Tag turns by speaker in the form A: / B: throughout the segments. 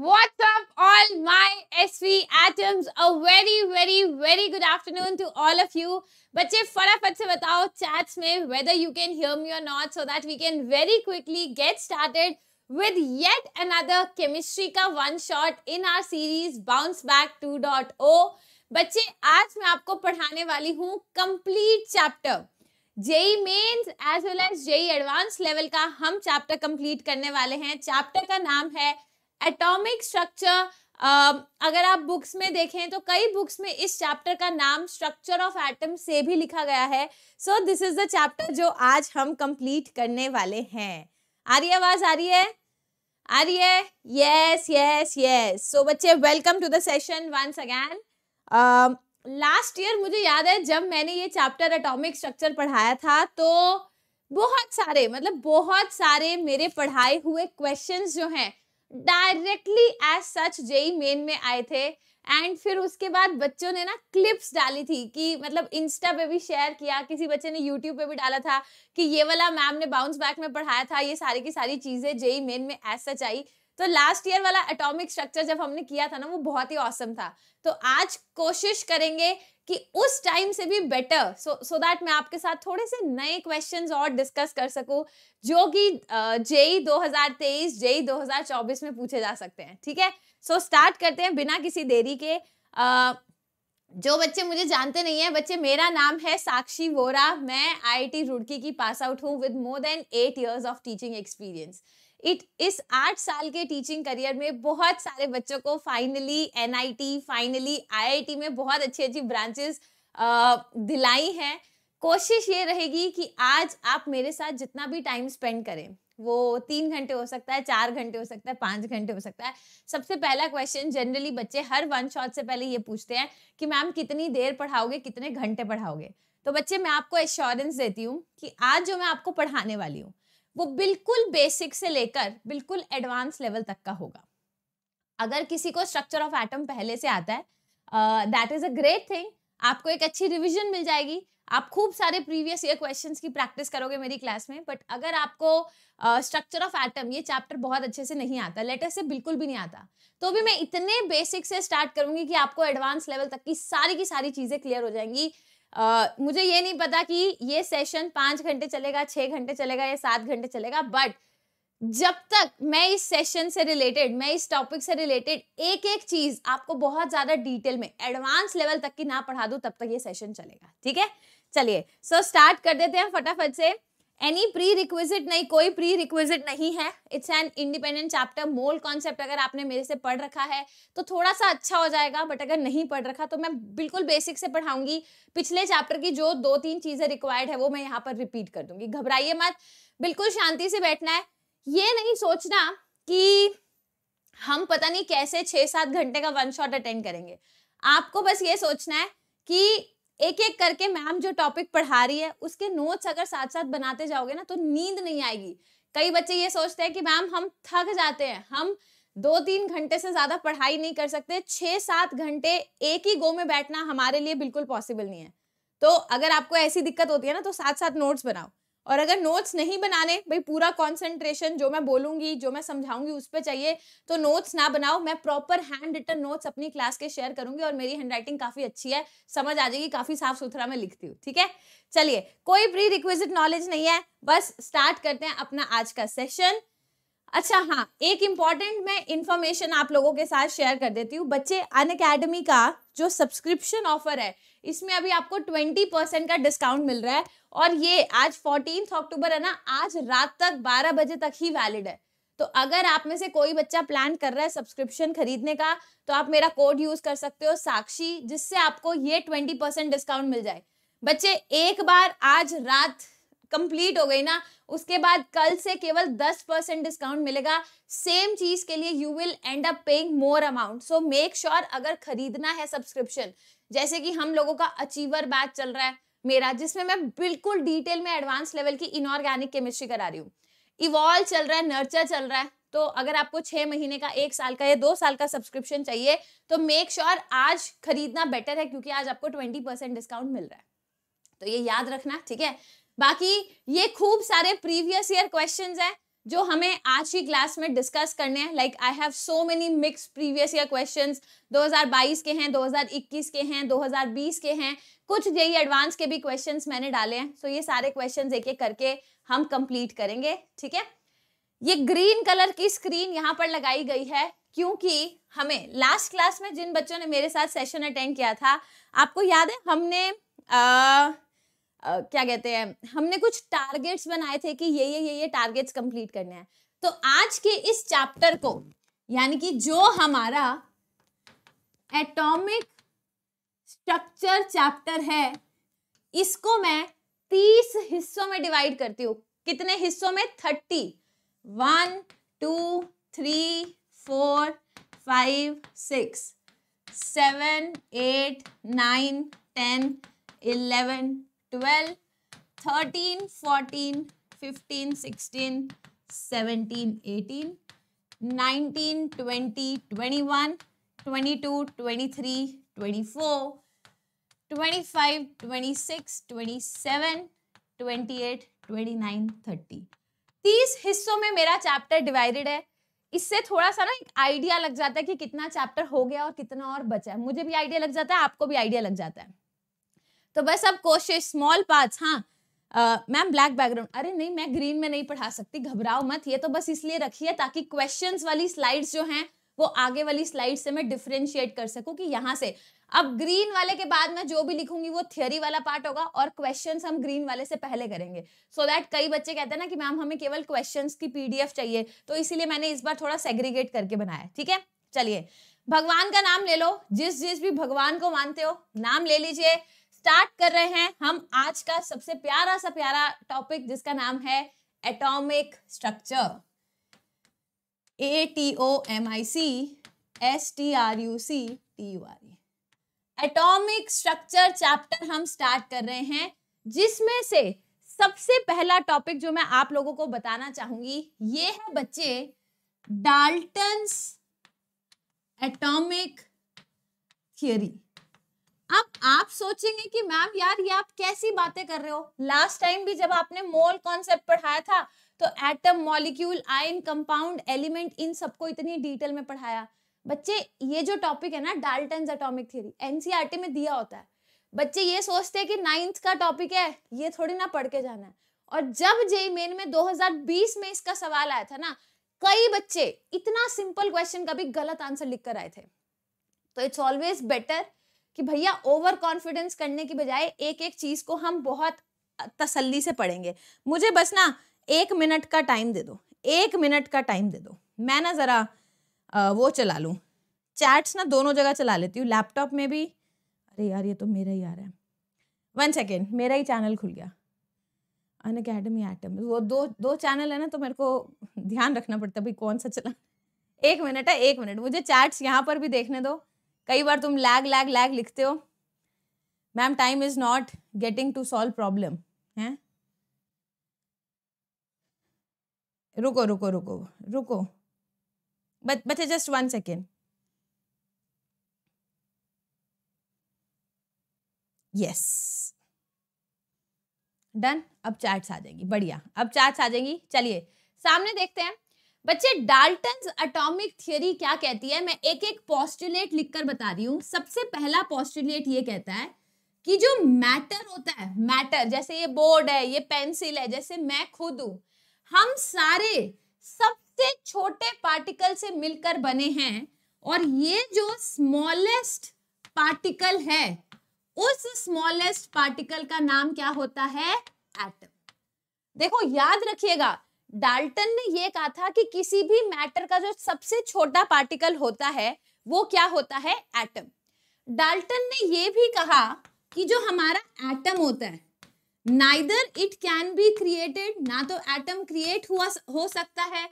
A: What's up, all my SV atoms? A very, very, very good afternoon to all of you. बच्चे फटाफट से बताओ chats में whether you can hear me or not so that we can very quickly get started with yet another chemistry का one shot in our series bounce back 2.0. बच्चे आज मैं आपको पढ़ाने वाली हूँ complete chapter. JEE Mains as well as JEE advance level का हम चैप्टर कंप्लीट करने वाले हैं चैप्टर का नाम है एटॉमिक स्ट्रक्चर um, अगर आप बुक्स में देखें तो कई बुक्स में इस चैप्टर का नाम स्ट्रक्चर ऑफ एटम से भी लिखा गया है so this is the chapter जो आज हम कंप्लीट करने वाले हैं आ रही आवाज आ रही है आ रही है यस यस यस सो बच्चे welcome to the session once again last year मुझे याद है जब मैंने ये चैप्टर एटॉमिक स्ट्रक्चर पढ़ाया था तो बहुत सारे मतलब बहुत सारे मेरे पढ़ाए हुए क्वेश्चंस जो हैं directly as such JEE main में आए थे एंड फिर उसके बाद बच्चों ने ना क्लिप्स डाली थी कि मतलब इंस्टा पे भी शेयर किया किसी बच्चे ने यूट्यूब पे भी डाला था कि ये वाला मैम ने बाउंस बैक में पढ़ाया था ये सारी की सारी चीज़ें जेई मेन में एज सच आई तो लास्ट ईयर वाला एटॉमिक स्ट्रक्चर जब हमने किया था ना वो बहुत ही औसम था तो आज कोशिश करेंगे कि उस टाइम से भी बेटर सो सो दैट मैं आपके साथ थोड़े से नए क्वेश्चंस और डिस्कस कर सकूं जो कि जेई 2023 जेई चौबीस में पूछे जा सकते हैं ठीक है सो so, स्टार्ट करते हैं बिना किसी देरी के uh, जो बच्चे मुझे जानते नहीं है बच्चे मेरा नाम है साक्षी वोरा मैं आईआईटी रुड़की की पास आउट हूँ with more than eight years of teaching experience it is आठ साल के टीचिंग करियर में बहुत सारे बच्चों को फाइनली एनआईटी फाइनली आईआईटी में बहुत अच्छी अच्छी ब्रांचेस दिलाई हैं कोशिश ये रहेगी कि आज आप मेरे साथ जितना भी टाइम स्पेंड करें वो तीन घंटे हो सकता है चार घंटे हो सकता है पाँच घंटे हो सकता है सबसे पहला क्वेश्चन जनरली बच्चे हर वन शॉट से पहले ये पूछते हैं कि मैम कितनी देर पढ़ाओगे कितने घंटे पढ़ाओगे तो बच्चे मैं आपको एश्योरेंस देती हूँ कि आज जो मैं आपको पढ़ाने वाली हूँ वो बिल्कुल बेसिक से लेकर बिल्कुल एडवांस लेवल तक का होगा अगर किसी को स्ट्रक्चर ऑफ एटम पहले से आता है that is a great thing आपको एक अच्छी रिविजन मिल जाएगी आप खूब सारे प्रीवियस ईयर क्वेश्चंस की प्रैक्टिस करोगे मेरी क्लास में बट अगर आपको स्ट्रक्चर ऑफ एटम ये चैप्टर बहुत अच्छे से नहीं आता लेटर से बिल्कुल भी नहीं आता तो भी मैं इतने बेसिक से स्टार्ट करूंगी कि आपको एडवांस लेवल तक की सारी की सारी चीज़ें क्लियर हो जाएंगी मुझे ये नहीं पता कि ये सेशन पाँच घंटे चलेगा छः घंटे चलेगा या सात घंटे चलेगा बट जब तक मैं इस सेशन से रिलेटेड मैं इस टॉपिक से रिलेटेड एक एक चीज आपको बहुत ज्यादा डिटेल में एडवांस लेवल तक की ना पढ़ा दूँ तब तक ये सेशन चलेगा ठीक है चलिए सो स्टार्ट कर देते हैं फटाफट से एनी प्री रिक्विजिट नहीं कोई प्री रिक्विजिट नहीं है it's an independent chapter mole concept अगर आपने मेरे से पढ़ रखा है तो थोड़ा सा अच्छा हो जाएगा बट अगर नहीं पढ़ रखा तो मैं बिल्कुल बेसिक से पढ़ाऊंगी पिछले चैप्टर की जो दो तीन चीज़ें रिक्वायर्ड है वो मैं यहाँ पर रिपीट कर दूंगी घबराइए मत बिल्कुल शांति से बैठना है ये नहीं सोचना कि हम पता नहीं कैसे छह सात घंटे का वन शॉट अटेंड करेंगे आपको बस ये सोचना है कि एक एक करके मैम जो टॉपिक पढ़ा रही है उसके नोट्स अगर साथ साथ बनाते जाओगे ना तो नींद नहीं आएगी कई बच्चे ये सोचते हैं कि मैम हम थक जाते हैं हम दो तीन घंटे से ज्यादा पढ़ाई नहीं कर सकते छः सात घंटे एक ही गो में बैठना हमारे लिए बिल्कुल पॉसिबल नहीं है तो अगर आपको ऐसी दिक्कत होती है ना तो साथ साथ नोट्स बनाओ और अगर नोट्स नहीं बनाने भाई पूरा कंसंट्रेशन जो मैं बोलूंगी जो मैं समझाऊंगी उस पर चाहिए तो नोट्स ना बनाओ मैं प्रॉपर हैंड रिटन नोट्स अपनी क्लास के शेयर करूंगी और मेरी हैंडराइटिंग काफी अच्छी है समझ आ जाएगी काफी साफ सुथरा मैं लिखती हूँ ठीक है चलिए कोई प्री रिक्वेजिट नॉलेज नहीं है बस स्टार्ट करते हैं अपना आज का सेशन अच्छा हाँ एक इम्पॉर्टेंट मैं इन्फॉर्मेशन आप लोगों के साथ शेयर कर देती हूँ बच्चे अन का जो सब्सक्रिप्शन ऑफर है इसमें अभी आपको ट्वेंटी परसेंट का डिस्काउंट मिल रहा है और ये आज फोर्टीन अक्टूबर है ना आज रात तक बारह बजे तक ही वैलिड है तो अगर आप में से कोई बच्चा प्लान कर रहा है सब्सक्रिप्शन खरीदने का तो आप मेरा कोड यूज कर सकते हो साक्षी जिससे आपको ये ट्वेंटी परसेंट डिस्काउंट मिल जाए बच्चे एक बार आज रात कंप्लीट हो गई ना उसके बाद कल से केवल 10 परसेंट डिस्काउंट मिलेगा सेम चीज के लिए you will end up paying more amount so make sure अगर खरीदना है सब्सक्रिप्शन जैसे कि हम लोगों का अचीवर बैच चल रहा है मेरा जिसमें मैं बिल्कुल डिटेल में एडवांस लेवल की इनऑर्गेनिक केमिस्ट्री करा रही हूँ इवॉल्व चल रहा है नर्चर चल रहा है तो अगर आपको छह महीने का एक साल का या दो साल का सब्सक्रिप्शन चाहिए तो मेक श्योर sure आज खरीदना बेटर है क्योंकि आज आपको ट्वेंटी परसेंट डिस्काउंट मिल रहा है तो ये याद रखना ठीक है बाकी ये खूब सारे प्रीवियस ईयर क्वेश्चंस हैं जो हमें आज की क्लास में डिस्कस करने हैं like I have so many mix previous year questions 2022 के हैं 2021 के हैं 2020 के हैं कुछ यही एडवांस e के भी क्वेश्चंस मैंने डाले हैं सो so ये सारे क्वेश्चंस एक एक करके हम कंप्लीट करेंगे ठीक है ये ग्रीन कलर की स्क्रीन यहाँ पर लगाई गई है क्योंकि हमें लास्ट क्लास में जिन बच्चों ने मेरे साथ सेशन अटेंड किया था आपको याद है हमने आ, क्या कहते हैं हमने कुछ टारगेट्स बनाए थे कि ये ये ये ये टारगेट्स कंप्लीट करने हैं तो आज के इस चैप्टर को यानी कि जो हमारा एटॉमिक स्ट्रक्चर चैप्टर है इसको मैं तीस हिस्सों में डिवाइड करती हूँ कितने हिस्सों में thirty one two three four five six seven eight nine ten eleven twelve thirteen fourteen fifteen sixteen seventeen eighteen nineteen twenty twenty one twenty two twenty three twenty four twenty five twenty six twenty seven twenty eight twenty nine thirty तीस हिस्सों में मेरा chapter divided है इससे थोड़ा सा ना एक आइडिया लग जाता है कि कितना चैप्टर हो गया और कितना और बचा है मुझे भी आइडिया लग जाता है आपको भी आइडिया लग जाता है तो बस अब कोशिश स्मॉल पार्ट हाँ मैम ब्लैक बैकग्राउंड अरे नहीं मैं ग्रीन में नहीं पढ़ा सकती घबराओ मत ये तो बस इसलिए रखिए ताकि क्वेश्चन वाली स्लाइड जो है वो आगे वाली स्लाइड से मैं डिफ्रेंशिएट कर सकूं कि यहाँ से अब ग्रीन वाले के बाद मैं जो भी लिखूंगी वो थियोरी वाला पार्ट होगा और क्वेश्चन हम ग्रीन वाले से पहले करेंगे सो so दैट कई बच्चे कहते हैं ना कि मैम हमें केवल क्वेश्चन की पीडीएफ चाहिए तो इसीलिए मैंने इस बार थोड़ा सेग्रीगेट करके बनाया ठीक है चलिए भगवान का नाम ले लो जिस जिस भी भगवान को मानते हो नाम ले लीजिए स्टार्ट कर रहे हैं हम आज का सबसे प्यारा सा प्यारा टॉपिक जिसका नाम है atomic structure A T O M I C S T R U C T U R atomic structure chapter हम स्टार्ट कर रहे हैं जिसमें से सबसे पहला टॉपिक जो मैं आप लोगों को बताना चाहूंगी ये है बच्चे डाल्टन्स एटॉमिक थियरी अब आप सोचेंगे कि मैम यार ये आप कैसी बातें कर रहे हो लास्ट टाइम भी जब आपने मोल कॉन्सेप्ट पढ़ाया था तो atom molecule ion compound element इन सबको इतनी डिटेल में पढ़ाया बच्चे ये जो टॉपिक है ना डाल्टन अटोमिक थ्योरी एनसीईआरटी में दिया होता है बच्चे ये सोचते हैं कि नाइन्थ का टॉपिक है ये थोड़ी ना पढ़ के जाना है और जब जेई मेन में 2020 में इसका सवाल आया था ना कई बच्चे इतना सिंपल क्वेश्चन का भी गलत आंसर लिख कर आए थे तो इट्स ऑलवेज बेटर कि भैया ओवर कॉन्फिडेंस करने की बजाय एक एक चीज को हम बहुत तसल्ली से पढ़ेंगे मुझे बस ना एक मिनट का टाइम दे दो एक मिनट का टाइम दे दो मैं ना ज़रा वो चला लूँ चैट्स ना दोनों जगह चला लेती हूँ लैपटॉप में भी अरे यार ये तो मेरा ही आ रहा है वन सेकेंड मेरा ही चैनल खुल गया अन अकेडमी आइटम वो दो दो चैनल है ना तो मेरे को ध्यान रखना पड़ता है भाई कौन सा चला एक मिनट है एक मिनट मुझे चैट्स यहाँ पर भी देखने दो कई बार तुम लैग लैग लैग लिखते हो ma'am time is not getting to solve problem है रुको रुको रुको रुको बट बच्चे just one second yes done अब चैट्स आ जाएंगी बढ़िया अब चैट्स आ जाएंगी चलिए सामने देखते हैं बच्चे डाल्टन अटोमिक थियोरी क्या कहती है मैं एक एक पॉस्टुलेट लिखकर बता रही हूँ सबसे पहला पॉस्टुलेट ये कहता है कि जो मैटर होता है मैटर जैसे ये बोर्ड है ये पेंसिल है जैसे मैं खुद हूं हम सारे सबसे छोटे पार्टिकल से मिलकर बने हैं और ये जो स्मॉलेस्ट पार्टिकल है उस स्मॉलेस्ट पार्टिकल का नाम क्या होता है एटम देखो याद रखिएगा डाल्टन ने यह कहा था कि किसी भी मैटर का जो सबसे छोटा पार्टिकल होता है वो क्या होता है एटम डाल्टन ने यह भी कहा कि जो हमारा एटम होता है neither it can be created ना तो एटम क्रिएट हुआ हो सकता है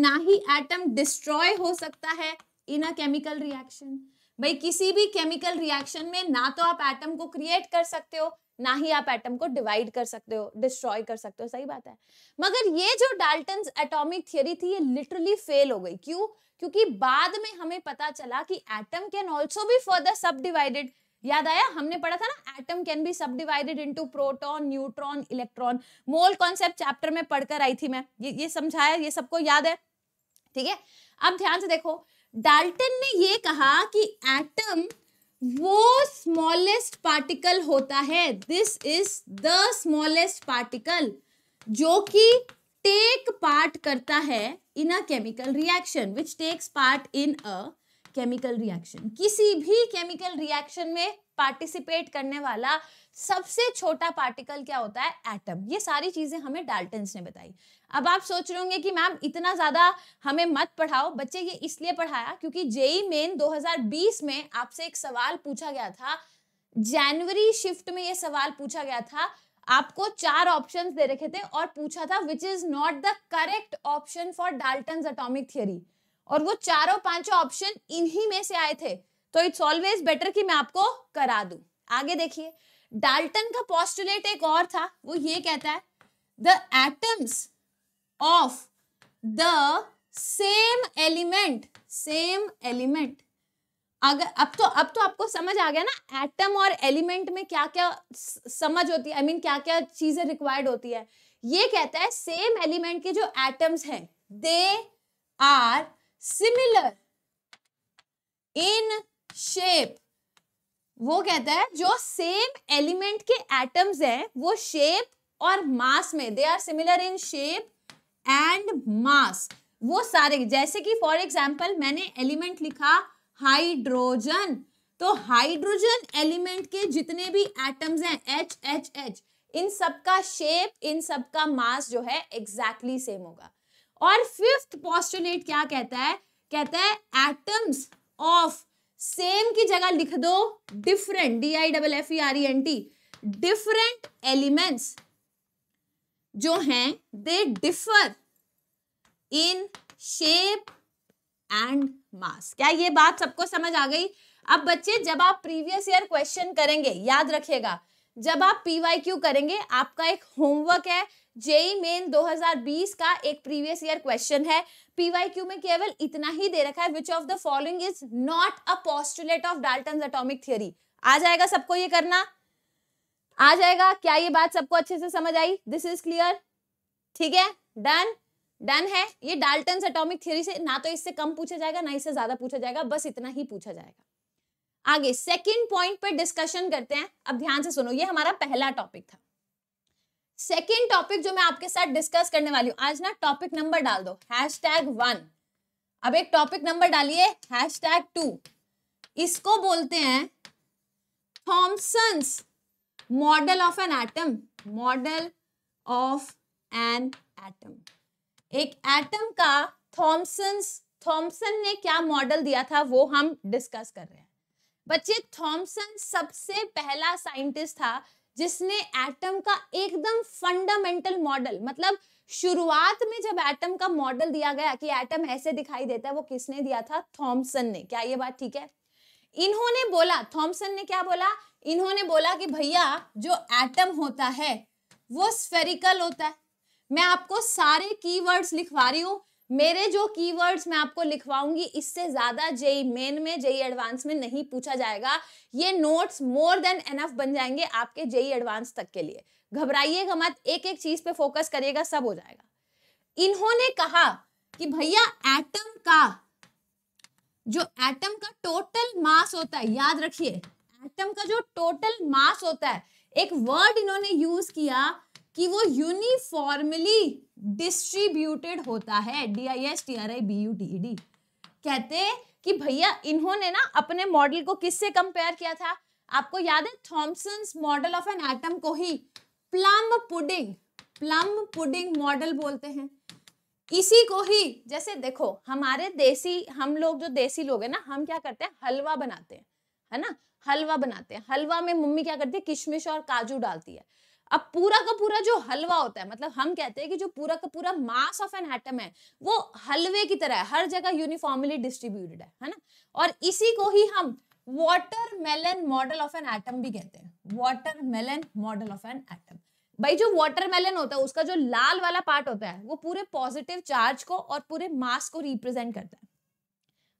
A: ना ही एटम डिस्ट्रॉय हो सकता है इन अ केमिकल रिएक्शन भाई किसी भी केमिकल रिएक्शन में ना तो आप एटम को क्रिएट कर सकते हो ना ही आप एटम को डिवाइड कर सकते हो डिस्ट्रॉय कर सकते हो सही बात है मगर ये जो डाल्टन एटॉमिक थियरी थी ये लिटरली फेल हो गई क्यों क्योंकि बाद में हमें पता चला कि एटम कैन ऑल्सो भी फर्दर सब डिवाइडेड याद आया हमने पढ़ा था ना atom can be sub divided into proton neutron electron mole concept chapter में पढ़कर आई थी मैं ये ये समझाया ये सबको याद है ठीक है अब ध्यान से देखो डाल्टन ने ये कहा कि एटम वो स्मॉलेस्ट पार्टिकल होता है this is the smallest particle जो कि टेक पार्ट करता है in a chemical reaction which takes part in a chemical reaction किसी भी केमिकल रिएक्शन में पार्टिसिपेट करने वाला सबसे छोटा पार्टिकल क्या होता है एटम ये सारी चीजें हमें डाल्टन ने बताई अब आप सोच रहे होंगे कि मैम इतना ज़्यादा हमें मत पढ़ाओ बच्चे ये इसलिए पढ़ाया क्योंकि जेई मेन 2020 में आपसे एक सवाल पूछा गया था जनवरी शिफ्ट में ये सवाल पूछा गया था आपको चार ऑप्शंस दे रखे थे और पूछा था which is not the correct option for Dalton atomic theory और वो चारों पांचों ऑप्शन इन्हीं में से आए थे तो इट्स ऑलवेज बेटर कि मैं आपको करा दू आगे देखिए डाल्टन का पॉस्टुलेट एक और था वो ये कहता है the atoms of the same element same element अगर अब तो अब तो आपको समझ आ गया ना एटम और एलिमेंट में क्या क्या समझ होती है आई मीन क्या क्या चीजें रिक्वायर्ड होती है ये कहता है सेम एलिमेंट के जो एटम्स हैं they are similar in shape वो कहता है जो सेम एलिमेंट के एटम्स हैं वो शेप और मास में they are similar in shape and mass वो सारे जैसे कि फॉर एग्जाम्पल मैंने एलिमेंट लिखा हाइड्रोजन तो हाइड्रोजन एलिमेंट के जितने भी एटम्स हैं एच एच एच इन सबका शेप इन सबका मास जो है एग्जैक्टली exactly सेम होगा और फिफ्थ पॉस्टुलेट क्या कहता है कहता है एटम्स ऑफ सेम की जगह लिख दो different D I double F E R E N T different elements जो हैं they differ in shape and mass क्या ये बात सबको समझ आ गई अब बच्चे जब आप प्रीवियस ईयर क्वेश्चन करेंगे याद रखिएगा जब आप क्यू करेंगे आपका एक होमवर्क है जेई मेन 2020 का एक प्रीवियस ईयर क्वेश्चन है क्यू में केवल इतना ही दे रखा है which of the following is not a postulate of Dalton atomic theory आ जाएगा सबको ये करना आ जाएगा क्या ये बात सबको अच्छे से समझ आई दिस इज क्लियर ठीक है डन डन है ये डाल्टन एटॉमिक थ्योरी से ना तो इससे कम पूछा जाएगा ना इससे ज्यादा पूछा जाएगा बस इतना ही पूछा जाएगा आगे सेकंड पॉइंट पे डिस्कशन करते हैं अब ध्यान से सुनो ये हमारा पहला टॉपिक था सेकेंड टॉपिक जो मैं आपके साथ डिस्कस करने वाली हूँ आज ना टॉपिक नंबर डाल दो हैश टैग वन अब एक टॉपिक नंबर डालिए हैश टैग टू इसको बोलते हैं Thomson's model of an atom model of an atom एक एटम का थॉमसन थॉमसन ने क्या मॉडल दिया था वो हम डिस्कस कर रहे हैं बच्चे थॉमसन सबसे पहला साइंटिस्ट था जिसने एटम का एकदम फंडामेंटल मॉडल मतलब शुरुआत में जब एटम का मॉडल दिया गया कि एटम ऐसे दिखाई देता है वो किसने दिया था थॉमसन ने क्या ये बात ठीक है इन्होंने बोला थॉमसन ने क्या बोला इन्होंने बोला कि भैया जो एटम होता है वो स्फेरिकल होता है मैं आपको सारे कीवर्ड्स लिखवा रही हूँ मेरे जो कीवर्ड्स मैं आपको लिखवाऊंगी इससे ज्यादा जेई मेन में जेई एडवांस में नहीं पूछा जाएगा ये नोट्स मोर देन एनफ बन जाएंगे आपके जेई एडवांस तक के लिए घबराइएगा मत एक एक चीज पे फोकस करिएगा सब हो जाएगा इन्होंने कहा कि भैया एटम का जो एटम का टोटल मास होता है याद रखिए एटम का जो टोटल मास होता है एक वर्ड इन्होंने यूज किया कि वो यूनिफॉर्मली डिस्ट्रीब्यूटेड होता है D I S T R I B U T E D कि भैया इन्होंने ना अपने मॉडल को किससे कंपेयर किया था आपको याद है Thomson model of an atom को ही plum pudding plum pudding model बोलते हैं इसी को ही जैसे देखो हमारे देसी हम लोग जो देसी लोग हैं ना हम क्या करते हैं हलवा बनाते हैं है ना हलवा बनाते हैं हलवा में मम्मी क्या करती है किशमिश और काजू डालती है अब पूरा का पूरा जो हलवा होता है मतलब हम कहते हैं कि जो पूरा का पूरा मास ऑफ एन एटम है वो हलवे की तरह है हर जगह यूनिफॉर्मली डिस्ट्रीब्यूटेड है है ना और इसी को ही हम melon model of an atom भी कहते हैं melon model of an atom भाई जो मेलन होता है उसका जो लाल वाला पार्ट होता है वो पूरे पॉजिटिव चार्ज को और पूरे मास को रिप्रेजेंट करता है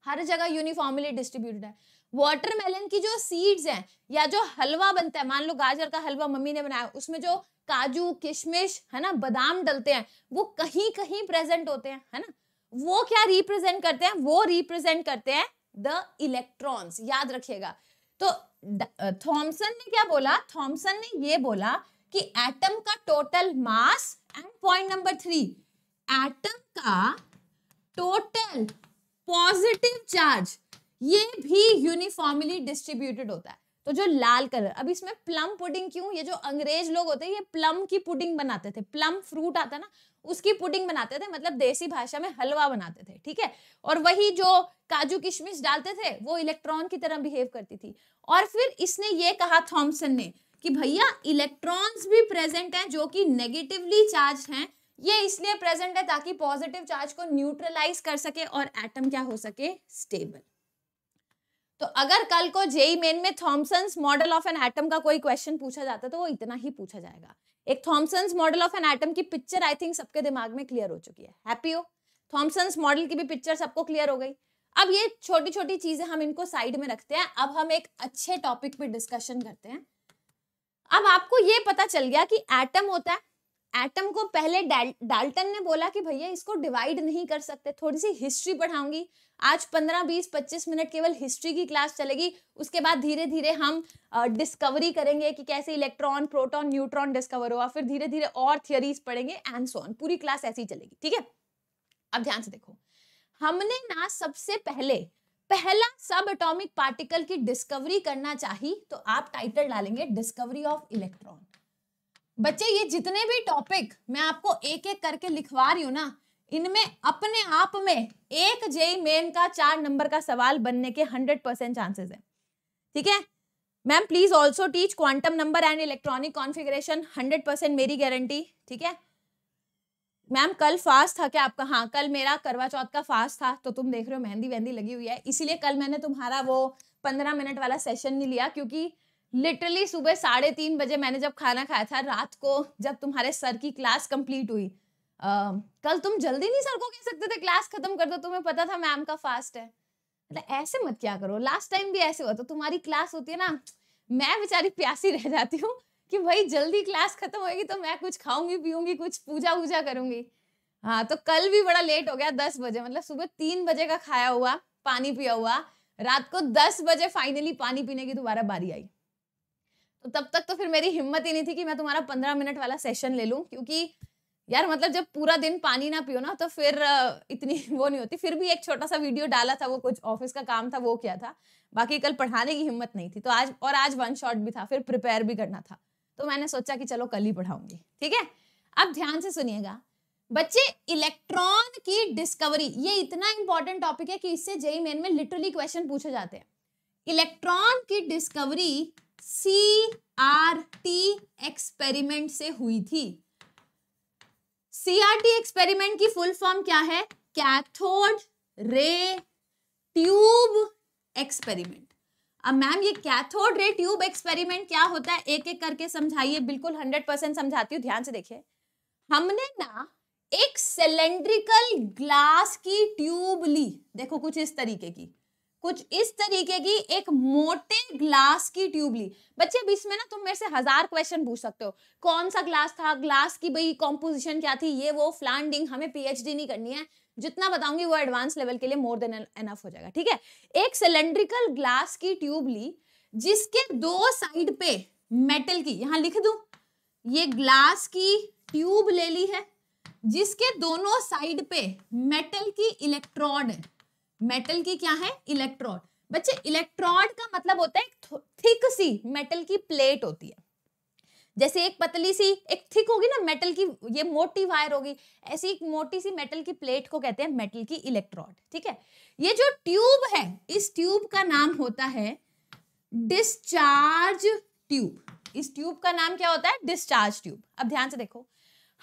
A: हर जगह यूनिफॉर्मली डिस्ट्रीब्यूटेड है वाटरमेलन की जो सीड्स हैं या जो हलवा बनता है मान लो गाजर का हलवा मम्मी ने बनाया उसमें जो काजू किशमिश है ना बादाम डलते हैं वो कहीं कहीं प्रेजेंट होते हैं है ना वो क्या रिप्रेजेंट करते हैं वो रिप्रेजेंट करते हैं द इलेक्ट्रॉन्स याद रखिएगा तो थॉमसन ने क्या बोला थॉमसन ने ये बोला कि एटम का total mass and point number three atom का टोटल पॉजिटिव चार्ज ये भी यूनिफॉर्मली डिस्ट्रीब्यूटेड होता है तो जो लाल कलर अब इसमें प्लम पुडिंग क्यों ये जो अंग्रेज लोग होते हैं ये प्लम की पुडिंग बनाते थे प्लम फ्रूट आता ना उसकी पुडिंग बनाते थे मतलब देसी भाषा में हलवा बनाते थे ठीक है और वही जो काजू किशमिश डालते थे वो इलेक्ट्रॉन की तरह बिहेव करती थी और फिर इसने ये कहा थॉम्सन ने कि भैया इलेक्ट्रॉन्स भी प्रेजेंट हैं जो कि नेगेटिवली चार्ज हैं ये इसलिए प्रेजेंट है ताकि पॉजिटिव चार्ज को न्यूट्रलाइज कर सके और एटम क्या हो सके स्टेबल तो अगर कल को जेई मेन में Thomson model of an atom का कोई क्वेश्चन पूछा जाता तो वो इतना ही पूछा जाएगा एक Thomson model of an atom की पिक्चर आई थिंक सबके दिमाग में क्लियर हो चुकी है हैप्पी हो थॉमसन मॉडल की भी पिक्चर सबको क्लियर हो गई अब ये छोटी छोटी चीजें हम इनको साइड में रखते हैं अब हम एक अच्छे टॉपिक पे डिस्कशन करते हैं अब आपको ये पता चल गया कि एटम होता है एटम को पहले डाल्टन ने बोला कि भैया इसको डिवाइड नहीं कर सकते थोड़ी सी हिस्ट्री पढ़ाऊंगी आज 15 20 25 मिनट केवल हिस्ट्री की क्लास चलेगी उसके बाद धीरे धीरे हम डिस्कवरी करेंगे कि कैसे इलेक्ट्रॉन प्रोटॉन न्यूट्रॉन डिस्कवर हुआ फिर धीरे धीरे और थियरीज पढ़ेंगे एंड सोन पूरी क्लास ऐसी चलेगी ठीक है अब ध्यान से देखो हमने ना सबसे पहले पहला सब एटॉमिक पार्टिकल की डिस्कवरी करना चाहिए तो आप टाइटल डालेंगे डिस्कवरी ऑफ इलेक्ट्रॉन बच्चे ये जितने भी टॉपिक मैं आपको एक एक करके लिखवा रही हूँ ना इनमें अपने आप में एक जेई मेन का चार नंबर का सवाल बनने के हंड्रेड परसेंट चांसेस है ठीक है ma'am please also teach quantum number and electronic configuration hundred percent मेरी गारंटी ठीक है मैम कल फास्ट था क्या आपका हाँ कल मेरा करवा चौथ का फास्ट था तो तुम देख रहे हो मेहंदी वेहंदी लगी हुई है इसीलिए कल मैंने तुम्हारा वो पंद्रह मिनट वाला सेशन नहीं लिया क्योंकि लिटरली सुबह साढ़े तीन बजे मैंने जब खाना खाया था रात को जब तुम्हारे सर की क्लास कंप्लीट हुई कल तुम जल्दी नहीं सर को कह सकते थे क्लास खत्म कर दो तुम्हें पता था मैम का फास्ट है मतलब ऐसे मत क्या करो लास्ट टाइम भी ऐसे हुआ तो तुम्हारी क्लास होती है ना मैं बेचारी प्यासी रह जाती हूँ कि भाई जल्दी क्लास खत्म होगी तो मैं कुछ खाऊंगी पीऊंगी कुछ पूजा वूजा करूंगी हाँ तो कल भी बड़ा लेट हो गया दस बजे मतलब सुबह तीन बजे का खाया हुआ पानी पिया हुआ रात को दस बजे फाइनली पानी पीने की दोबारा बारी आई तो तब तक तो फिर मेरी हिम्मत ही नहीं थी कि मैं तुम्हारा पंद्रह मिनट वाला सेशन ले लूँ क्योंकि यार मतलब जब पूरा दिन पानी ना पियो ना तो फिर इतनी वो नहीं होती फिर भी एक छोटा सा वीडियो डाला था वो कुछ ऑफिस का काम था वो किया था बाकी कल पढ़ाने की हिम्मत नहीं थी तो आज और आज वन शॉट भी था फिर प्रिपेयर भी करना था तो मैंने सोचा कि चलो कल ही पढ़ाऊंगी ठीक है अब ध्यान से सुनिएगा बच्चे इलेक्ट्रॉन की डिस्कवरी ये इतना इंपॉर्टेंट टॉपिक है कि इससे जेई मेन e e में लिटरली क्वेश्चन पूछे जाते हैं इलेक्ट्रॉन की discovery C R T experiment से हुई थी सीआरटी एक्सपेरिमेंट की फुल फॉर्म क्या है कैथोड रे ट्यूब एक्सपेरिमेंट अब मैम ये कैथोड रे ट्यूब एक्सपेरिमेंट क्या होता है एक एक करके समझाइए बिल्कुल हंड्रेड परसेंट समझाती हूँ ध्यान से देखिए हमने ना एक सिलेंड्रिकल ग्लास की ट्यूब ली देखो कुछ इस तरीके की कुछ इस तरीके की एक मोटे ग्लास की ट्यूब ली बच्चे अब इसमें ना तुम मेरे से हजार क्वेश्चन पूछ सकते हो कौन सा ग्लास था ग्लास की भाई कॉम्पोजिशन क्या थी ये वो फ्लैंडिंग हमें पीएचडी नहीं करनी है जितना बताऊंगी वो एडवांस लेवल के लिए मोर देन एनफ हो जाएगा ठीक है एक सिलेंड्रिकल ग्लास की ट्यूब ली जिसके दो साइड पे मेटल की यहां लिख दू ये ग्लास की ट्यूब ले ली है जिसके दोनों साइड पे मेटल की इलेक्ट्रॉड है मेटल की क्या है इलेक्ट्रॉड बच्चे इलेक्ट्रॉड का मतलब होता है थिक सी मेटल की प्लेट होती है जैसे एक पतली सी एक थिक होगी ना मेटल की ये मोटी वायर होगी ऐसी एक मोटी सी मेटल की प्लेट को कहते हैं मेटल की इलेक्ट्रॉड ठीक है ये जो ट्यूब है इस ट्यूब का नाम होता है डिस्चार्ज ट्यूब इस ट्यूब का नाम क्या होता है डिस्चार्ज ट्यूब अब ध्यान से देखो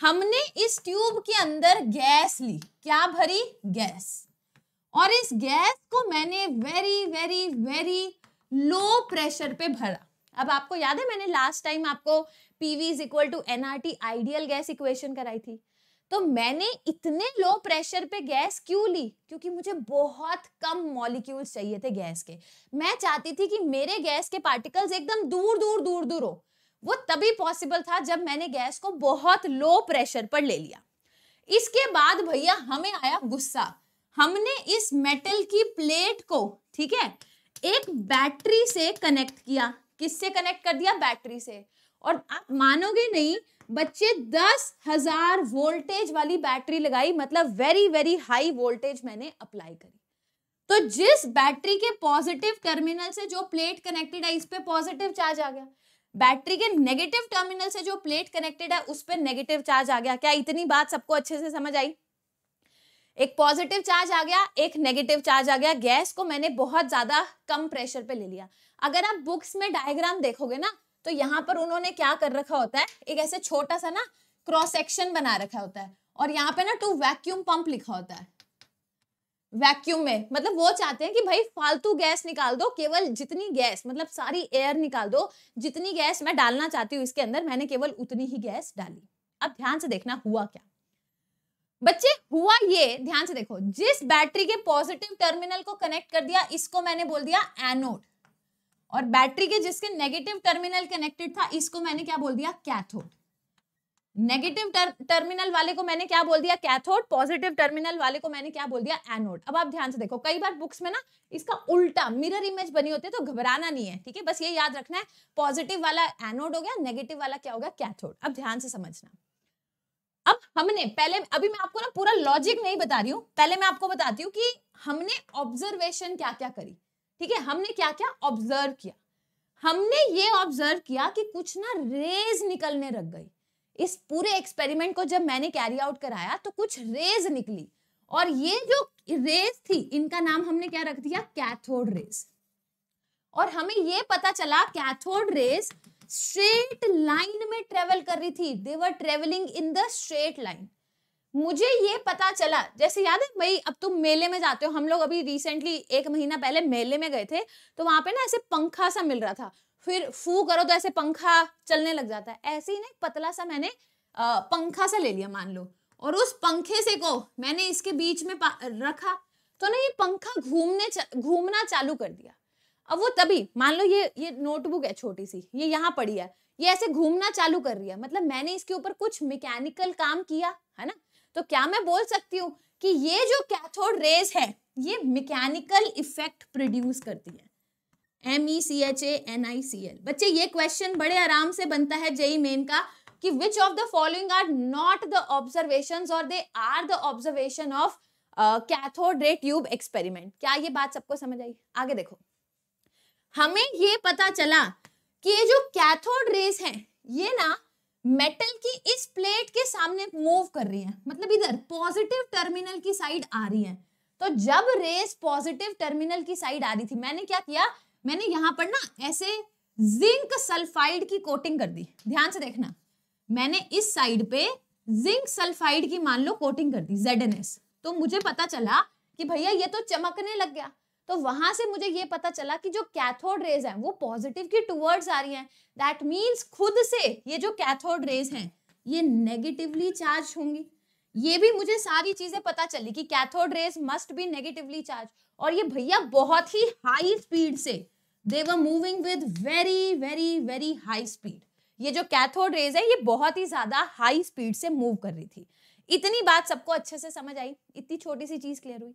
A: हमने इस ट्यूब के अंदर गैस ली क्या भरी गैस और इस गैस को मैंने very very very low pressure पे भरा अब आपको याद है मैंने लास्ट टाइम आपको PV is equal to N R T ideal gas equation कराई थी तो मैंने इतने लो प्रेशर पे गैस क्यों ली क्योंकि मुझे बहुत कम मॉलिक्यूल्स चाहिए थे गैस के मैं चाहती थी कि मेरे गैस के पार्टिकल्स एकदम दूर दूर दूर दूर हो वो तभी पॉसिबल था जब मैंने गैस को बहुत लो प्रेशर पर ले लिया इसके बाद भैया हमें आया गुस्सा हमने इस मेटल की प्लेट को ठीक है एक बैटरी से कनेक्ट किया किससे कनेक्ट कर दिया बैटरी से और आप मानोगे नहीं बच्चे दस हजार वोल्टेज वाली बैटरी लगाई मतलब वेरी वेरी हाई वोल्टेज मैंने अप्लाई करी तो जिस बैटरी के पॉजिटिव टर्मिनल से जो प्लेट कनेक्टेड है इस पे पॉजिटिव चार्ज आ गया बैटरी के नेगेटिव टर्मिनल से जो प्लेट कनेक्टेड है उस पर नेगेटिव चार्ज आ गया क्या इतनी बात सबको अच्छे से समझ आई एक पॉजिटिव चार्ज आ गया एक नेगेटिव चार्ज आ गया गैस को मैंने बहुत ज्यादा कम प्रेशर पे ले लिया अगर आप बुक्स में डायग्राम देखोगे ना तो यहाँ पर उन्होंने क्या कर रखा होता है एक ऐसे छोटा सा ना क्रॉस सेक्शन बना रखा होता है और यहाँ पे ना टू वैक्यूम पंप लिखा होता है वैक्यूम में मतलब वो चाहते हैं कि भाई फालतू गैस निकाल दो केवल जितनी गैस मतलब सारी एयर निकाल दो जितनी गैस मैं डालना चाहती हूँ इसके अंदर मैंने केवल उतनी ही गैस डाली अब ध्यान से देखना हुआ क्या बच्चे हुआ ये ध्यान से देखो जिस बैटरी के पॉजिटिव टर्मिनल को कनेक्ट कर दिया इसको मैंने बोल दिया एनोड और बैटरी के जिसके नेगेटिव टर्मिनल कनेक्टेड था इसको मैंने क्या बोल दिया कैथोड नेगेटिव टर्मिनल वाले को मैंने क्या बोल दिया कैथोड पॉजिटिव टर्मिनल वाले को मैंने क्या बोल दिया एनोड अब आप ध्यान से देखो कई बार बुक्स में ना इसका उल्टा मिरर इमेज बनी होती है तो घबराना नहीं है ठीक है बस ये याद रखना है पॉजिटिव वाला एनोड हो गया नेगेटिव वाला क्या हो गया कैथोड अब ध्यान से समझना अब हमने पहले अभी मैं आपको ना पूरा लॉजिक नहीं बता रही हूँ पहले मैं आपको बताती हूँ कि हमने ऑब्जर्वेशन क्या क्या करी ठीक है हमने क्या क्या ऑब्जर्व किया हमने ये ऑब्जर्व किया कि कुछ ना रेज निकलने रख गई इस पूरे एक्सपेरिमेंट को जब मैंने कैरी आउट कराया तो कुछ रेज निकली और ये जो रेज थी इनका नाम हमने क्या रख दिया कैथोड रेज और हमें ये पता चला कैथोड रेज स्ट्रेट लाइन में ट्रेवल कर रही थी they were travelling in the straight line मुझे ये पता चला जैसे याद है भाई अब तुम मेले में जाते हो हम लोग अभी रिसेंटली एक महीना पहले मेले में गए थे तो वहां पे ना ऐसे पंखा सा मिल रहा था फिर फू करो तो ऐसे पंखा चलने लग जाता है ऐसे ही ना पतला सा मैंने आ, पंखा सा ले लिया मान लो और उस पंखे से को मैंने इसके बीच में रखा तो ना ये पंखा घूमने घूमना चालू कर दिया अब वो तभी मान लो ये ये नोटबुक है छोटी सी ये यहाँ पड़ी है ये ऐसे घूमना चालू कर रही है मतलब मैंने इसके ऊपर कुछ मैकेनिकल काम किया है ना तो क्या मैं बोल सकती हूँ कि ये जो कैथोड रेज है ये मैकेनिकल इफेक्ट प्रोड्यूस करती है M E C H A N I C L बच्चे ये क्वेश्चन बड़े आराम से बनता है जेई मेन e का कि which of the following are not the observation और they are the observation of cathode ray tube experiment क्या ये बात सबको समझ आई आगे देखो हमें ये पता चला कि ये जो कैथोड रेस है ये ना मेटल की इस प्लेट के सामने मूव कर रही है मतलब इधर पॉजिटिव टर्मिनल की साइड आ रही है तो जब रेस पॉजिटिव टर्मिनल की साइड आ रही थी मैंने क्या किया मैंने यहाँ पर ना ऐसे जिंक सल्फाइड की कोटिंग कर दी ध्यान से देखना मैंने इस साइड पे जिंक सल्फाइड की मान लो कोटिंग कर दी जेड तो मुझे पता चला कि भैया ये तो चमकने लग गया तो वहां से मुझे ये पता चला कि जो कैथोड रेज है वो पॉजिटिव की टूवर्ड्स आ रही है दैट मीन्स खुद से ये जो कैथोड रेज है ये नेगेटिवली चार्ज होंगी ये भी मुझे सारी चीजें पता चली कि cathode rays must be negatively charge और ये भैया बहुत ही हाई स्पीड से they were moving with very very very high speed ये जो कैथोड रेज है ये बहुत ही ज्यादा हाई स्पीड से मूव कर रही थी इतनी बात सबको अच्छे से समझ आई इतनी छोटी सी चीज क्लियर हुई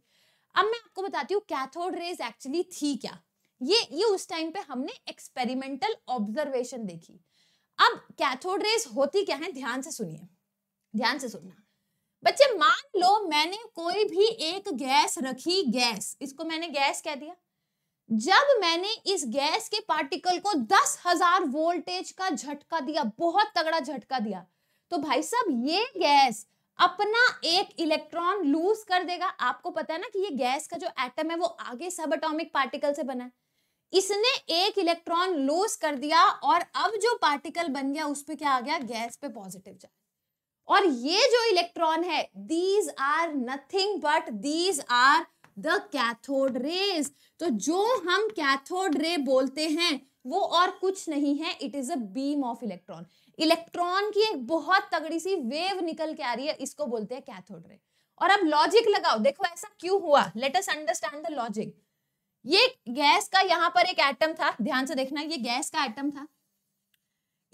A: अब मैं आपको बताती हूँ कैथोड रेज एक्चुअली थी क्या ये ये उस टाइम पे हमने एक्सपेरिमेंटल ऑब्जर्वेशन देखी अब कैथोड रेज होती क्या है ध्यान से सुनिए ध्यान से सुनना बच्चे मान लो मैंने कोई भी एक गैस रखी गैस इसको मैंने गैस कह दिया जब मैंने इस गैस के पार्टिकल को दस हजार वोल्टेज का झटका दिया बहुत तगड़ा झटका दिया तो भाई साहब ये गैस अपना एक इलेक्ट्रॉन लूज कर देगा आपको पता है ना कि ये गैस का जो एटम है वो आगे सब अटोमिक पार्टिकल से बना है इसने एक इलेक्ट्रॉन लूज कर दिया और अब जो पार्टिकल बन गया उस पर क्या आ गया गैस पे पॉजिटिव चार्ज और ये जो इलेक्ट्रॉन है these are nothing but these are the cathode rays तो जो हम कैथोड रे बोलते हैं वो और कुछ नहीं है it is a beam of electron electron की एक बहुत तगड़ी सी वेव निकल के आ रही है इसको बोलते हैं कैथोड रे और अब लॉजिक लगाओ देखो ऐसा क्यों हुआ let us understand the logic ये गैस का यहाँ पर एक एटम था ध्यान से देखना ये गैस का एटम था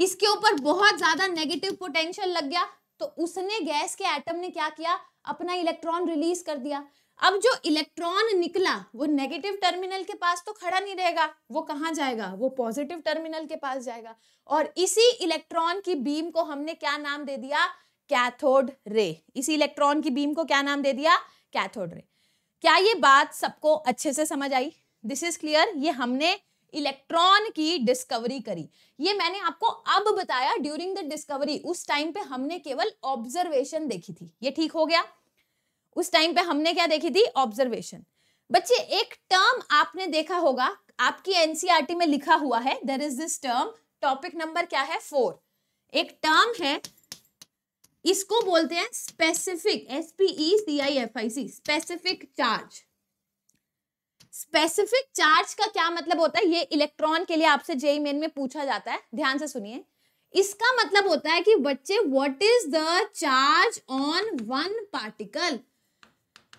A: इसके ऊपर बहुत ज्यादा नेगेटिव पोटेंशियल लग गया तो उसने गैस के एटम ने क्या किया अपना इलेक्ट्रॉन रिलीज कर दिया अब जो इलेक्ट्रॉन निकला वो नेगेटिव टर्मिनल के पास तो खड़ा नहीं रहेगा वो कहाँ जाएगा वो पॉजिटिव टर्मिनल के पास जाएगा और इसी इलेक्ट्रॉन की बीम को हमने क्या नाम दे दिया कैथोड रे इसी इलेक्ट्रॉन की बीम को क्या नाम दे दिया कैथोड रे क्या ये बात सबको अच्छे से समझ आई दिस इज क्लियर ये हमने इलेक्ट्रॉन की डिस्कवरी करी ये मैंने आपको अब बताया ड्यूरिंग द डिस्कवरी उस टाइम पे हमने केवल ऑब्जर्वेशन देखी थी ये ठीक हो गया उस टाइम पे हमने क्या देखी थी ऑब्जर्वेशन बच्चे एक टर्म आपने देखा होगा आपकी एनसीईआरटी e में लिखा हुआ है there is this term topic number क्या है फोर एक टर्म है इसको बोलते हैं specific S P E C I F I C specific charge specific charge का क्या मतलब होता है ये इलेक्ट्रॉन के लिए आपसे जेई मेन e में पूछा जाता है ध्यान से सुनिए इसका मतलब होता है कि बच्चे what is the charge on one particle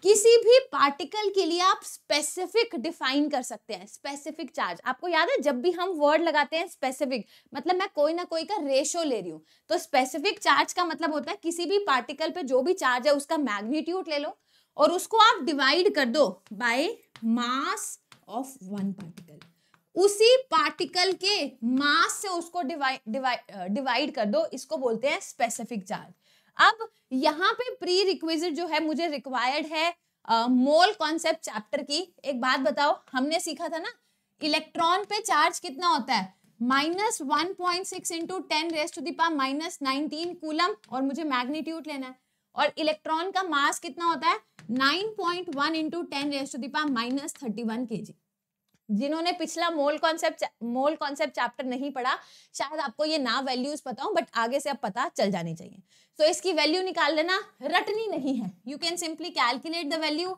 A: किसी भी पार्टिकल के लिए आप स्पेसिफिक डिफाइन कर सकते हैं स्पेसिफिक चार्ज आपको याद है जब भी हम वर्ड लगाते हैं स्पेसिफिक मतलब मैं कोई ना कोई का रेशो ले रही हूँ तो स्पेसिफिक चार्ज का मतलब होता है किसी भी पार्टिकल पे जो भी चार्ज है उसका मैग्नीट्यूड ले लो और उसको आप डिवाइड कर दो by mass of one particle उसी पार्टिकल के मास से उसको डिवाइड डिवाइड कर दो इसको बोलते हैं स्पेसिफिक चार्ज अब यहाँ पे प्री रिक्विजिट जो है मुझे रिक्वायर्ड है मोल कॉन्सेप्ट चैप्टर की एक बात बताओ हमने सीखा था ना इलेक्ट्रॉन पे चार्ज कितना होता है minus one point six into ten raise to the power minus nineteen coulomb और मुझे मैग्नीट्यूड लेना है और इलेक्ट्रॉन का मास कितना होता है nine point one into ten raise to the power minus thirty one के जी जिन्होंने पिछला mole concept mole concept chapter नहीं पढ़ा शायद आपको ये ना वैल्यूज पता हो बट आगे से अब पता चल जानी चाहिए सो so, इसकी वैल्यू निकाल लेना रटनी नहीं है you can simply calculate the value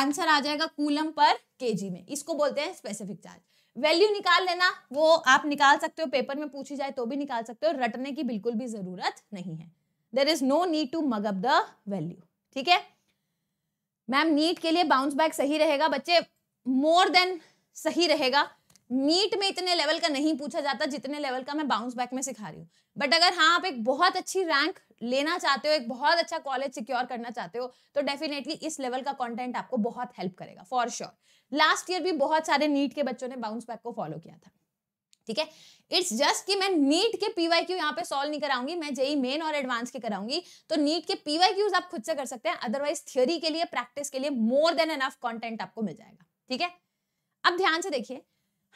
A: answer आ जाएगा कूलम पर के में इसको बोलते हैं स्पेसिफिक चार्ज वैल्यू निकाल लेना वो आप निकाल सकते हो पेपर में पूछी जाए तो भी निकाल सकते हो रटने की बिल्कुल भी जरूरत नहीं है there is no need to mug up the value ठीक है मैम नीट के लिए बाउंस बैक सही रहेगा बच्चे मोर देन सही रहेगा नीट में इतने लेवल का नहीं पूछा जाता जितने लेवल का मैं बाउंस बैक में सिखा रही हूँ बट अगर हाँ आप एक बहुत अच्छी रैंक लेना चाहते हो एक बहुत अच्छा कॉलेज सिक्योर करना चाहते हो तो डेफिनेटली इस लेवल का कंटेंट आपको बहुत हेल्प करेगा फॉर श्योर लास्ट ईयर भी बहुत सारे नीट के बच्चों ने बाउंस बैक को फॉलो किया था ठीक है इट्स जस्ट कि मैं नीट के पीवाई क्यू यहाँ पे सॉल्व नहीं कराऊंगी मैं जेई मेन और एडवांस के कराऊंगी तो नीट के पीवाई क्यूज आप खुद से कर सकते हैं अदरवाइज थियोरी के लिए प्रैक्टिस के लिए मोर देन एनफ कॉन्टेंट आपको मिल जाएगा ठीक है अब ध्यान से देखिए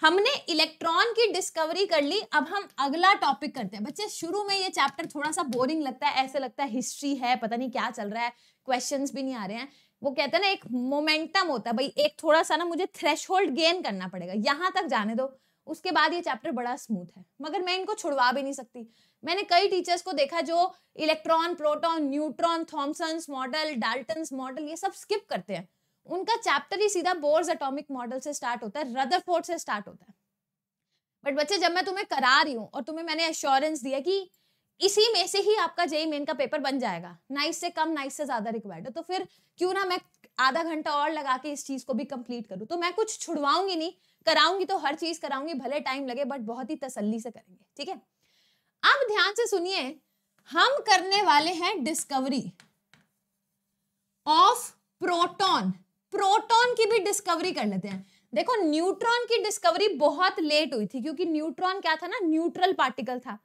A: हमने इलेक्ट्रॉन की डिस्कवरी कर ली अब हम अगला टॉपिक करते हैं बच्चे शुरू में ये चैप्टर थोड़ा सा बोरिंग लगता है ऐसे लगता है हिस्ट्री है पता नहीं क्या चल रहा है क्वेश्चंस भी नहीं आ रहे हैं वो कहते हैं ना एक मोमेंटम होता है भाई एक थोड़ा सा ना मुझे थ्रेश गेन करना पड़ेगा यहाँ तक जाने दो उसके बाद ये चैप्टर बड़ा स्मूथ है मगर मैं इनको छुड़वा भी नहीं सकती मैंने कई टीचर्स को देखा जो electron proton neutron Thomson model Dalton model ये सब स्किप करते हैं उनका चैप्टर ही सीधा बोर्स एटॉमिक मॉडल से स्टार्ट होता है रदरफोर्ड से स्टार्ट होता है बट बच्चे जब मैं तुम्हें करा रही हूँ और तुम्हें मैंने एश्योरेंस दिया कि इसी में से ही आपका जेई मेन का पेपर बन जाएगा नाइस से कम नाइस से ज्यादा रिक्वायर्ड है तो फिर क्यों ना मैं आधा घंटा और लगा के इस चीज को भी कंप्लीट करूँ तो मैं कुछ छुड़वाऊंगी नहीं कराऊंगी तो हर चीज कराऊंगी भले टाइम लगे बट बहुत ही तसल्ली से करेंगे ठीक है अब ध्यान से सुनिए हम करने वाले हैं डिस्कवरी ऑफ प्रोटॉन प्रोटॉन की भी डिस्कवरी कर लेते हैं देखो न्यूट्रॉन की डिस्कवरी बहुत लेट हुई थी क्योंकि न्यूट्रॉन क्या था ना न्यूट्रल पार्टिकल था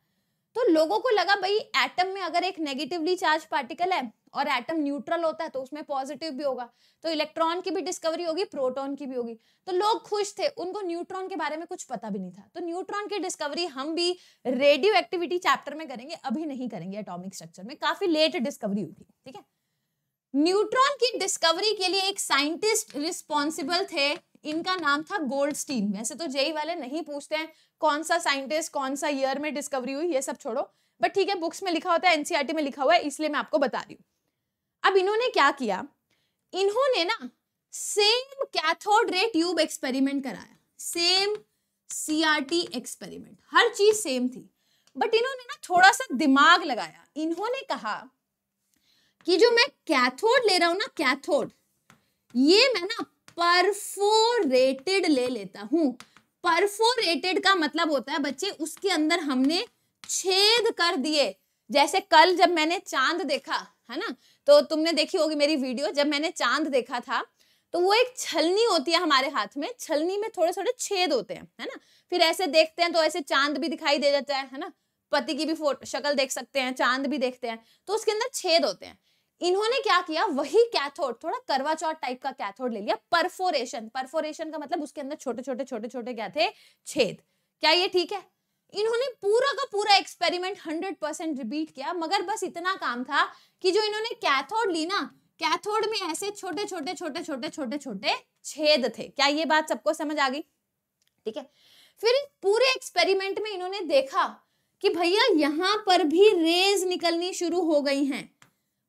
A: तो लोगों को लगा भाई एटम में अगर एक नेगेटिवली चार्ज पार्टिकल है और एटम न्यूट्रल होता है तो उसमें पॉजिटिव भी होगा तो इलेक्ट्रॉन की भी डिस्कवरी होगी प्रोटॉन की भी होगी तो लोग खुश थे उनको न्यूट्रॉन के बारे में कुछ पता भी नहीं था तो न्यूट्रॉन की डिस्कवरी हम भी रेडियो एक्टिविटी चैप्टर में करेंगे अभी नहीं करेंगे एटॉमिक स्ट्रक्चर में काफी लेट डिस्कवरी हुई थी ठीक है न्यूट्रॉन की डिस्कवरी के लिए एक साइंटिस्ट रिस्पॉन्सिबल थे इनका नाम था गोल्डस्टीन वैसे तो जेई वाले नहीं पूछते हैं कौन सा साइंटिस्ट कौन सा ईयर में डिस्कवरी हुई ये सब छोड़ो बट ठीक है बुक्स में लिखा होता है एनसीआरटी e में लिखा हुआ है इसलिए मैं आपको बता रही हूँ अब इन्होंने क्या किया इन्होंने ना same cathode ray tube experiment कराया सेम सीआरटी एक्सपेरिमेंट हर चीज सेम थी बट इन्होंने ना थोड़ा सा दिमाग लगाया इन्होंने कहा कि जो मैं कैथोड ले रहा हूं ना कैथोड ये मैं ना परफोरेटेड ले लेता हूं परफोरेटेड का मतलब होता है बच्चे उसके अंदर हमने छेद कर दिए जैसे कल जब मैंने चांद देखा है ना तो तुमने देखी होगी मेरी वीडियो जब मैंने चांद देखा था तो वो एक छलनी होती है हमारे हाथ में छलनी में थोड़े थोड़े छेद होते हैं है ना फिर ऐसे देखते हैं तो ऐसे चांद भी दिखाई दे जाता है है ना पति की भी फोटो शक्ल देख सकते हैं चांद भी देखते हैं तो उसके अंदर छेद होते हैं इन्होंने क्या किया वही कैथोड थोड़ा करवा चौथ टाइप का कैथोड ले लिया परफोरेशन परफोरेशन का मतलब उसके अंदर छोटे छोटे छोटे छोटे क्या थे छेद क्या ये ठीक है इन्होंने पूरा का पूरा एक्सपेरिमेंट हंड्रेड परसेंट रिपीट किया मगर बस इतना काम था कि जो इन्होंने कैथोड ली ना कैथोड में ऐसे छोटे छोटे छोटे छोटे छोटे छोटे छेद थे क्या ये बात सबको समझ आ गई ठीक है फिर पूरे एक्सपेरिमेंट में इन्होंने देखा कि भैया यहाँ पर भी रेज निकलनी शुरू हो गई हैं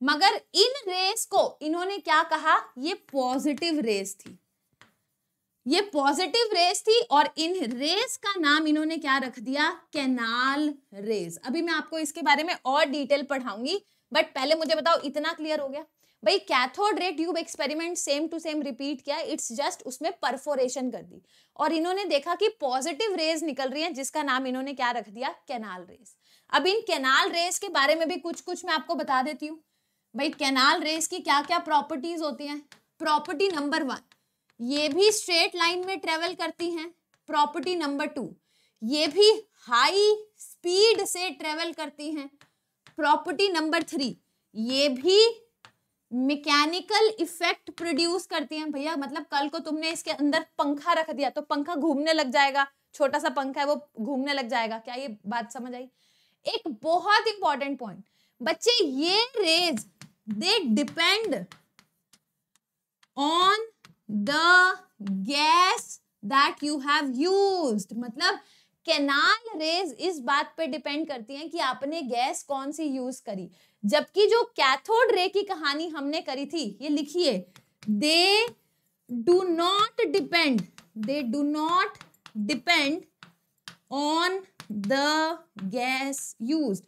A: मगर इन रेस को इन्होंने क्या कहा ये पॉजिटिव रेस थी ये पॉजिटिव रेस थी और इन रेस का नाम इन्होंने क्या रख दिया कैनाल रेस अभी मैं आपको इसके बारे में और डिटेल पढ़ाऊंगी बट पहले मुझे बताओ इतना क्लियर हो गया भाई cathode ray tube experiment same to same repeat किया इट्स जस्ट उसमें परफोरेशन कर दी और इन्होंने देखा कि पॉजिटिव रेज निकल रही है जिसका नाम इन्होंने क्या रख दिया कैनाल रेस अब इन कैनाल रेस के बारे में भी कुछ कुछ मैं आपको बता देती हूँ भाई कैनाल रेस की क्या क्या प्रॉपर्टीज होती हैं प्रॉपर्टी नंबर वन ये भी स्ट्रेट लाइन में ट्रेवल करती हैं प्रॉपर्टी नंबर टू ये भी हाई स्पीड से ट्रेवल करती हैं प्रॉपर्टी नंबर थ्री ये भी मैकेनिकल इफेक्ट प्रोड्यूस करती हैं भैया मतलब कल को तुमने इसके अंदर पंखा रख दिया तो पंखा घूमने लग जाएगा छोटा सा पंखा है वो घूमने लग जाएगा क्या ये बात समझ आई एक बहुत इंपॉर्टेंट पॉइंट बच्चे ये rays they depend on the gas that you have use मतलब कैनाल रेज इस बात पे डिपेंड करती है कि आपने गैस कौन सी यूज करी जबकि जो कैथोड रे की कहानी हमने करी थी ये लिखिए they do not depend they do not depend on the gas use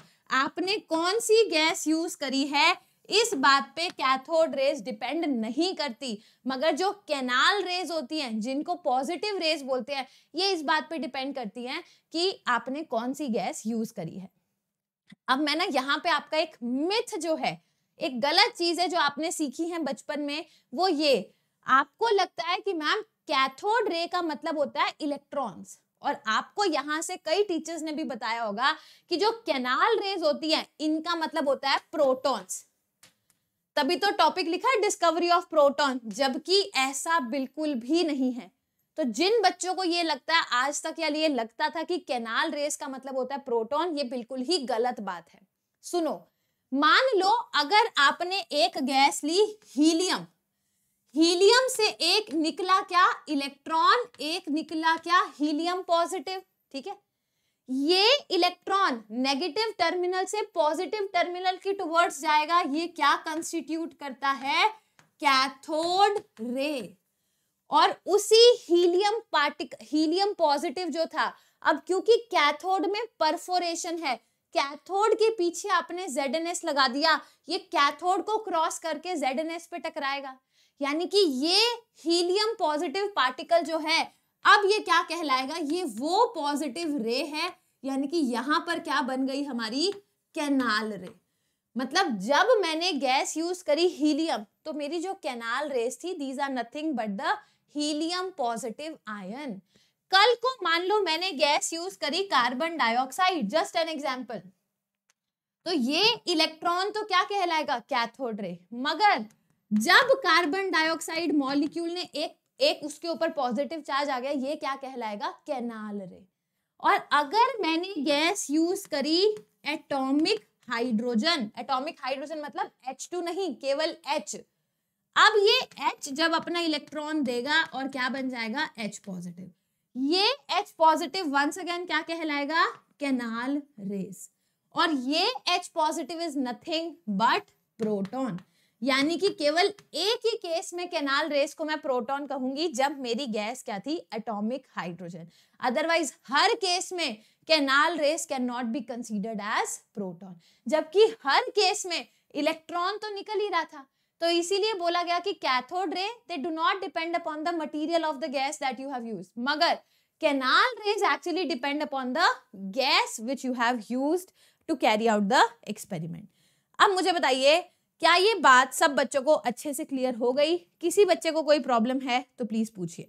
A: आपने कौन सी गैस यूज करी है इस बात पे कैथोड रेज डिपेंड नहीं करती मगर जो कैनाल रेज होती हैं जिनको पॉजिटिव रेज बोलते हैं ये इस बात पे डिपेंड करती हैं कि आपने कौन सी गैस यूज करी है अब मैं ना यहाँ पे आपका एक मिथ जो है एक गलत चीज है जो आपने सीखी है बचपन में वो ये आपको लगता है कि मैम कैथोड रे का मतलब होता है इलेक्ट्रॉन्स और आपको यहाँ से कई टीचर्स ने भी बताया होगा कि जो कैनाल रेज होती है इनका मतलब होता है प्रोटॉन्स तभी तो टॉपिक लिखा है डिस्कवरी ऑफ प्रोटॉन जबकि ऐसा बिल्कुल भी नहीं है तो जिन बच्चों को ये लगता है आज तक या ये लगता था कि कैनाल रेस का मतलब होता है प्रोटॉन ये बिल्कुल ही गलत बात है सुनो मान लो अगर आपने एक गैस ली हीलियम हीलियम से एक निकला क्या इलेक्ट्रॉन एक निकला क्या हीलियम पॉजिटिव ठीक है ये इलेक्ट्रॉन नेगेटिव टर्मिनल से पॉजिटिव टर्मिनल की टुवर्ड्स जाएगा ये क्या कंस्टिट्यूट करता है कैथोड रे और उसी हीलियम पार्टिक हीलियम पॉजिटिव जो था अब क्योंकि कैथोड में परफोरेशन है कैथोड के पीछे आपने जेड लगा दिया ये कैथोड को क्रॉस करके जेड पे टकराएगा यानी कि ये हीलियम पॉजिटिव पार्टिकल जो है अब ये क्या कहलाएगा ये वो पॉजिटिव रे है यानी कि यहाँ पर क्या बन गई हमारी कैनाल रे मतलब जब मैंने गैस यूज करी हीलियम तो मेरी जो कैनाल रेस थी these are nothing but the helium positive ion कल को मान लो मैंने गैस यूज करी carbon dioxide just an example तो ये इलेक्ट्रॉन तो क्या कहलाएगा कैथोड रे मगर जब कार्बन डाइऑक्साइड मॉलिक्यूल ने एक एक उसके ऊपर पॉजिटिव चार्ज आ गया ये क्या कहलाएगा कैनाल रे और अगर मैंने गैस यूज करी एटॉमिक हाइड्रोजन एटॉमिक हाइड्रोजन मतलब H2 नहीं केवल H अब ये H जब अपना इलेक्ट्रॉन देगा और क्या बन जाएगा H पॉजिटिव ये H पॉजिटिव वंस अगेन क्या कहलाएगा कैनाल रेस और ये H positive is nothing but proton यानी कि केवल एक ही केस में कैनाल रेस को मैं प्रोटॉन कहूंगी जब मेरी गैस क्या थी एटॉमिक हाइड्रोजन अदरवाइज हर केस में canal rays can not be considered as proton जबकि हर केस में इलेक्ट्रॉन तो निकल ही रहा था तो इसीलिए बोला गया कि cathode ray they do not depend upon the material of the gas that you have use मगर canal rays actually depend upon the gas which you have use to carry out the experiment अब मुझे बताइए क्या ये बात सब बच्चों को अच्छे से क्लियर हो गई किसी बच्चे को कोई प्रॉब्लम है तो प्लीज पूछिए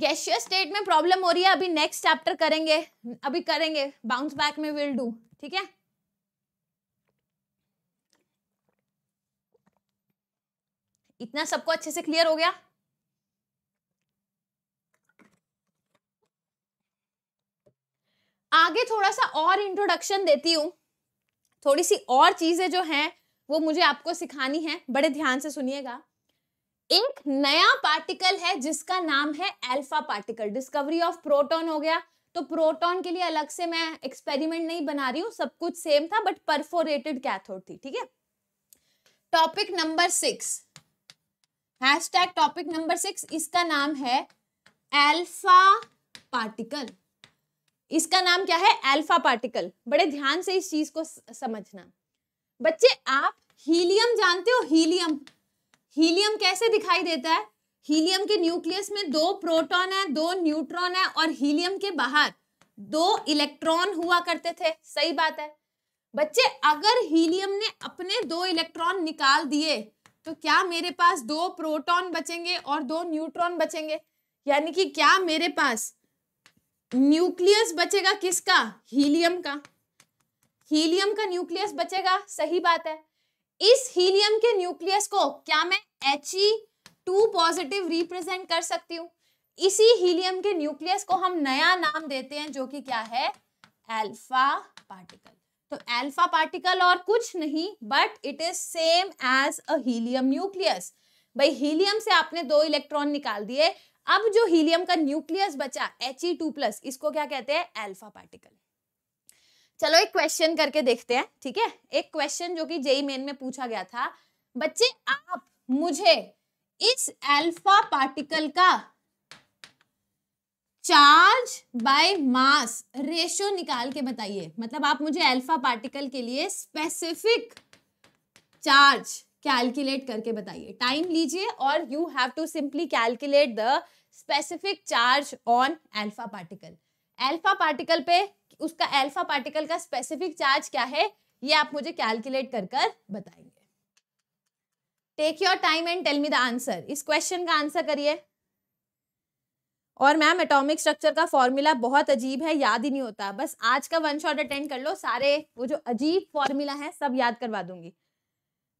A: गैशियर स्टेट में प्रॉब्लम हो रही है अभी नेक्स्ट चैप्टर करेंगे अभी करेंगे बाउंस बैक में विल डू ठीक है इतना सबको अच्छे से क्लियर हो गया आगे थोड़ा सा और इंट्रोडक्शन देती हूं थोड़ी सी और चीज़ें जो हैं वो मुझे आपको सिखानी है बड़े ध्यान से सुनिएगा एक नया पार्टिकल है जिसका नाम है alpha particle discovery of proton हो गया तो प्रोटॉन के लिए अलग से मैं एक्सपेरिमेंट नहीं बना रही हूँ सब कुछ सेम था बट परफोरेटेड कैथोड थी ठीक है topic number six hashtag topic number six इसका नाम है एल्फा पार्टिकल इसका नाम क्या है अल्फा पार्टिकल बड़े ध्यान से इस चीज को समझना बच्चे आप हीलियम जानते हो हीलियम हीलियम कैसे दिखाई देता है हीलियम के न्यूक्लियस में दो प्रोटॉन है दो न्यूट्रॉन है और हीलियम के बाहर दो इलेक्ट्रॉन हुआ करते थे सही बात है बच्चे अगर हीलियम ने अपने दो इलेक्ट्रॉन निकाल दिए तो क्या मेरे पास दो प्रोटॉन बचेंगे और दो न्यूट्रॉन बचेंगे यानी कि क्या मेरे पास न्यूक्लियस बचेगा किसका हीलियम का हीलियम का न्यूक्लियस बचेगा सही बात है इस हीलियम के न्यूक्लियस को क्या मैं H E e two positive represent कर सकती हूँ इसी हीलियम के न्यूक्लियस को हम नया नाम देते हैं जो कि क्या है एल्फा पार्टिकल तो एल्फा पार्टिकल और कुछ नहीं but it is same as a helium nucleus भाई हीलियम से आपने दो इलेक्ट्रॉन निकाल दिए अब जो हीलियम का न्यूक्लियस बचा एच ई टू प्लस इसको क्या कहते हैं एल्फा पार्टिकल चलो एक क्वेश्चन करके देखते हैं ठीक है एक क्वेश्चन जो कि जेई मेन e में पूछा गया था बच्चे आप मुझे इस एल्फा पार्टिकल का चार्ज बाय मास रेशियो निकाल के बताइए मतलब आप मुझे अल्फा पार्टिकल के लिए स्पेसिफिक चार्ज कैलकुलेट करके बताइए टाइम लीजिए और you have to simply calculate the specific charge on alpha particle alpha particle पे उसका एल्फा पार्टिकल का स्पेसिफिक चार्ज क्या है ये आप मुझे कैलकुलेट कर कर बताएंगे take your time and tell me the answer इस क्वेश्चन का आंसर करिए और मैम एटॉमिक स्ट्रक्चर का फॉर्मूला बहुत अजीब है याद ही नहीं होता बस आज का वन शॉट अटेंड कर लो सारे वो जो अजीब फॉर्मूला है सब याद करवा दूंगी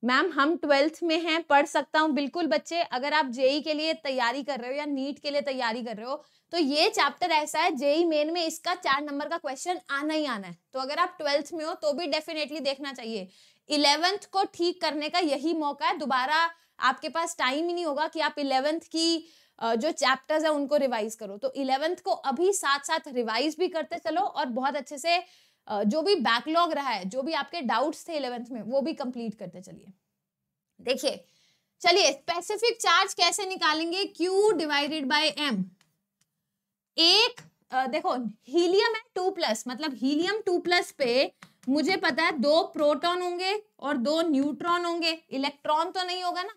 A: मैम हम ट्वेल्थ में हैं पढ़ सकता हूँ बिल्कुल बच्चे अगर आप जेई के लिए तैयारी कर रहे हो या नीट के लिए तैयारी कर रहे हो तो ये चैप्टर ऐसा है जेई मेन में इसका चार नंबर का क्वेश्चन आना ही आना है तो अगर आप ट्वेल्थ में हो तो भी डेफिनेटली देखना चाहिए इलेवेंथ को ठीक करने का यही मौका है दोबारा आपके पास टाइम ही नहीं होगा कि आप इलेवेंथ की जो चैप्टर्स है उनको रिवाइज करो तो इलेवेंथ को अभी साथ साथ रिवाइज भी करते चलो और बहुत अच्छे से जो भी बैकलॉग रहा है जो भी आपके डाउट्स थे इलेवेंथ में वो भी कंप्लीट करते चलिए देखिए चलिए स्पेसिफिक चार्ज कैसे निकालेंगे Q डिवाइडेड बाय M एक देखो हीलियम है टू प्लस मतलब हीलियम टू प्लस पे मुझे पता है दो प्रोटॉन होंगे और दो न्यूट्रॉन होंगे इलेक्ट्रॉन तो नहीं होगा ना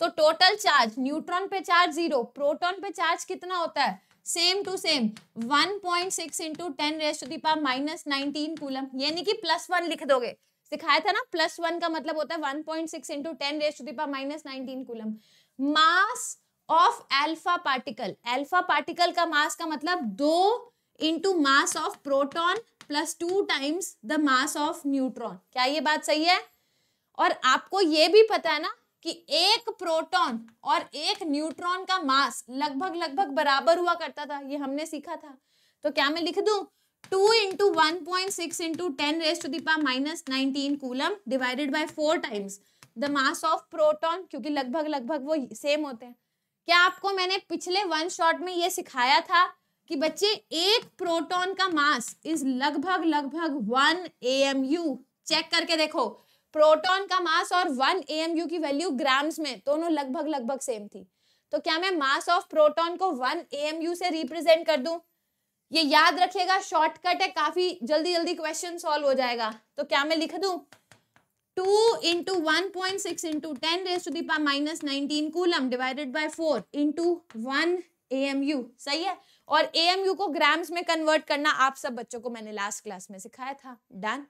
A: तो टोटल चार्ज न्यूट्रॉन पे चार्ज जीरो प्रोटॉन पे चार्ज कितना होता है same to same 1.6 point six into ten raise to the power minus nineteen coulomb यानी कि प्लस वन लिख दोगे सिखाया था ना प्लस वन का मतलब होता है one point six into ten raise to the power minus nineteen coulomb mass of alpha particle alpha particle का मास का मतलब दो into mass of proton plus two times the mass of neutron क्या ये बात सही है और आपको ये भी पता है ना कि एक प्रोटॉन और एक न्यूट्रॉन का मास लगभग लगभग बराबर हुआ करता था ये हमने सीखा था तो क्या मैं लिख दू two into one point six into ten raise to the power minus nineteen coulomb divided by four times the mass of proton क्योंकि लगभग लगभग वो सेम होते हैं क्या आपको मैंने पिछले वन शॉट में ये सिखाया था कि बच्चे एक प्रोटॉन का मास इज लगभग लगभग one A M U check करके देखो प्रोटॉन का मास और वन एएमयू की वैल्यू ग्राम्स में दोनों लगभग लगभग सेम थी तो क्या मैं मास ऑफ प्रोटॉन को वन एएमयू से रिप्रेजेंट कर दू ये याद रखिएगा शॉर्टकट है काफी जल्दी जल्दी क्वेश्चन सॉल्व हो जाएगा तो क्या मैं लिख दू two into one point six into ten raise to the power minus nineteen coulomb divided by four into one AMU सही है और एएमयू को ग्राम्स में कन्वर्ट करना आप सब बच्चों को मैंने लास्ट क्लास में सिखाया था डन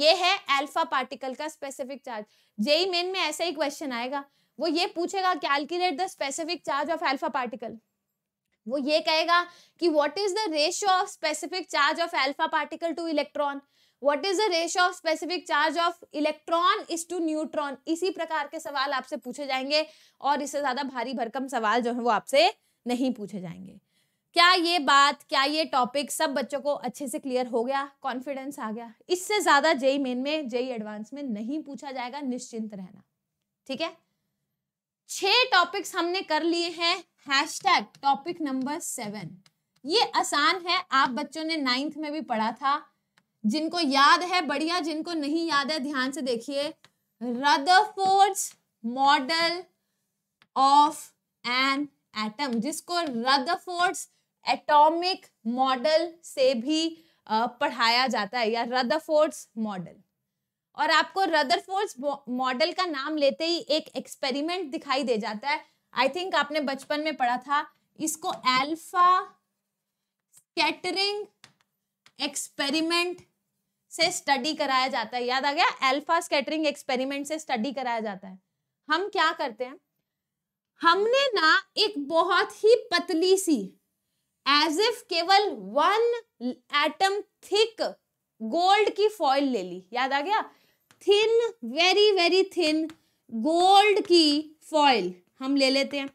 A: ये है अल्फा पार्टिकल का स्पेसिफिक चार्ज जेई मेन में ऐसा ही क्वेश्चन आएगा वो ये पूछेगा calculate the specific charge of alpha particle वो ये कहेगा कि what is the ratio of specific charge of alpha particle to electron what is the ratio of specific charge of electron is to neutron इसी प्रकार के सवाल आपसे पूछे जाएंगे और इससे ज्यादा भारी भरकम सवाल जो है वो आपसे नहीं पूछे जाएंगे क्या ये बात क्या ये टॉपिक सब बच्चों को अच्छे से क्लियर हो गया कॉन्फिडेंस आ गया इससे ज़्यादा जेई मेन में जेई एडवांस में नहीं पूछा जाएगा निश्चिंत रहना ठीक है छह टॉपिक्स हमने कर लिए हैं हैश टॉपिक नंबर सेवन ये आसान है आप बच्चों ने नाइन्थ में भी पढ़ा था जिनको याद है बढ़िया जिनको नहीं याद है ध्यान से देखिए Rutherford's model of an atom जिसको रदरफोर्ड्स एटॉमिक मॉडल से भी पढ़ाया जाता है या रदरफोर्ड्स मॉडल और आपको रदरफोर्ड्स मॉडल का नाम लेते ही एक एक्सपेरिमेंट दिखाई दे जाता है आई थिंक आपने बचपन में पढ़ा था इसको अल्फा स्कैटरिंग एक्सपेरिमेंट से स्टडी कराया जाता है याद आ गया अल्फा स्कैटरिंग एक्सपेरिमेंट से स्टडी कराया जाता है हम क्या करते हैं हमने ना एक बहुत ही पतली सी एज इफ केवल वन एटम थिक गोल्ड की फॉइल ले ली याद आ गया thin very very thin gold की फॉइल हम ले लेते हैं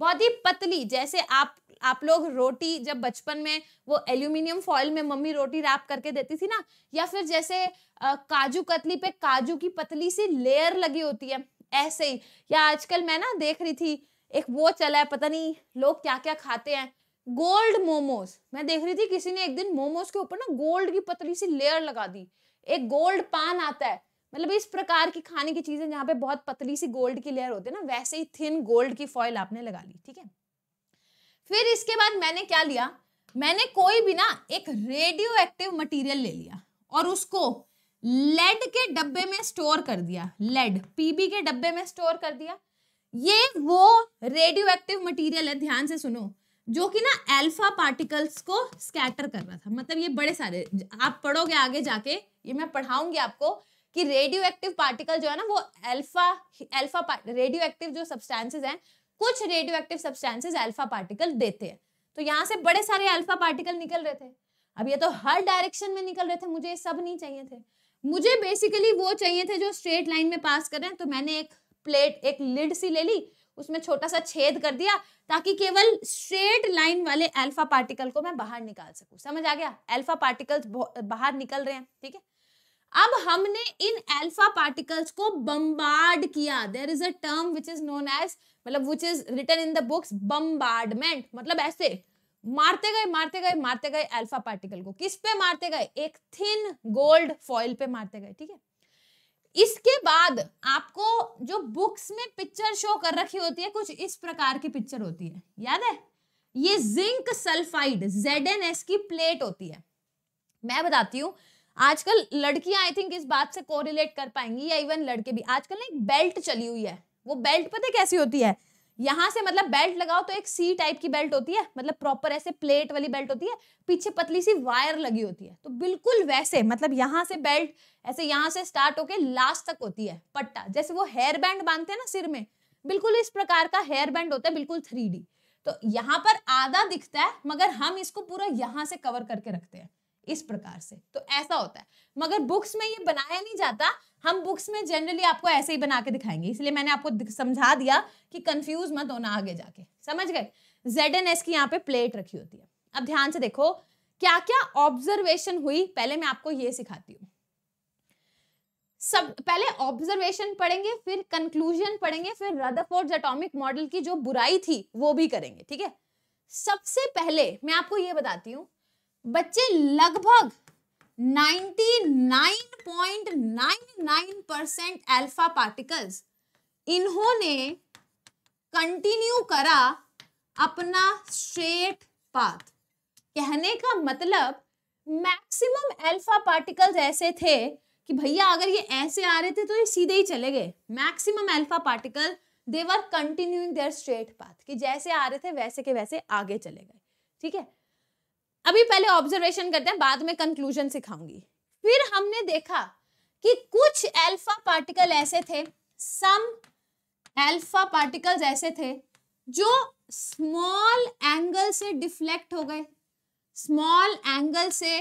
A: बहुत ही पतली जैसे आप आप लोग रोटी जब बचपन में वो एल्यूमिनियम फॉइल में मम्मी रोटी रैप करके देती थी ना या फिर जैसे आ, काजू कतली पे काजू की पतली सी लेयर लगी होती है ऐसे ही या आजकल मैं ना देख रही थी एक वो चला है पता नहीं लोग क्या क्या खाते हैं गोल्ड मोमोज मैं देख रही थी किसी ने एक दिन मोमोज के ऊपर ना गोल्ड की पतली सी लेयर लगा दी एक गोल्ड पान आता है मतलब इस प्रकार की खाने की चीजें जहाँ पे बहुत पतली सी गोल्ड की लेयर होती है ना वैसे ही थिन गोल्ड की फॉइल आपने लगा ली ठीक है फिर इसके बाद मैंने क्या लिया मैंने कोई भी ना एक रेडियो एक्टिव मटीरियल ले लिया और उसको लेड के डब्बे में स्टोर कर दिया लेड पीबी के डब्बे में स्टोर कर दिया ये वो रेडियो एक्टिव मटीरियल है ध्यान से सुनो जो कि ना अल्फा पार्टिकल्स को स्कैटर कर रहा था मतलब ये बड़े सारे आप पढ़ोगे आगे जाके ये मैं पढ़ाऊंगी आपको कि रेडियो एक्टिव पार्टिकल जो है ना वो अल्फा अल्फा रेडियो एक्टिव जो सब्सटेंसेज हैं कुछ radioactive substances alpha particle देते हैं तो यहाँ से बड़े सारे अल्फा पार्टिकल निकल रहे थे अब ये तो हर डायरेक्शन में निकल रहे थे मुझे ये सब नहीं चाहिए थे मुझे बेसिकली वो चाहिए थे जो स्ट्रेट लाइन में पास करें तो मैंने एक प्लेट एक लिड सी ले ली उसमें छोटा सा छेद कर दिया ताकि केवल स्ट्रेट लाइन वाले अल्फा पार्टिकल को मैं बाहर निकाल सकूं समझ आ गया अल्फा पार्टिकल्स बाहर निकल रहे हैं ठीक है अब हमने इन अल्फा पार्टिकल्स को बम्बार्ड किया there is a term which is known as मतलब which is written in the books bombardment मतलब ऐसे मारते गए मारते गए मारते गए अल्फा पार्टिकल को किस पे मारते गए एक थिन गोल्ड फॉइल पे मारते गए ठीक है इसके बाद आपको जो बुक्स में पिक्चर शो कर रखी होती है कुछ इस प्रकार की पिक्चर होती है याद है ये zinc sulphide Z N S की प्लेट होती है मैं बताती हूँ आजकल लड़कियां आई थिंक इस बात से कोरिलेट कर पाएंगी या इवन लड़के भी आजकल ना एक बेल्ट चली हुई है वो बेल्ट पता कैसी होती है यहां से मतलब बेल्ट लगाओ तो एक सी टाइप की बेल्ट होती है मतलब प्रॉपर ऐसे प्लेट वाली बेल्ट होती है पीछे पतली सी वायर लगी होती है तो बिल्कुल वैसे मतलब यहां से बेल्ट ऐसे यहां से स्टार्ट होके लास्ट तक होती है पट्टा जैसे वो हेयर बैंड बांधते हैं ना सिर में बिल्कुल इस प्रकार का हेयर बैंड होता है बिल्कुल थ्री तो यहाँ पर आधा दिखता है मगर हम इसको पूरा यहाँ से कवर करके रखते हैं इस प्रकार से तो ऐसा होता है मगर बुक्स में ये बनाया नहीं जाता हम बुक्स में जनरली आपको ऐसे ही बना के दिखाएंगे इसलिए मैंने आपको समझा दिया कि कंफ्यूज मत होना आगे जाके समझ गए जेड एन एस की यहाँ पे प्लेट रखी होती है अब ध्यान से देखो क्या क्या ऑब्जर्वेशन हुई पहले मैं आपको ये सिखाती हूँ सब पहले ऑब्जर्वेशन पढ़ेंगे फिर कंक्लूजन पढ़ेंगे फिर रदरफोर्ड एटॉमिक मॉडल की जो बुराई थी वो भी करेंगे ठीक है सबसे पहले मैं आपको ये बताती हूँ बच्चे लगभग 99.99 परसेंट एल्फा पार्टिकल्स इन्होंने कंटिन्यू करा अपना स्ट्रेट पाथ कहने का मतलब मैक्सिमम अल्फा पार्टिकल्स ऐसे थे कि भैया अगर ये ऐसे आ रहे थे तो ये सीधे ही चले गए maximum alpha particle they were continuing their straight path कि जैसे आ रहे थे वैसे के वैसे आगे चले गए ठीक है अभी पहले ऑब्जर्वेशन करते हैं बाद में कंक्लूजन सिखाऊंगी फिर हमने देखा कि कुछ एल्फा पार्टिकल ऐसे थे सम एल्फा पार्टिकल्स ऐसे थे जो स्मॉल एंगल से डिफ्लेक्ट हो गए स्मॉल एंगल से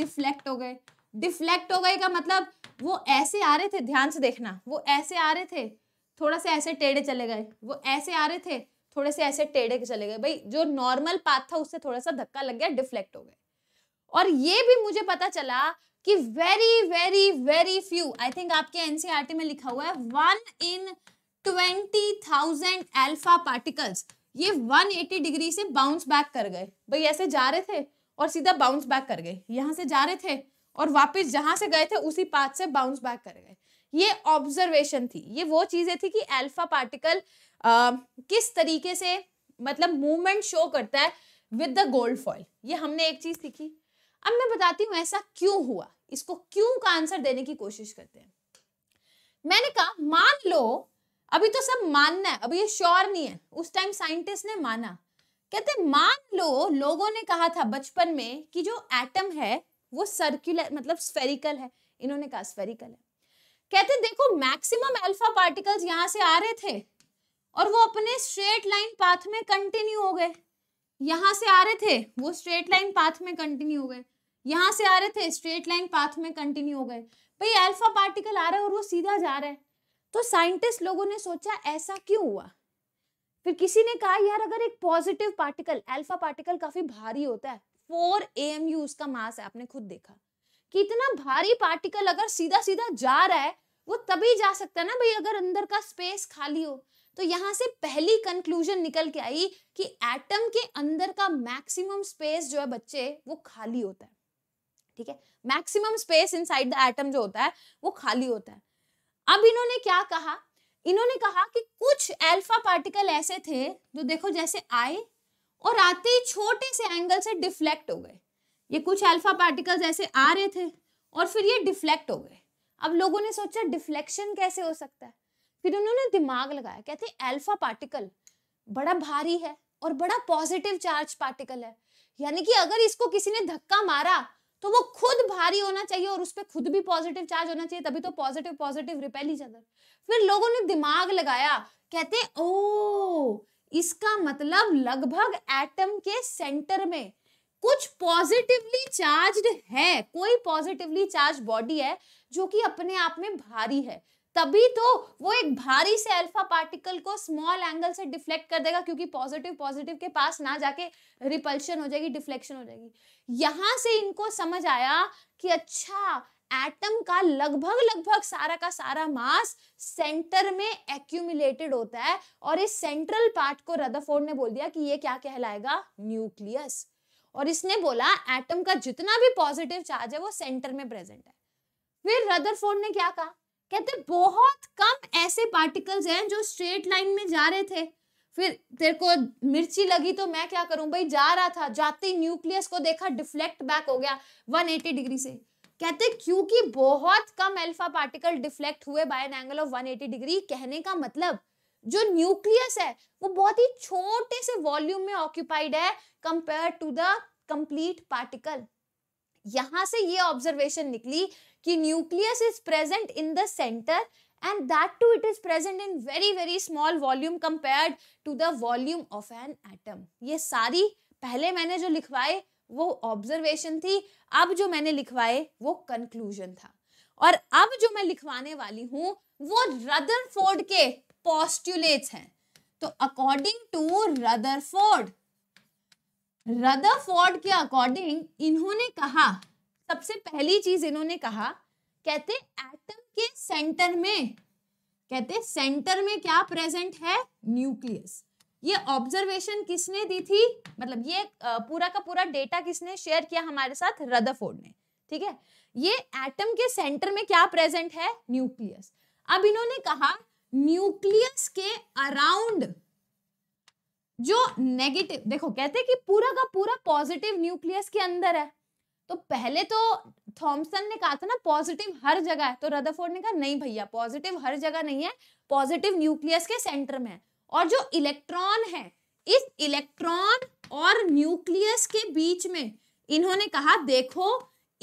A: डिफ्लेक्ट हो गए डिफ्लेक्ट हो गए का मतलब वो ऐसे आ रहे थे ध्यान से देखना वो ऐसे आ रहे थे थोड़ा सा ऐसे टेढ़े चले गए वो ऐसे आ रहे थे थोड़े से ऐसे टेढ़े के चले गए भाई जो नॉर्मल पाथ था उससे थोड़ा सा धक्का लग गया डिफ्लेक्ट हो गए और ये भी मुझे पता चला कि very very very few I think आपके एनसीआरटी e में लिखा हुआ है one in twenty thousand alpha particles ये एटी डिग्री से बाउंस बैक कर गए भाई ऐसे जा रहे थे और सीधा बाउंस बैक कर गए यहां से जा रहे थे और वापस जहां से गए थे उसी पाथ से बाउंस बैक कर गए ये ऑब्जर्वेशन थी ये वो चीजें थी कि एल्फा पार्टिकल आ, किस तरीके से मतलब मूवमेंट शो करता है विद द गोल्ड फॉइल ये हमने एक चीज सीखी अब मैं बताती हूँ ऐसा क्यों हुआ इसको क्यों का आंसर देने की कोशिश करते हैं मैंने कहा मान लो अभी तो सब मानना है अभी ये श्योर नहीं है उस टाइम साइंटिस्ट ने माना कहते मान लो लोगों ने कहा था बचपन में कि जो एटम है वो सर्कुलर मतलब स्फेरिकल है इन्होंने कहा स्फेरिकल है कहते देखो मैक्सिमम अल्फा पार्टिकल्स यहां से आ रहे थे और वो अपने स्ट्रेट लाइन पाथ में कंटिन्यू हो गए यहाँ से आ रहे थे वो स्ट्रेट लाइन पाथ में कंटिन्यू हो गए यहाँ से आ रहे थे स्ट्रेट लाइन पाथ में कंटिन्यू हो गए भाई अल्फा पार्टिकल आ रहा है और वो सीधा जा रहा है तो साइंटिस्ट लोगों ने सोचा ऐसा क्यों हुआ फिर किसी ने कहा यार अगर एक पॉजिटिव पार्टिकल अल्फा पार्टिकल काफी भारी होता है फोर ए उसका मास है आपने खुद देखा कि इतना भारी पार्टिकल अगर सीधा सीधा जा रहा है वो तभी जा सकता है ना भाई अगर अंदर का स्पेस खाली हो तो यहाँ से पहली कंक्लूजन निकल के आई कि एटम के अंदर का मैक्सिमम स्पेस जो है बच्चे वो खाली होता है ठीक है maximum space inside the atom जो होता है वो खाली होता है अब इन्होंने क्या कहा इन्होंने कहा कि कुछ अल्फा पार्टिकल ऐसे थे जो देखो जैसे आए और आते ही छोटे से एंगल से डिफ्लेक्ट हो गए ये कुछ अल्फा पार्टिकल्स ऐसे आ रहे थे और फिर ये डिफ्लेक्ट हो गए अब लोगों ने सोचा डिफ्लेक्शन कैसे हो सकता है फिर उन्होंने दिमाग लगाया कहते अल्फा पार्टिकल बड़ा भारी है और बड़ा पॉजिटिव चार्ज पार्टिकल है यानी कि अगर इसको किसी ने धक्का मारा तो वो खुद भारी होना चाहिए और उस पर खुद भी पॉजिटिव चार्ज होना चाहिए तभी तो पॉजिटिव पॉजिटिव रिपेल ही अदर फिर लोगों ने दिमाग लगाया कहते ओ इसका मतलब लगभग एटम के सेंटर में कुछ पॉजिटिवली चार्ज्ड है कोई पॉजिटिवली चार्ज बॉडी है जो कि अपने आप में भारी है तभी तो वो एक भारी से अल्फा पार्टिकल को स्मॉल एंगल से डिफ्लेक्ट कर देगा क्योंकि पॉजिटिव पॉजिटिव के पास ना जाके रिपल्शन हो जाएगी डिफ्लेक्शन हो जाएगी यहां से इनको समझ आया कि अच्छा एटम का लगभग लगभग सारा का सारा मास सेंटर में एक्यूमिलेटेड होता है और इस सेंट्रल पार्ट को रदरफोर्ड ने बोल दिया कि ये क्या कहलाएगा न्यूक्लियस और इसने बोला एटम का जितना भी पॉजिटिव चार्ज है वो सेंटर में प्रेजेंट है फिर रदरफोर्ड ने क्या कहा कहते बहुत कम ऐसे पार्टिकल्स हैं जो स्ट्रेट लाइन में जा रहे थे फिर तेरे को मिर्ची लगी तो मैं क्या करूं भाई जा रहा था जाते ही न्यूक्लियस को देखा डिफ्लेक्ट बैक हो गया 180 डिग्री से कहते क्योंकि बहुत कम अल्फा पार्टिकल डिफ्लेक्ट हुए by an angle of 180 degree कहने का मतलब जो न्यूक्लियस है वो बहुत ही छोटे से वॉल्यूम में ऑक्यूपाइड है compared to the complete particle यहां से ये ऑब्जर्वेशन निकली कि nucleus is present in the centre and that too it is present in very very small volume compared to the volume of an atom ये सारी पहले मैंने जो लिखवाए वो ऑब्जर्वेशन थी अब जो मैंने लिखवाए वो कंक्लूजन था और अब जो मैं लिखवाने वाली हूँ वो रदरफोर्ड के पॉस्टुलेट्स हैं तो अकॉर्डिंग टू रदरफोर्ड रदरफोर्ड के अकॉर्डिंग इन्होंने कहा सबसे पहली चीज इन्होंने कहा कहते एटम के सेंटर में कहते सेंटर में क्या प्रेजेंट है न्यूक्लियस ये ऑब्जर्वेशन किसने दी थी मतलब ये पूरा का पूरा डेटा किसने शेयर किया हमारे साथ रदरफोर्ड ने ठीक है ये एटम के सेंटर में क्या प्रेजेंट है न्यूक्लियस अब इन्होंने कहा न्यूक्लियस के अराउंड जो नेगेटिव देखो कहते कि पूरा का पूरा पॉजिटिव न्यूक्लियस के अंदर है तो पहले तो थॉमसन ने कहा था ना पॉजिटिव हर जगह है तो रदरफोर्ड ने कहा नहीं भैया पॉजिटिव हर जगह नहीं है पॉजिटिव न्यूक्लियस के सेंटर में है और जो इलेक्ट्रॉन है इस इलेक्ट्रॉन और न्यूक्लियस के बीच में इन्होंने कहा देखो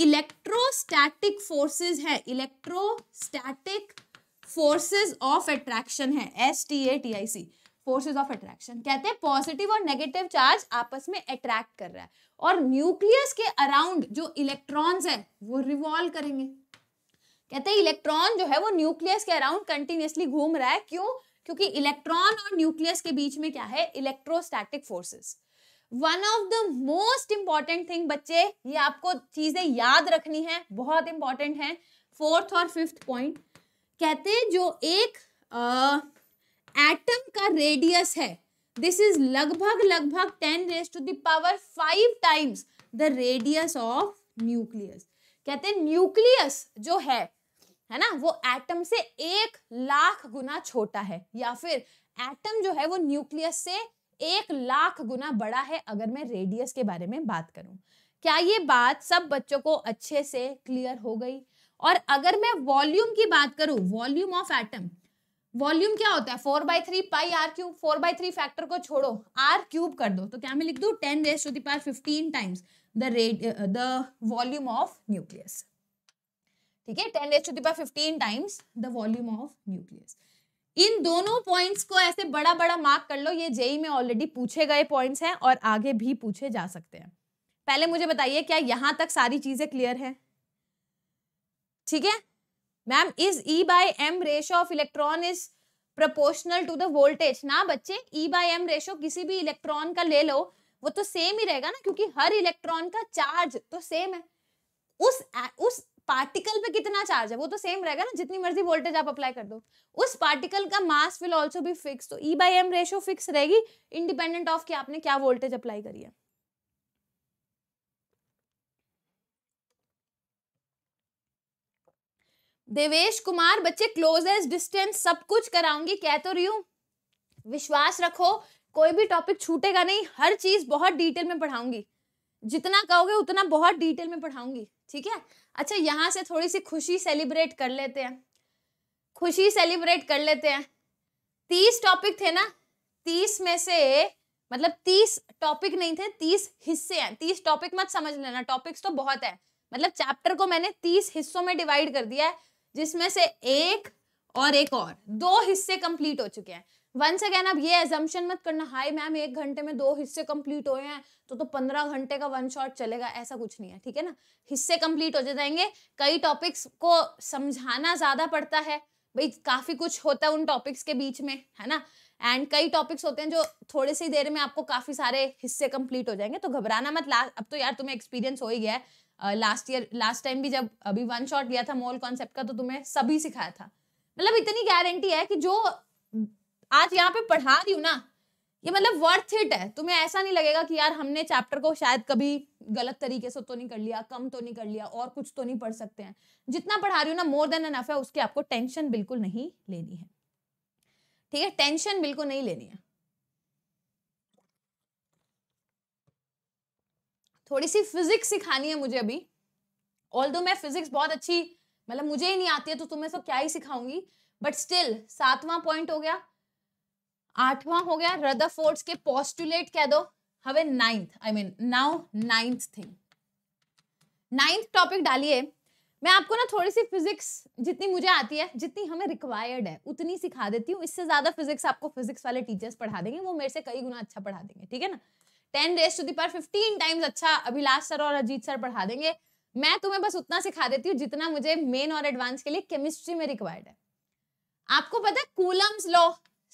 A: इलेक्ट्रोस्टैटिक फोर्सेस है इलेक्ट्रोस्टैटिक फोर्सेस ऑफ अट्रैक्शन है S T A T I C forces of attraction कहते हैं पॉजिटिव और नेगेटिव चार्ज आपस में अट्रैक्ट कर रहा है और न्यूक्लियस के अराउंड जो इलेक्ट्रॉन्स हैं वो रिवॉल्व करेंगे कहते हैं इलेक्ट्रॉन जो है वो न्यूक्लियस के अराउंड कंटिन्यूसली घूम रहा है क्यों क्योंकि इलेक्ट्रॉन और न्यूक्लियस के बीच में क्या है electrostatic forces one of the most important thing बच्चे ये आपको चीजें याद रखनी है बहुत इंपॉर्टेंट है फोर्थ और फिफ्थ पॉइंट कहते हैं जो एक एटम का रेडियस है दिस इज लगभग लगभग ten raise to the power five times the radius of nucleus कहते हैं न्यूक्लियस जो है है ना वो एटम से एक लाख गुना छोटा है या फिर एटम जो है वो न्यूक्लियस से एक लाख गुना बड़ा है अगर मैं रेडियस के बारे में बात करूं क्या ये बात सब बच्चों को अच्छे से क्लियर हो गई और अगर मैं वॉल्यूम की बात करूं वॉल्यूम ऑफ एटम वॉल्यूम क्या होता है four by three pi R cube four by three factor को छोड़ो आर क्यूब कर दो तो क्या मैं लिख दू ten raise to the power fifteen times the rate the volume of nucleus ठीक है ten raise to the power fifteen times the volume of nucleus इन दोनों पॉइंट्स को ऐसे बड़ा बड़ा मार्क कर लो ये जेई में ऑलरेडी पूछे गए पॉइंट्स हैं और आगे भी पूछे जा सकते हैं पहले मुझे बताइए क्या यहां तक सारी चीजें क्लियर है ठीक है ma'am is E by M ratio of electron is proportional to the voltage ना बच्चे ई बाय एम रेशो किसी भी इलेक्ट्रॉन का ले लो वो तो सेम ही रहेगा ना क्योंकि हर इलेक्ट्रॉन का चार्ज तो सेम है उस उस पार्टिकल पे कितना चार्ज है वो तो सेम रहेगा ना जितनी मर्जी वोल्टेज आप अप्लाई कर दो उस पार्टिकल का mass will also be fix तो E by M ratio fix रहेगी इंडिपेंडेंट ऑफ कि आपने क्या वोल्टेज अप्लाई करी है देवेश कुमार बच्चे क्लोजेस्ट डिस्टेंस सब कुछ कराऊंगी कह तो रही हूं विश्वास रखो कोई भी टॉपिक छूटेगा नहीं हर चीज बहुत डिटेल में पढ़ाऊंगी जितना कहोगे उतना बहुत डिटेल में पढ़ाऊंगी ठीक है अच्छा यहाँ से थोड़ी सी खुशी सेलिब्रेट कर लेते हैं खुशी सेलिब्रेट कर लेते हैं तीस टॉपिक थे ना तीस में से मतलब तीस टॉपिक नहीं थे तीस हिस्से हैं तीस टॉपिक मत समझ लेना टॉपिक्स तो बहुत है मतलब चैप्टर को मैंने तीस हिस्सों में डिवाइड कर दिया है जिसमें से एक और एक और दो हिस्से कंप्लीट हो चुके हैं से कहना अब ये एजम्पन मत करना हाई मैम एक घंटे में दो हिस्से कंप्लीट हुए हैं तो तो पंद्रह घंटे का वन शॉट चलेगा ऐसा कुछ नहीं है ठीक है ना हिस्से कंप्लीट हो जाएंगे कई टॉपिक्स को समझाना ज्यादा पड़ता है भाई काफी कुछ होता है उन टॉपिक्स के बीच में है ना एंड कई टॉपिक्स होते हैं जो थोड़े से देर में आपको काफी सारे हिस्से कंप्लीट हो जाएंगे तो घबराना मत ला अब तो यार तुम्हें एक्सपीरियंस हो ही गया है लास्ट ईयर लास्ट टाइम भी जब अभी वन शॉट लिया था मोल कॉन्सेप्ट का तो तुम्हें सभी सिखाया था मतलब इतनी गारंटी है कि जो आज यहाँ पे पढ़ा रही हूँ ना ये मतलब वर्थ इट है तुम्हें ऐसा नहीं लगेगा कि यार हमने चैप्टर को शायद कभी गलत तरीके से तो नहीं कर लिया कम तो नहीं कर लिया और कुछ तो नहीं पढ़ सकते हैं जितना पढ़ा रही हूँ ना मोर देन एनफ है उसकी आपको टेंशन बिल्कुल नहीं लेनी है ठीक है टेंशन बिल्कुल नहीं लेनी है थोड़ी सी फिजिक्स सिखानी है मुझे अभी ऑल मैं फिजिक्स बहुत अच्छी मतलब मुझे ही नहीं आती है तो तुम्हें तो क्या ही सिखाऊंगी बट स्टिल सातवां पॉइंट हो गया आठवां हो गया रदर फोर्ट्स के पॉस्टुलेट कह दो have ninth I mean now ninth thing ninth topic डालिए मैं आपको ना थोड़ी सी फिजिक्स जितनी मुझे आती है जितनी हमें रिक्वायर्ड है उतनी सिखा देती हूँ इससे ज्यादा फिजिक्स आपको फिजिक्स वाले टीचर्स पढ़ा देंगे वो मेरे से कई गुना अच्छा पढ़ा देंगे ठीक है ना ten raise to the power fifteen times अच्छा अभिलाष सर और अजीत सर पढ़ा देंगे मैं तुम्हें बस उतना सिखा देती हूँ जितना मुझे मेन और एडवांस के लिए केमिस्ट्री में रिक्वायर्ड है आपको पता है Coulomb's law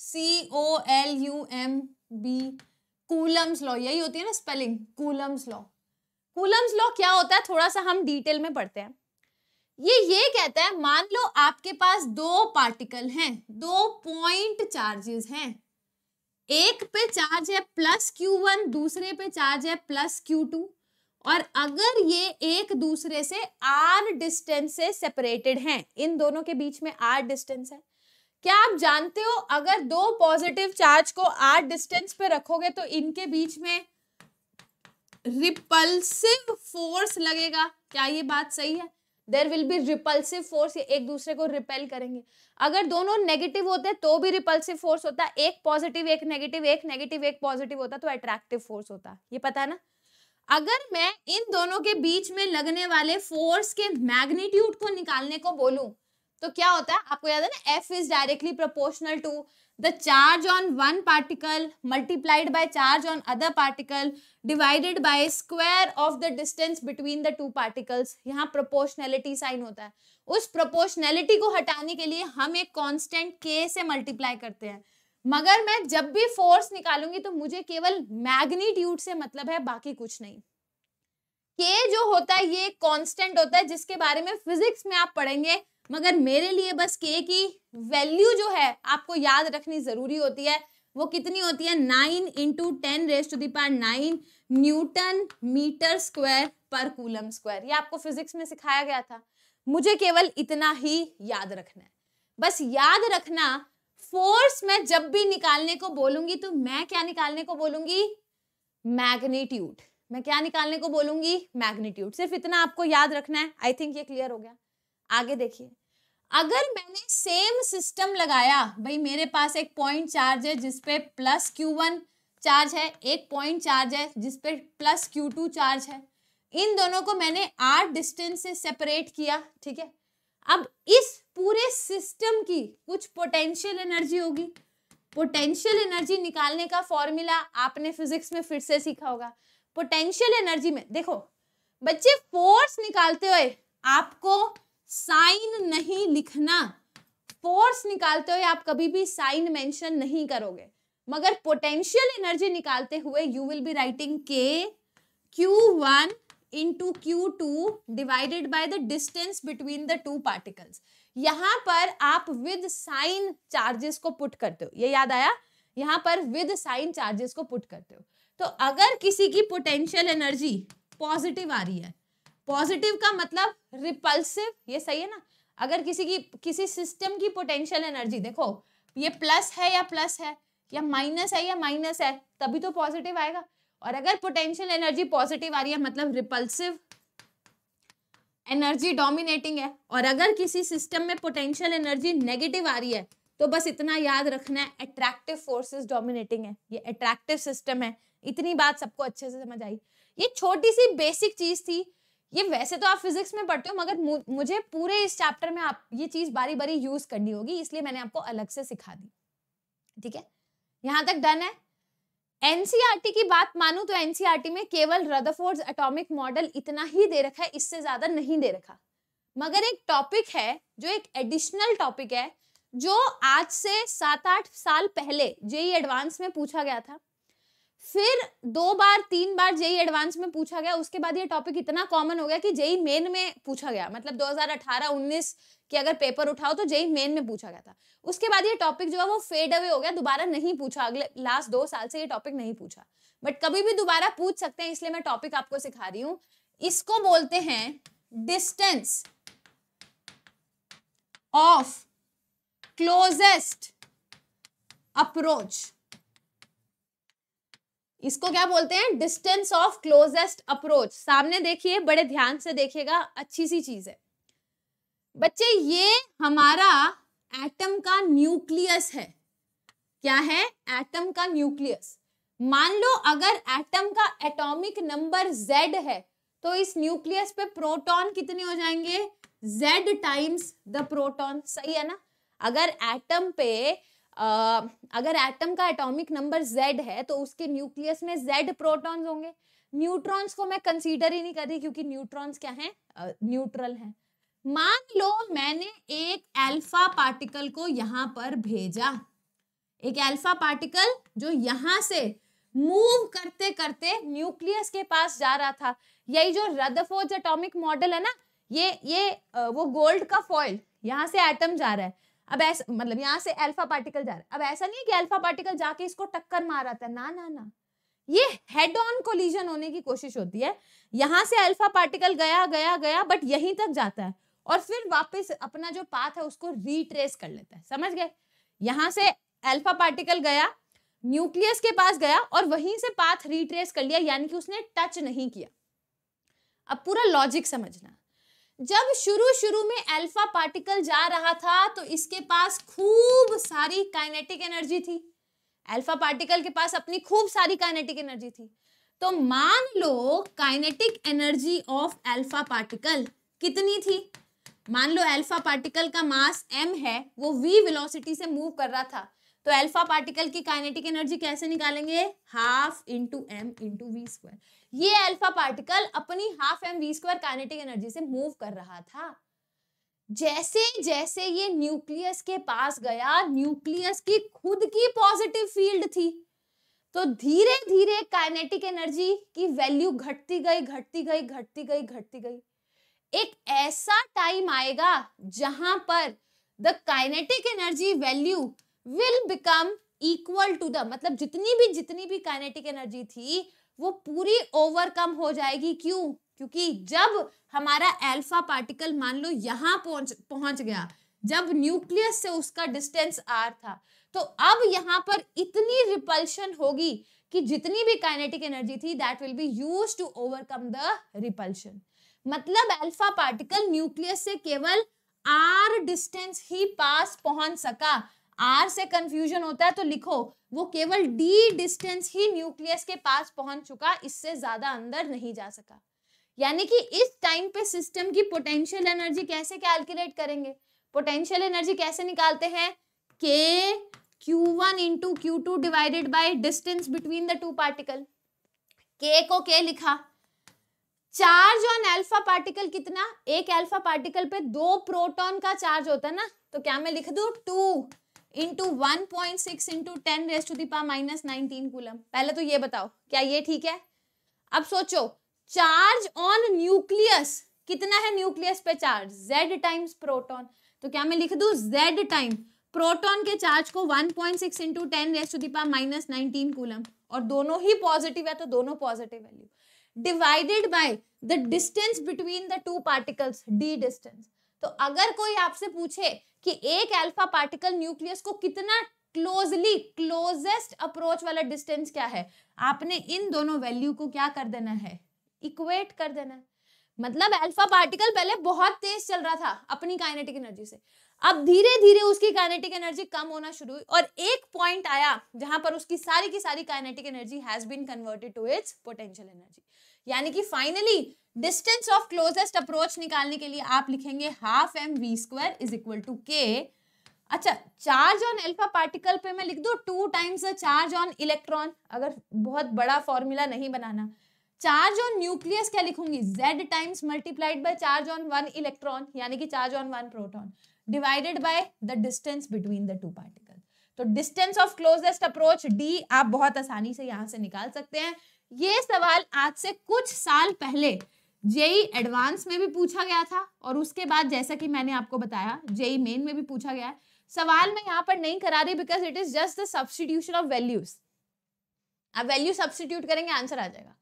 A: C O L U M B Coulomb's law यही होती है ना spelling Coulomb's law Coulomb's law क्या होता है थोड़ा सा हम डिटेल में पढ़ते हैं ये ये कहता है मान लो आपके पास दो पार्टिकल हैं दो पॉइंट चार्जेस हैं एक पे चार्ज है प्लस क्यू वन दूसरे पे चार्ज है प्लस क्यू टू और अगर ये एक दूसरे से आर डिस्टेंस से सेपरेटेड हैं इन दोनों के बीच में आर डिस्टेंस है क्या आप जानते हो अगर दो पॉजिटिव चार्ज को आर डिस्टेंस पे रखोगे तो इनके बीच में रिपल्सिव फोर्स लगेगा क्या ये बात सही है there will be repulsive force एक दूसरे को रिपेल करेंगे अगर दोनों नेगेटिव होते हैं तो भी रिपल्सिव फोर्स होता है एक पॉजिटिव एक नेगेटिव एक नेगेटिव एक पॉजिटिव होता तो अट्रैक्टिव फोर्स होता है ये पता है ना अगर मैं इन दोनों के बीच में लगने वाले फोर्स के मैग्नीट्यूड को निकालने को बोलूं तो क्या होता है आपको याद है ना F is directly proportional to the charge on one particle multiplied by charge on other particle divided by square of the distance between the two particles यहाँ प्रोपोर्शनैलिटी साइन होता है उस प्रोपोर्शनैलिटी को हटाने के लिए हम एक कांस्टेंट के से मल्टीप्लाई करते हैं मगर मैं जब भी फोर्स निकालूंगी तो मुझे केवल मैग्नीट्यूड से मतलब है बाकी कुछ नहीं के जो होता है ये कांस्टेंट होता है जिसके बारे में फिजिक्स में आप पढ़ेंगे मगर मेरे लिए बस के की वैल्यू जो है आपको याद रखनी जरूरी होती है वो कितनी होती है nine into ten raise to the power nine newton metre square per coulomb square ये आपको फिजिक्स में सिखाया गया था मुझे केवल इतना ही याद रखना है बस याद रखना फोर्स मैं जब भी निकालने को बोलूंगी तो मैं क्या निकालने को बोलूंगी मैग्नीट्यूड मैं क्या निकालने को बोलूंगी मैग्नीट्यूड सिर्फ इतना आपको याद रखना है आई थिंक ये क्लियर हो गया आगे देखिए अगर मैंने सेम सिस्टम लगाया भाई मेरे पास एक पॉइंट चार्ज है जिसपे प्लस क्यू वन चार्ज है एक पॉइंट चार्ज है जिसपे प्लस क्यू टू चार्ज है इन दोनों को मैंने आर डिस्टेंस से सेपरेट किया ठीक है अब इस पूरे सिस्टम की कुछ पोटेंशियल एनर्जी होगी पोटेंशियल एनर्जी निकालने का फॉर्मूला आपने फिजिक्स में फिर से सीखा होगा पोटेंशियल एनर्जी में देखो बच्चे फोर्स निकालते हुए आपको साइन नहीं लिखना फोर्स निकालते हुए आप कभी भी साइन मेंशन नहीं करोगे मगर पोटेंशियल एनर्जी निकालते हुए you will be writing K Q one Q two divided by the distance between the two particles यहां पर आप विद साइन चार्जेस को पुट करते हो ये याद आया यहां पर विद साइन चार्जेस को पुट करते हो तो अगर किसी की पोटेंशियल एनर्जी पॉजिटिव आ रही है पॉजिटिव का मतलब रिपल्सिव ये सही है ना अगर किसी की किसी सिस्टम की पोटेंशियल एनर्जी देखो ये प्लस है या प्लस है या माइनस है या माइनस है तभी तो पॉजिटिव आएगा और अगर पोटेंशियल एनर्जी पॉजिटिव आ रही है मतलब रिपल्सिव एनर्जी डोमिनेटिंग है और अगर किसी सिस्टम में पोटेंशियल एनर्जी नेगेटिव आ रही है तो बस इतना याद रखना है अट्रैक्टिव फोर्सेस डोमिनेटिंग है ये अट्रैक्टिव सिस्टम है इतनी बात सबको अच्छे से समझ आई ये छोटी सी बेसिक चीज थी ये वैसे तो आप फिजिक्स में पढ़ते हो मगर मुझे पूरे इस चैप्टर में आप ये चीज बारी बारी यूज करनी होगी इसलिए मैंने आपको अलग से सिखा दी ठीक है यहाँ तक डन है एनसीआरटी की बात मानू तो एनसीआरटी में केवल रदरफोर्ड एटॉमिक मॉडल इतना ही दे रखा है इससे ज्यादा नहीं दे रखा मगर एक टॉपिक है जो एक एडिशनल टॉपिक है जो आज से सात आठ साल पहले जेई एडवांस e में पूछा गया था फिर दो बार तीन बार जेई एडवांस e में पूछा गया उसके बाद ये टॉपिक इतना कॉमन हो गया कि जेई मेन e में पूछा गया मतलब 2018-19 कि अगर पेपर उठाओ तो जेई मेन में पूछा गया था उसके बाद ये टॉपिक जो है वो फेड अवे हो गया दोबारा नहीं पूछा अगले लास्ट दो साल से ये टॉपिक नहीं पूछा बट कभी भी दोबारा पूछ सकते हैं इसलिए मैं टॉपिक आपको सिखा रही हूँ इसको बोलते हैं डिस्टेंस ऑफ क्लोजेस्ट अप्रोच इसको क्या बोलते हैं डिस्टेंस ऑफ क्लोजेस्ट अप्रोच सामने देखिए बड़े ध्यान से देखिएगा अच्छी सी चीज है बच्चे ये हमारा एटम का न्यूक्लियस है क्या है एटम का न्यूक्लियस मान लो अगर एटम का एटॉमिक नंबर जेड है तो इस न्यूक्लियस पे प्रोटॉन कितने हो जाएंगे जेड टाइम्स द प्रोटॉन सही है ना अगर एटम पे आ, अगर एटम का एटॉमिक नंबर जेड है तो उसके न्यूक्लियस में जेड प्रोटॉन्स होंगे न्यूट्रॉन्स को मैं कंसीडर ही नहीं कर रही क्योंकि न्यूट्रॉन्स क्या है न्यूट्रल हैं मान लो मैंने एक अल्फा पार्टिकल को यहां पर भेजा एक अल्फा पार्टिकल जो यहां से मूव करते करते न्यूक्लियस के पास जा रहा था यही जो रदरफोर्ड एटॉमिक मॉडल है ना ये ये वो गोल्ड का फॉइल यहाँ से एटम जा रहा है अब ऐसा मतलब यहाँ से अल्फा पार्टिकल जा रहा है अब ऐसा नहीं है कि अल्फा पार्टिकल जाके इसको टक्कर मार रहा था ना ना ना ये हेड ऑन कोलिजन होने की कोशिश होती है यहाँ से अल्फा पार्टिकल गया गया गया बट यहीं तक जाता है और फिर वापस अपना जो पाथ है उसको रिट्रेस कर लेता है समझ गए यहां से अल्फा पार्टिकल गया न्यूक्लियस के पास गया और वहीं से पाथ रिट्रेस कर लिया यानी कि उसने टच नहीं किया अब पूरा लॉजिक समझना जब शुरू शुरू में अल्फा पार्टिकल जा रहा था तो इसके पास खूब सारी काइनेटिक एनर्जी थी अल्फा पार्टिकल के पास अपनी खूब सारी काइनेटिक एनर्जी थी तो मान लो kinetic energy of alpha particle कितनी थी मान लो अल्फा पार्टिकल का मास एम है वो वी वेलोसिटी से मूव कर रहा था तो अल्फा पार्टिकल की काइनेटिक एनर्जी कैसे निकालेंगे half into M into we square ये अल्फा पार्टिकल अपनी half M we square kinetic energy से मूव कर रहा था जैसे जैसे ये न्यूक्लियस के पास गया न्यूक्लियस की खुद की पॉजिटिव फील्ड थी तो धीरे धीरे काइनेटिक एनर्जी की वैल्यू घटती गई घटती गई घटती गई घटती गई एक ऐसा टाइम आएगा जहां पर the kinetic energy value will become equal to the मतलब जितनी भी जितनी भी काइनेटिक एनर्जी थी वो पूरी ओवरकम हो जाएगी क्यों क्योंकि जब हमारा एल्फा पार्टिकल मान लो यहां पहुंच पहुंच गया जब न्यूक्लियस से उसका डिस्टेंस आर था तो अब यहां पर इतनी रिपल्शन होगी कि जितनी भी काइनेटिक एनर्जी थी that will be use to overcome the repulsion मतलब अल्फा पार्टिकल न्यूक्लियस से केवल आर डिस्टेंस ही पास पहुंच सका आर से कंफ्यूजन होता है तो लिखो वो केवल डी डिस्टेंस ही न्यूक्लियस के पास पहुंच चुका इससे ज्यादा अंदर नहीं जा सका यानी कि इस टाइम पे सिस्टम की पोटेंशियल एनर्जी कैसे कैलकुलेट करेंगे पोटेंशियल एनर्जी कैसे निकालते हैं K Q one into Q two divided by distance between the two particle के को के लिखा चार्ज ऑन अल्फा पार्टिकल कितना एक अल्फा पार्टिकल पे दो प्रोटॉन का चार्ज होता है ना तो क्या मैं लिख दू two into one point six into ten raise to the power minus nineteen coulomb पहले तो ये बताओ क्या ये ठीक है अब सोचो चार्ज ऑन न्यूक्लियस कितना है न्यूक्लियस पे चार्ज z टाइम्स प्रोटॉन तो क्या मैं लिख दू z टाइम प्रोटॉन के चार्ज को 1.6 point six into ten raise to the power minus nineteen coulomb और दोनों ही पॉजिटिव है तो दोनों positive value divided by the distance between the two particles D distance तो अगर कोई आपसे पूछे कि एक अल्फा पार्टिकल न्यूक्लियस को कितना क्लोजली क्लोजेस्ट अप्रोच वाला डिस्टेंस क्या है आपने इन दोनों वैल्यू को क्या कर देना है इक्वेट कर देना है मतलब अल्फा पार्टिकल पहले बहुत तेज चल रहा था अपनी काइनेटिक एनर्जी से अब धीरे धीरे उसकी काइनेटिक एनर्जी कम होना शुरू हुई और एक पॉइंट आया जहां पर उसकी सारी की सारी kinetic energy has been converted to its potential energy यानी कि finally distance of closest approach निकालने के लिए आप लिखेंगे half M we square is equal to K अच्छा चार्ज ऑन एल्फा पार्टिकल पे मैं लिख दू two times charge on electron अगर बहुत बड़ा फॉर्मूला नहीं बनाना चार्ज ऑन न्यूक्लियस क्या लिखूंगी Z times multiplied by charge on one electron यानी कि charge on one proton divided by the distance between the two particle तो distance of closest approach D आप बहुत आसानी से यहां से निकाल सकते हैं ये सवाल आज से कुछ साल पहले जेई एडवांस में भी पूछा गया था और उसके बाद जैसा कि मैंने आपको बताया जेई मेन में भी पूछा गया है सवाल मैं यहाँ पर नहीं करा रही because it is just the of values आप वैल्यू सब्सटीट्यूट करेंगे आंसर आ जाएगा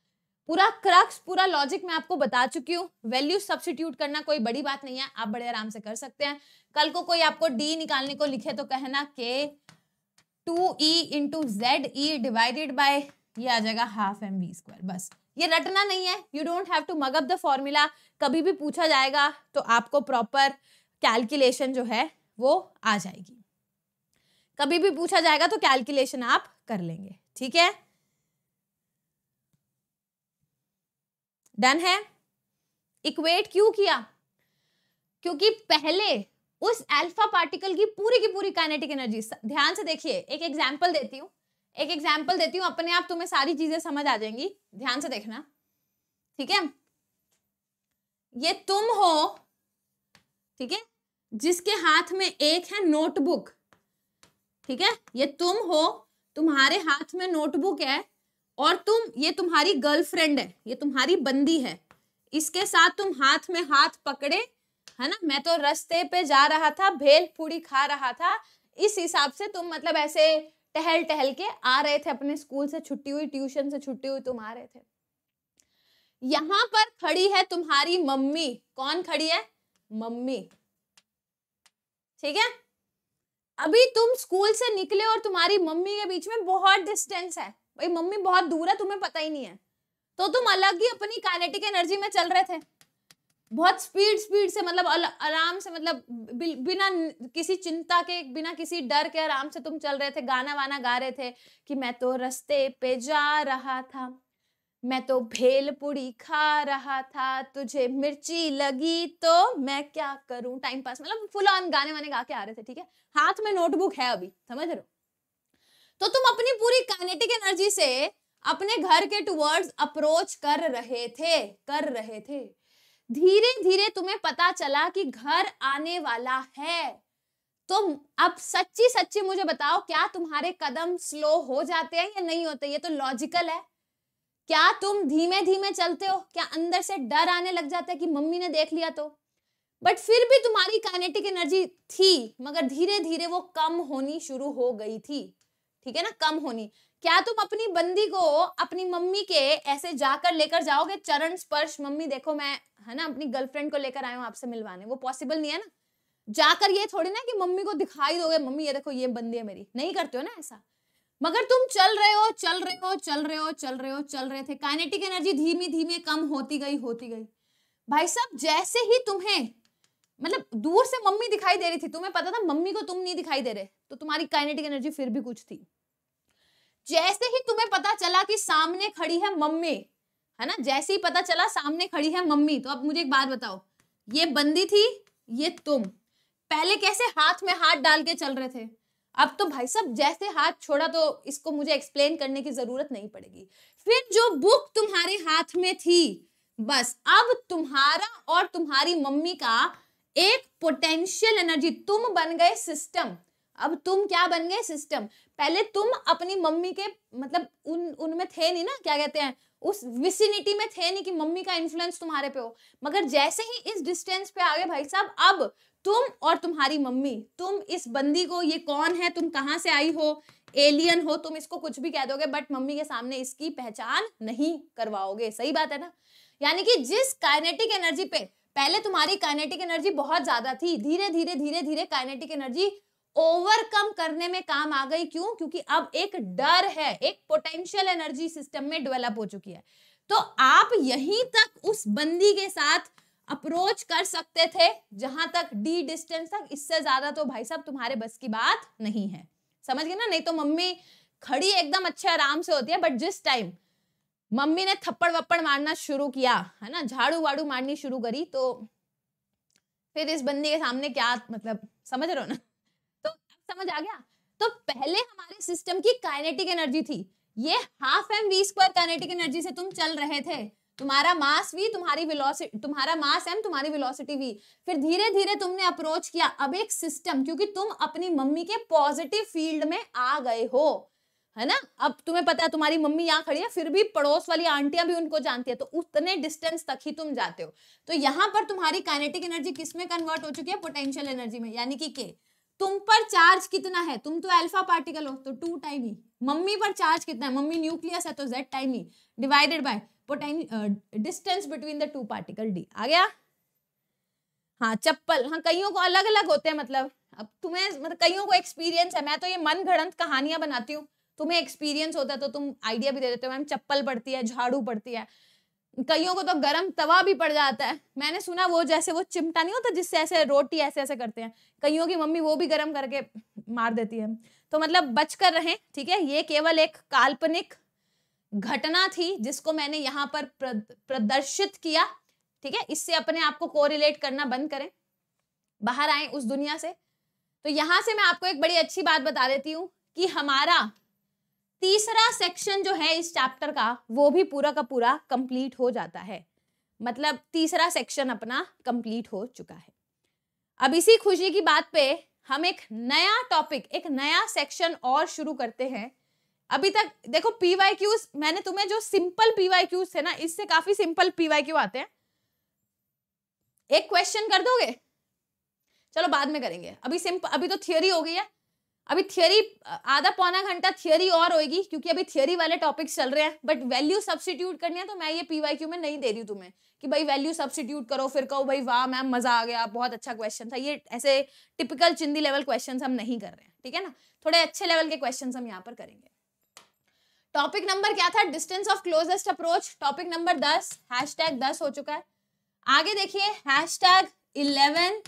A: पूरा क्रक्स पूरा लॉजिक मैं आपको बता चुकी हूँ वैल्यू सब्सटीट्यूट करना कोई बड़ी बात नहीं है आप बड़े आराम से कर सकते हैं कल को कोई आपको डी निकालने को लिखे तो कहना के two e into Z e divided by ये आ जाएगा हाफ एम वी स्क्वायर बस ये रटना नहीं है you don't have to mug up the formula कभी भी पूछा जाएगा तो आपको प्रॉपर कैलकुलेशन जो है वो आ जाएगी कभी भी पूछा जाएगा तो कैलकुलेशन आप कर लेंगे ठीक है डन है इक्वेट क्यों किया क्योंकि पहले उस अल्फा पार्टिकल की पूरी की पूरी काइनेटिक एनर्जी ध्यान से देखिए एक एग्जांपल देती हूँ एक एग्जाम्पल देती हूँ अपने आप तुम्हें सारी चीजें समझ आ जाएंगी ध्यान से देखना ठीक है ये तुम हो ठीक है जिसके हाथ में एक है नोटबुक ठीक है ये तुम हो तुम्हारे हाथ में नोटबुक है और तुम ये तुम्हारी गर्लफ्रेंड है ये तुम्हारी बंदी है इसके साथ तुम हाथ में हाथ पकड़े है ना मैं तो रास्ते पे जा रहा था भेल पूरी खा रहा था इस हिसाब से तुम मतलब ऐसे टहल टहल के आ रहे थे अपने स्कूल से छुट्टी हुई ट्यूशन से छुट्टी हुई तुम आ रहे थे यहां पर खड़ी है तुम्हारी मम्मी कौन खड़ी है मम्मी ठीक है अभी तुम स्कूल से निकले और तुम्हारी मम्मी के बीच में बहुत डिस्टेंस है भाई मम्मी बहुत दूर है तुम्हें पता ही नहीं है तो तुम अलग ही अपनी काइनेटिक एनर्जी में चल रहे थे बहुत स्पीड स्पीड से मतलब आराम से मतलब बिना किसी चिंता के बिना किसी डर के आराम से तुम चल रहे थे गाना वाना गा रहे थे कि मैं तो रस्ते पे जा रहा था मैं तो भेलपुड़ी खा रहा था तुझे मिर्ची लगी तो मैं क्या करूं टाइम पास मतलब फुल ऑन गाने वाने गा के आ रहे थे ठीक है हाथ में नोटबुक है अभी समझ रहे तो तुम अपनी पूरी काइनेटिक एनर्जी से अपने घर के टुवर्ड्स अप्रोच कर रहे थे कर रहे थे धीरे धीरे तुम्हें पता चला कि घर आने वाला है तो अब सच्ची सच्ची मुझे बताओ क्या तुम्हारे कदम स्लो हो जाते हैं या नहीं होते ये तो लॉजिकल है क्या तुम धीमे धीमे चलते हो क्या अंदर से डर आने लग जाता है कि मम्मी ने देख लिया तो बट फिर भी तुम्हारी काइनेटिक एनर्जी थी मगर धीरे धीरे वो कम होनी शुरू हो गई थी ठीक है ना कम होनी क्या तुम अपनी बंदी को अपनी मम्मी के ऐसे जाकर लेकर जाओगे चरण स्पर्श मम्मी देखो मैं है ना अपनी गर्लफ्रेंड को लेकर आया हूँ आपसे मिलवाने वो पॉसिबल नहीं है ना जाकर ये थोड़ी ना कि मम्मी को दिखाई दोगे मम्मी ये देखो ये बंदी है मेरी नहीं करते हो ना ऐसा मगर तुम चल रहे हो चल रहे हो चल रहे हो चल रहे हो चल रहे थे काइनेटिक एनर्जी धीमी धीमी कम होती गई होती गई भाई साहब जैसे ही तुम्हें मतलब दूर से मम्मी दिखाई दे रही थी तुम्हें पता था मम्मी को तुम नहीं दिखाई दे रहे तो तुम्हारी काइनेटिक एनर्जी फिर भी कुछ थी जैसे ही तुम्हें पता चला कि सामने खड़ी है मम्मी है ना जैसे ही पता चला सामने खड़ी है मम्मी तो अब मुझे एक बात बताओ ये बंदी थी ये तुम पहले कैसे हाथ में हाथ डाल के चल रहे थे अब तो भाई साहब जैसे हाथ छोड़ा तो इसको मुझे एक्सप्लेन करने की जरूरत नहीं पड़ेगी फिर जो बुक तुम्हारे हाथ में थी बस अब तुम्हारा और तुम्हारी मम्मी का एक पोटेंशियल एनर्जी तुम बन गए सिस्टम अब तुम क्या बन गए सिस्टम पहले तुम अपनी मम्मी के मतलब उन उनमें थे नहीं ना क्या कहते हैं उस विसिनिटी में थे नहीं कि मम्मी का इन्फ्लुएंस तुम्हारे पे हो मगर जैसे ही इस डिस्टेंस पे आ गए भाई साहब अब तुम और तुम्हारी मम्मी तुम इस बंदी को ये कौन है तुम कहाँ से आई हो एलियन हो तुम इसको कुछ भी कह दोगे बट मम्मी के सामने इसकी पहचान नहीं करवाओगे सही बात है ना यानी कि जिस काइनेटिक एनर्जी पे पहले तुम्हारी काइनेटिक एनर्जी बहुत ज्यादा थी धीरे धीरे धीरे धीरे काइनेटिक एनर्जी ओवरकम करने में काम आ गई क्यों क्योंकि अब एक डर है एक पोटेंशियल एनर्जी सिस्टम में डेवलप हो चुकी है तो आप यहीं तक उस बंदी के साथ अप्रोच कर सकते थे जहां तक डी डिस्टेंस तक इससे ज्यादा तो भाई साहब तुम्हारे बस की बात नहीं है समझ गए ना नहीं तो मम्मी खड़ी एकदम अच्छे आराम से होती है बट जिस टाइम मम्मी ने थप्पड़ वप्पड़ मारना शुरू किया है ना झाड़ू वाड़ू मारनी शुरू करी तो फिर इस बंदी के सामने क्या मतलब समझ रहे हो ना समझ आ गया तो पहले हमारे सिस्टम की काइनेटिक एनर्जी थी ये half M we square kinetic energy से तुम चल रहे थे तुम्हारा मास v तुम्हारी वेलोसिटी तुम्हारा मास एम तुम्हारी वेलोसिटी v फिर धीरे धीरे तुमने अप्रोच किया अब एक सिस्टम क्योंकि तुम अपनी मम्मी के पॉजिटिव फील्ड में आ गए हो है ना अब तुम्हें पता है तुम्हारी मम्मी यहाँ खड़ी है फिर भी पड़ोस वाली आंटियां भी उनको जानती है तो उतने डिस्टेंस तक ही तुम जाते हो तो यहाँ पर तुम्हारी काइनेटिक एनर्जी किसमें कन्वर्ट हो चुकी है पोटेंशियल एनर्जी में यानी कि के तुम पर चार्ज कितना है तुम तो अल्फा पार्टिकल हो तो टू टाइम ही मम्मी पर चार्ज कितना है मम्मी न्यूक्लियस है तो जेड टाइम ही divided by distance between the two particle D आ गया हाँ चप्पल हाँ कईयों को अलग अलग होते हैं मतलब अब तुम्हें मतलब कईयों को एक्सपीरियंस है मैं तो ये मन घड़ंत कहानियां बनाती हूँ तुम्हें एक्सपीरियंस होता है तो तुम आइडिया भी दे देते हो मैम चप्पल पड़ती है झाड़ू पड़ती है कईयों को तो गरम तवा भी पड़ जाता है मैंने सुना वो जैसे वो चिमटा नहीं होता जिससे ऐसे रोटी ऐसे ऐसे करते हैं कईयों की मम्मी वो भी गरम करके मार देती है तो मतलब बच कर रहें ठीक है ये केवल एक काल्पनिक घटना थी जिसको मैंने यहाँ पर प्रदर्शित किया ठीक है इससे अपने आप को कोरिलेट करना बंद करें बाहर आए उस दुनिया से तो यहाँ से मैं आपको एक बड़ी अच्छी बात बता देती हूँ कि हमारा तीसरा सेक्शन जो है इस चैप्टर का वो भी पूरा का पूरा कंप्लीट हो जाता है मतलब तीसरा सेक्शन अपना कंप्लीट हो चुका है अब इसी खुशी की बात पे हम एक नया टॉपिक एक नया सेक्शन और शुरू करते हैं अभी तक देखो पीवाई क्यूज मैंने तुम्हें जो सिंपल पीवाई क्यूज है ना इससे काफी सिंपल पीवाई क्यू आते हैं एक क्वेश्चन कर दोगे चलो बाद में करेंगे अभी सिंपल अभी तो थियोरी हो गई है अभी थियोरी आधा पौना घंटा थियोरी और होगी क्योंकि अभी थियोरी वाले टॉपिक्स चल रहे हैं बट वैल्यू सब्सिट्यूट करनी है तो मैं ये पीवाईक्यू में नहीं दे रही हूँ तुम्हें कि भाई वैल्यू सब्सिट्यूट करो फिर कहो भाई वाह मैम मजा आ गया बहुत अच्छा क्वेश्चन था ये ऐसे टिपिकल चिंदी लेवल क्वेश्चन हम नहीं कर रहे हैं ठीक है ना थोड़े अच्छे लेवल के क्वेश्चन हम यहाँ पर करेंगे टॉपिक नंबर क्या था distance of closest approach topic number दस हैश टैग दस हो चुका है आगे देखिए hashtag eleven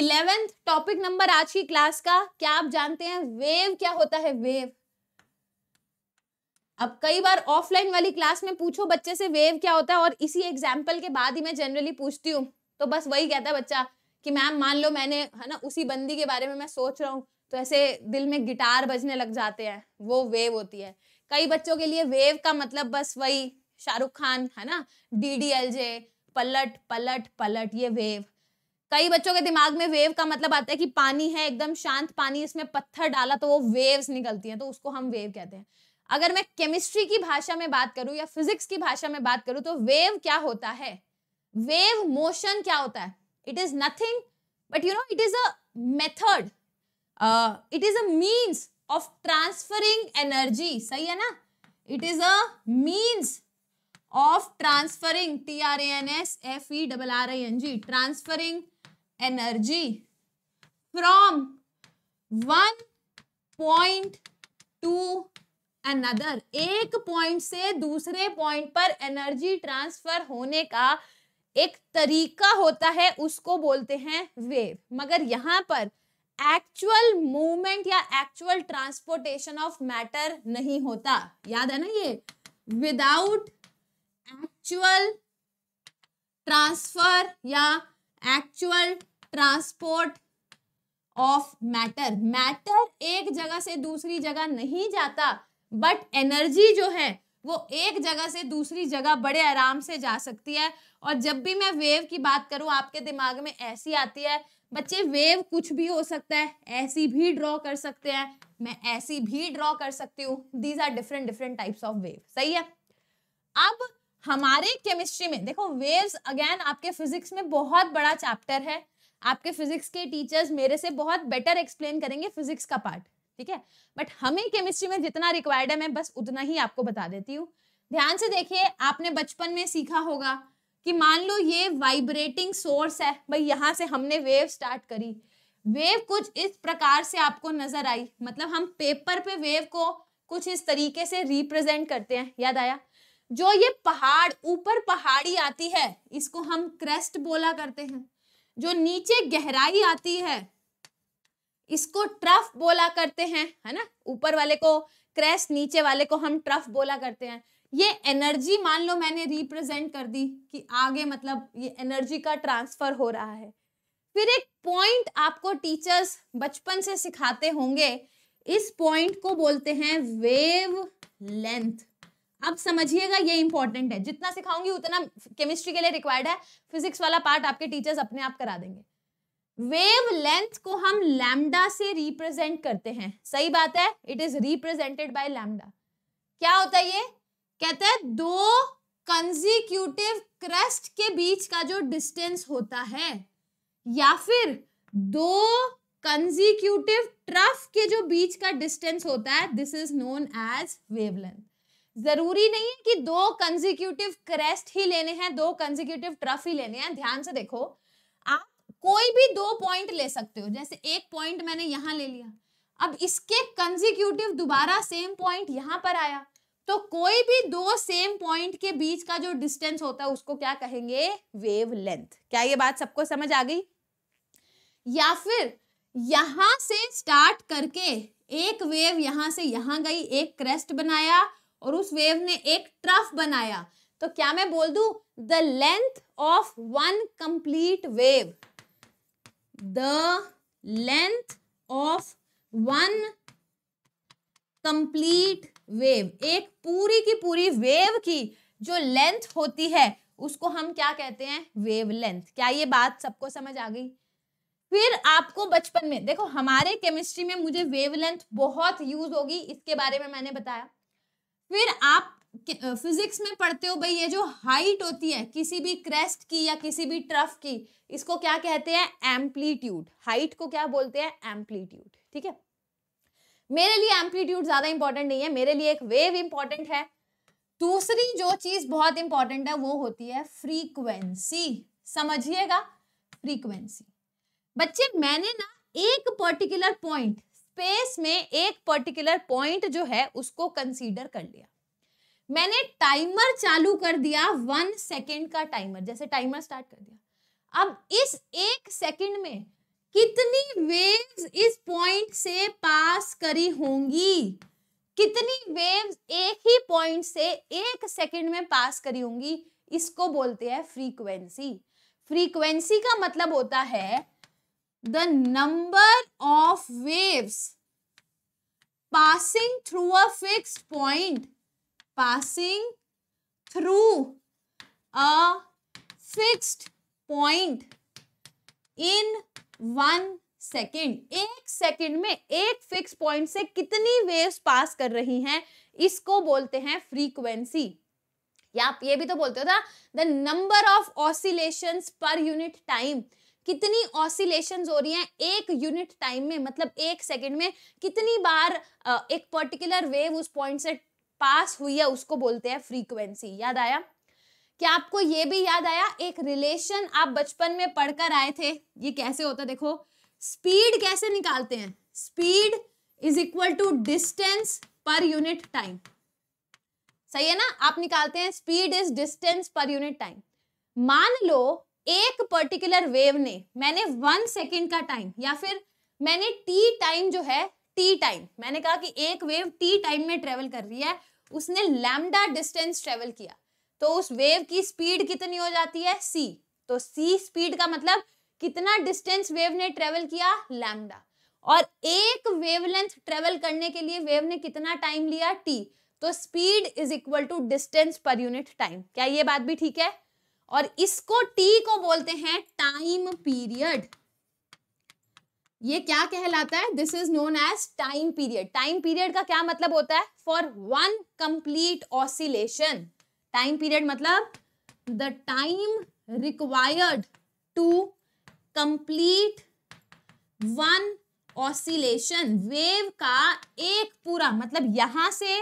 A: eleventh topic number आज की क्लास का क्या आप जानते हैं वेव क्या होता है वेव अब कई बार ऑफलाइन वाली क्लास में पूछो बच्चे से वेव क्या होता है और इसी एग्जाम्पल के बाद ही मैं जनरली पूछती हूँ तो बस वही कहता है बच्चा कि मैम मान लो मैंने है ना उसी बंदी के बारे में मैं सोच रहा हूँ तो ऐसे दिल में गिटार बजने लग जाते हैं वो वेव होती है कई बच्चों के लिए वेव का मतलब बस वही शाहरुख खान है ना डी डी एल जे पलट पलट पलट ये वेव कई बच्चों के दिमाग में वेव का मतलब आता है कि पानी है एकदम शांत पानी इसमें पत्थर डाला तो वो वेव्स निकलती हैं तो उसको हम वेव कहते हैं अगर मैं केमिस्ट्री की भाषा में बात करूं या फिजिक्स की भाषा में बात करूं तो वेव क्या होता है वेव मोशन क्या होता है it is nothing but you know it is a method it is a means of transferring energy सही है ना it is a means of transferring T R A N S F E double R I N G transferring energy from one point to another एक point से दूसरे point पर energy transfer होने का एक तरीका होता है उसको बोलते हैं वेव मगर यहाँ पर एक्चुअल मूवमेंट या एक्चुअल ट्रांसपोर्टेशन ऑफ मैटर नहीं होता याद है ना ये विदाउट एक्चुअल ट्रांसफर या actual transport of matter matter एक जगह से दूसरी जगह नहीं जाता बट एनर्जी जो है वो एक जगह से दूसरी जगह बड़े आराम से जा सकती है और जब भी मैं वेव की बात करूँ आपके दिमाग में ऐसी आती है बच्चे वेव कुछ भी हो सकता है ऐसी भी ड्रॉ कर सकते हैं मैं ऐसी भी ड्रॉ कर सकती हूँ these are different different types of wave सही है अब हमारे केमिस्ट्री में देखो वेव्स अगेन आपके फिजिक्स में बहुत बड़ा चैप्टर है आपके फिजिक्स के टीचर्स मेरे से बहुत बेटर एक्सप्लेन करेंगे फिजिक्स का पार्ट ठीक है बट हमें केमिस्ट्री में जितना रिक्वायर्ड है मैं बस उतना ही आपको बता देती हूँ ध्यान से देखिए आपने बचपन में सीखा होगा कि मान लो ये वाइब्रेटिंग सोर्स है भाई यहाँ से हमने वेव स्टार्ट करी वेव कुछ इस प्रकार से आपको नजर आई मतलब हम पेपर पे वेव को कुछ इस तरीके से रिप्रेजेंट करते हैं याद आया जो ये पहाड़ ऊपर पहाड़ी आती है इसको हम क्रेस्ट बोला करते हैं जो नीचे गहराई आती है इसको ट्रफ बोला करते हैं है ना ऊपर वाले को क्रैश नीचे वाले को हम ट्रफ बोला करते हैं ये एनर्जी मान लो मैंने रिप्रेजेंट कर दी कि आगे मतलब ये एनर्जी का ट्रांसफर हो रहा है फिर एक पॉइंट आपको टीचर्स बचपन से सिखाते होंगे इस पॉइंट को बोलते हैं वेव लेंथ अब समझिएगा ये इंपॉर्टेंट है जितना सिखाऊंगी उतना केमिस्ट्री के लिए रिक्वायर्ड है फिजिक्स वाला पार्ट आपके टीचर्स अपने आप करा देंगे वेव लेंथ को हम लैमडा से रिप्रेजेंट करते हैं सही बात है it is represented by lambda क्या होता है ये कहते हैं दो कंजिक्यूटिव क्रस्ट के बीच का जो डिस्टेंस होता है या फिर दो कंजिक्यूटिव ट्रफ के जो बीच का डिस्टेंस होता है this is known as wavelength जरूरी नहीं है कि दो कंजिक्यूटिव क्रेस्ट ही लेने हैं दो कंजिक्यूटिव ट्रफ ही लेने हैं ध्यान से देखो आप कोई भी दो पॉइंट ले सकते हो जैसे एक पॉइंट मैंने यहां ले लिया अब इसके कंजिक्यूटिव दोबारा सेम पॉइंट यहां पर आया तो कोई भी दो सेम पॉइंट के बीच का जो डिस्टेंस होता है उसको क्या कहेंगे वेव लेंथ क्या ये बात सबको समझ आ गई या फिर यहां से स्टार्ट करके एक वेव यहां से यहां गई एक क्रेस्ट बनाया और उस वेव ने एक ट्रफ बनाया तो क्या मैं बोल दू the length of one complete wave the length of one complete wave एक पूरी की पूरी वेव की जो लेंथ होती है उसको हम क्या कहते हैं वेव लेंथ क्या ये बात सबको समझ आ गई फिर आपको बचपन में देखो हमारे केमिस्ट्री में मुझे वेवलेंथ बहुत यूज होगी इसके बारे में मैंने बताया फिर आप फिजिक्स में पढ़ते हो भाई ये जो हाइट होती है किसी भी क्रेस्ट की या किसी भी ट्रफ की इसको क्या कहते हैं एम्पलीट्यूड हाइट को क्या बोलते हैं एम्पलीट्यूड ठीक है मेरे लिए एम्पलीट्यूड ज्यादा इंपॉर्टेंट नहीं है मेरे लिए एक वेव इंपॉर्टेंट है दूसरी जो चीज बहुत इंपॉर्टेंट है वो होती है फ्रीक्वेंसी समझिएगा फ्रीक्वेंसी बच्चे मैंने ना एक पर्टिकुलर पॉइंट स्पेस में एक पर्टिकुलर पॉइंट जो है उसको कंसीडर कर लिया मैंने टाइमर चालू कर दिया वन सेकेंड का टाइमर जैसे टाइमर स्टार्ट कर दिया अब इस एक सेकेंड में कितनी वेव्स इस पॉइंट से पास करी होंगी कितनी वेव्स एक ही पॉइंट से एक सेकेंड में पास करी होंगी इसको बोलते हैं फ्रीक्वेंसी फ्रीक्वेंसी का मतलब होता है the number of waves passing through a fix point passing through a fixed point in one second एक सेकेंड में एक फिक्स पॉइंट से कितनी वेव्स पास कर रही हैं इसको बोलते हैं फ्रीक्वेंसी या आप ये भी तो बोलते हो था the number of oscillations per unit time कितनी ऑसिलेशन हो रही हैं एक यूनिट टाइम में मतलब एक सेकेंड में कितनी बार एक पर्टिकुलर वेव उस पॉइंट से पास हुई है उसको बोलते हैं फ्रीक्वेंसी याद आया क्या आपको ये भी याद आया एक रिलेशन आप बचपन में पढ़कर आए थे ये कैसे होता देखो स्पीड कैसे निकालते हैं speed is equal to distance per unit time सही है ना आप निकालते हैं speed is distance per unit time मान लो एक पर्टिकुलर वेव ने मैंने वन सेकेंड का टाइम या फिर मैंने टी टाइम जो है टी टाइम मैंने कहा कि एक वेव टी टाइम में ट्रेवल कर रही है उसने लैमडा डिस्टेंस ट्रेवल किया तो उस वेव की स्पीड कितनी हो जाती है सी तो सी स्पीड का मतलब कितना डिस्टेंस वेव ने ट्रेवल किया लैमडा और एक वेवलेंथ ट्रेवल करने के लिए वेव ने कितना टाइम लिया टी तो speed is equal to distance per unit time क्या ये बात भी ठीक है और इसको टी को बोलते हैं टाइम पीरियड ये क्या कहलाता है this is known as time period time period का क्या मतलब होता है for one complete oscillation time period मतलब the time required to complete one oscillation wave का एक पूरा मतलब यहां से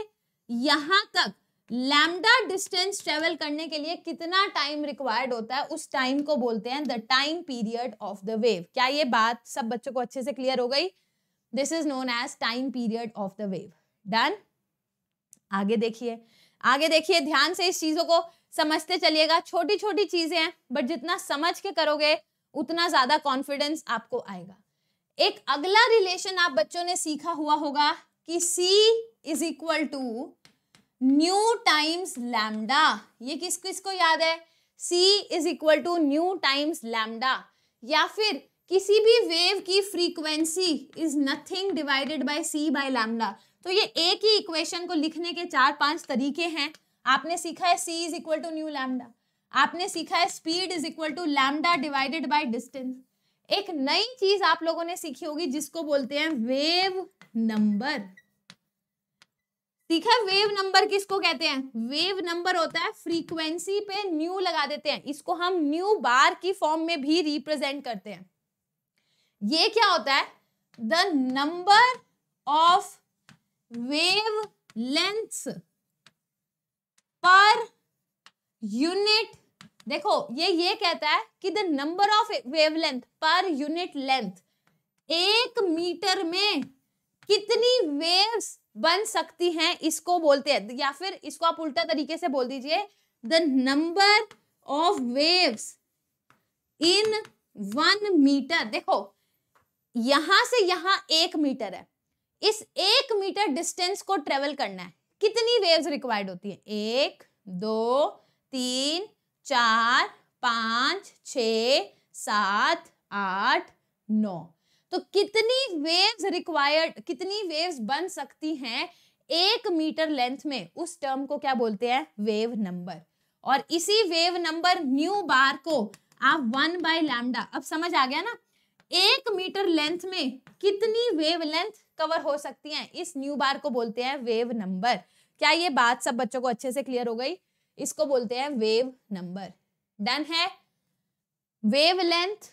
A: यहां तक लैमडा डिस्टेंस ट्रेवल करने के लिए कितना टाइम रिक्वायर्ड होता है उस टाइम को बोलते हैं the time period of the wave क्या ये बात सब बच्चों को अच्छे से क्लियर हो गई this is known as time period of the wave done आगे देखिए आगे देखिए ध्यान से इस चीजों को समझते चलिएगा छोटी छोटी चीजें हैं बट जितना समझ के करोगे उतना ज्यादा कॉन्फिडेंस आपको आएगा एक अगला रिलेशन आप बच्चों ने सीखा हुआ होगा कि c is equal to nu times lambda ये किस किस को याद है सी is equal to nu times lambda या फिर किसी भी वेव की frequency is nothing divided by c by lambda तो ये एक ही इक्वेशन को लिखने के चार पांच तरीके हैं आपने सीखा है सी is equal to nu lambda आपने सीखा है speed is equal to lambda divided by distance एक नई चीज आप लोगों ने सीखी होगी जिसको बोलते हैं वेव नंबर ठीक है वेव नंबर किसको कहते हैं वेव नंबर होता है फ्रीक्वेंसी पे न्यू लगा देते हैं इसको हम न्यू बार की फॉर्म में भी रिप्रेजेंट करते हैं ये क्या होता है the number of wavelength per unit देखो ये ये कहता है कि the number of wavelength per unit length एक मीटर में कितनी वेव्स बन सकती हैं इसको बोलते हैं या फिर इसको आप उल्टा तरीके से बोल दीजिए the number of waves in one metre देखो यहां से यहां एक मीटर है इस एक मीटर डिस्टेंस को ट्रेवल करना है कितनी वेव्स रिक्वायर्ड होती है एक दो तीन चार पांच छ सात आठ नौ तो कितनी वेव्स रिक्वायर्ड कितनी वेव्स बन सकती हैं एक मीटर लेंथ में उस टर्म को क्या बोलते हैं वेव नंबर और इसी वेव नंबर न्यू बार को आप वन बाय लैमडा अब समझ आ गया ना एक मीटर लेंथ में कितनी वेव लेंथ कवर हो सकती हैं इस न्यू बार को बोलते हैं वेव नंबर क्या ये बात सब बच्चों को अच्छे से क्लियर हो गई इसको बोलते हैं वेव नंबर डन है wavelength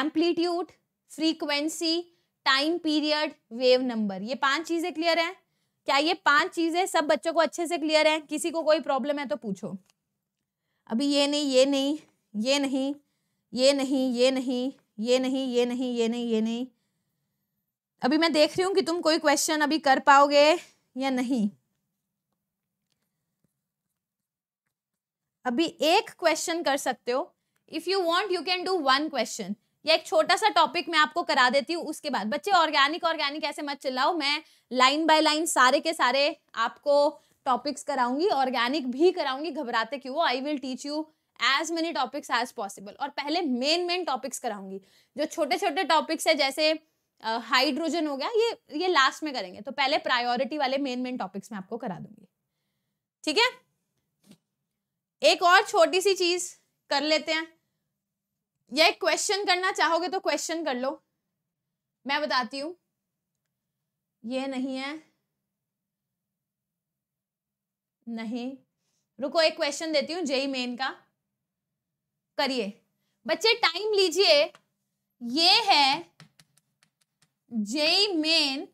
A: amplitude frequency time period wave number ये पांच चीजें क्लियर हैं क्या ये पांच चीजें सब बच्चों को अच्छे से क्लियर हैं किसी को कोई प्रॉब्लम है तो पूछो अभी ये नहीं ये नहीं ये नहीं ये नहीं ये नहीं ये नहीं ये नहीं ये नहीं ये नहीं अभी मैं देख रही हूँ कि तुम कोई क्वेश्चन अभी कर पाओगे या नहीं अभी एक क्वेश्चन कर सकते हो if you want you can do one question या एक छोटा सा टॉपिक मैं आपको करा देती हूँ उसके बाद बच्चे ऑर्गेनिक ऑर्गेनिक ऐसे मत चिल्लाओ मैं लाइन बाय लाइन सारे के सारे आपको टॉपिक्स कराऊंगी ऑर्गेनिक भी कराऊंगी घबराते क्यों I will teach you as many topics as possible और पहले मेन मेन टॉपिक्स कराऊंगी जो छोटे छोटे टॉपिक्स है जैसे हाइड्रोजन uh, हो गया ये ये लास्ट में करेंगे तो पहले प्रायोरिटी वाले मेन मेन टॉपिक्स में आपको करा दूंगी ठीक है एक और छोटी सी चीज कर लेते हैं या एक क्वेश्चन करना चाहोगे तो क्वेश्चन कर लो मैं बताती हूं ये नहीं है नहीं रुको एक क्वेश्चन देती हूँ जेई मेन का करिए बच्चे टाइम लीजिए ये है जेई मेन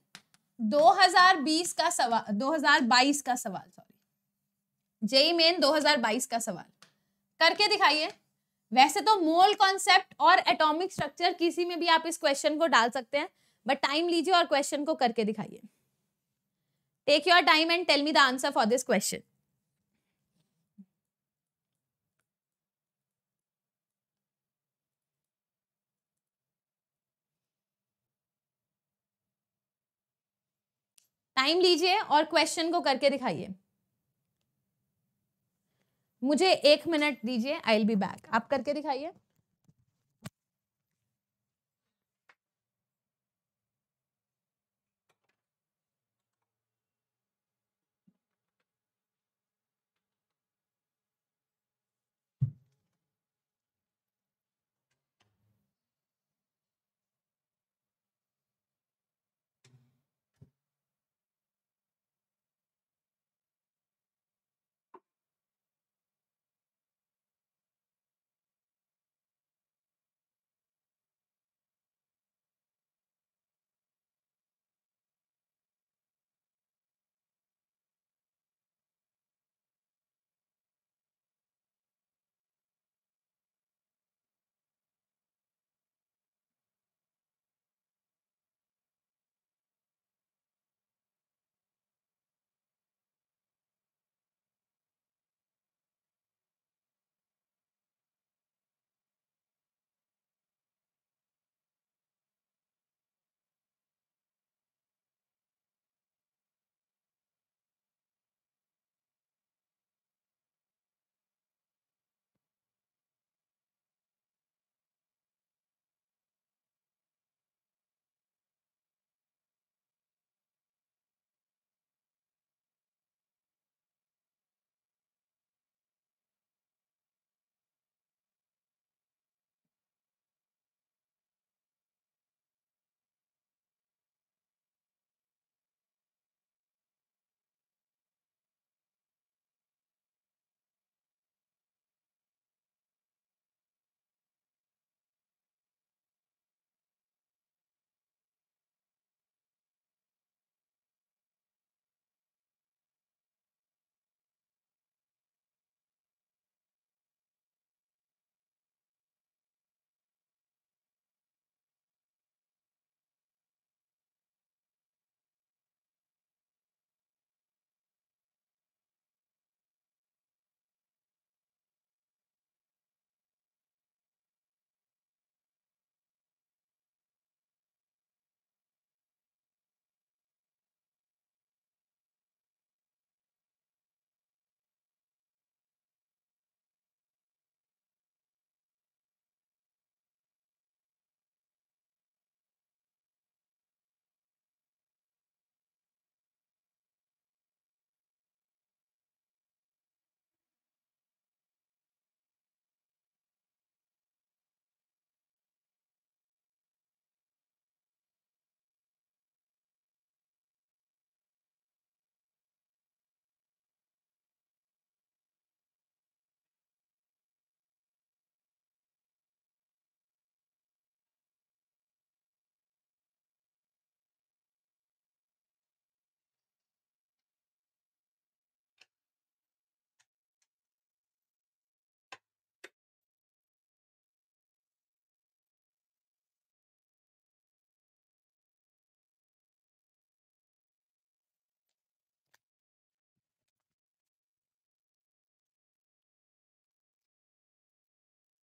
A: 2020 का सवाल 2022 का सवाल सॉरी जेई मेन 2022 का सवाल करके दिखाइए वैसे तो मोल कॉन्सेप्ट और एटॉमिक स्ट्रक्चर किसी में भी आप इस क्वेश्चन को डाल सकते हैं बट टाइम लीजिए और क्वेश्चन को करके दिखाइए take your time and tell me the answer for this question time लीजिए और क्वेश्चन को करके दिखाइए मुझे एक मिनट दीजिए आई विल बी बैक आप करके दिखाइए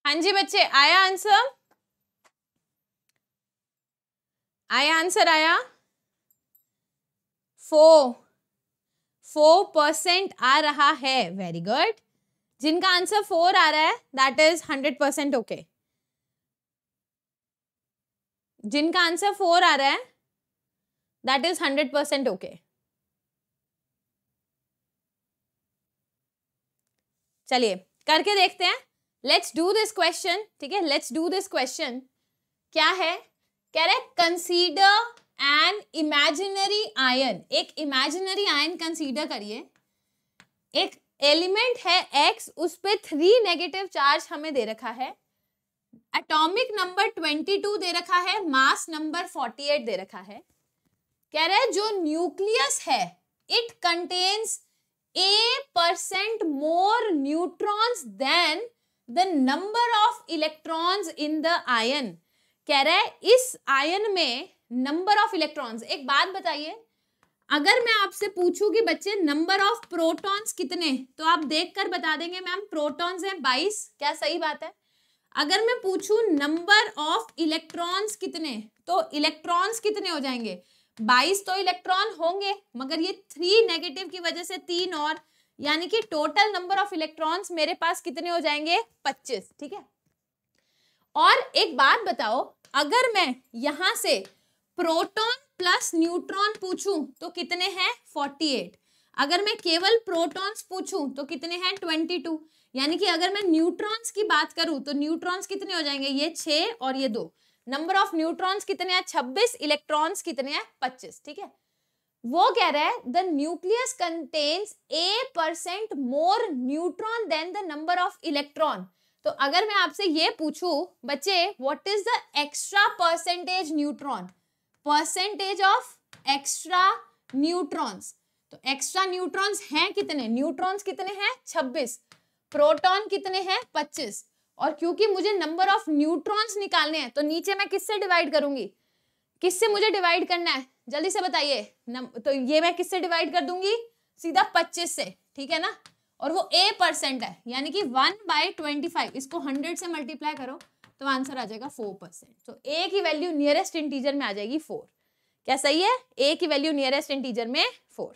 A: हाँ जी बच्चे आया आंसर आया आंसर आया फोर फोर परसेंट आ रहा है वेरी गुड जिनका आंसर फोर आ रहा है that is hundred percent okay जिनका आंसर फोर आ रहा है that is hundred percent okay चलिए करके देखते हैं लेट्स डू दिस क्वेश्चन ठीक है लेट्स डू दिस क्वेश्चन क्या है कह रहे कंसीडर एन इमेजिनरी आयन एक इमेजिनरी आयन कंसीडर करिए एक एलिमेंट है एक्स उस पर थ्री नेगेटिव चार्ज हमें दे रखा है एटॉमिक नंबर ट्वेंटी टू दे रखा है मास नंबर फोर्टी एट दे रखा है कह रहे जो न्यूक्लियस है it contains a percent more neutrons than the number of electrons in the ion कह रहा है इस आयन में नंबर ऑफ इलेक्ट्रॉन्स एक बात बताइए अगर मैं आपसे पूछूं कि बच्चे नंबर ऑफ प्रोटॉन्स कितने तो आप देखकर बता देंगे मैम प्रोटॉन्स हैं बाईस क्या सही बात है अगर मैं पूछूं नंबर ऑफ इलेक्ट्रॉन्स कितने तो इलेक्ट्रॉन्स कितने हो जाएंगे बाईस तो इलेक्ट्रॉन होंगे मगर ये थ्री नेगेटिव की वजह से तीन और यानी कि टोटल नंबर ऑफ इलेक्ट्रॉन्स मेरे पास कितने हो जाएंगे 25 ठीक है और एक बात बताओ अगर मैं यहां से प्रोटॉन प्लस न्यूट्रॉन पूछूं तो कितने हैं 48 अगर मैं केवल प्रोटॉन्स पूछूं तो कितने हैं 22 यानी कि अगर मैं न्यूट्रॉन्स की बात करूं तो न्यूट्रॉन्स कितने हो जाएंगे ये छे और ये दो नंबर ऑफ न्यूट्रॉन्स कितने हैं छब्बीस इलेक्ट्रॉन्स कितने हैं पच्चीस ठीक है वो कह रहा है the nucleus contains a percent more neutron than the number of electron तो अगर मैं आपसे ये पूछूं बच्चे what is the extra percentage neutron percentage of extra neutrons तो एक्स्ट्रा न्यूट्रॉन्स हैं कितने न्यूट्रॉन्स कितने हैं 26 प्रोटॉन कितने हैं 25 और क्योंकि मुझे नंबर ऑफ न्यूट्रॉन्स निकालने हैं तो नीचे मैं किससे डिवाइड करूंगी किससे मुझे डिवाइड करना है जल्दी से बताइए तो ये मैं किससे डिवाइड कर दूंगी सीधा पच्चीस से ठीक है ना और वो ए परसेंट है यानी कि वन बाई ट्वेंटी फाइव इसको हंड्रेड से मल्टीप्लाई करो तो आंसर आ जाएगा फोर परसेंट तो ए की वैल्यू नियरेस्ट इंटीजर में आ जाएगी फोर क्या सही है ए की वैल्यू नियरेस्ट इंटीजर में फोर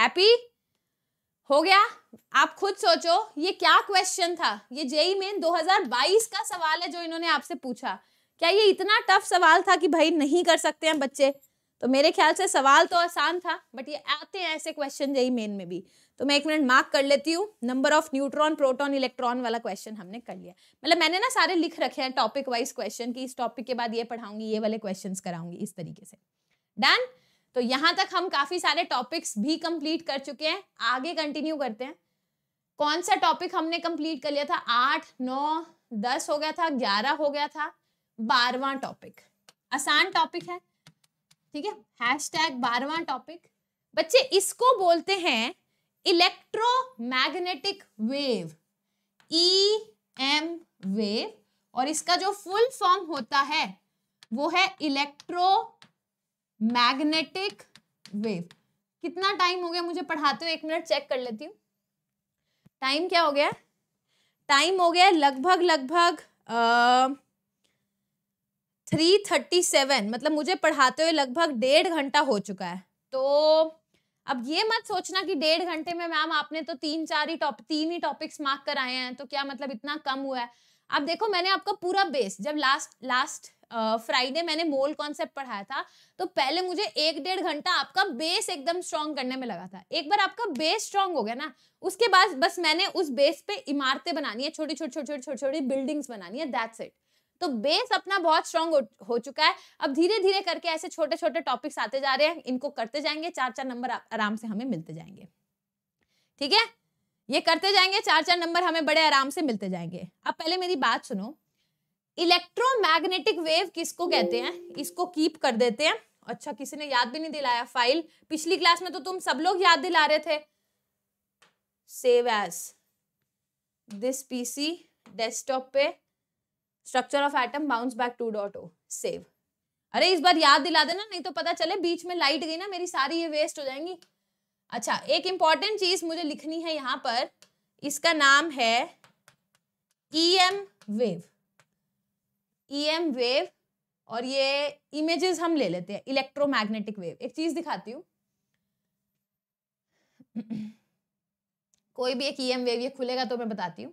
A: हैप्पी हो गया आप खुद सोचो ये क्या क्वेश्चन था ये जेई मेन 2022 का सवाल है जो इन्होंने आपसे पूछा क्या ये इतना टफ सवाल था कि भाई नहीं कर सकते हैं बच्चे तो मेरे ख्याल से सवाल तो आसान था बट ये आते हैं ऐसे क्वेश्चन यही मेन में भी तो मैं एक मिनट मार्क कर लेती हूँ number of neutron proton electron वाला क्वेश्चन हमने कर लिया मतलब मैंने ना सारे लिख रखे हैं टॉपिक वाइज क्वेश्चन की इस टॉपिक के बाद ये पढ़ाऊंगी ये वाले क्वेश्चन कराऊंगी इस तरीके से डन तो यहाँ तक हम काफी सारे टॉपिक्स भी कंप्लीट कर चुके हैं आगे कंटिन्यू करते हैं कौन सा टॉपिक हमने कंप्लीट कर लिया था आठ नौ दस हो गया था ग्यारह हो गया था बारवा टॉपिक आसान टॉपिक है ठीक है हैश टैग बारवा टॉपिक बच्चे इसको बोलते हैं electromagnetic wave E M wave और इसका जो फुल फॉर्म होता है वो है इलेक्ट्रो मैग्नेटिक वेव कितना टाइम हो गया मुझे पढ़ाते हो एक मिनट चेक कर लेती हूँ टाइम क्या हो गया टाइम हो गया लगभग लगभग थ्री थर्टी सेवन मतलब मुझे पढ़ाते हुए लगभग डेढ़ घंटा हो चुका है तो अब ये मत सोचना कि डेढ़ घंटे में मैम आपने तो तीन चार ही टॉप तीन ही टॉपिक्स मार्क कराए हैं तो क्या मतलब इतना कम हुआ है अब देखो मैंने आपका पूरा बेस जब लास्ट लास्ट फ्राइडे uh, मैंने मोल कॉन्सेप्ट पढ़ाया था तो पहले मुझे एक डेढ़ घंटा आपका बेस एकदम स्ट्रांग करने में लगा था एक बार आपका बेस स्ट्रांग हो गया ना उसके बाद बस मैंने उस बेस पे इमारतें बनानी है छोटी छोटी छोटी छोटी छोटी छोटी बिल्डिंग्स बनानी है दैट्स इट तो बेस अपना बहुत स्ट्रांग हो, हो चुका है अब धीरे धीरे करके ऐसे छोटे छोटे टॉपिक्स आते जा रहे हैं इनको करते जाएंगे चार चार नंबर आराम से हमें मिलते जाएंगे ठीक है ये करते जाएंगे चार चार नंबर हमें बड़े आराम से मिलते जाएंगे अब पहले मेरी बात सुनो इलेक्ट्रोमैग्नेटिक वेव किसको कहते हैं इसको कीप कर देते हैं अच्छा किसी ने याद भी नहीं दिलाया फाइल पिछली क्लास में तो तुम सब लोग याद दिला रहे थे save as this PC desktop पे structure of atom bounce back to dot O save अरे इस बार याद दिला देना नहीं तो पता चले बीच में लाइट गई ना मेरी सारी ये वेस्ट हो जाएंगी अच्छा एक इंपॉर्टेंट चीज मुझे लिखनी है यहाँ पर इसका नाम है E M wave E M wave और ये इमेजेस हम ले लेते हैं इलेक्ट्रोमैग्नेटिक वेव एक चीज दिखाती हूँ कोई भी एक ई एम वेव ये खुलेगा तो मैं बताती हूँ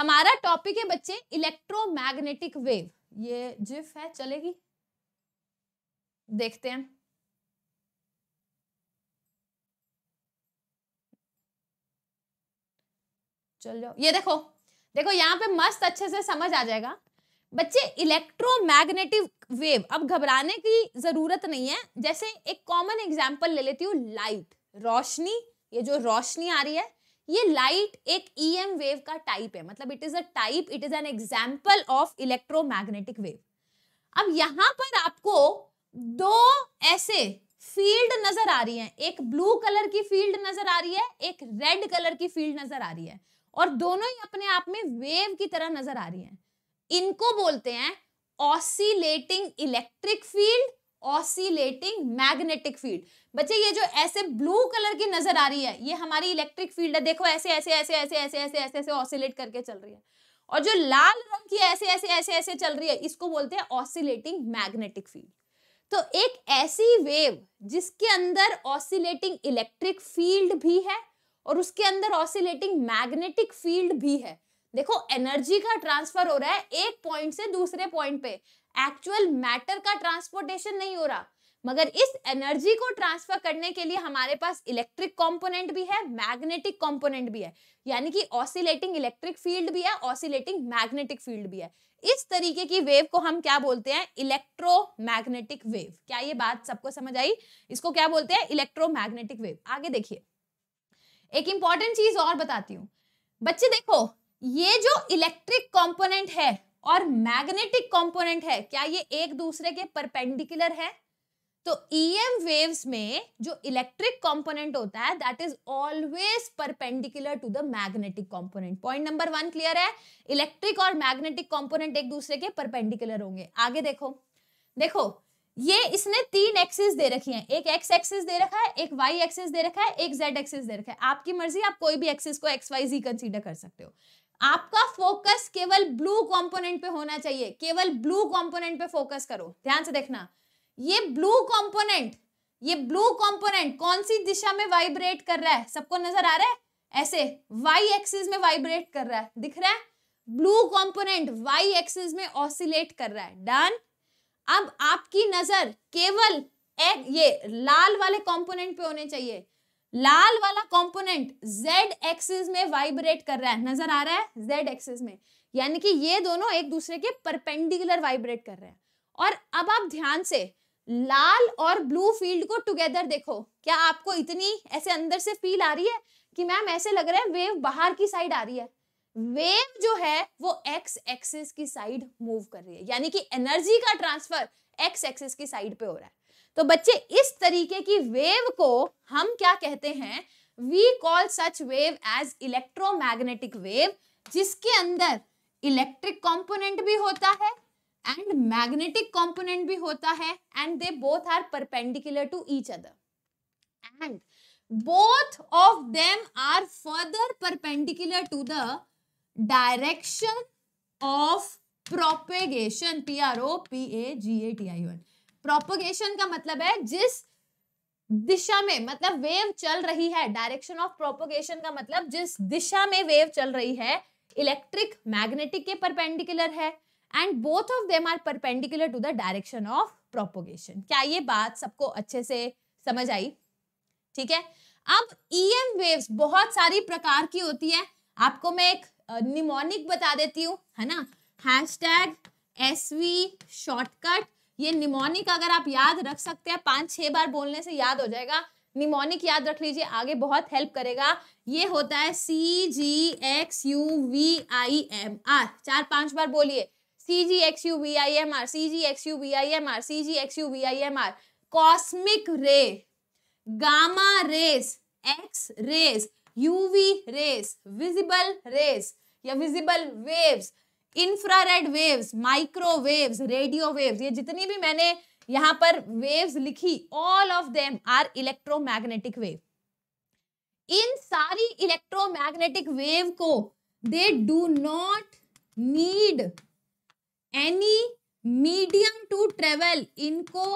A: हमारा टॉपिक है बच्चे इलेक्ट्रोमैग्नेटिक वेव ये जिफ है चलेगी देखते हैं चल जाओ ये देखो देखो यहाँ पे मस्त अच्छे से समझ आ जाएगा बच्चे इलेक्ट्रोमैग्नेटिक वेव अब घबराने की जरूरत नहीं है जैसे एक कॉमन एग्जाम्पल ले लेती हूँ लाइट रोशनी ये जो रोशनी आ रही है ये लाइट एक ईएम e वेव का टाइप है मतलब it is a type it is an example of electromagnetic wave अब यहां पर आपको दो ऐसे फील्ड नजर आ रही है एक ब्लू कलर की फील्ड नजर आ रही है एक रेड कलर की फील्ड नजर आ रही है और दोनों ही अपने आप में वेव की तरह नजर आ रही है इनको बोलते हैं oscillating electric field oscillating magnetic field बच्चे ये जो ऐसे ब्लू कलर की नजर आ रही है ये हमारी इलेक्ट्रिक फील्ड है देखो ऐसे ऐसे ऐसे ऐसे ऐसे ऐसे ऐसे ऐसे ऑसिलेट करके चल रही है और जो लाल रंग की ऐसे ऐसे ऐसे ऐसे चल रही है इसको बोलते हैं ऑसिलेटिंग मैग्नेटिक फील्ड तो एक ऐसी वेव जिसके अंदर ऑसिलेटिंग इलेक्ट्रिक फील्ड भी है और उसके अंदर ऑसिलेटिंग मैग्नेटिक फील्ड भी है देखो एनर्जी का ट्रांसफर हो रहा है एक पॉइंट से दूसरे पॉइंट पे एक्चुअल मैटर का ट्रांसपोर्टेशन नहीं हो रहा मगर इस एनर्जी को ट्रांसफर करने के लिए हमारे पास इलेक्ट्रिक कंपोनेंट भी है मैग्नेटिक कंपोनेंट भी है यानी कि ऑसिलेटिंग इलेक्ट्रिक फील्ड भी है ऑसिलेटिंग मैग्नेटिक फील्ड भी है इस तरीके की वेव को हम क्या बोलते हैं इलेक्ट्रोमैग्नेटिक वेव क्या ये बात सबको समझ आई इसको क्या बोलते हैं इलेक्ट्रोमैग्नेटिक वेव आगे देखिए एक इंपॉर्टेंट चीज और बताती हूँ बच्चे देखो ये जो इलेक्ट्रिक कॉम्पोनेंट है और मैग्नेटिक कंपोनेंट है क्या ये एक दूसरे के परपेंडिकुलर है तो ईएम e वेव्स में जो इलेक्ट्रिक कंपोनेंट होता है that is always perpendicular to the magnetic component point number one clear है इलेक्ट्रिक और मैग्नेटिक कंपोनेंट एक दूसरे के परपेंडिकुलर होंगे आगे देखो देखो ये इसने तीन एक्सिस दे रखी हैं एक एक्स एक्सिस दे रखा है एक वाई एक्सिस दे रखा है एक जेड एक्सिस दे रखा है आपकी मर्जी आप कोई भी एक्सिस को एक्स वाई जी कंसीडर कर सकते हो आपका फोकस केवल ब्लू कंपोनेंट पे होना चाहिए केवल ब्लू कंपोनेंट पे फोकस करो ध्यान से देखना ये ब्लू कंपोनेंट ये ब्लू कंपोनेंट कौन सी दिशा में वाइब्रेट कर रहा है सबको नजर आ रहा है ऐसे वाई एक्सिस में वाइब्रेट कर रहा है दिख रहा है ब्लू कंपोनेंट वाई एक्सिस में ऑसिलेट कर रहा है डन अब आपकी नजर केवल एक ये लाल वाले कंपोनेंट पे होने चाहिए लाल वाला कंपोनेंट z एक्सिस में वाइब्रेट कर रहा है नजर आ रहा है z एक्सिस में यानी कि ये दोनों एक दूसरे के परपेंडिकुलर वाइब्रेट कर रहे हैं और अब आप ध्यान से लाल और ब्लू फील्ड को टुगेदर देखो क्या आपको इतनी ऐसे अंदर से फील आ रही है कि मैम ऐसे लग रहा है वेव बाहर की साइड आ रही है वेव जो है वो एक्स एक्सिस की साइड मूव कर रही है यानी कि एनर्जी का ट्रांसफर एक्स एक्सिस की साइड पे हो रहा है तो बच्चे इस तरीके की वेव को हम क्या कहते हैं we call such wave as electromagnetic wave जिसके अंदर इलेक्ट्रिक कंपोनेंट भी होता है एंड मैग्नेटिक कंपोनेंट भी होता है and they both are perpendicular to each other and both of them are further perpendicular to the direction of propagation P R O P A G A T I one propagation का मतलब है जिस दिशा में मतलब wave चल रही है direction of propagation का मतलब जिस दिशा में वेव चल रही है इलेक्ट्रिक मैग्नेटिक के परपेंडिकुलर है and both of them are perpendicular to the direction of propagation क्या ये बात सबको अच्छे से समझ आई ठीक है अब ईएम वेव्स बहुत सारी प्रकार की होती है आपको मैं एक निमोनिक बता देती हूँ है ना hashtag S V shortcut ये निमोनिक अगर आप याद रख सकते हैं पांच छह बार बोलने से याद हो जाएगा निमोनिक याद रख लीजिए आगे बहुत हेल्प करेगा ये होता है C G X U V I M R चार पांच बार बोलिए C G X U V I M R C G X U V I M R C G X U V I M R cosmic ray gamma rays X rays UV rays visible rays या visible waves infrared waves microwave radio waves ये जितनी भी मैंने यहां पर waves लिखी all of them are electromagnetic wave इन सारी इलेक्ट्रोमैग्नेटिक वेव को they do not need any medium to travel इनको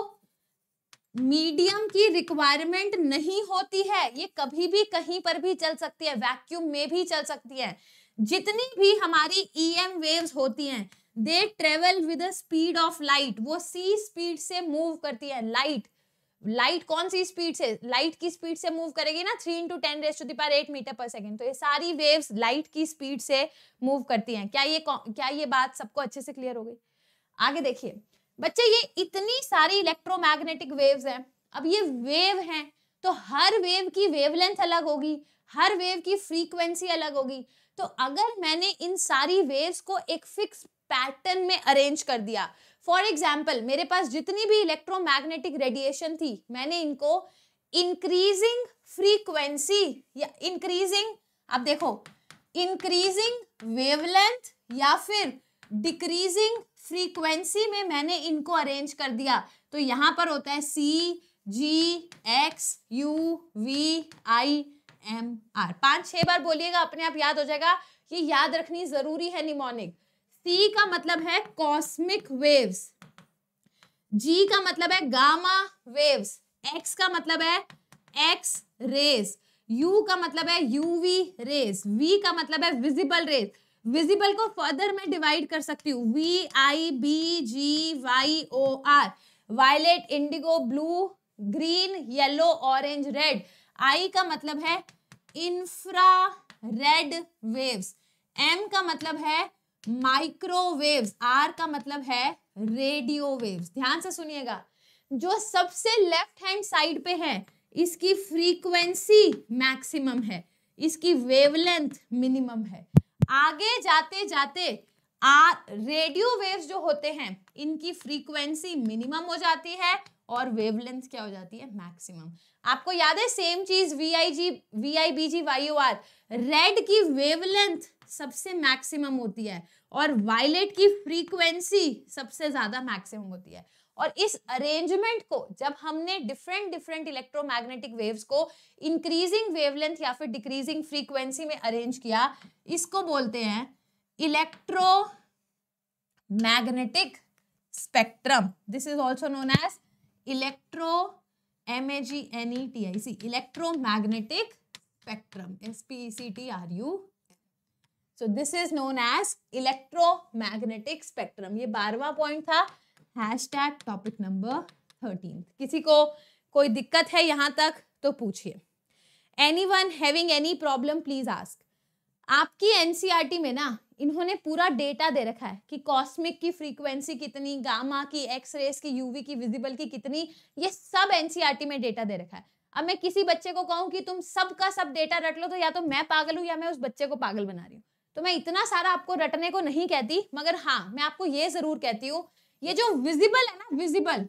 A: मीडियम की रिक्वायरमेंट नहीं होती है ये कभी भी कहीं पर भी चल सकती है वैक्यूम में भी चल सकती है जितनी भी हमारी ई एम वेव्स होती हैं they travel with speed of light वो सी स्पीड से मूव करती है लाइट लाइट कौन सी स्पीड से लाइट की स्पीड से मूव करेगी ना three into ten raise to the power eight metre per second तो ये सारी वेव्स लाइट की स्पीड से मूव करती हैं क्या ये क्या ये बात सबको अच्छे से क्लियर हो गई आगे देखिए बच्चे ये इतनी सारी इलेक्ट्रोमैग्नेटिक वेव्स हैं अब ये वेव हैं तो हर वेव की वेवलेंथ अलग होगी हर वेव की फ्रीक्वेंसी अलग होगी तो अगर मैंने इन सारी वेव्स को एक फिक्स पैटर्न में अरेंज कर दिया फॉर एग्जाम्पल मेरे पास जितनी भी इलेक्ट्रोमैग्नेटिक रेडिएशन थी मैंने इनको इंक्रीजिंग फ्रीक्वेंसी या इंक्रीजिंग आप देखो इंक्रीजिंग वेवलेंथ या फिर डिक्रीजिंग फ्रीक्वेंसी में मैंने इनको अरेंज कर दिया तो यहाँ पर होता है C G X U V I M R पांच छह बार बोलिएगा अपने आप याद हो जाएगा ये याद रखनी जरूरी है निमोनिक सी का मतलब है कॉस्मिक वेव्स जी का मतलब है गामा वेव्स एक्स का मतलब है एक्स रेस यू का मतलब है यूवी रेस वी का मतलब है विजिबल रेस विजिबल को फर्दर में डिवाइड कर सकती हूँ V I B G Y O R violet indigo blue green yellow orange red I का मतलब है इंफ्रा रेड वेव्स एम का मतलब है माइक्रोवेव्स आर का मतलब है रेडियो वेव्स ध्यान से सुनिएगा जो सबसे लेफ्ट हैंड साइड पे है इसकी फ्रीक्वेंसी मैक्सिमम है इसकी वेवलेंथ मिनिमम है आगे जाते जाते आ रेडियो वेव्स जो होते हैं इनकी फ्रीक्वेंसी मिनिमम हो जाती है और वेवलेंथ क्या हो जाती है मैक्सिमम आपको याद है सेम चीज V I G V I B G Y R red की वेवलेंथ सबसे मैक्सिमम होती है और वायलेट की फ्रीक्वेंसी सबसे ज्यादा मैक्सिमम होती है और इस अरेंजमेंट को जब हमने डिफरेंट डिफरेंट इलेक्ट्रोमैग्नेटिक वेव्स को इंक्रीजिंग वेवलेंथ या फिर डिक्रीजिंग फ्रीक्वेंसी में अरेंज किया इसको बोलते हैं electro magnetic spectrum this is also known as electro M A G N E T I C magnetic spectrum S P C T R U so this is known as magnetic spectrum ये बारवा point था hash tag topic number thirteen किसी को कोई दिक्कत है यहाँ तक तो पूछिए any one having any problem please ask आपकी टी e में ना इन्होंने पूरा डेटा दे रखा है कि कॉस्मिक की फ्रीक्वेंसी कितनी गामा की एक्स रेस की यूवी की विजिबल की कितनी ये सब एनसीईआरटी में डेटा दे रखा है अब मैं किसी बच्चे को कहूँ कि तुम सब का सब डेटा रट लो तो या तो मैं पागल हूँ या मैं उस बच्चे को पागल बना रही हूँ तो मैं इतना सारा आपको रटने को नहीं कहती मगर हाँ मैं आपको ये जरूर कहती हूँ ये जो विजिबल है ना विजिबल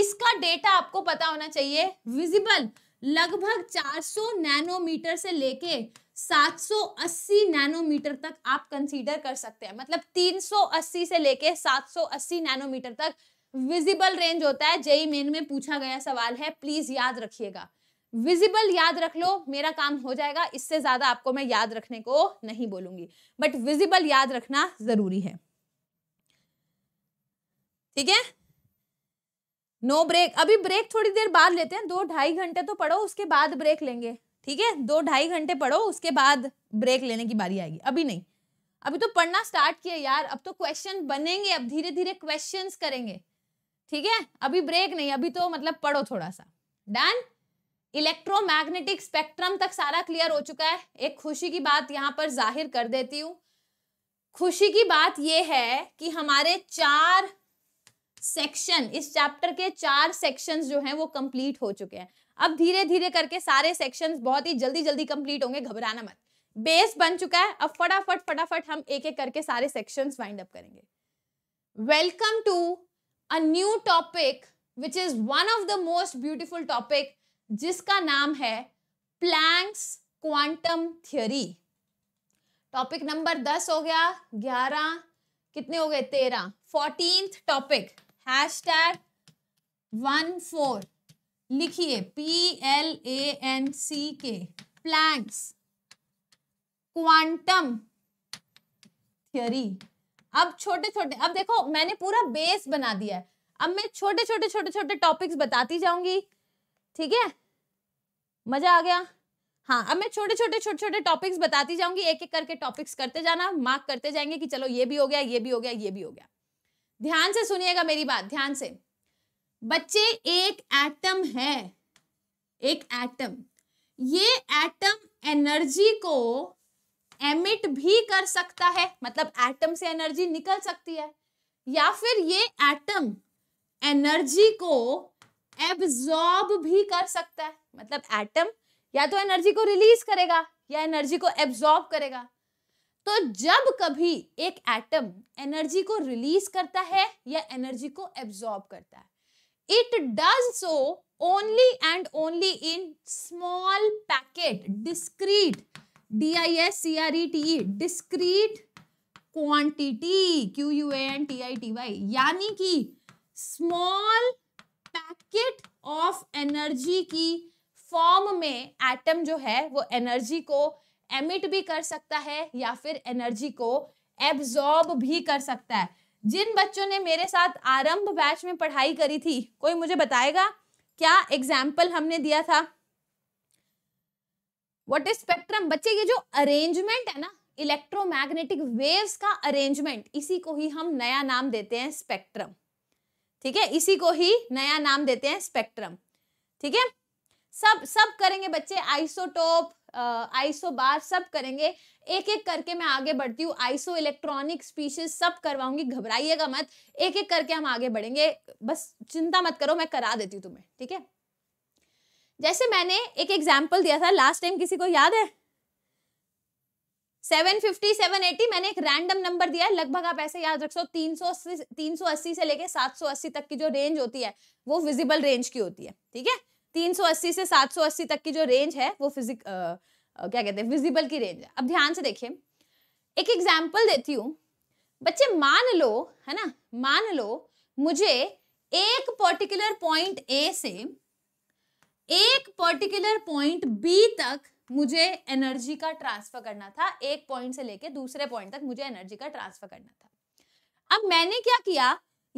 A: इसका डेटा आपको पता होना चाहिए विजिबल लगभग 400 नैनोमीटर से लेके 780 नैनोमीटर तक आप कंसीडर कर सकते हैं मतलब 380 से लेके 780 नैनोमीटर तक विजिबल रेंज होता है जेई मेन में पूछा गया सवाल है प्लीज याद रखिएगा विजिबल याद रख लो मेरा काम हो जाएगा इससे ज्यादा आपको मैं याद रखने को नहीं बोलूंगी बट विजिबल याद रखना जरूरी है ठीक है नो ब्रेक अभी ब्रेक थोड़ी देर बाद लेते हैं दो ढाई घंटे तो पढ़ो उसके बाद ब्रेक लेंगे ठीक है दो ढाई घंटे पढ़ो उसके बाद ब्रेक लेने की बारी आएगी अभी नहीं अभी तो पढ़ना स्टार्ट किया यार अब तो क्वेश्चन बनेंगे अब धीरे धीरे क्वेश्चन करेंगे ठीक है अभी ब्रेक नहीं अभी तो मतलब पढ़ो थोड़ा सा डन इलेक्ट्रोमैग्नेटिक स्पेक्ट्रम तक सारा क्लियर हो चुका है एक खुशी की बात यहाँ पर जाहिर कर देती हूँ खुशी की बात यह है कि हमारे चार सेक्शन इस चैप्टर के चार सेक्शंस जो हैं वो कंप्लीट हो चुके हैं अब धीरे धीरे करके सारे सेक्शंस बहुत ही जल्दी जल्दी कंप्लीट होंगे घबराना मत बेस बन चुका है अब फटाफट फटाफट हम एक एक करके सारे सेक्शंस वाइंड अप करेंगे welcome to a new topic which is one of the most beautiful topic जिसका नाम है Planck's quantum theory topic number दस हो गया ग्यारह कितने हो गए तेरह fourteen topic hash tag one four लिखिए P L A N C K Planck's quantum theory अब छोटे छोटे अब देखो मैंने पूरा बेस बना दिया है अब मैं छोटे छोटे छोटे छोटे टॉपिक्स बताती जाऊंगी ठीक है मजा आ गया हाँ अब मैं छोटे छोटे छोटे छोटे टॉपिक्स बताती जाऊंगी एक एक करके टॉपिक्स करते जाना मार्क करते जाएंगे कि चलो ये भी हो गया ये भी हो गया ये भी हो गया ध्यान से सुनिएगा मेरी बात ध्यान से बच्चे एक एटम है एक एटम ये एटम एनर्जी को एमिट भी कर सकता है मतलब एटम से एनर्जी निकल सकती है या फिर ये एटम एनर्जी को एब्जॉर्ब भी कर सकता है मतलब एटम या तो एनर्जी को रिलीज करेगा या एनर्जी को एब्जॉर्ब करेगा तो जब कभी एक एटम एनर्जी को रिलीज करता है या एनर्जी को एब्जॉर्ब करता है It does so only and only in small packet, discrete, D-I-S-C-R-E-T-E, -E, discrete quantity, Q-U-A-N-T-I-T-Y, यानी कि small packet of energy की फॉर्म में एटम जो है वो एनर्जी को एमिट भी कर सकता है या फिर एनर्जी को एब्जॉर्ब भी कर सकता है जिन बच्चों ने मेरे साथ आरंभ बैच में पढ़ाई करी थी कोई मुझे बताएगा क्या एग्जाम्पल हमने दिया था वट इज स्पेक्ट्रम बच्चे ये जो अरेंजमेंट है ना इलेक्ट्रोमैग्नेटिक वेव्स का अरेंजमेंट इसी को ही हम नया नाम देते हैं स्पेक्ट्रम ठीक है इसी को ही नया नाम देते हैं स्पेक्ट्रम ठीक है सब सब करेंगे बच्चे आइसोटोप आइसो बार सब करेंगे एक एक करके मैं आगे बढ़ती हूँ आइसो इलेक्ट्रॉनिक स्पीशीज सब करवाऊंगी घबराइएगा मत एक एक करके हम आगे बढ़ेंगे बस चिंता मत करो मैं करा देती हूँ तुम्हें ठीक है जैसे मैंने एक एग्जाम्पल दिया था लास्ट टाइम किसी को याद है 750, 780 मैंने एक रैंडम नंबर दिया है लगभग आप ऐसे याद रख सो तीन सौ अस्सी से लेके 780 तक की जो रेंज होती है वो विजिबल रेंज की होती है ठीक है 380 से 780 तक की जो रेंज है वो फिजिक आ, आ, क्या कहते हैं विजिबल की रेंज है अब ध्यान से देखिए एक एग्जाम्पल देती हूँ बच्चे मान लो है ना मान लो मुझे एक पर्टिकुलर पॉइंट ए से एक पर्टिकुलर पॉइंट बी तक मुझे एनर्जी का ट्रांसफर करना था एक पॉइंट से लेके दूसरे पॉइंट तक मुझे एनर्जी का ट्रांसफर करना था अब मैंने क्या किया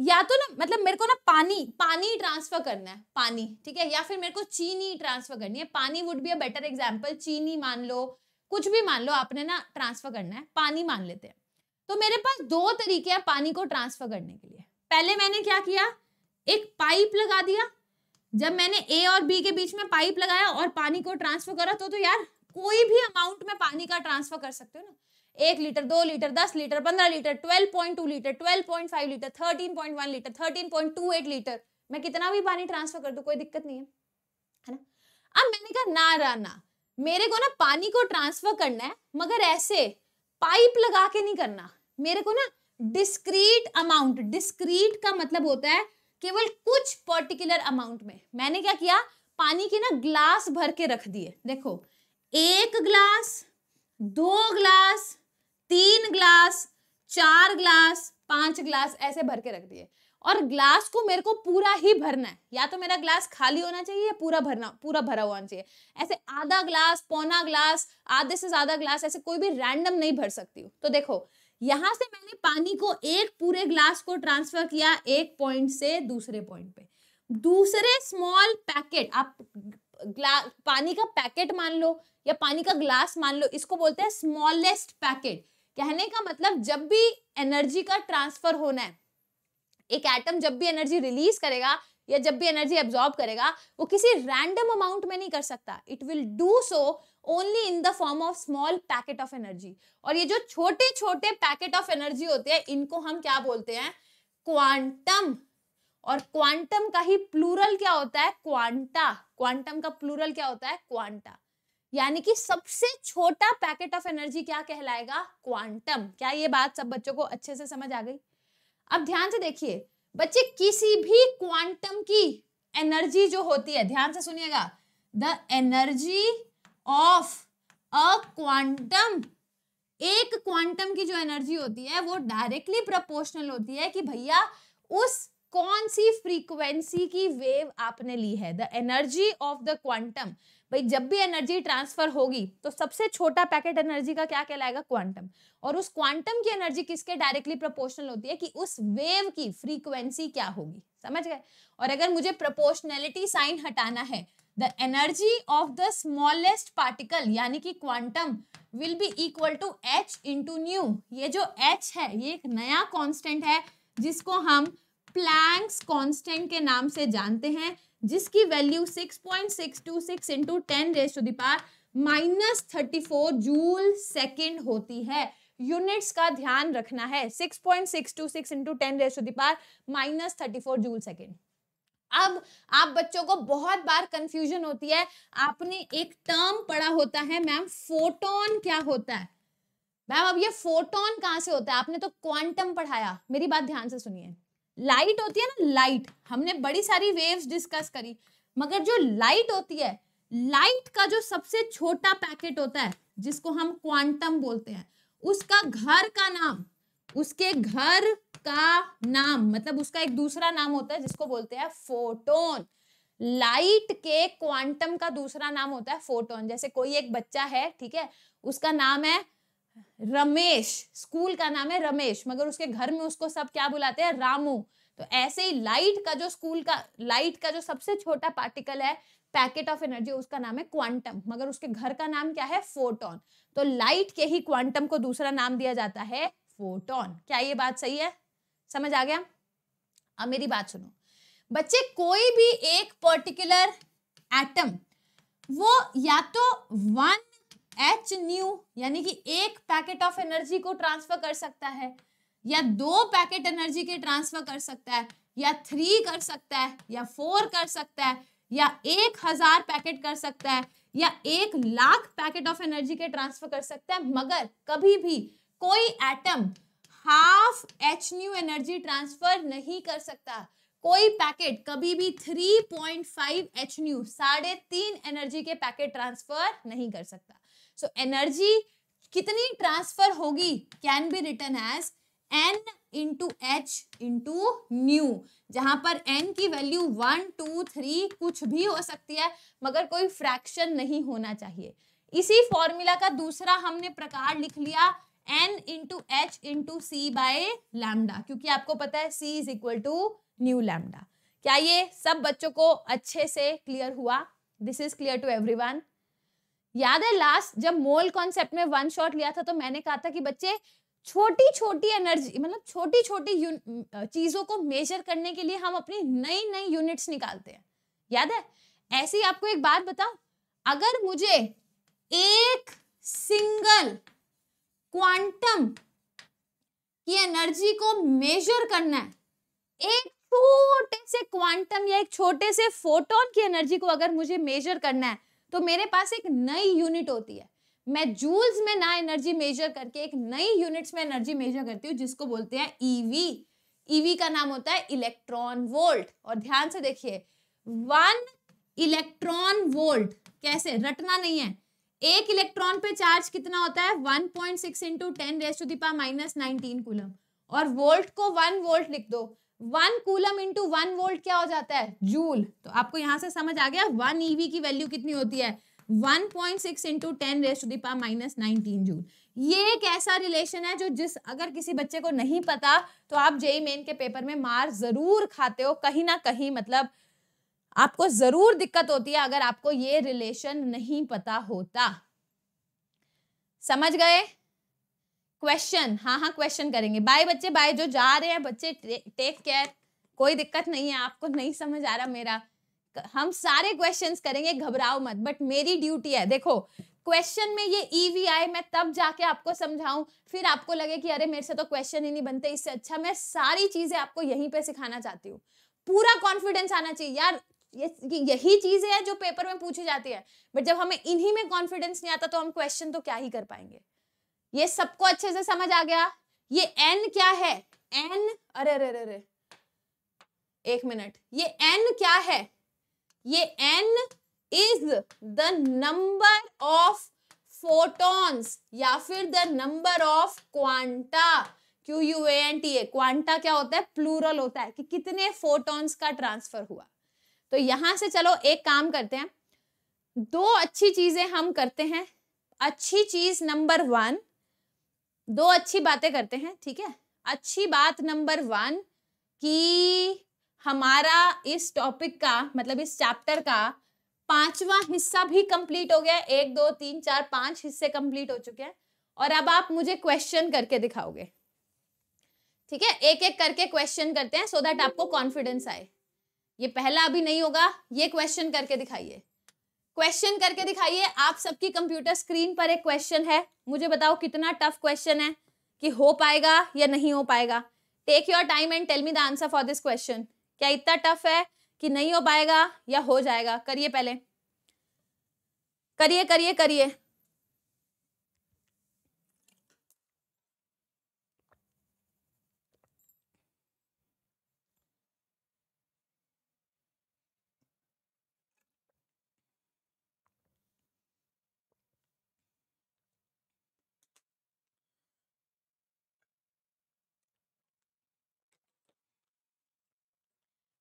A: या तो ना मतलब मेरे को ना पानी पानी ट्रांसफर करना है पानी ठीक है या फिर मेरे को चीनी ट्रांसफर करनी है पानी would be a better example चीनी मान लो कुछ भी मान लो आपने ना ट्रांसफर करना है पानी मान लेते हैं तो मेरे पास दो तरीके हैं पानी को ट्रांसफर करने के लिए पहले मैंने क्या किया एक पाइप लगा दिया जब मैंने ए और बी के बीच में पाइप लगाया और पानी को ट्रांसफर करा तो तो यार कोई भी अमाउंट में पानी का ट्रांसफर कर सकते हो ना एक लीटर दो लीटर दस लीटर पंद्रह litre twelve point two litre twelve point five litre thirteen point one litre thirteen point two eight litre मैं कितना भी पानी ट्रांसफर कर दू कोई दिक्कत नहीं है है ना अब मैंने कहा ना राना मेरे को ना पानी को ट्रांसफर करना है मगर ऐसे पाइप लगा के नहीं करना मेरे को ना डिस्क्रीट अमाउंट डिस्क्रीट का मतलब होता है केवल कुछ पर्टिकुलर अमाउंट में मैंने क्या किया पानी के ना ग्लास भर के रख दिए देखो एक ग्लास दो ग्लास तीन ग्लास चार ग्लास पांच ग्लास ऐसे भर के रख दिए और ग्लास को मेरे को पूरा ही भरना है या तो मेरा ग्लास खाली होना चाहिए या पूरा भरना पूरा भरा हुआ चाहिए ऐसे आधा ग्लास पौना ग्लास आधे से ज्यादा ग्लास ऐसे कोई भी रैंडम नहीं भर सकती हूँ तो देखो यहां से मैंने पानी को एक पूरे ग्लास को ट्रांसफर किया एक पॉइंट से दूसरे पॉइंट पे दूसरे स्मॉल पैकेट आप पानी का पैकेट मान लो या पानी का ग्लास मान लो इसको बोलते हैं स्मॉलेस्ट पैकेट कहने का मतलब जब भी एनर्जी का ट्रांसफर होना है एक एटम जब भी एनर्जी रिलीज करेगा या जब भी एनर्जी एब्जॉर्ब करेगा वो किसी रैंडम अमाउंट में नहीं कर सकता it will do so only in the form of small packet of energy और ये जो छोटे छोटे पैकेट ऑफ एनर्जी होते हैं इनको हम क्या बोलते हैं क्वांटम और क्वांटम का ही प्लूरल क्या होता है क्वांटा क्वांटम का प्लूरल क्या होता है क्वांटा यानी कि सबसे छोटा पैकेट ऑफ एनर्जी क्या कहलाएगा क्वांटम क्या ये बात सब बच्चों को अच्छे से समझ आ गई अब ध्यान से देखिए बच्चे किसी भी क्वांटम की एनर्जी जो होती है ध्यान से सुनिएगा the energy of a quantum एक क्वांटम की जो एनर्जी होती है वो डायरेक्टली प्रोपोर्शनल होती है कि भैया उस कौन सी फ्रीक्वेंसी की वेव आपने ली है the energy of the quantum भाई जब भी एनर्जी ट्रांसफर होगी तो सबसे छोटा पैकेट एनर्जी का क्या कहलाएगा क्वांटम और उस क्वांटम की एनर्जी किसके डायरेक्टली प्रोपोर्शनल होती है कि उस वेव की फ्रीक्वेंसी क्या होगी समझ गए और अगर मुझे प्रोपोर्शनैलिटी साइन हटाना है the energy of the smallest particle यानी कि quantum will be equal to H into nu ये जो एच है ये एक नया कॉन्स्टेंट है जिसको हम प्लैंक्स कॉन्स्टेंट के नाम से जानते हैं जिसकी value 6.626 point six two six into ten raise to the power minus thirty four joule second होती है यूनिट्स का ध्यान रखना है 6.626 point six two six into ten raise to the power minus thirty four joule second अब आप बच्चों को बहुत बार कंफ्यूजन होती है आपने एक टर्म पढ़ा होता है मैम फोटोन क्या होता है मैम अब ये फोटोन कहां से होता है आपने तो क्वांटम पढ़ाया मेरी बात ध्यान से सुनिए लाइट होती है ना लाइट हमने बड़ी सारी वेव्स डिस्कस करी मगर जो लाइट होती है लाइट का जो सबसे छोटा पैकेट होता है जिसको हम क्वांटम बोलते हैं उसका घर का नाम उसके घर का नाम मतलब उसका एक दूसरा नाम होता है जिसको बोलते हैं फोटोन लाइट के क्वांटम का दूसरा नाम होता है फोटोन जैसे कोई एक बच्चा है ठीक है उसका नाम है रमेश स्कूल का नाम है रमेश मगर उसके घर में उसको सब क्या बुलाते हैं रामू तो ऐसे ही लाइट का जो स्कूल का लाइट का जो सबसे छोटा पार्टिकल है पैकेट ऑफ एनर्जी उसका नाम है क्वांटम मगर उसके घर का नाम क्या है फोटोन तो लाइट के ही क्वांटम को दूसरा नाम दिया जाता है फोटोन क्या ये बात सही है समझ आ गया अब मेरी बात सुनो बच्चे कोई भी एक पर्टिकुलर एटम वो या तो वन एच न्यू यानी कि एक पैकेट ऑफ एनर्जी को ट्रांसफर कर सकता है या दो पैकेट एनर्जी के ट्रांसफर कर सकता है या थ्री कर सकता है या फोर कर सकता है या एक हजार पैकेट कर सकता है या एक लाख पैकेट ऑफ एनर्जी के ट्रांसफर कर सकता है मगर कभी भी कोई atom half H nu energy transfer नहीं कर सकता कोई पैकेट कभी भी 3.5 पॉइंट फाइव एच न्यू साढ़े तीन एनर्जी के पैकेट ट्रांसफर नहीं कर सकता सो एनर्जी कितनी ट्रांसफर होगी can be written as N into H into nu जहां पर एन की वैल्यू वन टू थ्री कुछ भी हो सकती है मगर कोई फ्रैक्शन नहीं होना चाहिए इसी फॉर्मूला का दूसरा हमने प्रकार लिख लिया N into H into C by lambda क्योंकि आपको पता है सी is equal to nu lambda क्या ये सब बच्चों को अच्छे से क्लियर हुआ this is clear to one याद है लास्ट जब मोल कॉन्सेप्ट में वन शॉट लिया था तो मैंने कहा था कि बच्चे छोटी छोटी एनर्जी मतलब छोटी छोटी चीजों को मेजर करने के लिए हम अपनी नई नई यूनिट्स निकालते हैं याद है ऐसे ही आपको एक बात बताऊं अगर मुझे एक सिंगल क्वांटम की एनर्जी को मेजर करना है एक छोटे से क्वांटम या एक छोटे से फोटोन की एनर्जी को अगर मुझे मेजर करना है तो मेरे पास एक नई यूनिट होती है मैं जूल्स में ना एनर्जी मेजर करके एक नई यूनिट्स में एनर्जी मेजर करती हूँ जिसको बोलते हैं ईवी e ईवी e का नाम होता है इलेक्ट्रॉन वोल्ट और ध्यान से देखिए वन इलेक्ट्रॉन वोल्ट कैसे रटना नहीं है एक इलेक्ट्रॉन पे चार्ज कितना होता है 1.6 point six into ten raise to the power minus nineteen coulomb और वोल्ट को वन वोल्ट लिख दो one coulomb into one volt क्या हो जाता है जूल तो आपको यहां से समझ आ गया वन ईवी e की वैल्यू कितनी होती है one point six into ten raise to the power minus nineteen joule ये एक ऐसा रिलेशन है जो जिस अगर किसी बच्चे को नहीं पता तो आप जेई मेन e के पेपर में मार जरूर खाते हो कहीं ना कहीं मतलब आपको जरूर दिक्कत होती है अगर आपको ये रिलेशन नहीं पता होता समझ गए क्वेश्चन हाँ हाँ क्वेश्चन करेंगे बाय बच्चे बाय जो जा रहे हैं बच्चे टेक केयर कोई दिक्कत नहीं है आपको नहीं समझ आ रहा मेरा हम सारे क्वेश्चंस करेंगे घबराओ मत बट मेरी ड्यूटी है देखो क्वेश्चन में ये ईवी e आए मैं तब जाके आपको समझाऊं फिर आपको लगे कि अरे मेरे से तो क्वेश्चन ही नहीं बनते इससे अच्छा मैं सारी चीजें आपको यहीं पे सिखाना चाहती हूँ पूरा कॉन्फिडेंस आना चाहिए यार ये यही चीजें हैं जो पेपर में पूछी जाती है बट जब हमें इन्हीं में कॉन्फिडेंस नहीं आता तो हम क्वेश्चन तो क्या ही कर पाएंगे ये सबको अच्छे से समझ आ गया ये एन क्या है एन अरे अरे अरे अरे एक मिनट ये एन क्या है ये N is the number of photons या फिर the number of quanta Q U N T A quanta क्या होता है प्लूरल होता है कि कितने फोटॉन्स का ट्रांसफर हुआ तो यहां से चलो एक काम करते हैं दो अच्छी चीजें हम करते हैं अच्छी चीज नंबर वन दो अच्छी बातें करते हैं ठीक है अच्छी बात नंबर वन कि हमारा इस टॉपिक का मतलब इस चैप्टर का पांचवा हिस्सा भी कंप्लीट हो गया एक दो तीन चार पांच हिस्से कंप्लीट हो चुके हैं और अब आप मुझे क्वेश्चन करके दिखाओगे ठीक है एक एक करके क्वेश्चन करते हैं सो so दैट आपको कॉन्फिडेंस आए ये पहला अभी नहीं होगा ये क्वेश्चन करके दिखाइए क्वेश्चन करके दिखाइए आप सबकी कंप्यूटर स्क्रीन पर एक क्वेश्चन है मुझे बताओ कितना टफ क्वेश्चन है कि हो पाएगा या नहीं हो पाएगा take your time and tell me the answer for this question क्या इतना टफ है कि नहीं हो पाएगा या हो जाएगा करिए पहले करिए करिए करिए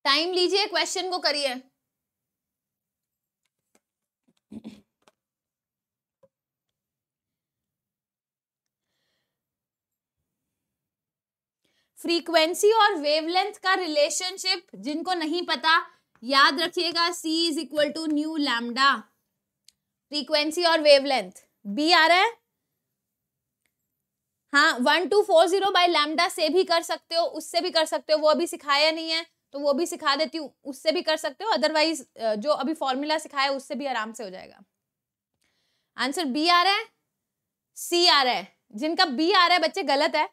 A: टाइम लीजिए क्वेश्चन को करिए फ्रीक्वेंसी और वेवलेंथ का रिलेशनशिप जिनको नहीं पता याद रखिएगा c is equal to nu lambda frequency और वेवलेंथ b आ रहा है हाँ one two four zero by lambda से भी कर सकते हो उससे भी कर सकते हो वो अभी सिखाया नहीं है तो वो भी सिखा देती हूँ उससे भी कर सकते हो अदरवाइज जो अभी फॉर्मूला सिखाया उससे भी आराम से हो जाएगा आंसर बी आ रहा है सी आ रहा है जिनका बी आ रहा है बच्चे गलत है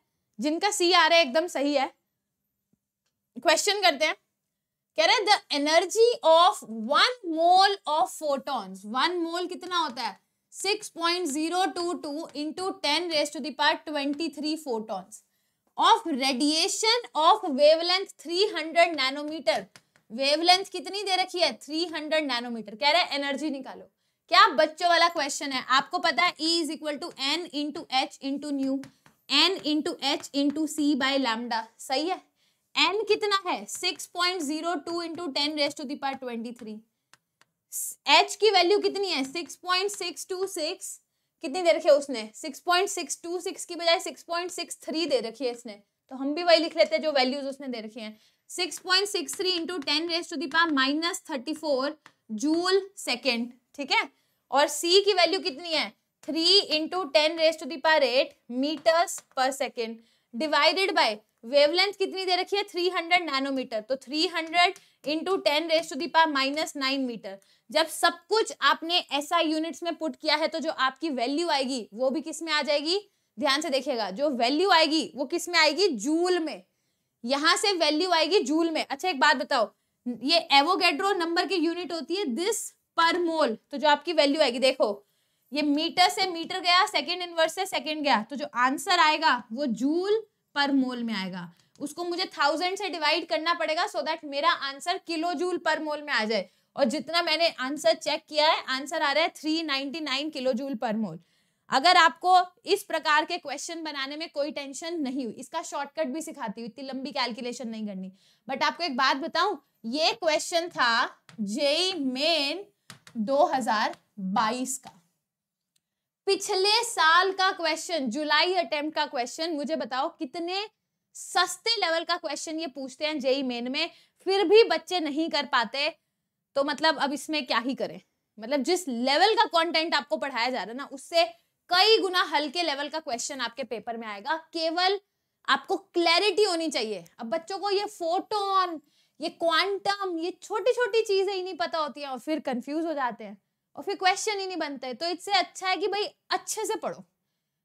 A: जिनका सी आ रहा है एकदम सही है क्वेश्चन करते हैं कह रहे the energy of one mole of photon one mole कितना होता है six point zero two two into ten raise to the power twenty three photons of radiation of wavelength 300 nanometre wavelength कितनी दे रखी है 300 नैनोमीटर कह रहा है एनर्जी निकालो क्या बच्चों वाला क्वेश्चन है आपको पता है E is equal to N into H into nu N into H into C by lambda सही है एन कितना है six point zero two into ten raise to the power twenty three H की वैल्यू कितनी है six six point two six कितनी दे रखी है उसने six six point two six की बजाय सिक्स सिक्स पॉइंट थ्री दे रखी है इसने तो हम भी वही लिख लेते हैं जो वैल्यूज उसने दे रखी है six point six three into ten raise to the power minus thirty four joule second ठीक है और सी की वैल्यू कितनी है three into ten raise to the power eight metres per second divided by wavelength कितनी दे रखी है थ्री हंड्रेड नैनोमीटर तो three hundred into ten raise to the power minus nine metre जब सब कुछ आपने ऐसा यूनिट्स में पुट किया है तो जो आपकी वैल्यू आएगी वो भी किस में आ जाएगी ध्यान से देखिएगा जो वैल्यू आएगी वो किस में आएगी जूल में यहां से वैल्यू आएगी जूल में अच्छा एक बात बताओ ये एवोगेड्रो नंबर की यूनिट होती है दिस पर मोल तो जो आपकी वैल्यू आएगी देखो ये मीटर से मीटर गया सेकेंड इनवर्स से सेकेंड गया तो जो आंसर आएगा वो जूल पर मोल में आएगा उसको मुझे थाउजेंड से डिवाइड करना पड़ेगा सो so दैट मेरा answer kilo joule per mole में आ जाए और जितना मैंने आंसर चेक किया है आंसर आ रहा है three ninety nine kilo joule per mole अगर आपको इस प्रकार के क्वेश्चन बनाने में कोई टेंशन नहीं हुई इसका शॉर्टकट भी सिखाती हूँ इतनी लंबी कैलकुलेशन नहीं करनी बट आपको एक बात बताऊं ये क्वेश्चन था जेई मेन 2022 का पिछले साल का क्वेश्चन जुलाई अटेम्प्ट का क्वेश्चन मुझे बताओ कितने सस्ते लेवल का क्वेश्चन ये पूछते हैं जेई मेन में फिर भी बच्चे नहीं कर पाते तो मतलब अब इसमें क्या ही करें मतलब जिस लेवल का कंटेंट आपको पढ़ाया जा रहा है ना उससे कई गुना हल्के लेवल का क्वेश्चन आपके पेपर में आएगा केवल आपको क्लैरिटी होनी चाहिए अब बच्चों को ये फोटोन ये क्वांटम ये छोटी छोटी चीजें ही नहीं पता होती है और फिर कंफ्यूज हो जाते हैं और फिर क्वेश्चन ही नहीं बनते तो इससे अच्छा है कि भाई अच्छे से पढ़ो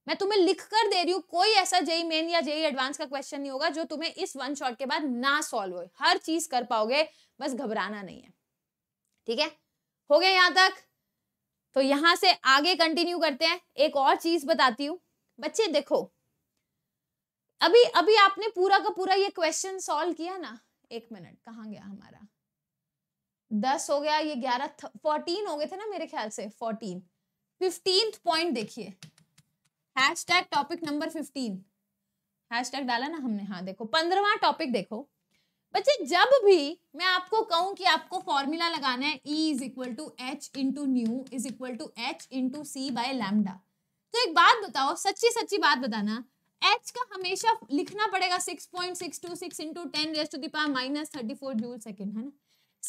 A: मैं तुम्हें लिख कर दे रही हूँ कोई ऐसा जेई मेन या जेई एडवांस का क्वेश्चन नहीं होगा जो तुम्हें इस वन शॉट के बाद ना सॉल्व हो हर चीज कर पाओगे बस घबराना नहीं है ठीक है हो गया यहाँ तक तो यहां से आगे कंटिन्यू करते हैं एक और चीज बताती हूँ बच्चे देखो अभी अभी आपने पूरा का पूरा ये क्वेश्चन सॉल्व किया ना एक मिनट कहाँ गया हमारा दस हो गया ये ग्यारह फोर्टीन हो गए थे ना मेरे ख्याल से फोर्टीन फिफ्टींथ पॉइंट देखिए hash topic number fifteen hash डाला ना हमने हाँ देखो पंद्रवा टॉपिक देखो बच्चे जब भी मैं आपको कहूं कि आपको फॉर्मूला लगाना है E is equal to H into nu is equal to H into C by lambda तो एक बात बताओ सच्ची सच्ची बात बताना एच का हमेशा लिखना पड़ेगा six point six two six into ten raise to the power minus thirty four joule second है ना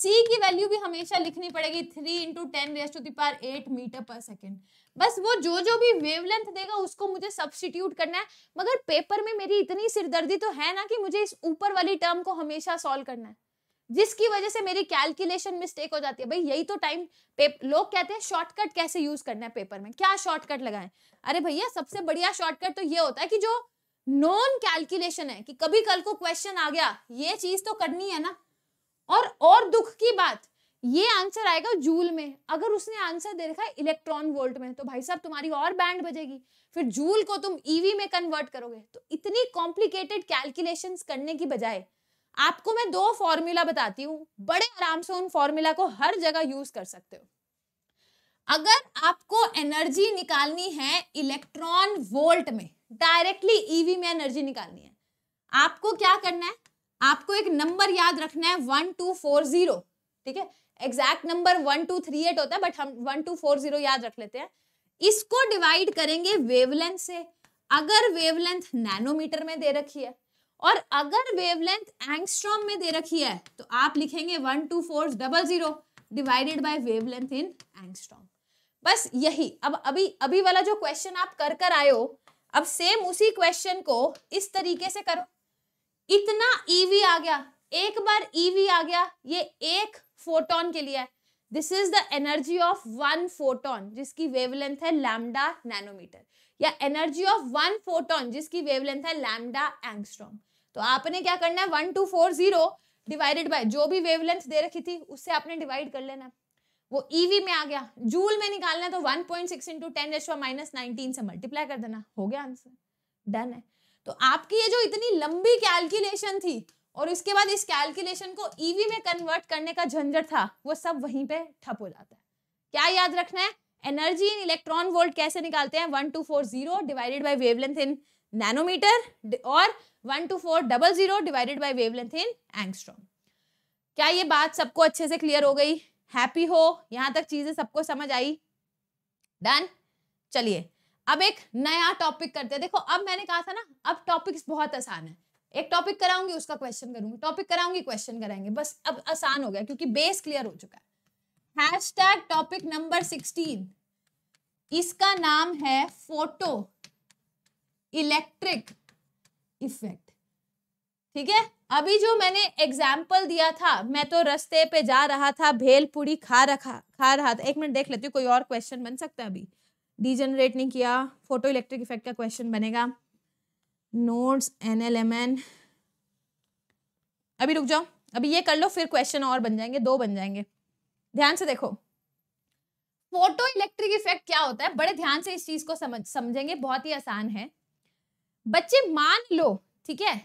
A: सी की वैल्यू भी हमेशा लिखनी पड़ेगी three into ten raise to the power eight metre per second बस वो जो जो भी वेवलेंथ देगा उसको मुझे सब्सटीट्यूट करना है मगर पेपर में मेरी इतनी सिरदर्दी तो है ना कि मुझे इस ऊपर वाली टर्म को हमेशा सॉल्व करना है जिसकी वजह से मेरी कैलकुलेशन मिस्टेक हो जाती है भाई यही तो टाइम लोग कहते हैं शॉर्टकट कैसे यूज करना है पेपर में क्या शॉर्टकट लगाएं अरे भैया सबसे बढ़िया शॉर्टकट तो ये होता है कि जो नॉन कैलकुलेशन है कि कभी कल को क्वेश्चन आ गया ये चीज तो करनी है ना और और दुख की बात ये आंसर आएगा जूल में अगर उसने आंसर दे रखा है इलेक्ट्रॉन वोल्ट में तो भाई साहब तुम्हारी और बैंड बजेगी फिर जूल को तुम ईवी e में कन्वर्ट करोगे तो इतनी कॉम्प्लिकेटेड कैलकुलेशन करने की बजाय आपको मैं दो फॉर्मूला बताती हूँ बड़े आराम से उन फॉर्मूला को हर जगह यूज कर सकते हो अगर आपको एनर्जी निकालनी है इलेक्ट्रॉन वोल्ट में डायरेक्टली ईवी e में एनर्जी निकालनी है आपको क्या करना है आपको एक नंबर याद रखना है वन टू फोर जीरो ठीक है exact number one two three eight होता है बट हम वन टू फोर जीरो याद रख लेते हैं इसको डिवाइड करेंगे वेवलेंथ से अगर वेवलेंथ नैनोमीटर में दे रखी है और अगर वेवलेंथ एंगस्ट्रॉम में दे रखी है तो आप लिखेंगे one two four double zero divided by wavelength in angstrom बस यही अब अभी अभी वाला जो क्वेश्चन आप कर कर आए हो अब सेम उसी क्वेश्चन को इस तरीके से करो इतना ईवी e आ गया एक बार ईवी e आ गया ये एक फोटोन के लिए है this is the energy of one photon जिसकी वेवलेंथ है लैमडा नैनोमीटर या एनर्जी ऑफ वन फोटोन जिसकी वेवलेंथ है लैमडा एंगस्ट्रॉम तो आपने क्या करना है one two four zero divided by जो भी वेवलेंथ दे रखी थी उससे आपने डिवाइड कर लेना वो ईवी e में आ गया जूल में निकालना है तो one point six into ten H minus nineteen से मल्टीप्लाई कर देना हो गया आंसर डन है तो आपकी ये जो इतनी लंबी कैलकुलेशन थी और उसके बाद इस कैलकुलेशन को ईवी e में कन्वर्ट करने का झंझट था वो सब वहीं पे ठप हो जाता है क्या याद रखना है एनर्जी इन इलेक्ट्रॉन वोल्ट कैसे निकालते हैं one two four zero divided by wavelength in nanometre और one two four double zero divided by wavelength in angstrom क्या ये बात सबको अच्छे से क्लियर हो गई हैप्पी हो यहाँ तक चीजें सबको समझ आई डन चलिए अब एक नया टॉपिक करते हैं देखो अब मैंने कहा था ना अब टॉपिक्स बहुत आसान है एक टॉपिक कराऊंगी उसका क्वेश्चन करूंगी टॉपिक कराऊंगी क्वेश्चन कराएंगे बस अब आसान हो गया क्योंकि बेस क्लियर हो चुका है हैशटैग टॉपिक नंबर इसका नाम है फोटो इलेक्ट्रिक इफेक्ट ठीक है अभी जो मैंने एग्जाम्पल दिया था मैं तो रस्ते पे जा रहा था भेलपुड़ी खा रखा खा रहा था एक मिनट देख लेती हूँ कोई और क्वेश्चन बन सकता है अभी डीजनरेट नहीं किया फोटो इलेक्ट्रिक इफेक्ट का क्वेश्चन बनेगा notes N L M N अभी रुक जाओ अभी ये कर लो फिर क्वेश्चन और बन जाएंगे दो बन जाएंगे ध्यान से देखो फोटो इलेक्ट्रिक इफेक्ट क्या होता है बड़े ध्यान से इस चीज को समझ समझेंगे बहुत ही आसान है बच्चे मान लो ठीक है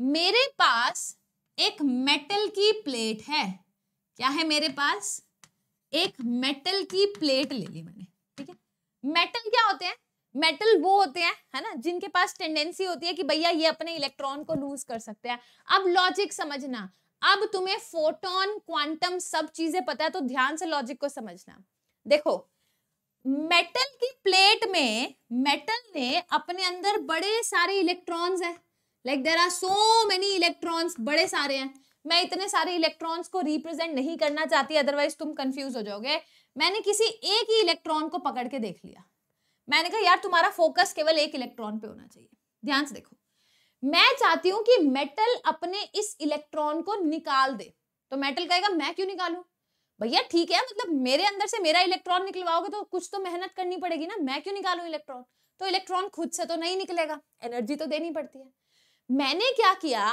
A: मेरे पास एक मेटल की प्लेट है क्या है मेरे पास एक मेटल की प्लेट ले ली मैंने ठीक है मेटल क्या होते हैं मेटल वो होते हैं है ना जिनके पास टेंडेंसी होती है कि भैया ये अपने इलेक्ट्रॉन को लूज कर सकते हैं अब लॉजिक समझना अब तुम्हें फोटोन क्वांटम सब चीजें पता है तो ध्यान से लॉजिक को समझना देखो मेटल की प्लेट में मेटल ने अपने अंदर बड़े सारे इलेक्ट्रॉन्स हैं like there are so many electrons बड़े सारे हैं मैं इतने सारे इलेक्ट्रॉन्स को रिप्रेजेंट नहीं करना चाहती अदरवाइज तुम कंफ्यूज हो जाओगे मैंने किसी एक ही इलेक्ट्रॉन को पकड़ के देख लिया मैंने कहा यार तुम्हारा फोकस केवल एक इलेक्ट्रॉन पे होना चाहिए ध्यान से देखो मैं चाहती हूं कि मेटल अपने इस इलेक्ट्रॉन को निकाल दे तो मेटल कहेगा मैं क्यों निकालू भैया ठीक है मतलब मेरे अंदर से मेरा इलेक्ट्रॉन निकलवाओगे तो कुछ तो मेहनत करनी पड़ेगी ना मैं क्यों निकालू इलेक्ट्रॉन तो इलेक्ट्रॉन खुद से तो नहीं निकलेगा एनर्जी तो देनी पड़ती है मैंने क्या किया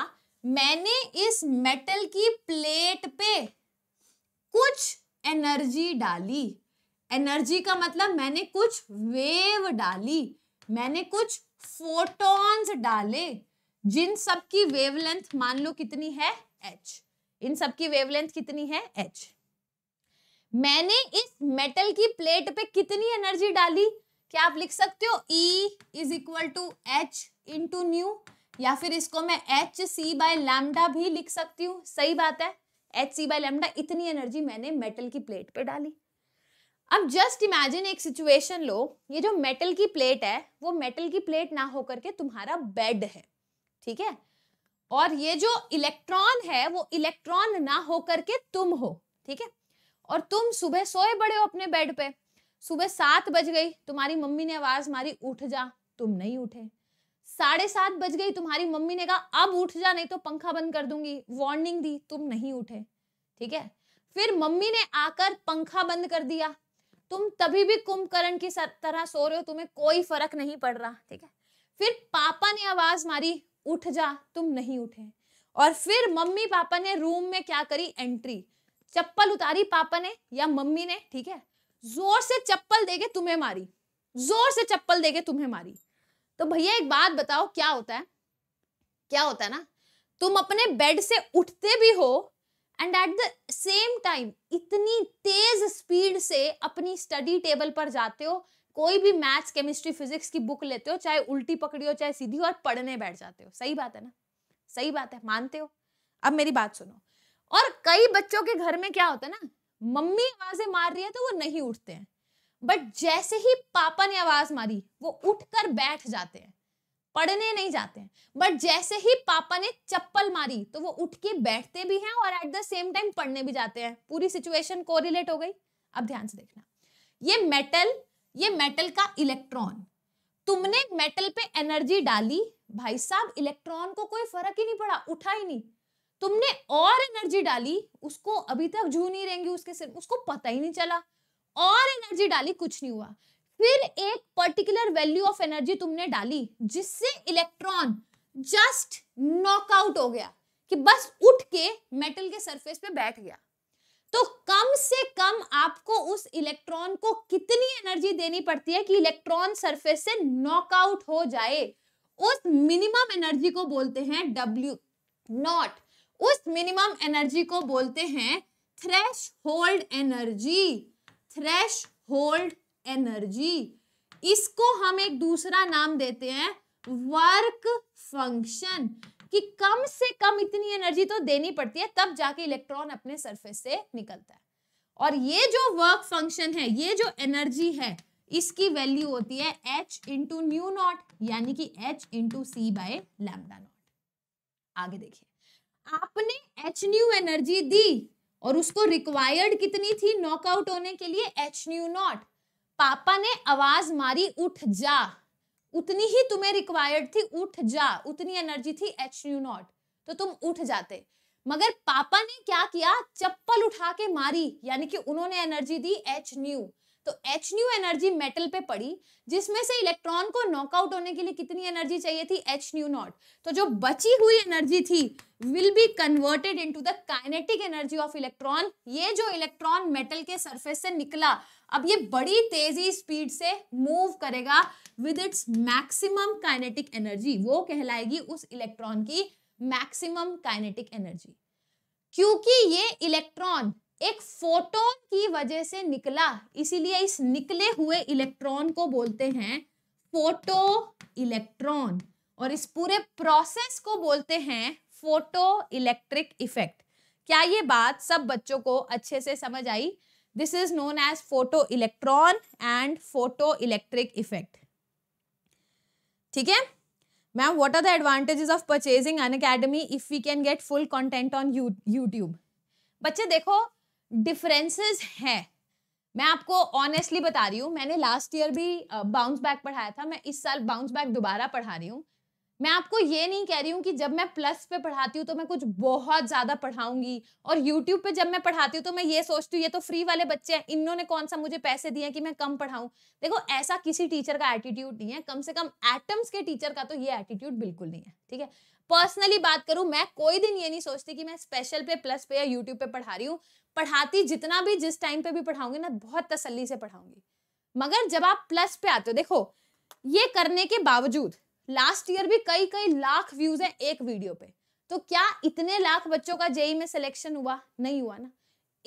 A: मैंने इस मेटल की प्लेट पे कुछ एनर्जी डाली एनर्जी का मतलब मैंने कुछ वेव डाली मैंने कुछ फोटॉन्स डाले जिन सब की वेवलेंथ मान लो कितनी है एच इन सब की वेवलेंथ कितनी है एच मैंने इस मेटल की प्लेट पे कितनी एनर्जी डाली क्या आप लिख सकते हो E is equal to H to nu या फिर इसको मैं एच सी बाय लैमडा भी लिख सकती हूँ सही बात है एच सी बाय लैमडा इतनी एनर्जी मैंने मेटल की प्लेट पे डाली अब जस्ट इमेजिन एक सिचुएशन लो ये जो मेटल की प्लेट है वो मेटल की प्लेट ना होकर के तुम्हारा बेड है ठीक है और ये जो इलेक्ट्रॉन है वो इलेक्ट्रॉन ना होकर के तुम हो ठीक है और तुम सुबह सोए बड़े हो अपने बेड पे सुबह सात बज गई तुम्हारी मम्मी ने आवाज मारी उठ जा तुम नहीं उठे साढ़े सात बज गई तुम्हारी मम्मी ने कहा अब उठ जा नहीं तो पंखा बंद कर दूंगी वार्निंग दी तुम नहीं उठे ठीक है फिर मम्मी ने आकर पंखा बंद कर दिया तुम तभी भी कुंभकर्ण की तरह सो रहे हो तुम्हें कोई फर्क नहीं पड़ रहा ठीक है फिर पापा ने आवाज मारी उठ जा तुम नहीं उठे और फिर मम्मी पापा ने रूम में क्या करी एंट्री चप्पल उतारी पापा ने या मम्मी ने ठीक है जोर से चप्पल देके तुम्हें मारी जोर से चप्पल देके तुम्हें मारी तो भैया एक बात बताओ क्या होता है क्या होता है ना तुम अपने बेड से उठते भी हो and at the same time इतनी तेज स्पीड से अपनी स्टडी टेबल पर जाते हो कोई भी मैथ्स केमिस्ट्री फिजिक्स की बुक लेते हो चाहे उल्टी पकड़ी हो चाहे सीधी हो और पढ़ने बैठ जाते हो सही बात है ना सही बात है मानते हो अब मेरी बात सुनो और कई बच्चों के घर में क्या होता है ना मम्मी आवाजें मार रही है तो वो नहीं उठते हैं बट जैसे ही पापा ने आवाज मारी वो उठकर बैठ जाते हैं पढ़ने नहीं जाते हैं बट जैसे ही पापा ने चप्पल मारी तो वो उठ के बैठते भी हैं और एट द सेम टाइम पढ़ने भी जाते हैं पूरी सिचुएशन को हो गई अब ध्यान से देखना ये मेटल ये मेटल का इलेक्ट्रॉन तुमने मेटल पे एनर्जी डाली भाई साहब इलेक्ट्रॉन को कोई फर्क ही नहीं पड़ा उठा ही नहीं तुमने और एनर्जी डाली उसको अभी तक जू नहीं रहेंगी उसके सिर उसको पता ही नहीं चला और एनर्जी डाली कुछ नहीं हुआ फिर एक पर्टिकुलर वैल्यू ऑफ एनर्जी तुमने डाली जिससे इलेक्ट्रॉन जस्ट नॉकआउट हो गया कि बस उठ के मेटल के सरफेस पे बैठ गया तो कम से कम आपको उस इलेक्ट्रॉन को कितनी एनर्जी देनी पड़ती है कि इलेक्ट्रॉन सरफेस से नॉकआउट हो जाए उस मिनिमम एनर्जी को बोलते हैं डब्ल्यू नॉट उस मिनिमम एनर्जी को बोलते हैं threshold energy threshold energy इसको हम एक दूसरा नाम देते हैं वर्क फंक्शन कि कम से कम इतनी एनर्जी तो देनी पड़ती है तब जाके इलेक्ट्रॉन अपने सरफेस से निकलता है और ये जो वर्क फंक्शन है ये जो एनर्जी है इसकी वैल्यू होती है एच इंटू न्यू नॉट यानी कि H into C by lambda naught आगे देखिए आपने एच न्यू एनर्जी दी और उसको रिक्वायर्ड कितनी थी नॉकआउट होने के लिए एच न्यू नॉट पापा ने आवाज मारी उठ जा उतनी ही तुम्हें रिक्वायर्ड थी उठ जा उतनी एनर्जी थी एच यू नॉट तो तुम उठ जाते मगर पापा ने क्या किया चप्पल उठा के मारी यानी कि उन्होंने एनर्जी दी एच न्यू तो एच न्यू एनर्जी मेटल पे पड़ी जिसमें से इलेक्ट्रॉन को नॉकआउट होने के लिए कितनी एनर्जी चाहिए थी एच न्यू नॉट तो जो बची हुई एनर्जी थी will be converted into the kinetic energy of electron ये जो इलेक्ट्रॉन मेटल के सरफेस से निकला अब ये बड़ी तेजी स्पीड से मूव करेगा with its maximum kinetic energy वो कहलाएगी उस इलेक्ट्रॉन की मैक्सिमम काइनेटिक एनर्जी क्योंकि ये इलेक्ट्रॉन एक फोटोन की वजह से निकला इसीलिए इस निकले हुए इलेक्ट्रॉन को बोलते हैं फोटो इलेक्ट्रॉन और इस पूरे प्रोसेस को बोलते हैं फोटो इलेक्ट्रिक इफेक्ट क्या ये बात सब बच्चों को अच्छे से समझ आई this is known as photo electron and photo electric effect ठीक है ma'am what are the advantages of purchasing Unacademy if we can get full content on YouTube बच्चे देखो डिफरेंसेस है मैं आपको ऑनेस्टली बता रही हूँ मैंने लास्ट ईयर भी बाउंस बैक पढ़ाया था मैं इस साल बाउंस बैक दोबारा पढ़ा रही हूँ मैं आपको ये नहीं कह रही हूँ कि जब मैं प्लस पे पढ़ाती हूँ तो मैं कुछ बहुत ज़्यादा पढ़ाऊंगी और यूट्यूब पे जब मैं पढ़ाती हूँ तो मैं ये सोचती हूँ ये तो फ्री वाले बच्चे हैं इन्होंने कौन सा मुझे पैसे दिए हैं कि मैं कम पढ़ाऊँ देखो ऐसा किसी टीचर का एटीट्यूड नहीं है कम से कम एटम्स के टीचर का तो ये एटीट्यूड बिल्कुल नहीं है ठीक है पर्सनली बात करूं मैं कोई दिन ये नहीं सोचती कि मैं स्पेशल पे प्लस पे या यूट्यूब पे पढ़ा रही हूँ पढ़ाती जितना भी जिस टाइम पे भी पढ़ाऊंगी ना बहुत तसल्ली से पढ़ाऊंगी मगर जब आप प्लस पे आते हो देखो ये करने के बावजूद लास्ट ईयर भी कई कई लाख व्यूज है एक वीडियो पे तो क्या इतने लाख बच्चों का जेई में सिलेक्शन हुआ नहीं हुआ ना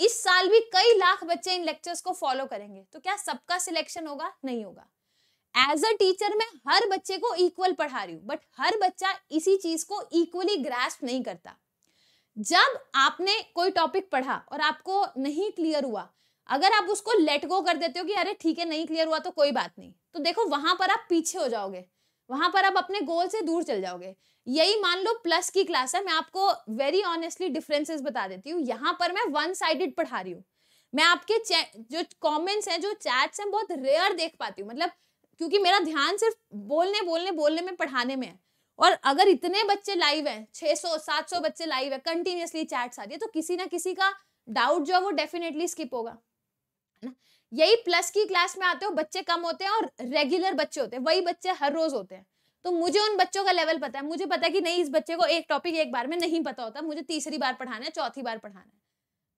A: इस साल भी कई लाख बच्चे इन लेक्चर्स को फॉलो करेंगे तो क्या सबका सिलेक्शन होगा नहीं होगा एज अ टीचर मैं हर बच्चे को इक्वल पढ़ा रही हूँ बट हर बच्चा इसी चीज को इक्वली ग्रेस्प नहीं करता जब आपने कोई टॉपिक पढ़ा और आपको नहीं क्लियर हुआ अगर आप उसको लेट गो कर देते हो कि अरे ठीक है नहीं क्लियर हुआ तो कोई बात नहीं तो देखो वहां पर आप पीछे हो जाओगे वहां पर आप अपने गोल से दूर चल जाओगे यही मान लो प्लस की क्लास है मैं आपको वेरी ऑनेस्टली डिफरेंसेस बता देती हूँ यहाँ पर मैं वन साइडेड पढ़ा रही हूँ मैं आपके जो कमेंट्स हैं जो चैट्स हैं बहुत रेयर देख पाती हूँ मतलब क्योंकि मेरा ध्यान सिर्फ बोलने बोलने बोलने में पढ़ाने में है और अगर इतने बच्चे लाइव हैं 600 700 बच्चे लाइव है कंटिन्यूसली चैट्स आ रही है तो किसी ना किसी का डाउट जो है वो डेफिनेटली स्किप होगा है ना यही प्लस की क्लास में आते हो बच्चे कम होते हैं और रेगुलर बच्चे होते हैं वही बच्चे हर रोज होते हैं तो मुझे उन बच्चों का लेवल पता है मुझे पता है कि नहीं इस बच्चे को एक टॉपिक एक बार में नहीं पता होता मुझे तीसरी बार पढ़ाना है चौथी बार पढ़ाना है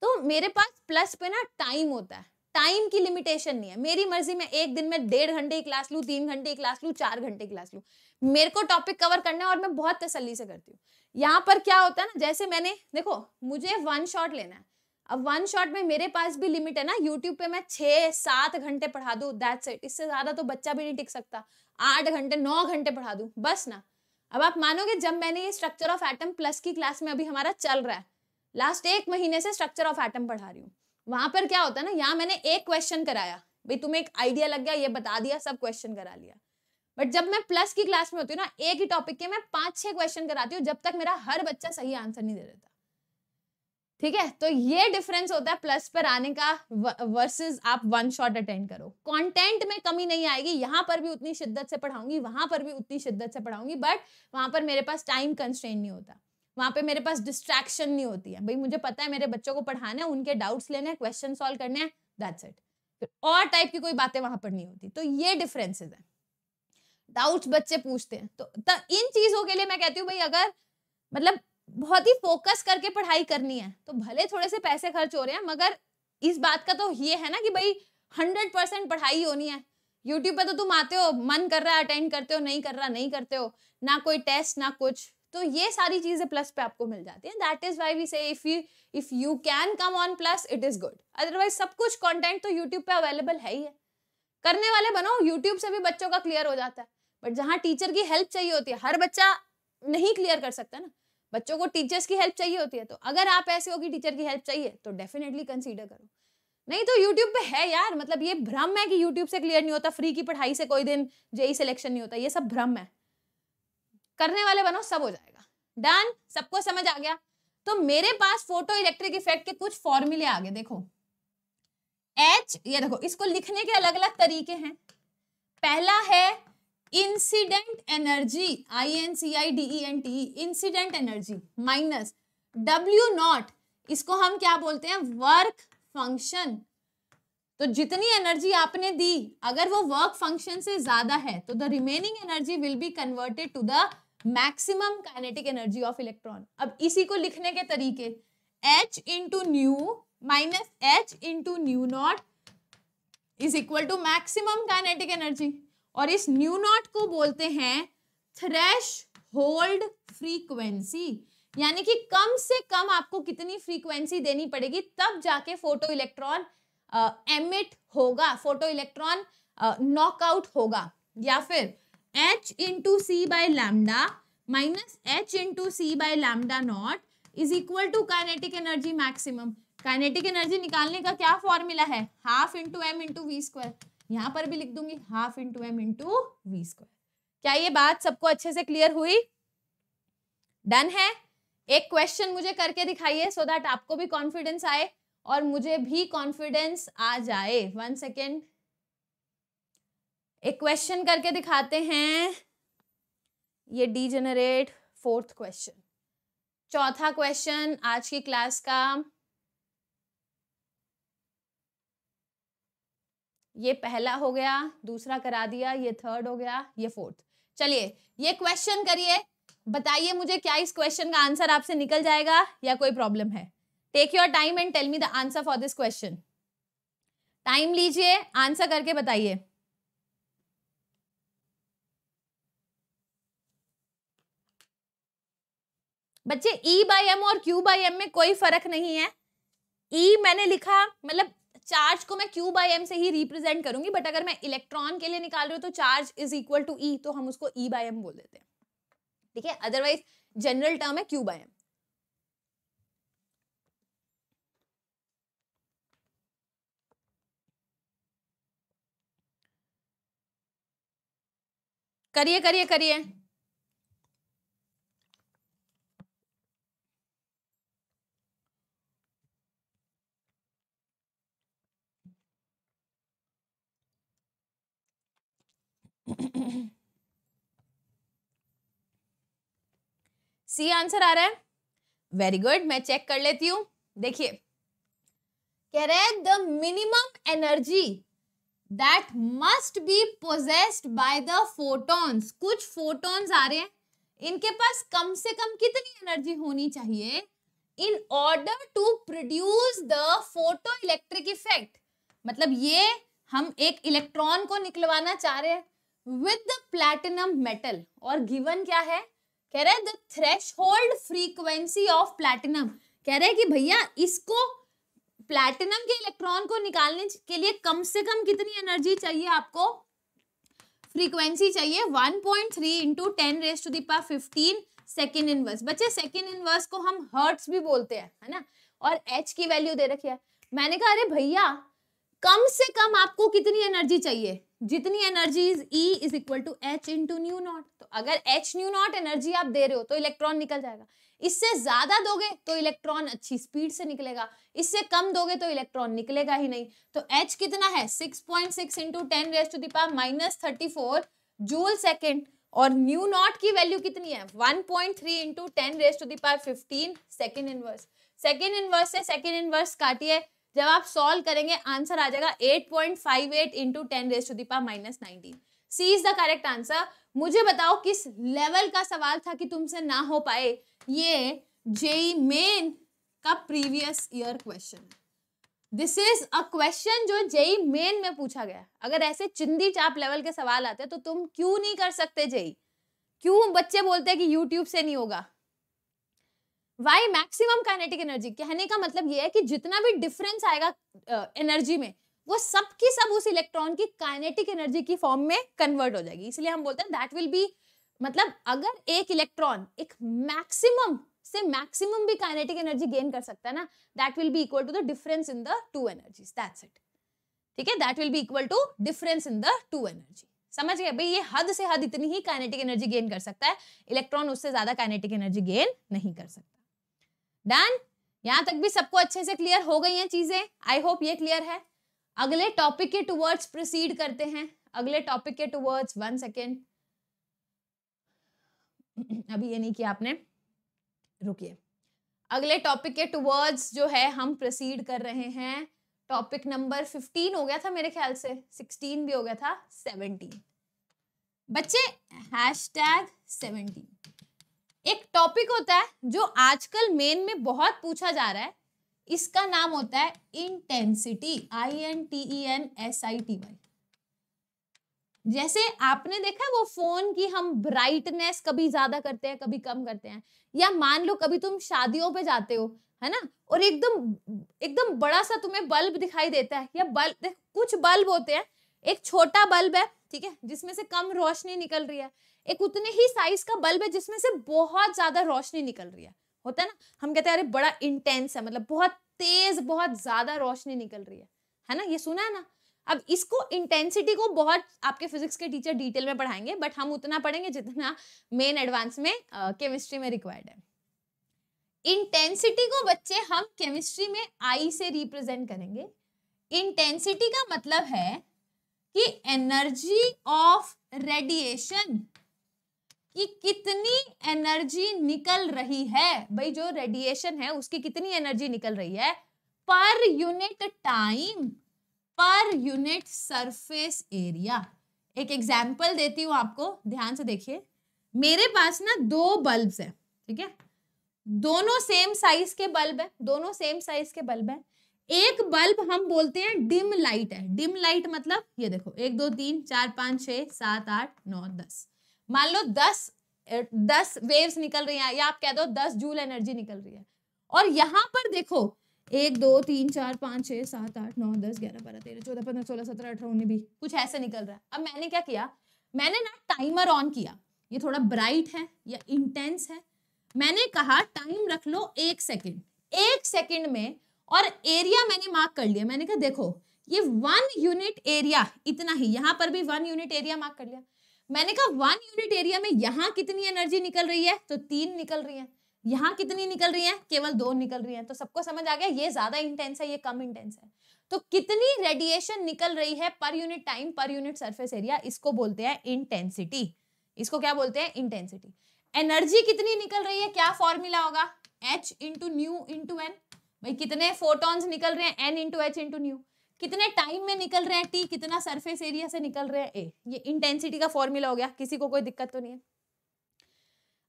A: तो मेरे पास प्लस पे ना टाइम होता है टाइम की लिमिटेशन नहीं है मेरी मर्जी में एक दिन में डेढ़ घंटे की क्लास लूँ तीन घंटे की क्लास लूँ चार घंटे की क्लास लूँ मेरे को टॉपिक कवर करना है और मैं बहुत तसली से करती हूँ यहाँ पर क्या होता है ना जैसे मैंने देखो मुझे वन शॉट लेना है अब वन शॉट में मेरे पास भी लिमिट है ना यूट्यूब पे मैं छः सात घंटे पढ़ा दूँ दैट सेट इससे ज़्यादा तो बच्चा भी नहीं टिक सकता आठ घंटे नौ घंटे पढ़ा दूँ बस ना अब आप मानोगे जब मैंने ये स्ट्रक्चर ऑफ एटम प्लस की क्लास में अभी हमारा चल रहा है लास्ट एक महीने से स्ट्रक्चर ऑफ एटम पढ़ा रही हूँ वहां पर क्या होता है ना यहाँ मैंने एक क्वेश्चन कराया भाई तुम्हें एक आइडिया लग गया ये बता दिया सब क्वेश्चन करा लिया बट जब मैं प्लस की क्लास में होती हूँ ना एक ही टॉपिक के मैं पांच छह क्वेश्चन कराती हूँ जब तक मेरा हर बच्चा सही आंसर नहीं दे देता ठीक है तो ये डिफरेंस होता है प्लस पर आने का वर्सेस आप वन शॉट अटेंड करो कंटेंट में कमी नहीं आएगी यहाँ पर भी उतनी शिद्दत से पढ़ाऊंगी वहां पर भी उतनी शिद्दत से पढ़ाऊंगी बट वहां पर मेरे पास टाइम कंस्ट्रेंट नहीं होता वहां पे मेरे पास डिस्ट्रैक्शन नहीं होती है भाई मुझे पता है मेरे बच्चों को पढ़ाना है उनके डाउट्स लेने हैं क्वेश्चन सोल्व करने हैं दैट्स इट और टाइप की कोई बातें वहां पर नहीं होती तो ये डिफरेंसेज है डाउट्स बच्चे पूछते हैं तो इन चीजों के लिए मैं कहती हूँ भाई अगर मतलब बहुत ही फोकस करके पढ़ाई करनी है तो भले थोड़े से पैसे खर्च हो रहे हैं मगर इस बात का तो ये है ना कि भाई हंड्रेड परसेंट पढ़ाई होनी है यूट्यूब पे तो तुम आते हो मन कर रहा है अटेंड करते हो नहीं कर रहा नहीं करते हो ना कोई टेस्ट ना कुछ तो ये सारी चीजें प्लस पे आपको मिल जाती है that is why we say if you if you can come on plus it is good otherwise सब कुछ कॉन्टेंट तो यूट्यूब पे अवेलेबल है ही है करने वाले बनो यूट्यूब से भी बच्चों का क्लियर हो जाता है बट जहाँ टीचर की हेल्प चाहिए होती है हर बच्चा नहीं क्लियर कर सकता ना बच्चों को टीचर्स की हेल्प चाहिए होती है तो अगर आप ऐसे हो कि टीचर की हेल्प चाहिए तो डेफिनेटली कंसीडर करो नहीं तो यूट्यूब पे है यार मतलब ये भ्रम है कि यूट्यूब से क्लियर नहीं होता फ्री की पढ़ाई से कोई दिन जेई सिलेक्शन नहीं होता ये सब भ्रम है करने वाले बनो सब हो जाएगा डन सबको समझ आ गया तो मेरे पास फोटो इलेक्ट्रिक इफेक्ट के कुछ फॉर्मूले आ गए देखो एच ये देखो इसको लिखने के अलग अलग तरीके हैं पहला है incident energy I N C I D E N T incident energy minus W naught इसको हम क्या बोलते हैं वर्क फंक्शन तो जितनी एनर्जी आपने दी अगर वो वर्क फंक्शन से ज्यादा है तो the remaining energy will be converted to the maximum kinetic energy of electron अब इसी को लिखने के तरीके H into nu minus H into nu naught is equal to maximum kinetic energy और इस न्यू नॉट को बोलते हैं थ्रेश होल्ड फ्रीक्वेंसी यानी कि कम से कम आपको कितनी फ्रीक्वेंसी देनी पड़ेगी तब जाके फोटो इलेक्ट्रॉन एमिट होगा फोटो इलेक्ट्रॉन नॉकआउट होगा या फिर H into C by lambda minus H into C by lambda naught is equal to kinetic energy maximum kinetic energy निकालने का क्या फॉर्मूला है half into M into we square यहाँ पर भी लिख दूंगी half into M into we square क्या ये बात सबको अच्छे से क्लियर हुई डन है एक क्वेश्चन मुझे करके दिखाइए सो दैट आपको भी कॉन्फिडेंस आए और मुझे भी कॉन्फिडेंस आ जाए वन सेकेंड एक क्वेश्चन करके दिखाते हैं ये डी जनरेट फोर्थ क्वेश्चन चौथा क्वेश्चन आज की क्लास का ये पहला हो गया दूसरा करा दिया ये थर्ड हो गया ये फोर्थ चलिए ये क्वेश्चन करिए बताइए मुझे क्या इस क्वेश्चन का आंसर आपसे निकल जाएगा या कोई प्रॉब्लम है take your time and tell me the answer for this question time लीजिए आंसर करके बताइए बच्चे ई बाई एम और क्यू बाई एम में कोई फर्क नहीं है ई e मैंने लिखा मतलब चार्ज को मैं क्यू बाई एम से ही रिप्रेजेंट करूंगी बट अगर मैं इलेक्ट्रॉन के लिए निकाल रही हूँ तो charge is equal to E तो हम उसको ई बाई एम बोल देते हैं ठीक है अदरवाइज जनरल टर्म है क्यू बाई एम करिए करिए करिए सी आंसर आ रहा है वेरी गुड मैं चेक कर लेती हूं देखिए कह रहे the minimum energy that must be possessed by the photons कुछ फोटॉन्स आ रहे हैं इनके पास कम से कम कितनी एनर्जी होनी चाहिए in order to produce the photo electric effect मतलब ये हम एक इलेक्ट्रॉन को निकलवाना चाह रहे हैं विद द प्लैटिनम मेटल और गिवन क्या है कह रहे the threshold frequency of platinum कह रहे कि भैया इसको प्लेटिनम के इलेक्ट्रॉन को निकालने के लिए कम से कम कितनी एनर्जी चाहिए आपको फ्रीक्वेंसी चाहिए 1.3 point three into ten raise to the power fifteen second inverse बच्चे सेकेंड इनवर्स को हम हर्ट्स भी बोलते हैं है ना और एच की वैल्यू दे रखी है मैंने कहा अरे भैया कम से कम आपको कितनी एनर्जी चाहिए जितनी energy is E is equal to H into nu naught तो अगर एच न्यू नॉट एनर्जी आप दे रहे हो तो इलेक्ट्रॉन निकल जाएगा इससे ज्यादा दोगे तो इलेक्ट्रॉन अच्छी स्पीड से निकलेगा इससे कम दोगे तो इलेक्ट्रॉन निकलेगा ही नहीं तो एच कितना है six point six into ten raise to the power minus thirty four joule second और न्यू नॉट की वैल्यू कितनी है one point three into ten raise to the power fifteen second inverse second inverse से सेकेंड इनवर्स काटिए जब आप solve करेंगे answer आ जाएगा eight point five eight into ten raise to the power minus nineteen C is the correct answer मुझे बताओ किस लेवल का सवाल था कि तुमसे ना हो पाए ये जेई मेन e का previous year question this is a question जो जेई मेन e में पूछा गया अगर ऐसे चिंदी चाप लेवल के सवाल आते तो तुम क्यों नहीं कर सकते जेई e? क्यों बच्चे बोलते हैं कि यूट्यूब से नहीं होगा वाई मैक्सिमम काइनेटिक एनर्जी कहने का मतलब ये है कि जितना भी डिफरेंस आएगा एनर्जी uh, में वो सब की सब उस इलेक्ट्रॉन की काइनेटिक एनर्जी की फॉर्म में कन्वर्ट हो जाएगी इसलिए हम बोलते हैं दैट विल बी मतलब अगर एक इलेक्ट्रॉन एक मैक्सिमम से मैक्सिमम भी काइनेटिक एनर्जी गेन कर सकता है ना that will be equal to the difference in the two energies that's it ठीक है that will be equal to difference in the two energy समझ गए भाई ये हद से हद इतनी ही काइनेटिक एनर्जी गेन कर सकता है इलेक्ट्रॉन उससे ज्यादा काइनेटिक एनर्जी गेन नहीं कर सकता डन यहाँ तक भी सबको अच्छे से क्लियर हो गई हैं चीजें आई होप ये क्लियर है अगले टॉपिक के टूवर्ड्स प्रोसीड करते हैं अगले टॉपिक के टूवर्ड्स वन सेकेंड अभी ये नहीं किया आपने रुकिए अगले टॉपिक के टूवर्ड्स जो है हम प्रोसीड कर रहे हैं टॉपिक नंबर फिफ्टीन हो गया था मेरे ख्याल से सिक्सटीन भी हो गया था सेवनटीन बच्चे हैश टैग सेवनटीन एक टॉपिक होता है जो आजकल मेन में बहुत पूछा जा रहा है इसका नाम होता है intensity I N T E N S I T Y जैसे आपने देखा वो फोन की हम ब्राइटनेस कभी ज्यादा करते हैं कभी कम करते हैं या मान लो कभी तुम शादियों पे जाते हो है ना और एकदम एकदम बड़ा सा तुम्हें बल्ब दिखाई देता है या बल्ब कुछ बल्ब होते हैं एक छोटा बल्ब है ठीक है जिसमें से कम रोशनी निकल रही है एक उतने ही साइज का बल्ब है जिसमें से बहुत ज्यादा रोशनी निकल रही है होता है ना हम कहते हैं अरे बड़ा इंटेंस है मतलब बहुत तेज बहुत ज्यादा रोशनी निकल रही है है ना ये सुना है ना अब इसको इंटेंसिटी को बहुत आपके फिजिक्स के टीचर डिटेल में पढ़ाएंगे बट हम उतना पढ़ेंगे जितना मेन एडवांस में केमिस्ट्री में रिक्वायर्ड है इंटेंसिटी को बच्चे हम केमिस्ट्री में आई से रिप्रेजेंट करेंगे इंटेंसिटी का मतलब है कि एनर्जी ऑफ रेडिएशन कि कितनी एनर्जी निकल रही है भाई जो रेडिएशन है उसकी कितनी एनर्जी निकल रही है per unit time per unit surface area एक एग्जाम्पल देती हूँ आपको ध्यान से देखिए मेरे पास ना दो बल्ब्स हैं ठीक है दोनों सेम साइज के बल्ब है दोनों सेम साइज के बल्ब है एक बल्ब हम बोलते हैं डिम लाइट है डिम लाइट मतलब ये देखो एक दो तीन चार पांच छह सात आठ नौ दस मान लो दस दस वेव्स निकल रही हैं या आप कह दो दस जूल एनर्जी निकल रही है और यहाँ पर देखो एक दो तीन चार पाँच छः सात आठ नौ दस ग्यारह बारह तेरह चौदह पंद्रह सोलह सत्रह अठारह उन्नीस भी कुछ ऐसे निकल रहा है अब मैंने क्या किया मैंने ना टाइमर ऑन किया ये थोड़ा ब्राइट है या इंटेंस है मैंने कहा टाइम रख लो एक सेकेंड एक सेकेंड में और एरिया मैंने मार्क कर लिया मैंने कहा देखो ये वन यूनिट एरिया इतना ही यहाँ पर भी वन यूनिट एरिया मार्क कर लिया मैंने कहा वन यूनिट एरिया में यहाँ कितनी एनर्जी निकल रही है तो तीन निकल रही है यहाँ कितनी निकल रही है केवल दो निकल रही है तो सबको समझ आ गया ये ज्यादा इंटेंस है ये कम इंटेंस है तो कितनी रेडिएशन निकल रही है per unit time per unit surface area इसको बोलते हैं इंटेंसिटी इसको क्या बोलते हैं इंटेंसिटी एनर्जी कितनी निकल रही है क्या फॉर्मूला होगा H into nu into N भाई कितने फोटॉन्स निकल रहे हैं N into H into nu कितने टाइम में निकल रहे हैं टी कितना सरफेस एरिया से निकल रहे हैं ए ये इंटेंसिटी का फॉर्मूला हो गया किसी को कोई दिक्कत तो नहीं है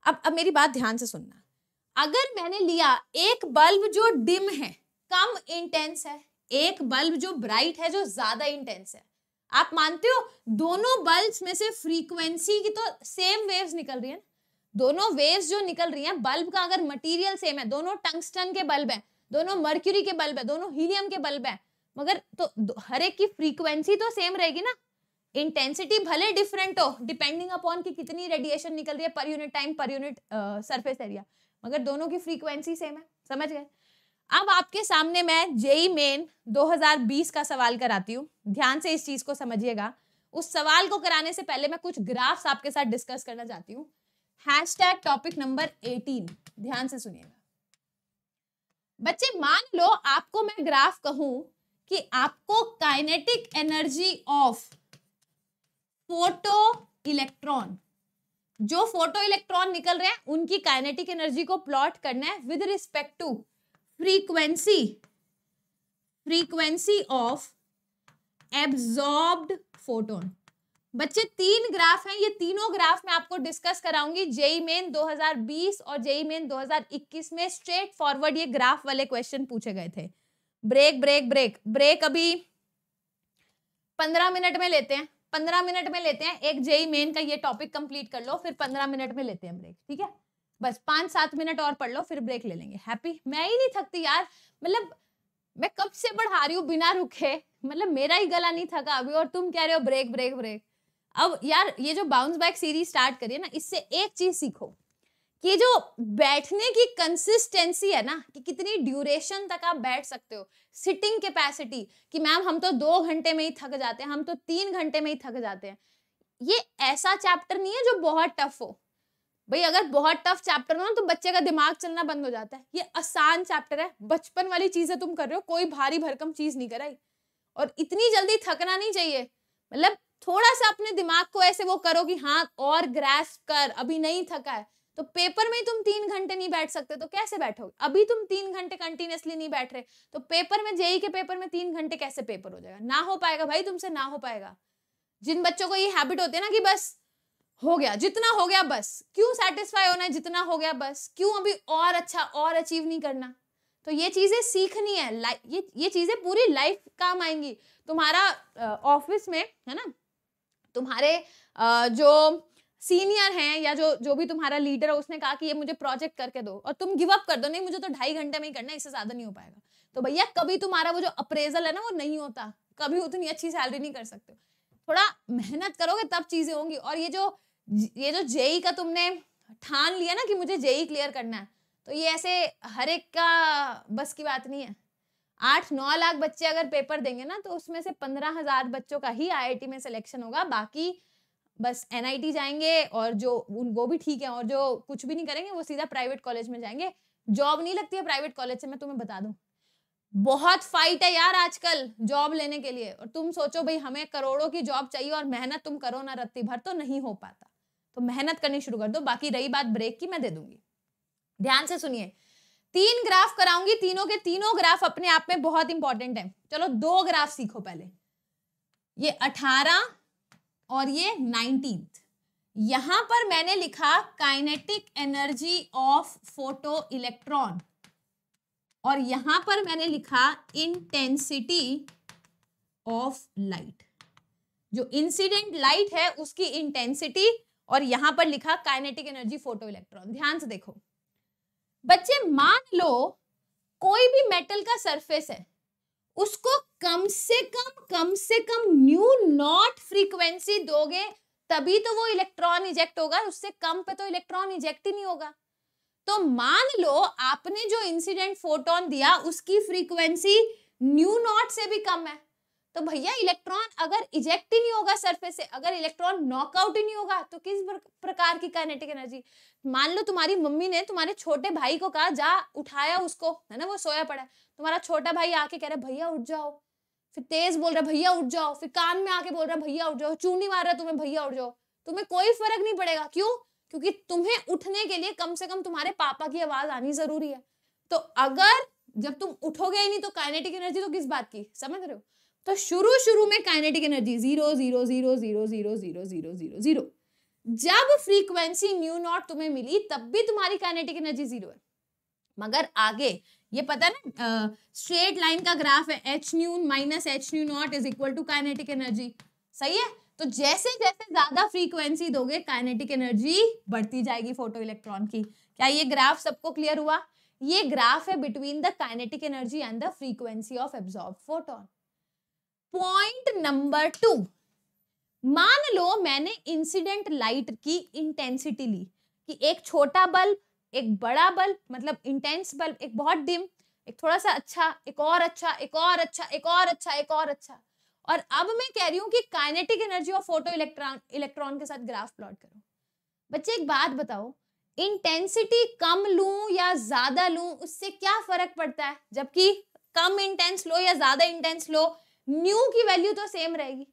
A: अब अब मेरी बात ध्यान से सुनना अगर मैंने लिया एक बल्ब जो डिम है कम इंटेंस है एक बल्ब जो ब्राइट है जो ज्यादा इंटेंस है आप मानते हो दोनों बल्ब्स में से फ्रीक्वेंसी की तो सेम वेव्स निकल रही है दोनों वेव्स जो निकल रही हैं बल्ब का अगर मटेरियल सेम है दोनों टंगस्टन के बल्ब है दोनों मर्क्यूरी के बल्ब है दोनों हीलियम के बल्ब है मगर तो हर एक की फ्रीक्वेंसी तो सेम रहेगी ना इंटेंसिटी भले डिफरेंट हो डिपेंडिंग अपॉन कि कितनी रेडिएशन निकल रही है per unit time per unit surface area मगर दोनों की फ्रीक्वेंसी सेम है समझ गए अब आपके सामने मैं जेई मेन 2020 का सवाल कराती हूँ ध्यान से इस चीज को समझिएगा उस सवाल को कराने से पहले मैं कुछ ग्राफ्स आपके साथ डिस्कस करना चाहती हूँ hash tag topic number eighteen ध्यान से सुनिएगा बच्चे मान लो आपको मैं ग्राफ कहूँ कि आपको kinetic energy of photo electron जो फोटो इलेक्ट्रॉन निकल रहे हैं उनकी काइनेटिक एनर्जी को प्लॉट करना है with respect to frequency frequency of absorbed photon बच्चे तीन ग्राफ हैं ये तीनों ग्राफ मैं आपको डिस्कस कराऊंगी जेई मेन 2020 और जेई मेन 2021 में स्ट्रेट फॉरवर्ड ये ग्राफ वाले क्वेश्चन पूछे गए थे ब्रेक ब्रेक ब्रेक ब्रेक अभी पंद्रह मिनट में लेते हैं पंद्रह मिनट में लेते हैं एक जेई मेन का ये टॉपिक कंप्लीट कर लो फिर पंद्रह मिनट में लेते हैं ब्रेक ठीक है बस पांच सात मिनट और पढ़ लो फिर ब्रेक ले लेंगे हैप्पी मैं ही नहीं थकती यार मतलब मैं कब से पढ़ा रही हूँ बिना रुके मतलब मेरा ही गला नहीं थका अभी और तुम कह रहे हो ब्रेक ब्रेक ब्रेक अब यार ये जो बाउंस बैक सीरीज स्टार्ट करिए ना इससे एक चीज सीखो कि जो बैठने की कंसिस्टेंसी है ना कि कितनी ड्यूरेशन तक आप बैठ सकते हो सिटिंग कैपेसिटी कि मैम हम तो दो घंटे में ही थक जाते हैं हम तो तीन घंटे में ही थक जाते हैं ये ऐसा चैप्टर नहीं है जो बहुत टफ हो भाई अगर बहुत टफ चैप्टर हो ना तो बच्चे का दिमाग चलना बंद हो जाता है ये आसान चैप्टर है बचपन वाली चीजें तुम कर रहे हो कोई भारी भरकम चीज नहीं कराई और इतनी जल्दी थकना नहीं चाहिए मतलब थोड़ा सा अपने दिमाग को ऐसे वो करो कि हाँ और ग्रेस कर अभी नहीं थका है तो पेपर में तुम तीन घंटे नहीं बैठ सकते तो कैसे बैठोगे अभी तुम तीन घंटे कंटिन्यूसली नहीं बैठ रहे तो पेपर में जेई के पेपर में तीन घंटे कैसे पेपर हो जाएगा ना हो पाएगा भाई तुमसे ना हो पाएगा जिन बच्चों को ये हैबिट होती है ना कि बस हो गया जितना हो गया बस क्यों सेटिस्फाई होना है जितना हो गया बस क्यों अभी और अच्छा और अचीव नहीं करना तो ये चीज़ें सीखनी है ये ये चीज़ें पूरी लाइफ काम आएंगी तुम्हारा ऑफिस में है ना तुम्हारे जो सीनियर हैं या जो जो भी तुम्हारा लीडर है उसने कहा कि ये मुझे प्रोजेक्ट करके दो और तुम गिव अप कर दो नहीं मुझे तो ढाई घंटे में ही करना है इससे ज्यादा नहीं हो पाएगा तो भैया कभी तुम्हारा वो जो अप्रेजल है ना वो नहीं होता कभी उतनी अच्छी सैलरी नहीं कर सकते थोड़ा मेहनत करोगे तब चीजें होंगी और ये जो ये जो जेई e का तुमने ठान लिया ना कि मुझे जेई क्लियर e करना है तो ये ऐसे हर एक का बस की बात नहीं है आठ नौ लाख बच्चे अगर पेपर देंगे ना तो उसमें से पंद्रह हजार बच्चों का ही आईआईटी में सिलेक्शन होगा बाकी बस एनआईटी जाएंगे और जो वो भी ठीक है और जो कुछ भी नहीं करेंगे वो सीधा प्राइवेट कॉलेज में जाएंगे जॉब नहीं लगती है प्राइवेट कॉलेज से मैं तुम्हें बता दूं बहुत फाइट है यार आजकल जॉब लेने के लिए और तुम सोचो भाई हमें करोड़ों की जॉब चाहिए और मेहनत तुम करो ना रत्ती भर तो नहीं हो पाता तो मेहनत करनी शुरू कर दो बाकी रही बात ब्रेक की मैं दे दूंगी ध्यान से सुनिए तीन ग्राफ कराऊंगी तीनों के तीनों ग्राफ अपने आप में बहुत इंपॉर्टेंट है चलो दो ग्राफ सीखो पहले ये अठारह और ये नाइनटीन यहां पर मैंने लिखा kinetic energy of photo electron और यहां पर मैंने लिखा इंटेंसिटी ऑफ लाइट जो इंसिडेंट लाइट है उसकी इंटेंसिटी और यहां पर लिखा काइनेटिक एनर्जी फोटो इलेक्ट्रॉन ध्यान से देखो बच्चे मान लो कोई भी मेटल का सरफेस है उसको कम से कम कम से कम न्यू नॉट फ्रीक्वेंसी दोगे तभी तो वो इलेक्ट्रॉन इजेक्ट होगा उससे कम पे तो इलेक्ट्रॉन इजेक्ट ही नहीं होगा तो मान लो आपने जो इंसिडेंट फोटोन दिया उसकी फ्रीक्वेंसी न्यू नॉट से भी कम है तो भैया इलेक्ट्रॉन अगर इजेक्ट ही नहीं होगा सरफेस से अगर इलेक्ट्रॉन नॉकआउट ही नहीं होगा तो किस प्रकार की काइनेटिक एनर्जी मान लो तुम्हारी मम्मी ने तुम्हारे छोटे भाई को कहा जा उठाया उसको है ना वो सोया पड़ा है तुम्हारा छोटा भाई आके कह रहा भैया उठ जाओ फिर तेज बोल रहा भैया उठ जाओ फिर कान में आके बोल रहा भैया उठ जाओ चूनी मार रहा है तुम्हें भैया उठ जाओ तुम्हें कोई फर्क नहीं पड़ेगा क्यों क्योंकि तुम्हें उठने के लिए कम से कम तुम्हारे पापा की आवाज आनी जरूरी है तो अगर जब तुम उठोगे ही नहीं तो काइनेटिक एनर्जी तो किस बात की समझ रहे हो तो शुरू शुरू में kinetic energy zero zero zero zero zero zero zero zero zero जब फ्रीक्वेंसी न्यू नॉट तुम्हें मिली तब भी तुम्हारी काइनेटिक एनर्जी जीरो है मगर आगे ये पता ना स्ट्रेट लाइन का ग्राफ है H nu minus H nu naught is equal to kinetic energy सही है तो जैसे जैसे ज्यादा फ्रीक्वेंसी दोगे काइनेटिक एनर्जी बढ़ती जाएगी फोटो इलेक्ट्रॉन की क्या ये ग्राफ सबको क्लियर हुआ ये ग्राफ है between the kinetic energy and the frequency of absorb photon point number two मान लो मैंने इंसिडेंट लाइट की इंटेंसिटी ली कि एक छोटा बल्ब एक बड़ा बल्ब मतलब इंटेंस बल्ब एक बहुत डिम एक थोड़ा सा अच्छा एक और अच्छा एक और अच्छा एक और अच्छा एक और अच्छा और अब मैं कह रही हूँ कि काइनेटिक एनर्जी और फोटो इलेक्ट्रॉन इलेक्ट्रॉन के साथ ग्राफ प्लॉट करो बच्चे एक बात बताओ इंटेंसिटी कम लूं या ज्यादा लूं उससे क्या फर्क पड़ता है जबकि कम इंटेंस लो या ज्यादा इंटेंस लो न्यू की वैल्यू तो सेम रहेगी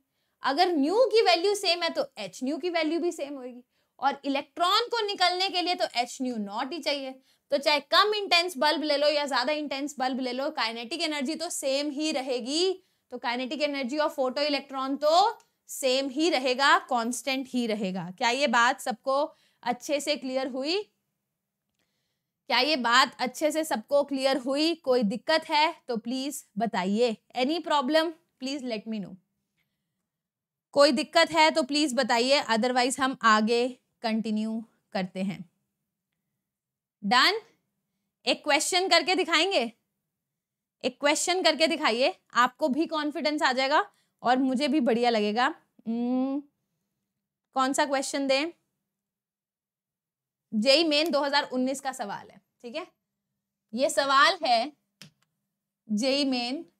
A: अगर न्यू की वैल्यू सेम है तो एच न्यू की वैल्यू भी सेम होगी और इलेक्ट्रॉन को निकलने के लिए तो एच न्यू नॉट ही चाहिए तो चाहे कम इंटेंस बल्ब ले लो या ज्यादा इंटेंस बल्ब ले लो काइनेटिक एनर्जी तो सेम ही रहेगी तो kinetic energy of photo electron तो सेम ही रहेगा कांस्टेंट ही रहेगा क्या ये बात सबको अच्छे से क्लियर हुई क्या ये बात अच्छे से सबको क्लियर हुई कोई दिक्कत है तो प्लीज बताइए any problem please let me know कोई दिक्कत है तो प्लीज़ बताइए अदरवाइज हम आगे कंटिन्यू करते हैं डन एक क्वेश्चन करके दिखाएंगे एक क्वेश्चन करके दिखाइए आपको भी कॉन्फिडेंस आ जाएगा और मुझे भी बढ़िया लगेगा hmm, कौन सा क्वेश्चन दें जेई मेन 2019 का सवाल है ठीक है ये सवाल है जेई मेन e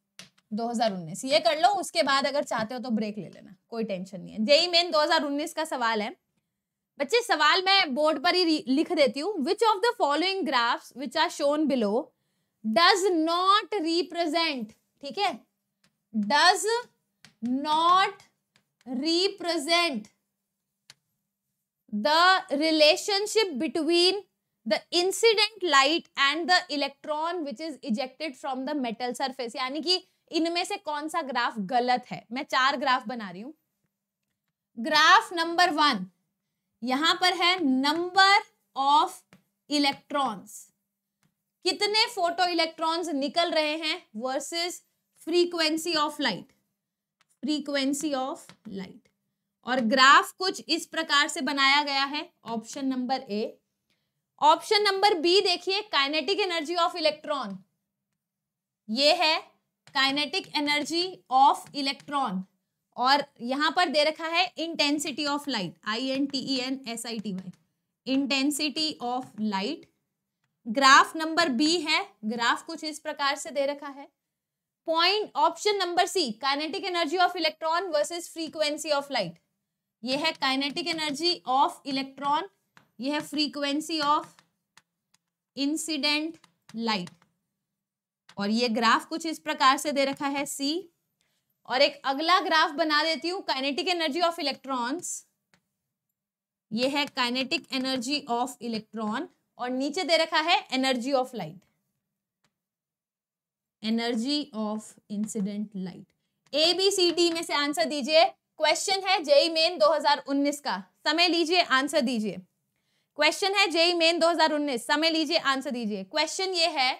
A: 2019 ये कर लो उसके बाद अगर चाहते हो तो ब्रेक ले लेना कोई टेंशन नहीं है जेई मेन 2019 का सवाल है बच्चे सवाल मैं बोर्ड पर ही लिख देती हूँ which of the following graphs which are shown below does not represent ठीक है does not represent the relationship between the incident light and the electron which is ejected from the metal surface यानी कि इनमें से कौन सा graph गलत है मैं चार ग्राफ बना रही हूं ग्राफ नंबर वन यहां पर है नंबर ऑफ इलेक्ट्रॉन्स कितने फोटो इलेक्ट्रॉन्स निकल रहे हैं versus frequency of light frequency of light और ग्राफ कुछ इस प्रकार से बनाया गया है option number A option number B देखिए काइनेटिक एनर्जी ऑफ इलेक्ट्रॉन ये है काइनेटिक एनर्जी ऑफ इलेक्ट्रॉन और यहां पर दे रखा है intensity of light I N T E N S I T Y intensity of light graph number B है ग्राफ कुछ इस प्रकार से दे रखा है point option number C kinetic energy of electron versus frequency of light ये है काइनेटिक एनर्जी ऑफ इलेक्ट्रॉन यह है फ्रीक्वेंसी ऑफ इंसिडेंट लाइट और ये ग्राफ कुछ इस प्रकार से दे रखा है सी और एक अगला ग्राफ बना देती हूँ काइनेटिक एनर्जी ऑफ इलेक्ट्रॉन्स ये है काइनेटिक एनर्जी ऑफ इलेक्ट्रॉन और नीचे दे रखा है energy of light energy of incident light A B C D में से आंसर दीजिए क्वेश्चन है जेई मेन 2019 का समय लीजिए आंसर दीजिए क्वेश्चन है जेई मेन 2019 समय लीजिए आंसर दीजिए क्वेश्चन ये है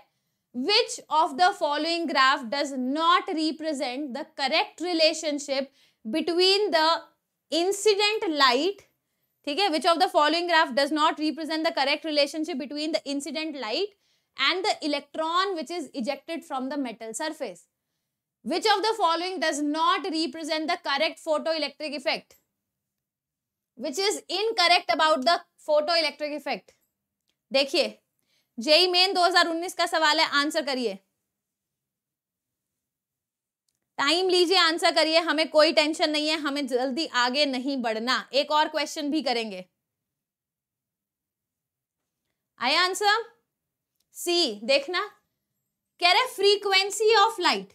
A: Which of the following graph does not represent the correct relationship between the incident light okay? Which of the following graph does not represent the correct relationship between the incident light and the electron which is ejected from the metal surface. Which of the following does not represent the correct photoelectric effect? Which is incorrect about the photoelectric effect? देखिए JEE Main 2019 का सवाल है answer करिए time लीजिए answer करिए हमें कोई tension नहीं है हमें जल्दी आगे नहीं बढ़ना एक और क्वेश्चन भी करेंगे आया आंसर सी देखना कह रहे फ्रीक्वेंसी ऑफ लाइट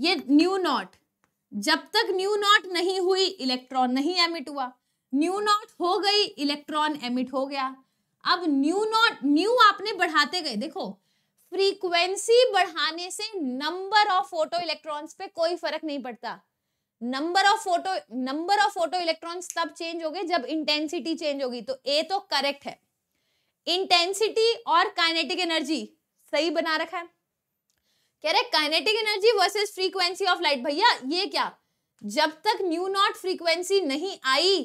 A: ये न्यू नॉट जब तक न्यू नॉट नहीं हुई इलेक्ट्रॉन नहीं एमिट हुआ न्यू नॉट हो गई इलेक्ट्रॉन एमिट हो गया अब न्यू नॉट न्यू आपने बढ़ाते गए देखो फ्रीक्वेंसी बढ़ाने से नंबर ऑफ फोटो इलेक्ट्रॉन पे कोई फर्क नहीं पड़ता number of photo number of photo electron तब चेंज हो गए जब इंटेंसिटी चेंज होगी तो ए तो करेक्ट है इंटेंसिटी और काइनेटिक एनर्जी सही बना रखा है कह रहे kinetic energy versus frequency of light भैया ये क्या जब तक न्यू नॉट फ्रीक्वेंसी नहीं आई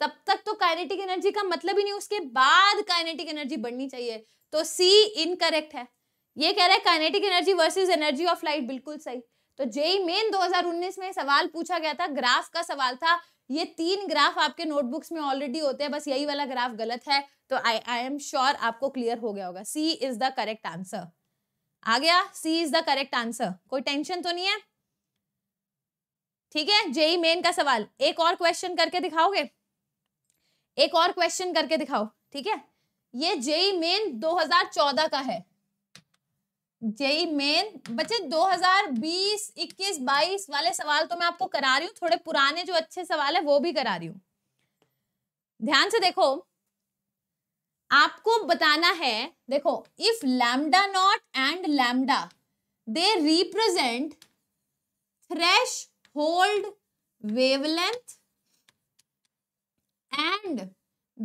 A: तब तक तो काइनेटिक एनर्जी का मतलब ही नहीं उसके बाद काइनेटिक एनर्जी बढ़नी चाहिए तो सी इनकरेक्ट है ये कह रहा है kinetic energy versus energy of light बिल्कुल सही तो जेई मेन 2019 में सवाल पूछा गया था ग्राफ का सवाल था ये तीन ग्राफ आपके नोटबुक्स में ऑलरेडी होते हैं बस यही वाला ग्राफ गलत है तो आई आई एम श्योर आपको क्लियर हो गया होगा C is the correct answer आ गया C is the correct answer कोई टेंशन तो नहीं है ठीक है जेई मेन e का सवाल एक और क्वेश्चन करके दिखाओगे एक और क्वेश्चन करके दिखाओ ठीक है ये जेई मेन 2014 का है जेई मेन बच्चे 2020 21 22 वाले सवाल तो मैं आपको करा रही हूँ थोड़े पुराने जो अच्छे सवाल है वो भी करा रही हूँ ध्यान से देखो आपको बताना है देखो if lambda naught and lambda they represent threshold wavelength and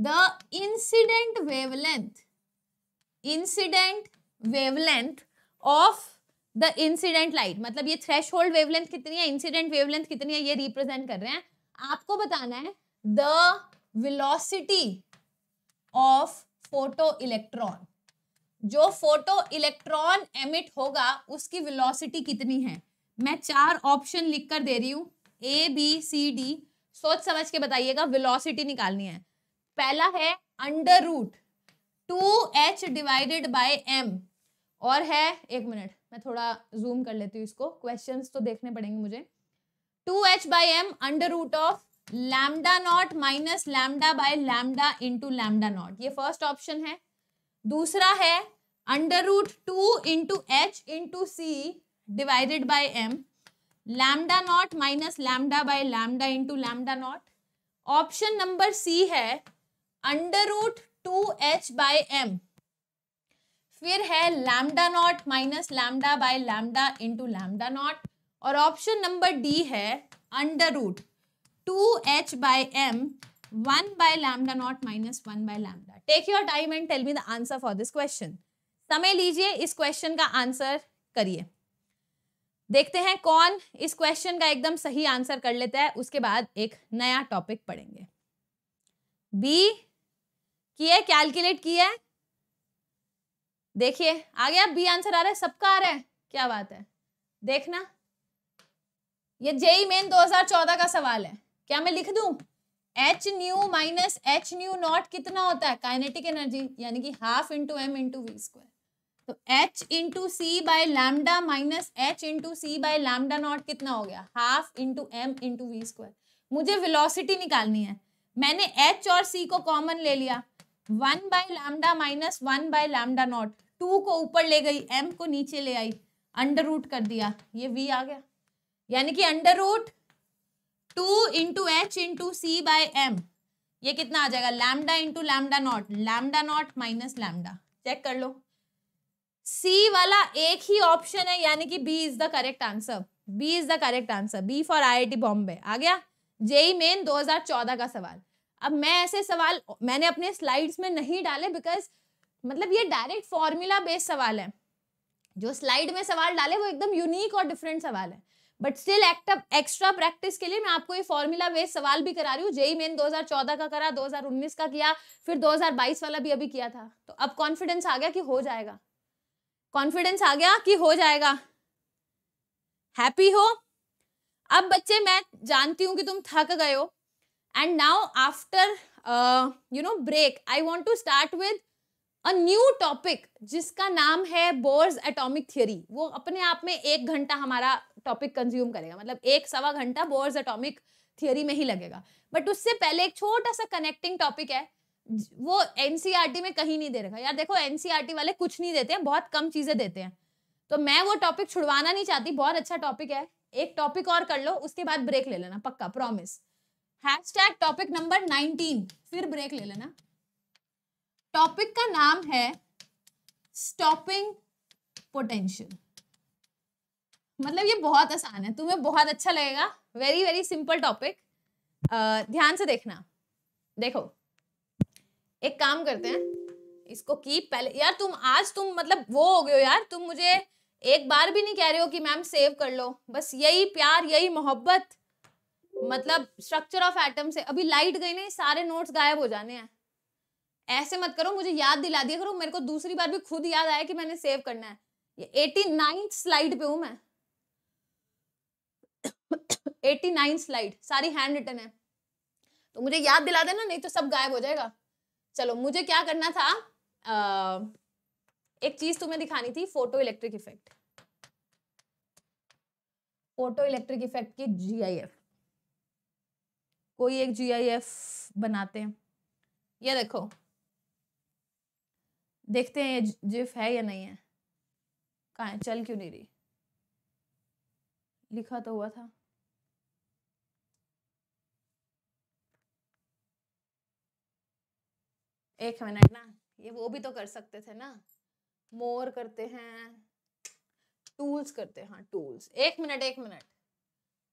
A: the incident wavelength incident wavelength of the incident light मतलब ये थ्रेश होल्ड वेवलेंथ कितनी है इंसिडेंट वेवलेंथ कितनी है ये रिप्रेजेंट कर रहे हैं आपको बताना है the velocity of photo electron जो फोटो इलेक्ट्रॉन एमिट होगा उसकी विलोसिटी कितनी है मैं चार ऑप्शन लिख कर दे रही हूँ ए बी सी डी सोच समझ के बताइएगा वेलोसिटी निकालनी है पहला है under root two h divided by m और है एक मिनट मैं थोड़ा जूम कर लेती हूँ इसको क्वेश्चन तो देखने पड़ेंगे मुझे two H by m under root of lambda naught minus lambda by lambda into lambda naught ये फर्स्ट ऑप्शन है दूसरा है under root two into H into c divided by m lambda naught minus lambda by lambda into lambda naught option number C है under root two H by m फिर है lambda naught minus lambda by lambda into lambda naught और option number D है under root two H by m one by lambda naught minus one by lambda take your time and tell me the answer for this question समय लीजिए इस question का answer करिए देखते हैं कौन इस क्वेश्चन का एकदम सही आंसर कर लेता है उसके बाद एक नया टॉपिक पढ़ेंगे बी की है कैलकुलेट की है देखिए आ गया बी आंसर आ रहा है सबका आ रहा है क्या बात है देखना ये जेई मेन 2014 का सवाल है क्या मैं लिख दू h nu minus H nu naught कितना होता है काइनेटिक एनर्जी यानी कि half into M into we square तो h into C by lambda minus H into C by lambda naught कितना हो गया half into M into we square मुझे वेलोसिटी निकालनी है मैंने h और c को कॉमन ले लिया one by lambda minus one by lambda naught two को ऊपर ले गई m को नीचे ले आई अंडर रूट कर दिया ये v आ गया यानी कि under root two into H into C by m ये कितना आ जाएगा lambda into lambda naught lambda naught minus lambda check कर लो सी वाला एक ही ऑप्शन है यानी कि B is the correct answer B is the correct answer B for T Bombay आ गया जेई मेन 2014 का सवाल अब मैं ऐसे सवाल मैंने अपने स्लाइड्स में नहीं डाले बिकॉज मतलब ये डायरेक्ट फॉर्मूला बेस्ड सवाल है जो स्लाइड में सवाल डाले वो एकदम यूनिक और डिफरेंट सवाल है बट स्टिल एक्स्ट्रा प्रैक्टिस के लिए मैं आपको ये फॉर्मूला बेस्ड सवाल भी करा रही हूँ जेई मेन 2014 का करा 2019 का किया फिर 2022 वाला भी अभी किया था तो अब कॉन्फिडेंस आ गया कि हो जाएगा कॉन्फिडेंस आ गया कि हो जाएगा हैप्पी हो अब बच्चे मैं जानती हूँ कि तुम थक गए हो and now after you know break I want to start with a new topic जिसका नाम है बोर्स एटॉमिक थियोरी वो अपने आप में एक घंटा हमारा टॉपिक कंज्यूम करेगा मतलब एक सवा घंटा बोर्स एटॉमिक थियोरी में ही लगेगा बट उससे पहले एक छोटा सा कनेक्टिंग टॉपिक है वो एनसीईआरटी e में कहीं नहीं दे रखा यार देखो एनसीईआरटी e वाले कुछ नहीं देते हैं बहुत कम चीजें देते हैं तो मैं वो टॉपिक छुड़वाना नहीं चाहती बहुत अच्छा टॉपिक है एक टॉपिक और कर लो उसके बाद ब्रेक ले लेना पक्का प्रॉमिस हैशटैग टॉपिक नंबर 19 फिर ब्रेक ले लेना टॉपिक का नाम है स्टॉपिंग पोटेंशियल मतलब ये बहुत आसान है तुम्हें बहुत अच्छा लगेगा वेरी वेरी सिंपल टॉपिक ध्यान से देखना देखो एक काम करते हैं इसको कीप पहले यार तुम आज तुम मतलब वो हो गए हो यार तुम मुझे एक बार भी नहीं कह रहे हो कि मैम सेव कर लो बस यही प्यार यही मोहब्बत मतलब स्ट्रक्चर ऑफ एटम से अभी लाइट गई नहीं सारे नोट्स गायब हो जाने हैं ऐसे मत करो मुझे याद दिला दिया करो मेरे को दूसरी बार भी खुद याद आया कि मैंने सेव करना है ये एटी नाइन्थ स्लाइड पे हूं मैं एटी नाइन स्लाइड सारी हैंड रिटर्न है तो मुझे याद दिला देना नहीं तो सब गायब हो जाएगा चलो मुझे क्या करना था आ, एक चीज तुम्हें दिखानी थी photo electric effect photo electric effect की जीआईएफ कोई एक जीआईएफ बनाते हैं ये देखो देखते हैं ये जिफ है या नहीं है कहा है चल क्यों नहीं रही लिखा तो हुआ था एक मिनट ना ये वो भी तो कर सकते थे ना मोर करते हैं टूल्स करते हैं हाँ टूल्स एक मिनट एक मिनट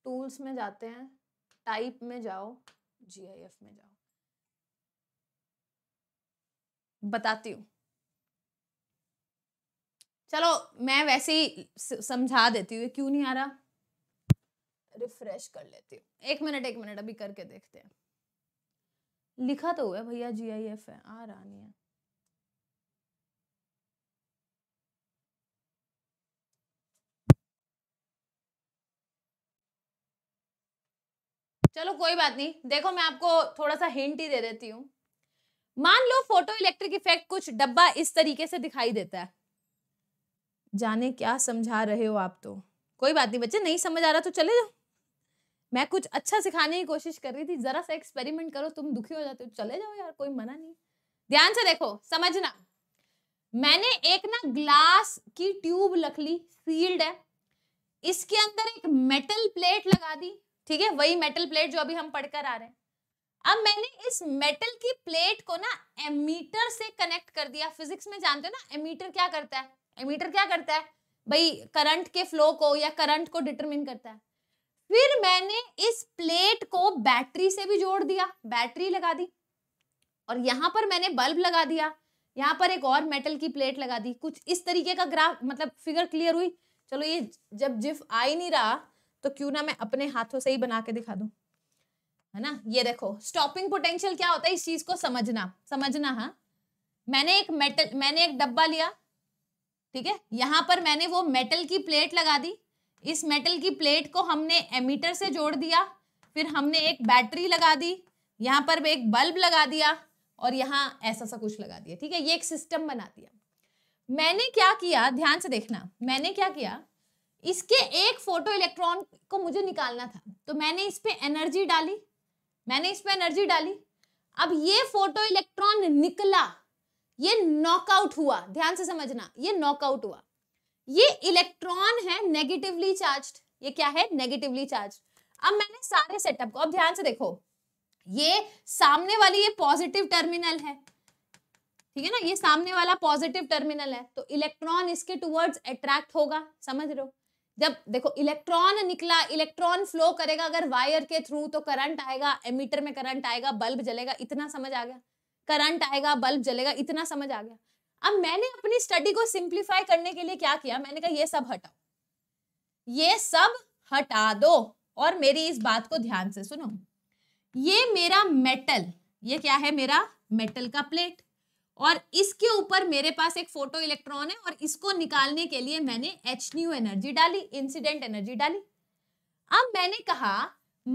A: टूल्स में जाते हैं टाइप में जाओ जी आई एफ में जाओ बताती हूँ चलो मैं वैसे ही समझा देती हूँ क्यों नहीं आ रहा रिफ्रेश कर लेती हूँ एक मिनट एक मिनट अभी करके देखते हैं लिखा तो हुआ भैया जी आई एफ है आ रहा नहीं है चलो कोई बात नहीं देखो मैं आपको थोड़ा सा हिंट ही दे देती हूँ मान लो फोटो इलेक्ट्रिक इफेक्ट कुछ डब्बा इस तरीके से दिखाई देता है जाने क्या समझा रहे हो आप तो कोई बात नहीं बच्चे नहीं समझ आ रहा तो चले जाओ मैं कुछ अच्छा सिखाने की कोशिश कर रही थी जरा सा एक्सपेरिमेंट करो तुम दुखी हो जाते हो चले जाओ यार कोई मना नहीं ध्यान से देखो समझना मैंने एक ना ग्लास की ट्यूब रख ली सील्ड है इसके अंदर एक मेटल प्लेट लगा दी ठीक है वही मेटल प्लेट जो अभी हम पढ़कर आ रहे हैं अब मैंने इस मेटल की प्लेट को ना एमीटर से कनेक्ट कर दिया फिजिक्स में जानते हो ना एमीटर क्या करता है एमीटर क्या करता है भाई करंट के फ्लो को या करंट को डिटरमिन करता है फिर मैंने इस प्लेट को बैटरी से भी जोड़ दिया बैटरी लगा दी और यहां पर मैंने बल्ब लगा दिया यहाँ पर एक और मेटल की प्लेट लगा दी कुछ इस तरीके का ग्राफ मतलब फिगर क्लियर हुई चलो ये जब जिफ आ ही नहीं रहा तो क्यों ना मैं अपने हाथों से ही बना के दिखा दू है ना ये देखो स्टॉपिंग पोटेंशियल क्या होता है इस चीज को समझना समझना है हाँ? मैंने एक मेटल मैंने एक डब्बा लिया ठीक है यहां पर मैंने वो मेटल की प्लेट लगा दी इस मेटल की प्लेट को हमने एमीटर से जोड़ दिया फिर हमने एक बैटरी लगा दी यहाँ पर एक बल्ब लगा दिया और यहाँ ऐसा सा कुछ लगा दिया ठीक है ये एक सिस्टम बना दिया मैंने क्या किया ध्यान से देखना मैंने क्या किया इसके एक फोटो इलेक्ट्रॉन को मुझे निकालना था तो मैंने इस पर एनर्जी डाली मैंने इस पर एनर्जी डाली अब ये फोटो इलेक्ट्रॉन निकला ये नॉकआउट हुआ ध्यान से समझना ये नॉकआउट हुआ ये इलेक्ट्रॉन है नेगेटिवली चार्ज ये क्या है नेगेटिवली चार्ज अब मैंने सारे सेटअप को अब ध्यान से देखो ये सामने वाली ये पॉजिटिव टर्मिनल है ठीक है ना ये सामने वाला पॉजिटिव टर्मिनल है तो इलेक्ट्रॉन इसके टूवर्ड्स अट्रैक्ट होगा समझ रहे हो जब देखो इलेक्ट्रॉन निकला इलेक्ट्रॉन फ्लो करेगा अगर वायर के थ्रू तो करंट आएगा एमीटर में करंट आएगा बल्ब जलेगा इतना समझ आ गया करंट आएगा बल्ब जलेगा इतना समझ आ गया अब मैंने अपनी स्टडी को सिंप्लीफाई करने के लिए क्या किया मैंने कहा ये सब हटाओ ये सब हटा दो और मेरी इस बात को ध्यान से सुनो ये मेरा मेटल ये क्या है मेरा मेटल का प्लेट और इसके ऊपर मेरे पास एक फोटो इलेक्ट्रॉन है और इसको निकालने के लिए मैंने एच न्यू एनर्जी डाली इंसिडेंट एनर्जी डाली अब मैंने कहा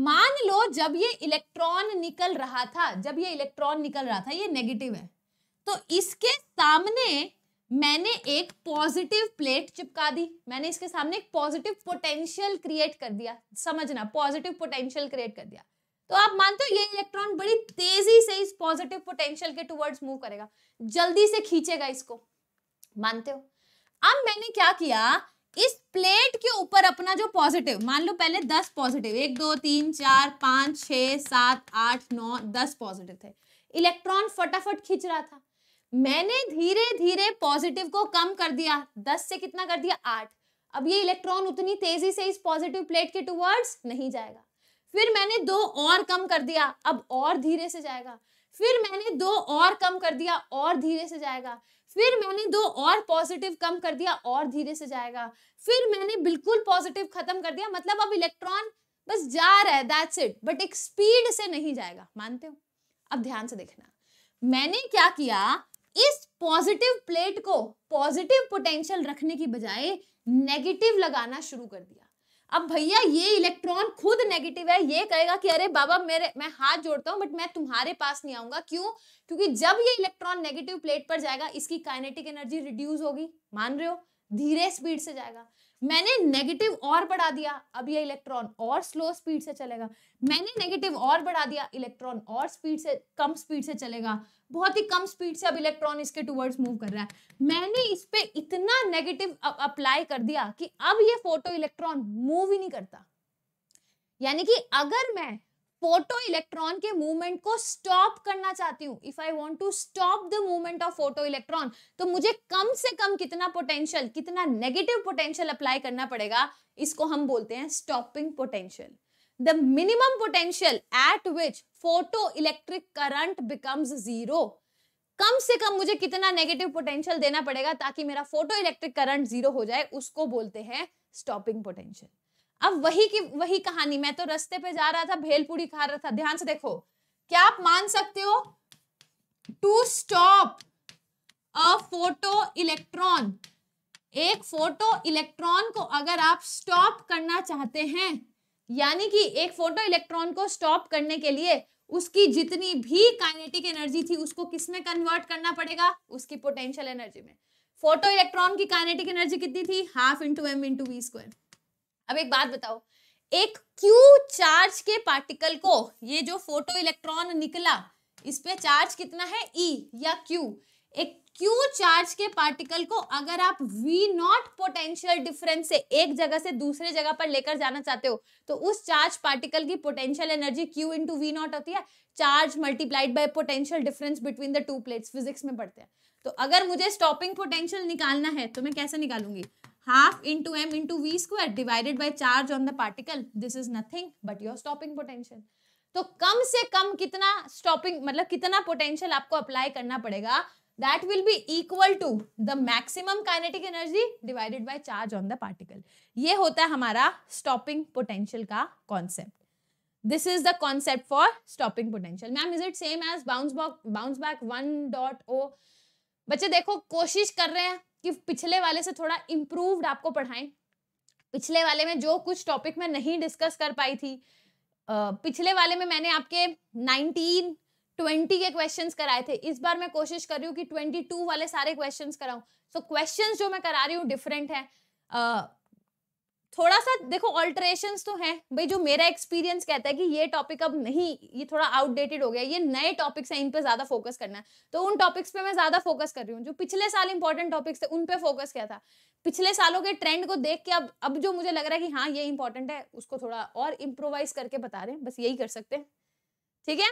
A: मान लो जब ये इलेक्ट्रॉन निकल रहा था जब ये इलेक्ट्रॉन निकल रहा था ये नेगेटिव है तो इसके सामने मैंने एक पॉजिटिव प्लेट चिपका दी मैंने इसके सामने एक पॉजिटिव पोटेंशियल क्रिएट कर दिया समझना पॉजिटिव पोटेंशियल क्रिएट कर दिया तो आप मानते हो ये इलेक्ट्रॉन बड़ी तेजी से इस पॉजिटिव पोटेंशियल के टुवर्ड्स मूव करेगा जल्दी से खींचेगा इसको मानते हो अब मैंने क्या किया इस प्लेट के ऊपर अपना जो पॉजिटिव मान लो पहले दस पॉजिटिव एक दो तीन चार पांच छ सात आठ नौ दस पॉजिटिव थे इलेक्ट्रॉन फटाफट खींच रहा था मैंने धीरे धीरे पॉजिटिव को कम कर दिया दस से कितना कर दिया आठ अब ये इलेक्ट्रॉन उतनी तेजी से इस पॉजिटिव प्लेट के टूवर्ड्स नहीं जाएगा फिर मैंने दो और कम कर दिया अब और धीरे से जाएगा फिर मैंने दो और कम कर दिया और धीरे से जाएगा फिर मैंने दो और पॉजिटिव कम कर दिया और धीरे से जाएगा फिर मैंने बिल्कुल पॉजिटिव खत्म कर दिया मतलब अब इलेक्ट्रॉन बस जा रहा है दैट्स इट बट एक स्पीड से नहीं जाएगा मानते हो अब ध्यान से देखना मैंने क्या किया इस पॉजिटिव प्लेट को पॉजिटिव पोटेंशियल रखने की बजाय नेगेटिव लगाना शुरू कर दिया अब भैया ये इलेक्ट्रॉन खुद नेगेटिव है ये कहेगा कि अरे बाबा मेरे मैं हाथ जोड़ता हूँ बट मैं तुम्हारे पास नहीं आऊंगा क्यों क्योंकि जब ये इलेक्ट्रॉन नेगेटिव प्लेट पर जाएगा इसकी काइनेटिक एनर्जी रिड्यूस होगी मान रहे हो धीरे स्पीड से जाएगा मैंने नेगेटिव और बढ़ा दिया अब ये इलेक्ट्रॉन और स्लो स्पीड से चलेगा मैंने नेगेटिव और बढ़ा दिया इलेक्ट्रॉन और स्पीड से कम स्पीड से चलेगा बहुत ही कम स्पीड से अब इलेक्ट्रॉन इसके टूवर्ड्स मूव कर रहा है मैंने इस पर इतना नेगेटिव अप्लाई कर दिया कि अब ये फोटो इलेक्ट्रॉन मूव ही नहीं करता यानी कि अगर मैं फोटो इलेक्ट्रॉन के मूवमेंट को स्टॉप करना चाहती हूँ if I want to stop the movement of photo electron तो मुझे कम से कम कितना पोटेंशियल कितना नेगेटिव पोटेंशियल अप्लाई करना पड़ेगा इसको हम बोलते हैं stopping potential the minimum potential at which photoelectric current becomes zero कम से कम मुझे कितना नेगेटिव पोटेंशियल देना पड़ेगा ताकि मेरा फोटो इलेक्ट्रिक करंट जीरो हो जाए उसको बोलते हैं स्टॉपिंग पोटेंशियल अब वही की वही कहानी मैं तो रस्ते पे जा रहा था भेलपूरी खा रहा था ध्यान से देखो क्या आप मान सकते हो to stop a photoelectron एक फोटो इलेक्ट्रॉन को अगर आप स्टॉप करना चाहते हैं यानी कि एक फोटो इलेक्ट्रॉन को स्टॉप करने के लिए उसकी जितनी भी काइनेटिक एनर्जी थी उसको किस में कन्वर्ट करना पड़ेगा उसकी पोटेंशियल एनर्जी में फोटो इलेक्ट्रॉन की काइनेटिक एनर्जी कितनी थी half into M into we square अब एक बात बताओ एक क्यू चार्ज के पार्टिकल को ये जो फोटो इलेक्ट्रॉन निकला इस पे चार्ज कितना है ई e या क्यू एक क्यू चार्ज के पार्टिकल को अगर आप वी नॉट पोटेंशियल डिफरेंस से एक जगह से दूसरे जगह पर लेकर जाना चाहते हो तो उस चार्ज पार्टिकल की potential energy q into v naught होती है charge multiplied by potential difference between the two plates physics में पढ़ते हैं तो अगर मुझे स्टॉपिंग पोटेंशियल निकालना है तो मैं कैसे निकालूंगी half into M into we square divided by charge on the particle this is nothing but your stopping potential तो कम से कम कितना स्टॉपिंग मतलब कितना पोटेंशियल आपको अप्लाई करना पड़ेगा that will be equal to the maximum kinetic energy divided by charge on the particle ये होता है हमारा स्टॉपिंग पोटेंशियल का concept this is the concept for stopping potential ma'am is it same as bounce back bounce back one dot o बच्चे देखो कोशिश कर रहे हैं कि पिछले वाले से थोड़ा इम्प्रूव्ड आपको पढ़ाएं पिछले वाले में जो कुछ टॉपिक मैं नहीं डिस्कस कर पाई थी पिछले वाले में मैंने आपके नाइनटीन 20 के क्वेश्चंस कराए थे इस बार मैं कोशिश कर रही हूँ कि 22 वाले सारे क्वेश्चंस कराऊं सो so, क्वेश्चंस जो मैं करा रही हूँ डिफरेंट है थोड़ा सा देखो ऑल्ट्रेशन तो हैं भाई जो मेरा एक्सपीरियंस कहता है कि ये टॉपिक अब नहीं ये थोड़ा आउटडेटेड हो गया ये नए टॉपिक्स हैं इन पे ज़्यादा फोकस करना है तो उन टॉपिक्स पे मैं ज़्यादा फोकस कर रही हूँ जो पिछले साल इंपॉर्टेंट टॉपिक्स थे उन पे फोकस किया था पिछले सालों के ट्रेंड को देख के अब अब जो मुझे लग रहा है कि हाँ ये इंपॉर्टेंट है उसको थोड़ा और इम्प्रोवाइज करके बता रहे हैं बस यही कर सकते हैं ठीक है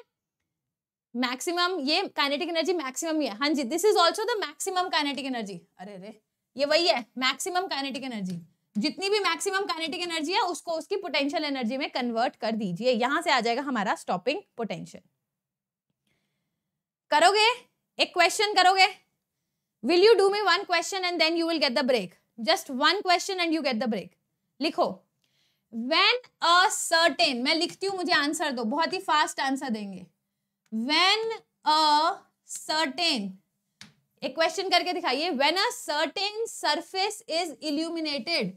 A: मैक्सिमम ये काइनेटिक एनर्जी मैक्सिमम ही है हाँ जी this is also the maximum kinetic energy अरे अरे ये वही है मैक्सिमम काइनेटिक एनर्जी जितनी भी मैक्सिमम काइनेटिक एनर्जी है उसको उसकी पोटेंशियल एनर्जी में कन्वर्ट कर दीजिए यहां से आ जाएगा हमारा स्टॉपिंग पोटेंशियल करोगे एक क्वेश्चन करोगे will you do me one question and then you will get the break just one question and you get the break लिखो वेन अ सर्टेन मैं लिखती हूं मुझे आंसर दो बहुत ही फास्ट आंसर देंगे वेन अ सर्टेन एक क्वेश्चन करके दिखाइए when a certain surface is illuminated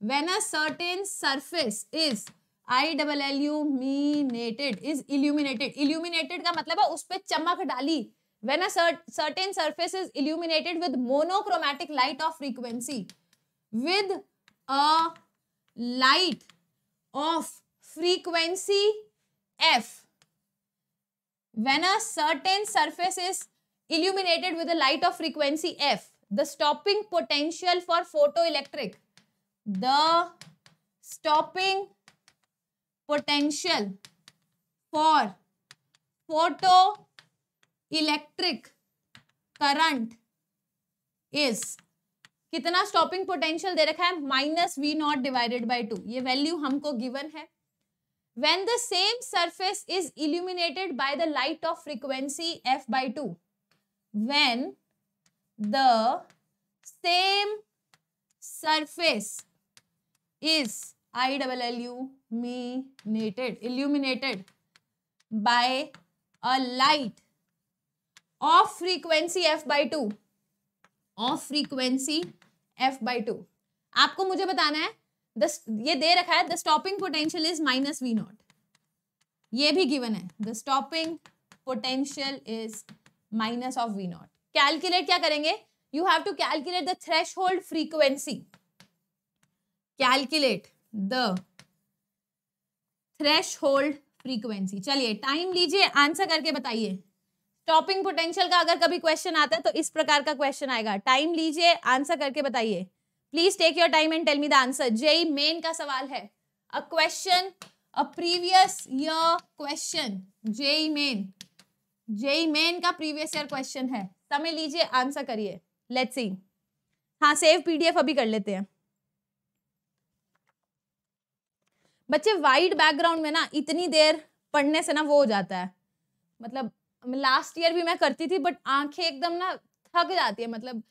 A: when a certain surface is i I double L uminated is illuminated illuminated का मतलब है उस पर चमक डाली when a certain surface is illuminated with monochromatic light of frequency with a light of frequency f when a certain surface is illuminated with a light of frequency f the stopping potential for photoelectric the stopping potential for photoelectric current is कितना stopping potential दे रखा है minus v naught divided by two ये value हमको given है when the same surface is illuminated by the light of frequency f by two when the same surface is i double l u illuminated illuminated by a light of frequency f by 2 of frequency f by 2 आपको मुझे बताना है the ये दे रखा है the stopping potential is minus v naught ये भी गिवन है the stopping potential is minus of v naught calculate क्या करेंगे you have to calculate the threshold frequency calculate the threshold frequency चलिए टाइम लीजिए answer करके बताइए topping potential का अगर कभी क्वेश्चन आता है तो इस प्रकार का क्वेश्चन आएगा टाइम लीजिए आंसर करके बताइए please take your time and tell me the answer JEE Main का सवाल है a question a previous year question JEE Main JEE Main का प्रीवियस ईयर क्वेश्चन है समय लीजिए आंसर करिए लेट्स सी हाँ सेव पीडीएफ अभी कर लेते हैं बच्चे वाइड बैकग्राउंड में ना इतनी देर पढ़ने से ना वो हो जाता है मतलब लास्ट ईयर भी मैं करती थी बट आंखें एकदम ना थक जाती है मतलब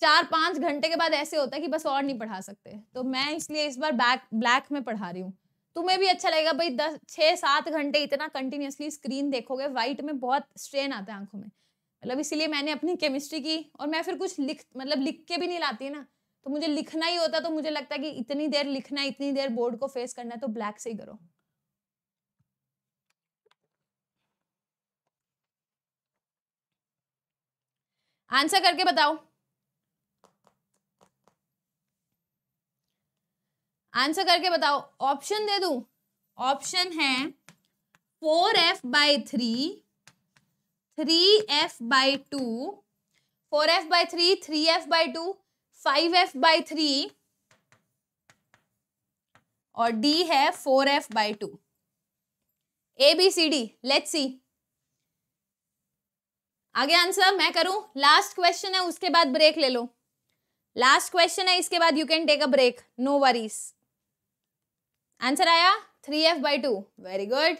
A: चार पाँच घंटे के बाद ऐसे होता है कि बस और नहीं पढ़ा सकते तो मैं इसलिए इस बार बैक ब्लैक में पढ़ा रही हूँ तुम्हें भी अच्छा लगेगा भाई दस छः सात घंटे इतना कंटिन्यूसली स्क्रीन देखोगे वाइट में बहुत स्ट्रेन आता है आंखों में मतलब इसीलिए मैंने अपनी केमिस्ट्री की और मैं फिर कुछ लिख मतलब लिख के भी नहीं लाती ना तो मुझे लिखना ही होता तो मुझे लगता कि इतनी देर लिखना इतनी देर बोर्ड को फेस करना है तो ब्लैक से ही करो आंसर करके बताओ आंसर करके बताओ ऑप्शन दे दू ऑप्शन है four f by three three f by two four f by three three f by two five f by three और डी है four f by two A B C D let see आगे answer मैं करूं last question है उसके बाद break ले लो last question है इसके बाद you can take a break no worries answer आया three f by two very good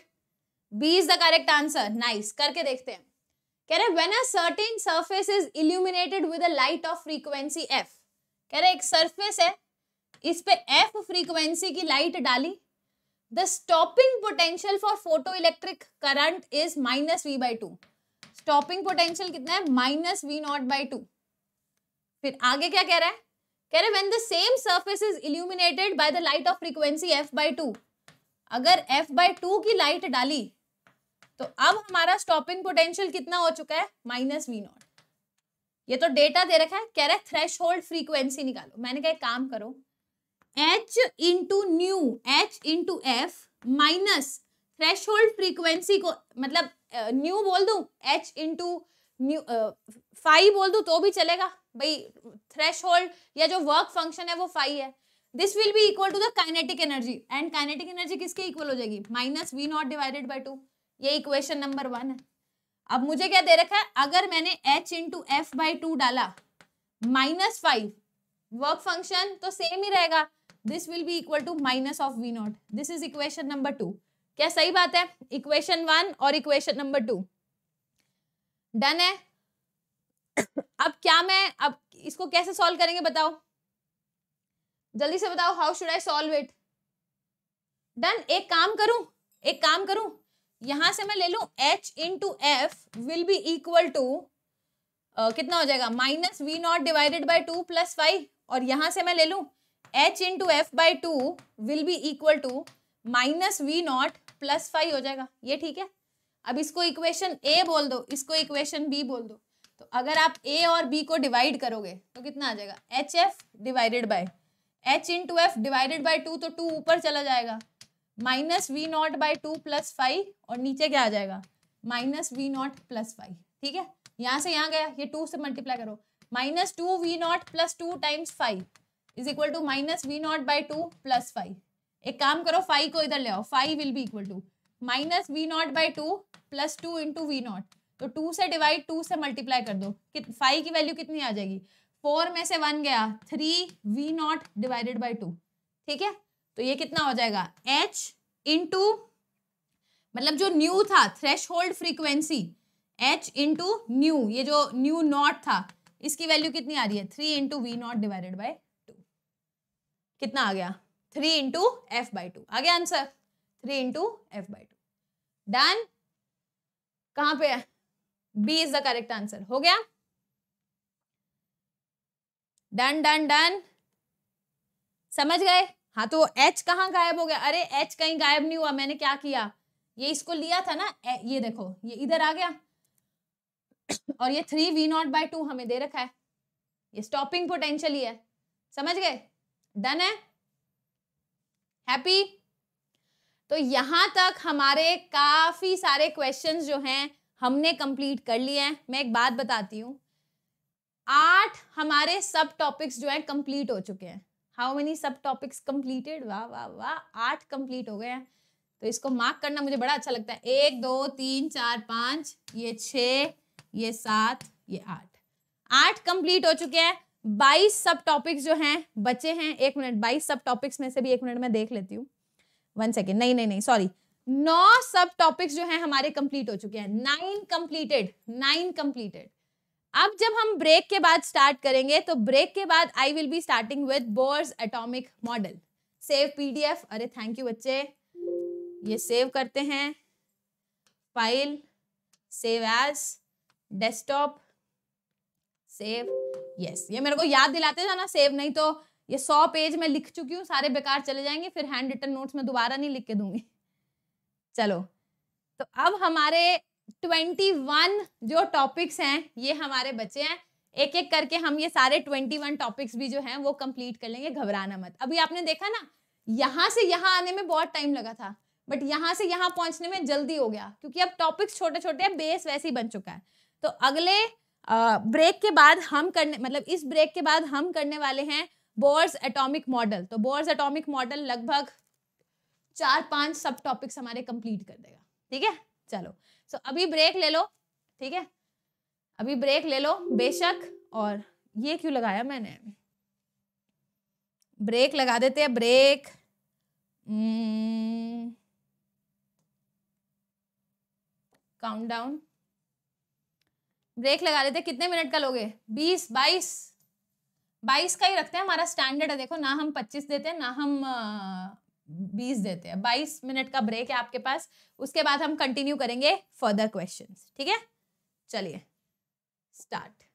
A: B is the correct answer nice करके देखते हैं कह रहे when a certain surface is illuminated with a light of frequency f कह रहे एक surface है इस पे एफ फ्रीक्वेंसी की लाइट डाली the stopping potential for photoelectric current is minus v by two stopping potential कितना है minus v naught by two फिर आगे क्या कह रहा है कह रहे when the same surface is illuminated by the light of frequency f by two अगर एफ बाई टू की लाइट डाली तो अब हमारा स्टॉपिंग पोटेंशियल कितना हो चुका है माइनस वी नॉट ये तो डेटा दे रखा है कह रहा है थ्रेश होल्ड फ्रीक्वेंसी निकालो मैंने कहा काम करो h into nu h into f minus threshold frequency को मतलब न्यू बोल दू एच इंटू न्यू फाइव बोल दू तो भी चलेगा भाई थ्रेश होल्ड या जो वर्क फंक्शन है वो फाइव है this will be equal to the kinetic energy and kinetic energy किसके इक्वल हो जाएगी minus v naught divided by two ये इक्वेशन नंबर वन है अब मुझे क्या दे रखा है अगर मैंने h into f by two डाला माइनस फाइव वर्क फंक्शन तो सेम ही रहेगा this will be equal to minus of v naught this is equation number two क्या सही बात है इक्वेशन वन और इक्वेशन नंबर टू डन है अब क्या मैं अब इसको कैसे सॉल्व करेंगे बताओ जल्दी से बताओ how should I solve it done एक काम करूं एक काम करूं यहां से मैं ले लू h into f will be equal to कितना हो जाएगा minus v naught divided by two plus phi और यहां से मैं ले लू h into f by two will be equal to minus v naught plus phi हो जाएगा ये ठीक है अब इसको इक्वेशन ए बोल दो इसको इक्वेशन बी बोल दो तो अगर आप ए और बी को डिवाइड करोगे तो कितना आ जाएगा h f divided by h into f divided by two तो टू ऊपर चला जाएगा minus v naught by two plus phi और नीचे क्या आ जाएगा minus v naught plus phi ठीक है यहाँ से यहाँ गया ये टू से मल्टीप्लाई करो minus two v naught plus two times five is equal to minus v naught by two plus five एक काम करो फाइव को इधर ले आओ five will be equal to minus v naught by two plus two into v naught तो two से divide two से मल्टीप्लाई कर दो फाइव की वैल्यू कितनी आ जाएगी फोर में से वन गया three v naught divided by two ठीक है तो ये कितना हो जाएगा एच इंटू मतलब जो न्यू था threshold frequency h into nu ये जो न्यू नॉट था इसकी वैल्यू कितनी आ रही है three into v naught divided by two कितना आ गया three into f by two आ गया answer three into f by two done कहां पे है B is the correct answer हो गया डन डन डन समझ गए हाँ तो एच कहाँ गायब हो गया अरे एच कहीं गायब नहीं हुआ मैंने क्या किया ये इसको लिया था ना ये देखो ये इधर आ गया और ये three v naught by two हमें दे रखा है ये स्टॉपिंग पोटेंशियल ही है समझ गए डन है हैप्पी तो यहां तक हमारे काफ़ी सारे क्वेश्चंस जो हैं हमने कंप्लीट कर लिए हैं मैं एक बात बताती हूँ आठ हमारे सब टॉपिक्स जो हैं कंप्लीट हो चुके हैं हाउ मेनी सब टॉपिक्स कंप्लीटेड वाह वाह वाह आठ कंप्लीट हो गए हैं तो इसको मार्क करना मुझे बड़ा अच्छा लगता है एक दो तीन चार पाँच ये छ ये सात ये आठ आठ कंप्लीट हो चुके हैं बाईस सब टॉपिक्स जो हैं बचे हैं एक मिनट बाईस सब टॉपिक्स में से भी एक मिनट में देख लेती हूँ वन सेकेंड नहीं नहीं नहीं सॉरी नौ सब टॉपिक्स जो हैं हमारे कंप्लीट हो चुके हैं नाइन कंप्लीटेड नाइन कंप्लीटेड अब जब हम ब्रेक के बाद स्टार्ट करेंगे तो ब्रेक के बाद I will be starting with Bohr's atomic model save PDF अरे थैंक यू बच्चे ये सेव करते हैं file save as desktop save yes ये मेरे को याद दिलाते जाना सेव नहीं तो ये सौ पेज में लिख चुकी हूँ सारे बेकार चले जाएंगे फिर हैंड रिटन नोट्स में दोबारा नहीं लिख के दूंगी चलो तो अब हमारे ट्वेंटी वन जो टॉपिक्स हैं ये हमारे बच्चे हैं एक एक करके हम ये सारे ट्वेंटी वन टॉपिक्स भी जो हैं वो कंप्लीट कर लेंगे घबराना मत अभी आपने देखा ना यहाँ से यहाँ आने में बहुत टाइम लगा था बट यहाँ से यहाँ पहुँचने में जल्दी हो गया क्योंकि अब टॉपिक्स छोटे छोटे हैं बेस वैसे ही बन चुका है तो अगले ब्रेक के बाद हम करने मतलब इस ब्रेक के बाद हम करने वाले हैं बोर्स एटॉमिक मॉडल तो बोर्स एटॉमिक मॉडल लगभग चार पांच सब टॉपिक्स हमारे कंप्लीट कर देगा ठीक है चलो सो so, अभी ब्रेक ले लो ठीक है अभी ब्रेक ले लो बेशक और ये क्यों लगाया मैंने ब्रेक लगा देते हैं ब्रेक काउंट डाउन ब्रेक लगा देते कितने मिनट का लोगे बीस बाईस बाईस का ही रखते हैं हमारा स्टैंडर्ड है देखो ना हम पच्चीस देते हैं ना हम बीस देते हैं बाईस मिनट का ब्रेक है आपके पास उसके बाद हम कंटिन्यू करेंगे फर्दर क्वेश्चन ठीक है चलिए स्टार्ट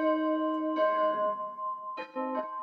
B: Thank you.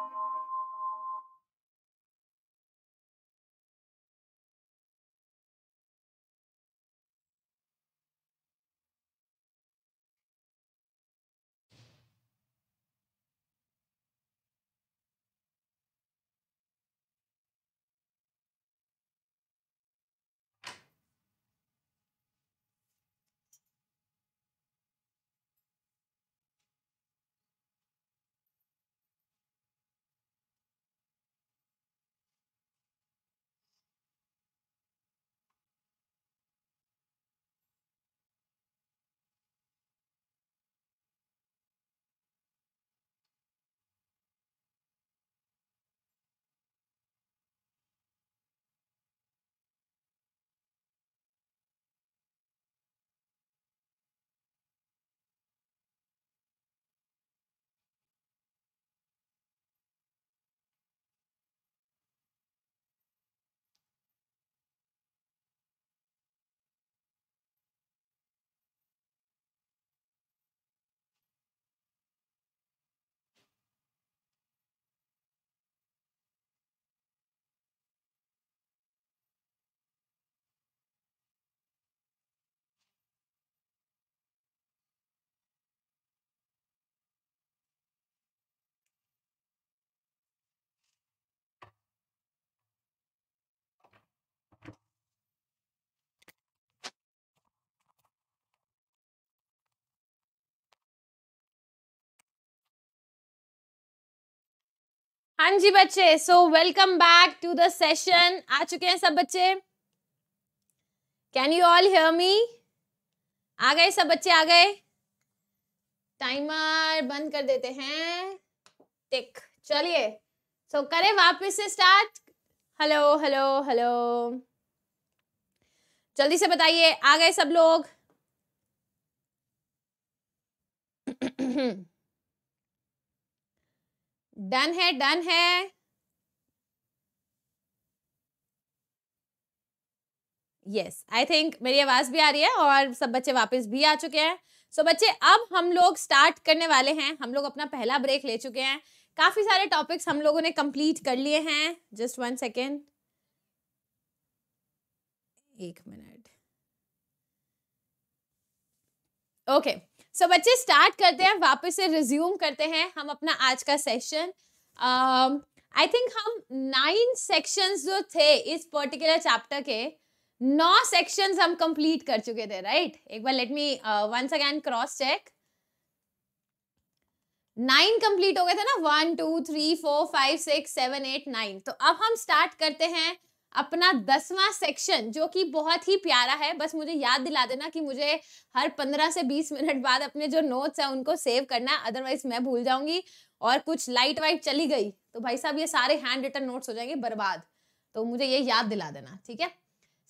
A: हाँ जी बच्चे so welcome back to the session आ चुके हैं सब बच्चे can you all hear me आ गए सब बच्चे आ गए टाइमर बंद कर देते हैं टिक चलिए सो so, करें वापस से स्टार्ट हेलो हेलो हेलो जल्दी से बताइए आ गए सब लोग
B: हम्म।
A: डन है डन है यस आई थिंक मेरी आवाज भी आ रही है और सब बच्चे वापस भी आ चुके हैं सो so, बच्चे अब हम लोग स्टार्ट करने वाले हैं हम लोग अपना पहला ब्रेक ले चुके हैं काफी सारे टॉपिक्स हम लोगों ने कंप्लीट कर लिए हैं जस्ट वन सेकेंड एक मिनट ओके okay. सो बच्चे स्टार्ट करते हैं वापस से रिज्यूम करते हैं हम अपना आज का सेशन आई थिंक हम नाइन सेक्शंस जो थे इस पर्टिकुलर चैप्टर के नौ सेक्शंस हम कंप्लीट कर चुके थे राइट right? एक बार let me once again cross check nine complete हो गए थे ना one two three four five six seven eight nine तो अब हम स्टार्ट करते हैं अपना दसवां सेक्शन जो कि बहुत ही प्यारा है बस मुझे याद दिला देना कि मुझे हर पंद्रह से बीस मिनट बाद अपने जो नोट्स हैं उनको सेव करना है अदरवाइज मैं भूल जाऊंगी और कुछ लाइट वाइट चली गई तो भाई साहब ये सारे हैंड रिटर्न नोट्स हो जाएंगे बर्बाद तो मुझे ये याद दिला देना ठीक है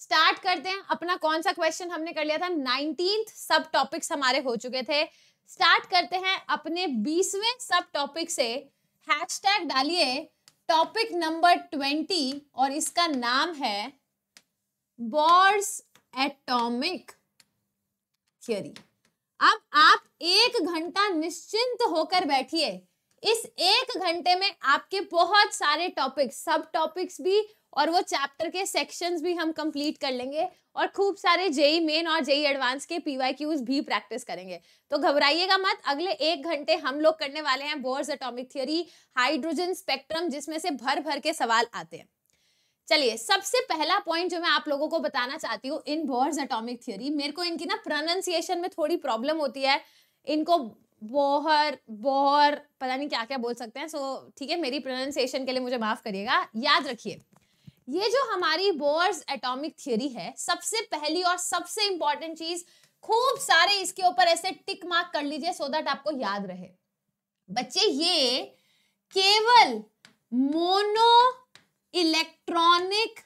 A: स्टार्ट करते हैं अपना कौन सा क्वेश्चन हमने कर लिया था नाइनटीन सब टॉपिक्स हमारे हो चुके थे स्टार्ट करते हैं अपने बीसवें सब टॉपिक से हैश डालिए टॉपिक नंबर ट्वेंटी और इसका नाम है बॉर्स एटॉमिक थियोरी अब आप एक घंटा निश्चिंत होकर बैठिए इस एक घंटे में आपके बहुत सारे टॉपिक्स सब टॉपिक्स भी और वो चैप्टर के सेक्शंस भी हम कंप्लीट कर लेंगे और खूब सारे जेई मेन e और जेई एडवांस e के पी वाई क्यूज भी प्रैक्टिस करेंगे तो घबराइएगा मत अगले एक घंटे हम लोग करने वाले हैं Bohr's atomic theory hydrogen spectrum जिसमें से भर भर के सवाल आते हैं चलिए सबसे पहला पॉइंट जो मैं आप लोगों को बताना चाहती हूँ इन बोर्स अटोमिक थियोरी मेरे को इनकी ना प्रोनाउंसिएशन में थोड़ी प्रॉब्लम होती है इनको बोहर बोहर पता नहीं क्या क्या बोल सकते हैं सो ठीक है मेरी प्रोनाउंसिएशन के लिए मुझे माफ करिएगा याद रखिए ये जो हमारी बोर्स एटॉमिक थियोरी है सबसे पहली और सबसे इंपॉर्टेंट चीज खूब सारे इसके ऊपर ऐसे टिक मार्क कर लीजिए सो दैट आपको याद रहे बच्चे ये केवल मोनो इलेक्ट्रॉनिक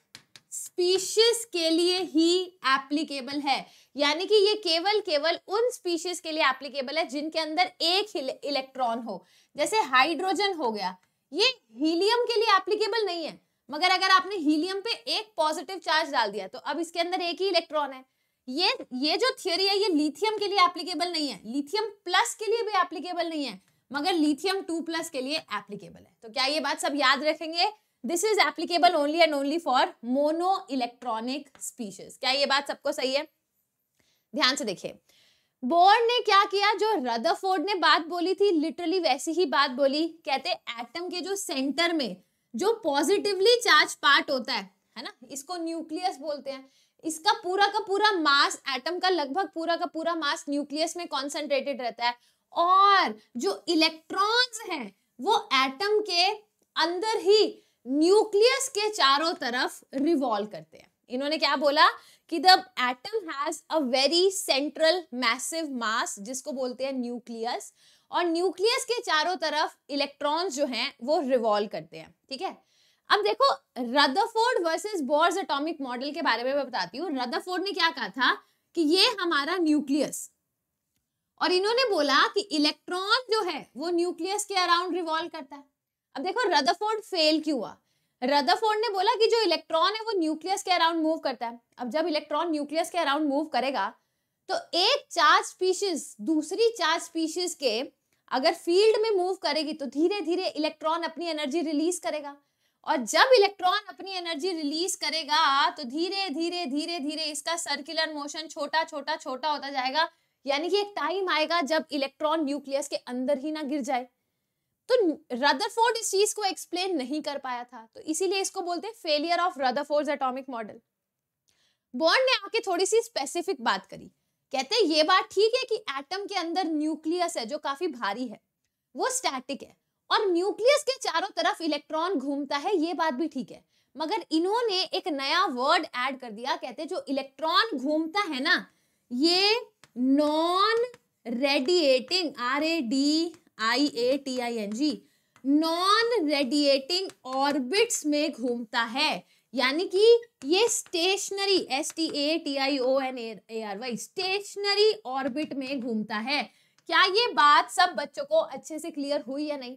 A: स्पीशीज के लिए ही एप्लीकेबल है यानी कि ये केवल केवल उन स्पीशीज के लिए एप्लीकेबल है जिनके अंदर एक इलेक्ट्रॉन हो जैसे हाइड्रोजन हो गया ये हीलियम के लिए एप्लीकेबल नहीं है मगर अगर आपने हीलियम पे एक पॉजिटिव चार्ज डाल दिया तो अब इसके अंदर एक ही इलेक्ट्रॉन है ये ये जो थियोरी है ये लिथियम के लिए एप्लीकेबल नहीं है लिथियम प्लस के लिए भी एप्लीकेबल नहीं है मगर लिथियम टू प्लस के लिए एप्लीकेबल है तो क्या ये बात सब याद रखेंगे this is applicable only and only for mono electronic species क्या ये बात सबको सही है ध्यान से देखिए बोर्ड ने क्या किया जो रदरफोर्ड ने बात बोली थी लिटरली वैसी ही बात बोली कहते एटम के जो सेंटर में जो पॉजिटिवली चार्ज पार्ट होता है है ना इसको न्यूक्लियस बोलते हैं इसका पूरा का पूरा मास एटम का लगभग पूरा का पूरा मास न्यूक्लियस में कॉन्सेंट्रेटेड रहता है और जो इलेक्ट्रॉन्स हैं वो एटम के अंदर ही न्यूक्लियस के चारों तरफ रिवॉल्व करते हैं इन्होंने क्या बोला कि the atom has a very central massive mass जिसको बोलते हैं न्यूक्लियस और न्यूक्लियस के चारों तरफ इलेक्ट्रॉन्स जो हैं वो रिवॉल्व करते हैं ठीक है अब देखो Rutherford versus Bohr's atomic model के बारे में मैं बताती हूँ रदरफोर्ड ने क्या कहा था कि ये हमारा न्यूक्लियस और इन्होंने बोला कि इलेक्ट्रॉन जो है वो न्यूक्लियस के अराउंड रिवॉल्व करता है अब देखो रदरफोर्ड फेल क्यों हुआ रदरफोर्ड ने बोला कि जो इलेक्ट्रॉन है वो न्यूक्लियस के अराउंड मूव करता है अब जब इलेक्ट्रॉन न्यूक्लियस के अराउंड मूव करेगा तो एक चार्ज स्पीशीज दूसरी चार्ज स्पीशीज के अगर फील्ड में मूव करेगी तो धीरे धीरे इलेक्ट्रॉन अपनी एनर्जी रिलीज करेगा और जब इलेक्ट्रॉन अपनी एनर्जी रिलीज करेगा तो धीरे धीरे धीरे धीरे इसका सर्कुलर मोशन छोटा छोटा छोटा होता जाएगा यानी कि एक टाइम आएगा जब इलेक्ट्रॉन न्यूक्लियस के अंदर ही ना गिर जाए तो रदरफोर्ड इस चीज को एक्सप्लेन नहीं कर पाया था तो इसीलिए इसको बोलते हैं failure of Rutherford atomic model बॉन्ड ने आके थोड़ी सी स्पेसिफिक बात करी कहते हैं ये बात ठीक है कि एटम के अंदर न्यूक्लियस है जो काफी भारी है वो स्टैटिक है और न्यूक्लियस के चारों तरफ इलेक्ट्रॉन घूमता है ये बात भी ठीक है मगर इन्होंने एक नया वर्ड ऐड कर दिया कहते जो इलेक्ट्रॉन घूमता है ना ये non radiating R A D I A T I N G non radiating orbits में घूमता है यानी कि ये stationary S T A T I O N A R Y stationary orbit में घूमता है क्या ये बात सब बच्चों को अच्छे से क्लियर हुई या नहीं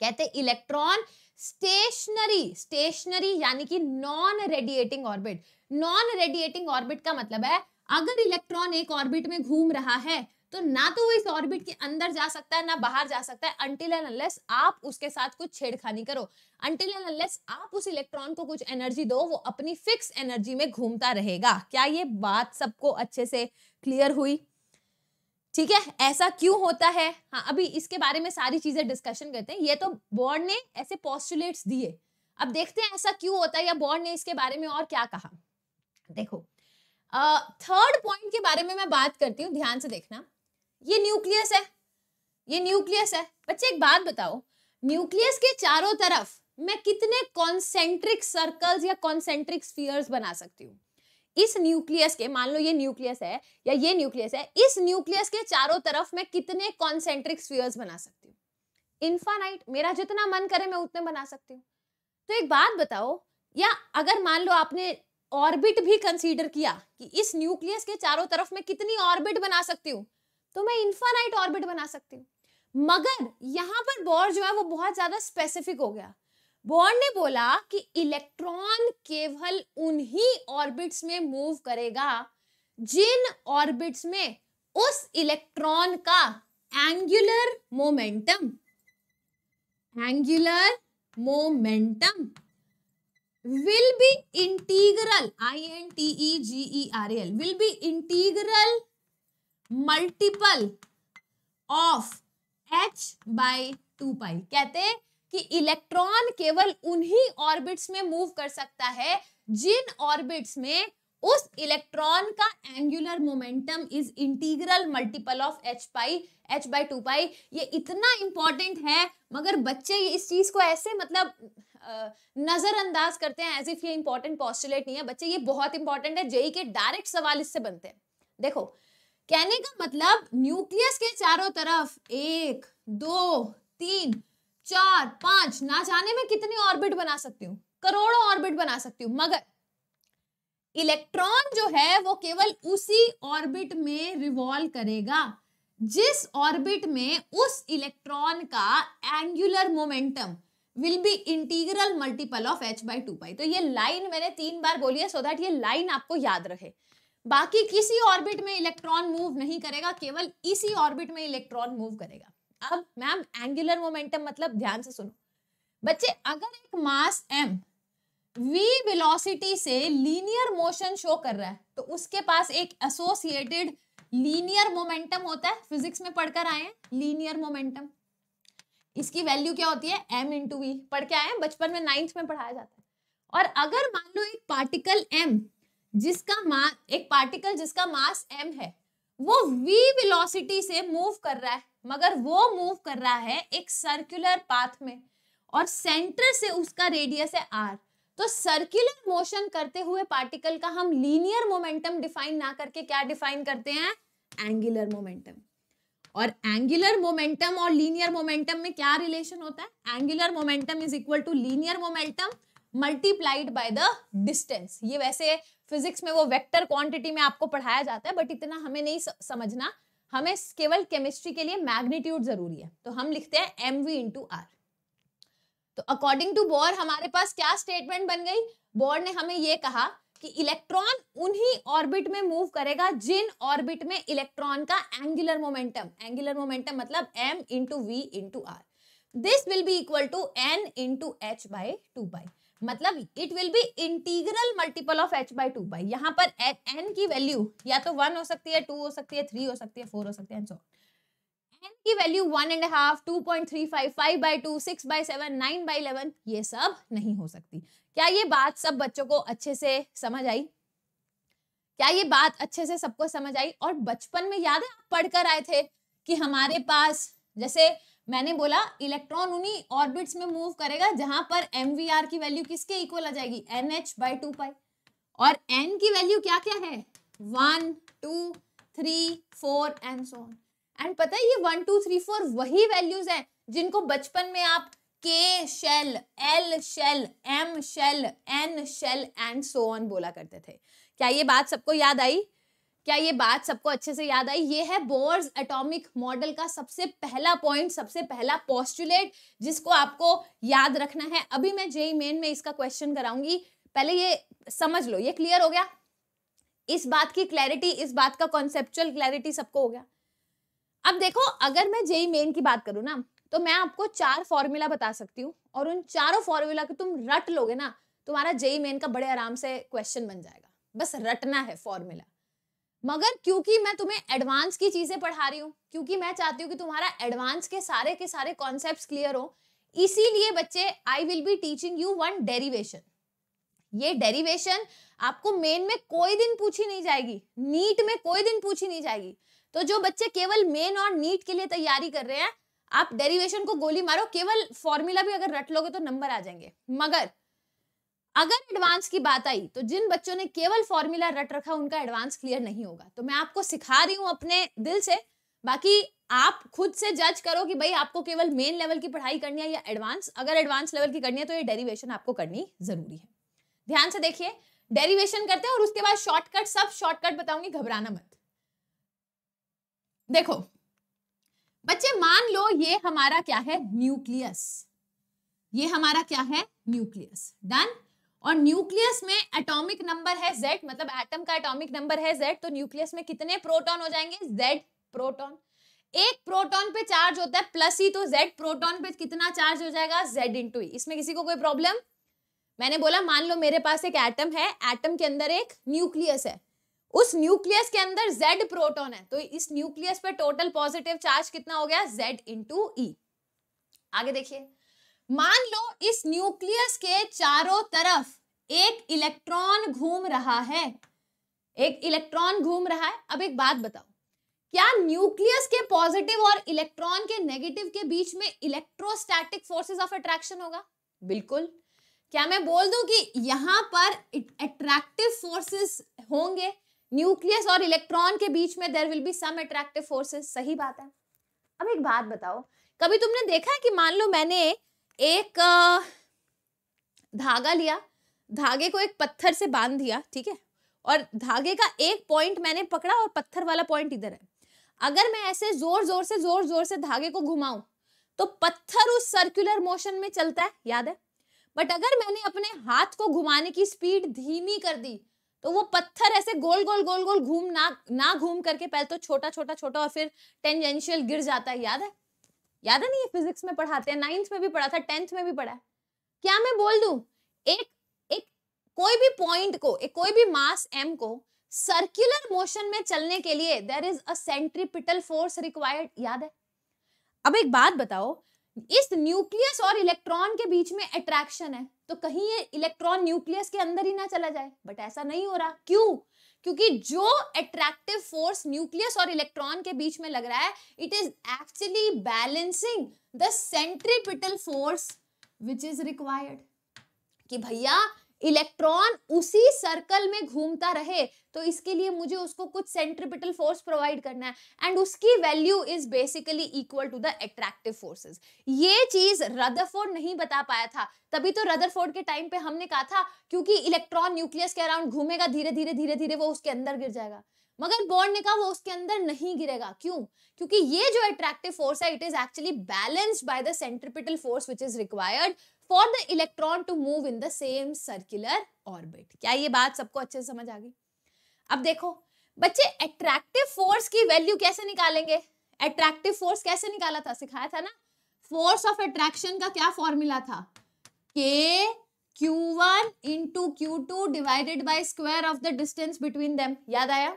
A: कहते इलेक्ट्रॉन स्टेशनरी स्टेशनरी यानी कि non radiating orbit non radiating orbit का मतलब है अगर इलेक्ट्रॉन एक ऑर्बिट में घूम रहा है तो ना तो वो इस ऑर्बिट के अंदर जा सकता है ना बाहर जा सकता है अंटिल एंड अनलेस आप उसके साथ कुछ छेड़खानी करो अंटिल एंड अनलेस आप उस इलेक्ट्रॉन को कुछ एनर्जी दो वो अपनी फिक्स एनर्जी में घूमता रहेगा क्या ये बात सबको अच्छे से क्लियर हुई ठीक है ऐसा क्यों होता है हाँ अभी इसके बारे में सारी चीजें डिस्कशन करते हैं ये तो बॉर्ड ने ऐसे पॉस्टुलेट्स दिए अब देखते हैं ऐसा क्यों होता है या बॉर्ड ने इसके बारे में और क्या कहा देखो थर्ड uh, पॉइंट के बारे में मैं बात करती हूँ ध्यान से देखना ये न्यूक्लियस है ये न्यूक्लियस है बच्चे एक बात बताओ न्यूक्लियस के चारों तरफ मैं कितने कॉन्सेंट्रिक सर्कल्स या कॉन्सेंट्रिक स्फीयर्स बना सकती हूँ इस न्यूक्लियस के मान लो ये न्यूक्लियस है या ये न्यूक्लियस है इस न्यूक्लियस के चारों तरफ मैं कितने कॉन्सेंट्रिक स्फीयर्स बना सकती हूँ इन्फानाइट मेरा जितना मन करे मैं उतने बना सकती हूँ तो एक बात बताओ या अगर मान लो आपने ऑर्बिट भी कंसीडर किया कि इस न्यूक्लियस के चारों तरफ मैं कितनी ऑर्बिट बना सकती हूँ तो मैं इन्फानाइट ऑर्बिट बना सकती हूँ मगर यहाँ पर बोर जो है वो बहुत ज्यादा स्पेसिफिक हो गया बोर ने बोला कि इलेक्ट्रॉन केवल उन्हीं ऑर्बिट्स में मूव करेगा जिन ऑर्बिट्स में उस इलेक्ट्रॉन का angular momentum angular momentum will be integral I N T E G E R L will be integral multiple of h by two pi कहते हैं कि इलेक्ट्रॉन केवल उन्हीं ऑर्बिट्स में मूव कर सकता है जिन ऑर्बिट्स में उस इलेक्ट्रॉन का angular momentum is integral multiple of h pi h by two pi ये इतना इंपॉर्टेंट है मगर बच्चे इस चीज को ऐसे मतलब नजरअंदाज करते हैं एज इफ ये इंपॉर्टेंट पॉस्टुलेट नहीं है बच्चे ये बहुत इंपॉर्टेंट है जेई के डायरेक्ट सवाल इससे बनते हैं देखो कहने का मतलब न्यूक्लियस के चारों तरफ एक दो तीन चार पांच ना जाने में कितनी ऑर्बिट बना सकती हूँ करोड़ों ऑर्बिट बना सकती हूँ मगर इलेक्ट्रॉन जो है वो केवल उसी ऑर्बिट में रिवॉल्व करेगा जिस ऑर्बिट में उस इलेक्ट्रॉन का angular momentum will be integral multiple of h by two pi तो ये लाइन मैंने तीन बार बोली है सो दैट ये लाइन आपको याद रहे बाकी किसी ऑर्बिट में इलेक्ट्रॉन मूव नहीं करेगा केवल इसी ऑर्बिट में इलेक्ट्रॉन मूव करेगा अब मैम एंगुलर मोमेंटम मतलब ध्यान से सुनो बच्चे अगर एक मास एम वी वेलोसिटी से लीनियर मोशन शो कर रहा है तो उसके पास एक एसोसिएटेड लीनियर मोमेंटम होता है फिजिक्स में पढ़कर आए हैं लीनियर मोमेंटम इसकी वैल्यू क्या होती है m इंटू वी पढ़ के आए हैं बचपन में नाइन्थ में पढ़ाया जाता है और अगर मान लो एक पार्टिकल m जिसका मास एक पार्टिकल जिसका मास m है वो v वेलोसिटी से मूव कर रहा है मगर वो मूव कर रहा है एक सर्कुलर पाथ में और सेंटर से उसका रेडियस है r तो सर्कुलर मोशन करते हुए पार्टिकल का हम लीनियर मोमेंटम डिफाइन ना करके क्या डिफाइन करते हैं एंगुलर मोमेंटम और एंगुलर मोमेंटम और लीनियर मोमेंटम में क्या रिलेशन होता है angular momentum is equal to linear momentum multiplied by the distance ये वैसे फिजिक्स में वो वेक्टर क्वांटिटी में आपको पढ़ाया जाता है बट इतना हमें नहीं समझना हमें केवल केमिस्ट्री के लिए मैग्नीट्यूड जरूरी है तो हम लिखते हैं एम वी इंटू आर तो अकॉर्डिंग टू बोर हमारे पास क्या स्टेटमेंट बन गई बोर ने हमें ये कहा कि इलेक्ट्रॉन उन्हीं ऑर्बिट में मूव करेगा जिन ऑर्बिट में इलेक्ट्रॉन का एंगुलर मोमेंटम एंगुलर मोमेंटम मतलब m into we into r this will be equal to N into H by two by मतलब it will be integral multiple of h by two by यहाँ पर N की value या तो one हो सकती है टू हो सकती है थ्री हो सकती है फोर हो सकती है एन की value one and half two point three five five by two six by seven nine by eleven ये सब नहीं हो सकती क्या ये बात सब बच्चों को अच्छे से समझ आई क्या ये बात अच्छे से सबको समझ आई और बचपन में याद है आप पढ़कर आए थे कि हमारे पास जैसे मैंने बोला इलेक्ट्रॉन उन्हीं ऑर्बिट्स में मूव करेगा जहां पर एम की वैल्यू किसके इक्वल आ जाएगी n H by two pi और एन की वैल्यू क्या क्या है one two three four and so and पता है ये वन टू थ्री फोर वही वैल्यूज हैं जिनको बचपन में आप K shell L shell M shell N shell and so on बोला करते थे क्या ये बात सबको याद आई क्या ये बात सबको अच्छे से याद आई ये है बोर्स एटॉमिक मॉडल का सबसे पहला पॉइंट सबसे पहला पॉस्टुलेट जिसको आपको याद रखना है अभी मैं जेई मेन e में इसका क्वेश्चन कराऊंगी पहले ये समझ लो ये क्लियर हो गया इस बात की क्लैरिटी इस बात का कॉन्सेप्चुअल क्लैरिटी सबको हो गया अब देखो अगर मैं जेई मेन e की बात करूँ ना तो मैं आपको चार फॉर्मूला बता सकती हूँ और उन चारों फॉर्मूला को तुम रट लोगे ना तुम्हारा जेई मेन e का बड़े आराम से क्वेश्चन बन जाएगा बस रटना है फॉर्मूला मगर क्योंकि मैं तुम्हें एडवांस की चीजें पढ़ा रही हूँ क्योंकि मैं चाहती हूँ कि तुम्हारा एडवांस के सारे के सारे कॉन्सेप्ट क्लियर हो इसीलिए बच्चे I will be teaching you one derivation ये डेरिवेशन आपको मेन में कोई दिन पूछी नहीं जाएगी नीट में कोई दिन पूछी नहीं जाएगी तो जो बच्चे केवल मेन और नीट के लिए तैयारी कर रहे हैं आप डेरिवेशन को गोली मारो केवल फॉर्मूला भी अगर रट लोगे तो नंबर आ जाएंगे मगर अगर एडवांस की बात आई तो जिन बच्चों ने केवल फॉर्मूला रट रखा उनका एडवांस क्लियर नहीं होगा तो मैं आपको सिखा रही हूँ अपने दिल से बाकी आप खुद से जज करो कि भाई आपको केवल मेन लेवल की पढ़ाई करनी है या एडवांस अगर एडवांस लेवल की करनी है तो ये डेरिवेशन आपको करनी जरूरी है ध्यान से देखिए डेरिवेशन करते हैं और उसके बाद शॉर्टकट सब शॉर्टकट बताऊंगी घबराना मत देखो बच्चे मान लो ये हमारा क्या है न्यूक्लियस
B: ये हमारा क्या है
A: न्यूक्लियस डन और न्यूक्लियस में एटॉमिक नंबर है जेड मतलब एटम का एटॉमिक नंबर है जेड तो न्यूक्लियस में कितने प्रोटॉन हो जाएंगे जेड प्रोटॉन एक प्रोटॉन पे चार्ज होता है प्लस ही तो जेड प्रोटॉन पे कितना चार्ज हो जाएगा जेड इंटू e। इसमें किसी को कोई प्रॉब्लम मैंने बोला मान लो मेरे पास एक एटम है एटम के अंदर एक न्यूक्लियस है उस न्यूक्लियस के अंदर जेड प्रोटॉन है तो इस न्यूक्लियस पे टोटल पॉजिटिव चार्ज कितना हो गया जेड इंटू ई आगे देखिए मान लो इस न्यूक्लियस के चारों तरफ एक इलेक्ट्रॉन घूम रहा है एक इलेक्ट्रॉन घूम रहा है अब एक बात बताओ क्या न्यूक्लियस के पॉजिटिव और इलेक्ट्रॉन के नेगेटिव के बीच में इलेक्ट्रोस्टैटिक फोर्सेस ऑफ अट्रैक्शन होगा बिल्कुल क्या मैं बोल दूं कि यहां पर अट्रैक्टिव फोर्सेस होंगे न्यूक्लियस और इलेक्ट्रॉन के बीच में there will be some attractive forces सही बात है अब एक बात बताओ कभी तुमने देखा है कि मान लो मैंने एक धागा लिया धागे को एक पत्थर से बांध दिया ठीक है और धागे का एक पॉइंट मैंने पकड़ा और पत्थर वाला पॉइंट इधर है अगर मैं ऐसे जोर जोर से जोर जोर से धागे को घुमाऊं तो पत्थर उस सर्कुलर मोशन में चलता है याद है बट अगर मैंने अपने हाथ को घुमाने की स्पीड धीमी कर दी तो वो पत्थर ऐसे गोल गोल गोल गोल घूम ना ना घूम करके पहले तो छोटा छोटा छोटा और फिर टेंजेंशियल गिर जाता है याद है याद है नहीं ये फिजिक्स में पढ़ाते हैं नाइन्थ में भी पढ़ा था टेंथ में भी पढ़ा है क्या मैं बोल दू एक एक कोई भी पॉइंट को एक कोई भी मास एम को सर्क्यूलर मोशन में चलने के लिए there is centripetal force required याद है अब एक बात बताओ इस न्यूक्लियस और इलेक्ट्रॉन के बीच में अट्रैक्शन है तो कहीं ये इलेक्ट्रॉन न्यूक्लियस के अंदर ही ना चला जाए बट ऐसा नहीं हो रहा क्यों क्योंकि जो अट्रैक्टिव फोर्स न्यूक्लियस और इलेक्ट्रॉन के बीच में लग रहा है it is actually balancing the centripetal force which is required कि भैया इलेक्ट्रॉन उसी सर्कल में घूमता रहे तो इसके लिए मुझे उसको कुछ सेंट्रिपिटल फोर्स प्रोवाइड करना है एंड उसकी value is basically equal to the attractive forces ये चीज रदरफोर्ड नहीं बता पाया था तभी तो रदरफोर्ड के टाइम पे हमने कहा था क्योंकि इलेक्ट्रॉन न्यूक्लियस के अराउंड घूमेगा धीरे धीरे धीरे धीरे वो उसके अंदर गिर जाएगा मगर बॉन्ड ने कहा वो उसके अंदर नहीं गिरेगा क्यों क्योंकि ये जो अट्रैक्टिव फोर्स है it is actually balanced by the centripetal force which is required for the electron to move in the same circular orbit क्या ये बात सबको अच्छे से समझ आ गई अब देखो बच्चे अट्रैक्टिव फोर्स की वैल्यू कैसे निकालेंगे अट्रैक्टिव फोर्स कैसे निकाला था सिखाया था ना फोर्स ऑफ अट्रैक्शन का क्या फॉर्मूला था के Q one into Q two divided by square of the distance between them याद आया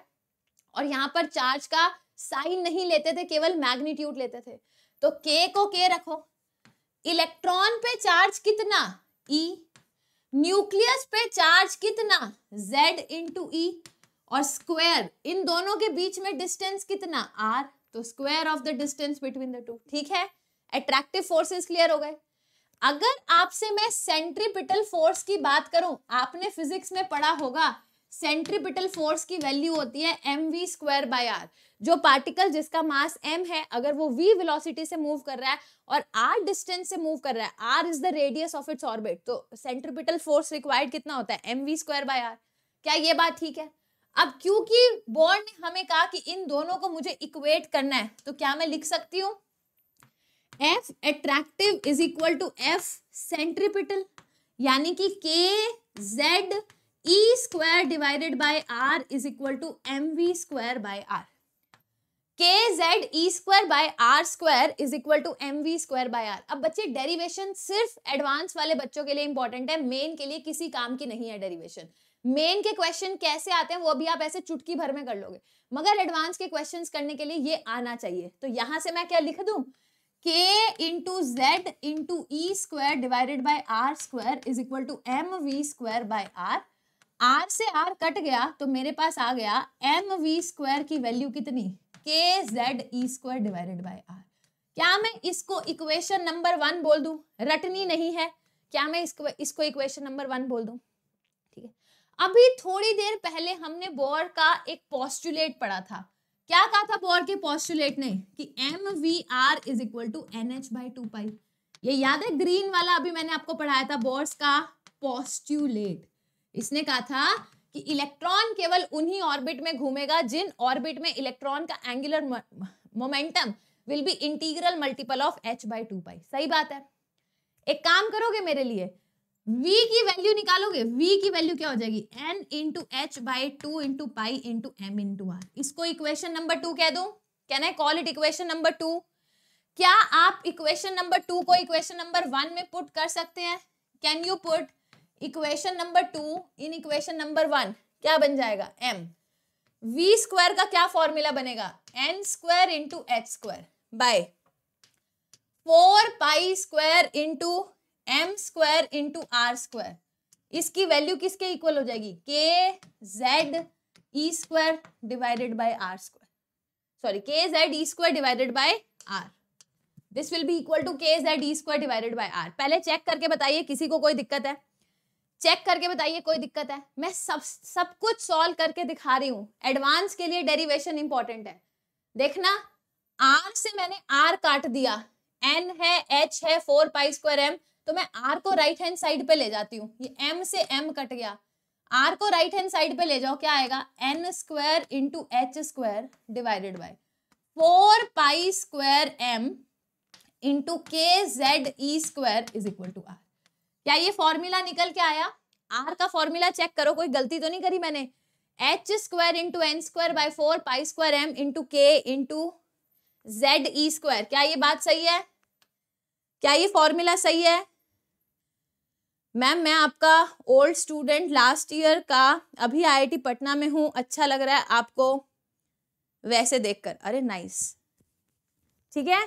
A: और यहाँ पर चार्ज का साइन नहीं लेते थे केवल मैग्नीट्यूड लेते थे तो के को के रखो इलेक्ट्रॉन पे चार्ज कितना ई e. न्यूक्लियस पे चार्ज कितना z इंटू ई e. और स्क्वायर इन दोनों के बीच में डिस्टेंस कितना आर तो square of the distance between the two ठीक है अट्रैक्टिव फोर्सेस क्लियर हो गए अगर आपसे मैं सेंट्रीपिटल फोर्स की बात करूं आपने फिजिक्स में पढ़ा होगा सेंट्रीपिटल फोर्स की वैल्यू होती है m we square by r जो पार्टिकल जिसका मास एम है अगर वो वी वेलोसिटी से मूव कर रहा है और आर डिस्टेंस से मूव कर रहा है r is the radius of its orbit तो सेंट्रीपिटल फोर्स रिक्वायर्ड कितना होता है m we square by are क्या ये बात ठीक है अब क्योंकि बॉन्ड ने हमें कहा कि इन दोनों को मुझे इक्वेट करना है तो क्या मैं लिख सकती हूँ f attractive is equal to f centripetal यानी कि k Z E square divided by r is equal to m we square by r k Z E square by are square is equal to m we square by r अब बच्चे derivation सिर्फ advance वाले बच्चों के लिए important है main के लिए किसी काम की नहीं है डेरिवेशन मेन के क्वेश्चन कैसे आते हैं वो भी आप ऐसे चुटकी भर में कर लोगे मगर एडवांस के क्वेश्चन करने के लिए ये आना चाहिए तो यहां से मैं क्या लिख दू k into Z into e square divided by r square is equal to m we square by r r से आर कट गया तो मेरे पास आ गया एम वी स्क्वायर की वैल्यू कितनी k Z E square divided by r क्या मैं इसको इक्वेशन नंबर वन बोल दू रटनी नहीं है क्या मैं इसको इसको इक्वेशन नंबर वन बोल दू अभी थोड़ी देर पहले हमने बोर का एक पॉस्टुलेट पढ़ा था क्या कहा था बोर के पॉस्टुलेट ने कि m we are is equal to N H by two pi ये याद है ग्रीन वाला अभी मैंने आपको पढ़ाया था बोर्स का पॉस्टुलेट इसने कहा था कि इलेक्ट्रॉन केवल उन्हीं ऑर्बिट में घूमेगा जिन ऑर्बिट में इलेक्ट्रॉन का angular momentum will be integral multiple of h by two pi सही बात है एक काम करोगे मेरे लिए v की वैल्यू निकालोगे v की वैल्यू क्या हो जाएगी n into H by two into pi into M into r इसको इक्वेशन नंबर टू कह दो can I call it equation number two क्या आप इक्वेशन नंबर टू को इक्वेशन नंबर वन में पुट कर सकते हैं can you put equation number two in equation number one क्या बन जाएगा m v स्क्वायर का क्या फॉर्मूला बनेगा n square into H square by four pi square into M square into R square इसकी वैल्यू किसके इक्वल हो जाएगी K Z E square divided by are square sorry K Z E square divided by R this will be equal to K Z E square divided by R पहले check करके बताइए किसी को कोई दिक्कत है चेक करके बताइए कोई दिक्कत है मैं सब सब कुछ सॉल्व करके दिखा रही हूँ एडवांस के लिए डेरिवेशन इंपॉर्टेंट है देखना आर से मैंने आर काट दिया एन है एच है फोर पाई स्क्वायर एम तो मैं आर को राइट हैंड साइड पे ले जाती हूँ ये एम से एम कट गया आर को राइट हैंड साइड पे ले जाओ क्या आएगा N square into H square divided by four pi square M into K Z E square is equal to R क्या ये फॉर्मूला निकल के आया आर का फॉर्मूला चेक करो कोई गलती तो नहीं करी मैंने H square into N square by four pi square M into K into Z E square क्या ये बात सही है क्या ये फॉर्मूला सही है मैम मैं आपका ओल्ड स्टूडेंट लास्ट ईयर का अभी आईआईटी पटना में हूँ अच्छा लग रहा है आपको वैसे देखकर अरे नाइस ठीक है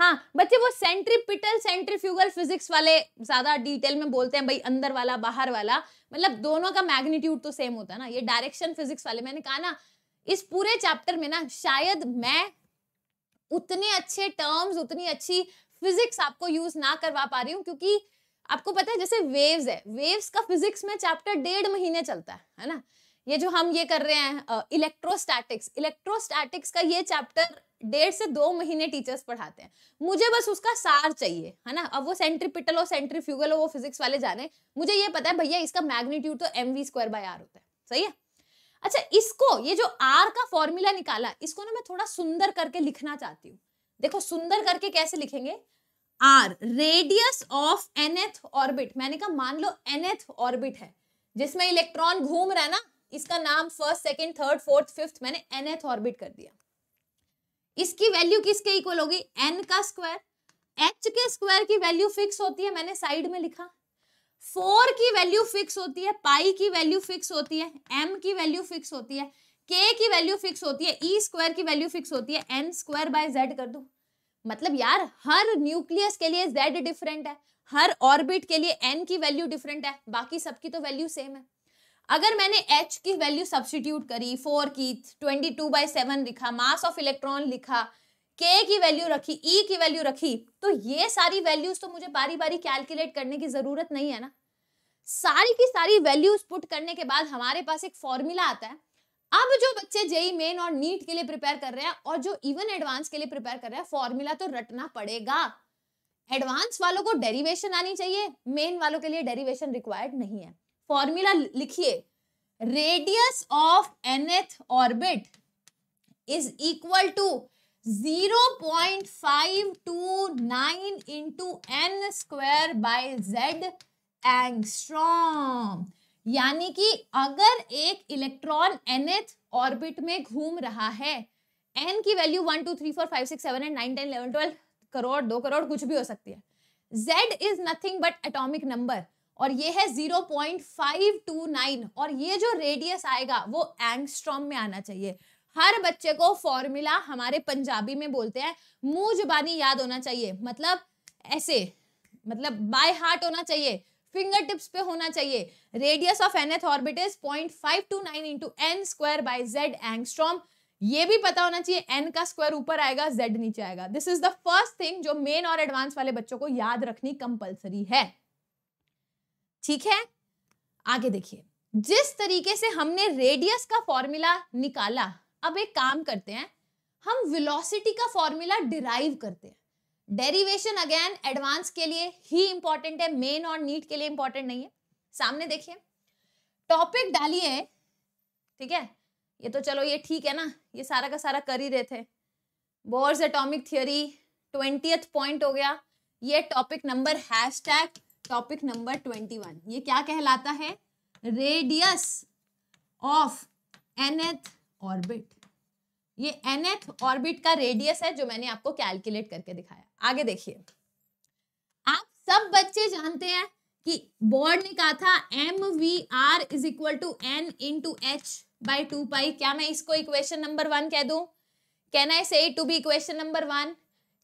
A: हाँ बच्चे वो सेंट्रीपिटल सेंट्रीफ्यूगल फिजिक्स वाले ज्यादा डिटेल में बोलते हैं भाई अंदर वाला बाहर वाला मतलब दोनों का मैग्नीट्यूड तो सेम होता है ना ये डायरेक्शन फिजिक्स वाले मैंने कहा ना इस पूरे चैप्टर में ना शायद मैं उतने अच्छे टर्म्स उतनी अच्छी फिजिक्स आपको यूज ना करवा पा रही हूँ क्योंकि आपको पता है जैसे वेव्स है वेव्स का फिजिक्स में चैप्टर डेढ़ महीने चलता है है ना ये जो हम ये कर रहे हैं इलेक्ट्रोस्टैटिक्स इलेक्ट्रोस्टैटिक्स का ये चैप्टर डेढ़ से दो महीने टीचर्स पढ़ाते हैं मुझे बस उसका सार चाहिए है ना अब वो सेंट्रीपिटल और सेंट्रीफ्यूगल हो वो फिजिक्स वाले जाने मुझे ये पता है भैया इसका मैग्नीट्यूड तो M we square by R होता है सही है अच्छा इसको ये जो आर का फॉर्मूला निकाला इसको ना मैं थोड़ा सुंदर करके लिखना चाहती हूँ देखो सुंदर करके कैसे लिखेंगे R radius of nth orbit मैंने कहा मान लो एनएथ ऑर्बिट है जिसमें इलेक्ट्रॉन घूम रहा है ना इसका नाम first second third fourth fifth मैंने एनएथ ऑर्बिट कर दिया इसकी वैल्यू किसके इक्वल होगी एन का स्क्वायर एच के स्क्वायर की वैल्यू फिक्स होती है मैंने साइड में लिखा फोर की वैल्यू फिक्स होती है पाई की वैल्यू फिक्स होती है एम की वैल्यू फिक्स होती है के की वैल्यू फिक्स होती है ई e स्क्वायर की वैल्यू फिक्स होती है एन स्क्वायर बाय जेड कर दू मतलब यार हर न्यूक्लियस के लिए जेड डिफरेंट है हर ऑर्बिट के लिए एन की वैल्यू डिफरेंट है बाकी सबकी तो वैल्यू सेम है अगर मैंने एच की वैल्यू सब्सटीट्यूट करी फोर की ट्वेंटी टू बाई सेवन लिखा मास ऑफ इलेक्ट्रॉन लिखा के की वैल्यू रखी ई e की वैल्यू रखी तो ये सारी वैल्यूज तो मुझे बारी बारी कैलकुलेट करने की जरूरत नहीं है ना सारी की सारी वैल्यूज पुट करने के बाद हमारे पास एक फॉर्मूला आता है अब जो बच्चे जेई मेन और नीट के लिए प्रिपेयर कर रहे हैं और जो इवन एडवांस के लिए प्रिपेयर कर रहे हैं फॉर्मूला तो रटना पड़ेगा एडवांस वालों को डेरिवेशन आनी चाहिए मेन वालों के लिए डेरिवेशन रिक्वायर्ड नहीं है फॉर्मूला लिखिए radius of nth orbit is equal to 0.529 into N square by Z angstrom. यानी कि अगर एक इलेक्ट्रॉन nth ऑर्बिट में घूम रहा है एन की value one two three four five six seven and nine ten eleven twelve crore दो करोड़ कुछ भी हो सकती है Z is nothing but atomic number और ये है नाइन और ये जो रेडियस आएगा वो एंगस्ट्रॉम में आना चाहिए हर बच्चे को फॉर्मूला हमारे पंजाबी में बोलते हैं मुंह जबानी याद होना चाहिए मतलब ऐसे मतलब बाय हार्ट होना चाहिए फिंगर टिप्स पे होना चाहिए radius of nth orbit is point five two nine into N square by Z angstrom ये भी पता होना चाहिए एन का स्क्वायर ऊपर आएगा जेड नीचे आएगा this is the first thing जो मेन और एडवांस वाले बच्चों को याद रखनी कंपल्सरी है ठीक है आगे देखिए जिस तरीके से हमने रेडियस का फॉर्मूला निकाला अब एक काम करते हैं हम वेलोसिटी का फॉर्मूला डिराइव करते हैं डेरिवेशन अगेन एडवांस के लिए ही इंपॉर्टेंट है मेन और नीट के लिए इंपॉर्टेंट नहीं है सामने देखिए टॉपिक डालिए ठीक है ये तो चलो ये ठीक है ना ये सारा का सारा कर ही रहे थे Bohr's atomic theory twentieth point हो गया ये topic number hash tag topic number twenty one ये क्या कहलाता है रेडियस ऑफ एनएथ ऑर्बिट ये एनएथ ऑर्बिट का रेडियस है जो मैंने आपको कैलकुलेट करके दिखाया आगे देखिए आप सब बच्चे जानते हैं कि बोर्ड ने कहा था M we are is equal to N into H by two pi क्या मैं इसको इक्वेशन नंबर वन कह दू can I say to be equation number one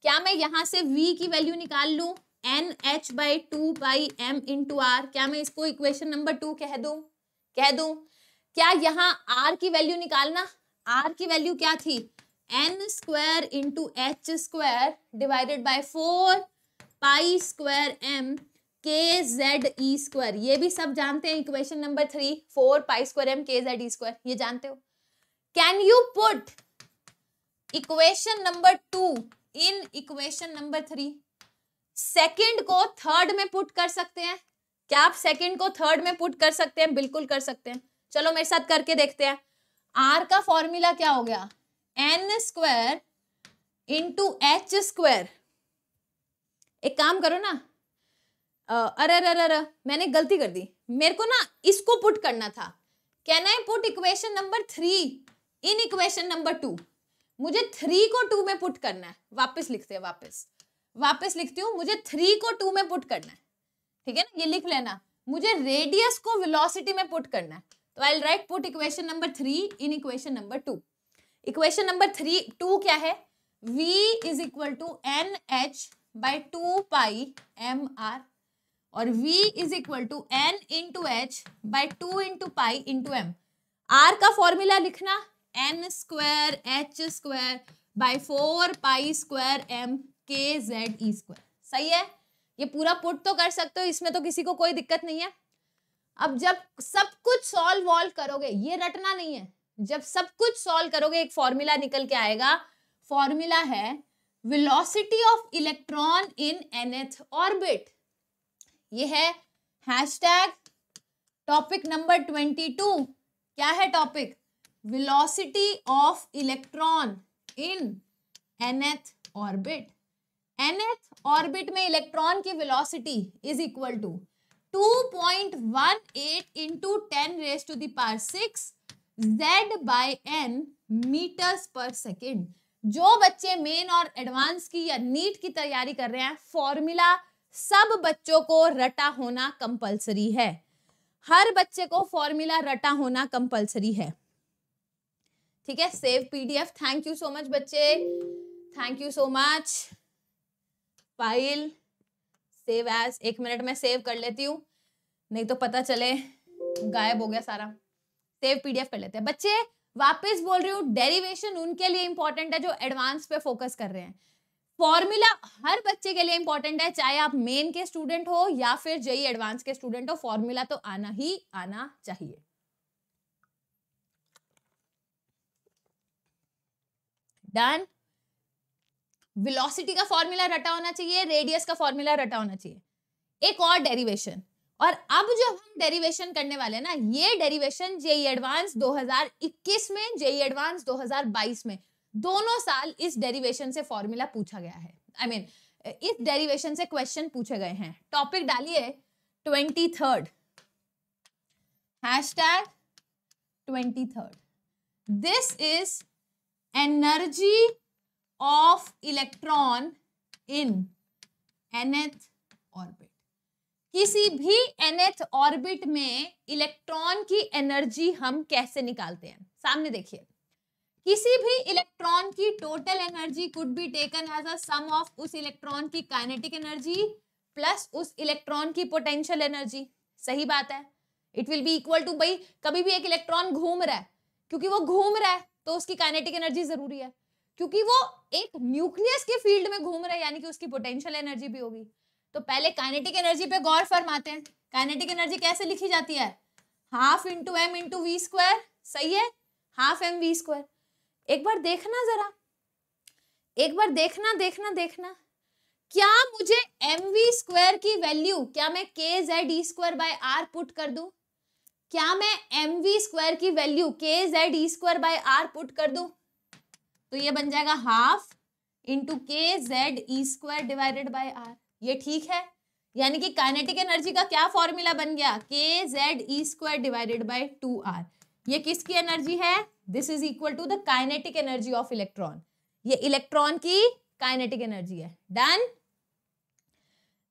A: क्या मैं यहां से v की वैल्यू निकाल लू N H by two by M into R क्या मैं इसको इक्वेशन नंबर टू कह दू कह दू क्या यहाँ r की वैल्यू निकालना r की वैल्यू क्या थी N square into H square divided by four pi square M K Z E square ये भी सब जानते हैं equation number three four pi square M K Z ई स्क्वायर ये जानते हो can you put equation number two in equation number three second को third में पुट कर सकते हैं क्या आप सेकेंड को थर्ड में पुट कर सकते हैं बिल्कुल कर सकते हैं चलो मेरे साथ करके देखते हैं आर का फॉर्मूला क्या हो गया N square into H square एक काम करो ना अरे अरे अरे मैंने गलती कर दी मेरे को ना इसको पुट करना था can I put equation number three in equation number two मुझे थ्री को टू में पुट करना है वापस लिखते हैं वापस वापस लिखती हूँ मुझे थ्री को टू में पुट करना है ठीक है ना ये लिख लेना मुझे रेडियस को वेलोसिटी में पुट करना है तो I write put equation number three in equation number two equation number three two क्या है v is equal to N H by two pi M R और v is equal to N two H by two two pi two M R का formula लिखना N square H square by four pi square M K Z E square सही है ये पूरा put तो कर सकते हो इसमें तो किसी को कोई दिक्कत नहीं है अब जब सब कुछ सॉल्व वॉल्व करोगे ये रटना नहीं है जब सब कुछ सॉल्व करोगे एक फॉर्मूला निकल के आएगा फॉर्मूला है velocity of electron in nth orbit ये है hashtag topic number twenty two क्या है topic velocity of electron in nth orbit nth orbit में इलेक्ट्रॉन की velocity is equal to 2.18 point one eight into ten raise to power six z by N meters per second जो बच्चे main और advance की या NEET की तैयारी कर रहे हैं फॉर्मूला सब बच्चों को रटा होना कंपलसरी है हर बच्चे को फॉर्मूला रटा होना कंपलसरी है ठीक है save PDF thank you so much बच्चे thank you so much file save as एक मिनट में सेव कर लेती हूँ नहीं तो पता चले गायब हो गया सारा सेव पीडीएफ कर लेते हैं बच्चे वापस बोल रही हूँ डेरिवेशन उनके लिए इंपॉर्टेंट है जो एडवांस पे फोकस कर रहे हैं फॉर्मूला हर बच्चे के लिए इंपॉर्टेंट है चाहे आप मेन के स्टूडेंट हो या फिर जेई एडवांस के स्टूडेंट हो फॉर्मूला तो आना ही आना चाहिए डन वेलोसिटी का फॉर्मूला रटा होना चाहिए रेडियस का फॉर्मूला रटा होना चाहिए एक और डेरिवेशन और अब जो हम डेरिवेशन करने वाले हैं ना ये डेरिवेशन जेई एडवांस 2021 में जेई एडवांस 2022 में दोनों साल इस डेरिवेशन से फॉर्मूला पूछा गया है आई I मीन mean, इस डेरिवेशन से क्वेश्चन पूछे गए हैं टॉपिक डालिए twenty third hash tag twenty third this is energy of electron in nth orbit किसी भी एनएथ ऑर्बिट में इलेक्ट्रॉन की एनर्जी हम कैसे निकालते हैं सामने देखिए किसी भी इलेक्ट्रॉन की total energy could be taken as a sum of उस इलेक्ट्रॉन की काइनेटिक एनर्जी प्लस उस इलेक्ट्रॉन की पोटेंशियल एनर्जी सही बात है it will be equal to भाई कभी भी एक इलेक्ट्रॉन घूम रहा है क्योंकि वो घूम रहा है तो उसकी काइनेटिक एनर्जी जरूरी है क्योंकि वो एक न्यूक्लियस के फील्ड में घूम रहा है यानी कि उसकी पोटेंशियल एनर्जी भी होगी तो पहले काइनेटिक एनर्जी पे गौर फरमाते हैं काइनेटिक एनर्जी कैसे लिखी जाती है half into M into we square सही है हाफ एम वी स्क्वायर एक बार देखना जरा एक बार देखना देखना देखना क्या मुझे एम वी स्क्वायर की वैल्यू क्या मैं K Z E square by R put कर दू क्या मैं एम वी स्क्वायर की value K Z E square by R put कर दू तो ये बन जाएगा half into K Z E square divided by R ये ठीक है यानी कि काइनेटिक एनर्जी का क्या फॉर्मूला बन गया K Z E square divided by two R ये किसकी एनर्जी है this is equal to the kinetic energy of electron ये इलेक्ट्रॉन की काइनेटिक एनर्जी है done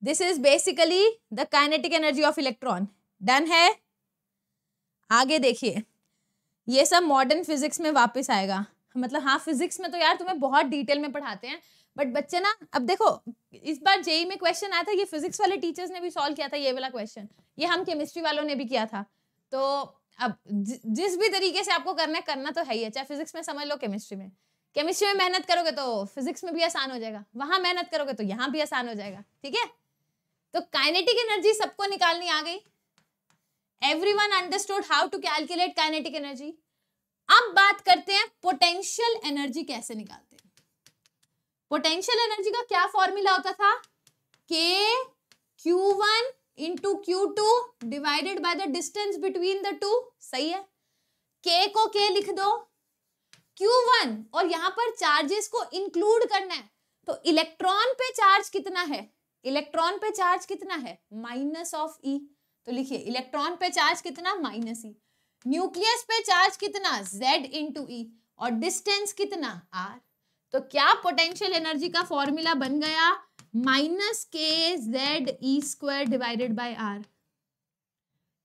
A: this is basically the kinetic energy of electron done है आगे देखिए ये सब मॉडर्न फिजिक्स में वापस आएगा मतलब हाँ फिजिक्स में तो यार तुम्हें बहुत डिटेल में पढ़ाते हैं बट बच्चे ना अब देखो इस बार जेई में क्वेश्चन आया था ये फिजिक्स वाले टीचर्स ने भी सॉल्व किया था ये वाला क्वेश्चन ये हम केमिस्ट्री वालों ने भी किया था तो अब जिस भी तरीके से आपको करना करना तो है ही है चाहे फिजिक्स में समझ लो केमिस्ट्री में केमिस्ट्री में मेहनत करोगे तो फिजिक्स में भी आसान हो जाएगा वहां मेहनत करोगे तो यहाँ भी आसान हो जाएगा ठीक है तो काइनेटिक एनर्जी सबको निकालनी आ गई everyone understood how to calculate kinetic energy अब बात करते हैं पोटेंशियल एनर्जी कैसे निकालते पोटेंशियल एनर्जी का क्या फॉर्मूला होता था के Q one into Q two divided by the distance between the two सही है के को के लिख दो क्यू वन और यहां पर चार्जेस को इंक्लूड करना है तो इलेक्ट्रॉन पे चार्ज कितना है इलेक्ट्रॉन पे चार्ज कितना है माइनस ऑफ ई तो लिखिए इलेक्ट्रॉन पे चार्ज कितना माइनस ई न्यूक्लियस पे चार्ज कितना जेड इंटू ई और डिस्टेंस कितना आर तो क्या पोटेंशियल एनर्जी का फॉर्मूला बन गया minus K Z E square divided by are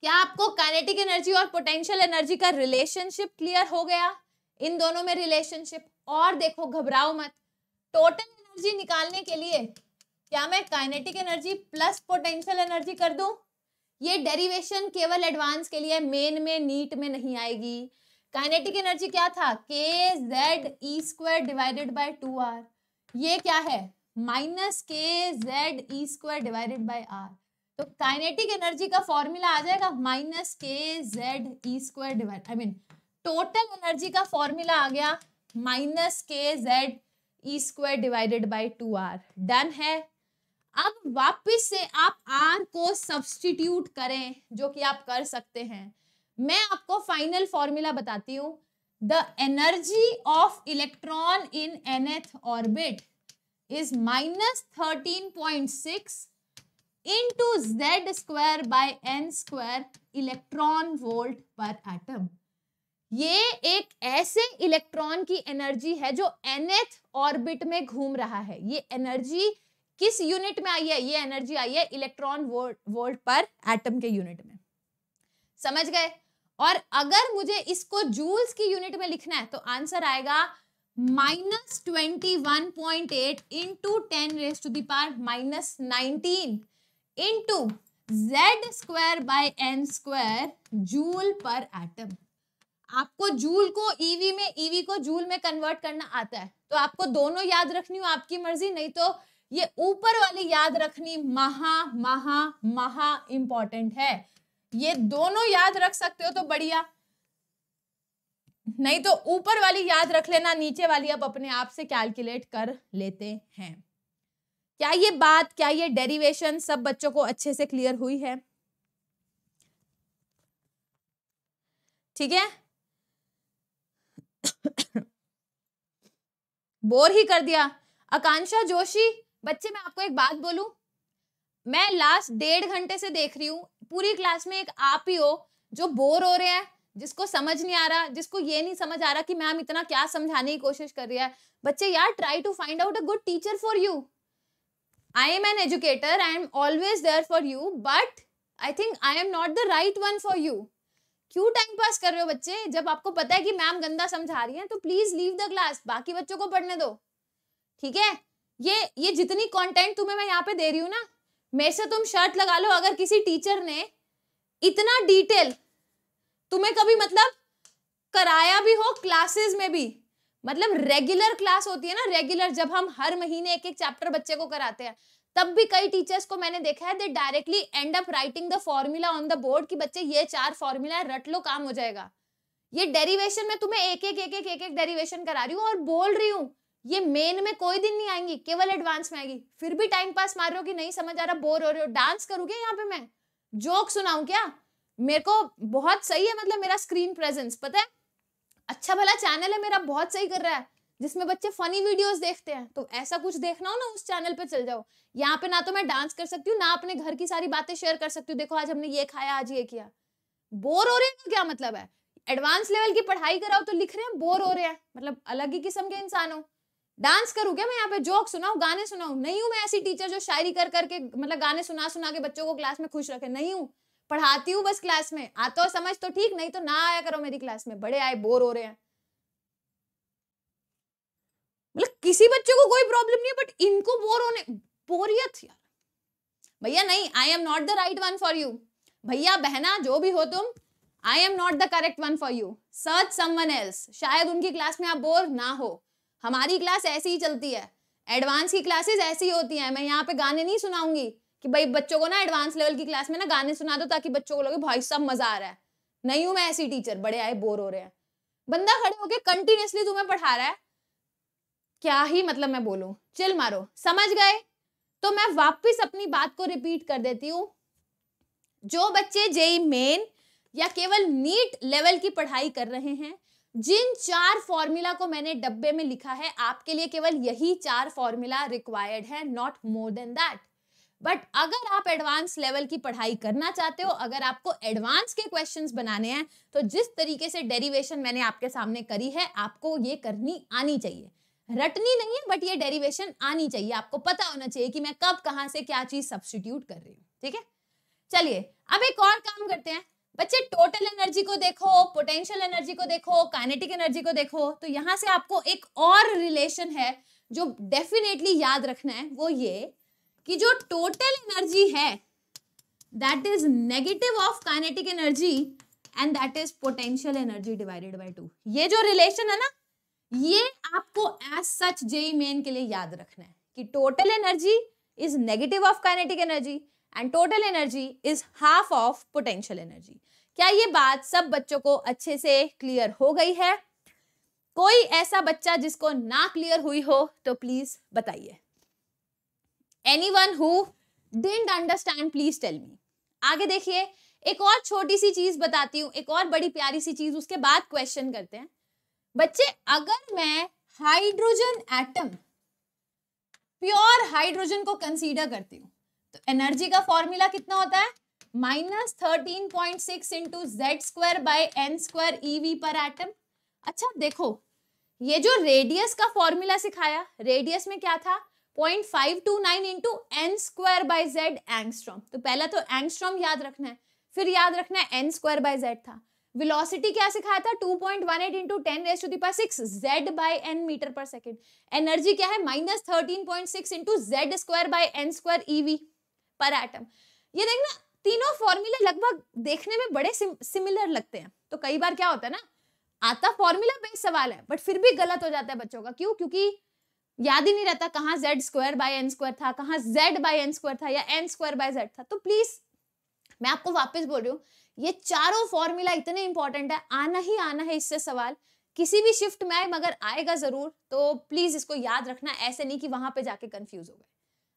A: क्या आपको काइनेटिक एनर्जी और पोटेंशियल एनर्जी का रिलेशनशिप क्लियर हो गया इन दोनों में रिलेशनशिप और देखो घबराओ मत टोटल एनर्जी निकालने के लिए क्या मैं kinetic energy plus potential energy कर दूं ये डेरिवेशन केवल एडवांस के लिए मेन में नीट में नहीं आएगी काइनेटिक एनर्जी क्या था K Z E square divided by two R ये क्या है minus K Z E square divided by R तो काइनेटिक एनर्जी का फॉर्मूला आ जाएगा minus K Z E square divide I mean total energy का फॉर्मूला आ गया minus K Z E square divided by two R done है अब वापस से आप आर को सब्सटीट्यूट करें जो कि आप कर सकते हैं मैं आपको फाइनल फॉर्मूला बताती हूँ the energy of electron in nth orbit is minus thirteen point six two Z square by N square electron volt per atom ये एक ऐसे इलेक्ट्रॉन की एनर्जी है जो एथ ऑर्बिट में घूम रहा है ये एनर्जी किस यूनिट में आई है ये एनर्जी आई है electron volt volt per atom के यूनिट में समझ गए और अगर मुझे इसको जूल्स की यूनिट में लिखना है तो आंसर आएगा minus twenty one point eight into ten raise to the power minus nineteen into Z square by N square joule per atom आपको जूल को ईवी e में ईवी e को जूल में कन्वर्ट करना आता है तो आपको दोनों याद रखनी हो आपकी मर्जी नहीं तो ये ऊपर वाली याद रखनी महा महा महा इंपॉर्टेंट है ये दोनों याद रख सकते हो तो बढ़िया नहीं तो ऊपर वाली याद रख लेना नीचे वाली आप अपने आप से कैलकुलेट कर लेते हैं क्या ये बात क्या ये डेरिवेशन सब बच्चों को अच्छे से क्लियर हुई है ठीक है बोर ही कर दिया आकांक्षा जोशी बच्चे मैं आपको एक बात बोलूं मैं लास्ट डेढ़ घंटे से देख रही हूं पूरी क्लास में एक आप ही हो जो बोर हो रहे हैं जिसको समझ नहीं आ रहा जिसको ये नहीं समझ आ रहा कि मैम इतना क्या समझाने की कोशिश कर रही है बच्चे यार try to find out a good teacher for you I am an educator I am always there for you but I think I am not the right one for you क्यों टाइम पास कर रहे हो बच्चे जब आपको पता है कि मैम गंदा समझा रही है तो प्लीज लीव द क्लास बाकी बच्चों को पढ़ने दो ठीक है ये ये जितनी कंटेंट तुम्हें मैं यहाँ पे दे रही हूँ ना मेरे से तुम शर्ट लगा लो अगर किसी टीचर ने इतना डिटेल तुम्हें कभी मतलब कराया भी हो क्लासेस में भी मतलब रेगुलर क्लास होती है ना रेगुलर जब हम हर महीने एक एक चैप्टर बच्चे को कराते हैं तब भी कई टीचर्स को मैंने देखा है they directly end up writing the formula on the board कि बच्चे ये चार फॉर्मूला रट लो काम हो जाएगा ये डेरिवेशन में तुम्हें एक एक एक एक एक एक डेरिवेशन करा रही हूँ और बोल रही हूँ ये मेन में कोई दिन नहीं आएंगी केवल एडवांस में आएगी फिर भी टाइम पास मार रहे हो कि नहीं समझ आ रहा बोर हो रहे हो डांस करूँ यहाँ पे मैं जोक सुनाऊ क्या मेरे को बहुत सही है मतलब मेरा स्क्रीन प्रेजेंस पता है अच्छा भला चैनल है मेरा बहुत सही कर रहा है जिसमें बच्चे फनी वीडियोस देखते हैं तो ऐसा कुछ देखना हो ना उस चैनल पे चल जाओ यहाँ पे ना तो मैं डांस कर सकती हूँ ना अपने घर की सारी बातें शेयर कर सकती हूँ देखो आज हमने ये खाया आज ये किया बोर हो रहे हैं तो क्या मतलब है एडवांस लेवल की पढ़ाई कराओ तो लिख रहे हैं बोर हो रहे हैं मतलब अलग ही किस्म के इंसान हो डांस करूँ क्या मैं यहाँ पे जोक सुनाऊ गाने सुनाऊ नहीं हूँ मैं ऐसी टीचर जो शायरी कर करके मतलब गाने सुना सुना के बच्चों को क्लास में खुश रखे नहीं हूँ पढ़ाती हूँ बस क्लास में आता हो समझ तो ठीक नहीं तो ना आया करो मेरी क्लास में बड़े आए बोर हो रहे हैं मतलब किसी बच्चे को कोई प्रॉब्लम नहीं है बट इनको बोर होने बोरियत यार भैया नहीं I am not the right one for you भैया बहना जो भी हो तुम I am not the correct one for you search someone else शायद उनकी क्लास में आप बोर ना हो हमारी क्लास ऐसी ही चलती है एडवांस की क्लासेस ऐसी होती हैं मैं यहाँ पे गाने नहीं सुनाऊंगी कि भाई बच्चों को ना एडवांस लेवल की क्लास में ना गाने सुना दो ताकि बच्चों को लगे भाई सब मजा आ रहा है नहीं हूं मैं ऐसी टीचर बड़े आए बोर हो रहे हैं बंदा खड़े होके कंटिन्यूसली तुम्हें पढ़ा रहा है क्या ही मतलब मैं बोलू चिल मारो समझ गए तो मैं वापिस अपनी बात को रिपीट कर देती हूँ जो बच्चे जेई मेन या केवल नीट लेवल की पढ़ाई कर रहे हैं जिन चार फॉर्मूला को मैंने डब्बे में लिखा है आपके लिए केवल यही चार फॉर्मूला रिक्वायर्ड है not more than that but अगर आप एडवांस लेवल की पढ़ाई करना चाहते हो अगर आपको एडवांस के क्वेश्चंस बनाने हैं तो जिस तरीके से डेरिवेशन मैंने आपके सामने करी है आपको ये करनी आनी चाहिए रटनी नहीं है बट ये डेरिवेशन आनी चाहिए आपको पता होना चाहिए कि मैं कब कहाँ से क्या चीज सब्सटीट्यूट कर रही हूँ ठीक है चलिए अब एक और काम करते हैं बच्चे टोटल एनर्जी को देखो पोटेंशियल एनर्जी को देखो काइनेटिक एनर्जी को देखो तो यहां से आपको एक और रिलेशन है जो डेफिनेटली याद रखना है वो ये कि जो टोटल एनर्जी है that is negative of kinetic energy and that is potential energy divided by two ये जो रिलेशन है ना ये आपको एज सच जेई मेन के लिए याद रखना है कि total energy is negative of kinetic energy and total energy is half of potential energy क्या ये बात सब बच्चों को अच्छे से क्लियर हो गई है कोई ऐसा बच्चा जिसको ना क्लियर हुई हो तो प्लीज बताइए any one who understand please tell me आगे देखिए एक और छोटी सी चीज बताती हूँ एक और बड़ी प्यारी सी चीज उसके बाद क्वेश्चन करते हैं बच्चे अगर मैं हाइड्रोजन एटम प्योर हाइड्रोजन को कंसीडर करती हूँ तो एनर्जी का फॉर्मूला कितना होता है minus thirteen point six into Z square by N square eV पर एटम अच्छा देखो ये जो रेडियस का फॉर्मूला सिखाया रेडियस में क्या था point five two nine into N square by Z angstrom तो पहला तो एंगस्ट्रॉम याद रखना है फिर याद रखना है एन स्क्वायर बाय जेड था वेलोसिटी क्या सिखाया था two point one eight into ten raise to the power six Z by N metre per second energy क्या है minus thirteen point six into Z square by N square eV पर atom ये देखना तीनों फॉर्मूले लगभग देखने में बड़े सिमिलर लगते हैं तो कई बार क्या होता है ना आता फॉर्मूला पे सवाल है बट फिर भी गलत हो जाता है बच्चों का क्यों क्योंकि याद ही नहीं रहता कहाँ Z square by N square था कहाँ जेड बाय एन स्क्वायर था या एन स्क्वायर बाय जेड था तो प्लीज मैं आपको वापस बोल रही हूँ ये चारों फॉर्मूला इतने इंपॉर्टेंट है आना ही आना है इससे सवाल किसी भी शिफ्ट में आए मगर आएगा जरूर तो प्लीज इसको याद रखना ऐसे नहीं कि वहां पे जाके कंफ्यूज हो गए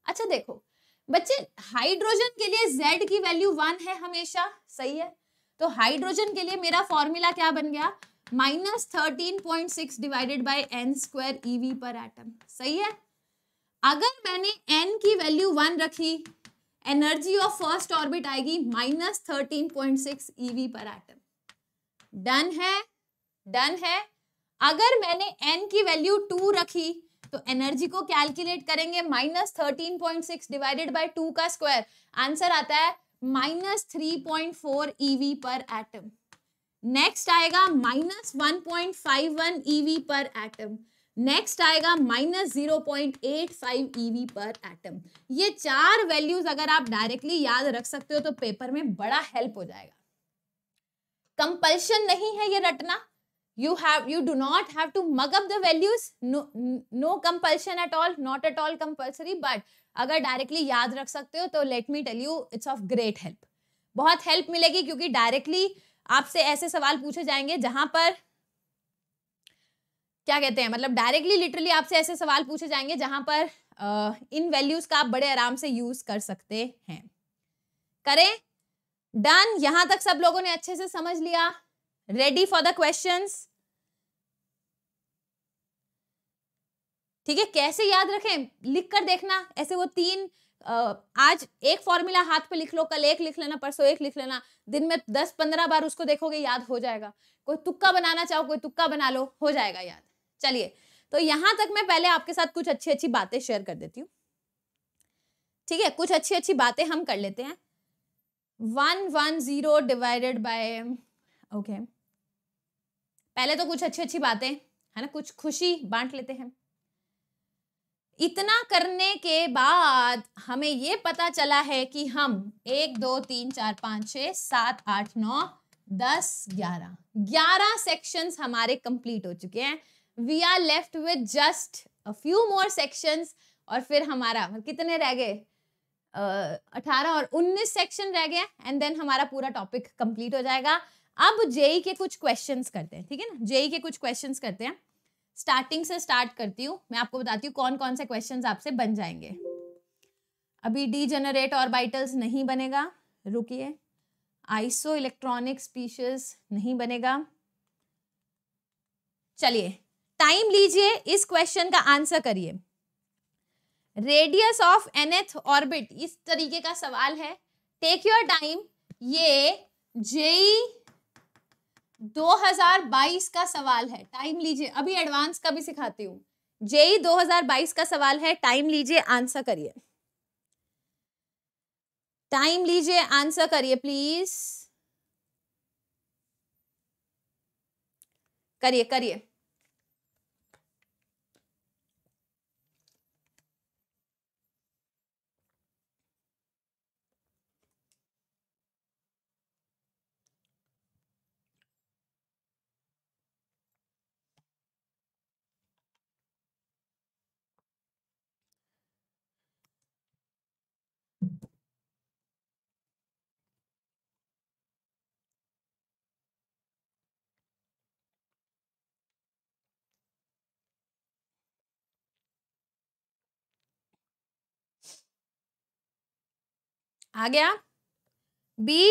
A: अच्छा देखो बच्चे हाइड्रोजन के लिए Z की वैल्यू वन है हमेशा सही है तो हाइड्रोजन के लिए मेरा फॉर्मूला क्या बन गया minus thirteen point six divided by N square eV पर एटम सही है अगर मैंने एन की वैल्यू वन रखी एनर्जी ऑफ फर्स्ट ऑर्बिट आएगी minus thirteen point six eV पर एटम डन है डन है अगर मैंने एन की वैल्यू टू रखी तो एनर्जी को कैलकुलेट करेंगे minus thirteen point six divided by two का स्क्वायर आंसर आता है minus three point four eV पर एटम नेक्स्ट आएगा minus one point five one eV पर एटम नेक्स्ट आएगा minus zero point eight five eV पर atom ये चार वैल्यूज अगर आप डायरेक्टली याद रख सकते हो तो पेपर में बड़ा हेल्प हो जाएगा कंपल्शन नहीं है ये रटना you have you do not have to mug up the values no no compulsion at all not at all compulsory but अगर डायरेक्टली याद रख सकते हो तो let me tell you it's of great help बहुत हेल्प मिलेगी क्योंकि directly आपसे ऐसे सवाल पूछे जाएंगे जहां पर क्या कहते हैं मतलब डायरेक्टली लिटरली आपसे ऐसे सवाल पूछे जाएंगे जहां पर आ, इन वैल्यूज का आप बड़े आराम से यूज कर सकते हैं करें डन यहां तक सब लोगों ने अच्छे से समझ लिया रेडी फॉर द क्वेश्चंस ठीक है कैसे याद रखें लिख कर देखना ऐसे वो तीन आज एक फॉर्मूला हाथ पे लिख लो कल एक लिख लेना परसों एक लिख लेना दिन में दस पंद्रह बार उसको देखोगे याद हो जाएगा कोई तुक्का बनाना चाहो कोई तुक्का बना लो हो जाएगा याद चलिए तो यहां तक मैं पहले आपके साथ कुछ अच्छी अच्छी बातें शेयर कर देती हूँ ठीक है कुछ अच्छी अच्छी बातें हम कर लेते हैं one one zero divided by okay पहले तो कुछ अच्छी अच्छी बातें है ना कुछ खुशी बांट लेते हैं इतना करने के बाद हमें ये पता चला है कि हम एक दो तीन चार पाँच छ सात आठ नौ दस ग्यारह ग्यारह सेक्शंस हमारे कंप्लीट हो चुके हैं we are left with just a few more sections और फिर हमारा कितने रह गए अठारह uh, और उन्नीस सेक्शन रह गए एंड देन हमारा पूरा टॉपिक कंप्लीट हो जाएगा अब जेई के e कुछ क्वेश्चंस करते हैं ठीक है ना जेई के e कुछ क्वेश्चंस करते हैं स्टार्टिंग से स्टार्ट करती हूँ मैं आपको बताती हूँ कौन कौन से क्वेश्चंस आपसे बन जाएंगे अभी डी जनरेट ऑर्बिटल्स नहीं बनेगा रुकिए आइसो इलेक्ट्रॉनिक स्पीशीज नहीं बनेगा चलिए टाइम लीजिए इस क्वेश्चन का आंसर करिए रेडियस ऑफ एनएथ ऑर्बिट इस तरीके का सवाल है टेक योर टाइम ये जेई 2022 का सवाल है टाइम लीजिए अभी एडवांस का भी सिखाती हूँ जेई 2022 का सवाल है टाइम लीजिए आंसर करिए टाइम लीजिए आंसर करिए प्लीज करिए करिए आ गया बी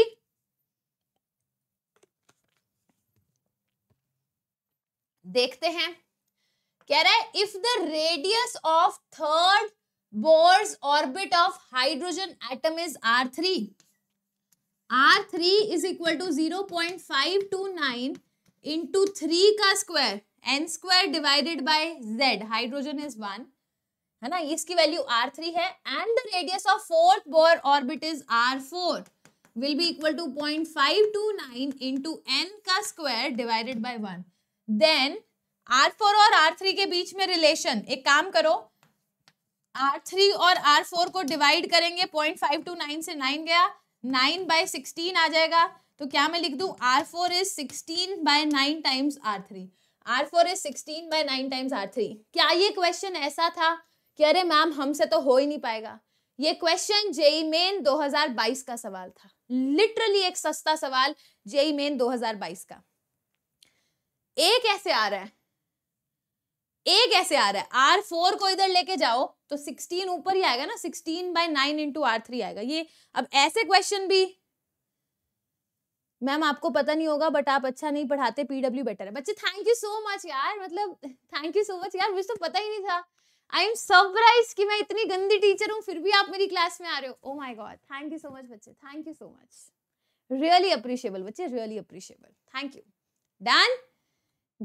A: देखते हैं कह रहा है if the radius of third Bohr's orbit of hydrogen atom is R three R three is equal to zero point five two nine into three का square N square divided by Z hydrogen is one है ना इसकी value R three है and the radius of fourth Bohr orbit is R four will be equal to point five two nine into N का square divided by one then R four और R three के बीच में relation एक काम करो R three और R four को डिवाइड करेंगे पॉइंट फाइव टू नाइन से नाइन गया नाइन बाय सिक्सटीन आ जाएगा तो क्या मैं लिख दू R four is sixteen by nine times R three R four is sixteen by nine times R three क्या ये क्वेश्चन ऐसा था कि अरे मैम हमसे तो हो ही नहीं पाएगा ये क्वेश्चन जेई मेन 2022 का सवाल था लिटरली एक सस्ता सवाल जेई मेन 2022 का ए कैसे आ रहा है ए कैसे आ रहा है आर फोर को इधर लेके जाओ तो सिक्सटीन ऊपर ही आएगा ना sixteen by nine into R three आएगा ये अब ऐसे क्वेश्चन भी मैम आपको पता नहीं होगा बट आप अच्छा नहीं पढ़ाते पीडब्ल्यू बेटर है बच्चे थैंक यू सो मच यार मतलब थैंक यू सो मच यार मुझे तो पता ही नहीं था आई एम सरप्राइज कि मैं इतनी गंदी टीचर हूँ फिर भी आप मेरी क्लास में आ रहे हो oh my God thank you so much बच्चे thank you so much really appreciable बच्चे really appreciable thank you done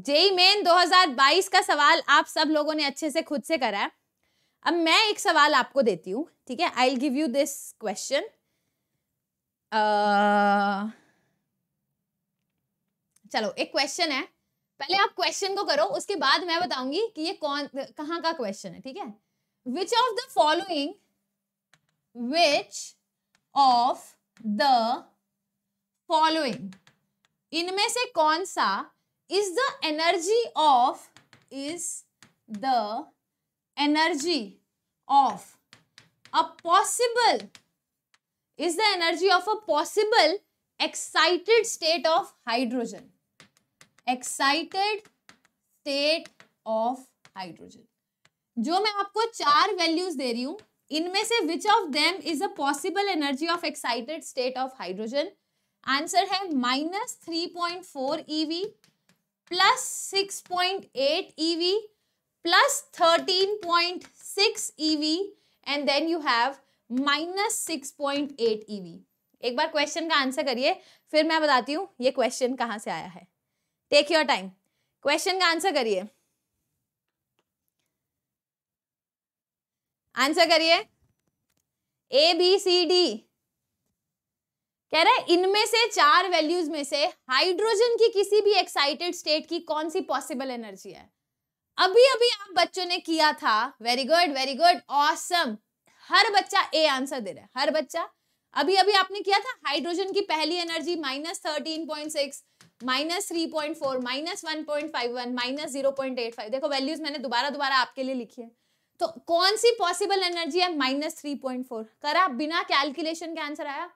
A: JEE main 2022 का सवाल आप सब लोगों ने अच्छे से खुद से करा है अब मैं एक सवाल आपको देती हूँ ठीक है I give you this question चलो एक क्वेश्चन है पहले आप क्वेश्चन को करो उसके बाद मैं बताऊंगी कि ये कौन कहां का क्वेश्चन है ठीक है which of the following which of the following इनमें से कौन सा is the energy of is the energy of a possible is the energy of a possible excited state of hydrogen excited state of hydrogen जो मैं आपको चार values दे रही हूं इनमें से which of them is a possible energy of excited state of hydrogen answer है minus three point four eV plus six point eight eV plus thirteen point six eV and then you have minus six point eight eV एक बार question का answer करिए फिर मैं बताती हूँ ये क्वेश्चन कहाँ से आया है टेक योर टाइम क्वेश्चन का आंसर करिए आंसर करिए ए बी सी डी कह रहे इनमें से चार वैल्यूज में से हाइड्रोजन की किसी भी एक्साइटेड स्टेट की कौन सी पॉसिबल एनर्जी है अभी अभी आप बच्चों ने किया था very good very good awesome हर बच्चा ए आंसर दे रहा है हर बच्चा अभी अभी आपने किया था हाइड्रोजन की पहली energy minus thirteen point six minus three point four minus one point five one minus zero point eight five देखो वैल्यूज मैंने दोबारा दोबारा आपके लिए लिखी है तो कौन सी पॉसिबल एनर्जी है माइनस थ्री पॉइंट फोर करा बिना कैलकुलेशन के आंसर आया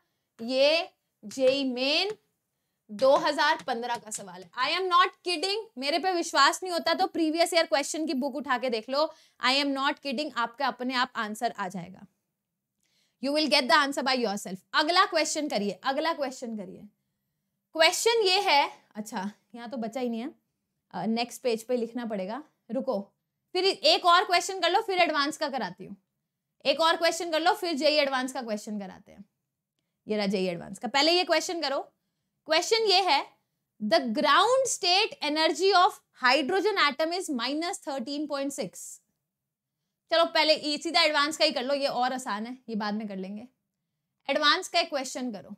A: ये जेई मेन 2015 का सवाल है आई एम नॉट किडिंग मेरे पे विश्वास नहीं होता तो प्रीवियस ईयर क्वेश्चन की बुक उठा के देख लो आई एम नॉट किडिंग आपके अपने आप आंसर आ जाएगा you will get the answer by yourself अगला क्वेश्चन करिए अगला क्वेश्चन करिए क्वेश्चन ये है अच्छा यहाँ तो बचा ही नहीं है नेक्स्ट पेज पे लिखना पड़ेगा रुको फिर एक और क्वेश्चन कर लो फिर एडवांस का कराती हूँ एक और क्वेश्चन कर लो फिर जेई एडवांस e का क्वेश्चन कराते हैं ये रहा जेई एडवांस e का पहले ये क्वेश्चन करो क्वेश्चन ये है the ground state energy of hydrogen atom is minus thirteen point six चलो पहले सीधा एडवांस का ही कर लो ये और आसान है ये बाद में कर लेंगे एडवांस का एक क्वेश्चन करो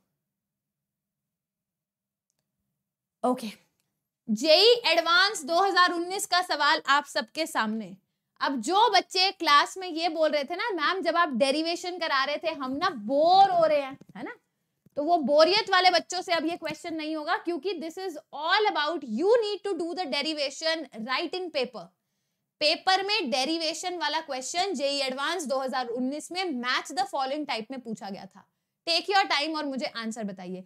A: ओके okay. जेई एडवांस 2019 का सवाल आप सबके सामने अब जो बच्चे क्लास में ये बोल रहे थे ना मैम जब आप डेरिवेशन करा रहे थे हम ना बोर हो रहे हैं है ना तो वो बोरियत वाले बच्चों से अब ये क्वेश्चन नहीं होगा क्योंकि this is all about you need to do the derivation right in paper paper में डेरिवेशन वाला क्वेश्चन जेई एडवांस 2019 में मैच द फॉलोइंग टाइप में पूछा गया था टेक योर टाइम और मुझे आंसर बताइए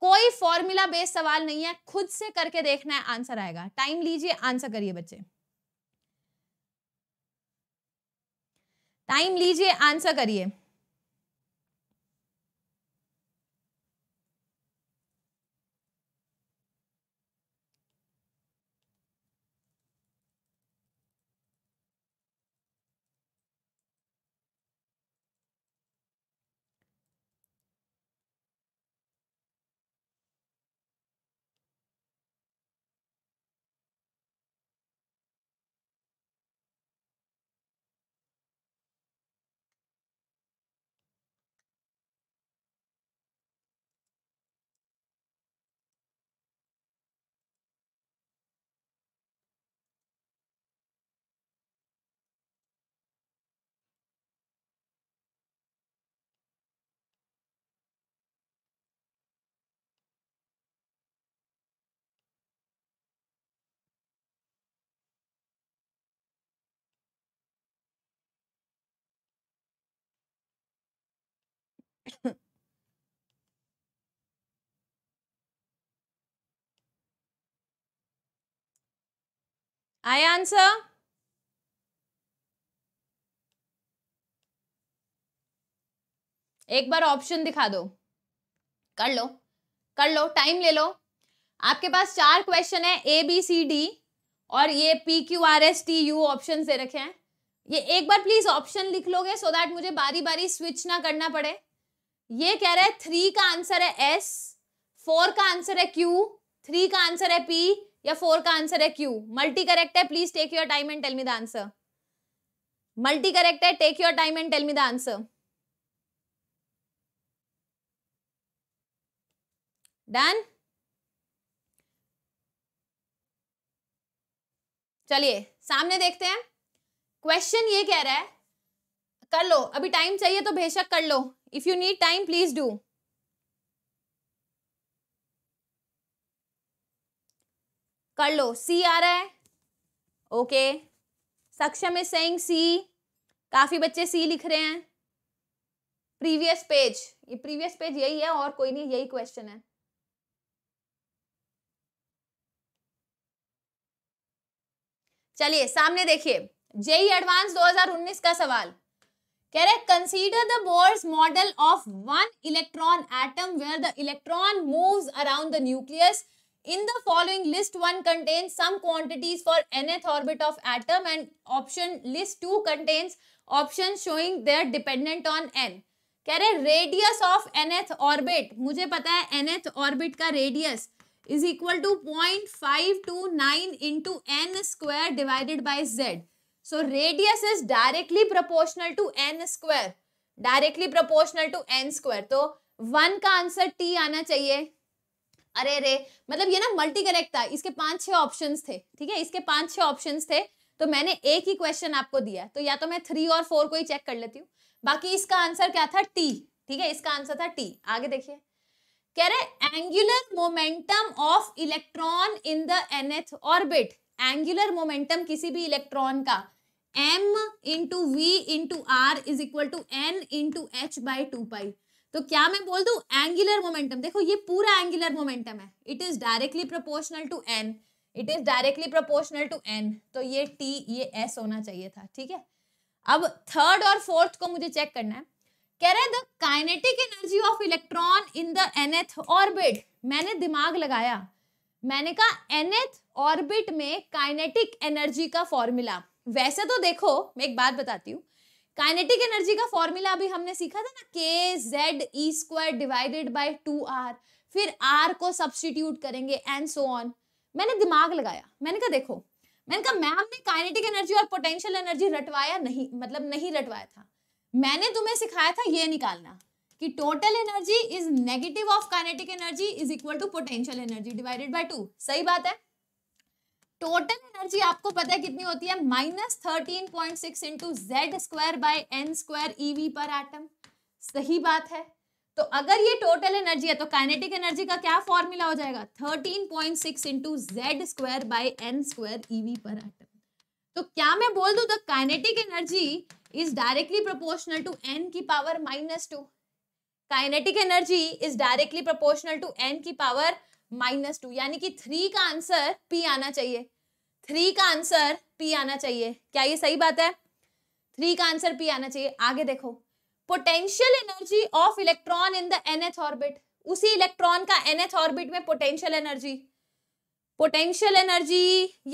A: कोई फॉर्मूला बेस्ड सवाल नहीं है खुद से करके देखना है आंसर आएगा टाइम लीजिए आंसर करिए बच्चे टाइम लीजिए आंसर करिए I answer? एक बार ऑप्शन दिखा दो कर लो कर लो टाइम ले लो आपके पास चार क्वेश्चन है ए बी सी डी और ये P Q R S T U option दे रखे हैं ये एक बार प्लीज ऑप्शन लिख लोगे सो so दैट मुझे बारी बारी स्विच ना करना पड़े ये कह रहा है थ्री का आंसर है एस फोर का आंसर है क्यू थ्री का आंसर है पी या फोर का आंसर है क्यू मल्टी करेक्ट है please take your time and tell me the answer multi correct है take your time and tell me the answer done चलिए सामने देखते हैं क्वेश्चन ये कह रहा है कर लो अभी टाइम चाहिए तो बेशक कर लो if you need time please do कर लो सी आ रहा है okay okay. Saksham is saying C काफी बच्चे सी लिख रहे हैं प्रीवियस पेज ये प्रीवियस पेज यही है और कोई नहीं यही क्वेश्चन है चलिए सामने देखिए जेई एडवांस 2019 का सवाल कह रहे consider the Bohr's model of one electron atom where the electron moves around the nucleus in the following list 1 contains some quantities for nth orbit of atom and option list 2 contains options showing they are dependent on n कह रहे radius of nth orbit मुझे पता है nth orbit का radius is equal to point five two nine into N square divided by Z So radius is directly proportional to n square. Directly proportional to n square. तो one का answer T आना चाहिए अरे रे मतलब ये ना मल्टी करेक्ट था इसके पांच छह ऑप्शंस थे ठीक है इसके पांच छह ऑप्शंस थे तो मैंने एक ही क्वेश्चन आपको दिया तो या तो मैं थ्री और फोर को ही चेक कर लेती हूँ बाकी इसका आंसर क्या था टी ठीक है इसका आंसर था टी आगे देखिए कह रहे angular momentum of electron in the nth orbit angular momentum किसी भी इलेक्ट्रॉन का M into we into R is equal to N into H by two pi तो क्या मैं बोल दू एंगुलर मोमेंटम देखो ये पूरा एंगुलर मोमेंटम है it is directly proportional to N it is directly proportional to N तो ये टी ये एस होना चाहिए था ठीक है अब थर्ड और फोर्थ को मुझे चेक करना है कह रहे the kinetic energy of electron in the nth orbit मैंने दिमाग लगाया मैंने कहा एनएथ ऑर्बिट में काइनेटिक एनर्जी का फॉर्मूला वैसे तो देखो मैं एक बात बताती हूँ काइनेटिक एनर्जी का फॉर्मूला अभी हमने सीखा था ना K Z E square divided by two R फिर आर को सब्सटीट्यूट करेंगे एंड सो ऑन मैंने दिमाग लगाया मैंने कहा देखो मैंने कहा मैम ने काइनेटिक एनर्जी और पोटेंशियल एनर्जी रटवाया नहीं मतलब नहीं रटवाया था मैंने तुम्हें सिखाया था ये निकालना कि total energy is negative of kinetic energy is equal to potential energy divided by two सही बात है टोटल एनर्जी आपको पता है कितनी होती है minus thirteen point six into Z square by N square eV पर एटम सही बात है तो अगर ये टोटल एनर्जी है तो काइनेटिक एनर्जी का क्या फॉर्मूला हो जाएगा thirteen point six into Z square by N square eV पर एटम तो क्या मैं बोल दू the kinetic energy is directly proportional to N की power minus two kinetic energy is directly proportional to N की पावर माइनस टू यानी कि थ्री का आंसर पी आना चाहिए थ्री का आंसर पी आना चाहिए क्या ये सही बात है थ्री का आंसर पी आना चाहिए आगे देखो potential energy of electron in the nth orbit उसी इलेक्ट्रॉन का एनएथ ऑर्बिट में पोटेंशियल एनर्जी पोटेंशियल एनर्जी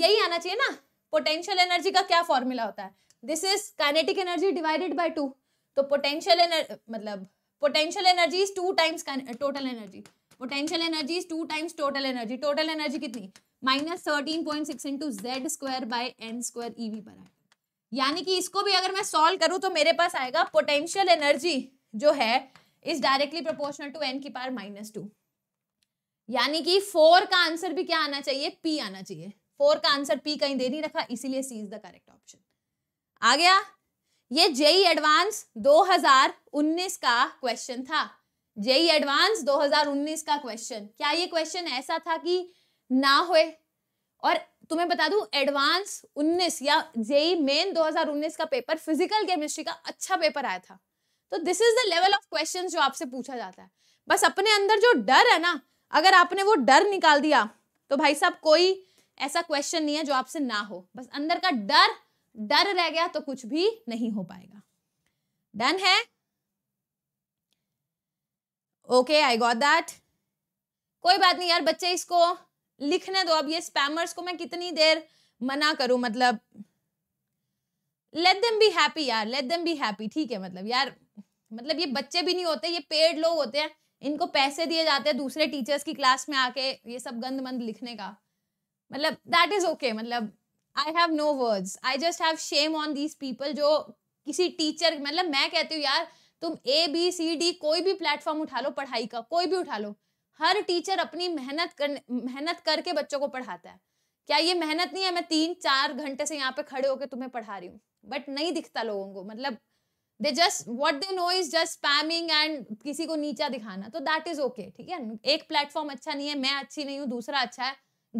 A: यही आना चाहिए ना पोटेंशियल एनर्जी का क्या फॉर्मूला होता है this is kinetic energy divided by two तो पोटेंशियल एनर्जी मतलब potential energy is two times total energy potential energy is two times total energy total energy कितनी minus thirteen point six into Z square by N square eV per आएगा यानी कि इसको भी अगर मैं सॉल्व करूँ तो मेरे पास आएगा पोटेंशियल एनर्जी जो है is directly proportional to N की पार माइनस टू यानी कि फोर का आंसर भी क्या आना चाहिए पी आना चाहिए फोर का आंसर पी कहीं दे नहीं रखा इसीलिए C is the correct option आ गया ये जेई एडवांस 2019 का क्वेश्चन था जेई एडवांस 2019 का क्वेश्चन क्या ये क्वेश्चन ऐसा था कि ना हो और तुम्हें बता दूं एडवांस 19 या जेई मेन 2019 का पेपर फिजिकल केमिस्ट्री का अच्छा पेपर आया था तो this is the level of question जो आपसे पूछा जाता है बस अपने अंदर जो डर है ना अगर आपने वो डर निकाल दिया तो भाई साहब कोई ऐसा क्वेश्चन नहीं है जो आपसे ना हो बस अंदर का डर डर रह गया तो कुछ भी नहीं हो पाएगा डन है ओके आई गॉट दैट कोई बात नहीं यार बच्चे इसको लिखने दो अब ये स्पैमर्स को मैं कितनी देर मना करूं मतलब लेट देम बी हैप्पी यार लेट देम बी हैप्पी ठीक है मतलब यार मतलब ये बच्चे भी नहीं होते ये पेड लोग होते हैं इनको पैसे दिए जाते हैं दूसरे टीचर्स की क्लास में आके ये सब गंद मंद लिखने का मतलब दैट इज ओके मतलब I have no words I just have shame on these people जो किसी टीचर मतलब मैं कहती हूँ यार तुम ए बी सी डी कोई भी प्लेटफॉर्म उठा लो पढ़ाई का कोई भी उठा लो हर टीचर अपनी मेहनत कर मेहनत करके बच्चों को पढ़ाता है क्या ये मेहनत नहीं है मैं तीन चार घंटे से यहाँ पे खड़े होकर तुम्हें पढ़ा रही हूँ बट नहीं दिखता लोगों को मतलब they just what they know is just spamming and किसी को नीचा दिखाना तो दैट इज ओके ठीक है एक प्लेटफॉर्म अच्छा नहीं है मैं अच्छी नहीं हूँ दूसरा अच्छा है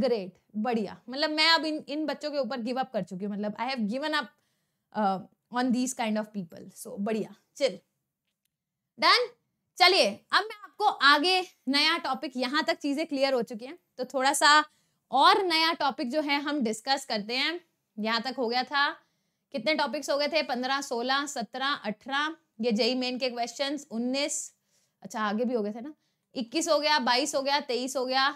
A: ग्रेट बढ़िया मतलब मैं अब इन इन बच्चों के ऊपर गिव अप कर चुकी हूँ मतलब I have given up on these kind of people so बढ़िया चिल डन चलिए अब मैं आपको आगे नया टॉपिक यहाँ तक चीजें क्लियर हो चुकी हैं तो थोड़ा सा और नया टॉपिक जो है हम डिस्कस करते हैं यहाँ तक हो गया था कितने टॉपिक्स हो गए थे पंद्रह सोलह सत्रह अठारह ये जेई मेन के क्वेश्चन उन्नीस अच्छा आगे भी हो गए थे ना इक्कीस हो गया बाईस हो गया तेईस हो गया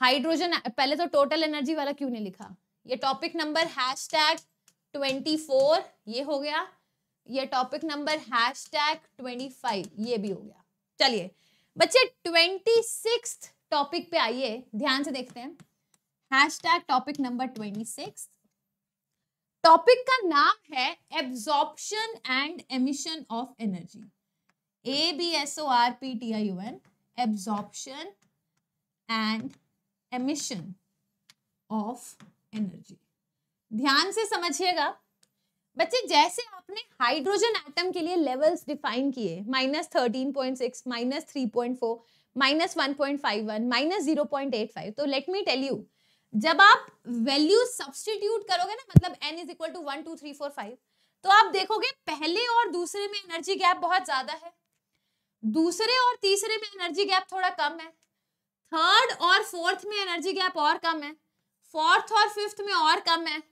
A: हाइड्रोजन पहले तो टोटल एनर्जी वाला क्यों नहीं लिखा ये topic number hash tag twenty four ये हो गया ये topic number hash tag twenty five ये भी हो गया चलिए बच्चे ट्वेंटी सिक्स टॉपिक पे आइए ध्यान से देखते हैं hash tag topic number twenty six topic का नाम है absorption and emission of energy A B S O R P T I N absorption and emission of energy ध्यान से समझिएगा बच्चे जैसे आपने हाइड्रोजन एटम के लिए लेवल्स डिफाइन किए minus thirteen point six minus three point four minus one point five one minus zero point eight five तो लेट मी टेल यू जब आप वैल्यू सब्सटीट्यूट करोगे ना मतलब n is equal to one two three four five तो आप देखोगे पहले और दूसरे में एनर्जी गैप बहुत ज्यादा है दूसरे और तीसरे में एनर्जी गैप थोड़ा कम है थर्ड और फोर्थ में एनर्जी गैप और कम है फोर्थ और फिफ्थ में और कम है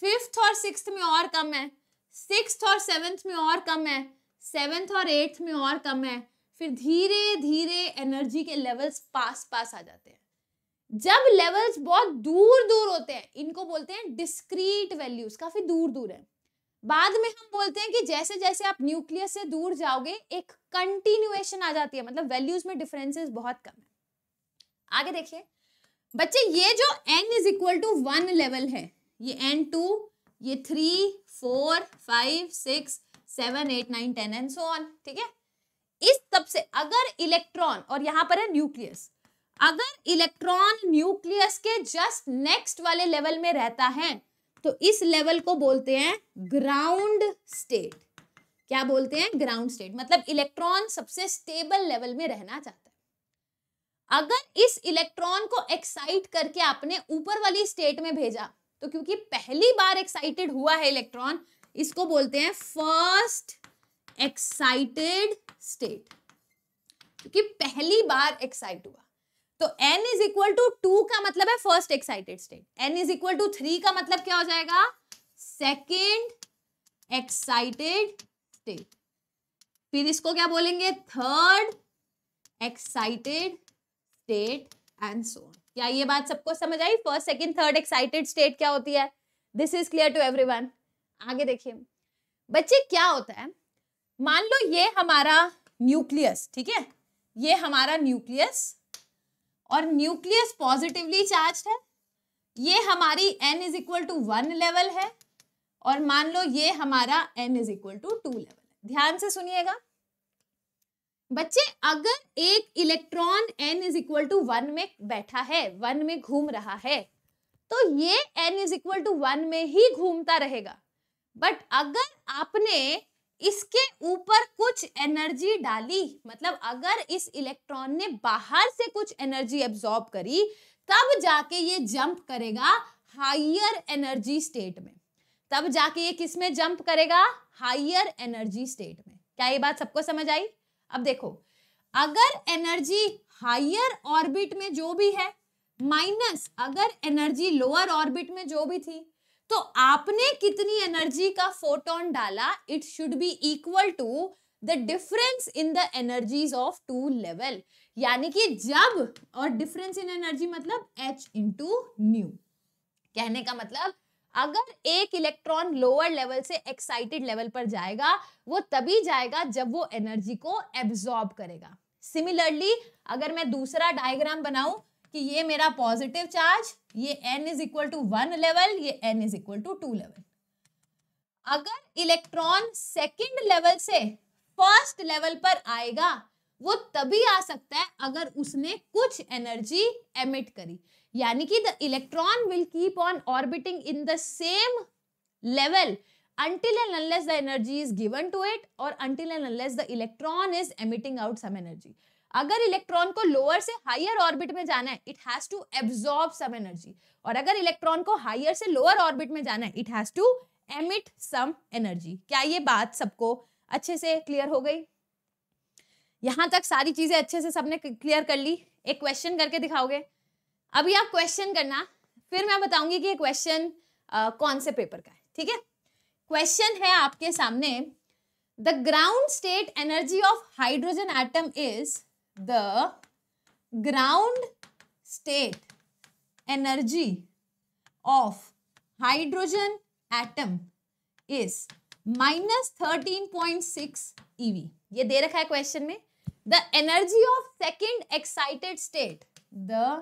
A: फिफ्थ और सिक्स में और कम है सिक्स और सेवन्थ में और कम है सेवन्थ और एट्थ में और कम है फिर धीरे धीरे एनर्जी के लेवल्स पास पास आ जाते हैं जब लेवल्स बहुत दूर दूर होते हैं इनको बोलते हैं डिस्क्रीट वैल्यूज काफी दूर दूर है बाद में हम बोलते हैं कि जैसे जैसे आप न्यूक्लियस से दूर जाओगे एक कंटिन्यूएशन आ जाती है मतलब वैल्यूज में डिफरेंसेस बहुत कम है आगे देखिए बच्चे ये जो n is equal to one level है ये एन टू ये three four five six seven eight nine ten and so on ठीक है इस से अगर इलेक्ट्रॉन और यहां पर है न्यूक्लियस अगर इलेक्ट्रॉन न्यूक्लियस के जस्ट नेक्स्ट वाले लेवल में रहता है तो इस लेवल को बोलते हैं ग्राउंड स्टेट क्या बोलते हैं ग्राउंड स्टेट मतलब इलेक्ट्रॉन सबसे स्टेबल लेवल में रहना चाहता है अगर इस इलेक्ट्रॉन को एक्साइट करके आपने ऊपर वाली स्टेट में भेजा तो क्योंकि पहली बार एक्साइटेड हुआ है इलेक्ट्रॉन इसको बोलते हैं फर्स्ट एक्साइटेड स्टेट क्योंकि पहली बार एक्साइट हुआ तो n is equal to two का मतलब है first excited state n is equal to three का मतलब क्या हो जाएगा सेकेंड एक्साइटेड स्टेट फिर इसको क्या बोलेंगे third excited state and so on क्या ये बात सबको समझ आई first second third excited state क्या होती है this is clear to every आगे देखिए बच्चे क्या होता है मान लो ये हमारा न्यूक्लियस ठीक है ये हमारा न्यूक्लियस और न्यूक्लियस पॉजिटिवली चार्ज है ये हमारी n is equal to one level है और मान लो ये हमारा n is equal to two level है ध्यान से सुनिएगा बच्चे अगर एक electron n is equal to one में बैठा है वन में घूम रहा है तो ये N is equal to one में ही घूमता रहेगा बट अगर आपने इसके ऊपर कुछ एनर्जी डाली मतलब अगर इस इलेक्ट्रॉन ने बाहर से कुछ एनर्जी एब्जॉर्ब करी तब जाके ये जंप करेगा हाइयर एनर्जी स्टेट में तब जाके ये किस में जंप करेगा हाइयर एनर्जी स्टेट में क्या ये बात सबको समझ आई अब देखो अगर एनर्जी हायर ऑर्बिट में जो भी है माइनस अगर एनर्जी लोअर ऑर्बिट में जो भी थी तो आपने कितनी एनर्जी का फोटोन डाला it should be equal to the difference in the energies of two level यानी कि जब और डिफरेंस इन एनर्जी मतलब एच इंटू न्यू कहने का मतलब अगर एक इलेक्ट्रॉन लोअर लेवल से एक्साइटेड लेवल पर जाएगा वो तभी जाएगा जब वो एनर्जी को एब्जॉर्ब करेगा सिमिलरली अगर मैं दूसरा डायग्राम बनाऊं कि ये मेरा पॉजिटिव चार्ज ये N is equal to one level ये N is equal to two level अगर इलेक्ट्रॉन सेकेंड लेवल से फर्स्ट लेवल पर आएगा वो तभी आ सकता है अगर उसने कुछ एनर्जी एमिट करी यानी कि the electron will keep on orbiting in the same level until and unless the energy is given to it और until and unless the electron is emitting out some energy अगर electron को lower से higher orbit में जाना है it has to absorb some energy और अगर electron को हायर से लोअर ऑर्बिट में जाना है it has to emit some energy क्या ये बात सबको अच्छे से क्लियर हो गई यहां तक सारी चीजें अच्छे से सबने क्लियर कर ली एक क्वेश्चन करके दिखाओगे अभी आप क्वेश्चन करना फिर मैं बताऊंगी कि क्वेश्चन कौन से पेपर का है ठीक है क्वेश्चन है आपके सामने the ground state energy of hydrogen atom is the ground state energy of hydrogen atom is minus thirteen point six eV ये दे रखा है क्वेश्चन में the energy of second excited state the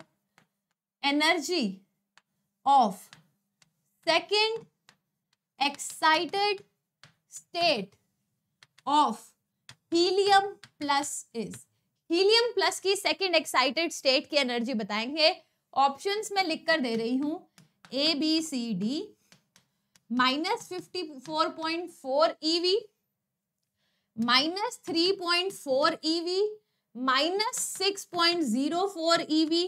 A: energy of second excited state of helium plus is helium plus की second excited state की energy बताएंगे options में लिख कर दे रही हूँ a b c d minus fifty four point four eV minus three point four eV minus six point zero four eV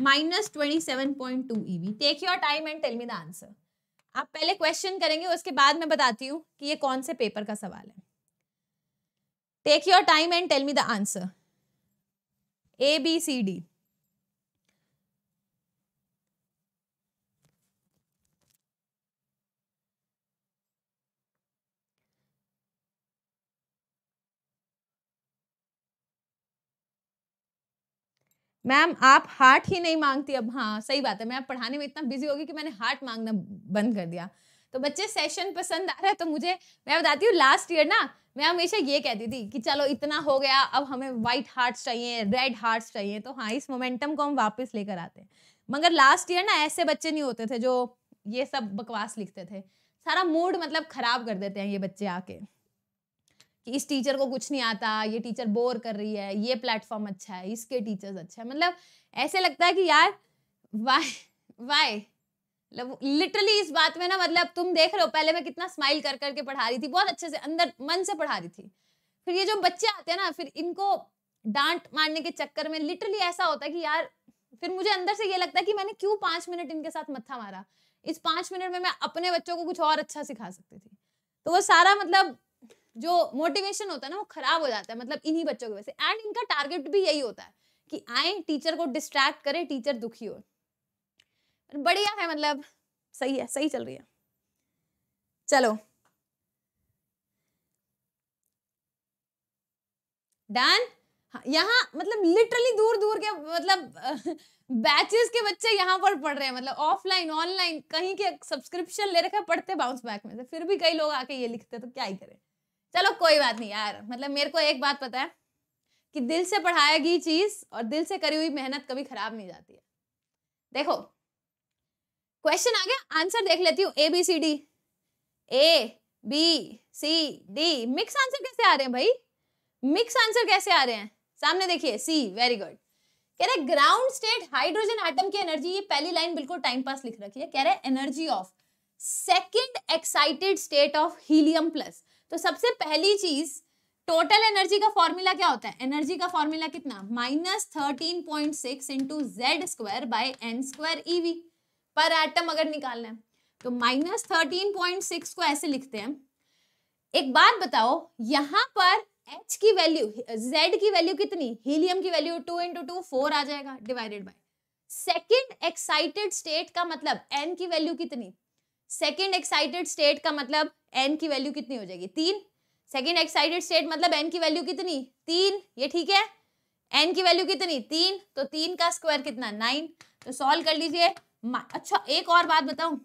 A: minus twenty seven point two eV take your time and tell me the answer आप पहले question करेंगे उसके बाद मैं बताती हूँ कि ये कौन से पेपर का सवाल है take your time and tell me the answer A B C D ma'am आप हार्ट ही नहीं मांगती अब हाँ सही बात है मैं पढ़ाने में इतना बिजी होगी कि मैंने हार्ट मांगना बंद कर दिया तो बच्चे सेशन पसंद आ रहा है तो मुझे मैं बताती हूँ लास्ट ईयर ना मैं हमेशा ये कहती थी कि चलो इतना हो गया अब हमें व्हाइट हार्ट्स चाहिए रेड हार्ट्स चाहिए तो हाँ इस मोमेंटम को हम वापस लेकर आते हैं मगर लास्ट ईयर ना ऐसे बच्चे नहीं होते थे जो ये सब बकवास लिखते थे सारा मूड मतलब खराब कर देते हैं ये बच्चे आके कि इस टीचर को कुछ नहीं आता ये टीचर बोर कर रही है ये प्लेटफॉर्म अच्छा है इसके टीचर्स अच्छा है मतलब ऐसे लगता है कि यार वाई वाई मतलब लिटरली इस बात में ना मतलब तुम देख रहे हो पहले मैं कितना स्माइल कर करके पढ़ा रही थी बहुत अच्छे से अंदर मन से पढ़ा रही थी फिर ये जो बच्चे आते हैं ना फिर इनको डांट मारने के चक्कर में लिटरली ऐसा होता है कि यार फिर मुझे अंदर से ये लगता है कि मैंने क्यों पांच मिनट इनके साथ मत्था मारा इस पांच मिनट में मैं अपने बच्चों को कुछ और अच्छा सिखा सकती थी तो वो सारा मतलब जो मोटिवेशन होता है ना वो खराब हो जाता है मतलब इन्हीं बच्चों की वजह से एंड इनका टारगेट भी यही होता है कि आए टीचर को डिस्ट्रैक्ट करे टीचर दुखी हो बढ़िया है मतलब सही है सही चल रही है चलो डन हाँ, यहाँ मतलब लिटरली दूर दूर के मतलब बैचेस के बच्चे यहाँ पर पढ़ रहे हैं मतलब ऑफलाइन ऑनलाइन कहीं के सब्सक्रिप्शन ले रखे पढ़ते बाउंस बैक में से फिर भी कई लोग आके ये लिखते तो क्या ही करें चलो कोई बात नहीं यार मतलब मेरे को एक बात पता है कि दिल से पढ़ाएगी गई चीज और दिल से करी हुई मेहनत कभी खराब नहीं जाती है देखो क्वेश्चन आ गया आंसर देख लेती हूँ A B C D A B C D mix answer कैसे आ रहे हैं भाई मिक्स आंसर कैसे आ रहे हैं सामने देखिए सी वेरी गुड कह रहे ग्राउंड स्टेट हाइड्रोजन आटम की एनर्जी ये पहली लाइन बिल्कुल टाइम पास लिख रखी है कह रहे energy of second excited state of helium plus तो सबसे पहली चीज टोटल एनर्जी का फॉर्मूला क्या होता है एनर्जी का फॉर्मूला कितना minus thirteen point six into Z square by N square eV पर एटम अगर निकालना है तो माइनस थर्टीन पॉइंट सिक्स को ऐसे लिखते हैं एक बात बताओ यहाँ पर एच की वैल्यू जेड की वैल्यू कितनी हीलियम की value two into two four आ जाएगा divided by second excited state का मतलब एन की वैल्यू कितनी सेकेंड एक्साइटेड स्टेट का मतलब एन की वैल्यू कितनी हो जाएगी तीन सेकेंड एक्साइटेड स्टेट मतलब एन की वैल्यू कितनी तीन ये ठीक है एन की वैल्यू कितनी तीन तो तीन का स्क्वायर कितना नाइन तो सॉल्व कर लीजिए अच्छा एक और बात बताऊं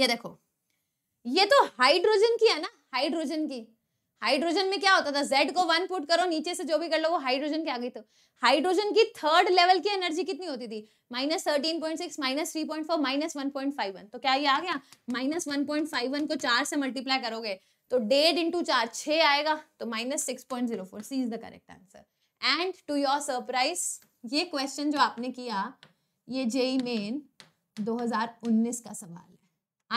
A: ये देखो ये तो हाइड्रोजन की है ना हाइड्रोजन की हाइड्रोजन में क्या होता था जेड को वन पुट करो नीचे से जो भी कर लो वो हाइड्रोजन के आगे तो हाइड्रोजन की थर्ड लेवल की एनर्जी कितनी होती थी minus thirteen point six minus three point four minus one point five one तो क्या ये आ गया minus one point five one को चार से मल्टीप्लाई करोगे तो डेढ़ इंटू चार छह आएगा तो minus six point zero four C is the correct answer and to your surprise ये क्वेश्चन जो आपने किया ये जेई मेन 2019 का सवाल है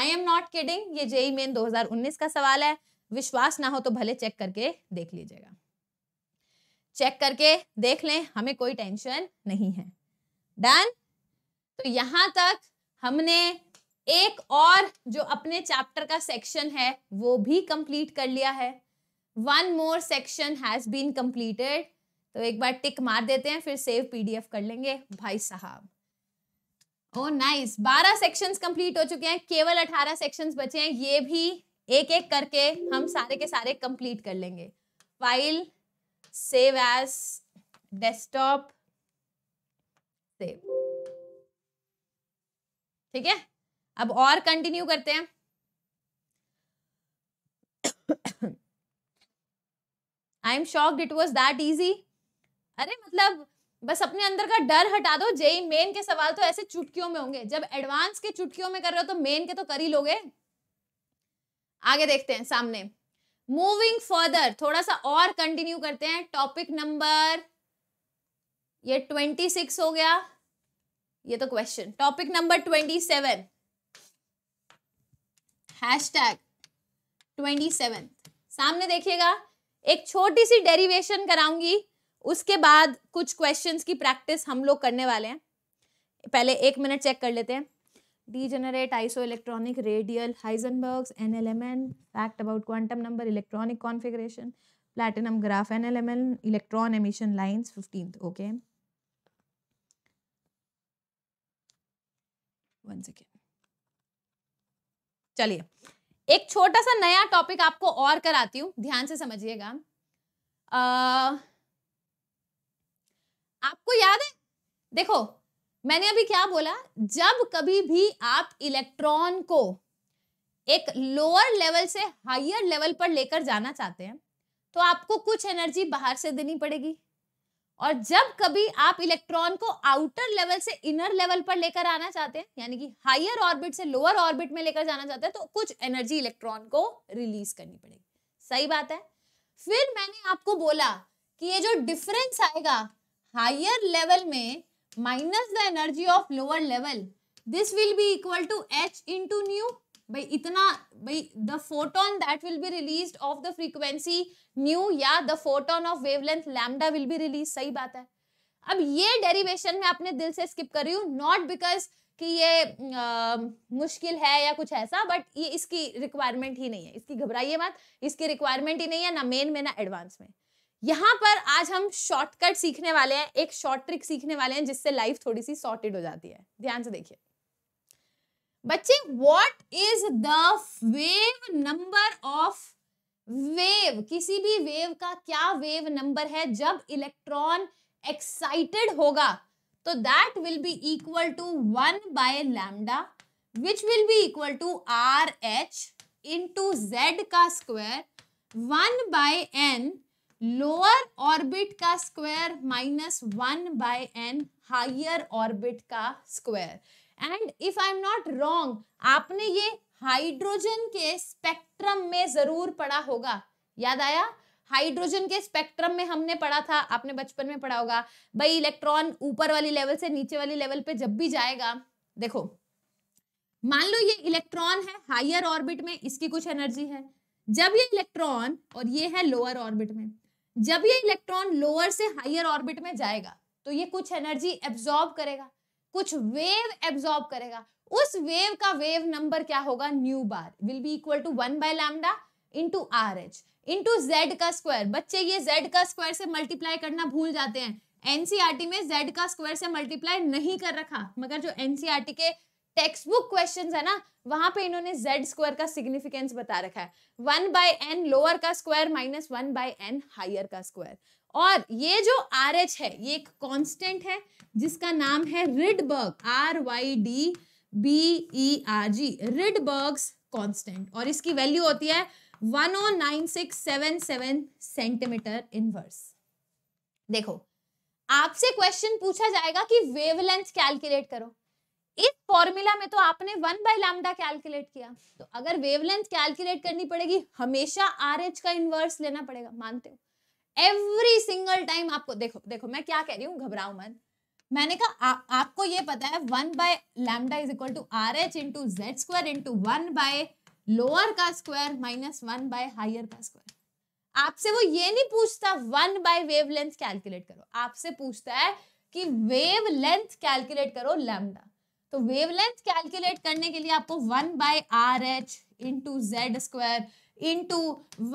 A: आई एम नॉट किडिंग ये जेई मेन 2019 का सवाल है विश्वास ना हो तो भले चेक करके देख लीजिएगा चेक करके देख लें हमें कोई टेंशन नहीं है डन तो यहां तक हमने एक और जो अपने चैप्टर का सेक्शन है वो भी कंप्लीट कर लिया है one more section has been completed तो एक बार टिक मार देते हैं फिर सेव पीडीएफ कर लेंगे भाई साहब ओ oh, नाइस बारह सेक्शंस कंप्लीट हो चुके हैं केवल अठारह सेक्शंस बचे हैं ये भी एक एक करके हम सारे के सारे कंप्लीट कर लेंगे file save as desktop save ठीक है अब और कंटिन्यू करते हैं I am shocked it was that easy अरे मतलब बस अपने अंदर का डर हटा दो जेई मेन के सवाल तो ऐसे चुटकियों में होंगे जब एडवांस के चुटकियों में कर रहे हो तो मेन के तो कर ही लोगे आगे देखते हैं सामने मूविंग फर्दर थोड़ा सा और कंटिन्यू करते हैं टॉपिक नंबर ये ट्वेंटी सिक्स हो गया ये तो question topic number twenty seven hash tag twenty seven सामने देखिएगा एक छोटी सी डेरिवेशन कराऊंगी उसके बाद कुछ क्वेश्चंस की प्रैक्टिस हम लोग करने वाले हैं पहले एक मिनट चेक कर लेते हैं degenerate isoelectronic radial heisenberg's nlmn fact about quantum number electronic configuration platinum graph nlmn electron emission lines 15th okay one second चलिए एक छोटा सा नया टॉपिक आपको और कराती हूँ ध्यान से समझिएगा आपको याद है देखो मैंने अभी क्या बोला जब कभी भी आप इलेक्ट्रॉन को एक लोअर लेवल से हाइयर लेवल पर लेकर जाना चाहते हैं तो आपको कुछ एनर्जी बाहर से देनी पड़ेगी और जब कभी आप इलेक्ट्रॉन को आउटर लेवल से इनर लेवल पर लेकर आना चाहते हैं यानी कि हायर ऑर्बिट से लोअर ऑर्बिट में लेकर जाना चाहते हैं तो कुछ एनर्जी इलेक्ट्रॉन को रिलीज करनी पड़ेगी सही बात है फिर मैंने आपको बोला कि ये जो डिफरेंस आएगा हायर लेवल में minus the energy of lower level this will be equal to H into nu भाई इतना भाई the photon that will be release of the frequency nu या the photon of wavelength lambda will be release सही बात है अब ये derivation मैं अपने दिल से स्किप कर रही हूँ नॉट बिकॉज कि ये आ, मुश्किल है या कुछ ऐसा बट ये इसकी रिक्वायरमेंट ही नहीं है इसकी घबराइए मत इसकी रिक्वायरमेंट ही नहीं है ना मेन में ना एडवांस में यहाँ पर आज हम शॉर्टकट सीखने वाले हैं एक शॉर्ट ट्रिक सीखने वाले हैं जिससे लाइफ थोड़ी सी सॉर्टेड हो जाती है ध्यान से देखिए बच्चे what is the wave number of wave किसी भी वेव का क्या वेव नंबर है जब इलेक्ट्रॉन एक्साइटेड होगा तो that will be equal to one by lambda which will be equal to R H into Z का square one by n lower orbit का square minus one by n higher orbit का square and if I am not wrong आपने ये hydrogen के spectrum में जरूर पढ़ा होगा याद आया हाइड्रोजन के स्पेक्ट्रम में हमने पढ़ा था आपने बचपन में पढ़ा होगा भाई इलेक्ट्रॉन ऊपर वाली लेवल से नीचे वाली लेवल पे जब भी जाएगा देखो मान लो ये इलेक्ट्रॉन है हाइयर ऑर्बिट में इसकी कुछ एनर्जी है जब ये इलेक्ट्रॉन और ये है लोअर ऑर्बिट में जब ये इलेक्ट्रॉन लोअर से हायर ऑर्बिट में जाएगा तो ये कुछ एनर्जी एब्जॉर्ब करेगा कुछ वेव एब्जॉर्ब करेगा उस वेव का वेव नंबर क्या होगा nu bar will be equal to one by lambda into R H into Z का स्क्वायर बच्चे ये जेड का स्क्वायर से मल्टीप्लाई करना भूल जाते हैं एनसीआरटी e में जेड का स्क्वायर से मल्टीप्लाई नहीं कर रखा मगर जो एनसीआरटी e के टेक्स्ट बुक क्वेश्चन है ना वहां पे इन्होंने जेड स्क्वायर का सिग्निफिकेंस बता रखा है वन बाय एन लोअर का square minus one by n higher का स्क्वायर और ये जो आर एच है ये एक कांस्टेंट है जिसका नाम है Rydberg R Y D B E R G Rydberg constant और इसकी वैल्यू होती है one O nine six seven seven centimetre inverse देखो आपसे क्वेश्चन पूछा जाएगा कि वेवलेंथ कैलकुलेट करो इस फॉर्मूला में तो आपने वन बाई लामडा कैलकुलेट किया तो अगर वेवलेंथ कैलकुलेट करनी पड़ेगी हमेशा आर एच का इन्वर्स लेना पड़ेगा मानते हो एवरी सिंगल टाइम आपको देखो देखो मैं क्या कह रही हूँ घबराओ मन मैंने कहा आपको ये पता है one by lambda is equal to R H into Z square into one by lower का square minus one by higher का स्क्वायर आपसे वो ये नहीं पूछता वन बाय वेवलेंथ कैलकुलेट करो आपसे पूछता है कि वेवलेंथ कैलकुलेट करो लैमडा तो वेवलेंथ कैलकुलेट करने के लिए आपको one by R H into Z square into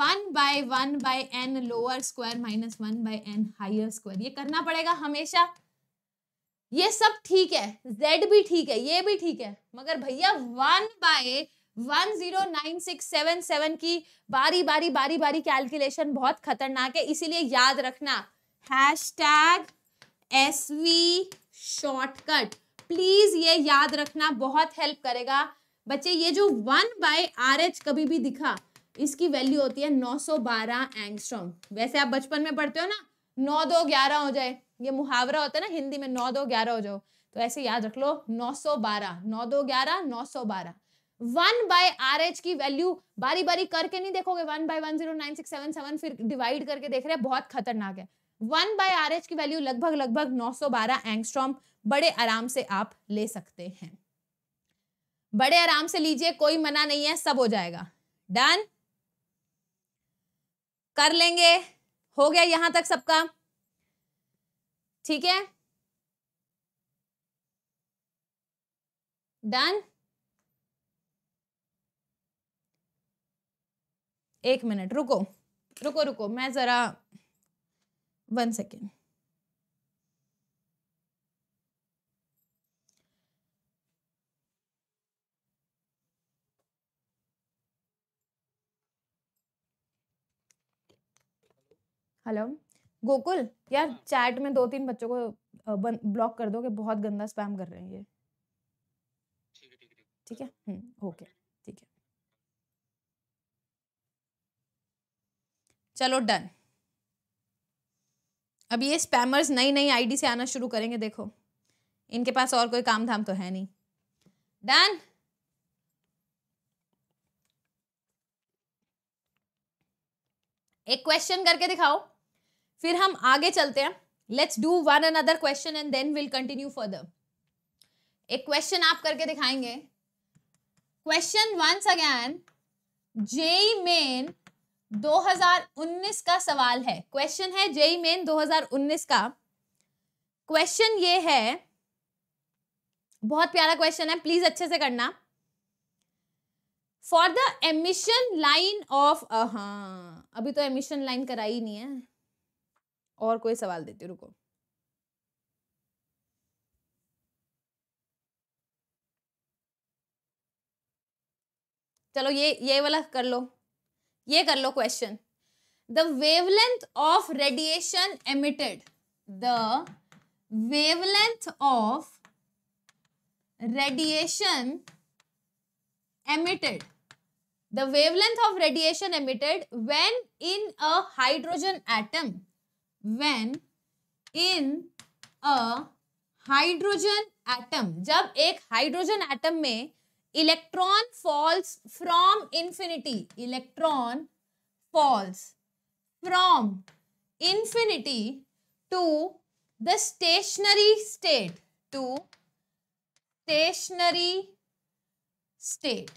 A: one by one by n lower square minus one by n higher square ये करना पड़ेगा हमेशा ये सब ठीक है z भी ठीक है ये भी ठीक है मगर भैया one by one zero nine six seven seven की बारी बारी बारी बारी कैलकुलेशन बहुत खतरनाक है इसीलिए याद रखना hashtag S V shortcut please ये याद रखना बहुत हेल्प करेगा बच्चे ये जो वन बाय आर एच कभी भी दिखा इसकी वैल्यू होती है 912 सौ एंगस्ट्रॉम वैसे आप बचपन में पढ़ते हो ना नौ दो ग्यारह हो जाए ये मुहावरा होता है ना हिंदी में नौ दो ग्यारह हो जाओ तो ऐसे याद रख लो नौ सौ बारह नौ दो ग्यारह नौ सौ बारह वन बाय आर एच की वैल्यू बारी बारी करके नहीं देखोगे one by one zero nine six seven seven फिर डिवाइड करके देख रहे हैं बहुत खतरनाक है वन बाय आर एच की वैल्यू लगभग लगभग नौ सौ बारह एंगस्ट्रॉम बड़े आराम से आप ले सकते हैं बड़े आराम से लीजिए कोई मना नहीं है सब हो जाएगा डन कर लेंगे हो गया यहां तक सबका ठीक है डन एक मिनट रुको रुको रुको मैं जरा वन सेकेंड हेलो गोकुल यार हाँ। चैट में दो तीन बच्चों को ब्लॉक कर दो कि बहुत गंदा स्पैम कर रहे हैं ये ठीक है हम्म, ओके ठीक है चलो डन अब ये स्पैमर्स नई नई आईडी से आना शुरू करेंगे देखो इनके पास और कोई काम धाम तो है नहीं डन एक क्वेश्चन करके दिखाओ फिर हम आगे चलते हैं let's do one another question and then will continue further एक क्वेश्चन आप करके दिखाएंगे question once again JEE Main 2019 का सवाल है क्वेश्चन है जेई मेन 2019 का क्वेश्चन ये है बहुत प्यारा क्वेश्चन है प्लीज अच्छे से करना for the emission line of अभी तो एमिशन लाइन कराई नहीं है और कोई सवाल देती हूँ रुको चलो ये ये वाला कर लो ये कर लो question the wavelength of radiation emitted the wavelength of radiation emitted the wavelength of radiation emitted when in a hydrogen atom when in a hydrogen atom जब एक हाइड्रोजन एटम में electron falls from infinity electron falls from infinity to the stationary state to stationary state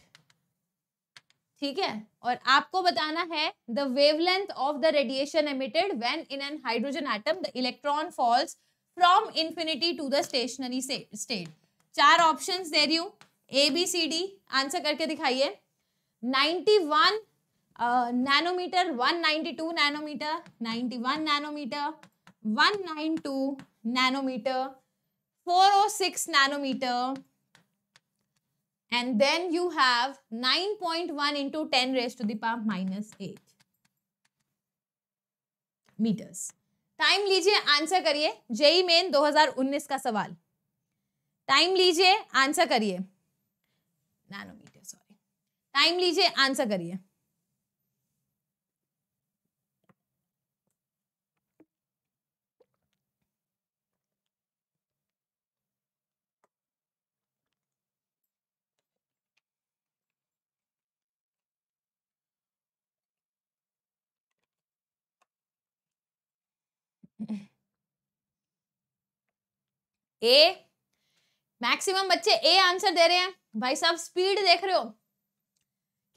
A: ठीक है और आपको बताना है the wavelength of the radiation emitted when in an hydrogen atom the electron falls from infinity to the stationary state चार option दे रही हूँ A B C D answer करके दिखाइए one nanometer one ninety two nanometer one nanometer one nine two nanometer four O six nanometer and then you have 9.1 into 10 raised to the power minus 8 meters time लीजिए answer करिए JE main 2019 का सवाल time लीजिए answer करिए nanometer sorry time लीजिए answer करिए a maximum बच्चे A answer दे रहे हैं भाई साहब स्पीड देख रहे हो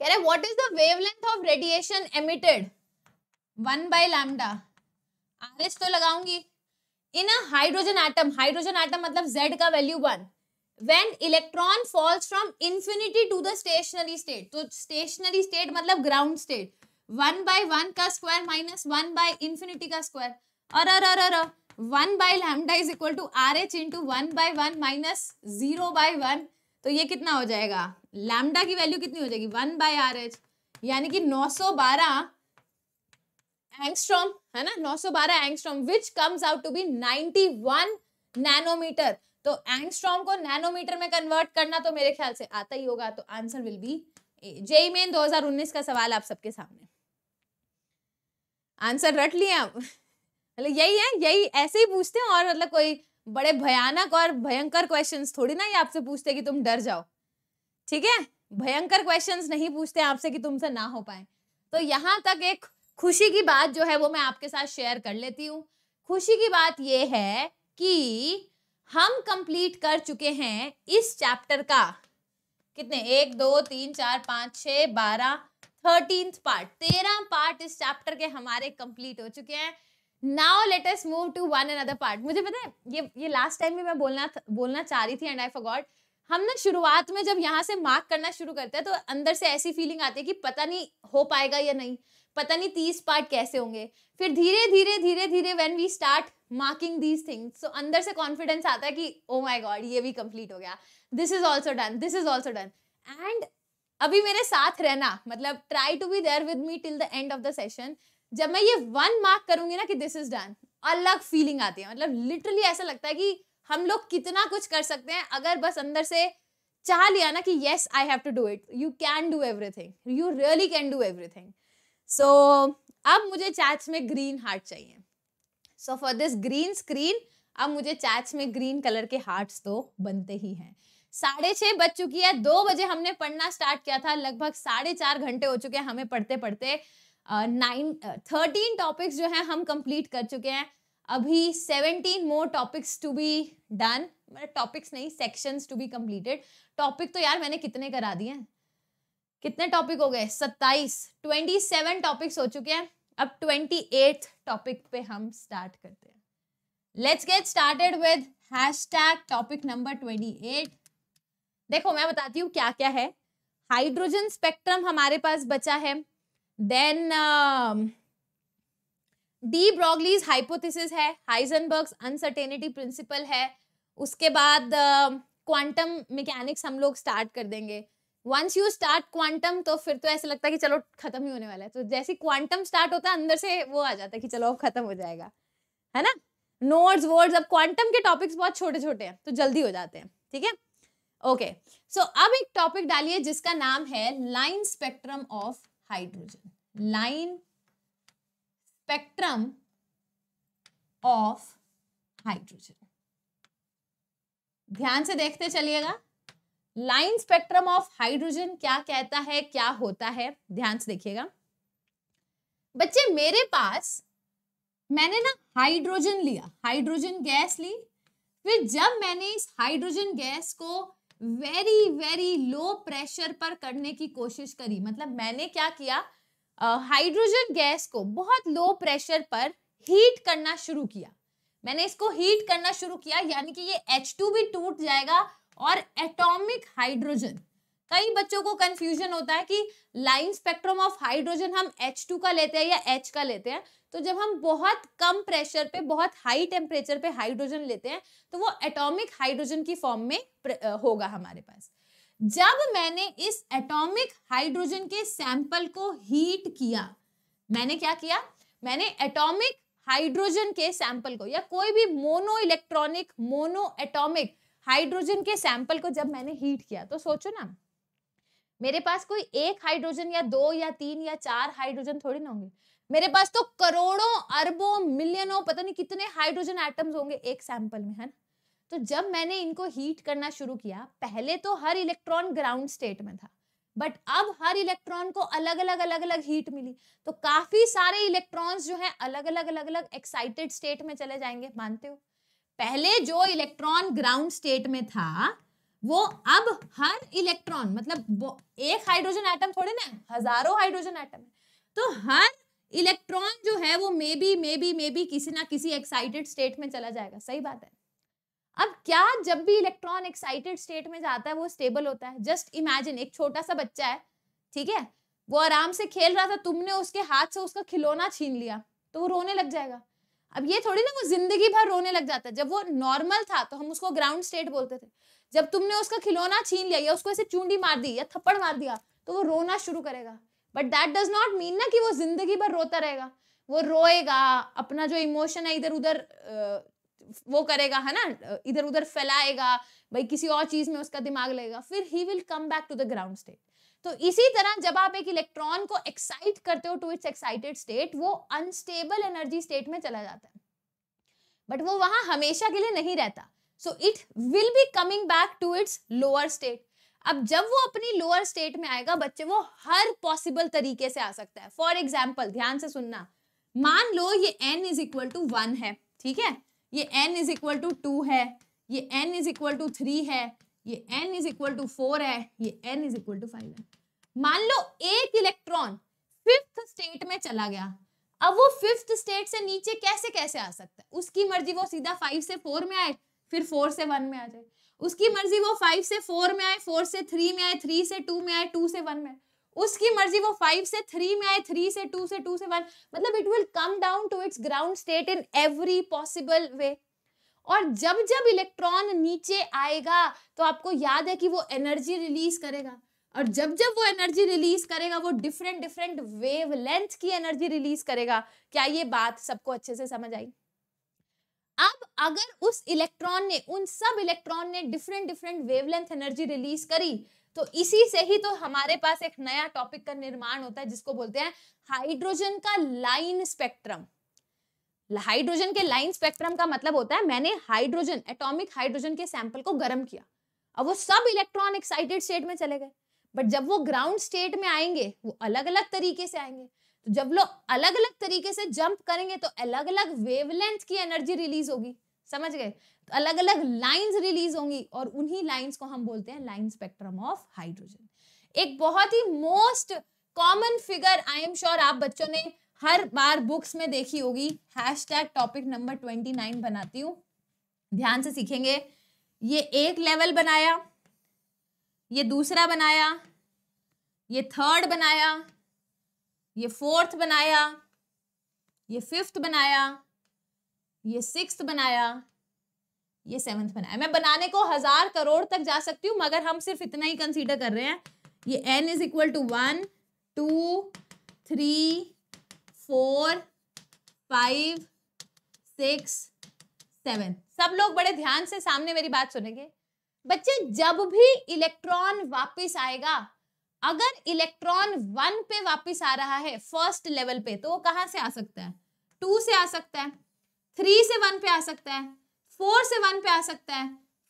A: कह रहे what is the wavelength of radiation emitted one by lambda R H तो लगाऊंगी in a hydrogen atom hydrogen atom मतलब जेड का value one when electron falls from infinity to the stationary state तो stationary state मतलब ground state one by one का square minus one by infinity का square और और और, और, one by lambda is equal to R H into one by one minus zero by one तो ये कितना हो जाएगा लैमडा की वैल्यू कितनी हो जाएगी वन बाई आर एच यानी कि नौ सौ बारह एंगस्ट्रॉम है ना नौ सौ बारह angstrom which comes out to be ninety one nanometer तो एंगस्ट्रॉम को नैनोमीटर में कन्वर्ट करना तो मेरे ख्याल से आता ही होगा तो answer will be JEE Main 2019 का सवाल आप सबके सामने आंसर रट लिया मतलब यही है यही ऐसे ही पूछते हैं और मतलब कोई बड़े भयानक और भयंकर क्वेश्चन थोड़ी ना ये आपसे पूछते कि तुम डर जाओ ठीक है भयंकर क्वेश्चन नहीं पूछते आपसे कि तुमसे ना हो पाए तो यहाँ तक एक खुशी की बात जो है वो मैं आपके साथ शेयर कर लेती हूँ खुशी की बात ये है कि हम कंप्लीट कर चुके हैं इस चैप्टर का कितने एक दो तीन चार पाँच छः बारह थर्टीन पार्ट तेरह पार्ट इस चैप्टर के हमारे कंप्लीट हो चुके हैं now let us move to one another part मुझे पता है ये ये लास्ट टाइम भी मैं बोलना बोलना चाह रही थी एंड आई फॉरगॉट हम ना शुरुआत में जब यहाँ से मार्क करना शुरू करते हैं तो अंदर से ऐसी फीलिंग आती है कि पता नहीं हो पाएगा या नहीं पता नहीं तीस पार्ट कैसे होंगे फिर धीरे धीरे धीरे धीरे when we start marking these things so अंदर से कॉन्फिडेंस आता है कि ओ माई गॉड ये भी कंप्लीट हो गया this is also done this is also done and अभी मेरे साथ रहना मतलब try to be there with me till the end of the session जब मैं ये वन मार्क करूंगी ना कि दिस इज डन अलग फीलिंग आती है मतलब लिटरली ऐसा लगता है कि हम लोग कितना कुछ कर सकते हैं अगर बस अंदर से चाह लिया ना कि yes I have to do it you can do everything you really can do everything so अब मुझे चैट्स में ग्रीन हार्ट चाहिए so for this green screen अब मुझे चैट्स में ग्रीन कलर के हार्ट्स तो बनते ही हैं साढ़े छः बज चुकी है दो बजे हमने पढ़ना स्टार्ट किया था लगभग साढ़े चार घंटे हो चुके हैं हमें पढ़ते पढ़ते नाइन थर्टीन टॉपिक्स जो हैं हम कंप्लीट कर चुके हैं अभी seventeen more topics to be done मतलब टॉपिक्स नहीं sections to be completed topic तो यार मैंने कितने करा दिए हैं कितने टॉपिक हो गए सत्ताईस ट्वेंटी सेवन टॉपिक्स हो चुके हैं अब ट्वेंटी एट टॉपिक पे हम स्टार्ट करते हैं let's get started with hash tag topic number twenty eight देखो मैं बताती हूँ क्या क्या है हाइड्रोजन स्पेक्ट्रम हमारे पास बचा है देन डी ब्रॉगलीज हाइपोथेसिस है हाइजनबर्ग्स अनसर्टेनिटी प्रिंसिपल है उसके बाद क्वांटम uh, मैकेनिक्स हम लोग स्टार्ट कर देंगे वंस यू स्टार्ट क्वांटम तो फिर तो ऐसा लगता है कि चलो खत्म ही होने वाला है तो जैसे क्वांटम स्टार्ट होता है अंदर से वो आ जाता है कि चलो अब खत्म हो जाएगा है ना नोट्स वर्ड्स अब क्वांटम के टॉपिक्स बहुत छोटे छोटे हैं तो जल्दी हो जाते हैं ठीक है ओके सो अब एक टॉपिक डालिए जिसका नाम है line spectrum of hydrogen line spectrum of hydrogen ध्यान से देखते चलिएगा लाइन स्पेक्ट्रम ऑफ हाइड्रोजन क्या कहता है क्या होता है ध्यान से देखिएगा बच्चे मेरे पास मैंने ना हाइड्रोजन लिया हाइड्रोजन गैस ली फिर जब मैंने इस हाइड्रोजन गैस को वेरी वेरी लो प्रेशर पर करने की कोशिश करी मतलब मैंने क्या किया हाइड्रोजन uh, गैस को बहुत लो प्रेशर पर हीट करना शुरू किया मैंने इसको हीट करना शुरू किया यानी कि ये H2 भी टूट जाएगा और एटॉमिक हाइड्रोजन कई बच्चों को कंफ्यूजन होता है कि लाइन स्पेक्ट्रम ऑफ हाइड्रोजन हम H2 का लेते हैं या H का लेते हैं तो जब हम बहुत कम प्रेशर पे बहुत हाई टेम्परेचर पे हाइड्रोजन लेते हैं तो वो एटॉमिक हाइड्रोजन की फॉर्म में होगा हमारे पास जब मैंने इस एटॉमिक हाइड्रोजन के सैंपल को हीट किया मैंने क्या किया मैंने एटॉमिक हाइड्रोजन के सैंपल को या कोई भी mono electronic mono atomic hydrogen के सैंपल को जब मैंने हीट किया तो सोचो ना मेरे पास कोई एक हाइड्रोजन या दो या तीन या चार हाइड्रोजन थोड़ी ना होंगे मेरे पास तो करोड़ों अरबों मिलियनों पता नहीं कितने हाइड्रोजन एटम्स होंगे एक सैंपल में है ना तो जब मैंने इनको हीट करना शुरू किया पहले तो हर इलेक्ट्रॉन ग्राउंड स्टेट में था बट अब हर इलेक्ट्रॉन को अलग अलग अलग अलग हीट मिली तो काफी सारे इलेक्ट्रॉन्स जो है अलग अलग अलग अलग एक्साइटेड स्टेट में चले जाएंगे मानते हो पहले जो इलेक्ट्रॉन ग्राउंड स्टेट में था वो अब हर इलेक्ट्रॉन मतलब एक हाइड्रोजन एटम थोड़े ना हजारों हाइड्रोजन एटम है तो हर इलेक्ट्रॉन जो है वो maybe maybe maybe किसी ना किसी एक्साइटेड स्टेट में चला जाएगा सही बात है अब क्या जब भी इलेक्ट्रॉन एक्साइटेड स्टेट में जाता है वो स्टेबल होता है जस्ट इमेजिन एक छोटा सा बच्चा है ठीक है वो आराम से खेल रहा था तुमने उसके हाथ से उसका खिलौना छीन लिया तो वो रोने लग जाएगा अब ये थोड़ी ना वो जिंदगी भर रोने लग जाता है जब वो नॉर्मल था तो हम उसको ग्राउंड स्टेट बोलते थे जब तुमने उसका खिलौना छीन लिया या उसको ऐसे चूंडी मार दी या थप्पड़ मार दिया तो वो रोना शुरू करेगा but that does not mean ना कि वो जिंदगी भर रोता रहेगा वो रोएगा अपना जो इमोशन है इधर उधर वो करेगा है ना इधर उधर फैलाएगा भाई किसी और चीज में उसका दिमाग लगेगा फिर he will come back to the ground state तो इसी तरह जब आप एक इलेक्ट्रॉन को एक्साइट करते हो टू इट्स एक्साइटेड स्टेट वो अनस्टेबल एनर्जी स्टेट में चला जाता है बट वो वहां हमेशा के लिए नहीं रहता so it will be coming back to its lower state अब जब वो अपनी लोअर स्टेट में आएगा बच्चे वो हर पॉसिबल तरीके से आ सकता है फॉर एग्जाम्पल ध्यान से सुनना मान लो ये N is equal to one है ठीक है ये N is equal to two है ये N is equal to three है ये N is equal to four है ये N is equal to five है मान लो एक इलेक्ट्रॉन फिफ्थ स्टेट में चला गया अब वो फिफ्थ स्टेट से नीचे कैसे कैसे आ सकता है उसकी मर्जी वो सीधा फाइव से फोर में आए फिर फोर से वन में आ जाए उसकी मर्जी वो फाइव से फोर में आए फोर से थ्री में आए थ्री से टू में आए टू से वन में उसकी मर्जी वो फाइव से थ्री में आए थ्री से टू से टू से वन मतलब it will come down to its ground state in every possible way और जब जब इलेक्ट्रॉन नीचे आएगा तो आपको याद है कि वो एनर्जी रिलीज करेगा और जब जब वो एनर्जी रिलीज करेगा वो डिफरेंट डिफरेंट वेव लेंथ की एनर्जी रिलीज करेगा क्या ये बात सबको अच्छे से समझ आई अब अगर उस इलेक्ट्रॉन ने उन सब इलेक्ट्रॉन ने different different wavelength energy release करी तो इसी से ही तो हमारे पास एक नया टॉपिक का निर्माण होता है जिसको बोलते हैं हाइड्रोजन का लाइन स्पेक्ट्रम हाइड्रोजन के लाइन स्पेक्ट्रम का मतलब होता है मैंने हाइड्रोजन एटॉमिक हाइड्रोजन के सैंपल को गर्म किया अब वो सब इलेक्ट्रॉन एक्साइटेड स्टेट में चले गए बट जब वो ग्राउंड स्टेट में आएंगे वो अलग अलग तरीके से आएंगे तो जब लोग अलग अलग तरीके से जंप करेंगे तो अलग अलग वेवलेंथ की एनर्जी रिलीज होगी समझ गए तो अलग अलग लाइंस रिलीज होंगी और उन्हीं लाइंस को हम बोलते हैं लाइन स्पेक्ट्रम ऑफ हाइड्रोजन एक बहुत ही most common figure I am sure आप बच्चों ने हर बार बुक्स में देखी होगी hash tag topic number twenty nine बनाती हूँ ध्यान से सीखेंगे ये एक लेवल बनाया ये दूसरा बनाया ये थर्ड बनाया ये फोर्थ बनाया ये फिफ्थ बनाया ये सिक्स बनाया ये सेवन्थ बनाया मैं बनाने को हजार करोड़ तक जा सकती हूँ मगर हम सिर्फ इतना ही कंसीडर कर रहे हैं ये N is equal to one two three four five six seven सब लोग बड़े ध्यान से सामने मेरी बात सुनेंगे बच्चे जब भी इलेक्ट्रॉन वापस आएगा अगर इलेक्ट्रॉन वन पे वापस आ रहा है फर्स्ट लेवल पे तो वो कहां से आ सकता है टू से आ सकता है थ्री से वन पे आ सकता है फोर से वन पे आ सकता है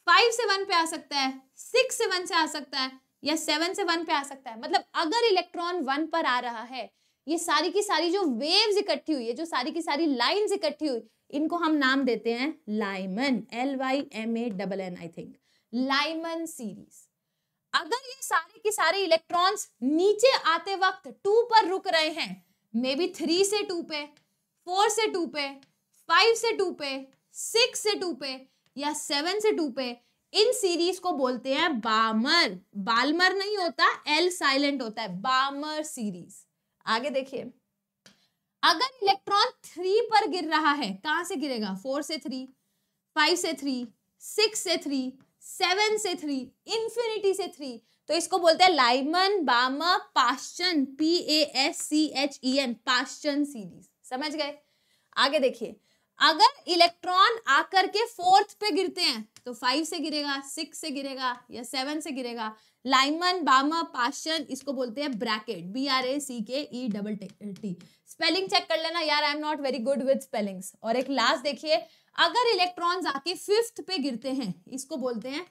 A: फाइव से वन पे आ सकता है सिक्स से वन से आ सकता है या सेवन से वन पे आ सकता है मतलब अगर इलेक्ट्रॉन वन पर आ रहा है ये सारी की सारी जो वेव्स इकट्ठी हुई है जो सारी की सारी लाइन इकट्ठी हुई इनको हम नाम देते हैं Lyman L Y M A double N I think Lyman series अगर ये सारे के सारे इलेक्ट्रॉन्स नीचे आते वक्त टू पर रुक रहे हैं मे बी थ्री से टू पे फोर से टू पे फाइव से टू पे सिक्स से टू पे या सेवन से टू पे इन सीरीज को बोलते हैं बामर बालमर नहीं होता एल साइलेंट होता है बामर सीरीज आगे देखिए अगर इलेक्ट्रॉन थ्री पर गिर रहा है कहां से गिरेगा फोर से थ्री फाइव से थ्री सिक्स से थ्री सेवन से थ्री इंफिनिटी से थ्री तो इसको बोलते हैं Lyman Balmer Paschen P A S C H E N Paschen series समझ गए आगे देखिए अगर इलेक्ट्रॉन आकर के फोर्थ पे गिरते हैं तो फाइव से गिरेगा सिक्स से गिरेगा या सेवन से गिरेगा लाइमन बामा पाश्चन इसको बोलते हैं Brackett B R A C K E double T spelling check कर लेना यार I am not very good with spellings और एक लास्ट देखिए अगर इलेक्ट्रॉन्स आके फिफ्थ पे गिरते हैं इसको बोलते हैं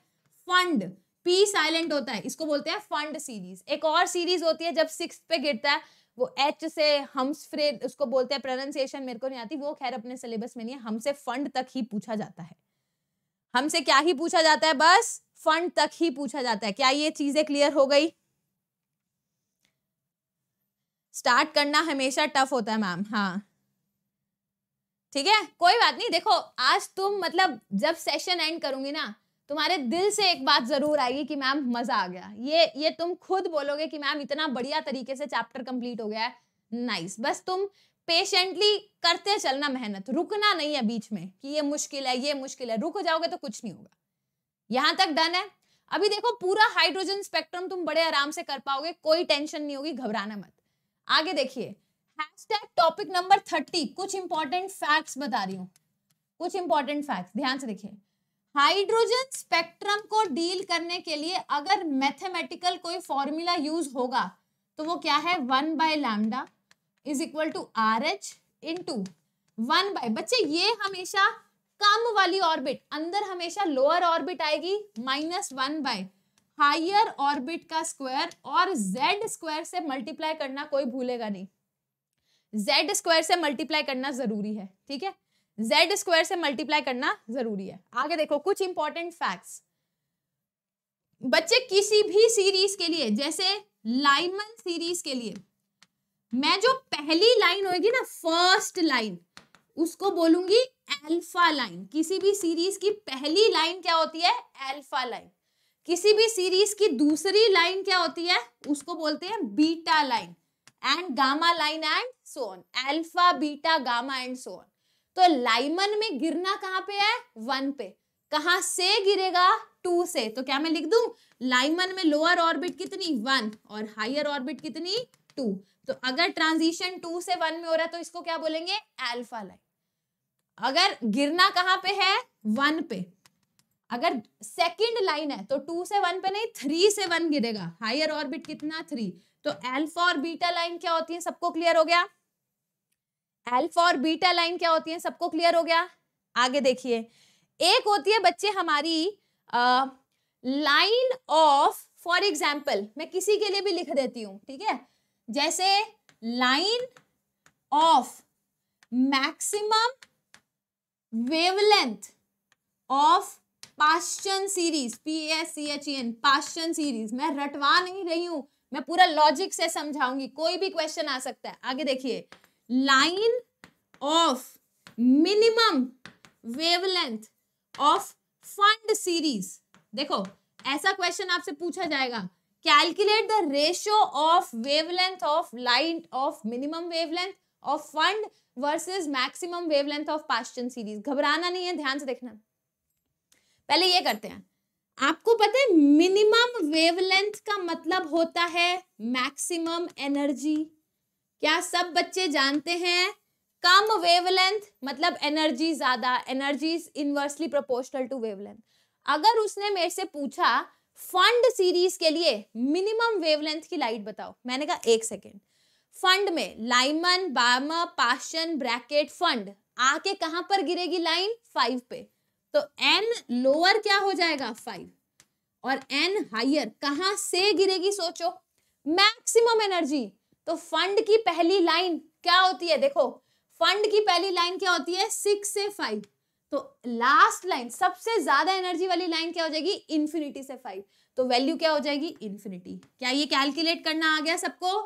A: फंड पी साइलेंट होता है इसको बोलते हैं फंड सीरीज एक और सीरीज होती है जब सिक्स पे गिरता है वो एच से हम्स फ्रेड उसको बोलते हैं प्रोनाउंसिएशन मेरे को नहीं आती वो खैर अपने सिलेबस में नहीं है हमसे फंड तक ही पूछा जाता है हमसे क्या ही पूछा जाता है बस फंड तक ही पूछा जाता है क्या ये चीजें क्लियर हो गई स्टार्ट करना हमेशा टफ होता है मैम हाँ ठीक है कोई बात नहीं देखो आज तुम मतलब जब सेशन एंड करूंगी ना तुम्हारे दिल से एक बात जरूर आएगी कि मैम मजा आ गया ये ये तुम खुद बोलोगे कि मैम इतना बढ़िया तरीके से चैप्टर कंप्लीट हो गया है नाइस बस तुम पेशेंटली करते चलना मेहनत रुकना नहीं है बीच में कि ये मुश्किल है ये मुश्किल है रुक जाओगे तो कुछ नहीं होगा यहाँ तक डन है अभी देखो पूरा हाइड्रोजन स्पेक्ट्रम तुम बड़े आराम से कर पाओगे कोई टेंशन नहीं होगी घबराना मत आगे देखिए टॉपिक नंबर थर्टी कुछ इंपॉर्टेंट फैक्ट्स बता रही हूँ कुछ इंपॉर्टेंट फैक्ट्स ध्यान से देखिए हाइड्रोजन स्पेक्ट्रम को डील करने के लिए अगर मैथमेटिकल कोई फॉर्मूला यूज होगा तो वो क्या है one by lambda is equal to R H into one by बच्चे ये हमेशा कम वाली ऑर्बिट अंदर हमेशा लोअर ऑर्बिट आएगी minus one by higher orbit का स्क्वायर और जेड स्क्वायर से मल्टीप्लाई करना कोई भूलेगा नहीं जेड स्क्वायर से मल्टीप्लाई करना जरूरी है ठीक है जेड स्क्वायर से मल्टीप्लाई करना जरूरी है आगे देखो कुछ इंपॉर्टेंट फैक्ट्स बच्चे किसी भी सीरीज के लिए जैसे लाइमन सीरीज के लिए मैं जो पहली लाइन होगी ना फर्स्ट लाइन उसको बोलूंगी एल्फा लाइन किसी भी सीरीज की पहली लाइन क्या होती है एल्फा लाइन किसी भी सीरीज की दूसरी लाइन क्या होती है उसको बोलते हैं beta line and gamma line and so on alpha beta gamma and so on तो लाइमन में गिरना कहां पे है वन पे कहा से गिरेगा टू से तो क्या मैं लिख दू लाइमन में लोअर ऑर्बिट कितनी वन और हायर ऑर्बिट कितनी टू तो अगर ट्रांजिशन टू से वन में हो रहा है तो इसको क्या बोलेंगे एल्फा लाइन अगर गिरना कहां पे है वन पे अगर सेकंड लाइन है तो टू से वन पे नहीं थ्री से वन गिरेगा हायर ऑर्बिट कितना थ्री तो एल्फा और बीटा लाइन क्या होती है सबको क्लियर हो गया अल्फा और बीटा लाइन क्या होती है सबको क्लियर हो गया आगे देखिए एक होती है बच्चे हमारी लाइन ऑफ फॉर एग्जाम्पल मैं किसी के लिए भी लिख देती हूँ ठीक है जैसे line of maximum wavelength of Paschen series P S C H N Paschen series मैं रटवा नहीं रही हूं मैं पूरा लॉजिक से समझाऊंगी कोई भी क्वेश्चन आ सकता है आगे देखिए line of minimum wavelength of Pfund series देखो ऐसा क्वेश्चन आपसे पूछा जाएगा calculate the ratio of wavelength of line of minimum wavelength of Pfund versus maximum wavelength of Paschen series घबराना नहीं है ध्यान से देखना पहले ये करते हैं आपको पता है मिनिमम वेवलेंथ का मतलब होता है मैक्सिमम एनर्जी क्या सब बच्चे जानते हैं कम वेवलेंथ मतलब एनर्जी ज्यादा energy inversely proportional to wavelength अगर उसने मेरे से पूछा फंड सीरीज के लिए मिनिमम वेवलेंथ की लाइट बताओ मैंने कहा एक सेकेंड फंड में Lyman Balmer Paschen Brackett Pfund आके कहां पर गिरेगी लाइन फाइव पे तो एन लोअर क्या हो जाएगा फाइव और एन हायर कहां से गिरेगी सोचो मैक्सिमम एनर्जी तो फंड की पहली लाइन क्या होती है देखो फंड की पहली लाइन क्या होती है सिक्स से फाइव तो लास्ट लाइन सबसे ज्यादा एनर्जी वाली लाइन क्या हो जाएगी इन्फिनिटी से फाइव तो वैल्यू क्या हो जाएगी इन्फिनिटी क्या ये कैलकुलेट करना आ गया सबको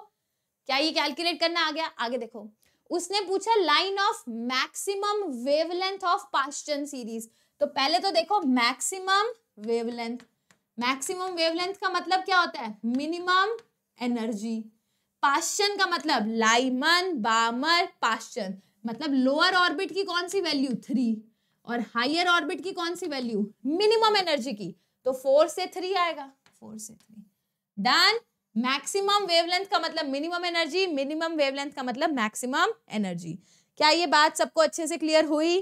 A: क्या ये कैलकुलेट करना आ गया आगे देखो उसने पूछा line of maximum wavelength of Paschen series तो पहले तो देखो मैक्सिमम वेवलेंथ मैक्सिमम वेवलेंथ का मतलब क्या होता है मिनिमम एनर्जी पाश्चन का मतलब लाइमन बामर पाश्चन मतलब लोअर ऑर्बिट की कौन सी वैल्यू थ्री और हायर ऑर्बिट की कौन सी वैल्यू मिनिमम एनर्जी की तो फोर से थ्री आएगा फोर से थ्री डन मैक्सिमम वेवलेंथ का मतलब मिनिमम एनर्जी मिनिमम वेवलेंथ का मतलब मैक्सिमम एनर्जी क्या ये बात सबको अच्छे से क्लियर हुई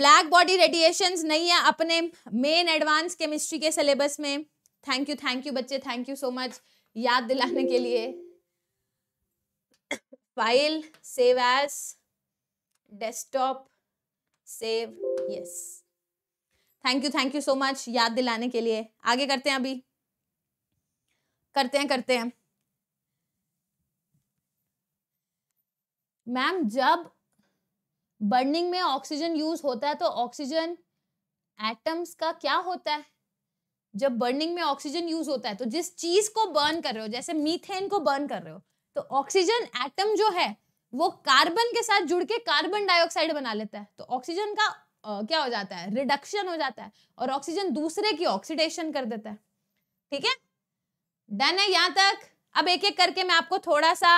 A: ब्लैक बॉडी रेडिएशन नहीं है अपने मेन एडवांस केमिस्ट्री के सिलेबस में थैंक यू थैंक यू बच्चे थैंक यू सो मच याद दिलाने के लिए file save as desktop save yes thank you thank you so much याद दिलाने के लिए आगे करते हैं अभी करते हैं करते हैं मैम जब बर्निंग में ऑक्सीजन यूज होता है तो ऑक्सीजन एटम्स का क्या होता है जब बर्निंग में ऑक्सीजन यूज होता है तो जिस चीज को बर्न कर रहे हो जैसे मीथेन को बर्न कर रहे हो तो ऑक्सीजन एटम जो है वो कार्बन के साथ जुड़ के कार्बन डाइऑक्साइड बना लेता है तो ऑक्सीजन का आ, क्या हो जाता है रिडक्शन हो जाता है और ऑक्सीजन दूसरे की ऑक्सीडेशन कर देता है ठीक है डन है यहाँ तक अब एक एक करके मैं आपको थोड़ा सा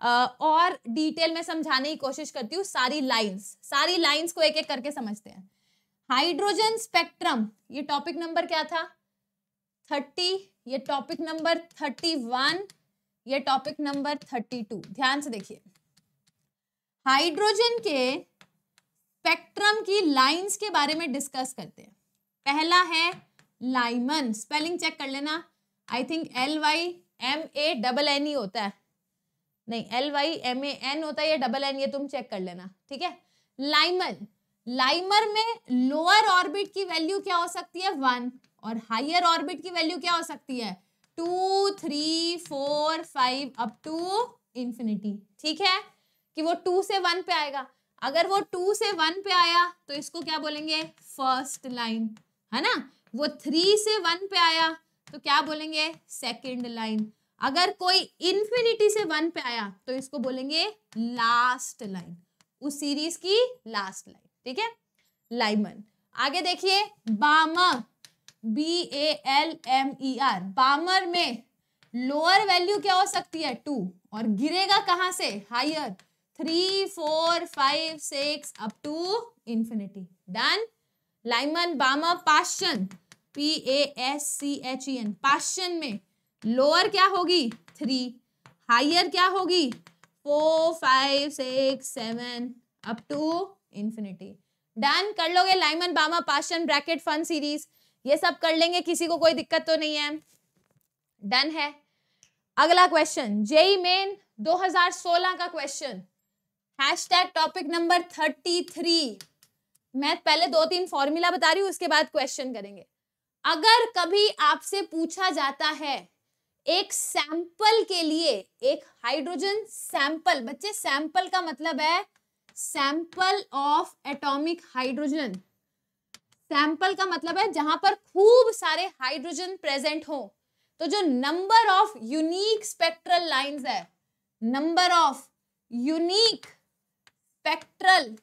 A: आ, और डिटेल में समझाने की कोशिश करती हूँ सारी लाइन्स सारी लाइन्स को एक एक करके समझते हैं हाइड्रोजन स्पेक्ट्रम ये टॉपिक नंबर क्या था थर्टी ये टॉपिक नंबर थर्टी वन ये टॉपिक नंबर थर्टी टू ध्यान से देखिए हाइड्रोजन के स्पेक्ट्रम की लाइंस के बारे में डिस्कस करते हैं पहला है लाइमन स्पेलिंग चेक कर लेना I think L Y M A double N E होता है नहीं L Y M A N होता है या डबल एन e, ये तुम चेक कर लेना ठीक है लाइमन लाइमर में लोअर ऑर्बिट की वैल्यू क्या हो सकती है वन और हायर ऑर्बिट की वैल्यू क्या हो सकती है two three four five up to infinity ठीक है कि वो टू से वन पे आएगा अगर वो टू से वन पे आया तो इसको क्या बोलेंगे फर्स्ट लाइन है ना वो थ्री से वन पे आया तो क्या बोलेंगे सेकेंड लाइन अगर कोई इन्फिनिटी से वन पे आया तो इसको बोलेंगे लास्ट लाइन उस सीरीज की लास्ट लाइन ठीक है लाइमन आगे देखिए Balmer B A L M E R Balmer में लोअर वैल्यू क्या हो सकती है टू और गिरेगा कहाँ से higher three four five six up to infinity done Lyman Balmer Paschen P A S C H E N Paschen में लोअर क्या होगी थ्री हायर क्या होगी four five six seven up to infinity done कर लोगे Lyman Balmer Paschen Brackett fun series ये सब कर लेंगे किसी को कोई दिक्कत तो नहीं है डन है अगला क्वेश्चन जेई मेन 2016 का क्वेश्चन हैशटैग टॉपिक नंबर 33 मैं पहले दो तीन फॉर्मूला बता रही हूँ उसके बाद क्वेश्चन करेंगे अगर कभी आपसे पूछा जाता है एक सैंपल के लिए एक हाइड्रोजन सैंपल बच्चे सैंपल का मतलब है sample of atomic hydrogen sample का मतलब है जहां पर खूब सारे हाइड्रोजन प्रेजेंट हो तो जो number of unique spectral lines है number of unique spectral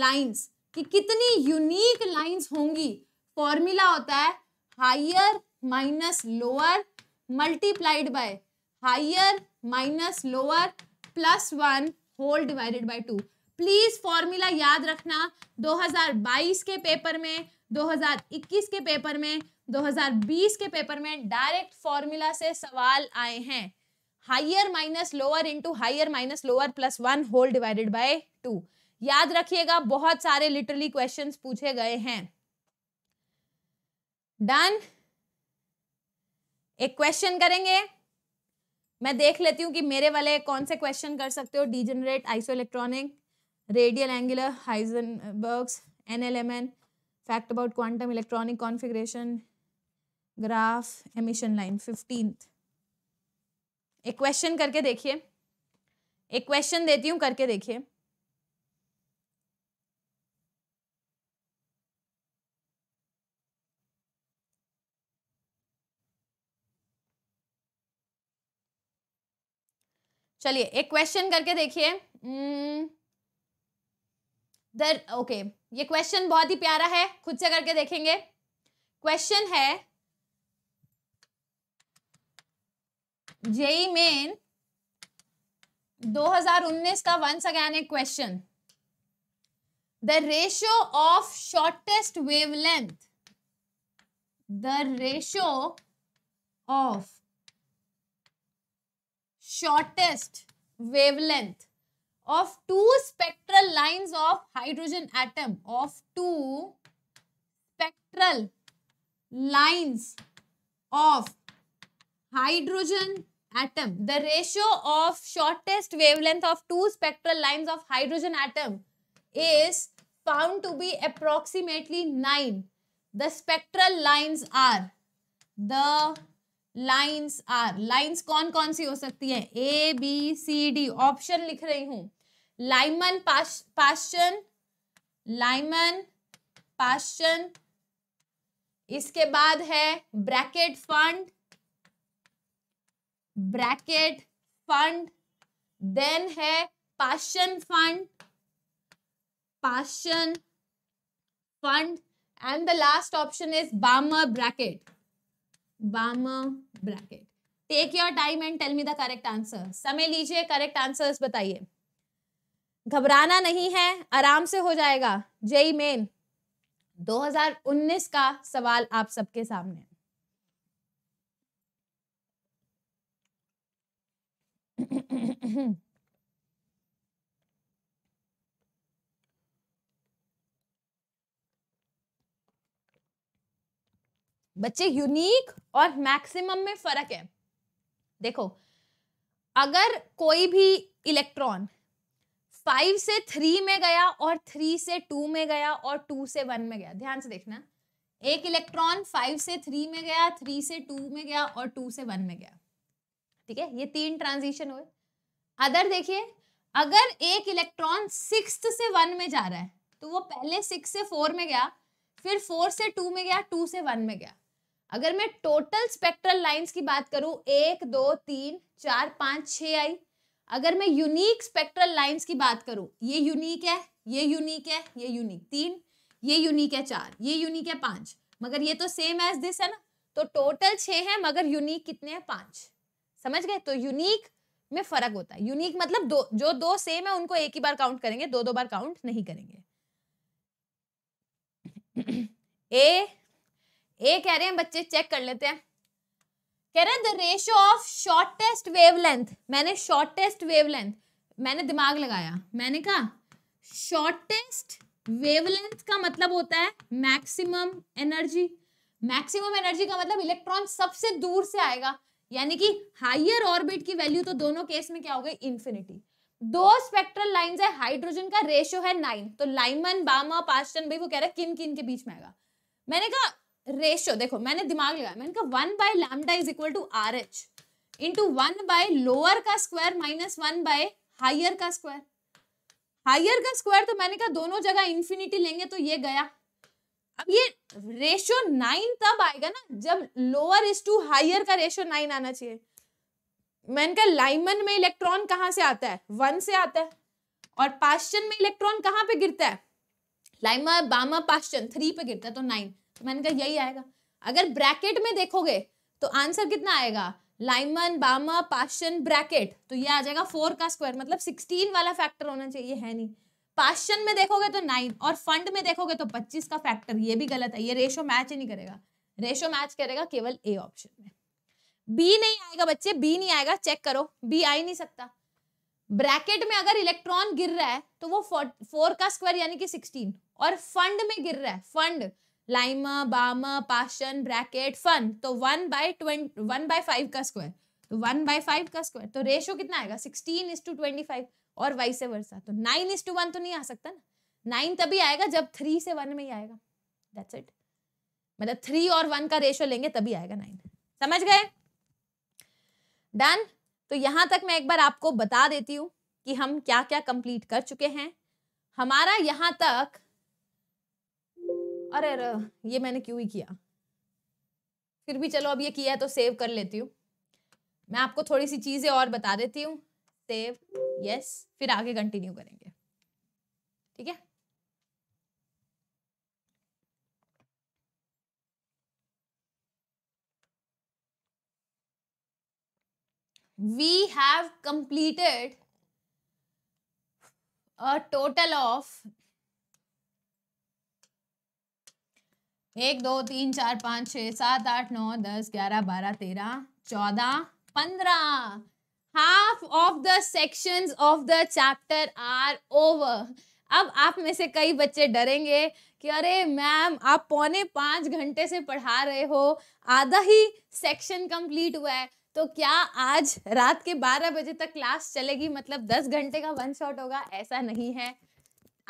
A: lines कि कितनी यूनिक लाइंस होंगी फॉर्मूला होता है higher minus lower multiplied by higher minus lower plus one whole divided by two please formula याद रखना 2022 के पेपर में 2021 के पेपर में 2020 के पेपर में डायरेक्ट फॉर्मूला से सवाल आए हैं higher minus lower into higher minus lower plus one whole divided by two याद रखिएगा बहुत सारे लिटरली क्वेश्चंस पूछे गए हैं डन एक क्वेश्चन करेंगे मैं देख लेती हूँ कि मेरे वाले कौन से क्वेश्चन कर सकते हो degenerate isoelectronic radial angular Heisenberg's N L M N fact about quantum electronic configuration graph emission line fifteenth एक क्वेश्चन करके देखिए एक क्वेश्चन देती हूँ करके देखिए चलिए एक क्वेश्चन करके देखिए hmm, दर ओके ये क्वेश्चन बहुत ही प्यारा है खुद से करके देखेंगे क्वेश्चन है जेई मेन 2019 का वंस अगैन एक question the ratio of shortest wavelength the ratio of shortest wavelength of two spectral lines of hydrogen atom of two spectral lines of hydrogen atom the ratio of shortest wavelength of two spectral lines of hydrogen atom is found to be approximately nine the spectral lines are the lines are lines कौन कौन सी हो सकती है A B C D option लिख रही हूं Lyman पाश्चन Lyman पाश्चन इसके बाद है Brackett Pfund Brackett Pfund then है Paschen Pfund Paschen Pfund and the last option is Balmer Brackett Balmer Brackett take your time and tell me the correct answer समय लीजिए correct answers बताइए घबराना नहीं है आराम से हो जाएगा जेई मेन 2019 का सवाल आप सबके सामने बच्चे यूनिक और मैक्सिमम में फर्क है देखो अगर कोई भी इलेक्ट्रॉन फाइव से थ्री में गया और थ्री से टू में गया और टू से वन में गया ध्यान से देखना एक इलेक्ट्रॉन फाइव से थ्री में गया थ्री से टू में गया और टू से वन में गया ठीक है ये तीन ट्रांजिशन हुए अदर देखिए अगर एक इलेक्ट्रॉन सिक्स से वन में जा रहा है तो वो पहले सिक्स से फोर में गया फिर फोर से टू में गया टू से वन में गया अगर मैं टोटल स्पेक्ट्रल लाइंस की बात करूं एक दो तीन चार पांच छ आई अगर मैं यूनिक स्पेक्ट्रल लाइंस की बात करूं ये यूनिक है ये यूनिक है ये यूनिक तीन ये यूनिक है चार ये यूनिक है पांच मगर ये तो सेम एज दिस है ना तो टोटल छह है मगर यूनिक कितने हैं पांच समझ गए तो यूनिक में फर्क होता है यूनिक मतलब दो जो दो सेम है उनको एक ही बार काउंट करेंगे दो दो बार काउंट नहीं करेंगे ए ए कह रहे हैं बच्चे चेक कर लेते हैं कह रहे हैं the ratio of shortest wavelength मैंने शॉर्टेस्ट वेवलेंथ मैंने दिमाग लगाया मैंने कहा शॉर्टेस्ट वेवलेंथ का मतलब होता है मैक्सिमम एनर्जी मैक्सिमम एनर्जी का मतलब इलेक्ट्रॉन सबसे दूर से आएगा यानी कि हाइयर ऑर्बिट की वैल्यू तो दोनों केस में क्या हो गई इंफिनिटी दो स्पेक्ट्रल लाइंस है हाइड्रोजन का रेशियो है नाइन तो लाइमन बामा पास्टन भाई वो कह रहे है किन किन के बीच में आएगा मैंने कहा रेशियो देखो मैंने दिमाग लगाया मैंने कहा one by lambda is equal to R H into one by lower का square minus one by higher का स्क्वायर हायर का स्क्वायर तो मैंने कहा दोनों जगह इंफिनिटी लेंगे तो ये गया अब ये रेशियो नाइन तब आएगा ना जब लोअर इज टू हायर का रेशियो नाइन आना चाहिए मैंने कहा लाइमन में इलेक्ट्रॉन कहाँ से आता है वन से आता है और पाश्चन में इलेक्ट्रॉन कहाँ पे गिरता है लाइमा बामा पाश्चन थ्री पे गिरता है तो नाइन तो मैंने कहा यही आएगा अगर ब्रैकेट में देखोगे तो आंसर कितना आएगा लाइमन बामा पाशन ब्रैकेट तो ये आ जाएगा फोर का स्क्वायर मतलब सिक्सटीन वाला फैक्टर होना चाहिए है नहीं पाशन में देखोगे तो नाइन और फंड में देखोगे तो पच्चीस का फैक्टर ये भी गलत है ये रेशो मैच ही नहीं करेगा रेशो मैच करेगा केवल ए ऑप्शन में बी नहीं आएगा बच्चे बी नहीं आएगा चेक करो बी आ ही नहीं सकता ब्रैकेट में अगर इलेक्ट्रॉन गिर रहा है तो वो फोर का स्क्वायर यानी कि सिक्सटीन और फंड में गिर रहा है Pfund Lyman Balmer Paschen Brackett Pfund तो one by twenty one by five का स्क्वायर तो वन बाय फाइव का स्क्वायर तो रेशो कितना आएगा sixteen is to twenty five और वाइस वर्षा तो नाइन इज टू वन तो नहीं आ सकता ना नाइन तभी आएगा जब थ्री से वन में ही आएगा दैट्स इट मतलब थ्री और वन का रेशो लेंगे तभी आएगा नाइन समझ गए डन तो यहां तक मैं एक बार आपको बता देती हूँ कि हम क्या क्या कंप्लीट कर चुके हैं हमारा यहाँ तक अरे अरे ये मैंने क्यों ही किया फिर भी चलो अब ये किया है तो सेव कर लेती हूँ मैं आपको थोड़ी सी चीज़ें और बता देती हूँ सेव यस फिर आगे कंटिन्यू करेंगे ठीक है we have completed a total of एक दो तीन चार पाँच छः सात आठ नौ दस ग्यारह बारह तेरह चौदह पंद्रह half of the section of the chapter are over अब आप में से कई बच्चे डरेंगे कि अरे मैम आप पौने पाँच घंटे से पढ़ा रहे हो आधा ही सेक्शन कंप्लीट हुआ है तो क्या आज रात के बारह बजे तक क्लास चलेगी मतलब दस घंटे का वन शॉट होगा ऐसा नहीं है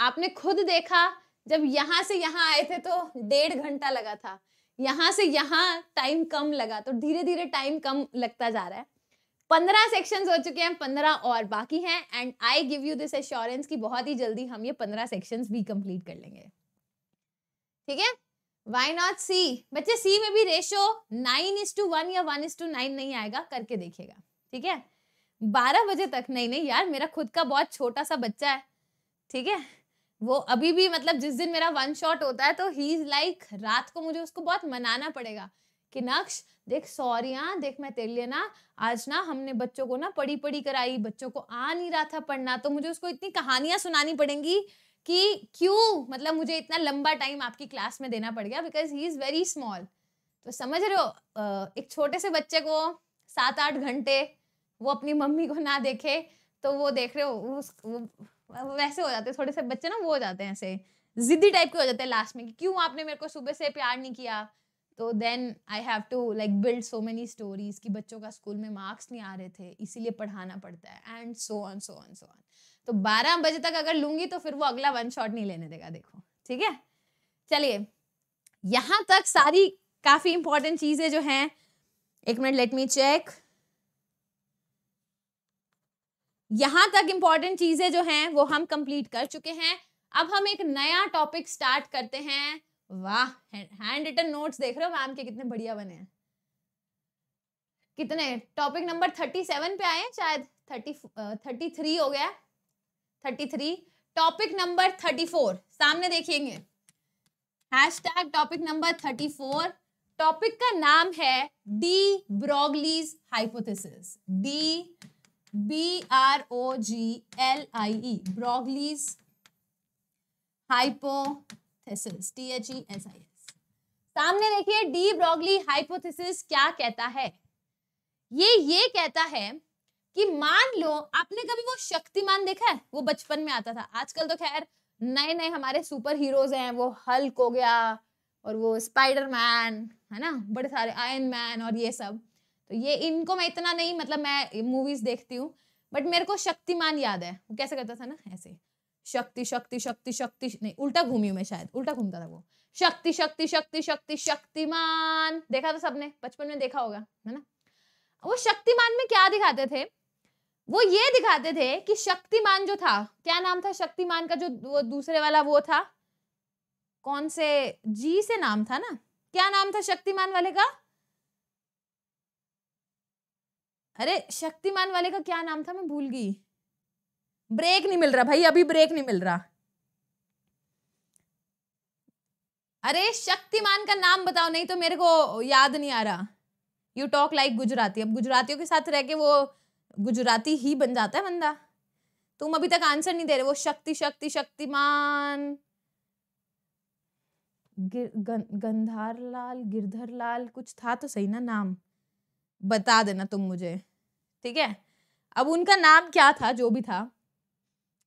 A: आपने खुद देखा जब यहाँ से यहाँ आए थे तो डेढ़ घंटा लगा था यहाँ से यहाँ टाइम कम लगा तो धीरे धीरे टाइम कम लगता जा रहा है पंद्रह सेक्शंस हो चुके हैं पंद्रह और बाकी हैं and I give you this assurance कि बहुत ही जल्दी हम ये पंद्रह सेक्शंस भी कंप्लीट कर लेंगे ठीक है वाई नॉट सी बच्चे सी में भी ratio nine is to one या वन इज टू नाइन नहीं आएगा करके देखिएगा ठीक है बारह बजे तक नहीं नहीं यार मेरा खुद का बहुत छोटा सा बच्चा है ठीक है वो अभी भी मतलब जिस दिन मेरा वन शॉट होता है तो ही इज लाइक रात को मुझे उसको बहुत मनाना पड़ेगा कि नक्श देख सॉरी हाँ, देख मैं तेरे लिए ना आज ना हमने बच्चों को ना पढ़ी पढ़ी कराई बच्चों को आ नहीं रहा था पढ़ना तो मुझे उसको इतनी कहानियां सुनानी पड़ेंगी कि क्यों मतलब मुझे इतना लंबा टाइम आपकी क्लास में देना पड़ गया because he is very small तो समझ रहे हो एक छोटे से बच्चे को सात आठ घंटे वो अपनी मम्मी को ना देखे तो वो देख रहे हो उस वो मतलब वैसे हो जाते हैं थोड़े से बच्चे ना वो हो जाते हैं ऐसे जिद्दी टाइप के हो जाते हैं लास्ट में कि क्यों आपने मेरे को सुबह से प्यार नहीं किया तो then I have to like build so many stories कि बच्चों का स्कूल में मार्क्स नहीं आ रहे थे इसीलिए पढ़ाना पड़ता है and so on so on so on तो बारह बजे तक अगर लूंगी तो फिर वो अगला वन शॉट नहीं लेने देगा देखो ठीक है चलिए यहाँ तक सारी काफ़ी इंपॉर्टेंट चीज़ें जो हैं एक मिनट लेट मी चेक यहाँ तक इम्पॉर्टेंट चीज़ें जो हैं वो हम कंप्लीट कर चुके हैं अब हम एक नया टॉपिक स्टार्ट करते हैं वाह हैंड रिटन नोट्स देख रहे हो मैम के कितने बढ़िया बने हैं कितने टॉपिक नंबर थर्टी सेवन पे आए शायद थर्टी थर्टी थ्री हो गया thirty three topic number thirty four सामने देखेंगे hash tag topic number thirty four topic का नाम है de Broglie's hypothesis D B R O G L I E Broglie's hypothesis T H E S I S सामने देखिए D Broglie hypothesis क्या कहता है ये ये कहता है कि मान लो आपने कभी वो शक्तिमान देखा है वो बचपन में आता था आजकल तो खैर नए नए हमारे सुपर हीरोज हैं वो हल्क हो गया और वो स्पाइडरमैन है ना बड़े सारे आयरन मैन और ये सब तो ये इनको मैं इतना नहीं मतलब मैं मूवीज देखती हूँ बट मेरे को शक्तिमान याद है वो कैसे करता था ना ऐसे शक्ति शक्ति शक्ति शक्ति नहीं उल्टा घूमी हूँ मैं शायद उल्टा घूमता था वो शक्ति शक्ति शक्ति शक्ति शक्तिमान देखा था सबने बचपन में देखा होगा है ना वो शक्तिमान में क्या दिखाते थे वो ये दिखाते थे कि शक्तिमान जो था क्या नाम था शक्तिमान का जो वो दूसरे वाला वो था कौन से जी से नाम था ना क्या नाम था शक्तिमान वाले का अरे शक्तिमान वाले का क्या नाम था मैं भूल गई ब्रेक नहीं मिल रहा भाई अभी ब्रेक नहीं मिल रहा अरे शक्तिमान का नाम बताओ नहीं तो मेरे को याद नहीं आ रहा यू टॉक लाइक गुजराती अब गुजरातियों के साथ रह के वो गुजराती ही बन जाता है बंदा तुम अभी तक आंसर नहीं दे रहे वो शक्ति शक्ति शक्तिमान गिर, गंधार लाल गिरधर लाल कुछ था तो सही ना नाम बता देना तुम मुझे ठीक है अब उनका नाम क्या था जो भी था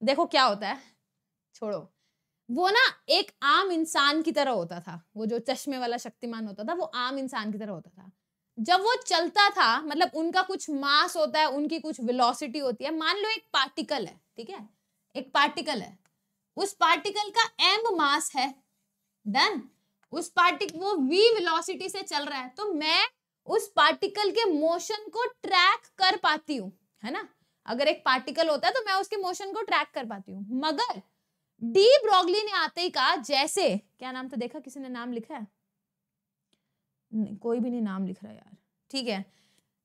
A: देखो क्या होता है छोड़ो वो ना एक आम इंसान की तरह होता था वो जो चश्मे वाला शक्तिमान होता था वो आम इंसान की तरह होता था जब वो चलता था मतलब उनका कुछ मास होता है उनकी कुछ वेलोसिटी होती है मान लो एक पार्टिकल है ठीक है एक पार्टिकल है उस पार्टिकल का एम मास है डन उस पार्टिकल वो वी वेलोसिटी से चल रहा है तो मैं उस पार्टिकल के मोशन को ट्रैक कर पाती हूँ है ना अगर एक पार्टिकल होता है तो मैं उसके मोशन को ट्रैक कर पाती हूँ मगर डी ब्रॉगली ने आते ही कहा जैसे क्या नाम था देखा किसी ने नाम लिखा है नहीं, कोई भी नहीं नाम लिख रहा यार ठीक है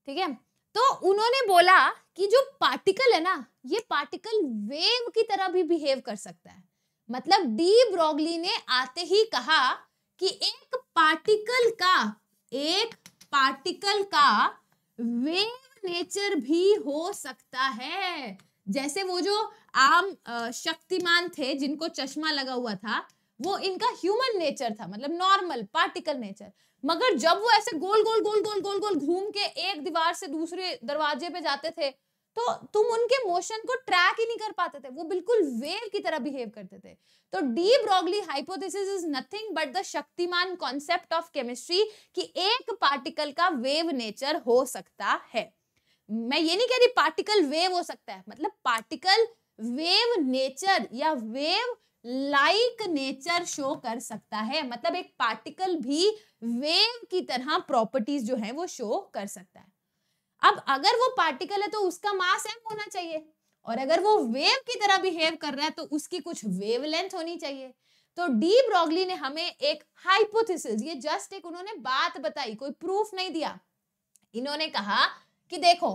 A: ठीक है तो उन्होंने बोला कि जो पार्टिकल है ना ये पार्टिकल वेव की तरह भी बिहेव कर सकता है मतलब डी ब्रॉगली ने आते ही कहा कि एक पार्टिकल का एक पार्टिकल का वेव नेचर भी हो सकता है जैसे वो जो आम शक्तिमान थे जिनको चश्मा लगा हुआ था वो इनका ह्यूमन नेचर था मतलब नॉर्मल पार्टिकल नेचर मगर जब वो ऐसे गोल गोल गोल गोल गोल गोल घूम के एक दीवार से दूसरे दरवाजे पे जाते थे तो तुम उनके मोशन को ट्रैक ही नहीं कर पाते थे वो बिल्कुल वेव की तरह बिहेव करते थे तो de Broglie hypothesis is nothing but the Shaktimaan concept of chemistry कि एक पार्टिकल का वेव नेचर हो सकता है मैं ये नहीं कह रही पार्टिकल वेव हो सकता है मतलब पार्टिकल वेव नेचर या वेव लाइक नेचर शो कर सकता है मतलब एक पार्टिकल भी वेव की तरह प्रॉपर्टीज जो है वो शो कर सकता है अब अगर वो पार्टिकल है तो उसका मास एम होना चाहिए और अगर वो वेव की तरह बिहेव कर रहा है तो उसकी कुछ वेव होनी चाहिए तो डी ब्रॉगली ने हमें एक हाइपोथेसिस ये जस्ट एक उन्होंने बात बताई कोई प्रूफ नहीं दिया इन्होंने कहा कि देखो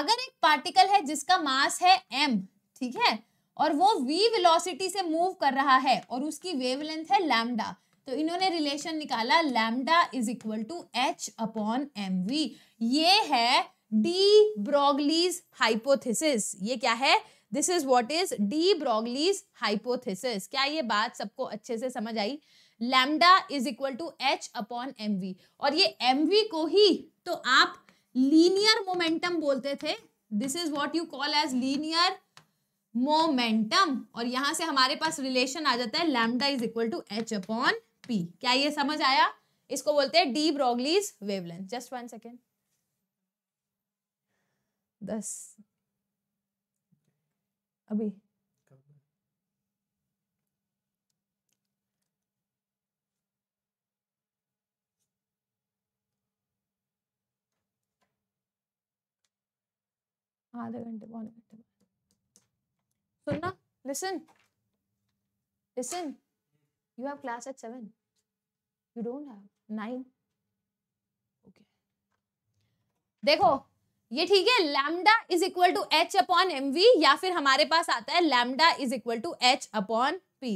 A: अगर एक पार्टिकल है जिसका मास है एम ठीक है और वो वी वेलोसिटी से मूव कर रहा है और उसकी वेवलेंथ है लैम्डा तो इन्होंने रिलेशन निकाला lambda is equal to H upon M V ये है डी ब्रॉगलीज हाइपोथेसिस ये क्या है this is what is de Broglie's hypothesis क्या ये बात सबको अच्छे से समझ आई lambda is equal to H upon M V और ये एम वी को ही तो आप लीनियर मोमेंटम बोलते थे this is what you call as linear momentum और यहां से हमारे पास रिलेशन आ जाता है lambda is equal to H upon P क्या ये समझ आया इसको बोलते हैं de Broglie's wavelength just one second दस अभी आधे घंटे पौने घंटे सुनना listen listen you have class at seven you don't have nine okay देखो ये ठीक है lambda is equal to H upon M V या फिर हमारे पास आता है lambda is equal to H upon P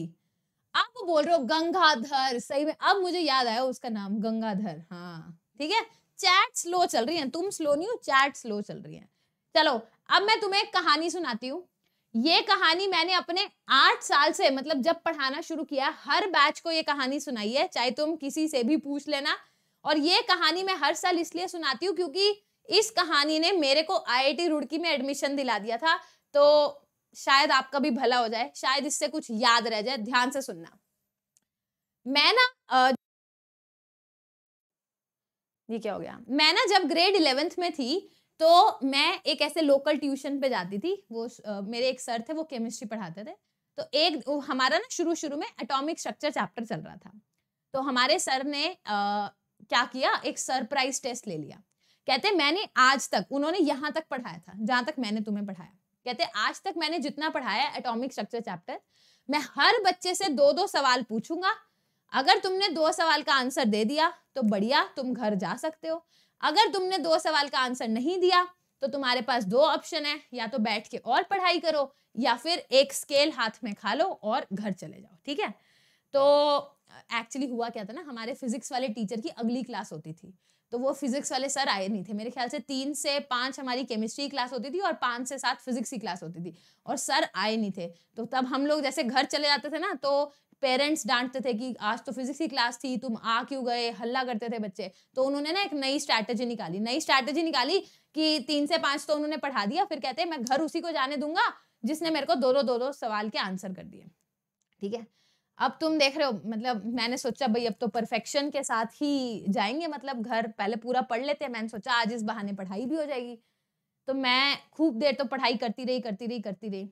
A: आप बोल रहे हो गंगाधर सही में अब मुझे याद आया उसका नाम गंगाधर हाँ ठीक है चैट स्लो चल रही है तुम स्लो नहीं हो चैट स्लो चल रही है चलो अब मैं तुम्हें एक कहानी सुनाती हूँ ये कहानी मैंने अपने आठ साल से मतलब जब पढ़ाना शुरू किया हर बैच को ये कहानी सुनाई है चाहे तुम किसी से भी पूछ लेना और ये कहानी मैं हर साल इसलिए सुनाती हूँ क्योंकि इस कहानी ने मेरे को आईआईटी रुड़की में एडमिशन दिला दिया था तो शायद आपका भी भला हो जाए शायद इससे कुछ याद रह जाए ध्यान से सुनना मैं ना ये क्या हो गया मैं ना जब ग्रेड इलेवेंथ में थी तो मैं एक ऐसे लोकल ट्यूशन पे जाती थी वो आ, मेरे एक सर थे वो केमिस्ट्री पढ़ाते थे तो एक हमारा ना शुरू शुरू में एटॉमिक स्ट्रक्चर चैप्टर चल रहा था तो हमारे सर ने आ, क्या किया एक सरप्राइज टेस्ट ले लिया कहते मैंने आज तक उन्होंने यहाँ तक पढ़ाया था जहाँ तक मैंने तुम्हें पढ़ाया कहते आज तक मैंने जितना पढ़ाया एटॉमिक स्ट्रक्चर चैप्टर मैं हर बच्चे से दो दो सवाल पूछूंगा अगर तुमने दो सवाल का आंसर दे दिया तो बढ़िया तुम घर जा सकते हो अगर तुमने दो सवाल का आंसर नहीं दिया तो तुम्हारे पास दो ऑप्शन है या तो बैठ के और पढ़ाई करो या फिर एक स्केल हाथ में खा लो और घर चले जाओ ठीक है तो एक्चुअली हुआ क्या था ना हमारे फिजिक्स वाले टीचर की अगली क्लास होती थी तो वो फिजिक्स वाले सर आए नहीं थे मेरे ख्याल से तीन से पाँच हमारी केमिस्ट्री क्लास होती थी और पाँच से सात फिजिक्स की क्लास होती थी और सर आए नहीं थे तो तब हम लोग जैसे घर चले जाते थे ना तो पेरेंट्स डांटते थे कि आज तो फिजिक्स की क्लास थी तुम आ क्यों गए हल्ला करते थे बच्चे तो उन्होंने ना एक नई स्ट्रैटेजी निकाली नई स्ट्रैटेजी निकाली कि तीन से पाँच तो उन्होंने पढ़ा दिया फिर कहते मैं घर उसी को जाने दूंगा जिसने मेरे को दो दो दो सवाल के आंसर कर दिए ठीक है अब तुम देख रहे हो मतलब मैंने सोचा भाई अब तो परफेक्शन के साथ ही जाएंगे मतलब घर पहले पूरा पढ़ लेते हैं मैंने सोचा आज इस बहाने पढ़ाई भी हो जाएगी तो मैं खूब देर तो पढ़ाई करती रही करती रही करती रही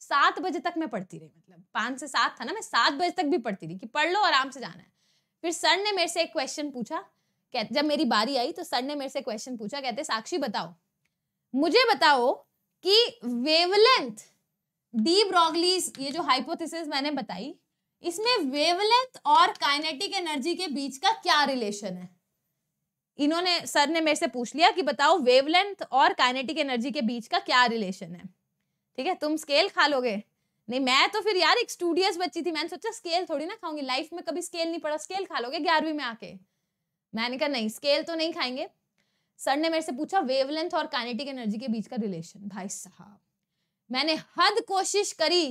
A: सात बजे तक मैं पढ़ती रही मतलब पाँच से सात था ना मैं सात बजे तक भी पढ़ती रही कि पढ़ लो आराम से जाना है फिर सर ने मेरे से एक क्वेश्चन पूछा कहते जब मेरी बारी आई तो सर ने मेरे से क्वेश्चन पूछा कहते साक्षी बताओ मुझे बताओ कि वेवलेंथ डी ब्रॉगलीज ये जो हाइपोथेसिस मैंने बताई इसमें वेवलेंथ और काइनेटिक एनर्जी के बीच का क्या रिलेशन है इन्होंने सर ने मेरे से पूछ लिया कि बताओ वेवलेंथ और काइनेटिक एनर्जी के बीच का क्या रिलेशन है ठीक है तुम स्केल खा लोगे नहीं मैं तो फिर यार एक स्टूडियस बच्ची थी मैंने सोचा स्केल थोड़ी ना खाऊंगी लाइफ में कभी स्केल नहीं पड़ा स्केल खा लोगे ग्यारहवीं में आके मैंने कहा नहीं स्केल तो नहीं खाएंगे सर ने मेरे से पूछा वेवलेंथ और काइनेटिक एनर्जी के बीच का रिलेशन भाई साहब मैंने हद कोशिश करी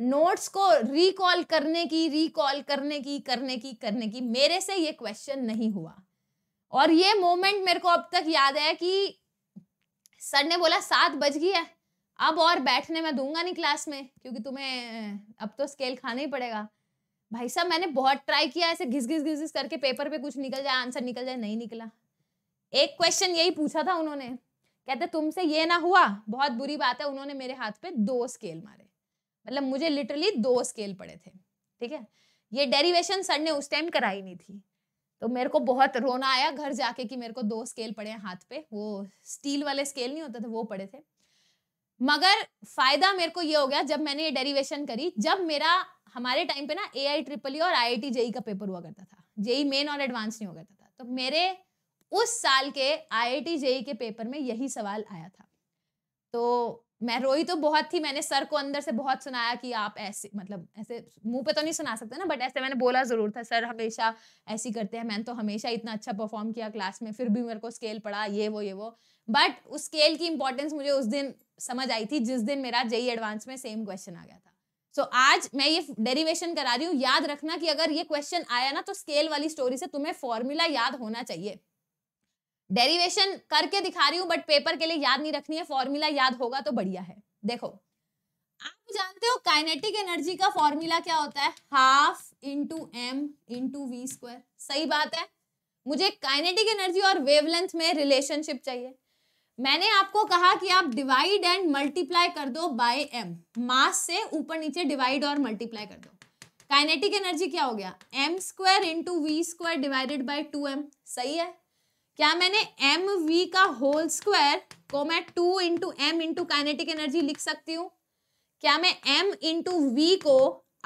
A: नोट्स को रिकॉल करने की रिकॉल करने की करने की करने की मेरे से ये क्वेश्चन नहीं हुआ और ये मोमेंट मेरे को अब तक याद है कि सर ने बोला सात बज गई है अब और बैठने में दूंगा नहीं क्लास में क्योंकि तुम्हें अब तो स्केल खाना ही पड़ेगा भाई साहब मैंने बहुत ट्राई किया ऐसे घिस घिस घिस घिस करके पेपर पे कुछ निकल जाए आंसर निकल जाए नहीं निकला एक क्वेश्चन यही पूछा था उन्होंने कहते तुमसे ये ना हुआ बहुत बुरी बात है उन्होंने मेरे हाथ पे दो स्केल मारे मतलब मुझे लिटरली दो स्केल पड़े थे ठीक है ये डेरिवेशन सर ने उस टाइम कराई नहीं थी तो मेरे को बहुत रोना आया घर जाके कि मेरे को दो स्केल पड़े हैं हाथ पे वो स्टील वाले स्केल नहीं होते थे वो पड़े थे मगर फायदा मेरे को ये हो गया जब मैंने ये डेरिवेशन करी जब मेरा हमारे टाइम पे ना ए आई ट्रिपल ई और आई आई टी जेई का पेपर हुआ करता था जेई मेन e और एडवांस नहीं हो करता था तो मेरे उस साल के आई आई टी जेई के पेपर में यही सवाल आया था तो मैं रोई तो बहुत थी मैंने सर को अंदर से बहुत सुनाया कि आप ऐसे मतलब ऐसे मुंह पे तो नहीं सुना सकते ना बट ऐसे मैंने बोला ज़रूर था सर हमेशा ऐसी करते हैं मैंने तो हमेशा इतना अच्छा परफॉर्म किया क्लास में फिर भी मेरे को स्केल पड़ा ये वो ये वो बट उस स्केल की इंपॉर्टेंस मुझे उस दिन समझ आई थी जिस दिन मेरा जेई एडवांस e में सेम क्वेश्चन आ गया था सो so, आज मैं ये डेरिवेशन करा रही हूँ याद रखना कि अगर ये क्वेश्चन आया ना तो स्केल वाली स्टोरी से तुम्हें फॉर्मूला याद होना चाहिए डेरिवेशन करके दिखा रही हूँ बट पेपर के लिए याद नहीं रखनी है फॉर्मूला याद होगा तो बढ़िया है देखो आप जानते हो काइनेटिक एनर्जी का फॉर्मूला क्या होता है half into M into we square सही बात है मुझे काइनेटिक एनर्जी और वेवलेंथ में रिलेशनशिप चाहिए मैंने आपको कहा कि आप डिवाइड एंड मल्टीप्लाई कर दो बाय एम मास से ऊपर नीचे डिवाइड और मल्टीप्लाई कर दो काइनेटिक एनर्जी क्या हो गया M square into we square divided by two M सही है क्या मैंने एम वी का होल स्क्वायर को मैं two into M into kinetic energy लिख सकती हूँ क्या मैं एम इंटू वी को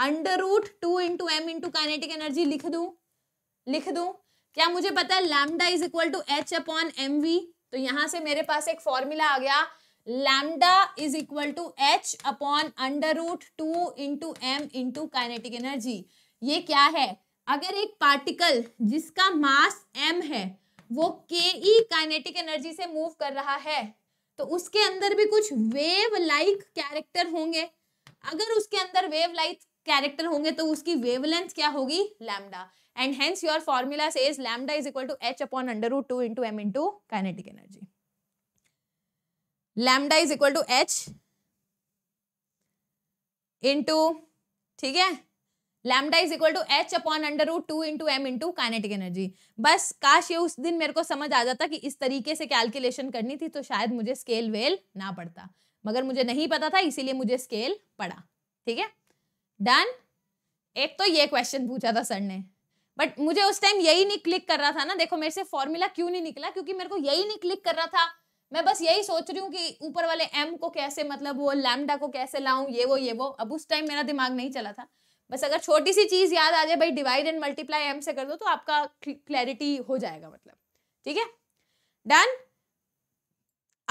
A: under root two into M into kinetic energy लिख दूँ लिख दूँ क्या मुझे पता है lambda is equal to H upon M V तो यहाँ से मेरे पास एक फॉर्मूला आ गया lambda is equal to H upon under root two into M into kinetic energy ये क्या है अगर एक पार्टिकल जिसका मास एम है वो के ई काइनेटिक एनर्जी से मूव कर रहा है तो उसके अंदर भी कुछ वेव लाइक कैरेक्टर होंगे अगर उसके अंदर वेव लाइक कैरेक्टर होंगे तो उसकी वेवलेंथ क्या होगी lambda and hence your formula says lambda is equal to H upon under root two into M into kinetic energy lambda is equal to H into ठीक है lambda is equal to H upon under root two into M into kinetic energy बस काश ये उस दिन मेरे को समझ आ जाता कि इस तरीके से कैलकुलेशन करनी थी तो शायद मुझे स्केल वेल ना पड़ता मगर मुझे नहीं पता था इसीलिए मुझे स्केल पड़ा ठीक है डन एक तो ये क्वेश्चन पूछा था सर ने बट मुझे उस टाइम यही नहीं क्लिक कर रहा था ना देखो मेरे से फॉर्मूला क्यों नहीं निकला क्योंकि मेरे को यही नहीं क्लिक कर रहा था मैं बस यही सोच रही हूँ कि ऊपर वाले एम को कैसे मतलब वो लैमडा को कैसे लाऊं ये वो ये वो अब उस टाइम मेरा दिमाग नहीं चला था बस अगर छोटी सी चीज़ याद आ जाए भाई डिवाइड एंड मल्टीप्लाई एम से कर दो तो आपका क्लैरिटी हो जाएगा मतलब ठीक है डन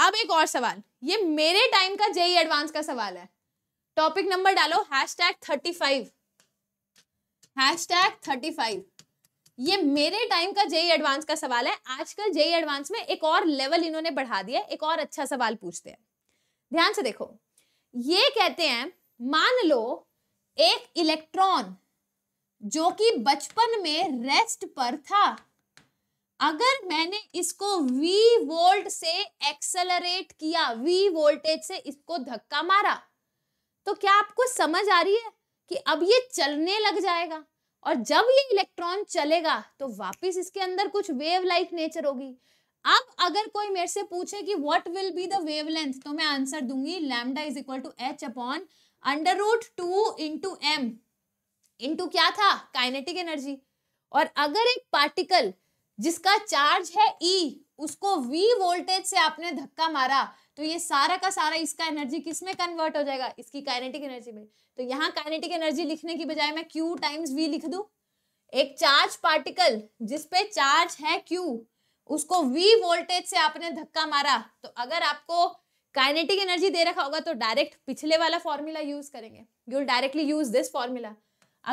A: अब एक और सवाल ये मेरे टाइम का जेई एडवांस e का सवाल है टॉपिक नंबर डालो hash tag thirty five hash tag thirty five ये मेरे टाइम का जेई एडवांस e का सवाल है आजकल जेई एडवांस e में एक और लेवल इन्होंने बढ़ा दिया एक और अच्छा सवाल पूछते हैं ध्यान से देखो ये कहते हैं मान लो एक इलेक्ट्रॉन जो कि बचपन में रेस्ट पर था अगर मैंने इसको v वोल्ट से एक्सेलरेट किया v वोल्टेज से इसको धक्का मारा तो क्या आपको समझ आ रही है कि अब ये चलने लग जाएगा और जब ये इलेक्ट्रॉन चलेगा तो वापस इसके अंदर कुछ वेव लाइक नेचर होगी अब अगर कोई मेरे से पूछे कि what will be the wavelength तो मैं आंसर दूंगी lambda is equal to H upon under root two into M into क्या था काइनेटिक एनर्जी और अगर एक पार्टिकल जिसका चार्ज है ई e, उसको वी वोल्टेज से आपने धक्का मारा तो ये सारा का सारा इसका एनर्जी किस में कन्वर्ट हो जाएगा इसकी काइनेटिक एनर्जी में तो यहाँ काइनेटिक एनर्जी लिखने की बजाय मैं क्यू टाइम्स वी लिख दू एक चार्ज पार्टिकल जिसपे चार्ज है क्यू उसको वी वोल्टेज से आपने धक्का मारा तो अगर आपको काइनेटिक एनर्जी दे रखा होगा तो डायरेक्ट पिछले वाला फॉर्मूला यूज करेंगे you directly use this formula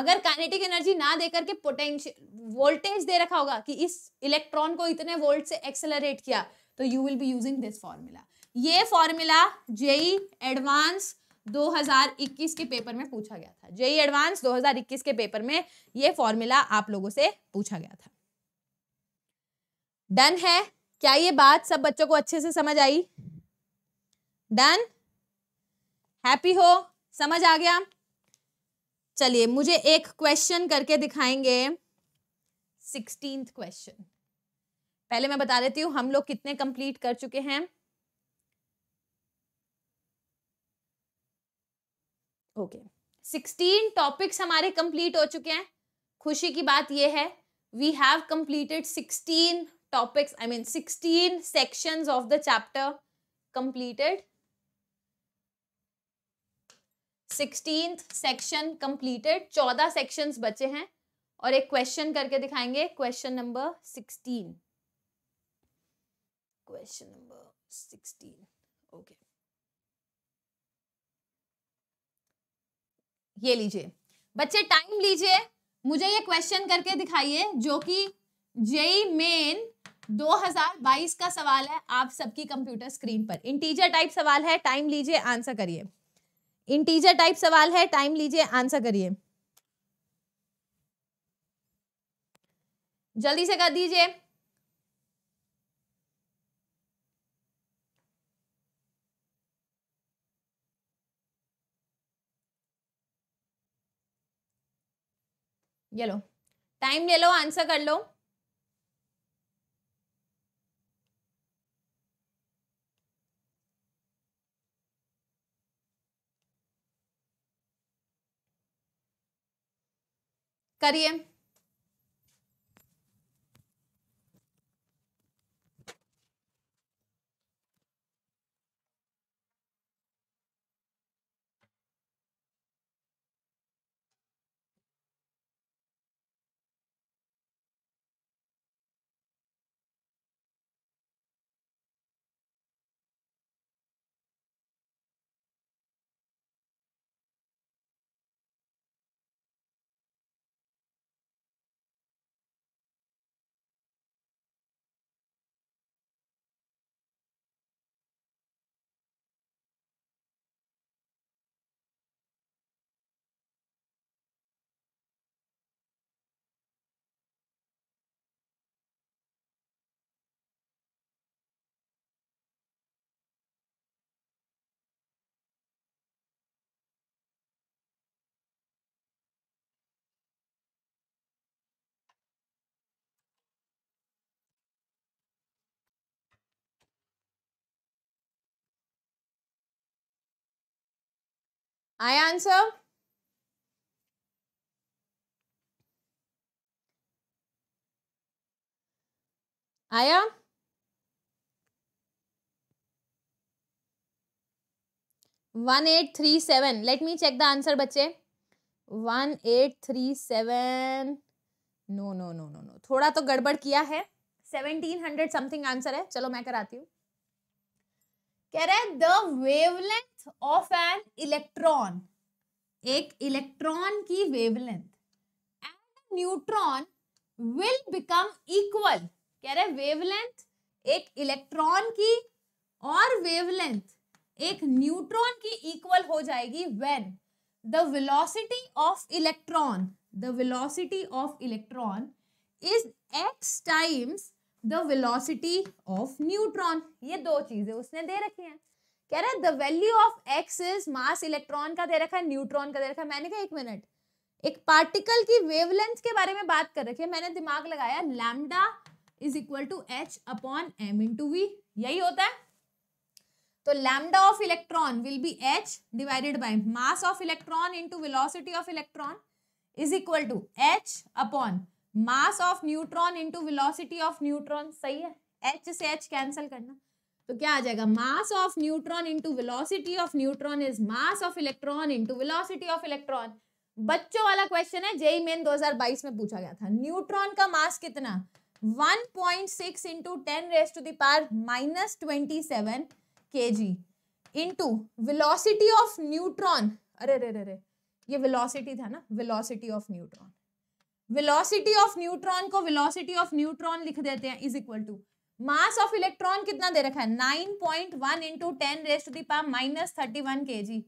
A: अगर काइनेटिक एनर्जी ना देकर के पोटेंशियल वोल्टेज दे रखा होगा कि इस इलेक्ट्रॉन को इतने वोल्ट से एक्सेलरेट किया तो you will be using this formula ये फॉर्मूला जेई एडवांस 2021 के पेपर में पूछा गया था जेई एडवांस 2021 के पेपर में ये फॉर्मूला आप लोगों से पूछा गया था डन है क्या ये बात सब बच्चों को अच्छे से समझ आई डन हैप्पी हो समझ आ गया चलिए मुझे एक क्वेश्चन करके दिखाएंगे सिक्सटीन क्वेश्चन पहले मैं बता देती हूँ हम लोग कितने कंप्लीट कर चुके हैं ओके सिक्सटीन टॉपिक्स हमारे कंप्लीट हो चुके हैं खुशी की बात यह है we have completed sixteen topics I mean sixteen sections of the chapter completed sixteen section completed चौदह सेक्शन बचे हैं और एक क्वेश्चन करके दिखाएंगे question number sixteen question number sixteen okay ये लीजिए बच्चे टाइम लीजिए मुझे ये क्वेश्चन करके दिखाइए जो कि जेई मेन 2022 का सवाल है आप सबकी कंप्यूटर स्क्रीन पर इंटीजर टाइप सवाल है टाइम लीजिए आंसर करिए इंटीजर टाइप सवाल है टाइम लीजिए आंसर करिए जल्दी से कर दीजिए ये लो टाइम ले लो आंसर कर लो करिए आया आंसर आया one eight three seven let me check the answer बच्चे one eight three seven no no no no no थोड़ा तो गड़बड़ किया है सेवनटीन हंड्रेड समथिंग आंसर है चलो मैं कराती हूँ कह रहे the wavelength wavelength of an electron एक इलेक्ट्रॉन की wavelength and neutron will become equal कह रहे वेवलेंथ एक इलेक्ट्रॉन की और वेवलेंथ एक न्यूट्रॉन की इक्वल हो जाएगी when the velocity of electron the velocity of electron is x times the velocity of neutron ये दो चीजें उसने दे रखी हैं कह रहा है the value of x is mass electron का दे रखा है न्यूट्रॉन का दे रखा है मैंने कहा एक मिनट एक पार्टिकल की वेवलेंथ के बारे में बात कर रखी है मैंने दिमाग लगाया lambda is equal to H upon m into v यही होता है तो lambda of electron will be h divided by mass of electron into velocity of electron is equal to H upon mass of neutron into velocity of neutron सही है H से H cancel करना तो क्या आ जाएगा mass of neutron into velocity of neutron is mass of electron into velocity of electron बच्चों वाला क्वेश्चन है जेई मेन 2022 में पूछा गया था न्यूट्रॉन का मास कितना 1.6 point six into ten raise to the power minus twenty seven k g into velocity of neutron अरे अरे अरे ये विलोसिटी था ना velocity of neutron velocity of neutron को विलोसिटी ऑफ न्यूट्रॉन लिख देते हैं is equal to mass of electron कितना दे रखा है nine point one into ten raised the power minus thirty one के जी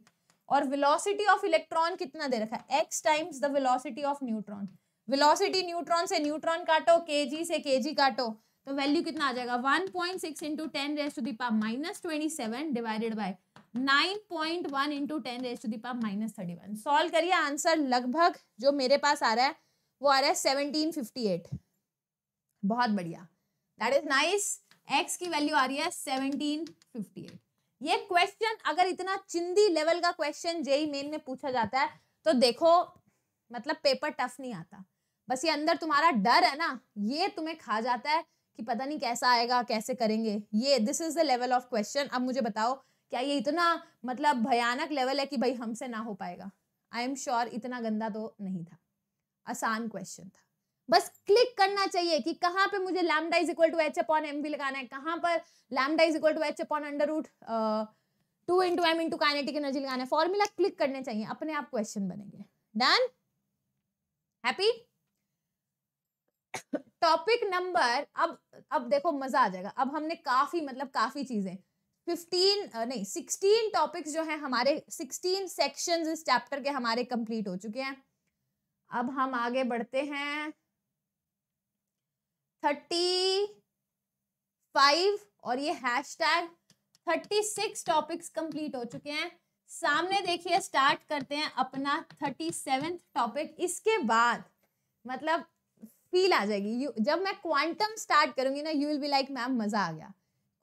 A: और विलोसिटी ऑफ इलेक्ट्रॉन कितना दे रखा है x times the velocity of neutron velocity neutron से न्यूट्रॉन काटो के जी से के जी काटो तो वैल्यू कितना आ जाएगा one point six into ten raise to the power minus twenty seven divided by nine point one into ten raise to the power minus thirty one solve करिए आंसर लगभग जो मेरे पास आ रहा है वो आ रहा है सेवनटीन फिफ्टी एट बहुत बढ़िया दैट इज नाइस एक्स की वैल्यू आ रही है सेवनटीन फिफ्टी एट ये क्वेश्चन अगर इतना चिंदी लेवल का क्वेश्चन जेई मेन में पूछा जाता है तो देखो मतलब पेपर टफ नहीं आता बस ये अंदर तुम्हारा डर है ना ये तुम्हें खा जाता है कि पता नहीं कैसा आएगा कैसे करेंगे ये this is the level of question अब मुझे बताओ क्या ये इतना मतलब भयानक लेवल है कि भाई हमसे ना हो पाएगा आई एम श्योर इतना गंदा तो नहीं था आसान क्वेश्चन था बस क्लिक करना चाहिए कि कहां पे मुझे lambda is equal to H upon M v लगाना है कहां पर lambda is equal to H upon under root two into M into kinetic energy लगाना है फॉर्मूला क्लिक करने चाहिए अपने आप क्वेश्चन बनेंगे डन हैप्पी टॉपिक नंबर अब अब देखो मजा आ जाएगा अब हमने काफी मतलब काफी चीजें फिफ्टीन नहीं सिक्सटीन टॉपिक्स जो हैं हमारे सिक्सटीन सेक्शंस इस चैप्टर के हमारे कंप्लीट हो चुके हैं अब हम आगे बढ़ते हैं थर्टी फाइव और ये hash tag thirty six topics complete हो चुके हैं सामने देखिए स्टार्ट करते हैं अपना थर्टी सेवेंथ टॉपिक इसके बाद मतलब फील आ जाएगी यू जब मैं क्वांटम स्टार्ट करूंगी ना you will be like ma'am मजा आ गया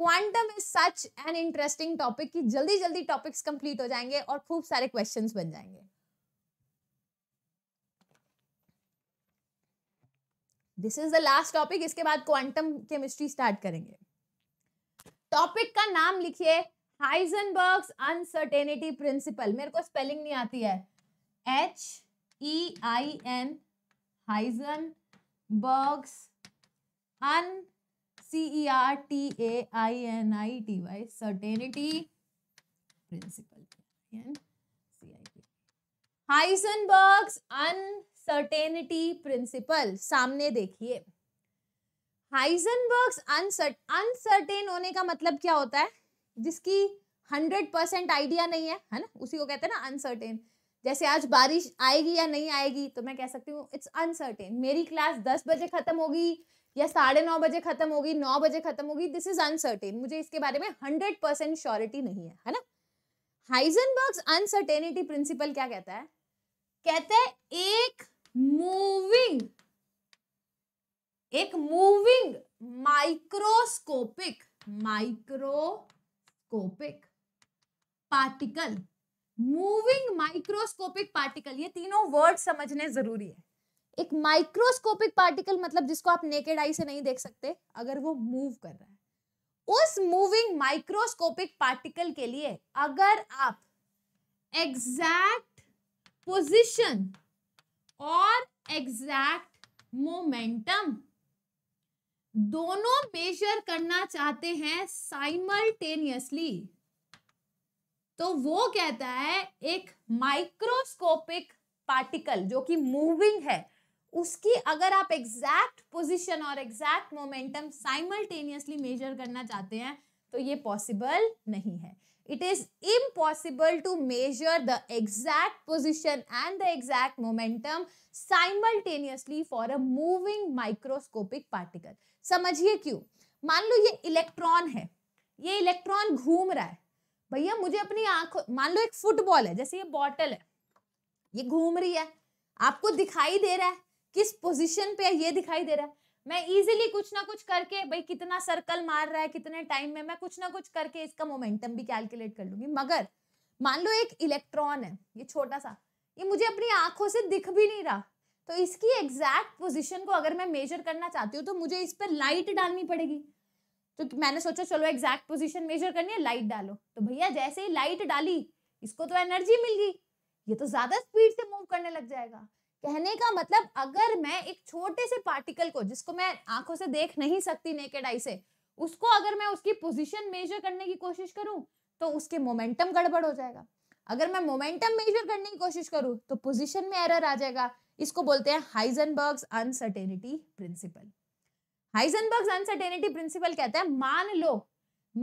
A: quantum is such an interesting topic कि जल्दी जल्दी टॉपिक्स कंप्लीट हो जाएंगे और खूब सारे क्वेश्चंस बन जाएंगे this is the last topic इसके बाद क्वांटम केमिस्ट्री स्टार्ट करेंगे टॉपिक का नाम लिखिए हाइजनबर्ग्स अनसर्टेनिटी प्रिंसिपल मेरे को स्पेलिंग नहीं आती है H E I N Heisenberg's un C E R T A I N I T Y certainty principle Heisenberg's uncertainty principle सामने देखिए हाइजनबर्ग अनसर्टेन होने का मतलब क्या होता है जिसकी हंड्रेड परसेंट आइडिया नहीं है है ना उसी को कहते हैं ना अनसर्टेन जैसे आज बारिश आएगी या नहीं आएगी तो मैं कह सकती हूँ इट्स अनसर्टेन मेरी क्लास दस बजे खत्म होगी या साढ़े नौ बजे खत्म होगी नौ बजे खत्म होगी दिस इज अनसर्टेन मुझे इसके बारे में हंड्रेड परसेंट श्योरिटी नहीं है है ना हाइजनबर्ग अनसर्टेनिटी प्रिंसिपल क्या कहता है कहता है एक मूविंग एक moving microscopic microscopic particle moving microscopic particle ये तीनों वर्ड समझने जरूरी है एक माइक्रोस्कोपिक पार्टिकल मतलब जिसको आप नेकेड आई से नहीं देख सकते अगर वो मूव कर रहा है उस मूविंग माइक्रोस्कोपिक पार्टिकल के लिए अगर आप एग्जैक्ट पोजीशन और एग्जैक्ट मोमेंटम दोनों मेजर करना चाहते हैं साइमल्टेनियसली तो वो कहता है एक माइक्रोस्कोपिक पार्टिकल जो कि मूविंग है उसकी अगर आप एग्जैक्ट पोजीशन और एग्जैक्ट मोमेंटम साइमल्टेनियसली मेजर करना चाहते हैं तो ये पॉसिबल नहीं है it is impossible to measure the exact position and the exact momentum simultaneously for a moving microscopic particle. समझिए क्यों मान लो ये इलेक्ट्रॉन है ये इलेक्ट्रॉन घूम रहा है भैया मुझे अपनी आंखों मान लो एक फुटबॉल है जैसे ये बॉटल है ये घूम रही है आपको दिखाई दे रहा है किस पोजीशन पे है ये दिखाई दे रहा है मैं इजीली कुछ ना कुछ करके भाई कितना सर्कल मार रहा है कितने टाइम में मैं कुछ ना कुछ करके इसका मोमेंटम भी कैलकुलेट कर लूंगी मगर मान लो एक इलेक्ट्रॉन है ये छोटा सा ये मुझे अपनी आंखों से दिख भी नहीं रहा तो इसकी एग्जैक्ट पोजिशन को अगर मैं मेजर करना चाहती हूँ तो मुझे इस पर लाइट डालनी पड़ेगी तो मैंने सोचा चलो एग्जैक्ट पोजिशन मेजर करनी है लाइट डालो तो भैया जैसे ही लाइट डाली इसको तो एनर्जी मिल गई ये तो ज्यादा स्पीड से मूव करने लग जाएगा कहने का मतलब अगर मैं एक छोटे से पार्टिकल को जिसको मैं आंखों से देख नहीं सकती नेकेड आई से उसको अगर मैं उसकी पोजीशन मेजर करने की कोशिश करूं तो उसके मोमेंटम गड़बड़ हो जाएगा अगर मैं मोमेंटम मेजर करने की कोशिश करूं तो पोजीशन में एरर आ जाएगा इसको बोलते हैं Heisenberg's uncertainty principle Heisenberg's uncertainty principle कहता है मान लो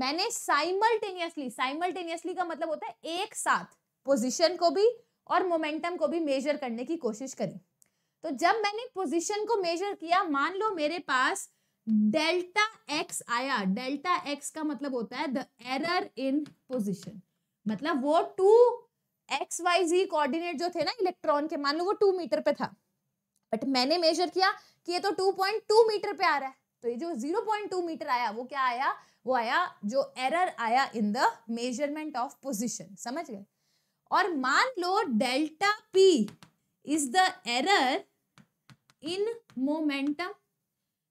A: मैंने साइमल्टेनियसली साइमल्टेनियसली का मतलब होता है एक साथ पोजीशन को भी और मोमेंटम को भी मेजर करने की कोशिश करी तो जब मैंने पोजीशन को मेजर किया मान लो मेरे पास डेल्टा एक्स आया डेल्टा एक्स का मतलब होता है द एरर इन पोजीशन मतलब वो टू एक्स वाई जी कोऑर्डिनेट जो थे ना इलेक्ट्रॉन के मान लो वो टू मीटर पे था बट मैंने मेजर किया कि ये तो टू पॉइंट टू मीटर पे आ रहा है तो ये जो जीरो पॉइंट टू मीटर आया वो क्या आया वो आया जो एरर आया in the measurement of position समझ गए और मान लो delta p is the error in momentum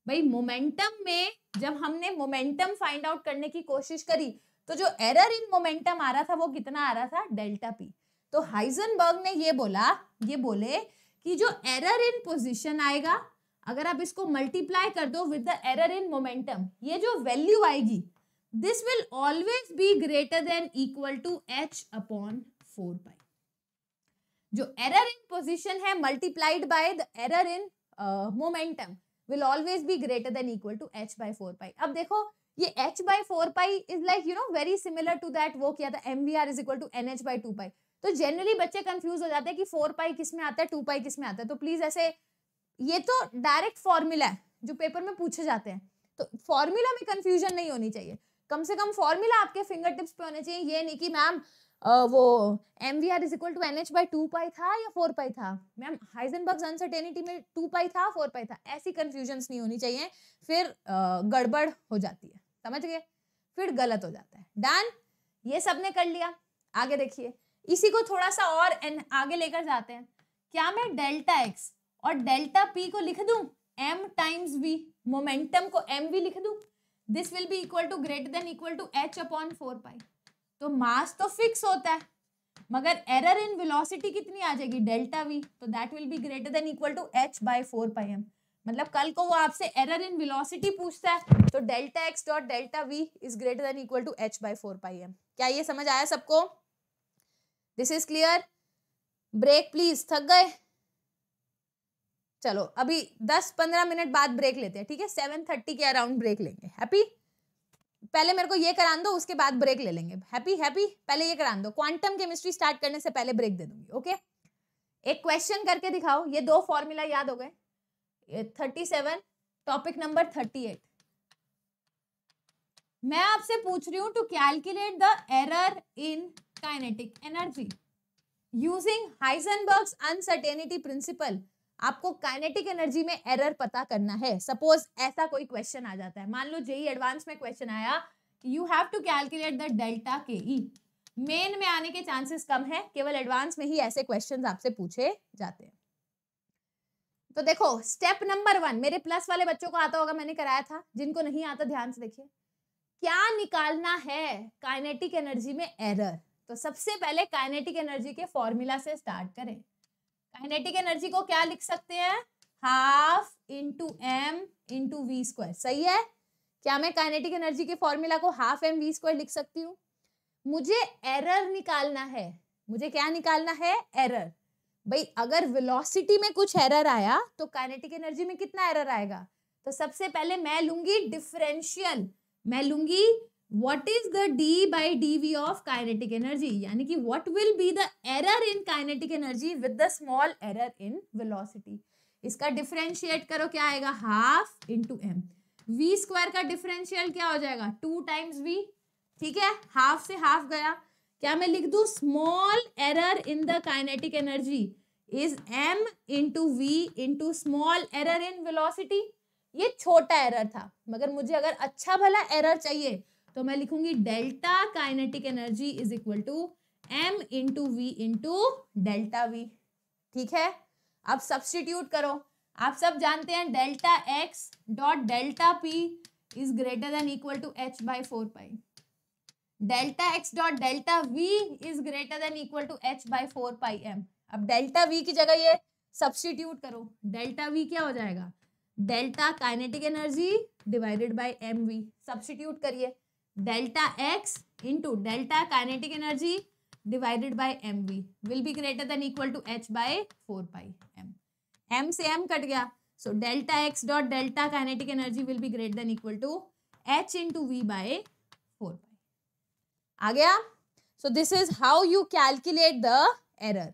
A: भाई मोमेंटम में जब हमने मोमेंटम फाइंड आउट करने की कोशिश करी तो जो एरर इन मोमेंटम आ रहा था वो कितना आ रहा था डेल्टा पी तो हाइजनबर्ग ने ये बोला ये बोले कि जो एरर इन पोजीशन आएगा अगर आप इसको मल्टीप्लाई कर दो with the error in momentum ये जो वैल्यू आएगी this will always be greater than equal to H upon four pi जो एरर इन पोजिशन है multiplied by the error in momentum will always be greater than equal to H by four pi अब देखो ये h by four pi is like you know very similar to that वो किया था M we are is equal to N H by two pi तो generally बच्चे confuse हो जाते हैं कि फोर पाई किस में आता है टू पाई किस में आता है तो प्लीज ऐसे ये तो डायरेक्ट फॉर्मूला है जो पेपर में पूछे जाते हैं तो फॉर्मूला में कंफ्यूजन नहीं होनी चाहिए कम से कम फॉर्मूला आपके फिंगर टिप्स पे होने चाहिए ये नहीं कि मैम वो m we are is equal to N H by two pi था या फोर पाई था मैम हाइजनबर्ग अनसर्टेनिटी में टू पाई था फोर पाई था ऐसी कन्फ्यूजन्स नहीं होनी चाहिए फिर गड़बड़ हो जाती है समझ गए फिर गलत हो जाता है डन ये सब ने कर लिया आगे देखिए इसी को थोड़ा सा और आगे लेकर जाते हैं क्या मैं डेल्टा एक्स और डेल्टा पी को लिख दूं एम टाइम्स वी मोमेंटम को एम वी लिख दूं this will be equal to greater than equal to H upon four pi तो मास तो फिक्स होता है मगर एरर इन वेलोसिटी कितनी आ जाएगी डेल्टा वी तो that will be greater than equal to H by four pi m मतलब कल को वो आपसे एरर इन वेलोसिटी पूछता है तो delta x dot delta v is greater than equal to H by four pi m क्या ये समझ आया सबको this is clear break please थक गए चलो अभी दस पंद्रह मिनट बाद ब्रेक लेते हैं ठीक है सेवन थर्टी के अराउंड ब्रेक लेंगे हैप्पी पहले मेरे को ये करा दो उसके बाद ब्रेक ले लेंगे हैप्पी हैप्पी पहले ये करा दो क्वांटम केमिस्ट्री स्टार्ट करने से पहले ब्रेक दे दूंगी ओके एक क्वेश्चन करके दिखाओ ये दो फॉर्मूला याद हो गए thirty seven topic number thirty eight मैं आपसे पूछ रही हूं to calculate the error in kinetic energy using Heisenberg's uncertainty principle आपको काइनेटिक एनर्जी में एरर पता करना है सपोज ऐसा कोई क्वेश्चन आ जाता है मान लो जेई एडवांस e में क्वेश्चन आया you have to calculate the delta k e main में आने के चांसेस कम है केवल एडवांस में ही ऐसे क्वेश्चंस आपसे पूछे जाते हैं तो देखो स्टेप नंबर वन मेरे प्लस वाले बच्चों को आता होगा मैंने कराया था जिनको नहीं आता ध्यान से देखिए क्या निकालना है काइनेटिक एनर्जी में एरर तो सबसे पहले काइनेटिक एनर्जी के फॉर्मूला से स्टार्ट करें काइनेटिक एनर्जी को क्या लिख सकते हैं half into M into we square सही है क्या मैं काइनेटिक एनर्जी के फॉर्मूला को हाफ एम वी स्क्वायर लिख सकती हूँ मुझे एरर निकालना है मुझे क्या निकालना है एरर भाई अगर वेलोसिटी में कुछ एरर आया तो काइनेटिक एनर्जी में कितना एरर आएगा तो सबसे पहले मैं लूंगी डिफरेंशियल मैं लूंगी what is the d by dv of kinetic energy यानी कि what will be the error in kinetic energy with the small error in velocity इसका डिफ्रेंशिएट करो क्या आएगा half into m we square का डिफरेंशियल क्या हो जाएगा टू टाइम्स वी ठीक है हाफ से हाफ गया क्या मैं लिख दू small error in the kinetic energy is m into we into small error in velocity ये छोटा एरर था मगर मुझे अगर अच्छा भला एरर चाहिए तो मैं लिखूंगी delta kinetic energy is equal to m into we into delta v ठीक है अब सब्सटीट्यूट करो आप सब जानते हैं delta x dot delta p is greater than equal to H by four pi delta x dot delta v is greater than equal to H by four pi m अब delta v की जगह ये substitute करो delta we क्या हो जाएगा delta kinetic energy divided by m v substitute करिए delta x into delta kinetic energy divided by m v will be greater than equal to H by four by m m से M cut गया so delta x dot delta kinetic energy will be greater than equal to H into v by four by आ गया so this is how you calculate the error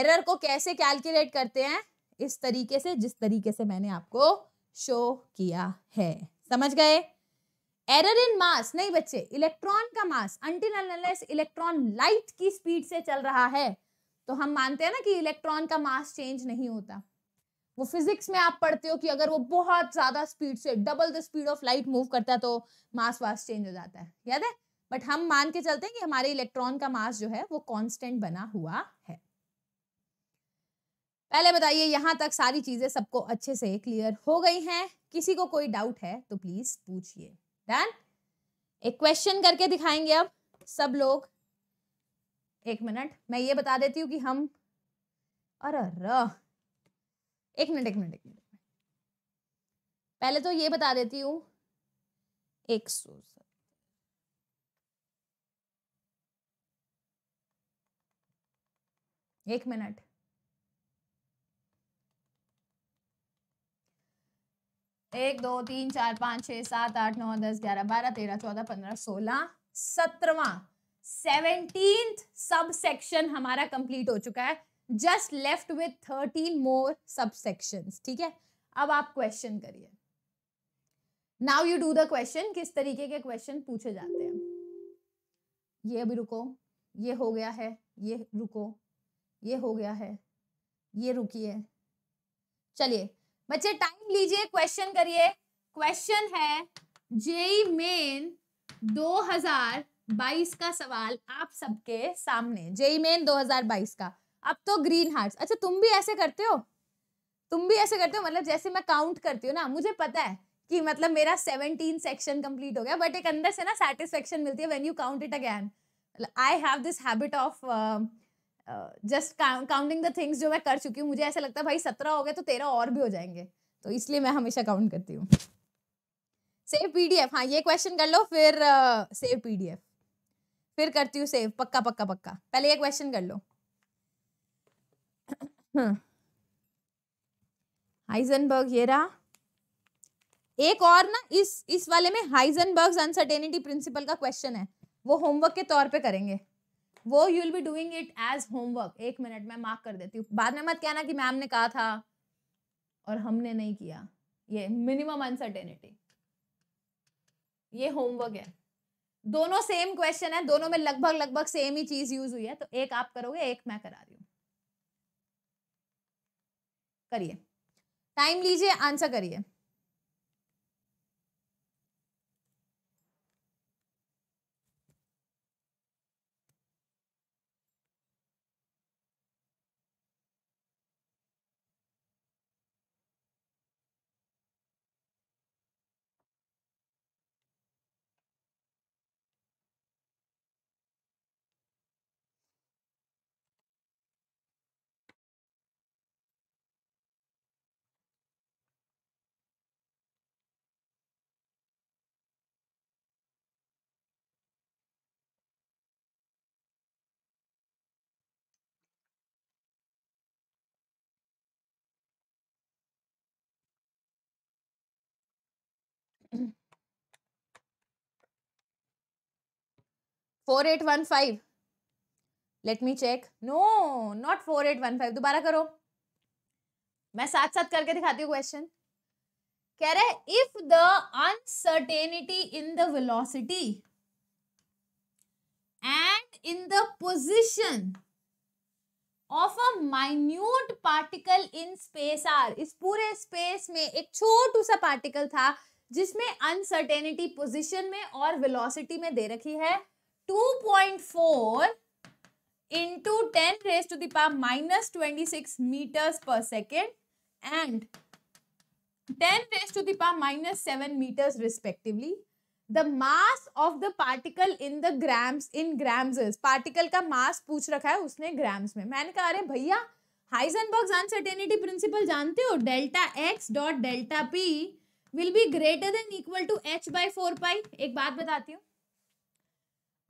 A: error को कैसे calculate करते हैं इस तरीके से जिस तरीके से मैंने आपको शो किया है समझ गए एरर इन मास नहीं बच्चे इलेक्ट्रॉन का मास अनलेस इलेक्ट्रॉन लाइट की स्पीड से चल रहा है तो हम मानते हैं ना कि इलेक्ट्रॉन का मास चेंज नहीं होता वो फिजिक्स में आप पढ़ते हो कि अगर वो बहुत ज्यादा स्पीड से double the speed of light move करता है तो मास वास चेंज हो जाता है याद है बट हम मान के चलते हैं कि हमारे इलेक्ट्रॉन का मास जो है वो कांस्टेंट बना हुआ है पहले बताइए यहां तक सारी चीजें सबको अच्छे से क्लियर हो गई हैं किसी को कोई डाउट है तो प्लीज पूछिए डन एक क्वेश्चन करके दिखाएंगे अब सब लोग एक मिनट मैं ये बता देती हूँ कि हम अरे एक मिनट एक मिनट एक मिनट पहले तो ये बता देती हूँ एक सौ एक मिनट एक दो तीन चार पाँच छः सात आठ नौ दस ग्यारह बारह तेरह चौदह पंद्रह सोलह सत्रवा सेवनटीन सब सेक्शन हमारा कंप्लीट हो चुका है just left with thirteen more subsection ठीक है अब आप क्वेश्चन करिए now you do the question किस तरीके के क्वेश्चन पूछे जाते हैं ये अभी रुको ये हो गया है ये रुको ये हो गया है ये रुकी है चलिए बच्चे टाइम लीजिए क्वेश्चन करिए क्वेश्चन है जेई मेन 2022 का सवाल आप सबके सामने जेई मेन 2022 का अब तो ग्रीन हार्ट अच्छा तुम भी ऐसे करते हो तुम भी ऐसे करते हो मतलब जैसे मैं काउंट करती हूँ ना मुझे पता है कि मतलब मेरा 17 सेक्शन कंप्लीट हो गया बट एक अंदर से ना सेटिस्फेक्शन मिलती है when you count it again I have this habit of just counting the things जो मैं कर चुकी हूँ मुझे ऐसा लगता है भाई सत्रह हो गए तो तेरह और भी हो जाएंगे तो इसलिए मैं हमेशा काउंट करती हूँ सेव पी पीडीएफ हाँ ये क्वेश्चन कर लो फिर सेव पी पीडीएफ फिर करती हूँ सेव पक्का पक्का पक्का पहले ये क्वेश्चन कर लो हाइजनबर्ग ये रहा एक और ना इस इस वाले में हाइजनबर्ग अनसर्टेनिटी प्रिंसिपल का क्वेश्चन है वो होमवर्क के तौर पे करेंगे वो you will be doing it as homework एक मिनट मैं मार्क कर देती हूँ बाद में मत कहना कि मैम ने कहा था और हमने नहीं किया ये मिनिमम अनसर्टेनिटी ये होमवर्क है दोनों सेम क्वेश्चन है दोनों में लगभग लगभग सेम ही चीज यूज हुई है तो एक आप करोगे एक मैं करा रही हूँ करिए टाइम लीजिए आंसर करिए four eight one five let me check no not four eight one five दोबारा करो मैं साथ साथ करके दिखाती हूँ क्वेश्चन कह रहे if the uncertainty in the velocity and in the position of a minute particle in space are इस पूरे स्पेस में एक छोटू सा पार्टिकल था जिसमें अनसर्टेनिटी पोजिशन में और वेलोसिटी में दे रखी है 2.4 into 10 raised to the power minus 26 meters per second and 10 raised to the power minus 7 meters respectively. The mass of the particle in the grams in grams is particle का mass पूछ रखा है उसने grams में मैंने कहा अरे भैया heisenberg's uncertainty principle जानते हो delta x dot delta p will be greater than equal to h by 4 pi एक बात बताती हूँ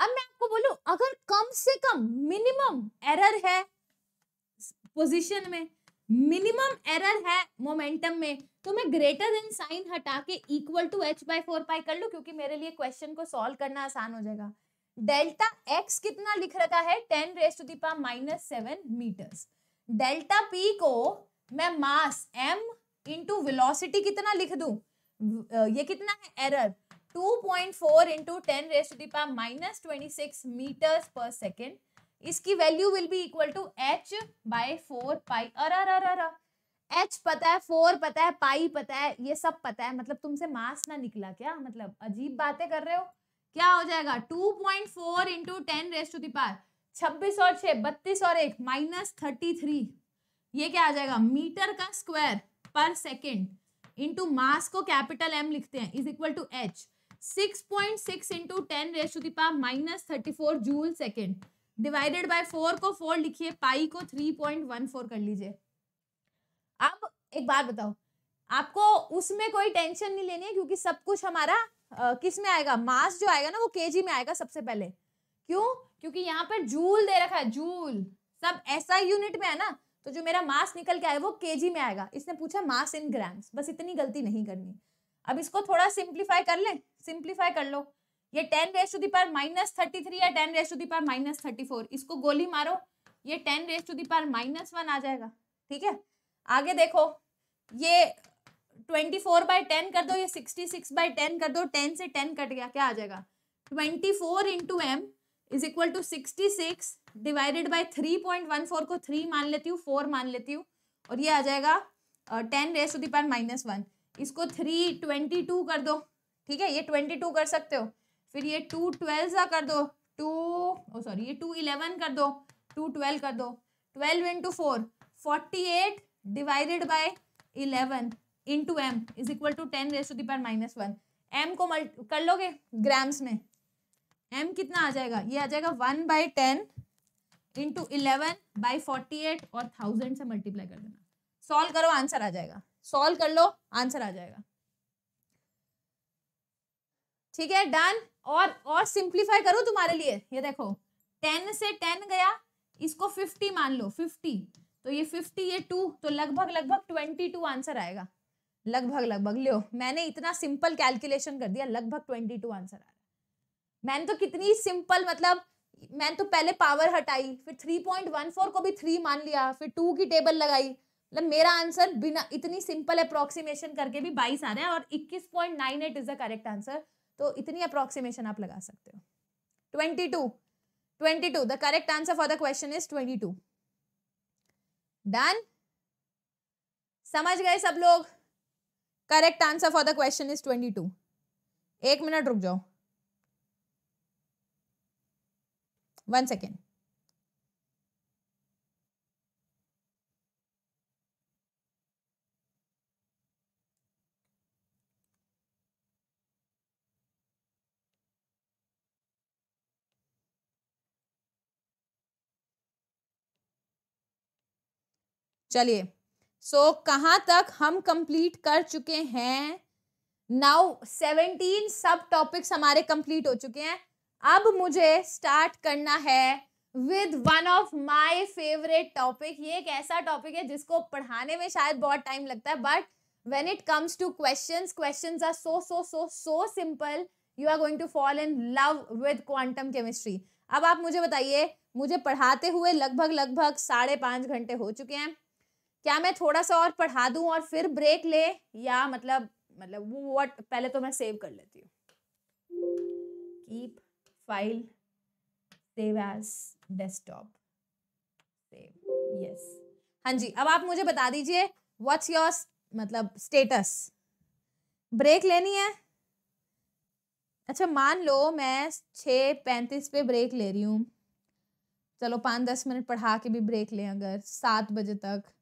A: अब मैं आपको बोलूं अगर कम से कम मिनिमम एरर है पोजीशन में मिनिमम एरर है मोमेंटम में तो मैं ग्रेटर देन साइन हटा के equal to H by four pi कर लू क्योंकि मेरे लिए क्वेश्चन को सॉल्व करना आसान हो जाएगा डेल्टा एक्स कितना लिख रखा है ten raise to the power minus seven meters delta p को मैं मास एम इंटू वेलोसिटी कितना लिख दू ये कितना है error 2.4 into 10 raised to the power minus 26 meters per second. इसकी value will be equal to H by four pi अरा H पता है फोर पता है पाई पता है ये सब पता है मतलब तुमसे मास ना निकला क्या मतलब अजीब बातें कर रहे हो क्या हो जाएगा 2.4 point four into ten raise to दार छब्बीस और छह बत्तीस और एक माइनस थर्टी थ्री ये क्या आ जाएगा मीटर का स्क्वायर पर सेकेंड इंटू मास को कैपिटल एम लिखते हैं is equal to H six point six into ten raise to the power minus thirty four joule second divided by four को फोर लिखिए पाई को थ्री पॉइंट वन फोर कर लीजिए अब एक बार बताओ आपको उसमें कोई टेंशन नहीं लेनी है क्योंकि सब कुछ हमारा आ, किस में आएगा मास जो आएगा ना वो केजी में आएगा सबसे पहले क्यों क्योंकि यहाँ पर जूल दे रखा है जूल सब ऐसा यूनिट में है ना तो जो मेरा मास निकल के आया वो केजी में आएगा इसने पूछा मास इन ग्राम्स बस इतनी गलती नहीं करनी अब इसको थोड़ा सिंप्लीफाई कर लें सिंप्लीफाई कर लो ये ten raise to power minus thirty three या ten raise to the power minus thirty four इसको गोली मारो ये ten raise to power minus one आ जाएगा ठीक है आगे देखो ये ट्वेंटी फोर बाय टेन कर दो ये सिक्सटी सिक्स बाय टेन कर दो टेन से टेन कट गया क्या आ जाएगा twenty four into M is equal to sixty six divided by three point one four को थ्री मान लेती हूँ फोर मान लेती हूँ और ये आ जाएगा ten raise to power minus one इसको थ्री ट्वेंटी टू कर दो ठीक है ये ट्वेंटी टू कर सकते हो फिर ये टू ट्वेल्व सा कर दो टू ओ सॉरी ये टू इलेवन कर दो टू ट्वेल्व कर दो twelve into four forty eight divided by eleven into M is equal to ten raise to power minus one M को मल्ट कर लोगे ग्राम्स में एम कितना आ जाएगा ये आ जाएगा one by ten into eleven by forty eight और थाउजेंड से मल्टीप्लाई कर देना सॉल्व करो आंसर आ जाएगा सॉल्व कर लो आंसर आ जाएगा ठीक है डन और और सिंप्लीफाई करो तुम्हारे लिए ये देखो टेन से टेन गया इसको फिफ्टी मान लो फिफ्टी तो ये फिफ्टी ये टू तो लगभग लगभग ट्वेंटी टू आंसर आएगा लगभग लगभग लियो मैंने इतना सिंपल कैलकुलेशन कर दिया लगभग ट्वेंटी टू आंसर आ रहा मैंने तो कितनी सिंपल मतलब मैंने तो पहले पावर हटाई फिर थ्री पॉइंट वन फोर को भी थ्री मान लिया फिर टू की टेबल लगाई मतलब मेरा आंसर बिना इतनी सिंपल अप्रोक्सीमेशन करके भी बाईस आ रहा है और इक्कीस point nine eight is the correct answer तो इतनी अप्रोक्सीमेशन आप लगा सकते हो twenty two twenty two the correct answer for the question is twenty two done समझ गए सब लोग correct answer for the question is twenty two एक मिनट रुक जाओ वन सेकेंड चलिए सो so, कहाँ तक हम कंप्लीट कर चुके हैं नाउ सेवनटीन सब टॉपिक्स हमारे कंप्लीट हो चुके हैं अब मुझे स्टार्ट करना है with one of my favourite topic ये एक ऐसा टॉपिक है जिसको पढ़ाने में शायद बहुत टाइम लगता है but when it comes to question question are so so so so simple you are going to fall in love with quantum chemistry अब आप मुझे बताइए मुझे पढ़ाते हुए लगभग लगभग साढ़े पाँच घंटे हो चुके हैं क्या मैं थोड़ा सा और पढ़ा दूं और फिर ब्रेक ले या मतलब मतलब वो वट पहले तो मैं सेव कर लेती हूँ keep file save as desktop save yes हाँ जी अब आप मुझे बता दीजिए व्हाट्स योर मतलब स्टेटस ब्रेक लेनी है अच्छा मान लो मैं छः पैंतीस पे ब्रेक ले रही हूँ चलो पाँच दस मिनट पढ़ा के भी ब्रेक लें अगर सात बजे तक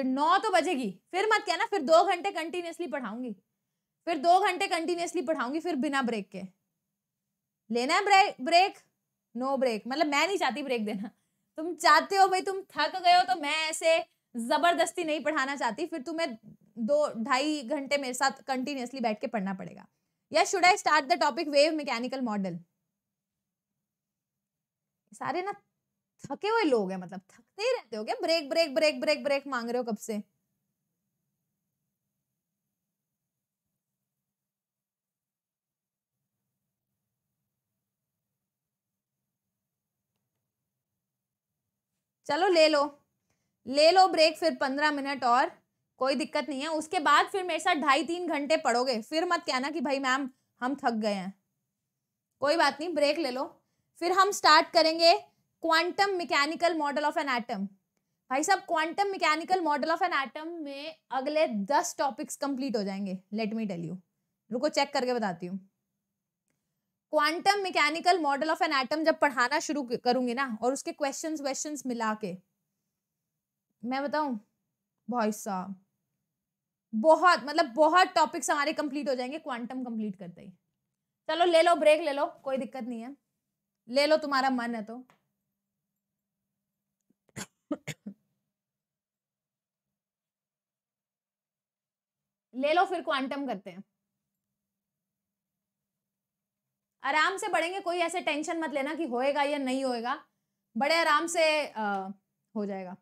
A: फिर नौ तो बजेगी फिर मत कहना फिर दो घंटे कंटिन्यूसली पढ़ाऊंगी फिर दो घंटे कंटिन्यूसली पढ़ाऊंगी फिर बिना ब्रेक के लेना है ब्रेक ब्रेक नो ब्रेक मतलब मैं नहीं चाहती ब्रेक देना तुम चाहते हो भाई तुम थक गए हो तो मैं ऐसे जबरदस्ती नहीं पढ़ाना चाहती फिर तुम्हें दो ढाई घंटे मेरे साथ कंटिन्यूसली बैठ के पढ़ना पड़ेगा या should I start the topic wave mechanical model सारे ना थके हुए लोग हैं मतलब थकते ही रहते हो क्या break break break break break मांग रहे हो कब से चलो ले लो ले लो ब्रेक फिर पंद्रह मिनट और कोई दिक्कत नहीं है उसके बाद फिर मेरे साथ ढाई तीन घंटे पढ़ोगे फिर मत कहना कि भाई मैम हम थक गए हैं कोई बात नहीं ब्रेक ले लो फिर हम स्टार्ट करेंगे quantum mechanical model of an atom भाई साहब quantum mechanical model of an atom में अगले दस टॉपिक्स कंप्लीट हो जाएंगे लेट मी टेल यू रुको चेक करके बताती हूँ quantum mechanical model of an atom जब पढ़ाना शुरू करूंगी ना और उसके क्वेश्चन क्वेश्चन मिला के मैं बताऊँ भाई साहब बहुत मतलब बहुत टॉपिक्स हमारे कंप्लीट हो जाएंगे क्वांटम कंप्लीट करते ही चलो ले लो ब्रेक ले लो कोई दिक्कत नहीं है ले लो तुम्हारा मन है तो ले लो फिर क्वांटम करते हैं आराम से बढ़ेंगे कोई ऐसे टेंशन मत लेना कि होएगा या नहीं होएगा बड़े आराम से आ, हो जाएगा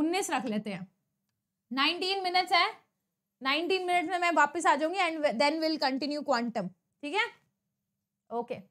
A: उन्नीस रख लेते हैं नाइनटीन मिनट्स है नाइनटीन मिनट में मैं वापस आ जाऊंगी and then will continue quantum ठीक है ओके okay.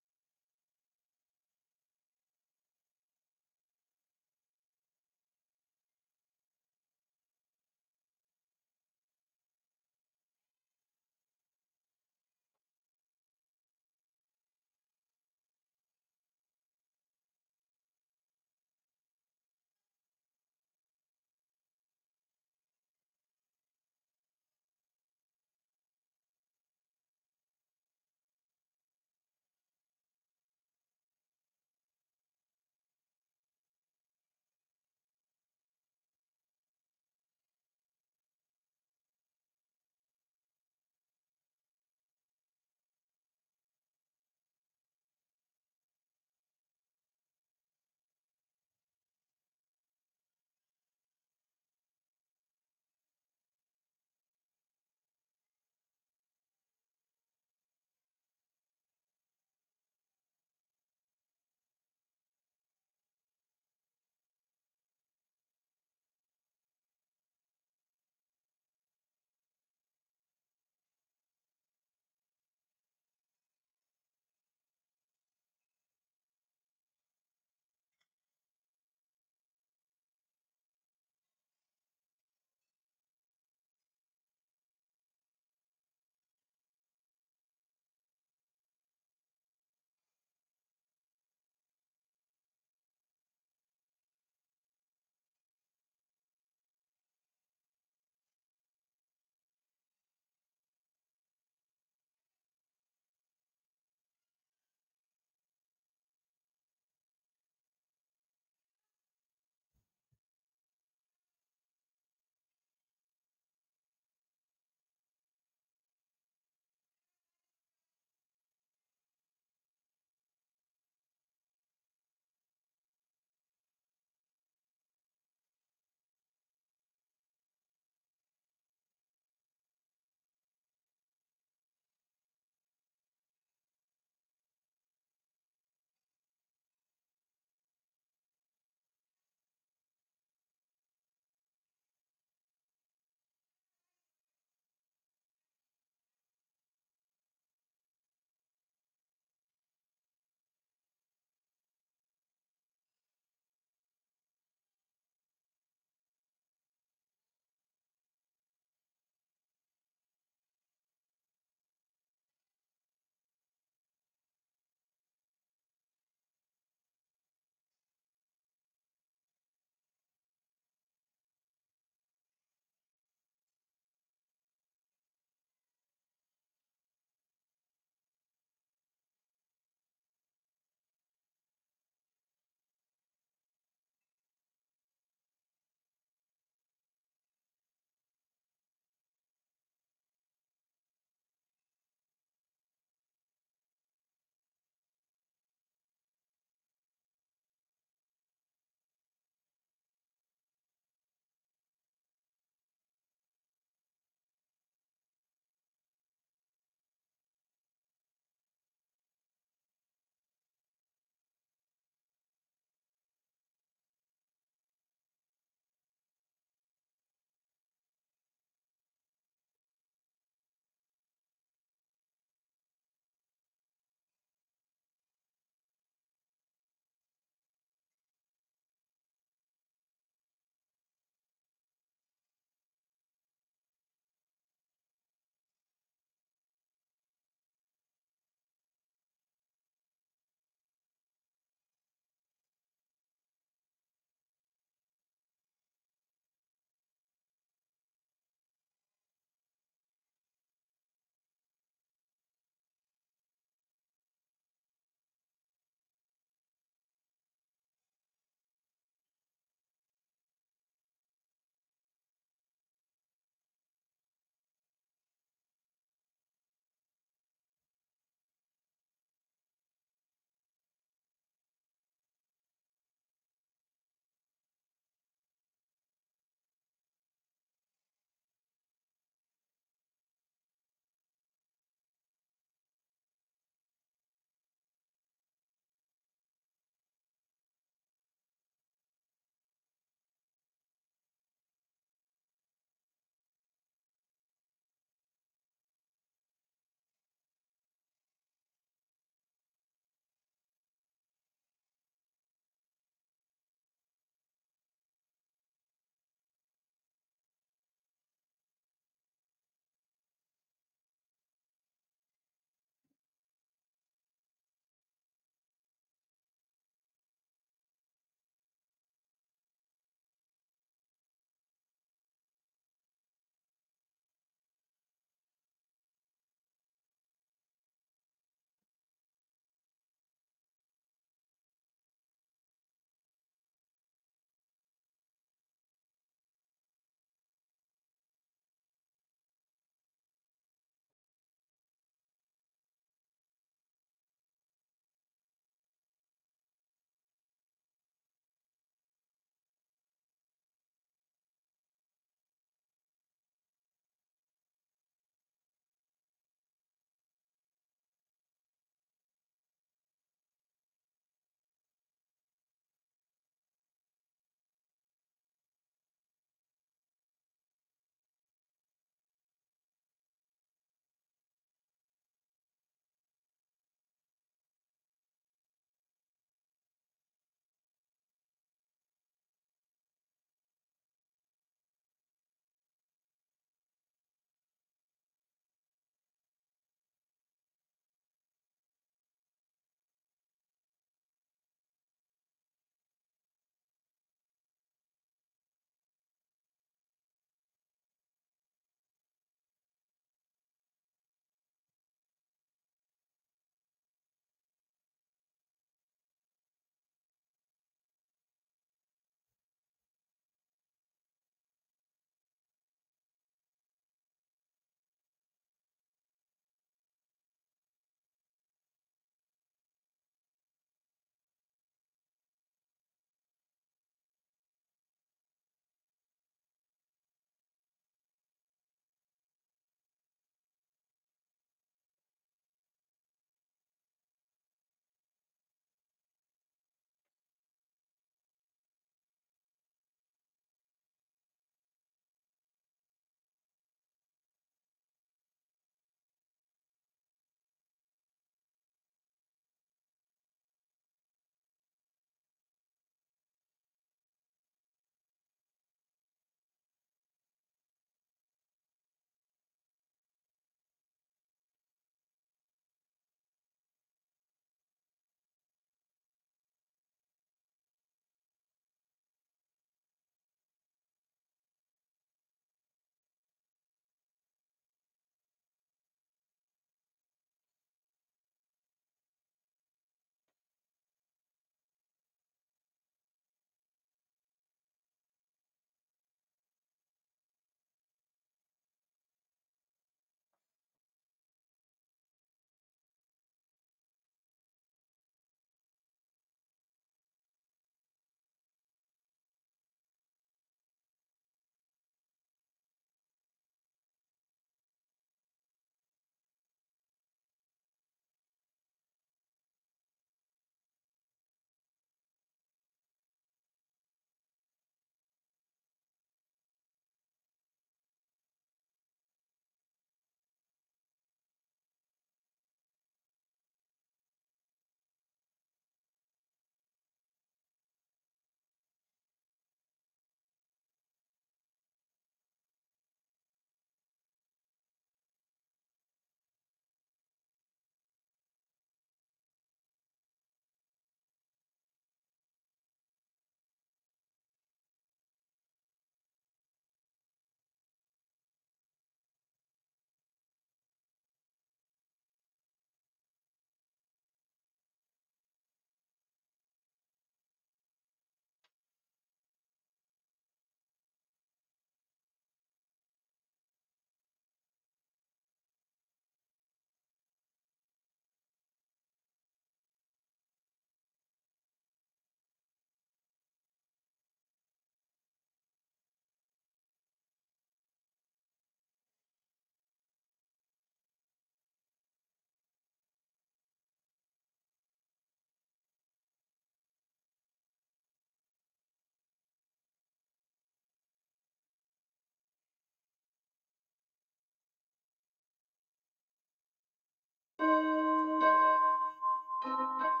B: Thank you.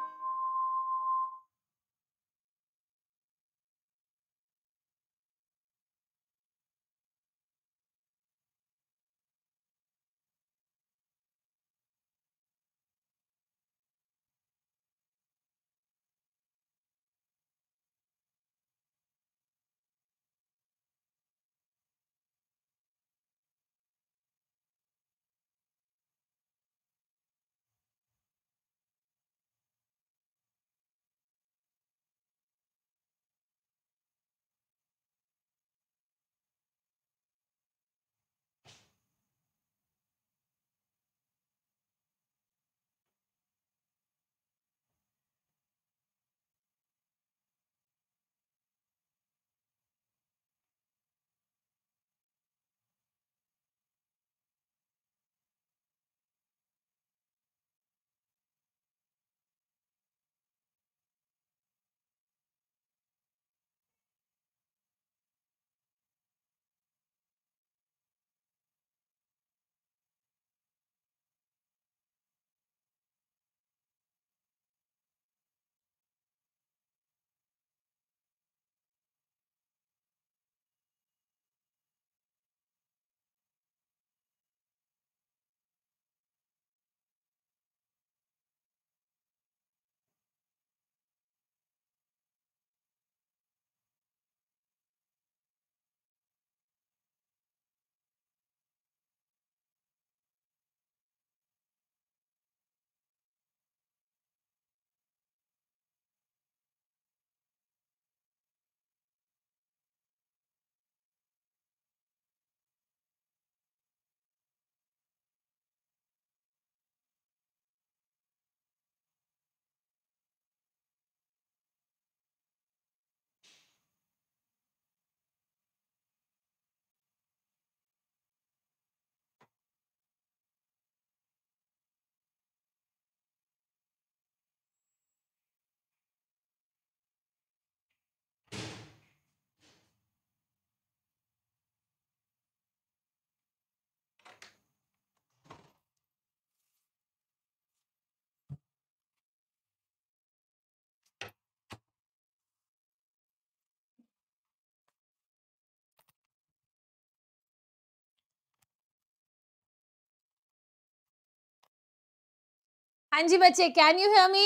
B: हाँ
A: जी बच्चे can you hear me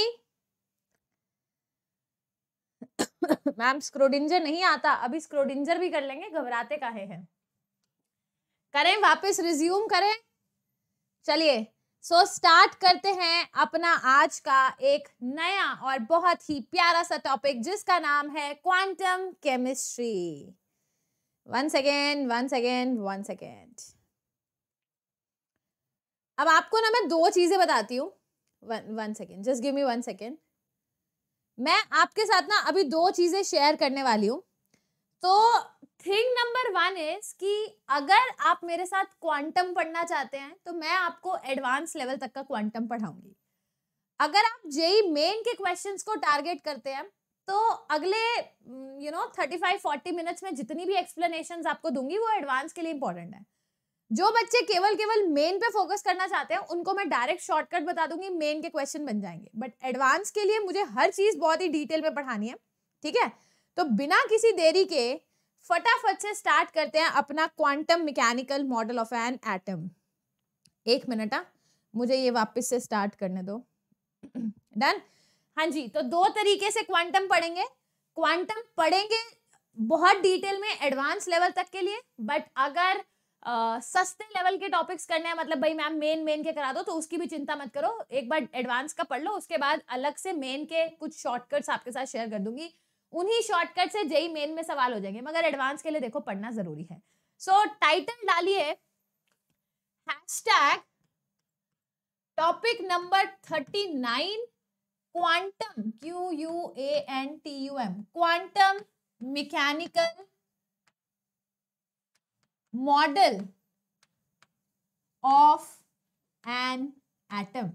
A: ma'am Schrodinger नहीं आता अभी स्क्रोडिंजर भी कर लेंगे घबराते काहे हैं करें वापस रिज्यूम करें चलिए सो so, स्टार्ट करते हैं अपना आज का एक नया और बहुत ही प्यारा सा टॉपिक जिसका नाम है quantum chemistry one second one second one second अब आपको ना मैं दो चीजें बताती हूँ one second just give me one second मैं आपके साथ ना अभी दो चीज़ें शेयर करने वाली हूँ तो थिंग नंबर वन इज कि अगर आप मेरे साथ क्वांटम पढ़ना चाहते हैं तो मैं आपको एडवांस लेवल तक का क्वांटम पढ़ाऊंगी अगर आप जेई मेन के क्वेश्चंस को टारगेट करते हैं तो अगले you know thirty five forty minutes में जितनी भी एक्सप्लेनेशन आपको दूंगी वो एडवांस के लिए इंपॉर्टेंट है जो बच्चे केवल केवल मेन पे फोकस करना चाहते हैं उनको मैं डायरेक्ट शॉर्टकट बता दूंगी मेन के क्वेश्चन बन जाएंगे बट एडवांस के लिए मुझे हर चीज बहुत ही डिटेल में पढ़ानी है ठीक है तो बिना किसी देरी के फटाफट से स्टार्ट करते हैं अपना quantum mechanical model of an atom एक मिनट आ हाँ। मुझे ये वापस से स्टार्ट करने दो डन हाँ जी तो दो तरीके से क्वांटम पढ़ेंगे क्वांटम पढ़ेंगे बहुत डिटेल में एडवांस लेवल तक के लिए बट अगर सस्ते लेवल के टॉपिक्स करने हैं मतलब भाई मैम मेन मेन के करा दो तो उसकी भी चिंता मत करो एक बार एडवांस का पढ़ लो उसके बाद अलग से मेन के कुछ शॉर्टकट्स आपके साथ शेयर कर दूंगी उन्हीं शॉर्टकट से जेई मेन में सवाल हो जाएंगे मगर एडवांस के लिए देखो पढ़ना जरूरी है सो so, टाइटल डालिए hashtag topic number thirty nine quantum Q U A N T U M quantum mechanical model of an atom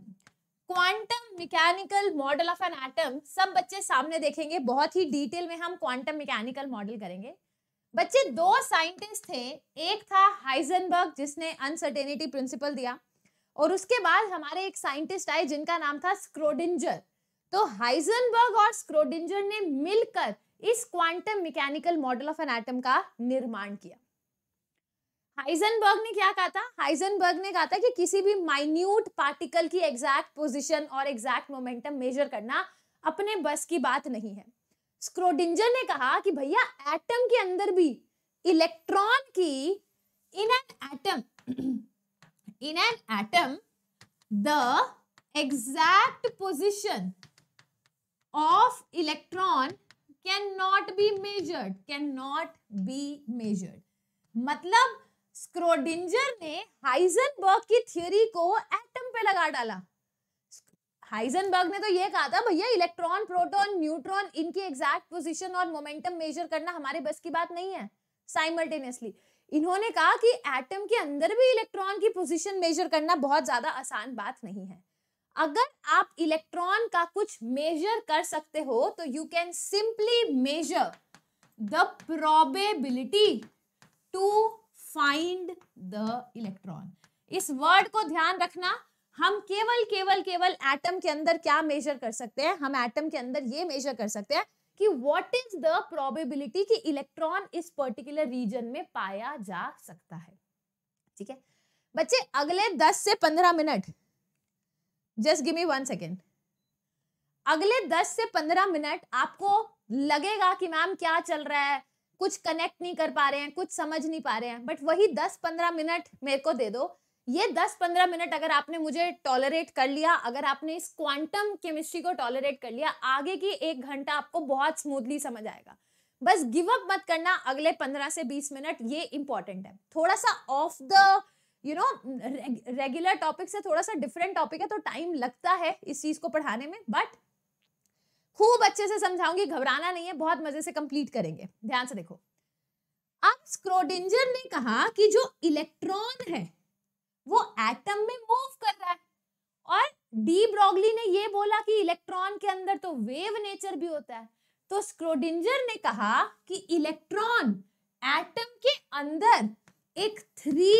A: quantum mechanical model of an atom सब बच्चे सामने देखेंगे बहुत ही डिटेल में हम क्वांटम मैकेनिकल मॉडल करेंगे बच्चे दो साइंटिस्ट थे एक था हाइजनबर्ग जिसने अनसर्टेनिटी प्रिंसिपल दिया और उसके बाद हमारे एक साइंटिस्ट आए जिनका नाम था स्क्रोडिंजर तो हाइजनबर्ग और स्क्रोडिंजर ने मिलकर इस quantum mechanical model of an atom का निर्माण किया हाइजनबर्ग ने क्या कहा था हाइजनबर्ग ने कहा था कि किसी भी माइन्यूट पार्टिकल की एग्जैक्ट पोजिशन और एग्जैक्ट मोमेंटम मेजर करना अपने बस की बात नहीं है स्क्रोडिंजर ने कहा कि भैया एटम के अंदर भी इलेक्ट्रॉन की in an atom in an atom the exact position of electron can not be measured can not be measured मतलब स्क्रोडिंजर ने हाइजनबर्ग की थ्योरी को एटम पे लगा डाला हाइजनबर्ग ने तो ये कहा था भैया इलेक्ट्रॉन प्रोटॉन न्यूट्रॉन इनकी एग्जैक्ट पोजीशन और मोमेंटम मेजर करना हमारे बस की बात नहीं है साइमल्टेनियसली इन्होंने कहा कि एटम के अंदर भी इलेक्ट्रॉन की पोजीशन मेजर करना बहुत ज्यादा आसान बात नहीं है अगर आप इलेक्ट्रॉन का कुछ मेजर कर सकते हो तो you can simply measure the probability to find the electron इस वर्ड को ध्यान रखना हम केवल केवल केवल एटम के अंदर क्या मेजर कर सकते हैं हम एटम के अंदर ये मेजर कर सकते हैं कि व्हाट इज द प्रोबेबिलिटी कि इलेक्ट्रॉन इस पर्टिकुलर रीजन में पाया जा सकता है ठीक है बच्चे अगले दस से पंद्रह minute just give me one second अगले दस से पंद्रह मिनट आपको लगेगा कि मैम क्या चल रहा है कुछ कनेक्ट नहीं कर पा रहे हैं कुछ समझ नहीं पा रहे हैं बट वही दस पंद्रह मिनट मेरे को दे दो ये दस पंद्रह मिनट अगर आपने मुझे टॉलरेट कर लिया अगर आपने इस क्वांटम केमिस्ट्री को टॉलरेट कर लिया आगे की एक घंटा आपको बहुत स्मूथली समझ आएगा बस गिव अप मत करना अगले पंद्रह से बीस मिनट ये इंपॉर्टेंट है थोड़ा सा of the you know regular topic से थोड़ा सा डिफरेंट टॉपिक है तो टाइम लगता है इस चीज को पढ़ाने में बट खूब अच्छे से समझाऊंगी घबराना नहीं है बहुत मजे से कंप्लीट करेंगे ध्यान से देखो अब स्क्रोडिंजर ने कहा कि जो इलेक्ट्रॉन है वो एटम में मूव कर रहा है और डी ब्रॉगली ने ये बोला कि इलेक्ट्रॉन के अंदर तो वेव नेचर भी होता है तो स्क्रोडिंजर ने कहा कि इलेक्ट्रॉन एटम के अंदर एक थ्री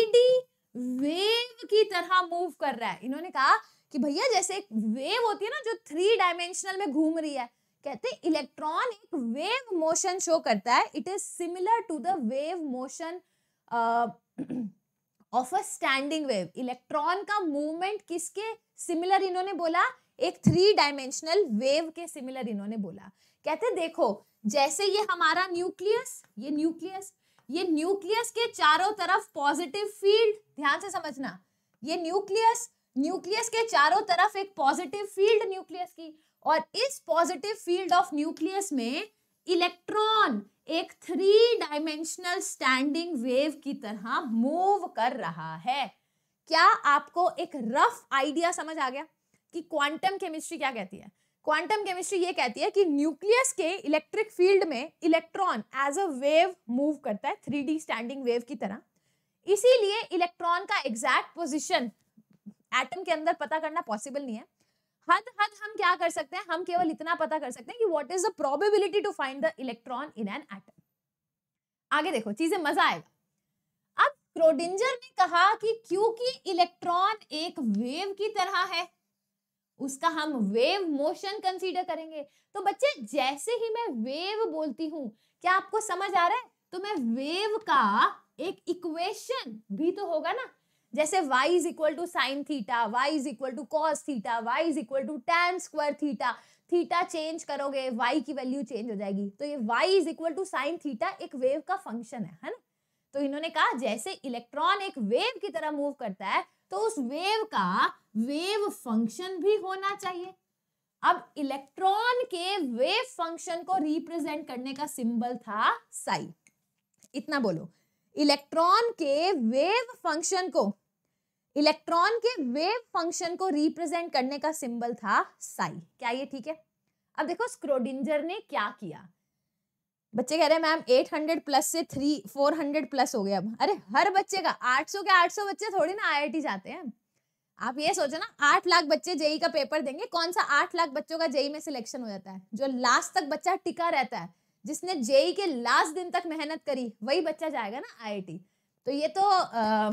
A: वेव की तरह मूव कर रहा है इन्होंने कहा कि भैया जैसे एक वेव होती है ना जो थ्री डायमेंशनल में घूम रही है कहते हैं इलेक्ट्रॉन एक वेव मोशन शो करता है it is similar to the wave motion of a standing wave electron का मूवमेंट किसके सिमिलर इन्होंने बोला एक थ्री डायमेंशनल वेव के सिमिलर इन्होंने बोला कहते देखो जैसे ये हमारा न्यूक्लियस ये न्यूक्लियस ये न्यूक्लियस के चारों तरफ पॉजिटिव फील्ड ध्यान से समझना ये न्यूक्लियस न्यूक्लियस के चारों तरफ एक पॉजिटिव फील्ड न्यूक्लियस की और इस पॉजिटिव फील्ड ऑफ न्यूक्लियस में इलेक्ट्रॉन एक थ्री डायमेंशनल स्टैंडिंग वेव की तरह मूव कर रहा है क्या आपको एक रफ आइडिया समझ आ गया कि क्वांटम केमिस्ट्री क्या कहती है क्वांटम केमिस्ट्री ये कहती है कि न्यूक्लियस के इलेक्ट्रिक फील्ड में electron as a wave move करता है थ्री स्टैंडिंग वेव की तरह इसीलिए इलेक्ट्रॉन का एग्जैक्ट पोजिशन एटम के अंदर पता करना पॉसिबल नहीं है हद हद हम क्या कर सकते हैं हम केवल इतना पता कर सकते हैं कि what is the probability to find the electron in an atom आगे देखो चीजें मजा आएगा अब क्रोडिंजर ने कहा कि क्योंकि इलेक्ट्रॉन एक वेव की तरह है उसका हम वेव मोशन कंसीडर करेंगे तो बच्चे जैसे ही मैं वेव बोलती हूँ क्या आपको समझ आ रहा है तो मैं वेव का एक इक्वेशन भी तो होगा ना जैसे y is equal to sine theta y is equal to cos theta y is equal to tan square theta theta change करोगे y की वैल्यू चेंज हो जाएगी तो ये y is equal to sine theta एक वेव का function है है ना तो इन्होंने कहा जैसे इलेक्ट्रॉन एक वेव की तरह मूव करता है तो उस वेव का वेव फंक्शन भी होना चाहिए अब इलेक्ट्रॉन के वेव फंक्शन को रिप्रेजेंट करने का सिंबल था साई इतना बोलो इलेक्ट्रॉन के वेव फंक्शन को इलेक्ट्रॉन के वेव फंक्शन को रिप्रेजेंट करने का सिंबल था साई क्या ये ठीक है अब देखो स्क्रोडिंजर ने क्या किया बच्चे कह रहे हैं मैम 800 प्लस से 3 400 प्लस हो गया अब अरे हर बच्चे का 800 के 800 बच्चे थोड़ी ना आई जाते हैं आप ये सोचो ना आठ लाख बच्चे जेई का पेपर देंगे कौन सा आठ लाख बच्चों का जेई में सिलेक्शन हो जाता है जो लास्ट तक बच्चा टिका रहता है जिसने जेई के लास्ट दिन तक मेहनत करी वही बच्चा जाएगा ना आई तो ये तो आ,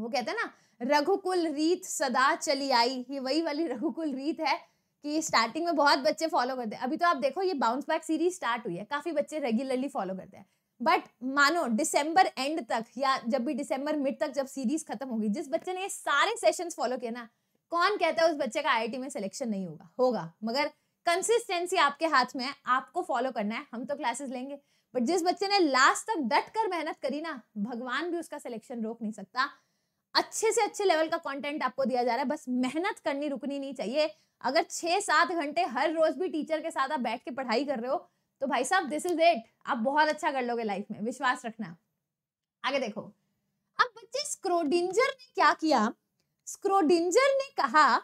A: वो कहते हैं ना रघुकुल रीत सदा चली आई ये वही वाली रघुकुल रीत है कि स्टार्टिंग में बहुत बच्चे फॉलो करते हैं अभी तो आप देखो ये बाउंस बैक सीरीज स्टार्ट हुई है काफ़ी बच्चे रेगुलरली फॉलो करते हैं बट मानो दिसंबर एंड तक या जब भी दिसंबर मिड तक जब सीरीज खत्म होगी जिस बच्चे ने ये सारे सेशंस फॉलो किए ना कौन कहता है उस बच्चे का आई में सिलेक्शन नहीं होगा होगा मगर कंसिस्टेंसी आपके हाथ में है आपको फॉलो करना है हम तो क्लासेस लेंगे बट जिस बच्चे ने लास्ट तक डट कर मेहनत करी ना भगवान भी उसका सिलेक्शन रोक नहीं सकता अच्छे से अच्छे लेवल का कंटेंट आपको दिया जा रहा है बस मेहनत करनी रुकनी नहीं चाहिए अगर छः सात घंटे हर रोज भी टीचर के साथ आप बैठ के पढ़ाई कर रहे हो तो भाई साहब दिस इज इट आप बहुत अच्छा कर लोगे लाइफ में विश्वास रखना आगे देखो अब बच्चे स्क्रोडिंजर ने क्या किया स्क्रोडिंजर ने कहा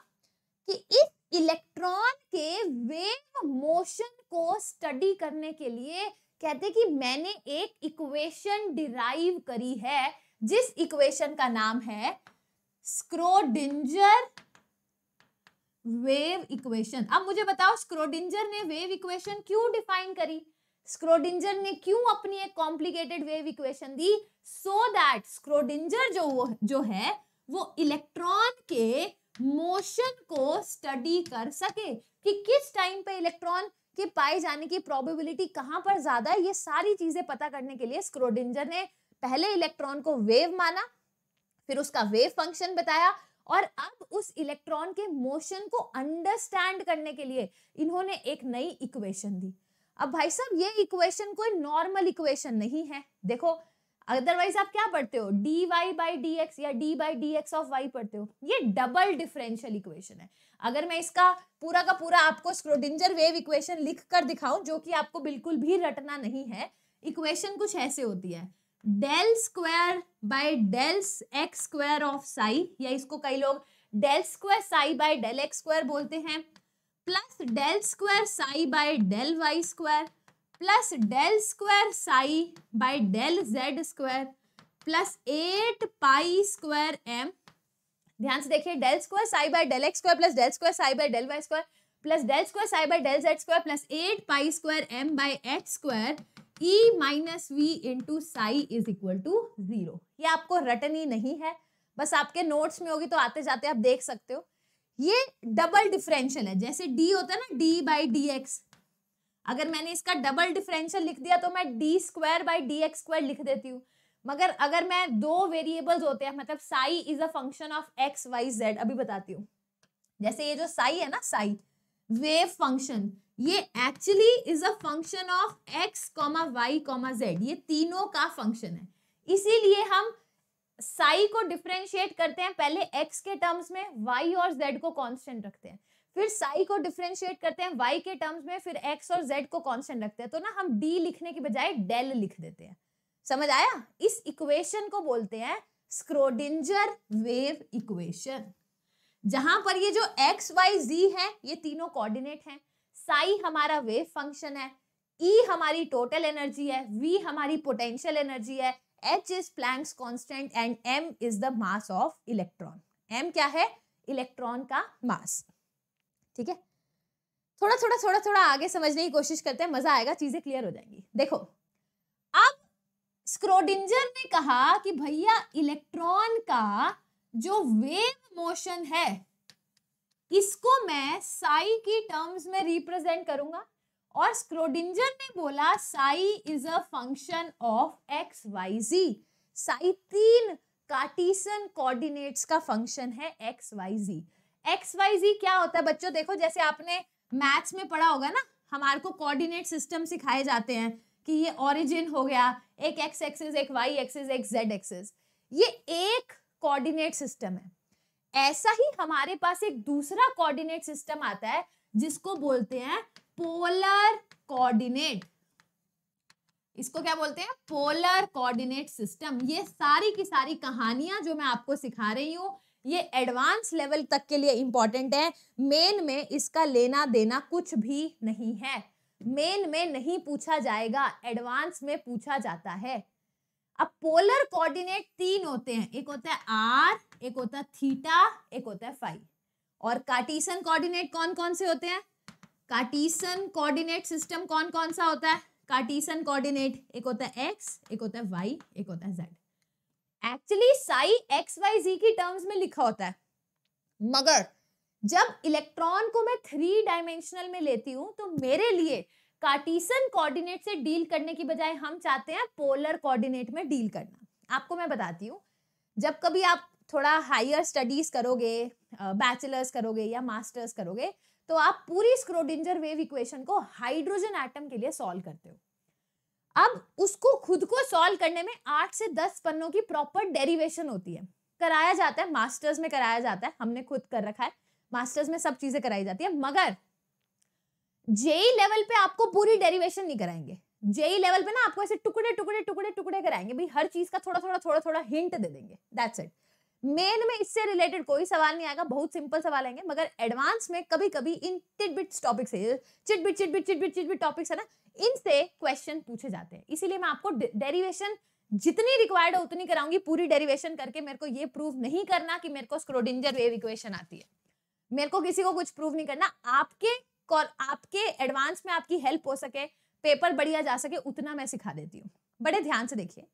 A: कि इस इलेक्ट्रॉन के वेव मोशन को स्टडी करने के लिए कहते कि मैंने एक इक्वेशन डिराइव करी है जिस इक्वेशन का नाम है स्क्रोडिंजर वेव इक्वेशन अब मुझे बताओ स्क्रोडिंजर ने वेव इक्वेशन क्यों डिफाइन करी स्क्रोडिंजर ने क्यों अपनी एक कॉम्प्लिकेटेड वेव इक्वेशन दी सो दैट स्क्रोडिंजर जो वो जो है वो इलेक्ट्रॉन के मोशन को स्टडी कर सके कि किस टाइम पे इलेक्ट्रॉन के पाए जाने की प्रोबेबिलिटी कहां पर ज्यादा है ये सारी चीजें पता करने के लिए स्क्रोडिंजर ने पहले इलेक्ट्रॉन को वेव माना फिर उसका वेव फंक्शन बताया और अब उस इलेक्ट्रॉन के मोशन को अंडरस्टैंड करने के लिए इन्होंने एक नई इक्वेशन दी अब भाई साहब ये इक्वेशन कोई नॉर्मल इक्वेशन नहीं है देखो अदरवाइज आप क्या पढ़ते हो D Y by D X या D by D X of Y पढ़ते हो ये डबल डिफरेंशियल इक्वेशन है अगर मैं इसका पूरा का पूरा आपको स्क्रोडिंजर वेव इक्वेशन लिख कर दिखाऊं जो कि आपको बिल्कुल भी रटना नहीं है इक्वेशन कुछ ऐसे होती है del square by del x square of psi या इसको कई लोग del square psi by del x square बोलते हैं plus del square psi by del Y square plus del square psi by del Z square plus eight pi square M ध्यान से देखिए del square psi by del x square plus del square psi by del Y square plus del square psi by del Z square plus eight pi square M by H square e minus V into psi is equal to zero आपको रटनी नहीं है बस आपके notes में होगी तो आते जाते आप देख सकते हो ये डबल डिफरेंशियल है जैसे d होता है ना डी बाई डी एक्स अगर मैंने इसका डबल डिफरेंशियल लिख दिया तो मैं D square by D x square लिख देती हूँ मगर अगर मैं दो वेरिएबल्स होते हैं मतलब psi is a function of X Y Z अभी बताती हूँ जैसे ये जो साई है ना साई वेव फंक्शन ये actually is a function of X comma Y comma Z ये तीनों का फंक्शन है इसीलिए हम साई को डिफ्रेंशिएट करते हैं पहले एक्स के टर्म्स में वाई और जेड को कांस्टेंट रखते हैं फिर साई को डिफ्रेंशिएट करते हैं वाई के टर्म्स में फिर एक्स और जेड को कांस्टेंट रखते हैं तो ना हम डी लिखने के बजाय डेल लिख देते हैं समझ आया इस इक्वेशन को बोलते हैं स्क्रोडिंजर वेव इक्वेशन जहां पर ये जो एक्स वाई जी है ये तीनों कोऑर्डिनेट हैं साई हमारा वेव फंक्शन है ई e हमारी टोटल एनर्जी है वी हमारी पोटेंशियल एनर्जी है H is Planck's constant and M is the mass of electron M क्या है इलेक्ट्रॉन का मास ठीक है थोड़ा थोड़ा थोड़ा थोड़ा आगे समझने की कोशिश करते हैं मजा आएगा चीजें क्लियर हो जाएंगी देखो अब स्क्रोडिंजर ने कहा कि भैया इलेक्ट्रॉन का जो वेव मोशन है इसको मैं साई की टर्म्स में रिप्रेजेंट करूंगा और स्क्रोडिंजर ने बोला psi is a function of X Y Z psi तीन कार्टिसन कोऑर्डिनेट्स का फंक्शन है X Y Z X Y Z क्या होता है बच्चों देखो जैसे आपने मैथ्स में पढ़ा होगा ना हमारे को कोऑर्डिनेट सिस्टम सिखाए जाते हैं कि ये ओरिजिन हो गया एक एक्स एक्सिस एक वाई एक्सिस एक जेड एक्सिस ये एक कोऑर्डिनेट सिस्टम है ऐसा ही हमारे पास एक दूसरा कोऑर्डिनेट सिस्टम आता है जिसको बोलते हैं पोलर कोऑर्डिनेट इसको क्या बोलते हैं पोलर कोऑर्डिनेट सिस्टम ये सारी की सारी कहानियां जो मैं आपको सिखा रही हूँ ये एडवांस लेवल तक के लिए इंपॉर्टेंट है मेन में इसका लेना देना कुछ भी नहीं है मेन में नहीं पूछा जाएगा एडवांस में पूछा जाता है अब पोलर कोऑर्डिनेट तीन होते हैं एक होता है आर एक होता है थीटा एक होता है फाइव और कार्टीसन कोऑर्डिनेट कौन कौन से होते हैं कार्टीसन कोऑर्डिनेट सिस्टम कौन कौन सा होता है कार्टीसन कोऑर्डिनेट एक होता है एक्स एक होता है वाई एक होता है Z actually psi x Y जी की टर्म्स में लिखा होता है मगर जब इलेक्ट्रॉन को मैं थ्री डायमेंशनल में लेती हूँ तो मेरे लिए कार्टीसन कोऑर्डिनेट से डील करने की बजाय हम चाहते हैं पोलर कोऑर्डिनेट में डील करना आपको मैं बताती हूँ जब कभी आप थोड़ा हायर स्टडीज करोगे बैचलर्स करोगे या मास्टर्स करोगे तो आप पूरी स्क्रोडिंजर वेव इक्वेशन को हाइड्रोजन एटम के लिए सॉल्व करते हो अब उसको खुद को सॉल्व करने में आठ से दस पन्नों की प्रॉपर डेरिवेशन होती है कराया जाता है मास्टर्स में कराया जाता है हमने खुद कर रखा है मास्टर्स में सब चीजें कराई जाती है मगर जेई लेवल पे आपको पूरी डेरिवेशन नहीं कराएंगे जेई लेवल पे ना आपको ऐसे टुकड़े टुकड़े टुकड़े टुकड़े कराएंगे भाई हर चीज का थोड़ा थोड़ा थोड़ा थोड़ा हिंट दे देंगे दैट्स इट मेन में इससे रिलेटेड कोई सवाल नहीं आएगा बहुत सिंपल सवाल आएंगे मगर एडवांस में कभी कभी इन टिटबिट्स टॉपिक्स है चिटबिट चिटबिट चिटबिट चिटबिट टॉपिक्स है ना इनसे क्वेश्चन पूछे जाते हैं इसीलिए मैं आपको डेरिवेशन जितनी रिक्वायर्ड है उतनी कराऊंगी पूरी डेरिवेशन करके मेरे को ये प्रूव नहीं करना कि मेरे को स्क्रोडिंजर वेव इक्वेशन आती है मेरे को किसी को कुछ प्रूव नहीं करना आपके आपके एडवांस में आपकी हेल्प हो सके पेपर बढ़िया जा सके उतना मैं सिखा देती हूँ बड़े ध्यान से देखिए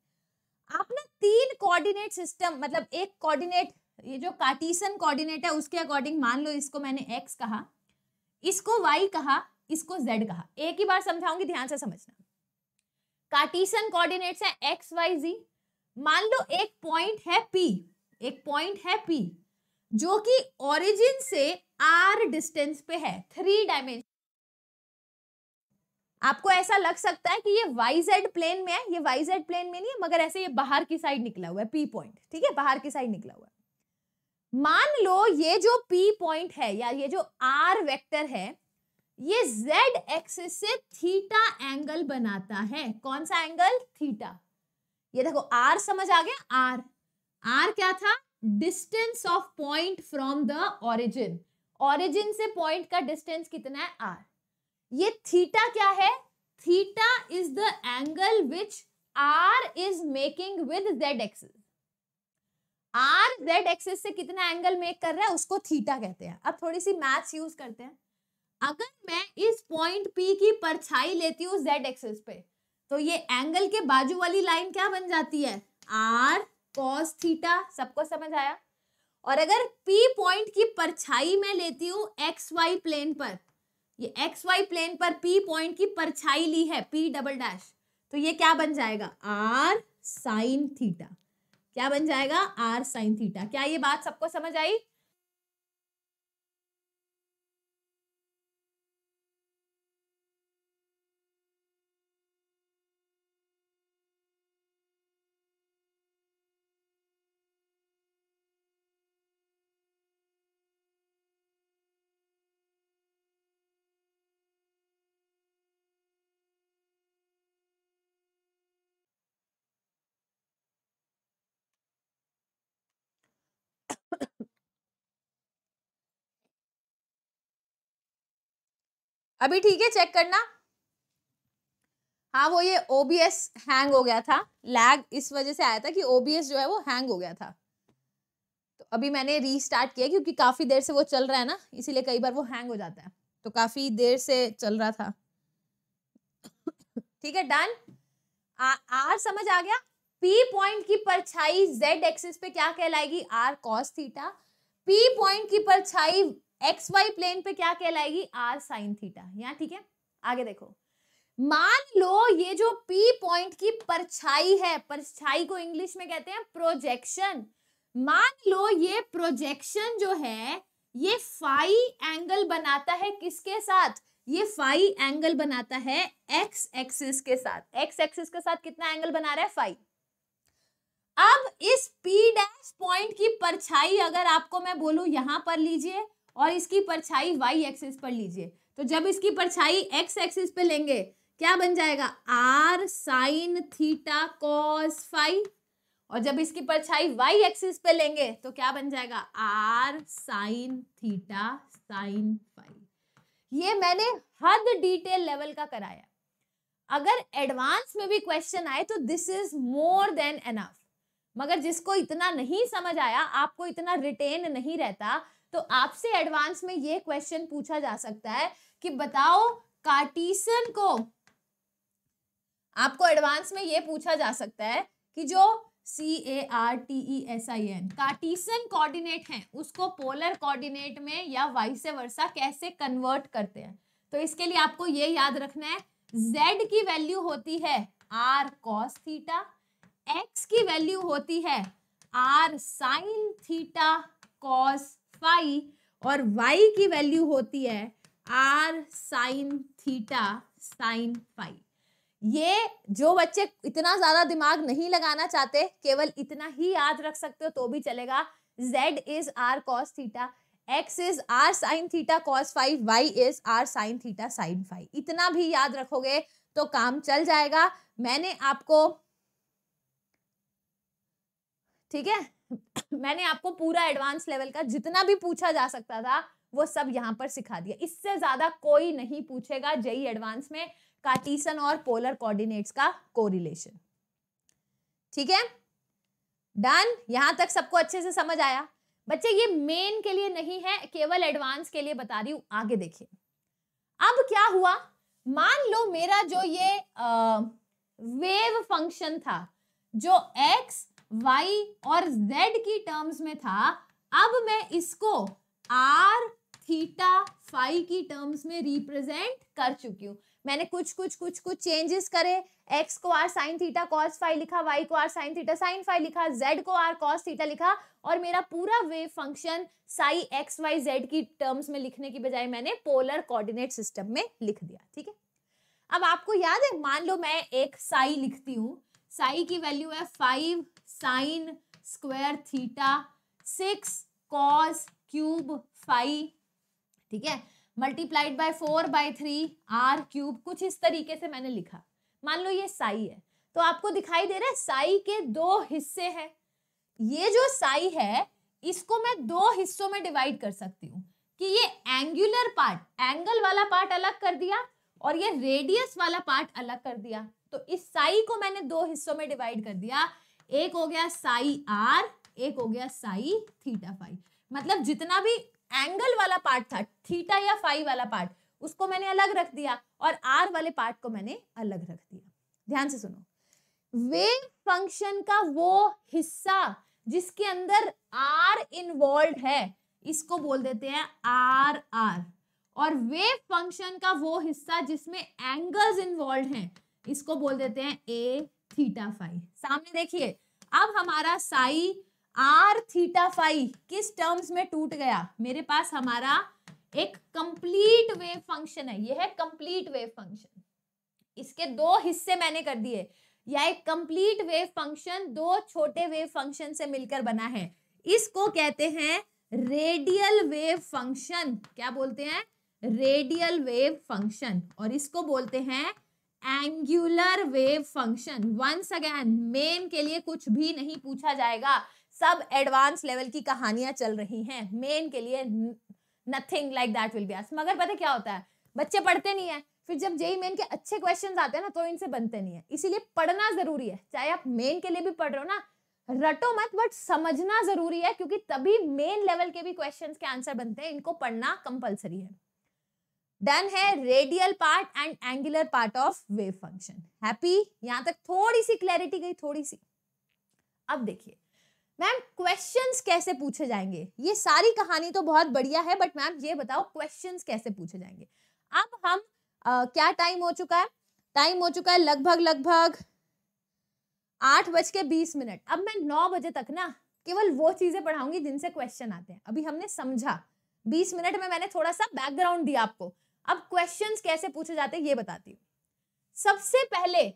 A: आपने तीन कोऑर्डिनेट सिस्टम मतलब एक कोऑर्डिनेट ये जो कार्टिसन कोऑर्डिनेट है उसके अकॉर्डिंग मान लो इसको मैंने एक्स कहा इसको वाई कहा इसको जेड कहा एक ही बार समझाऊंगी ध्यान से समझना कार्टिसन कोऑर्डिनेट्स हैं एक्स वाई जी मान लो एक पॉइंट है पी एक पॉइंट है पी जो कि ओरिजिन से आर डिस्टेंस पे है थ्री डायमेंशन आपको ऐसा लग सकता है कि ये वाई जेड प्लेन में है ये वाई जेड प्लेन में नहीं है मगर ऐसे ये बाहर की साइड निकला हुआ है पी पॉइंट ठीक है बाहर की साइड निकला हुआ है मान लो ये जो पी पॉइंट है या ये जो आर वेक्टर है ये जेड एक्सिस से थीटा एंगल बनाता है कौन सा एंगल थीटा ये देखो आर समझ आ गया आर आर क्या था distance of point from the origin origin से पॉइंट का डिस्टेंस कितना है आर ये थीटा क्या है theta is the angle which R is making with Z axis R Z axis से कितना एंगल मेक कर रहा है उसको थीटा कहते हैं अब थोड़ी सी मैथ्स यूज करते हैं अगर मैं इस पॉइंट पी की परछाई लेती हूँ जेड एक्सिस पे तो ये एंगल के बाजू वाली लाइन क्या बन जाती है आर कॉस थीटा सबको समझ आया और अगर पी पॉइंट की परछाई मैं लेती हूँ एक्स वाई प्लेन पर ये एक्स वाई प्लेन पर पी पॉइंट की परछाई ली है पी डबल डैश तो ये क्या बन जाएगा आर साइन थीटा क्या बन जाएगा आर साइन थीटा क्या ये बात सबको समझ आई अभी ठीक है चेक करना हाँ वो ये ओबीएस हैंग हो गया था लैग इस वजह से आया था कि ओबीएस जो है वो हैंग हो गया था तो अभी मैंने रीस्टार्ट किया क्योंकि काफ़ी देर से वो चल रहा है ना इसीलिए कई बार वो हैंग हो जाता है तो काफ़ी देर से चल रहा था ठीक है डन आर समझ आ गया पी पॉइंट की परछाई जेड एक्सिस पे क्या कहलाएगी R cos theta P point की परछाई एक्स वाई प्लेन पे क्या कहलाएगी आर साइन थीटा यहाँ ठीक है आगे देखो मान लो ये जो पी पॉइंट की परछाई है परछाई को इंग्लिश में कहते हैं प्रोजेक्शन मान लो ये प्रोजेक्शन जो है ये फाई एंगल बनाता है किसके साथ ये फाई एंगल बनाता है एक्स एक्सिस के साथ एक्स एक्सिस के साथ कितना एंगल बना रहा है फाई अब इस पी डैश पॉइंट की परछाई अगर आपको मैं बोलूं यहां पर लीजिए और इसकी परछाई वाई एक्सिस पर लीजिए तो जब इसकी परछाई एक्स एक्सिस पे लेंगे क्या बन जाएगा r sine theta cos five और जब इसकी परछाई वाई एक्सिस पे लेंगे तो क्या बन जाएगा r sine theta sine five ये मैंने हद डिटेल लेवल का कराया अगर एडवांस में भी क्वेश्चन आए तो this is more than enough मगर जिसको इतना नहीं समझ आया आपको इतना रिटेन नहीं रहता तो आपसे एडवांस में ये क्वेश्चन पूछा जा सकता है कि बताओ कार्टीसन को आपको एडवांस में ये पूछा जा सकता है कि जो C A R T E S I N Cartesian coordinate है उसको पोलर कोऑर्डिनेट में या वाइस वर्षा कैसे कन्वर्ट करते हैं तो इसके लिए आपको ये याद रखना है z की वैल्यू होती है r cos थीटा x की वैल्यू होती है r sin theta cos five और वाई की वैल्यू होती है r sine theta sine five ये जो बच्चे इतना ज्यादा दिमाग नहीं लगाना चाहते केवल इतना ही याद रख सकते हो तो भी चलेगा z is r cos theta x is r sin theta cos five y is r sin theta sin five इतना भी याद रखोगे तो काम चल जाएगा मैंने आपको ठीक है मैंने आपको पूरा एडवांस लेवल का जितना भी पूछा जा सकता था वो सब यहाँ पर सिखा दिया इससे ज्यादा कोई नहीं पूछेगा जेई एडवांस में कार्टीसन और पोलर कोऑर्डिनेट्स का कोरिलेशन ठीक है डन यहां तक सबको अच्छे से समझ आया बच्चे ये मेन के लिए नहीं है केवल एडवांस के लिए बता रही हूं आगे देखिए अब क्या हुआ मान लो मेरा जो ये आ, वेव फंक्शन था जो एक्स y और z की टर्म्स में था अब मैं इसको r थीटा फाई की टर्म्स में रिप्रेजेंट कर चुकी हूँ मैंने कुछ कुछ कुछ कुछ चेंजेस करे एक्स को r sine theta cos five लिखा वाई को r sine theta sine five लिखा जेड को आर कॉस थीटा लिखा और मेरा पूरा wave function psi x Y z की टर्म्स में लिखने की बजाय मैंने पोलर कोऑर्डिनेट सिस्टम में लिख दिया ठीक है अब आपको याद है मान लो मैं एक साई लिखती हूँ साई की वैल्यू है five sine square theta six cos cube five ठीक है multiplied by four by three r cube कुछ इस तरीके से मैंने लिखा मान लो ये साई है तो आपको दिखाई दे रहा है साई के दो हिस्से हैं ये जो साई है इसको मैं दो हिस्सों में डिवाइड कर सकती हूँ कि ये एंगुलर पार्ट एंगल वाला पार्ट अलग कर दिया और ये रेडियस वाला पार्ट अलग कर दिया तो इस साई को मैंने दो हिस्सों में डिवाइड कर दिया एक हो गया साई आर एक हो गया साई थीटा फाइव मतलब जितना भी एंगल वाला पार्ट था थीटा या फाइव वाला पार्ट उसको मैंने अलग रख दिया और आर वाले पार्ट को मैंने अलग रख दिया ध्यान से सुनो वेव फंक्शन का वो हिस्सा जिसके अंदर आर इन्वॉल्व है इसको बोल देते हैं आर आर और वेव फंक्शन का वो हिस्सा जिसमें एंगल्स इन्वॉल्व हैं इसको बोल देते हैं ए थीटा फाइव सामने देखिए अब हमारा साई आर थीटा फाइव किस टर्म्स में टूट गया मेरे पास हमारा एक कंप्लीट वेव फंक्शन है यह है कंप्लीट वेव फंक्शन इसके दो हिस्से मैंने कर दिए या एक कंप्लीट वेव फंक्शन दो छोटे वेव फंक्शन से मिलकर बना है इसको कहते हैं रेडियल वेव फंक्शन क्या बोलते हैं रेडियल वेव फंक्शन और इसको बोलते हैं angular wave function once again main के लिए कुछ भी नहीं पूछा जाएगा सब एडवांस लेवल की कहानियां चल रही हैं मेन के लिए nothing like that will be ask मगर पता क्या होता है बच्चे पढ़ते नहीं है फिर जब जेई मेन के अच्छे क्वेश्चन आते हैं ना तो इनसे बनते नहीं है इसीलिए पढ़ना जरूरी है चाहे आप मेन के लिए भी पढ़ रहे हो ना रटो मत बट समझना जरूरी है क्योंकि तभी मेन लेवल के भी क्वेश्चंस के आंसर बनते हैं इनको पढ़ना कंपलसरी है डन है radial part and angular part of wave function happy यहां तक थोड़ी सी क्लैरिटी गई थोड़ी सी अब देखिए मैम क्वेश्चंस कैसे पूछे जाएंगे ये सारी कहानी तो बहुत बढ़िया है बट मैम ये बताओ क्वेश्चंस कैसे पूछे जाएंगे अब हम आ, क्या टाइम हो चुका है टाइम हो चुका है लगभग लगभग आठ बज के बीस मिनट अब मैं नौ बजे तक ना केवल वो चीजें पढ़ाऊंगी जिनसे क्वेश्चन आते हैं अभी हमने समझा बीस मिनट में मैंने थोड़ा सा बैकग्राउंड दिया आपको अब क्वेश्चंस कैसे पूछे जाते हैं ये बताती हूँ सबसे पहले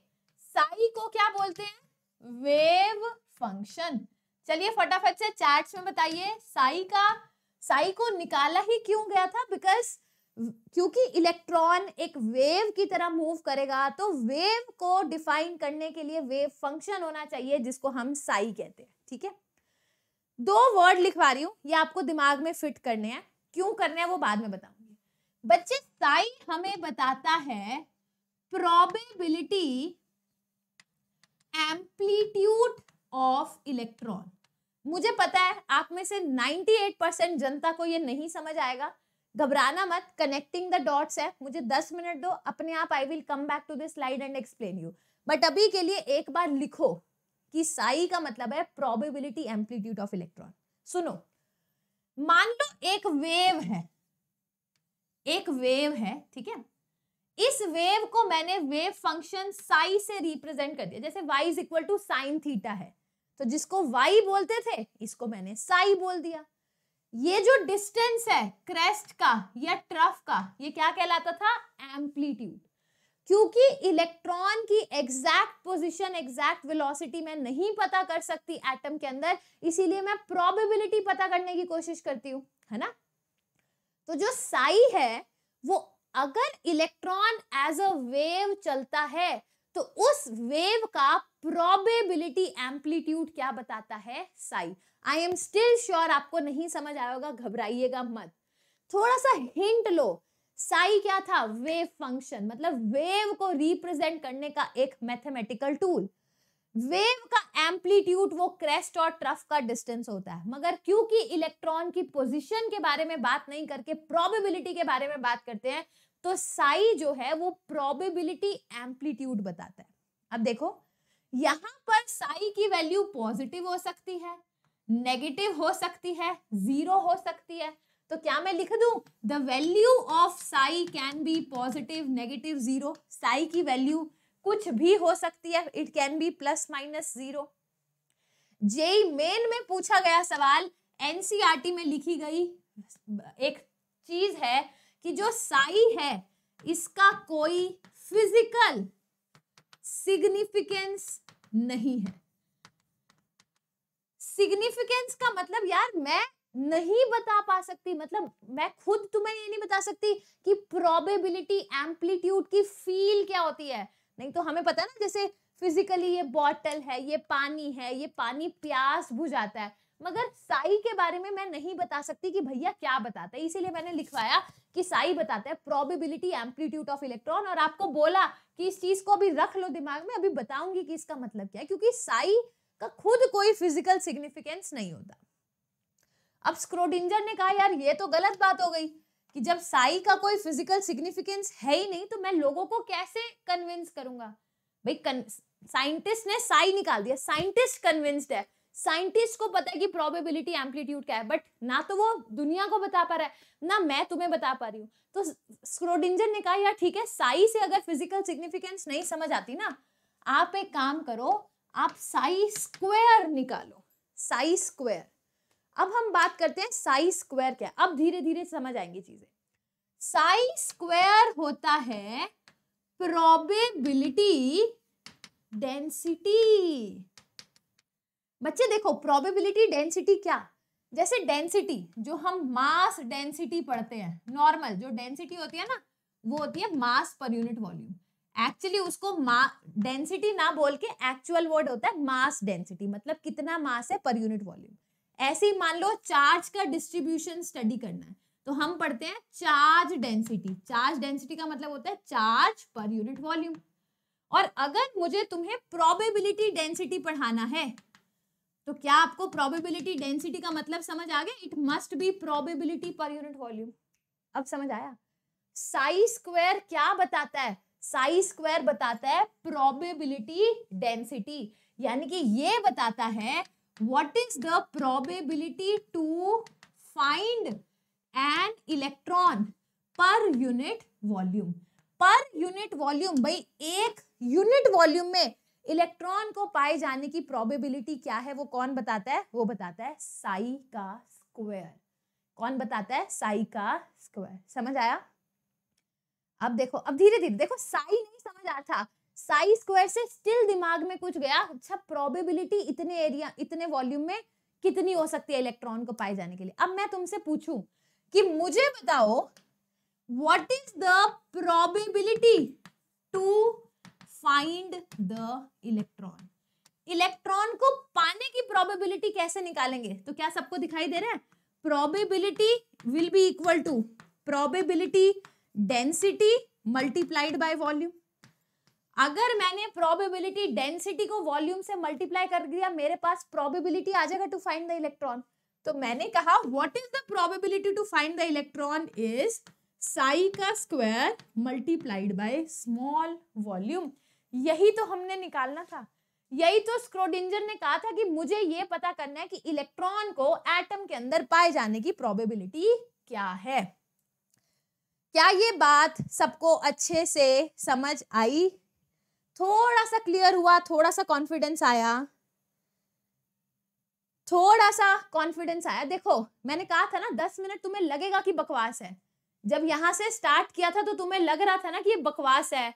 A: साई को क्या बोलते हैं वेव फंक्शन चलिए फटाफट से चैट्स में बताइए साई का साई को निकाला ही क्यों गया था बिकॉज क्योंकि इलेक्ट्रॉन एक वेव की तरह मूव करेगा तो वेव को डिफाइन करने के लिए वेव फंक्शन होना चाहिए जिसको हम साई कहते हैं ठीक है दो वर्ड लिखवा रही हूं ये आपको दिमाग में फिट करने हैं क्यों करने हैं वो बाद में बताऊ बच्चे साई हमें बताता है प्रोबेबिलिटी एम्पलीट्यूड ऑफ इलेक्ट्रॉन मुझे पता है आप में से 98 परसेंट जनता को ये नहीं समझ आएगा घबराना मत कनेक्टिंग द डॉट्स है मुझे 10 मिनट दो अपने आप I will come back to this slide and explain you but अभी के लिए एक बार लिखो कि साई का मतलब है प्रोबेबिलिटी एम्पलीट्यूड ऑफ इलेक्ट्रॉन सुनो मान लो एक वेव है एक वेव है ठीक है इस वेव को मैंने वेव फंक्शन साई से रिप्रेजेंट कर दिया जैसे y is equal to sine theta है तो जिसको वाई बोलते थे इसको मैंने साई बोल दिया ये जो डिस्टेंस है क्रेस्ट का या ट्रफ का ये क्या कहलाता था एम्पलीट्यूड क्योंकि इलेक्ट्रॉन की एग्जैक्ट पोजीशन एग्जैक्ट वेलोसिटी मैं नहीं पता कर सकती एटम के अंदर इसीलिए मैं प्रोबेबिलिटी पता करने की कोशिश करती हूँ है ना तो जो साई है वो अगर इलेक्ट्रॉन एज अ वेव चलता है तो उस वेव का प्रोबेबिलिटी एम्पलीट्यूड क्या बताता है psi I am still sure आपको नहीं समझ आया होगा घबराइएगा मत थोड़ा सा हिंट लो साई क्या था वेव फंक्शन मतलब वेव को रिप्रेजेंट करने का एक मैथमेटिकल टूल वेव का एम्पलीट्यूड वो क्रेस्ट और ट्रफ का डिस्टेंस होता है मगर क्योंकि इलेक्ट्रॉन की पोजीशन के बारे में बात नहीं करके प्रोबेबिलिटी के बारे में बात करते हैं तो साई जो है वो प्रोबेबिलिटी एम्पलीट्यूड बताता है अब देखो यहां पर साई की वैल्यू पॉजिटिव हो सकती है नेगेटिव हो सकती है जीरो हो सकती है तो क्या मैं लिख दू the value of psi can be positive negative zero psi की वैल्यू कुछ भी हो सकती है it can be plus minus zero JEE main में पूछा गया सवाल एनसीईआरटी e में लिखी गई एक चीज है कि जो साई है इसका कोई फिजिकल सिग्निफिकेंस नहीं है सिग्निफिकेंस का मतलब यार मैं नहीं बता पा सकती मतलब मैं खुद तुम्हें ये नहीं बता सकती कि प्रोबेबिलिटी एम्पलीट्यूड की फील क्या होती है नहीं तो हमें पता है ना जैसे फिजिकली ये बॉटल है ये पानी है ये पानी प्यास बुझाता है मगर साई के बारे में मैं नहीं बता सकती कि भैया क्या बताता है इसीलिए मैंने लिखवाया कि साई बताता है प्रोबेबिलिटी एम्पलीट्यूड ऑफ इलेक्ट्रॉन और आपको बोला कि इस चीज को अभी रख लो दिमाग में अभी बताऊंगी कि इसका मतलब क्या है क्योंकि साई का खुद कोई फिजिकल सिग्निफिकेंस नहीं होता अब स्क्रोडिंजर ने कहा यार ये तो गलत बात हो गई कि जब साई का कोई फिजिकल सिग्निफिकेंस है ही नहीं तो मैं लोगों को कैसे कन्विंस करूंगा भाई साइंटिस्ट ने साई निकाल दिया साइंटिस्ट कन्विंस्ड है साइंटिस्ट को पता है कि प्रोबेबिलिटी एम्पलीट्यूड क्या है बट ना तो वो दुनिया को बता पा रहा है ना मैं तुम्हें बता पा रही हूँ तो स्क्रोडिंजर ने कहा यार ठीक है साई से अगर फिजिकल सिग्निफिकेंस नहीं समझ आती ना आप एक काम करो आप साई स्क्वायर निकालो साई स्क्वायर अब हम बात करते हैं साई स्क्वायर क्या अब धीरे धीरे समझ आएंगे चीजें साई स्क्वायर होता है प्रोबेबिलिटी डेंसिटी बच्चे देखो प्रोबेबिलिटी डेंसिटी क्या जैसे डेंसिटी जो हम मास डेंसिटी पढ़ते हैं नॉर्मल जो डेंसिटी होती है ना वो होती है मास पर यूनिट वॉल्यूम एक्चुअली उसको डेंसिटी ना बोल के एक्चुअल वर्ड होता है मास डेंसिटी मतलब कितना मास है पर यूनिट वॉल्यूम ऐसे मान लो चार्ज का डिस्ट्रीब्यूशन स्टडी करना है तो हम पढ़ते हैं चार्ज डेंसिटी चार्ज डेंसिटी का मतलब होता है चार्ज पर यूनिट वॉल्यूम और अगर मुझे तुम्हें प्रोबेबिलिटी डेंसिटी पढ़ाना है तो क्या आपको प्रोबेबिलिटी डेंसिटी का मतलब समझ आ गया it must be probability per unit volume अब समझ आया साई स्क्वायर क्या बताता है साई स्क्वायर बताता है प्रोबेबिलिटी डेंसिटी यानी कि ये बताता है what is the probability to find an electron per unit volume per unit volume भाई एक यूनिट वॉल्यूम में इलेक्ट्रॉन को पाए जाने की प्रोबेबिलिटी क्या है वो कौन बताता है वो बताता है साई का स्क्वायर कौन बताता है साई का स्क्वायर समझ आया अब देखो अब धीरे धीरे देखो साई नहीं समझ आता साइज स्क्वायर से स्टिल दिमाग में कुछ गया अच्छा प्रोबेबिलिटी इतने एरिया इतने वॉल्यूम में कितनी हो सकती है इलेक्ट्रॉन को पाए जाने के लिए अब मैं तुमसे पूछूं कि मुझे बताओ what is the probability to find the electron electron को पाने की प्रोबेबिलिटी कैसे निकालेंगे तो क्या सबको दिखाई दे रहा है probability will be equal to probability density multiplied by volume अगर मैंने प्रोबेबिलिटी डेंसिटी को वॉल्यूम से मल्टीप्लाई कर दिया मेरे पास प्रोबेबिलिटी आ जाएगा टू फाइंड द इलेक्ट्रॉन तो मैंने कहा what is the probability to find the electron is psi का square multiplied by small volume यही तो हमने निकालना था यही तो स्क्रोडिंजर ने कहा था कि मुझे ये पता करना है कि इलेक्ट्रॉन को एटम के अंदर पाए जाने की प्रोबेबिलिटी क्या है क्या ये बात सबको अच्छे से समझ आई थोड़ा सा क्लियर हुआ थोड़ा सा कॉन्फिडेंस आया थोड़ा सा कॉन्फिडेंस आया देखो मैंने कहा था ना दस मिनट तुम्हें लगेगा कि बकवास है जब यहां से स्टार्ट किया था तो तुम्हें लग रहा था ना कि ये बकवास है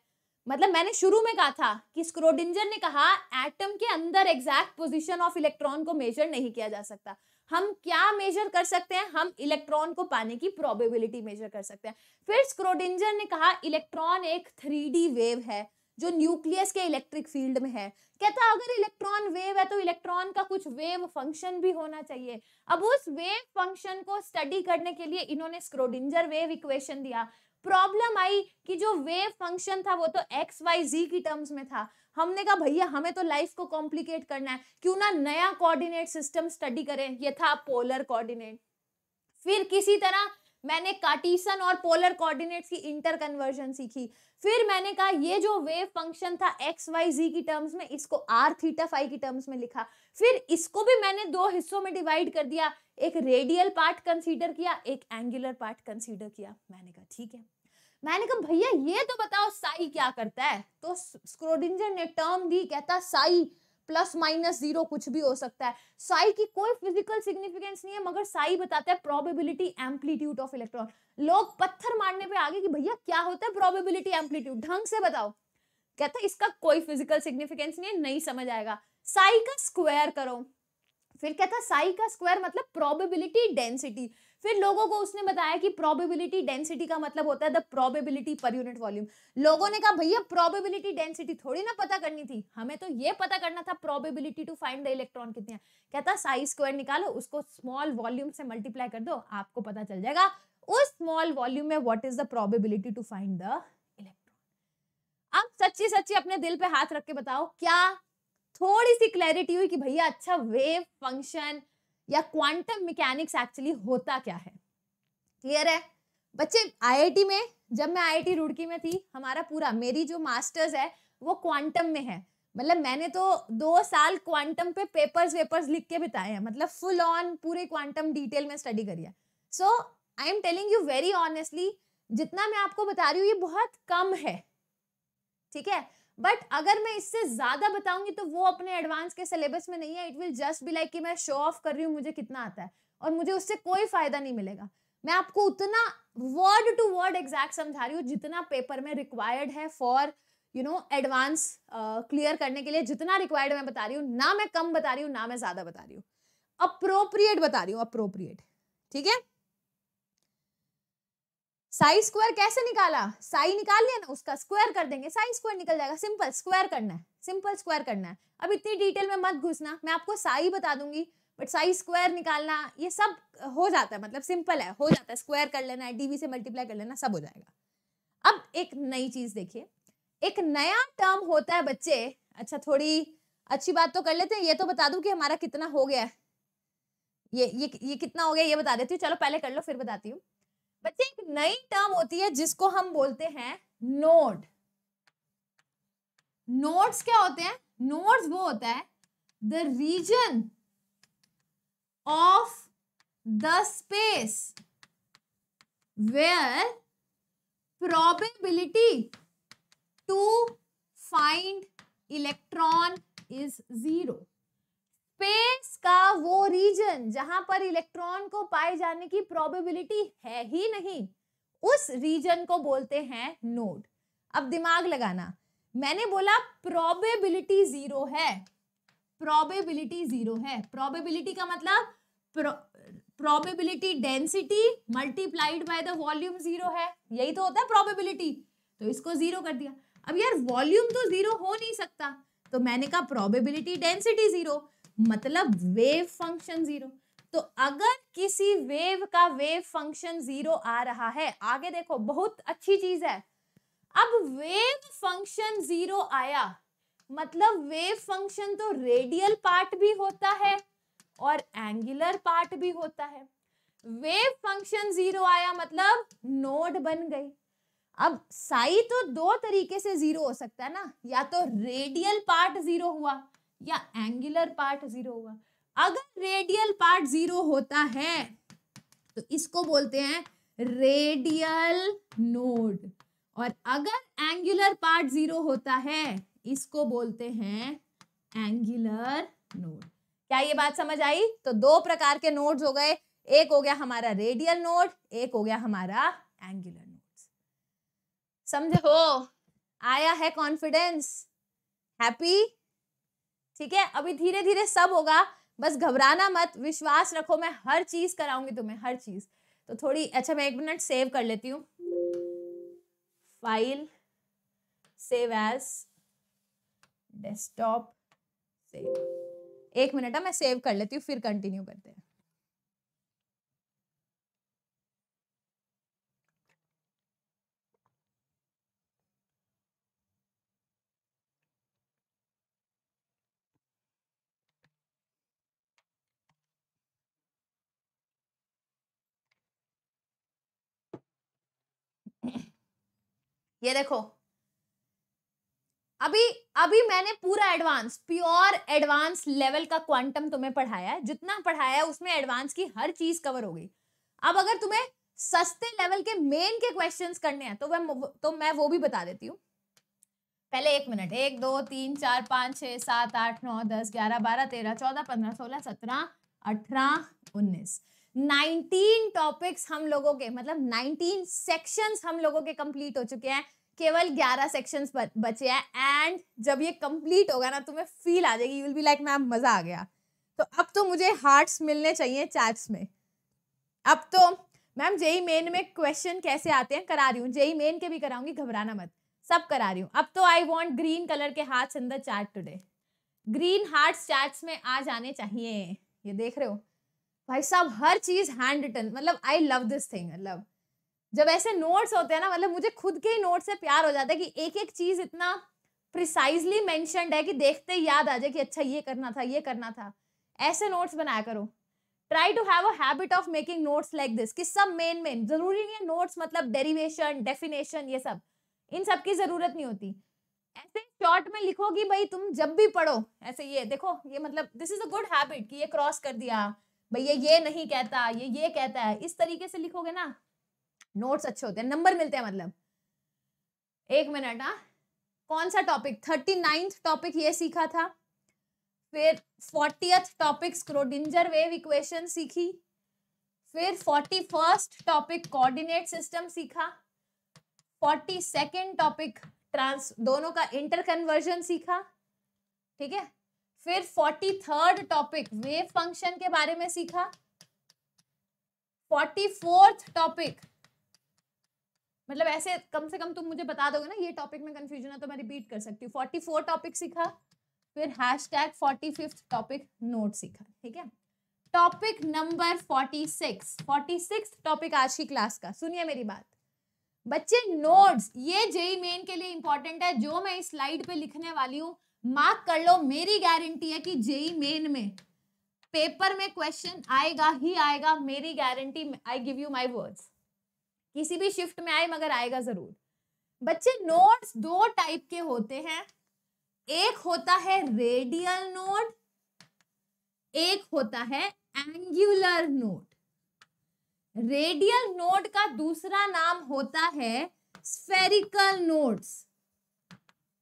A: मतलब मैंने शुरू में कहा था कि स्क्रोडिंजर ने कहा एटम के अंदर एग्जैक्ट पोजीशन ऑफ इलेक्ट्रॉन को मेजर नहीं किया जा सकता हम क्या मेजर कर सकते हैं हम इलेक्ट्रॉन को पाने की प्रोबेबिलिटी मेजर कर सकते हैं फिर स्क्रोडिंजर ने कहा इलेक्ट्रॉन एक थ्री वेव है जो न्यूक्लियस के इलेक्ट्रिक फील्ड में है कहता है अगर इलेक्ट्रॉन वेव है तो इलेक्ट्रॉन का कुछ वेव फंक्शन भी होना चाहिए अब उस वेव फंक्शन को स्टडी करने के लिए इन्होंने स्क्रोडिंजर वेव इक्वेशन दिया प्रॉब्लम आई कि जो वेव फंक्शन था वो तो एक्स वाई जी की टर्म्स में था हमने कहा भैया हमें तो लाइफ को कॉम्प्लिकेट करना है क्यों ना नया कोऑर्डिनेट सिस्टम स्टडी करें ये था पोलर कोऑर्डिनेट फिर किसी तरह मैंने कार्टिसन और पोलर कोऑर्डिनेट्स की इंटर कन्वर्जन सीखी फिर मैंने कहा ये जो वेव फंक्शन था एक्स वाई जी की टर्म्स में इसको आर थीटा फाइव की टर्म्स में लिखा फिर इसको भी मैंने दो हिस्सों में डिवाइड कर दिया एक रेडियल पार्ट कंसीडर किया एक एंगुलर पार्ट कंसीडर किया मैंने कहा ठीक है मैंने कहा भैया ये तो बताओ साई क्या करता है तो स्क्रोडिंजर ने टर्म दी कहता साई प्लस माइनस जीरो कुछ भी हो सकता है साई की कोई फिजिकल सिग्निफिकेंस नहीं है मगर साई बताता है प्रोबेबिलिटी एम्पलीट्यूड ऑफ इलेक्ट्रॉन लोग पत्थर मारने पे आगे कि भैया क्या होता है प्रोबेबिलिटी एम्पलीट्यूड ढंग से बताओ कहता है इसका कोई फिजिकल सिग्निफिकेंस नहीं है नहीं समझ आएगा साई का स्क्वायर करो फिर कहता साई का स्क्वायर मतलब प्रोबेबिलिटी डेंसिटी फिर लोगों को उसने बताया कि प्रोबेबिलिटी डेंसिटी का मतलब होता है the probability per unit volume लोगों ने कहा भैया प्रोबेबिलिटी डेंसिटी थोड़ी ना पता करनी थी हमें तो ये पता करना था probability to find the electron कितने है कहता साइज स्क्वायर निकालो उसको स्मॉल वॉल्यूम से मल्टीप्लाई कर दो आपको पता चल जाएगा उस स्मॉल वॉल्यूम में what is the probability to find the electron अब सच्ची सच्ची अपने दिल पे हाथ रख के बताओ क्या थोड़ी सी क्लैरिटी हुई कि भैया अच्छा वेव फंक्शन या क्वांटम मैकेनिक्स एक्चुअली होता क्या है क्लियर है बच्चे आईआईटी में जब मैं आईआईटी रुड़की में थी हमारा पूरा मेरी जो मास्टर्स है वो क्वांटम में है मतलब मैंने तो दो साल क्वांटम पे पेपर्स वेपर्स लिख के बिताए हैं मतलब फुल ऑन पूरे क्वांटम डिटेल में स्टडी करी है so I am telling you very honestly जितना मैं आपको बता रही हूँ ये बहुत कम है ठीक है बट अगर मैं इससे ज्यादा बताऊंगी तो वो अपने एडवांस के सिलेबस में नहीं है it will just be like कि मैं शो ऑफ कर रही हूँ मुझे कितना आता है और मुझे उससे कोई फायदा नहीं मिलेगा मैं आपको उतना वर्ड टू वर्ड एग्जैक्ट समझा रही हूँ जितना पेपर में रिक्वायर्ड है for you know advance clear करने के लिए जितना रिक्वायर्ड मैं बता रही हूँ ना मैं कम बता रही हूँ ना मैं ज्यादा बता रही हूँ अप्रोप्रिएट बता रही हूँ अप्रोप्रिएट ठीक है साई स्क्वायर कैसे निकाला साई निकाल लिया ना उसका स्क्वायर कर देंगे साई स्क्वायर निकल जाएगा सिंपल स्क्वायर करना है सिंपल स्क्वायर करना है अब इतनी डिटेल में मत घुसना मैं आपको साई बता दूंगी बट साई स्क्वायर निकालना ये सब हो जाता है मतलब सिंपल है हो जाता है स्क्वायर कर लेना है डीवी से मल्टीप्लाई कर लेना सब हो जाएगा अब एक नई चीज देखिए एक नया टर्म होता है बच्चे अच्छा थोड़ी अच्छी बात तो कर लेते हैं ये तो बता दूं कि हमारा कितना हो गया है ये ये ये कितना हो गया ये बता देती हूँ चलो पहले कर लो फिर बताती हूँ बच्चे एक नई टर्म होती है जिसको हम बोलते हैं नोड नोड्स क्या होते हैं नोड्स वो होता है the region of the space where probability to find electron is zero space का वो रीजन जहां पर इलेक्ट्रॉन को पाए जाने की प्रोबेबिलिटी है ही नहीं उस रीजन को बोलते हैं नोड अब दिमाग लगाना मैंने बोला प्रोबेबिलिटी जीरो है प्रोबेबिलिटी जीरो है प्रोबेबिलिटी का मतलब probability density multiplied by the volume zero है यही तो होता है प्रोबेबिलिटी तो इसको जीरो कर दिया अब यार वॉल्यूम तो जीरो हो नहीं सकता तो मैंने कहा प्रोबेबिलिटी डेंसिटी जीरो मतलब वेव फंक्शन जीरो तो अगर किसी वेव का वेव फंक्शन जीरो आ रहा है आगे देखो बहुत अच्छी चीज है अब वेव फंक्शन जीरो आया मतलब वेव फंक्शन तो रेडियल पार्ट भी होता है और एंगुलर पार्ट भी होता है वेव फंक्शन जीरो आया मतलब नोड बन गई अब साई तो दो तरीके से जीरो हो सकता है ना या तो रेडियल पार्ट जीरो हुआ या एंगुलर पार्ट जीरो होगा अगर रेडियल पार्ट जीरो होता है तो इसको बोलते हैं रेडियल नोड और अगर एंगुलर पार्ट जीरो होता है इसको बोलते हैं एंगुलर नोड क्या ये बात समझ आई तो दो प्रकार के नोड्स हो गए एक हो गया हमारा रेडियल नोड एक हो गया हमारा एंगुलर नोड समझे हो आया है कॉन्फिडेंस हैप्पी ठीक है अभी धीरे धीरे सब होगा बस घबराना मत विश्वास रखो मैं हर चीज कराऊंगी तुम्हें हर चीज तो थोड़ी अच्छा मैं एक मिनट सेव कर लेती हूँ file save as desktop save एक मिनट है हाँ, मैं सेव कर लेती हूँ फिर कंटिन्यू करते हैं ये देखो अभी अभी मैंने पूरा एडवांस प्योर एडवांस लेवल का क्वांटम तुम्हें पढ़ाया है जितना पढ़ाया है उसमें एडवांस की हर चीज कवर हो गई अब अगर तुम्हें सस्ते लेवल के मेन के क्वेश्चंस करने हैं तो वह तो मैं वो भी बता देती हूँ पहले एक मिनट एक दो तीन चार पाँच छः सात आठ नौ दस ग्यारह बारह तेरह चौदह पंद्रह सोलह सत्रह अठारह उन्नीस 19 टॉपिक्स हम लोगों के मतलब 19 सेक्शंस हम लोगों के कंप्लीट हो चुके हैं केवल 11 सेक्शंस बचे हैं एंड जब ये कंप्लीट होगा ना तुम्हें फील आ जाएगी you will be like ma'am मजा आ गया तो अब तो मुझे हार्ट्स मिलने चाहिए चैट्स में अब तो मैम जेई मेन में क्वेश्चन कैसे आते हैं करा रही हूँ जेई मेन e के भी कराऊंगी घबराना मत सब करा रही हूँ अब तो आई वॉन्ट ग्रीन कलर के hearts in the chart today green hearts chats में आ जाने चाहिए ये देख रहे हो भाई साहब हर चीज हैंड रिटन मतलब आई लव दिस थिंग मतलब जब ऐसे नोट्स होते हैं ना मतलब मुझे खुद के ही नोट से प्यार हो जाता है कि एक एक चीज इतना प्रिसाइजली मैंशन है कि देखते ही याद आ जाए कि अच्छा ये करना था ये करना था ऐसे नोट्स बनाया करो try to have a habit of making notes like this कि सब मेन मेन जरूरी नहीं है नोट्स मतलब डेरिवेशन डेफिनेशन ये सब इन सब की जरूरत नहीं होती ऐसे शॉर्ट में लिखो कि भाई तुम जब भी पढ़ो ऐसे ये देखो ये मतलब this is a good habit कि ये क्रॉस कर दिया भैया ये नहीं कहता ये ये कहता है इस तरीके से लिखोगे ना नोट्स अच्छे होते हैं नंबर मिलते हैं मतलब एक मिनट हाँ कौन सा टॉपिक थर्टी नाइन्थ टॉपिक ये सीखा था फिर fortieth topic Schrodinger wave equation सीखी फिर forty first topic coordinate system सीखा फोर्टी सेकेंड टॉपिक ट्रांस दोनों का इंटर कन्वर्जन सीखा ठीक है फिर forty third topic wave function के बारे में सीखा फोर्टी फोर्थ टॉपिक मतलब ऐसे कम से कम तुम मुझे बता दोगे ना ये टॉपिक में कंफ्यूजन है तो मैं रिपीट कर सकती हूँ फोर्टी फोर टॉपिक सीखा फिर hashtag forty fifth topic note सीखा ठीक है topic number forty six forty six topic आज की क्लास का सुनिए मेरी बात बच्चे नोट्स ये जेई मेन के लिए इंपॉर्टेंट है जो मैं इस स्लाइड पे लिखने वाली हूँ मार्क कर लो मेरी गारंटी है कि जेई मेन में पेपर में क्वेश्चन आएगा ही आएगा मेरी guarantee I give you my words किसी भी शिफ्ट में आए मगर आएगा जरूर बच्चे नोट्स दो टाइप के होते हैं एक होता है रेडियल नोट एक होता है एंगुलर नोट रेडियल नोट का दूसरा नाम होता है स्फेरिकल नोट्स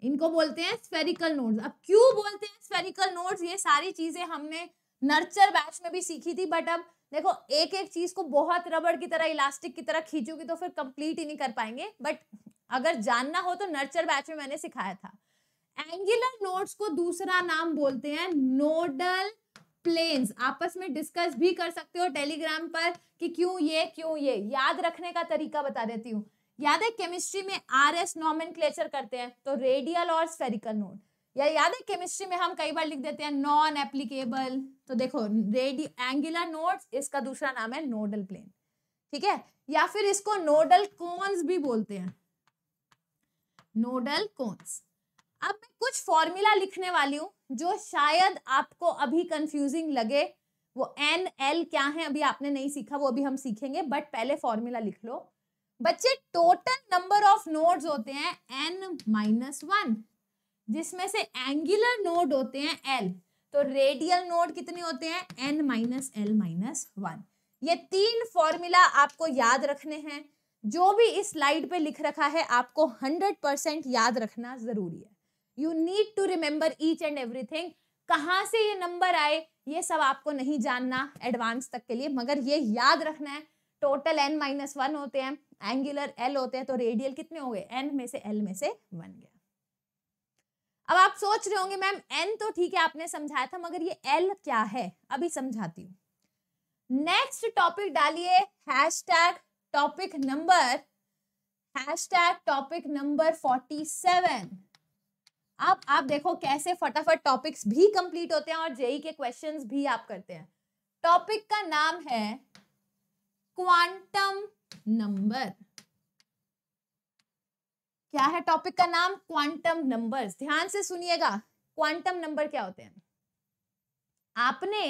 A: इनको बोलते हैं स्फेरिकल नोड्स अब क्यों बोलते हैं स्फेरिकल नोड्स ये सारी चीजें हमने नर्चर बैच में भी सीखी थी बट अब देखो एक एक चीज को बहुत रबड़ की तरह इलास्टिक की तरह खींचोगे तो फिर कंप्लीट ही नहीं कर पाएंगे बट अगर जानना हो तो नर्चर बैच में मैंने सिखाया था एंगुलर नोड्स को दूसरा नाम बोलते हैं नोडल प्लेन्स आपस में डिस्कस भी कर सकते हो टेलीग्राम पर कि क्यों ये क्यों ये याद रखने का तरीका बता देती हूँ याद है केमिस्ट्री में आर एस नॉमन करते हैं तो रेडियल और स्फेरिकल नोड या याद है केमिस्ट्री में हम कई बार लिख देते हैं नॉन एप्लीकेबल तो देखो रेडियो एंगुलर नोड्स इसका दूसरा नाम है नोडल प्लेन ठीक है या फिर इसको नोडल कोन्स भी बोलते हैं नोडल कोन्स अब मैं कुछ फॉर्मूला लिखने वाली हूँ जो शायद आपको अभी कंफ्यूजिंग लगे वो एन एल क्या है अभी आपने नहीं सीखा वो अभी हम सीखेंगे बट पहले फॉर्मूला लिख लो बच्चे टोटल नंबर ऑफ नोड्स होते हैं एन माइनस वन जिसमें से एंगुलर नोड होते हैं एल तो रेडियल नोड कितने होते हैं n minus L minus one ये तीन फॉर्मूला आपको याद रखने हैं जो भी इस स्लाइड पे लिख रखा है आपको हंड्रेड परसेंट याद रखना जरूरी है you need to remember each and everything कहाँ से ये नंबर आए ये सब आपको नहीं जानना एडवांस तक के लिए मगर ये याद रखना है टोटल एन माइनस वन होते हैं एंगुलर एल होते हैं तो रेडियल कितने हो गए एन में से एल में से वन गया अब आप सोच रहे होंगे मैम एन तो ठीक है आपने समझाया था मगर ये एल क्या है अभी समझाती हूँ नेक्स्ट टॉपिक डालिए hash tag topic number hash tag topic number forty seven अब आप देखो कैसे फटाफट टॉपिक्स भी कंप्लीट होते हैं और जेई के क्वेश्चंस भी आप करते हैं टॉपिक का नाम है क्वांटम नंबर क्या है टॉपिक का नाम क्वांटम नंबर्स ध्यान से सुनिएगा क्वांटम नंबर क्या होते हैं आपने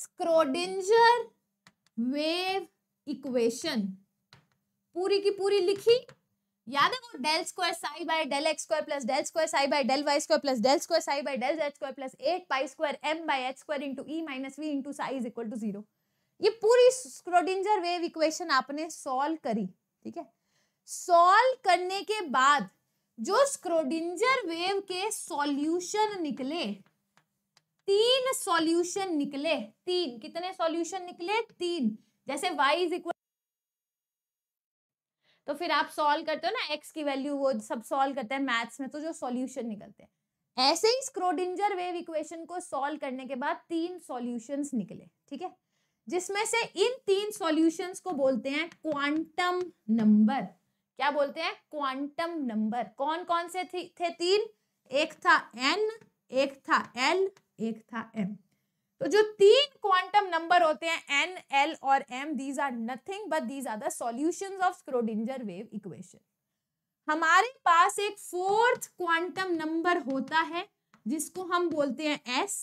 A: स्क्रोडिंजर वेव इक्वेशन पूरी की पूरी लिखी याद है वो del square psi by del x square plus del square psi by del Y square plus del square psi by del Z square plus eight pi square M by H square into E minus V into psi is equal to zero ये पूरी Schrodinger wave equation आपने solve करी ठीक है solve करने के बाद जो स्क्रोडिंजर वेव के सॉल्यूशन निकले तीन सॉल्यूशन निकले तीन कितने सॉल्यूशन निकले तीन जैसे y इज इक्वल तो फिर आप सॉल्व करते हो ना x की वैल्यू वो सब सॉल्व करते हैं मैथ्स में तो जो सॉल्यूशन निकलते हैं ऐसे ही स्क्रोडिंजर वेव इक्वेशन को सॉल्व करने के बाद तीन सॉल्यूशंस निकले ठीक है जिसमें से इन तीन सॉल्यूशंस को बोलते हैं क्वांटम नंबर क्या बोलते हैं क्वांटम नंबर कौन कौन से थी, थे तीन एक था एन एक था एल एक था एम तो जो तीन क्वांटम नंबर होते हैं एन एल और m these are nothing but these are the solutions of Schrodinger wave equation हमारे पास एक फोर्थ क्वांटम नंबर होता है जिसको हम बोलते हैं एस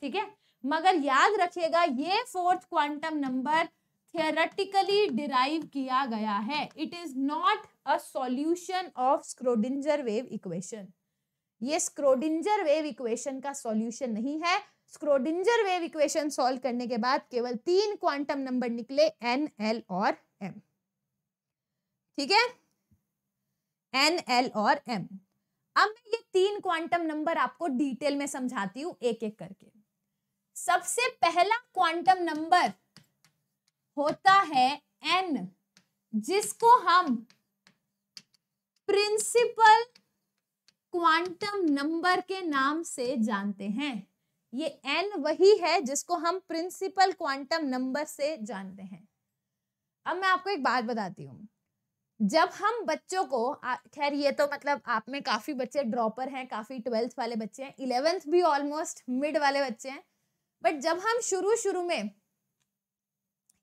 A: ठीक है मगर याद रखिएगा ये fourth quantum number theoretically derive किया गया है it is not a solution of Schrodinger wave equation ये स्क्रोडिंजर वेव इक्वेशन का सॉल्यूशन नहीं है स्क्रोडिंजर वेव इक्वेशन सॉल्व करने के बाद केवल तीन क्वांटम नंबर निकले एन एल और एम ठीक है एन एल और एम अब मैं ये तीन क्वांटम नंबर आपको डिटेल में समझाती हूँ एक एक करके सबसे पहला क्वांटम नंबर होता है एन जिसको हम प्रिंसिपल क्वांटम नंबर के नाम से जानते हैं ये एन वही है जिसको हम प्रिंसिपल क्वांटम नंबर से जानते हैं अब मैं आपको एक बात बताती हूँ जब हम बच्चों को खैर ये तो मतलब आप में काफ़ी बच्चे ड्रॉपर हैं काफ़ी ट्वेल्थ वाले बच्चे हैं इलेवेंथ भी ऑलमोस्ट मिड वाले बच्चे हैं बट जब हम शुरू शुरू में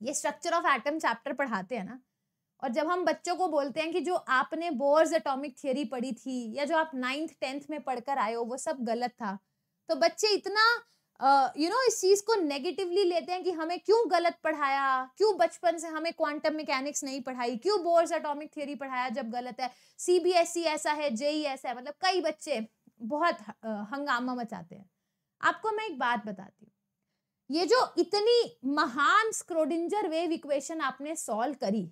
A: ये स्ट्रक्चर ऑफ एटम चैप्टर पढ़ाते हैं ना और जब हम बच्चों को बोलते हैं कि जो आपने बोर्स एटॉमिक थियरी पढ़ी थी या जो आप नाइन्थ टेंथ में पढ़कर आए हो वो सब गलत था तो बच्चे इतना you uh, know you know, इस चीज को नेगेटिवली लेते हैं कि हमें क्यों गलत पढ़ाया क्यों बचपन से हमें क्वांटम मैकेनिक्स नहीं पढ़ाई क्यों बोर्स एटॉमिक थियोरी पढ़ाया जब गलत है सीबीएसई e ऐसा है जेई e ऐसा है मतलब कई बच्चे बहुत हंगामा मचाते हैं आपको मैं एक बात बताती हूँ ये जो इतनी महान स्क्रोडिंजर वेव इक्वेशन आपने सॉल्व करी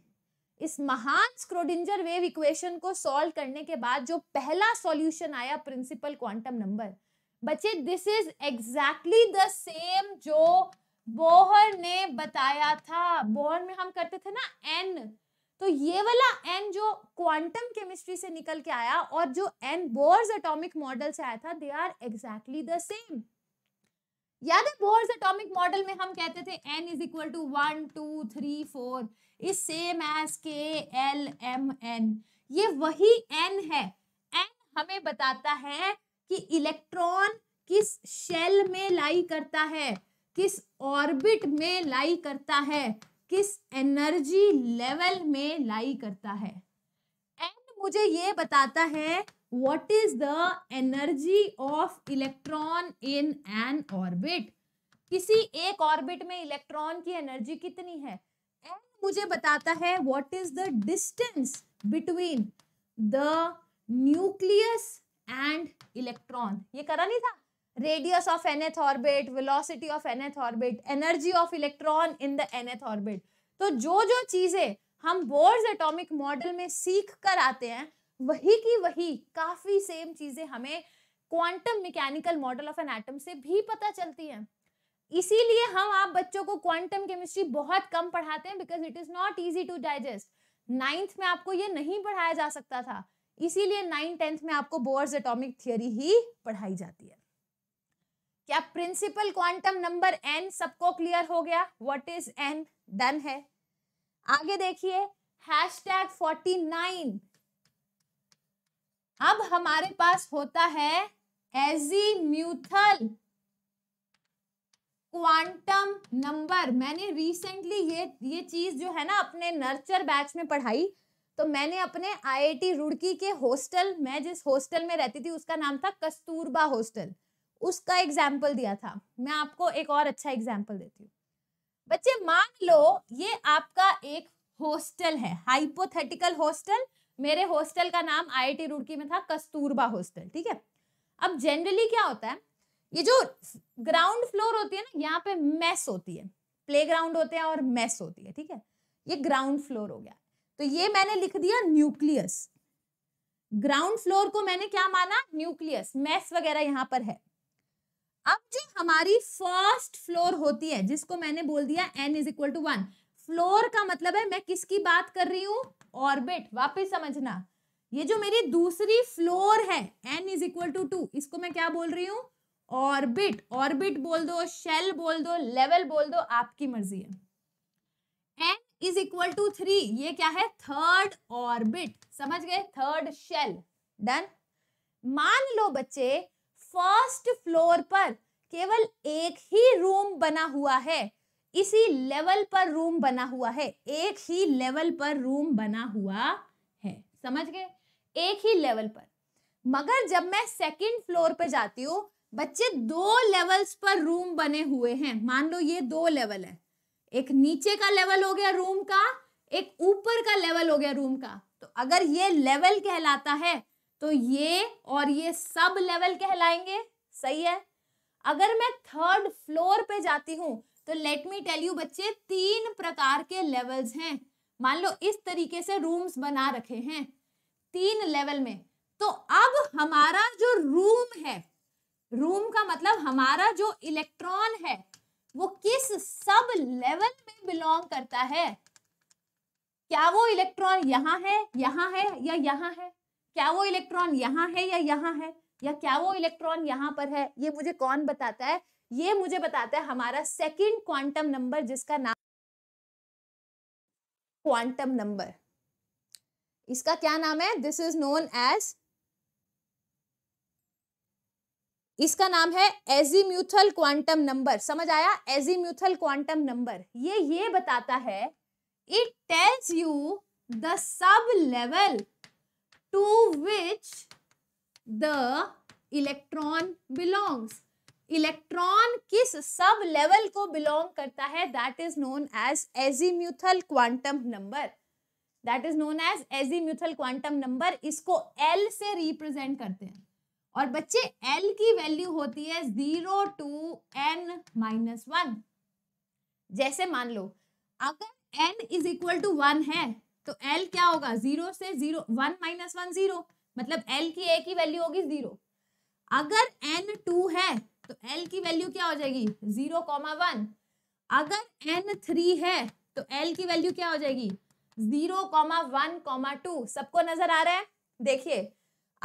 A: इस महान स्क्रोडिंजर वेव इक्वेशन को सॉल्व करने के बाद जो पहला सॉल्यूशन आया प्रिंसिपल क्वांटम नंबर बच्चे this is exactly the same जो बोहर ने बताया था बोहर में हम करते थे ना एन तो ये वाला एन जो क्वांटम केमिस्ट्री से निकल के आया और जो एन बोर्स एटॉमिक मॉडल से आया था they are exactly the same याद है बोर्स एटॉमिक मॉडल में हम कहते थे n is equal to one two three four is same as K L M N ये वही एन है एन हमें बताता है कि इलेक्ट्रॉन किस शेल में लाई करता है किस ऑर्बिट में लाई करता है किस एनर्जी लेवल में लाई करता है एन मुझे ये बताता है what is the energy of electron in an orbit किसी एक ऑर्बिट में इलेक्ट्रॉन की एनर्जी कितनी है एंड मुझे बताता है what is the distance between the nucleus and electron ये करा नहीं था radius of nth orbit velocity of nth orbit energy of electron in the nth orbit तो जो जो चीजें हम बोर्ड एटॉमिक मॉडल में सीख कर आते हैं वही की वही काफी सेम चीजें हमें quantum mechanical model of an atom से भी पता चलती हैं इसीलिए हम आप बच्चों को क्वांटम केमिस्ट्री बहुत कम पढ़ाते हैं because it is not easy to digest ninth में आपको ये नहीं पढ़ाया जा सकता था इसीलिए नाइन टेंथ में आपको बोर्स एटॉमिक थियोरी ही पढ़ाई जाती है क्या प्रिंसिपल क्वांटम नंबर एन सबको क्लियर हो गया व्हाट इज एन डन है आगे देखिए हैश टैग फोर्टी नाइन अब हमारे पास होता है म्यूथल क्वांटम नंबर मैंने रिसेंटली ये ये चीज जो है ना अपने नर्चर बैच में पढ़ाई तो मैंने अपने आईआईटी रुड़की के हॉस्टल मैं जिस हॉस्टल में रहती थी उसका नाम था कस्तूरबा हॉस्टल उसका एग्जाम्पल दिया था मैं आपको एक और अच्छा एग्जाम्पल देती हूँ बच्चे मान लो ये आपका एक हॉस्टल है हाइपोथेटिकल हॉस्टल मेरे हॉस्टल का नाम आईआईटी रुड़की में था कस्तूरबा हॉस्टल ठीक है अब जनरली क्या होता है ये जो ग्राउंड फ्लोर होती है ना यहाँ पे मेस होती है प्ले ग्राउंड होते हैं और मैस होती है ठीक है ये ग्राउंड फ्लोर हो गया तो ये मैंने लिख दिया न्यूक्लियस ग्राउंड फ्लोर को मैंने क्या माना न्यूक्लियस मैस वगैरह यहाँ पर है अब जो हमारी फर्स्ट फ्लोर होती है जिसको मैंने बोल दिया n is equal to one floor का मतलब है मैं किसकी बात कर रही हूँ ऑर्बिट वापिस समझना ये जो मेरी दूसरी फ्लोर है n is equal to two इसको मैं क्या बोल रही हूँ ऑर्बिट ऑर्बिट बोल दो शेल बोल दो लेवल बोल दो आपकी मर्जी है n is equal to three ये क्या है थर्ड ऑर्बिट समझ गए थर्ड शेल डन मान लो बच्चे फर्स्ट फ्लोर पर केवल एक ही रूम बना हुआ है इसी लेवल पर रूम बना हुआ है एक ही लेवल पर रूम बना हुआ है समझ गए एक ही लेवल पर मगर जब मैं सेकंड फ्लोर पे जाती हूँ बच्चे दो लेवल्स पर रूम बने हुए हैं मान लो ये दो लेवल है एक नीचे का लेवल हो गया रूम का एक ऊपर का लेवल हो गया रूम का तो अगर ये लेवल कहलाता है तो ये और ये सब लेवल कहलाएंगे सही है अगर मैं थर्ड फ्लोर पे जाती हूँ तो लेट मी टेल यू बच्चे तीन प्रकार के लेवल्स हैं मान लो इस तरीके से रूम्स बना रखे हैं तीन लेवल में तो अब हमारा जो रूम है रूम का मतलब हमारा जो इलेक्ट्रॉन है वो किस सब लेवल में बिलोंग करता है क्या वो इलेक्ट्रॉन यहाँ है यहाँ है या यहाँ है क्या वो इलेक्ट्रॉन यहाँ है या यहाँ है या क्या वो इलेक्ट्रॉन यहाँ पर है ये मुझे कौन बताता है ये मुझे बताता है हमारा सेकंड क्वांटम नंबर जिसका नाम क्वांटम नंबर इसका क्या नाम है दिस इज नोन एज इसका नाम है एजीम्यूथल क्वांटम नंबर समझ आया एजीम्यूथल क्वांटम नंबर ये ये बताता है it tells you the sub level to which the electron belongs electron किस सब लेवल को बिलोंग करता है that is known as azimuthal quantum number that is known as azimuthal quantum number इसको l से रिप्रेजेंट करते हैं और बच्चे एल की वैल्यू होती है zero to N minus one जैसे मान लो अगर n is equal to one है तो एल क्या होगा जीरो से zero one minus one zero मतलब एल की ए की वैल्यू होगी जीरो अगर एन टू है तो एल की वैल्यू क्या हो जाएगी जीरो कॉमा वन अगर एन थ्री है तो एल की वैल्यू क्या हो जाएगी zero comma one comma two सबको नजर आ रहा है देखिए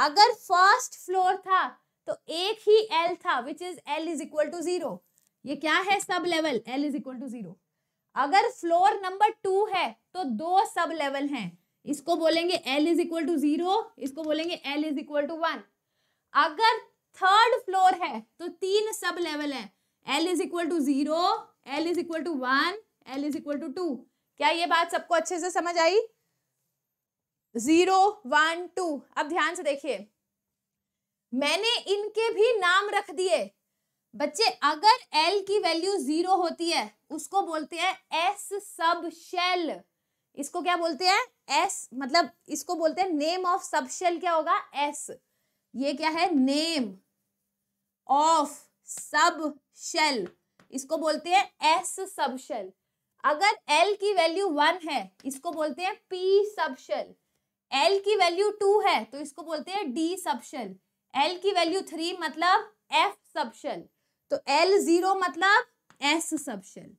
A: अगर फर्स्ट फ्लोर था तो एक ही एल था which is l is equal to zero ये क्या है sub level l is equal to zero अगर फ्लोर नंबर टू है तो दो सब लेवल हैं इसको बोलेंगे l is equal to zero इसको बोलेंगे l is equal to one अगर थर्ड फ्लोर है तो तीन सब लेवल है l is equal to zero l is equal to one l is equal to two क्या ये बात सबको अच्छे से समझ आई जीरो वन टू अब ध्यान से देखिए मैंने इनके भी नाम रख दिए बच्चे अगर एल की वैल्यू जीरो होती है उसको बोलते हैं एस सब शेल इसको क्या बोलते हैं एस मतलब इसको बोलते हैं नेम ऑफ सब शेल क्या होगा एस ये क्या है नेम ऑफ सब शेल इसको बोलते हैं एस सब शेल अगर एल की वैल्यू वन है इसको बोलते हैं पी सब शेल एल की वैल्यू टू है तो इसको बोलते हैं डी सब शेल एल की वैल्यू थ्री मतलब एफ सब शेल तो एल जीरो मतलब s sub shell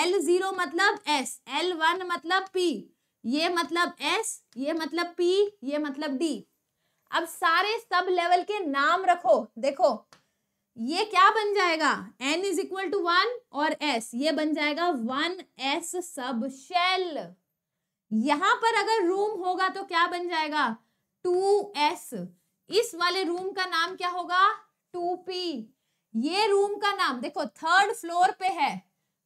A: l zero मतलब एस एल वन मतलब पी ये मतलब एस ये मतलब पी ये मतलब डी अब सारे सब लेवल के नाम रखो देखो ये क्या बन जाएगा n is equal to one और एस ये बन जाएगा वन एस सब शेल यहां पर अगर रूम होगा तो क्या बन जाएगा टू एस इस वाले रूम का नाम क्या होगा टू पी ये रूम का नाम देखो थर्ड फ्लोर पे है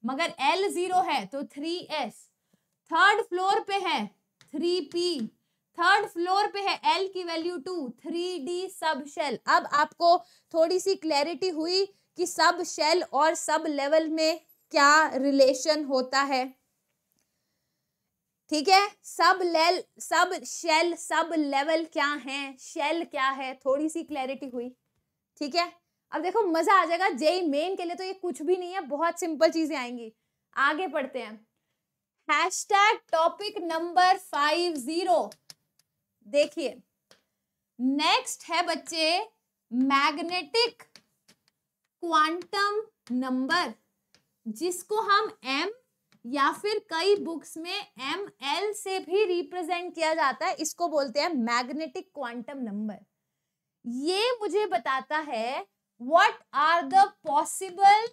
A: मगर एल जीरो है तो थ्री एस थर्ड फ्लोर पे है थ्री पी थर्ड फ्लोर पे है एल की value two three d sub shell अब आपको थोड़ी सी क्लैरिटी हुई कि सब शेल और सब लेवल में क्या रिलेशन होता है ठीक है सब लेल सब शेल सब लेवल क्या है शेल क्या है थोड़ी सी क्लैरिटी हुई ठीक है अब देखो मजा आ जाएगा जेई मेन के लिए तो ये कुछ भी नहीं है बहुत सिंपल चीजें आएंगी आगे पढ़ते हैं hash tag topic number five zero देखिए नेक्स्ट है बच्चे मैग्नेटिक क्वांटम नंबर जिसको हम एम या फिर कई बुक्स में एम एल से भी रिप्रेजेंट किया जाता है इसको बोलते हैं मैग्नेटिक क्वांटम नंबर ये मुझे बताता है what are the possible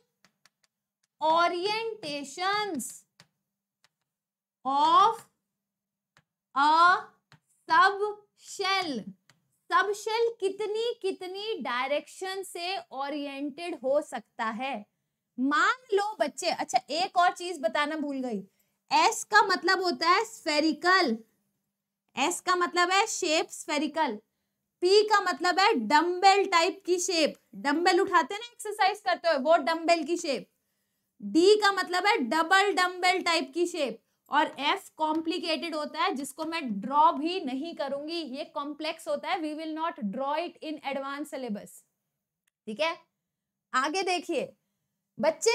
A: orientations of a sub shell सब शेल कितनी कितनी डायरेक्शन से ओरिएंटेड हो सकता है मान लो बच्चे अच्छा एक और चीज बताना भूल गई एस का मतलब होता है स्फेरिकल एस का मतलब है शेप स्फेरिकल पी का मतलब है डम्बेल टाइप की शेप डम्बेल उठाते हैं ना एक्सरसाइज करते हुए वो डम्बेल की शेप डी का मतलब है डबल डम्बेल टाइप की शेप और एफ कॉम्प्लिकेटेड होता है जिसको मैं ड्रॉ भी नहीं करूंगी ये कॉम्प्लेक्स होता है we will not draw it in advance syllabus ठीक है आगे देखिए बच्चे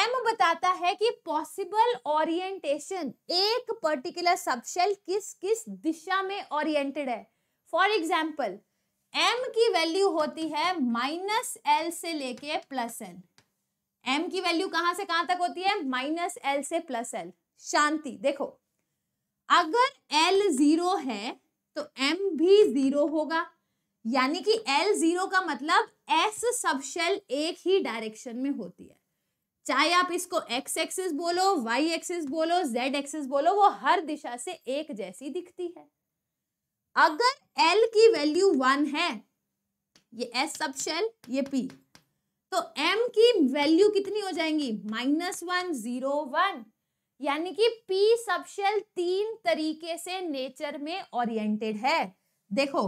A: एम बताता है कि पॉसिबल ओरिएंटेशन एक पर्टिकुलर सबशेल किस किस दिशा में ओरिएंटेड है फॉर एग्जाम्पल एम की वैल्यू होती है माइनस एल से लेके प्लस एल एम की वैल्यू कहां से कहां तक होती है माइनस एल से प्लस एल शांति देखो अगर एल जीरो है तो एम भी जीरो होगा यानी कि एल जीरो का मतलब एस सबशेल एक ही डायरेक्शन में होती है चाहे आप इसको एक्स एक्सिस बोलो वाई एक्सिस बोलो जेड एक्सिस बोलो वो हर दिशा से एक जैसी दिखती है अगर एल की वैल्यू वन है ये एस सबशेल ये पी तो एम की वैल्यू कितनी हो जाएंगी माइनस वन जीरो वन यानी कि पी सबशेल तीन तरीके से नेचर में ओरिएंटेड है देखो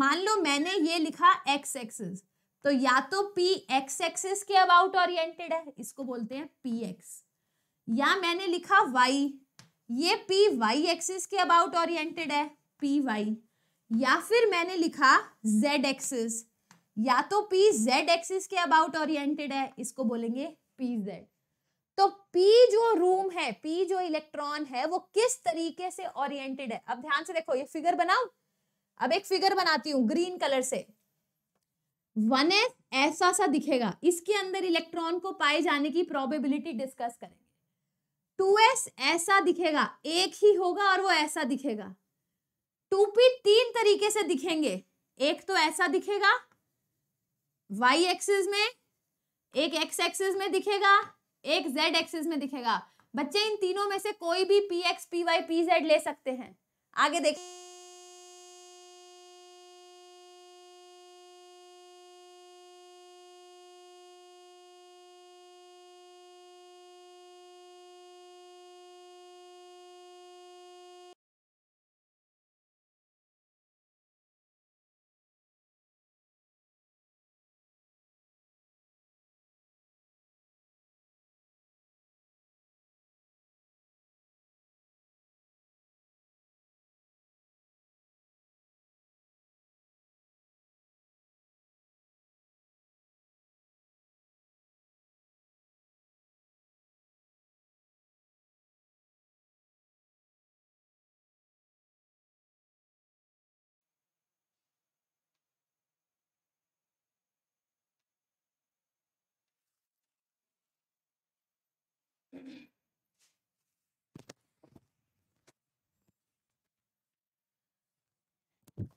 A: मान लो मैंने ये लिखा एक्स एक्सिस तो या तो पी एक्स एक्सिस के अबाउट ओरिएंटेड है इसको बोलते हैं पी एक्स या मैंने लिखा वाई ये पी वाई एक्सिस के अबाउट ओरिएंटेड है पी वाई या फिर मैंने लिखा जेड एक्सिस या तो पी जेड एक्सिस के अबाउट ओरिएंटेड है इसको बोलेंगे पी जेड तो पी जो रूम है पी जो इलेक्ट्रॉन है वो किस तरीके से ओरिएंटेड है अब ध्यान से देखो ये फिगर बनाओ अब एक फिगर बनाती हूँ ग्रीन कलर से वन एस ऐसा सा दिखेगा इसके अंदर इलेक्ट्रॉन को पाए जाने की प्रोबेबिलिटी डिस्कस करेंगे टू एस ऐसा दिखेगा एक ही होगा और वो ऐसा दिखेगा टू पी तीन तरीके से दिखेंगे एक तो ऐसा दिखेगा वाई एक्सिस में एक एक्स एक्सिस में दिखेगा एक जेड एक्सिस में दिखेगा बच्चे इन तीनों में से कोई भी p x p y p z ले सकते हैं आगे देखिए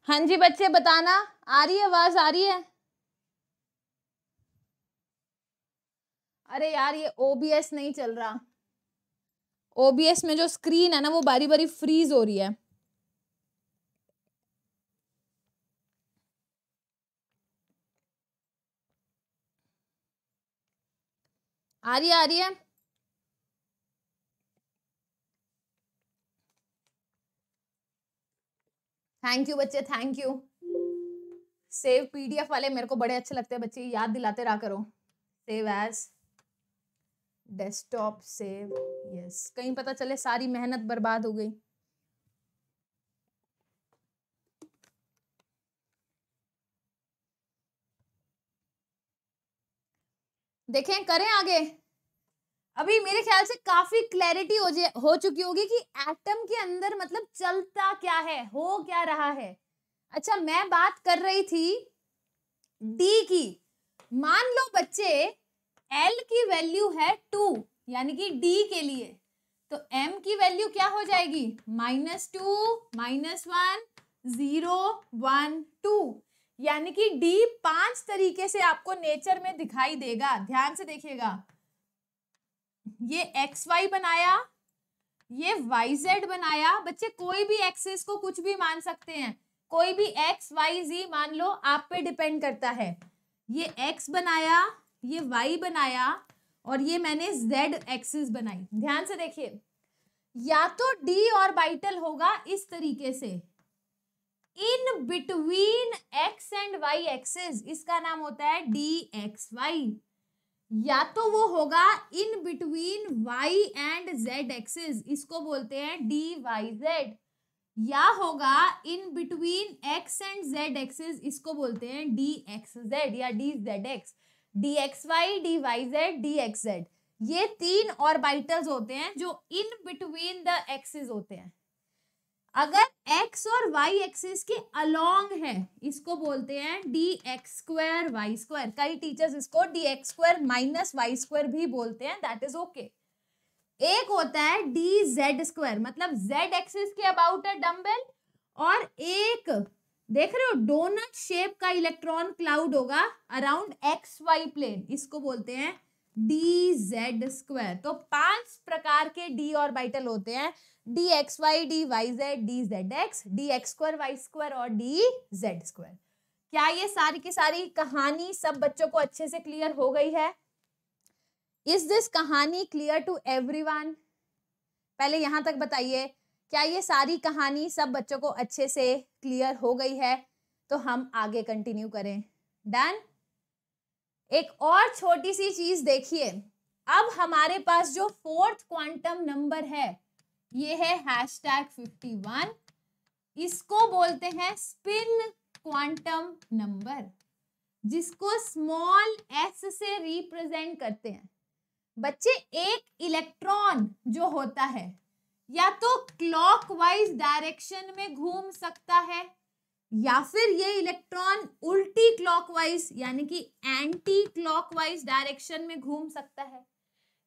A: हाँ जी बच्चे बताना आ रही है आवाज आ रही है अरे यार ये ओबीएस नहीं चल रहा ओबीएस में जो स्क्रीन है ना वो बारी बारी फ्रीज हो रही है आ रही है आ रही है थैंक यू बच्चे थैंक यू सेव पीडीएफ वाले मेरे को बड़े अच्छे लगते हैं बच्चे याद दिलाते रहा करो save as desktop save yes कहीं पता चले सारी मेहनत बर्बाद हो गई देखें करें आगे अभी मेरे ख्याल से काफी क्लैरिटी हो हो चुकी होगी कि एटम के अंदर मतलब चलता क्या है हो क्या रहा है अच्छा मैं बात कर रही थी डी की मान लो बच्चे एल की वैल्यू है टू यानी कि डी के लिए तो एम की वैल्यू क्या हो जाएगी minus two minus one zero one two यानी कि डी पांच तरीके से आपको नेचर में दिखाई देगा ध्यान से देखिएगा ये एक्स वाई बनाया ये वाई जेड बनाया बच्चे कोई भी एक्सेस को कुछ भी मान सकते हैं कोई भी एक्स वाई जी मान लो आप पे डिपेंड करता है ये एक्स बनाया ये वाई बनाया और ये मैंने जेड एक्सिस बनाई ध्यान से देखिए या तो डी और बाइटल होगा इस तरीके से in between x and y axes इसका नाम होता है डी एक्स वाई या तो वो होगा in between y and z axis इसको बोलते हैं डी वाई जेड या होगा in between x and z axis इसको बोलते हैं डी एक्स जेड या d z x d x y d y z d x z ये तीन ऑर्बिटल्स होते हैं जो इन बिटवीन द एक्सिस होते हैं अगर x और y एक्सिस के अलोंग है इसको बोलते हैं d x square Y square कई टीचर्स इसको d x square minus y square भी बोलते हैं दैट इज ओके एक होता है डी जेड स्क्वायर मतलब z एक्सिस के अबाउट है डम्बेल और एक देख रहे हो डोनट शेप का इलेक्ट्रॉन क्लाउड होगा अराउंड एक्स वाई प्लेन इसको बोलते हैं डी जेड स्क्वायर तो पांच प्रकार के डी ऑर्बिटल होते हैं d x y d y z d z x d x square Y square और डी जेड स्क्वायर क्या ये सारी की सारी कहानी सब बच्चों को अच्छे से क्लियर हो गई है इज दिस कहानी क्लियर टू वन पहले यहां तक बताइए क्या ये सारी कहानी सब बच्चों को अच्छे से क्लियर हो गई है तो हम आगे कंटिन्यू करें डन एक और छोटी सी चीज देखिए अब हमारे पास जो फोर्थ क्वांटम नंबर है ये है हैश टैग फिफ्टी वन इसको बोलते हैं स्पिन क्वांटम नंबर जिसको स्मॉल एस से रिप्रेजेंट करते हैं बच्चे एक इलेक्ट्रॉन जो होता है या तो क्लॉकवाइज डायरेक्शन में घूम सकता है या फिर ये इलेक्ट्रॉन उल्टी क्लॉकवाइज यानी कि एंटी क्लॉकवाइज डायरेक्शन में घूम सकता है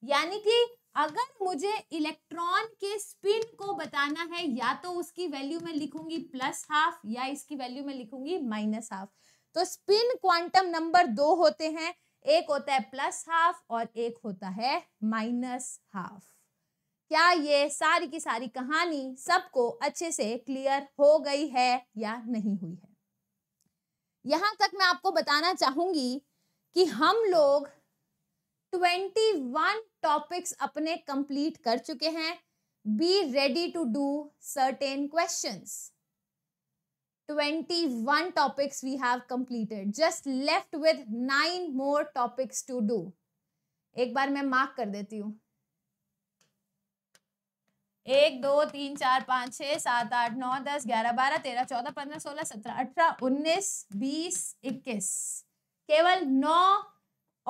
A: यानी कि अगर मुझे इलेक्ट्रॉन के स्पिन को बताना है या तो उसकी वैल्यू में लिखूंगी प्लस हाफ या इसकी वैल्यू में लिखूंगी माइनस हाफ तो स्पिन क्वांटम नंबर दो होते हैं एक होता है प्लस हाफ और एक होता है माइनस हाफ क्या ये सारी की सारी कहानी सबको अच्छे से क्लियर हो गई है या नहीं हुई है यहां तक मैं आपको बताना चाहूंगी कि हम लोग ट्वेंटी वन टॉपिक्स अपने कंप्लीट कर चुके हैं be ready to do certain twenty one topics we have completed just left with nine more topics to do एक बार मैं मार्क कर देती हूँ एक दो तीन चार पाँच छः सात आठ नौ दस ग्यारह बारह तेरह चौदह पंद्रह सोलह सत्रह अठारह उन्नीस बीस इक्कीस केवल नौ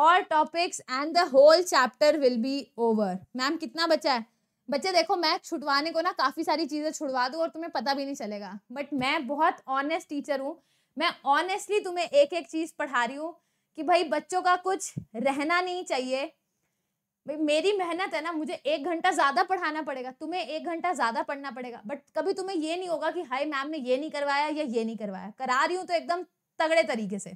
A: all topics and the whole chapter will be over ma'am कितना बचा है बच्चे देखो मैं छुटवाने को ना काफ़ी सारी चीज़ें छुड़वा दूँ और तुम्हें पता भी नहीं चलेगा बट मैं बहुत ऑनेस्ट टीचर हूँ मैं ऑनेस्टली तुम्हें एक एक चीज़ पढ़ा रही हूँ कि भाई बच्चों का कुछ रहना नहीं चाहिए भाई मेरी मेहनत है ना मुझे एक घंटा ज़्यादा पढ़ाना पड़ेगा तुम्हें एक घंटा ज़्यादा पढ़ना पड़ेगा बट कभी तुम्हें ये नहीं होगा कि हाई मैम ने ये नहीं करवाया या ये नहीं करवाया करा रही हूँ तो एकदम तगड़े तरीके से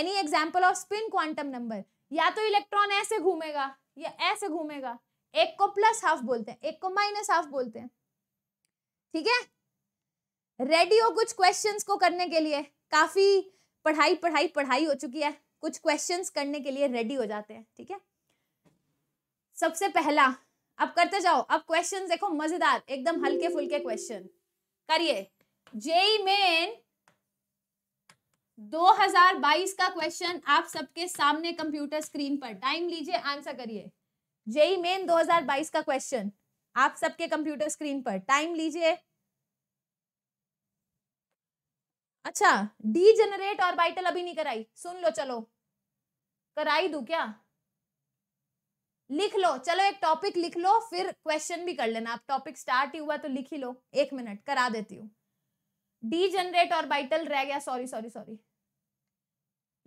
A: any example of spin quantum number या तो इलेक्ट्रॉन ऐसे घूमेगा या ऐसे घूमेगा एक को प्लस हाफ बोलते हैं एक को माइनस हाफ बोलते हैं ठीक है रेडी हो कुछ क्वेश्चंस को करने के लिए काफी पढ़ाई पढ़ाई पढ़ाई हो चुकी है कुछ क्वेश्चंस करने के लिए रेडी हो जाते हैं ठीक है सबसे पहला अब करते जाओ अब क्वेश्चंस देखो मजेदार एकदम हल्के फुल्के क्वेश्चन करिए जेई मेन 2022 का क्वेश्चन आप सबके सामने कंप्यूटर स्क्रीन पर टाइम लीजिए आंसर करिए जेई मेन 2022 का क्वेश्चन आप सबके कंप्यूटर स्क्रीन पर टाइम लीजिए अच्छा डी जनरेट और बाइटल अभी नहीं कराई सुन लो चलो कराई दू क्या लिख लो चलो एक टॉपिक लिख लो फिर क्वेश्चन भी कर लेना आप टॉपिक स्टार्ट ही हुआ तो लिख ही लो एक मिनट करा देती हूँ डी जनरेट और बाइटल रह गया सॉरी सॉरी सॉरी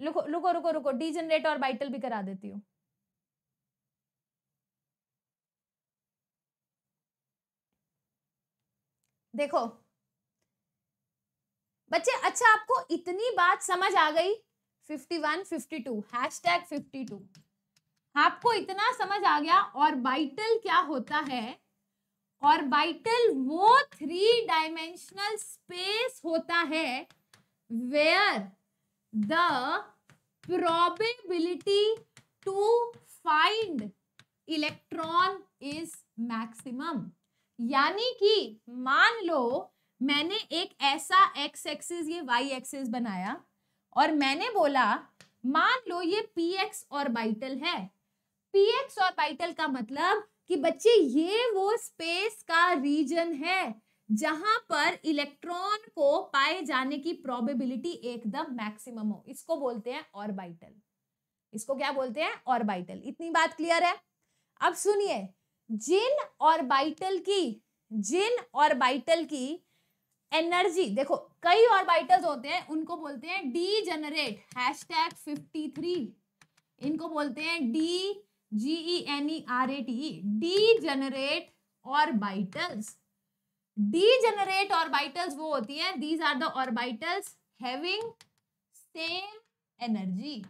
A: रुको रुको रुको रुको डी जनरेट और बाइटल भी करा देती हूँ देखो बच्चे अच्छा आपको इतनी बात समझ आ गई 51 52 फिफ्टी 52 आपको इतना समझ आ गया और बाइटल क्या होता है और बाइटल वो थ्री डायमेंशनल स्पेस होता है where the probability to find electron is maximum यानी कि मान लो मैंने एक ऐसा x एक्सिस ये y एक्सिस बनाया और मैंने बोला मान लो ये px बाइटल है px बाइटल का मतलब कि बच्चे ये वो स्पेस का रीजन है जहां पर इलेक्ट्रॉन को पाए जाने की प्रोबेबिलिटी एकदम मैक्सिमम हो इसको बोलते हैं ऑर्बिटल इसको क्या बोलते हैं ऑर्बिटल इतनी बात क्लियर है अब सुनिए जिन ऑर्बिटल की जिन ऑर्बिटल की एनर्जी देखो कई ऑर्बिटल्स होते हैं उनको बोलते हैं degenerate hash tag fifty three इनको बोलते हैं D G E N E R A T degenerate orbitals degenerate orbitals वो होती हैं these are the orbitals having same energy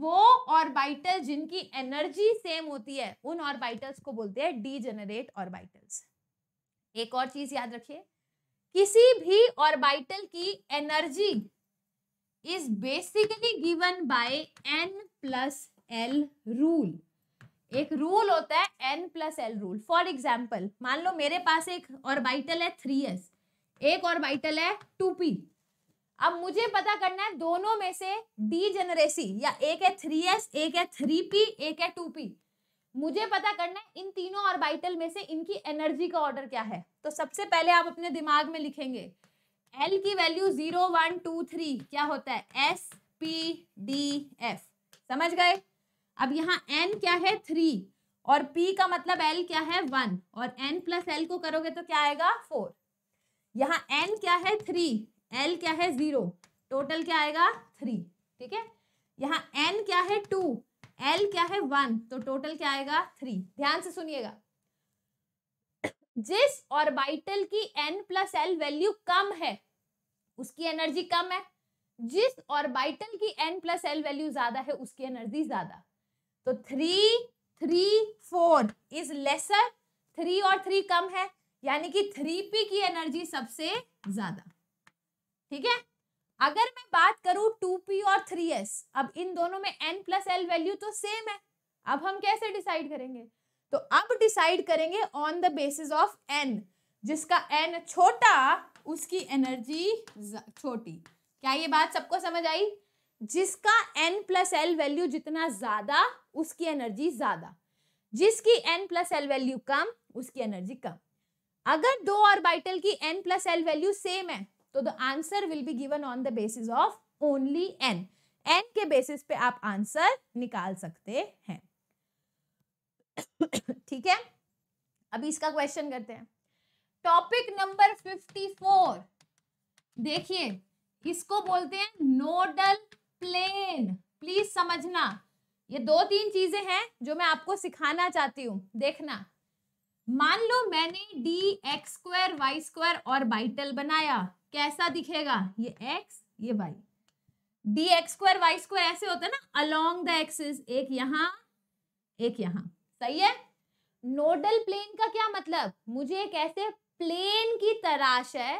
A: वो ऑर्बिटल जिनकी एनर्जी सेम होती है उन ऑर्बिटल्स को बोलते हैं डीजेनरेट ऑर्बिटल्स एक और चीज याद रखिए किसी भी ऑर्बिटल की energy is basically given by n plus l rule एक रूल होता है N plus l rule for example मान लो मेरे पास एक ऑर्बिटल है थ्री एस एक ऑर्बिटल है टू पी अब मुझे पता करना है दोनों में से डी जनरेसी या एक है थ्री एस एक है थ्री पी एक है टू पी मुझे पता करना है इन तीनों ऑर्बिटल में से इनकी एनर्जी का ऑर्डर क्या है तो सबसे पहले आप अपने दिमाग में लिखेंगे एल की value zero one two three क्या होता है एस पी डी एफ समझ गए अब यहाँ एन क्या है थ्री और पी का मतलब एल क्या है वन और एन प्लस एल को करोगे तो क्या आएगा फोर यहाँ एन क्या है थ्री एल क्या है जीरो टोटल क्या आएगा थ्री ठीक है यहाँ एन क्या है टू एल क्या है वन तो टोटल क्या आएगा थ्री ध्यान से सुनिएगा जिस ऑर्बिटल की एन प्लस एल वैल्यू कम है उसकी एनर्जी कम है जिस ऑर्बिटल की एन प्लस एल वैल्यू ज्यादा है उसकी एनर्जी ज्यादा तो three three four is lesser three और थ्री कम है यानी कि थ्री पी की एनर्जी सबसे ज्यादा ठीक है अगर मैं बात करूं टू पी और थ्री एस अब इन दोनों में एन प्लस एल वैल्यू तो सेम है अब हम कैसे डिसाइड करेंगे तो अब डिसाइड करेंगे on the basis of n जिसका एन छोटा उसकी एनर्जी छोटी क्या ये बात सबको समझ आई जिसका एन प्लस एल वैल्यू जितना ज्यादा उसकी एनर्जी ज्यादा जिसकी एन प्लस एल वैल्यू कम उसकी एनर्जी कम अगर दो ऑर्बिटल की N plus L value same है तो the answer will be given on the basis of only N N के बेसिस पे आप आंसर निकाल सकते हैं ठीक है अभी इसका क्वेश्चन करते हैं टॉपिक नंबर फिफ्टी फोर देखिए इसको बोलते हैं नोडल प्लेन प्लीज समझना ये दो तीन चीजें हैं जो मैं आपको सिखाना चाहती हूँ देखना मान लो मैंने D x square Y square और बाइटल बनाया कैसा दिखेगा ये एक्स ये Y D x square Y square ऐसे होता है ना अलोंग द एक्सिस एक यहाँ एक यहाँ सही है नोडल प्लेन का क्या मतलब मुझे एक ऐसे प्लेन की तराश है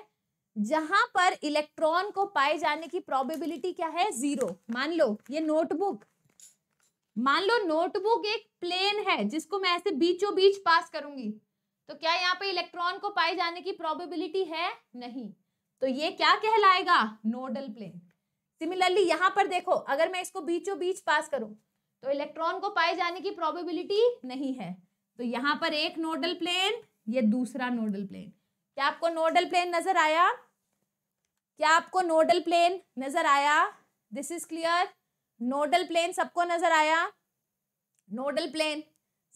A: जहां पर इलेक्ट्रॉन को पाए जाने की प्रोबेबिलिटी क्या है जीरो मान लो ये नोटबुक मान लो नोटबुक एक प्लेन है जिसको मैं ऐसे बीचों बीच पास करूंगी तो क्या यहाँ पे इलेक्ट्रॉन को पाए जाने की प्रोबेबिलिटी है नहीं तो ये क्या कहलाएगा नोडल प्लेन सिमिलरली यहाँ पर देखो अगर मैं इसको बीचों बीच पास करूं तो इलेक्ट्रॉन को पाए जाने की प्रोबेबिलिटी नहीं है तो यहाँ पर एक नोडल प्लेन ये दूसरा नोडल प्लेन क्या आपको नोडल प्लेन नजर आया क्या आपको नोडल प्लेन नजर आया this is clear nodal plane सबको नजर आया नोडल प्लेन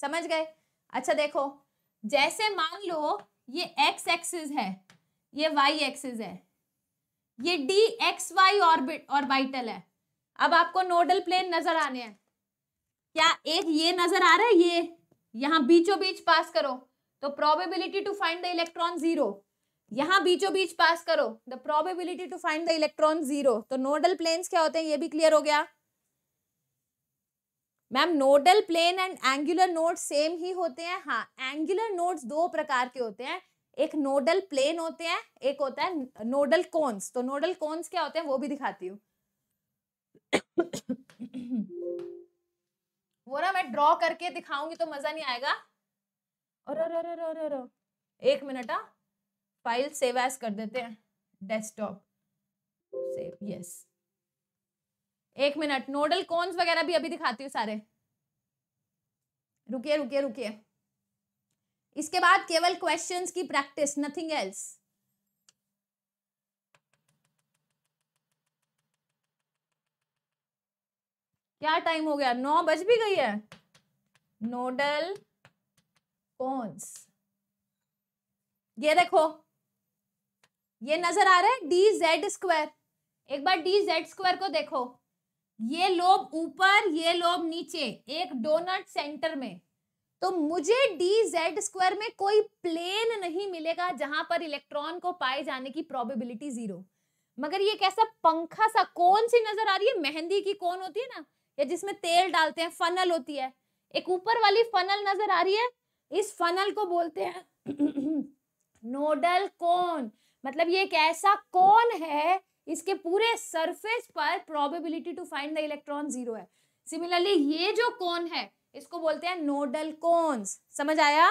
A: समझ गए अच्छा देखो जैसे मान लो ये एक्स एक्सिस है ये वाई एक्सिस है ये D x Y orbit orbital है अब आपको नोडल प्लेन नजर आने हैं क्या एक ये नजर आ रहा है ये यहाँ बीचों बीच पास करो तो probability to find the electron zero यहां बीचों बीच पास करो the probability to find the electron zero तो नोडल प्लेन्स क्या होते हैं ये भी क्लियर हो गया ma'am nodal plane and angular node same ही होते हैं हाँ एंगुलर नोड्स दो प्रकार के होते हैं एक नोडल प्लेन होते हैं एक होता है नोडल कोन्स तो नोडल कोन्स क्या होते हैं वो भी दिखाती हूँ वो ना मैं ड्रॉ करके दिखाऊंगी तो मजा नहीं आएगा और एक मिनट आ हाँ। फाइल सेव एस कर देते हैं डेस्कटॉप सेव यस एक मिनट नोडल कॉन्स वगैरह भी अभी दिखाती हूँ सारे रुकिए रुकिए रुकिए इसके बाद केवल क्वेश्चंस की प्रैक्टिस नथिंग एल्स क्या टाइम हो गया नौ बज भी गई है नोडल कॉन्स ये देखो ये नजर आ रहा है डी जेड स्क्वायर एक बार डी जेड स्क्वायर को देखो ये लोब ऊपर ये लोब नीचे एक डोनट सेंटर में तो मुझे डी जेड स्क्वायर में कोई प्लेन नहीं मिलेगा जहां पर इलेक्ट्रॉन को पाए जाने की प्रोबेबिलिटी जीरो मगर ये कैसा पंखा सा कौन सी नजर आ रही है मेहंदी की कौन होती है ना या जिसमें तेल डालते हैं फनल होती है एक ऊपर वाली फनल नजर आ रही है इस फनल को बोलते हैं नोडल कौन मतलब ये एक ऐसा कौन है इसके पूरे सरफेस पर probability to find the electron zero है सिमिलरली ये जो कौन है इसको बोलते हैं नोडल कॉन्स समझ आया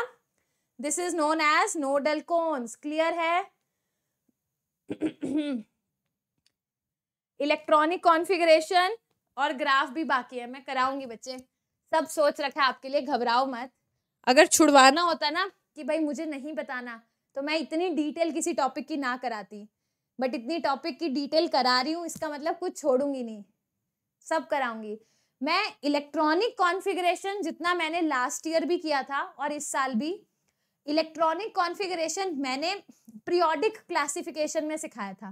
A: this is known as nodal cones clear है इलेक्ट्रॉनिक कॉन्फ़िगरेशन और ग्राफ भी बाकी है मैं कराऊंगी बच्चे सब सोच रखा है आपके लिए घबराओ मत अगर छुड़वाना होता ना कि भाई मुझे नहीं बताना तो मैं इतनी डिटेल किसी टॉपिक की ना कराती बट इतनी टॉपिक की डिटेल करा रही हूँ इसका मतलब कुछ छोड़ूंगी नहीं सब कराऊंगी मैं इलेक्ट्रॉनिक कॉन्फ़िगरेशन जितना मैंने लास्ट ईयर भी किया था और इस साल भी इलेक्ट्रॉनिक कॉन्फ़िगरेशन मैंने प्रियोडिक क्लासिफिकेशन में सिखाया था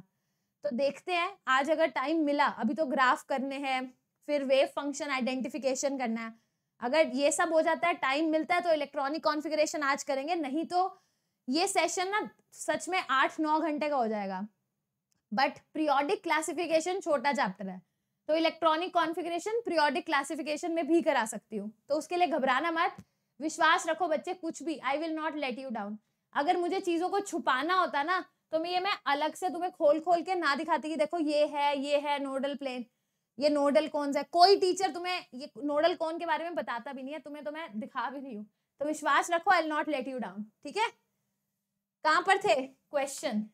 A: तो देखते हैं आज अगर टाइम मिला अभी तो ग्राफ करने हैं फिर वेव फंक्शन आइडेंटिफिकेशन करना है अगर ये सब हो जाता है टाइम मिलता है तो इलेक्ट्रॉनिक कॉन्फ़िगरेशन आज करेंगे नहीं तो ये सेशन ना सच में आठ नौ घंटे का हो जाएगा बट प्रियोडिक क्लासिफिकेशन छोटा चैप्टर है तो इलेक्ट्रॉनिक कॉन्फ़िगरेशन प्रियोडिक क्लासिफिकेशन में भी करा सकती हूँ तो उसके लिए घबराना मत विश्वास रखो बच्चे कुछ भी I will not let you down अगर मुझे चीज़ों को छुपाना होता ना तो मैं ये मैं अलग से तुम्हें खोल खोल के ना दिखाती कि देखो ये है ये है नोडल प्लेन ये नोडल कौन सा है कोई टीचर तुम्हें ये नोडल कौन के बारे में बताता भी नहीं है तुम्हें तो मैं दिखा भी नहीं हूँ तो विश्वास रखो I not let you down ठीक है कहां पर थे क्वेश्चन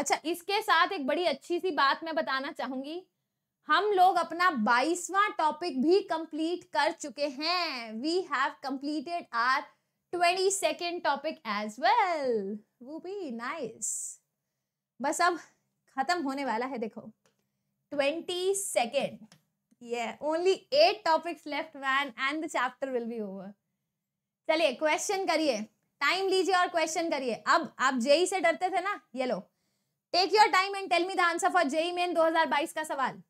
A: अच्छा इसके साथ एक बड़ी अच्छी सी बात मैं बताना चाहूंगी हम लोग अपना बाईसवा टॉपिक भी कंप्लीट कर चुके हैं we have completed our twenty second topic as well वो भी नाइस बस अब खत्म होने वाला है देखो ट्वेंटी सेकेंड ये only eight topics left man and the chapter will be over चलिए क्वेश्चन करिए टाइम लीजिए और क्वेश्चन करिए अब आप जेई से डरते थे ना ये लो take your time and tell me the answer for JEE main 2022 का सवाल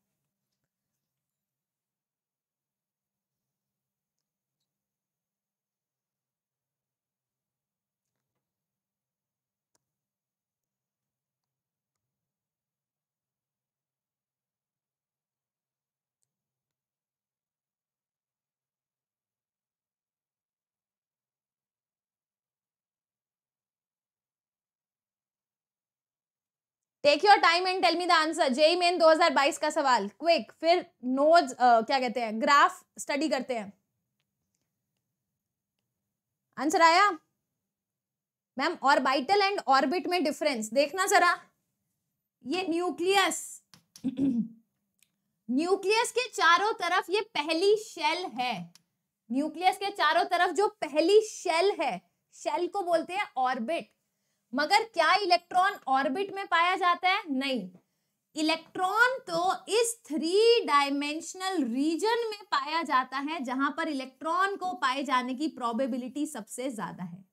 A: take your time and tell me the answer JEE main 2022 का सवाल क्विक फिर नोज uh, क्या कहते हैं ग्राफ स्टडी करते हैं आंसर आया मैम ऑर्बिटल एंड ऑर्बिट में डिफरेंस देखना जरा ये न्यूक्लियस न्यूक्लियस के चारों तरफ ये पहली शेल है न्यूक्लियस के चारों तरफ जो पहली शेल है शेल को बोलते हैं ऑर्बिट मगर क्या इलेक्ट्रॉन ऑर्बिट में पाया जाता है नहीं इलेक्ट्रॉन तो इस थ्री डायमेंशनल रीजन में पाया जाता है जहां पर इलेक्ट्रॉन को पाए जाने की प्रोबेबिलिटी सबसे ज्यादा है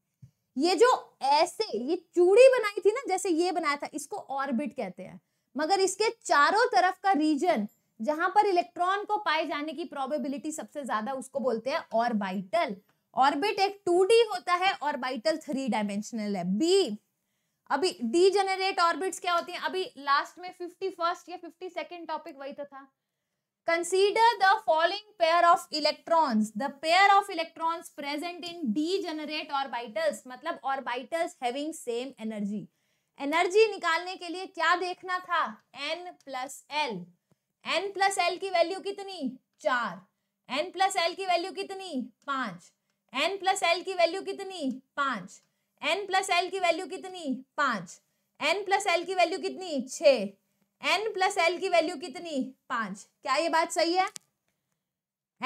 A: ये जो ऐसे ये चूड़ी बनाई थी ना जैसे ये बनाया था इसको ऑर्बिट कहते हैं मगर इसके चारों तरफ का रीजन जहां पर इलेक्ट्रॉन को पाए जाने की प्रोबेबिलिटी सबसे ज्यादा उसको बोलते हैं ऑर्बिटल ऑर्बिट एक टू होता है और बाइटल थ्री डायमेंशनल है बी अभी डी जनरेट ऑर्बिट्स क्या होती है अभी लास्ट में फिफ्टी फर्स्ट या फिफ्टी सेकेंड टॉपिक वही तो था consider the following pair of electrons the pair of electrons present in degenerate orbitals मतलब orbitals having same energy energy निकालने के लिए क्या देखना था N plus L N plus L की वैल्यू कितनी चार एन प्लस एल की वैल्यू कितनी पांच एन प्लस एल की वैल्यू कितनी पांच एन प्लस एल की वैल्यू कितनी पांच एन प्लस एल की वैल्यू कितनी छ एन प्लस एल की वैल्यू कितनी पांच क्या ये बात सही है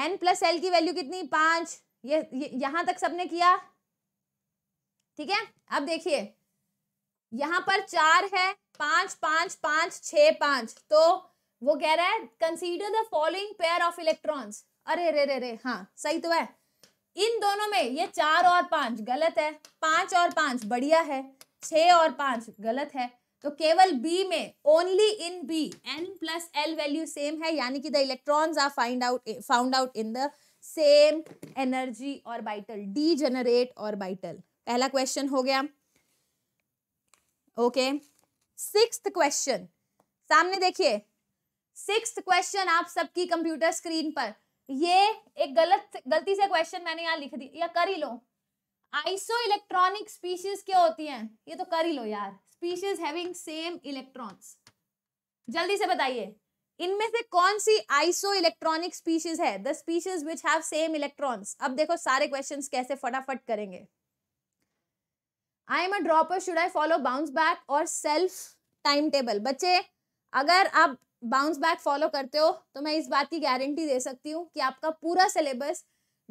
A: एन प्लस एल की वैल्यू कितनी पांच ये, ये यहां तक सबने किया ठीक है अब देखिए यहाँ पर चार है पांच पांच पांच छ पांच तो वो कह रहा है consider the following pair of electrons अरे रे रे रे हाँ सही तो है इन दोनों में ये चार और पांच गलत है पांच और पांच बढ़िया है छ और पांच गलत है तो केवल बी में only in B N plus L value same है यानी कि the electrons are find out found out in the same energy orbital degenerate orbital पहला क्वेश्चन हो गया ओके सिक्स क्वेश्चन सामने देखिए सिक्स क्वेश्चन आप सबकी कंप्यूटर स्क्रीन पर ये एक गलत गलती से क्वेश्चन मैंने यहाँ लिख दिया या कर ही लो आइसो इलेक्ट्रॉनिक स्पीशीज क्या होती हैं ये तो कर ही लो यार स्पीशीज हैविंग सेम इलेक्ट्रॉन्स जल्दी से बताइए इनमें से कौन सी आइसो इलेक्ट्रॉनिक स्पीशीज है the species which have same electrons अब देखो सारे क्वेश्चन कैसे फटाफट करेंगे I am a dropper should I follow bounce back और सेल्फ टाइम टेबल बच्चे अगर आप बाउंस बैक फॉलो करते हो तो मैं इस बात की गारंटी दे सकती हूँ कि आपका पूरा सिलेबस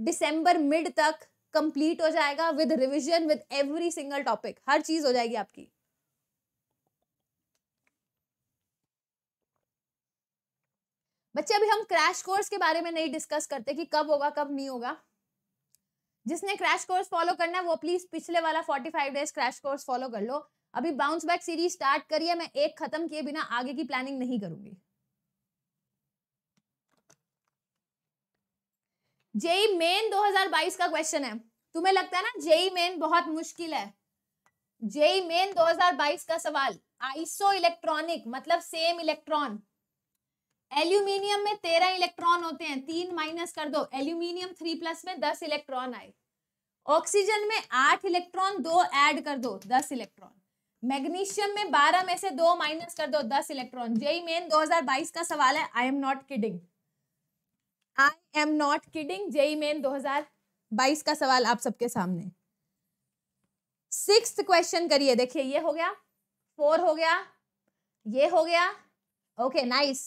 A: डिसम्बर मिड तक कंप्लीट हो जाएगा with revision with every single topic हर चीज हो जाएगी आपकी बच्चे अभी हम क्रैश कोर्स के बारे में नहीं डिस्कस करते कि कब होगा कब नहीं होगा जिसने क्रैश कोर्स फॉलो करना है वो प्लीज पिछले वाला 45 डेज क्रैश कोर्स फॉलो कर लो अभी बाउंस बैक सीरीज स्टार्ट करिए मैं एक खत्म किए बिना आगे की प्लानिंग नहीं करूंगी जेई मेन 2022 का क्वेश्चन है तुम्हें लगता है ना जेई मेन e e बहुत मुश्किल है जेई मेन 2022 का सवाल आइसो इलेक्ट्रॉनिक मतलब सेम इलेक्ट्रॉन एल्यूमिनियम में तेरह इलेक्ट्रॉन होते हैं तीन माइनस कर दो एल्यूमिनियम थ्री प्लस में दस इलेक्ट्रॉन आए ऑक्सीजन में आठ इलेक्ट्रॉन दो ऐड कर दो दस इलेक्ट्रॉन मैग्नीशियम में 12 में से दो माइनस कर दो 10 इलेक्ट्रॉन जेई मेन 2022 का सवाल है I am not kidding I am not kidding JEE main 2022 का सवाल आप सबके सामने सिक्स क्वेश्चन करिए देखिए ये हो गया फोर हो गया ये हो गया okay nice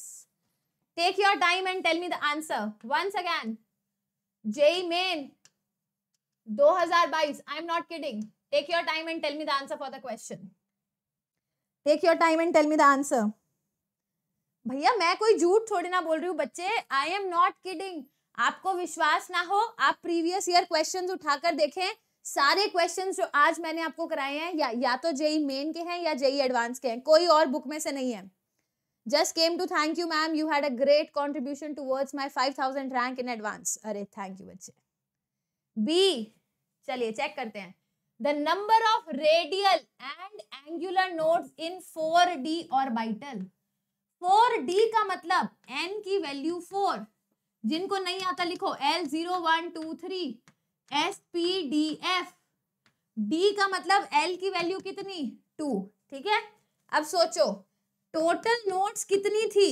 A: take your time and tell me the answer once again JEE main 2022 I am not kidding take your time and tell me the answer for the question take your time and tell me the answer भैया मैं कोई झूठ थोड़ी ना बोल रही हूँ बच्चे आई एम नॉट किडिंग आपको विश्वास ना हो आप प्रीवियस ईयर क्वेश्चंस उठाकर देखें सारे क्वेश्चंस जो आज मैंने आपको कराए हैं या या तो जेई मेन e के हैं या जेई एडवांस e के हैं कोई और बुक में से नहीं है just came to thank you ma'am you had a great contribution towards my five thousand rank in advance अरे थैंक यू बच्चे बी चलिए चेक करते हैं the number of radial and angular nodes in 4d orbital 4d का मतलब n की value 4 जिनको नहीं आता लिखो l 0 1 2 3 S P D F D का मतलब l की वैल्यू कितनी 2 ठीक है अब सोचो टोटल नोट्स कितनी थी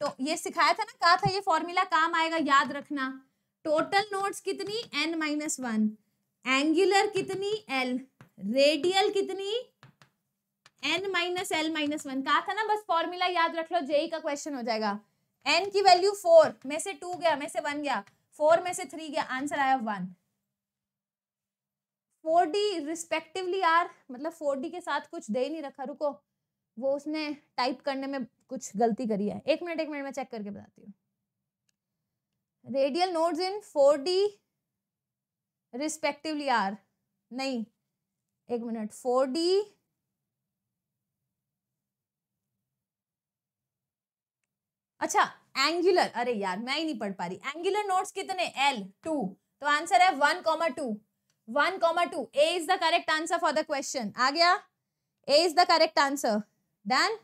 A: तो ये सिखाया था ना कहा था ये फॉर्मूला काम आएगा याद रखना टोटल नोड्स कितनी n माइनस वन एंगुलर कितनी एल रेडियल कितनी N minus L minus one कहा था ना बस फॉर्मूला याद रख लो जेई e का क्वेश्चन हो जाएगा एन की वैल्यू फोर में से टू गया में से वन गया फोर में से थ्री गया आंसर आया one four D respectively are मतलब फोर डी के साथ कुछ दे नहीं रखा रुको वो उसने टाइप करने में कुछ गलती करी है एक मिनट एक मिनट में चेक करके बताती हूँ radial nodes in four D respectively are नहीं एक मिनट फोर डी अच्छा एंगुलर अरे यार मैं ही नहीं पढ़ पा रही एंगुलर नोट्स कितने एल टू तो आंसर है one comma two one comma two A is the correct answer for the question आ गया A is the correct answer done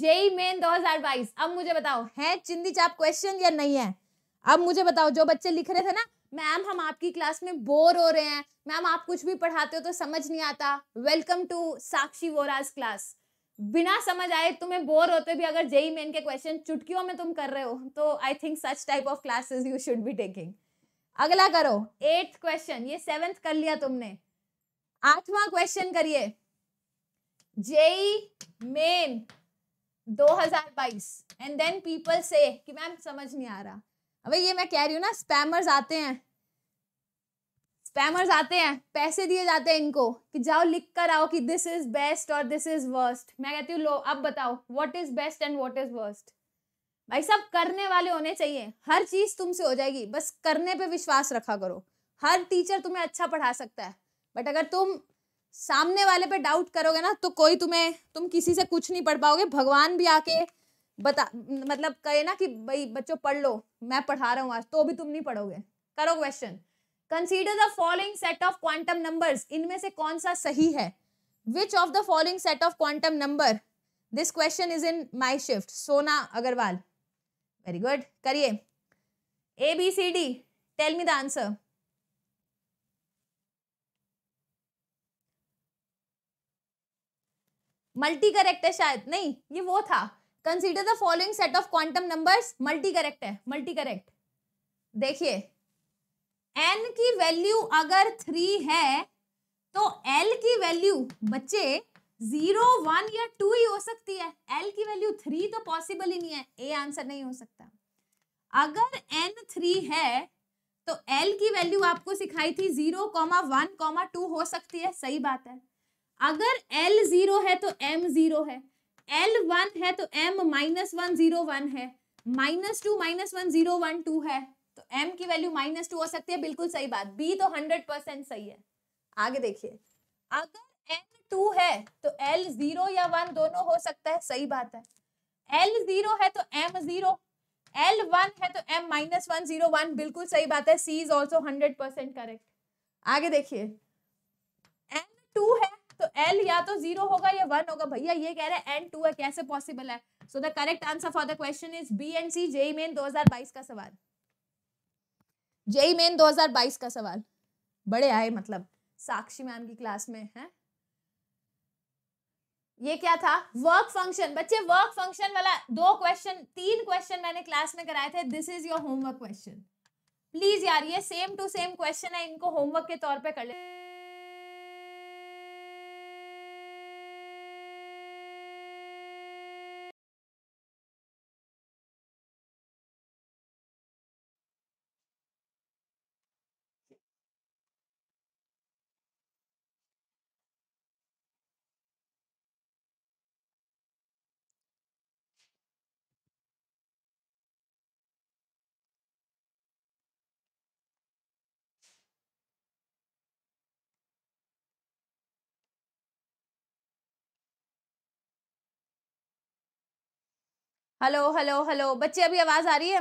A: JEE main 2022 अब मुझे बताओ है चिंदी चाप क्वेश्चन या नहीं है अब मुझे बताओ जो बच्चे लिख रहे थे ना मैम हम आपकी क्लास में बोर हो रहे हैं मैम आप कुछ भी पढ़ाते हो तो समझ नहीं आता वेलकम टू साक्षी वोराज क्लास बिना समझ आए तुम्हें बोर होते भी अगर जेई मेन e e के क्वेश्चन चुटकियों में तुम कर रहे हो तो I think such type of classes you should be taking अगला करो एट्थ क्वेश्चन ये सेवेंथ कर लिया तुमने आठवा क्वेश्चन करिए JEE main 2022 and then people से कि मैम समझ नहीं आ रहा अबे ये मैं कह रही हूँ ना स्पैमर्स आते हैं स्पैमर्स आते हैं पैसे दिए जाते हैं इनको कि जाओ लिख कर आओ कि दिस इज बेस्ट और दिस इज वर्स्ट मैं कहती हूँ लो अब बताओ what is best and what is worst भाई सब करने वाले होने चाहिए हर चीज तुमसे हो जाएगी बस करने पे विश्वास रखा करो हर टीचर तुम्हें अच्छा पढ़ा सकता है बट अगर तुम सामने वाले पे डाउट करोगे ना तो कोई तुम्हें तुम किसी से कुछ नहीं पढ़ पाओगे भगवान भी आके बता मतलब कहे ना कि भाई बच्चों पढ़ लो मैं पढ़ा रहा हूँ आज तो भी तुम नहीं पढ़ोगे करो question consider the following set of quantum numbers इनमें से कौन सा सही है which of the following set of quantum number this question is in my shift Sona Agarwal very good करिए A B C D tell me the answer multi correct है शायद नहीं ये वो था consider the following set of quantum numbers multi correct है multi correct देखिए N की वैल्यू अगर थ्री है तो एल की वैल्यू बच्चे जीरो वन या टू ही हो सकती है एल की वैल्यू थ्री तो पॉसिबल ही नहीं है ए आंसर नहीं हो सकता अगर एन थ्री है तो एल की वैल्यू आपको सिखाई थी zero comma one comma two हो सकती है सही बात है अगर एल जीरो है तो एम जीरो है एल वन है तो M minus one zero one है minus two minus one zero one two है तो एम की वैल्यू माइनस टू हो सकती है बिल्कुल सही बात बी तो हंड्रेड परसेंट सही है आगे देखिए अगर एन टू है तो एल जीरो या वन दोनों हो सकता है सही बात है एल जीरो है तो एम जीरो एल वन है तो M minus one zero one बिल्कुल सही बात है सी is also hundred percent correct आगे देखिए एम टू है तो एल या तो जीरो होगा या वन होगा भैया ये कह रहे हैं एन टू है कैसे पॉसिबल है so the correct answer for the question is B and C JEE Main दो हजार बाईस का सवाल जेई मेन e दो हजार बाईस का सवाल बड़े आए मतलब साक्षी मैम की क्लास में है ये क्या था वर्क फंक्शन बच्चे वर्क फंक्शन वाला दो क्वेश्चन तीन क्वेश्चन मैंने क्लास में कराए थे this is your homework question please यार ये सेम टू सेम क्वेश्चन है इनको होमवर्क के तौर पे कर ले हेलो हेलो हेलो बच्चे अभी आवाज आ रही है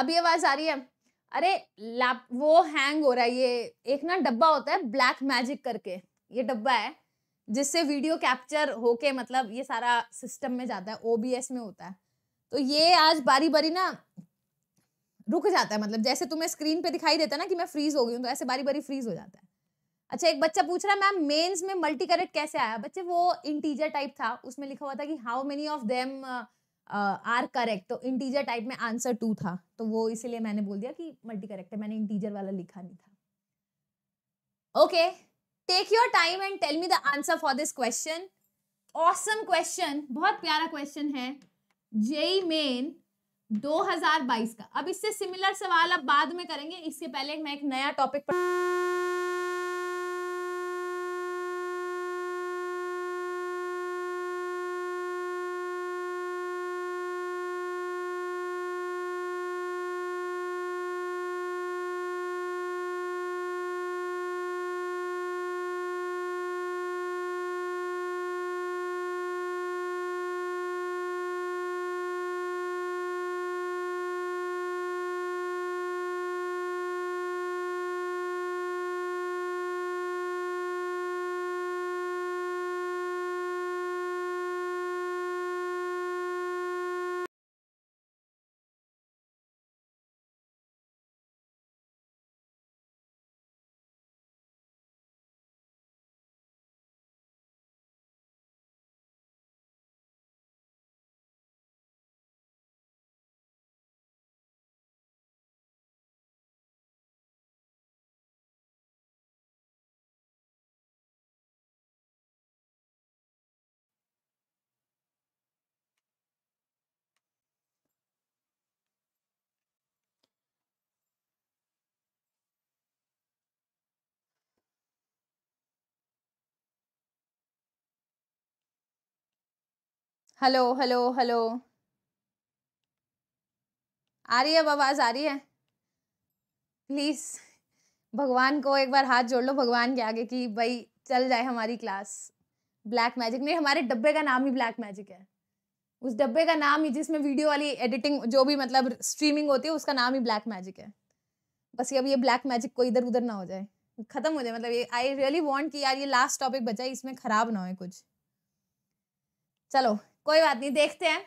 A: अभी आवाज आ रही है अरे लैप वो हैंग हो रहा है ये एक ना डब्बा होता है ब्लैक मैजिक करके ये डब्बा है जिससे वीडियो कैप्चर होके मतलब ये सारा सिस्टम में जाता है ओबीएस में होता है तो ये आज बारी बारी ना रुक जाता है मतलब जैसे तुम्हें स्क्रीन पे दिखाई देता है ना कि मैं फ्रीज हो गई हूँ तो ऐसे बारी बारी फ्रीज हो जाता है अच्छा एक बच्चा पूछ रहा है मैम मेंस में मल्टी करेट कैसे आया बच्चे वो इंटीजर टाइप था उसमें लिखा हुआ था कि how many of them are correct तो इंटीजर टाइप में आंसर टू था तो वो इसीलिए मैंने बोल दिया कि मल्टी करेक्ट है मैंने इंटीजर वाला लिखा नहीं था okay take your time and tell me the answer for this question awesome question बहुत प्यारा क्वेश्चन है जेई मेन 2022 का अब इससे सिमिलर सवाल आप बाद में करेंगे इससे पहले मैं एक नया टॉपिक पर हेलो हेलो हेलो आ रही है अब आवाज़ आ रही है प्लीज़ भगवान को एक बार हाथ जोड़ लो भगवान के आगे कि भाई चल जाए हमारी क्लास ब्लैक मैजिक नहीं हमारे डब्बे का नाम ही ब्लैक मैजिक है उस डब्बे का नाम ही जिसमें वीडियो वाली एडिटिंग जो भी मतलब स्ट्रीमिंग होती है उसका नाम ही ब्लैक मैजिक है बस ये अब ये ब्लैक मैजिक कोई इधर उधर ना हो जाए खत्म हो जाए मतलब ये आई रियली वॉन्ट कि यार ये लास्ट टॉपिक बचाए इसमें खराब ना हो कुछ चलो कोई बात नहीं देखते हैं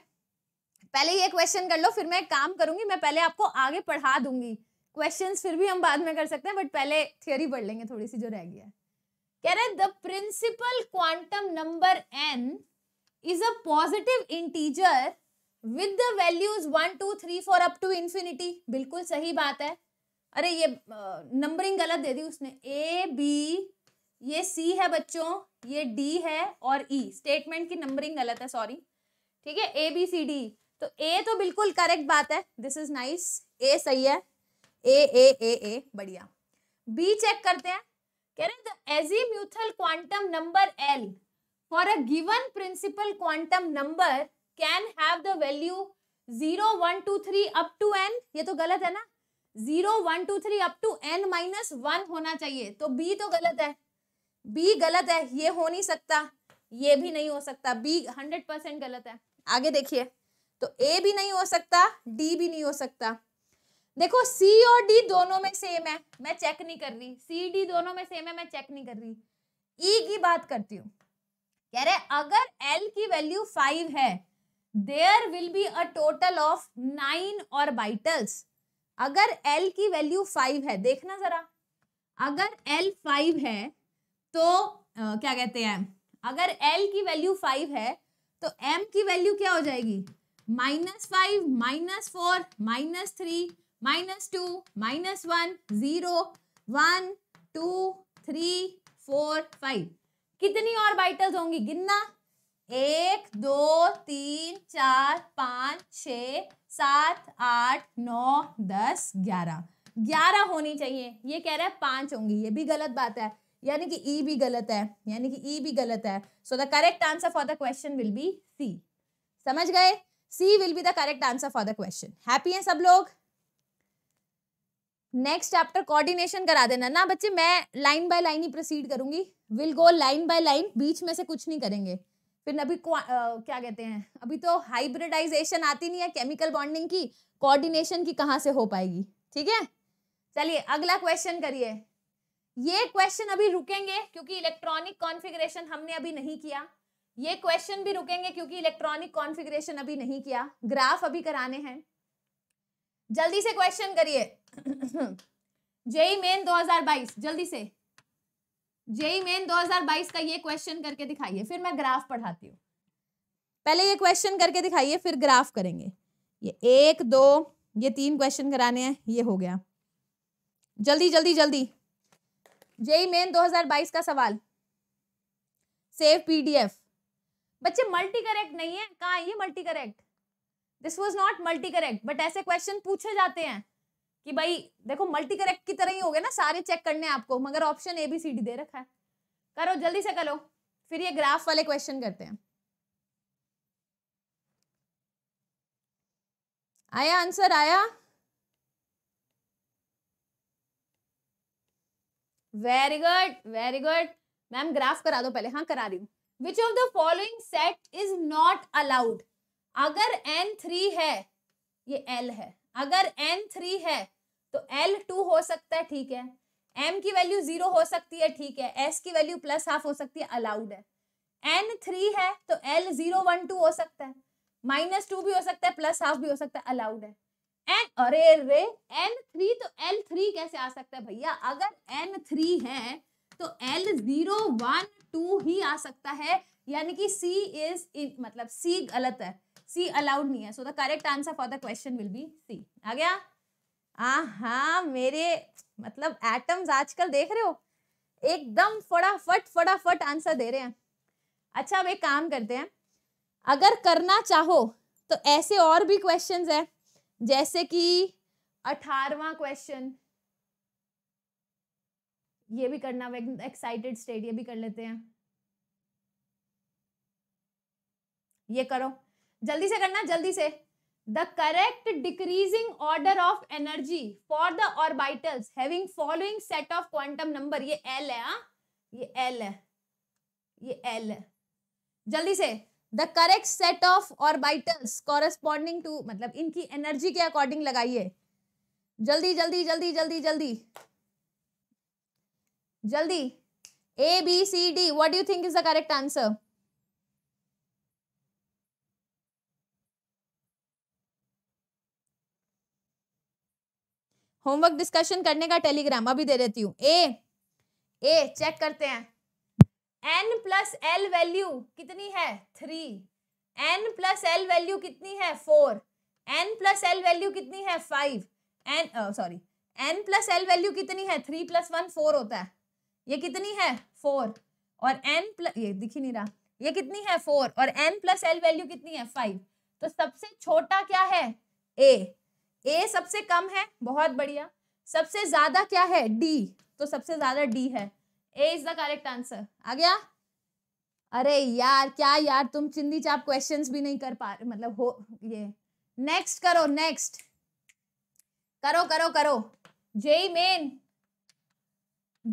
A: पहले ये क्वेश्चन कर लो फिर मैं एक काम करूंगी मैं पहले आपको आगे पढ़ा दूंगी क्वेश्चन फिर भी हम बाद में कर सकते हैं बट पहले थियोरी पढ़ लेंगे थोड़ी सी जो रह गया कह रहे the principal quantum number N is a positive integer with the values one two three four up to infinity बिल्कुल सही बात है अरे ये नंबरिंग गलत दे दी उसने ए बी ये सी है बच्चों ये डी है और ई e. स्टेटमेंट की नंबरिंग गलत है सॉरी ठीक है ए बी सी डी तो ए तो बिल्कुल करेक्ट बात है दिस इज नाइस ए सही है ए ए ए ए बढ़िया बी चेक करते हैं कह रहे हैं azimuthal quantum number L for a given principal quantum number can have the value zero one two three up to N ये तो गलत है ना zero one two three up to N minus one होना चाहिए तो बी तो गलत है बी गलत है ये हो नहीं सकता ये भी नहीं हो सकता बी हंड्रेड परसेंट गलत है आगे देखिए तो ए भी नहीं हो सकता डी भी नहीं हो सकता देखो सी और डी दोनों में सेम है मैं चेक नहीं कर रही सी डी दोनों में सेम है मैं चेक नहीं कर रही ई e की बात करती हूँ कह रहे अगर एल की वैल्यू फाइव है there will be a total of nine orbitals अगर एल की वैल्यू फाइव है देखना जरा अगर एल फाइव है तो आ, क्या कहते हैं अगर एल की वैल्यू फाइव है तो m की वैल्यू क्या हो जाएगी minus five minus four minus three minus two minus one zero one two three four five कितनी और बाइटल्स होंगी गिनना एक दो तीन चार पाँच छ सात आठ नौ दस ग्यारह ग्यारह होनी चाहिए ये कह रहा है पांच होंगी ये भी गलत बात है यानी कि ई e भी गलत है यानी कि ई e भी गलत है so the correct answer for the question will be C समझ गए C will be the correct answer for the question happy हैं सब लोग नेक्स्ट चैप्टर कोऑर्डिनेशन करा देना ना बच्चे मैं लाइन बाय लाइन ही प्रोसीड करूंगी will go line by line बीच में से कुछ नहीं करेंगे फिर अभी आ, क्या कहते हैं अभी तो हाइब्रिडाइजेशन आती नहीं है केमिकल बॉन्डिंग की कोऑर्डिनेशन की कहाँ से हो पाएगी ठीक है चलिए अगला क्वेश्चन करिए ये क्वेश्चन अभी रुकेंगे क्योंकि इलेक्ट्रॉनिक कॉन्फ़िगरेशन हमने अभी नहीं किया ये क्वेश्चन भी रुकेंगे क्योंकि इलेक्ट्रॉनिक कॉन्फ़िगरेशन अभी नहीं किया ग्राफ अभी कराने हैं जल्दी से क्वेश्चन करिए जेई मेन 2022 जल्दी से जेई मेन 2022 का ये क्वेश्चन करके दिखाइए फिर मैं ग्राफ पढ़ाती हूँ पहले ये क्वेश्चन करके दिखाइए फिर ग्राफ करेंगे ये एक दो ये तीन क्वेश्चन कराने हैं ये हो गया जल्दी जल्दी जल्दी जेई मेन 2022 का सवाल सेव पीडीएफ बच्चे मल्टी करेक्ट नहीं है कहा ये multi correct this was not multi correct but ऐसे क्वेश्चन पूछे जाते हैं कि भाई देखो मल्टी करेक्ट की तरह ही हो गया ना सारे चेक करने आपको मगर option A B C D दे रखा है करो जल्दी से करो फिर ये ग्राफ वाले क्वेश्चन करते हैं आया आंसर आया very good very good ma'am graph करा दो पहले हाँ करा रही हूँ which of the following set is not allowed अगर एन थ्री है ये एल है अगर एन थ्री है तो एल टू हो सकता है ठीक है एम की वैल्यू जीरो हो सकती है ठीक है एस की वैल्यू प्लस हाफ हो सकती है अलाउड है एन थ्री है तो एल जीरो वन टू हो सकता है माइनस टू भी हो सकता है प्लस हाफ भी हो सकता है अलाउड है एन अरे रे एन थ्री तो एल थ्री कैसे आ सकता है भैया अगर एन थ्री है तो एल जीरो वन टू ही आ सकता है यानी कि सी इज मतलब सी गलत है सी अलाउड नहीं है so the correct answer for the question will be C आ गया आ हाँ मेरे मतलब एटम्स आजकल देख रहे हो एकदम फटाफट फटाफट आंसर दे रहे हैं अच्छा अब एक काम करते हैं अगर करना चाहो तो ऐसे और भी क्वेश्चंस हैं जैसे कि अठारवा क्वेश्चन ये भी करना एक्साइटेड स्टेट ये भी कर लेते हैं ये करो जल्दी से करना जल्दी से the correct decreasing order of energy for the orbitals having following set of quantum number ये एल है हा? ये एल है ये एल है जल्दी से the correct set of orbitals corresponding to मतलब इनकी एनर्जी के अकॉर्डिंग लगाइए जल्दी जल्दी जल्दी जल्दी जल्दी जल्दी A B C D what do think is the correct answer homework discussion करने का टेलीग्राम अभी दे देती हूँ ए ए चेक करते हैं एन प्लस एल वैल्यू कितनी है three N plus L value कितनी है four N plus L value कितनी है five N sorry N plus L value कितनी है थ्री प्लस वन फोर होता है ये कितनी है फोर और एन प्लस ये दिखी नहीं रहा ये कितनी है फोर और एन प्लस एल वैल्यू कितनी है फाइव तो सबसे छोटा क्या है ए ए सबसे कम है बहुत बढ़िया सबसे ज्यादा क्या है डी तो सबसे ज्यादा डी है A is the correct answer आ गया अरे यार क्या यार तुम चिंदी चाप क्वेश्चन भी नहीं कर पा रहे मतलब हो ये नेक्स्ट करो नेक्स्ट करो करो करो जेई मेन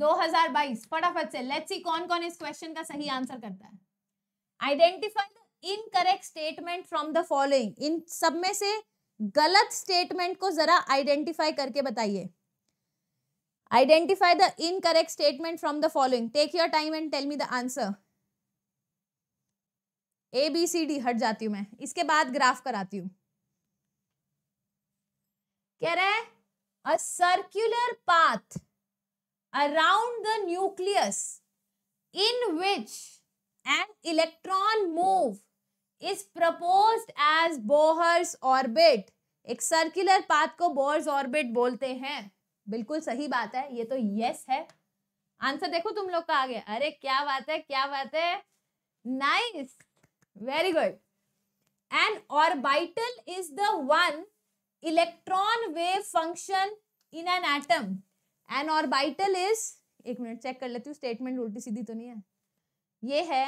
A: 2022 फटाफट से लेट्स सी कौन कौन इस क्वेश्चन का सही आंसर करता है identify the incorrect statement from the following इन सब में से गलत स्टेटमेंट को जरा आइडेंटिफाई करके बताइए Identify the incorrect statement from the following. Take your time and tell me the answer. A B C D हट जाती हूं मैं इसके बाद ग्राफ कराती हूँ कह रहा है a circular path around the nucleus in which an electron move is propose as Bohr's orbit एक सर्कुलर पाथ को बोहर्स ऑर्बिट बोलते हैं बिल्कुल सही बात है ये तो यस है आंसर देखो तुम लोग का आ गया अरे क्या बात है क्या बात है nice very good an orbital is the one electron wave function in an atom an orbital is एक मिनट चेक कर लेती हूँ स्टेटमेंट उल्टी सीधी तो नहीं है ये है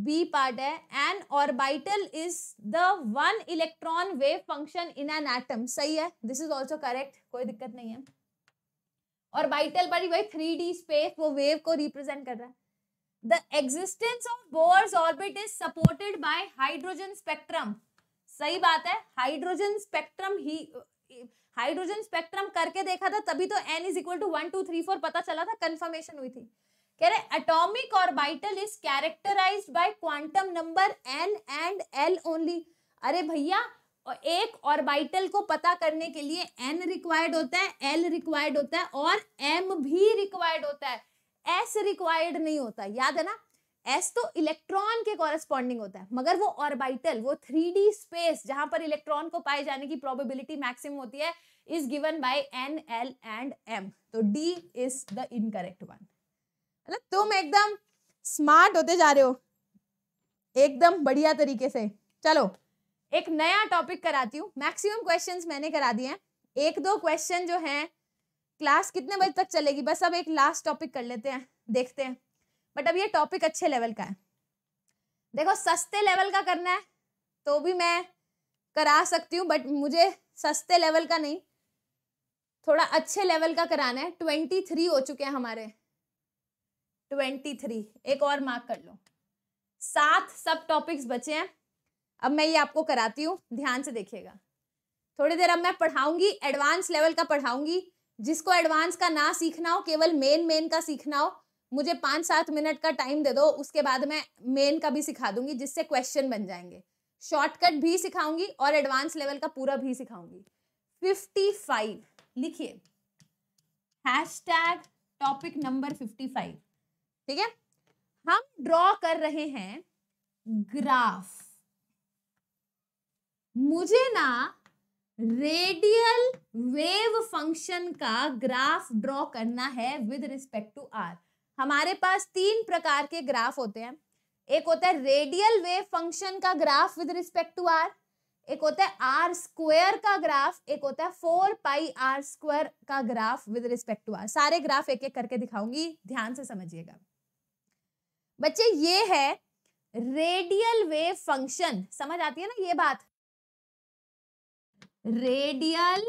A: बी पार्ट है an orbital is the one electron wave function in an atom सही है दिस इज ऑल्सो करेक्ट कोई दिक्कत नहीं है ऑर्बिटल पर ही वही थ्री डी स्पेस वो वेव को रिप्रेजेंट कर रहा है the existence of Bohr's orbit is supported by hydrogen spectrum सही बात है हाइड्रोजन स्पेक्ट्रम ही हाइड्रोजन स्पेक्ट्रम करके देखा था तभी तो N is equal to one two three four पता चला था कंफर्मेशन हुई थी कह रहे atomic orbital is characterized by quantum number N and L only अरे भैया एक ऑर्बिटल को पता करने के लिए एन रिक्वायर्ड होता है एल रिक्वायर्ड होता है और एम भी रिक्वायर्ड होता है एस रिक्वायर्ड नहीं होता याद है ना एस तो इलेक्ट्रॉन के कॉरेस्पॉन्डिंग होता है मगर वो ऑर्बिटल वो थ्री स्पेस जहां पर इलेक्ट्रॉन को पाए जाने की प्रोबेबिलिटी मैक्सिमम होती है is given by N L and M तो D is the incorrect one है ना तुम एकदम स्मार्ट होते जा रहे हो एकदम बढ़िया तरीके से चलो एक नया टॉपिक कराती हूँ मैक्सिमम क्वेश्चंस मैंने करा दिए हैं एक दो क्वेश्चन जो हैं क्लास कितने बजे तक चलेगी बस अब एक लास्ट टॉपिक कर लेते हैं देखते हैं बट अब ये टॉपिक अच्छे लेवल का है देखो सस्ते लेवल का करना है तो भी मैं करा सकती हूँ बट मुझे सस्ते लेवल का नहीं थोड़ा अच्छे लेवल का कराना है ट्वेंटी थ्री हो चुके हैं हमारे ट्वेंटी थ्री एक और मार्क कर लो सात सब टॉपिक्स बचे हैं अब मैं ये आपको कराती हूँ ध्यान से देखिएगा थोड़ी देर अब मैं पढ़ाऊंगी एडवांस लेवल का पढ़ाऊंगी जिसको एडवांस का ना सीखना हो केवल मेन मेन का सीखना हो मुझे पाँच सात मिनट का टाइम दे दो उसके बाद मैं मेन का भी सिखा दूंगी जिससे क्वेश्चन बन जाएंगे शॉर्टकट भी सिखाऊंगी और एडवांस लेवल का पूरा भी सिखाऊंगी फिफ्टी फाइव लिखिए hash tag topic number fifty five ठीक है हम ड्रॉ कर रहे हैं ग्राफ मुझे ना रेडियल वेव फंक्शन का ग्राफ ड्रॉ करना है विद रिस्पेक्ट टू आर हमारे पास तीन प्रकार के ग्राफ होते हैं एक होता है रेडियल वेव फंक्शन का graph with respect to R एक होता है आर स्क्वायर का ग्राफ एक होता है फोर पाई आर स्क्वायर का graph with respect to R सारे ग्राफ एक एक करके दिखाऊंगी ध्यान से समझिएगा बच्चे ये है रेडियल वेव फंक्शन समझ आती है ना ये बात रेडियल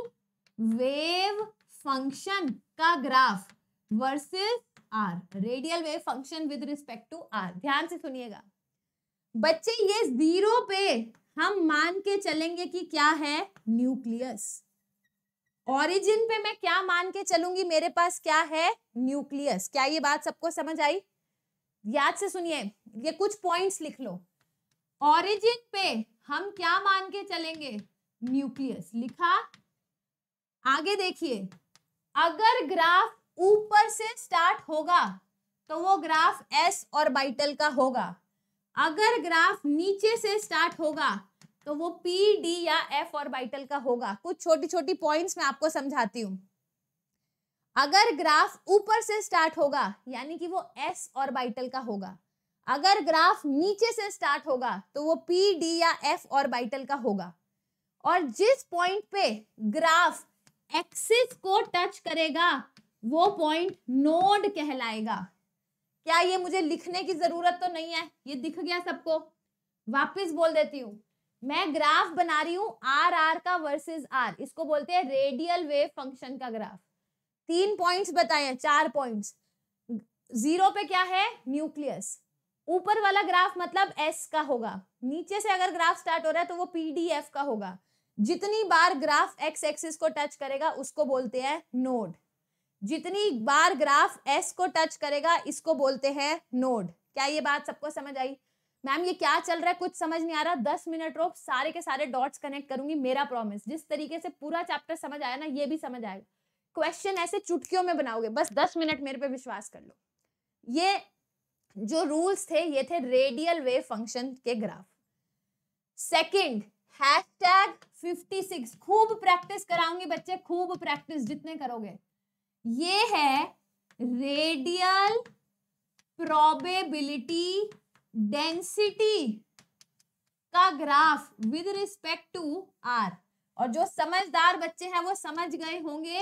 A: वेव फंक्शन का graph versus R radial wave function with respect to R ध्यान से सुनिएगा बच्चे ये जीरो पे हम मान के चलेंगे कि क्या है न्यूक्लियस ऑरिजिन पे मैं क्या मान के चलूंगी मेरे पास क्या है न्यूक्लियस क्या ये बात सबको समझ आई याद से सुनिए ये कुछ पॉइंट्स लिख लो ऑरिजिन पे हम क्या मान के चलेंगे न्यूक्लियस लिखा आगे देखिए अगर ग्राफ ऊपर से स्टार्ट होगा तो वो ग्राफ एस और बाइटल का होगा अगर ग्राफ नीचे से स्टार्ट होगा तो वो पी डी या एफ और बाइटल का होगा कुछ छोटी छोटी पॉइंट्स मैं आपको समझाती हूँ अगर ग्राफ ऊपर से स्टार्ट होगा यानी कि वो एस ऑर्बिटल का होगा अगर ग्राफ नीचे से स्टार्ट होगा तो वो पी डी या एफ ऑर्बिटल का होगा और जिस पॉइंट पे ग्राफ एक्सिस को टच करेगा वो पॉइंट नोड कहलाएगा क्या ये मुझे लिखने की जरूरत तो नहीं है ये दिख गया सबको वापस बोल देती हूँ मैं ग्राफ बना रही हूँ आर आर का वर्सेस आर इसको बोलते हैं रेडियल वेव फंक्शन का ग्राफ तीन पॉइंट्स बताए हैं चार पॉइंट्स जीरो पे क्या है न्यूक्लियस ऊपर वाला ग्राफ मतलब एस का होगा नीचे से अगर ग्राफ स्टार्ट हो रहा है तो वो पीडीएफ का होगा जितनी बार ग्राफ एक्स एक्सिस को टच करेगा उसको बोलते हैं नोड जितनी बार ग्राफ एस को टच करेगा इसको बोलते हैं नोड क्या ये बात सबको समझ आई मैम ये क्या चल रहा है कुछ समझ नहीं आ रहा दस मिनट रोक सारे के सारे डॉट्स कनेक्ट करूंगी मेरा प्रॉमिस जिस तरीके से पूरा चैप्टर समझ आया ना ये भी समझ आएगा क्वेश्चन ऐसे चुटकियों में बनाओगे बस दस मिनट मेरे पे विश्वास कर लो ये जो रूल्स थे ये थे रेडियल वेव फंक्शन के ग्राफ सेकंड हैशटैग 56 खूब प्रैक्टिस कराऊंगी बच्चे खूब प्रैक्टिस जितने करोगे ये है रेडियल प्रोबेबिलिटी डेंसिटी का graph with respect to R और जो समझदार बच्चे हैं वो समझ गए होंगे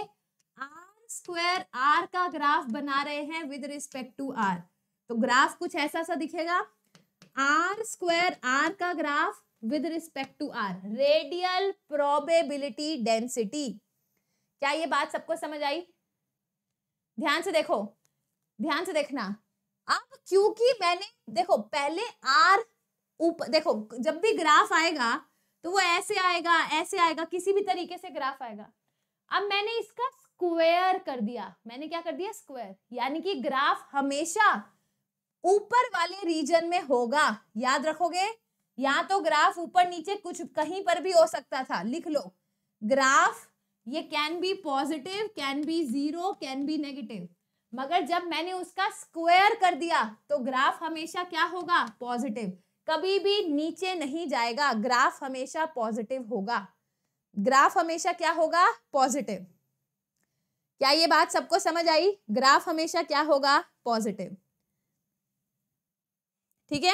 A: स्क्वायर आर का ग्राफ बना रहे हैं विद रिस्पेक्ट टू आर तो ग्राफ कुछ ऐसा सा दिखेगा आर स्क्वायर आर का graph with respect to R radial probability density क्या ये बात सबको समझ आई ध्यान से देखो ध्यान से देखना अब क्योंकि मैंने देखो पहले आर ऊपर देखो जब भी ग्राफ आएगा तो वो ऐसे आएगा ऐसे आएगा किसी भी तरीके से ग्राफ आएगा अब मैंने इसका स्क्वायर कर दिया मैंने क्या कर दिया स्क्वायर यानी कि ग्राफ हमेशा ऊपर वाले रीजन में होगा याद रखोगे या तो ग्राफ ऊपर नीचे कुछ कहीं पर भी हो सकता था लिख लो ग्राफ ये can be positive can be zero can be negative मगर जब मैंने उसका स्क्वायर कर दिया तो ग्राफ हमेशा क्या होगा पॉजिटिव कभी भी नीचे नहीं जाएगा ग्राफ हमेशा पॉजिटिव होगा ग्राफ हमेशा क्या होगा पॉजिटिव क्या ये बात सबको समझ आई ग्राफ हमेशा क्या होगा पॉजिटिव ठीक है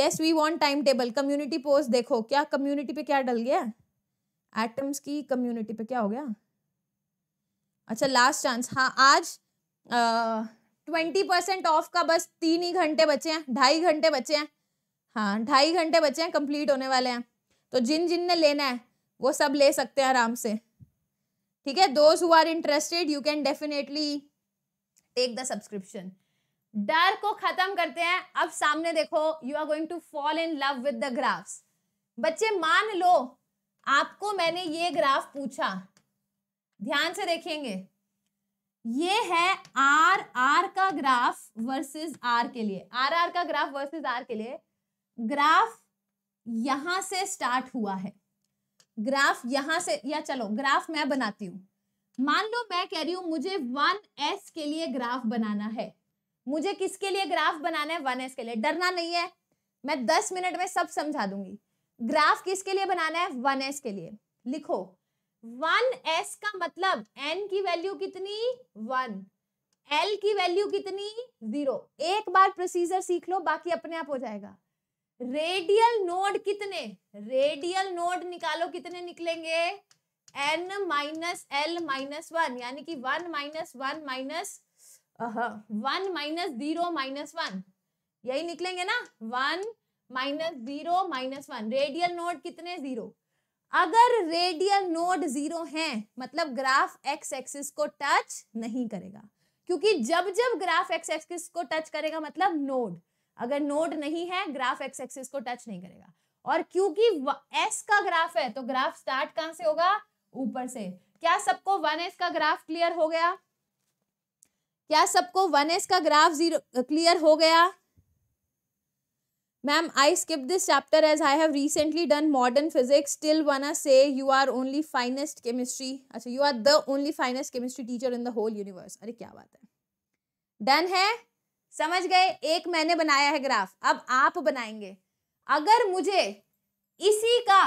A: yes we want time table community post देखो क्या कम्युनिटी पे क्या डल गया एटम्स की कम्युनिटी पे क्या हो गया अच्छा लास्ट चांस हाँ आज ट्वेंटी परसेंट ऑफ का बस तीन ही घंटे बचे हैं ढाई घंटे बचे हैं हाँ ढाई घंटे बचे हैं कंप्लीट होने वाले हैं तो जिन जिन ने लेना है वो सब ले सकते हैं आराम से ठीक है those who are interested you can definitely take the subscription डर को खत्म करते हैं अब सामने देखो you are going to fall in love with the graphs बच्चे मान लो आपको मैंने ये ग्राफ पूछा ध्यान से देखेंगे ये है आर आर का ग्राफ वर्सेस आर के लिए आर आर का ग्राफ वर्सेस आर के लिए ग्राफ यहां से स्टार्ट हुआ है ग्राफ यहां से या चलो ग्राफ मैं बनाती हूँ मान लो मैं कह रही हूं मुझे वन एस के लिए ग्राफ बनाना है मुझे किसके लिए ग्राफ बनाना है वन एस के लिए डरना नहीं है मैं दस मिनट में सब समझा दूंगी ग्राफ किसके लिए बनाना है वन एस के लिए लिखो वन एस का मतलब एन की वैल्यू कितनी वन एल की वैल्यू कितनी जीरो एक बार प्रोसीजर सीख लो बाकी अपने आप हो जाएगा रेडियल नोड कितने रेडियल नोड निकालो कितने निकलेंगे N minus L minus one यानी कि one minus one minus one minus zero minus one यही निकलेंगे ना one minus zero minus one radial node कितने जीरो अगर रेडियल नोड जीरो हैं मतलब ग्राफ एक्स एक्सिस को टच नहीं करेगा क्योंकि जब जब ग्राफ एक्स एक्सिस को टच करेगा मतलब नोड अगर नोड नहीं है ग्राफ एक्स एक्सिस को टच नहीं करेगा और क्योंकि एस का ग्राफ है तो ग्राफ स्टार्ट कहां से होगा ऊपर से क्या सबको वन एस का ग्राफ क्लियर हो गया क्या सबको वन एस का ग्राफ जीरो क्लियर हो गया ma'am I skip this chapter as I have recently done modern physics still one wanna से you are only finest chemistry अच्छा you are the only finest chemistry teacher in the whole universe अरे क्या बात है done है समझ गए एक मैंने बनाया है ग्राफ अब आप बनाएंगे अगर मुझे इसी का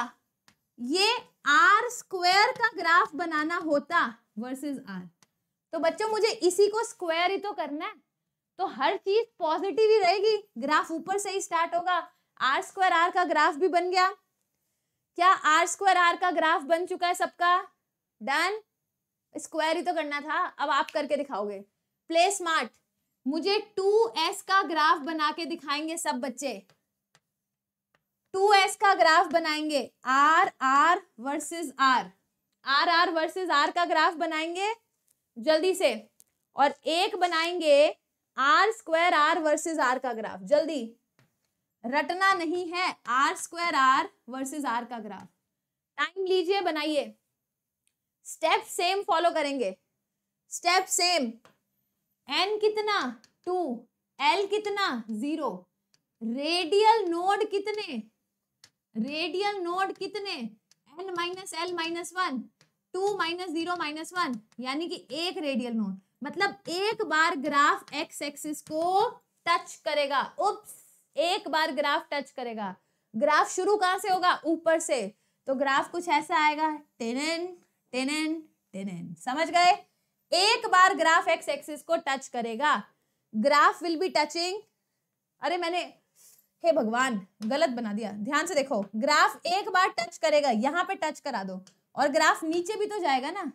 A: ये आर स्क्वायर का ग्राफ बनाना होता वर्सेस आर तो बच्चों मुझे इसी को स्क्वायर ही तो करना है तो हर चीज पॉजिटिव ही रहेगी ग्राफ ऊपर से ही स्टार्ट होगा आर स्क्वायर आर का ग्राफ भी बन गया क्या आर स्क्वायर आर का ग्राफ बन चुका है सबका डन स्क्वायर ही तो करना था अब आप करके दिखाओगे प्ले स्मार्ट मुझे टू एस का ग्राफ बना के दिखाएंगे सब बच्चे टू एस का ग्राफ बनाएंगे R R versus R R R versus R का ग्राफ बनाएंगे जल्दी से और एक बनाएंगे R square R versus R का ग्राफ जल्दी रटना नहीं है R square R versus R का ग्राफ टाइम लीजिए बनाइए स्टेप सेम फॉलो करेंगे स्टेप सेम एन कितना टू एल कितना जीरो रेडियल नोड कितने रेडियल नोड कितने N minus L minus one two minus zero minus one यानी कि एक रेडियल नोड मतलब एक बार ग्राफ एक्स एक्सिस को टच करेगा उप्स एक बार ग्राफ टच करेगा ग्राफ शुरू कहां से होगा ऊपर से तो ग्राफ कुछ ऐसा आएगा टेन टेन टेन समझ गए एक बार ग्राफ एक्स एक्सिस को टच करेगा ग्राफ विल बी टचिंग अरे मैंने हे भगवान गलत बना दिया ध्यान से देखो ग्राफ एक बार टच करेगा यहां पे टच करा दो और ग्राफ नीचे भी तो जाएगा ना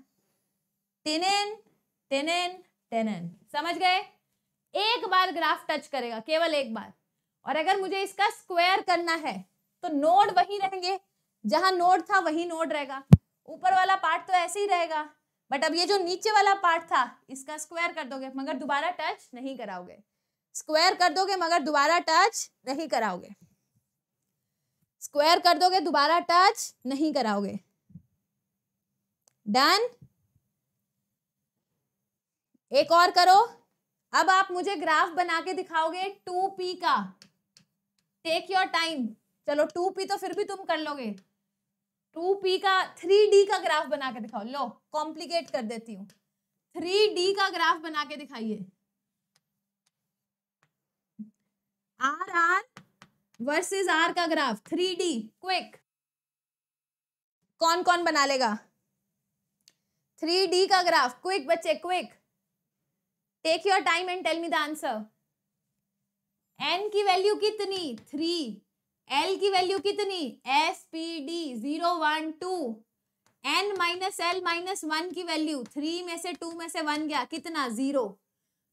A: टेनेन टेनेन टेनेन समझ गए एक बार ग्राफ टच करेगा केवल एक बार और अगर मुझे इसका स्क्वायर करना है तो नोड वही रहेंगे जहां नोड था वही नोड रहेगा ऊपर वाला पार्ट तो ऐसे ही रहेगा बट अब ये जो नीचे वाला पार्ट था इसका स्क्वायर कर दोगे मगर दोबारा टच नहीं कराओगे स्क्वायर कर दोगे मगर दोबारा टच नहीं कराओगे स्क्वायर कर दोगे दोबारा टच नहीं कराओगे डन एक और करो अब आप मुझे ग्राफ बना के दिखाओगे टू पी का टेक योर टाइम चलो टू पी तो फिर भी तुम कर लोगे टू पी का थ्री डी का ग्राफ बना के दिखाओ लो कॉम्प्लिकेट कर देती हूँ थ्री डी का ग्राफ बना के दिखाइए आर आर वर्सेस आर का ग्राफ थ्री डी क्विक कौन कौन बना लेगा थ्री डी का ग्राफ क्विक बच्चे quick take your time and tell me the answer N की वैल्यू कितनी थ्री एल की वैल्यू कितनी S P D zero one two N minus L minus one की वैल्यू थ्री में से to में से वन गया कितना जीरो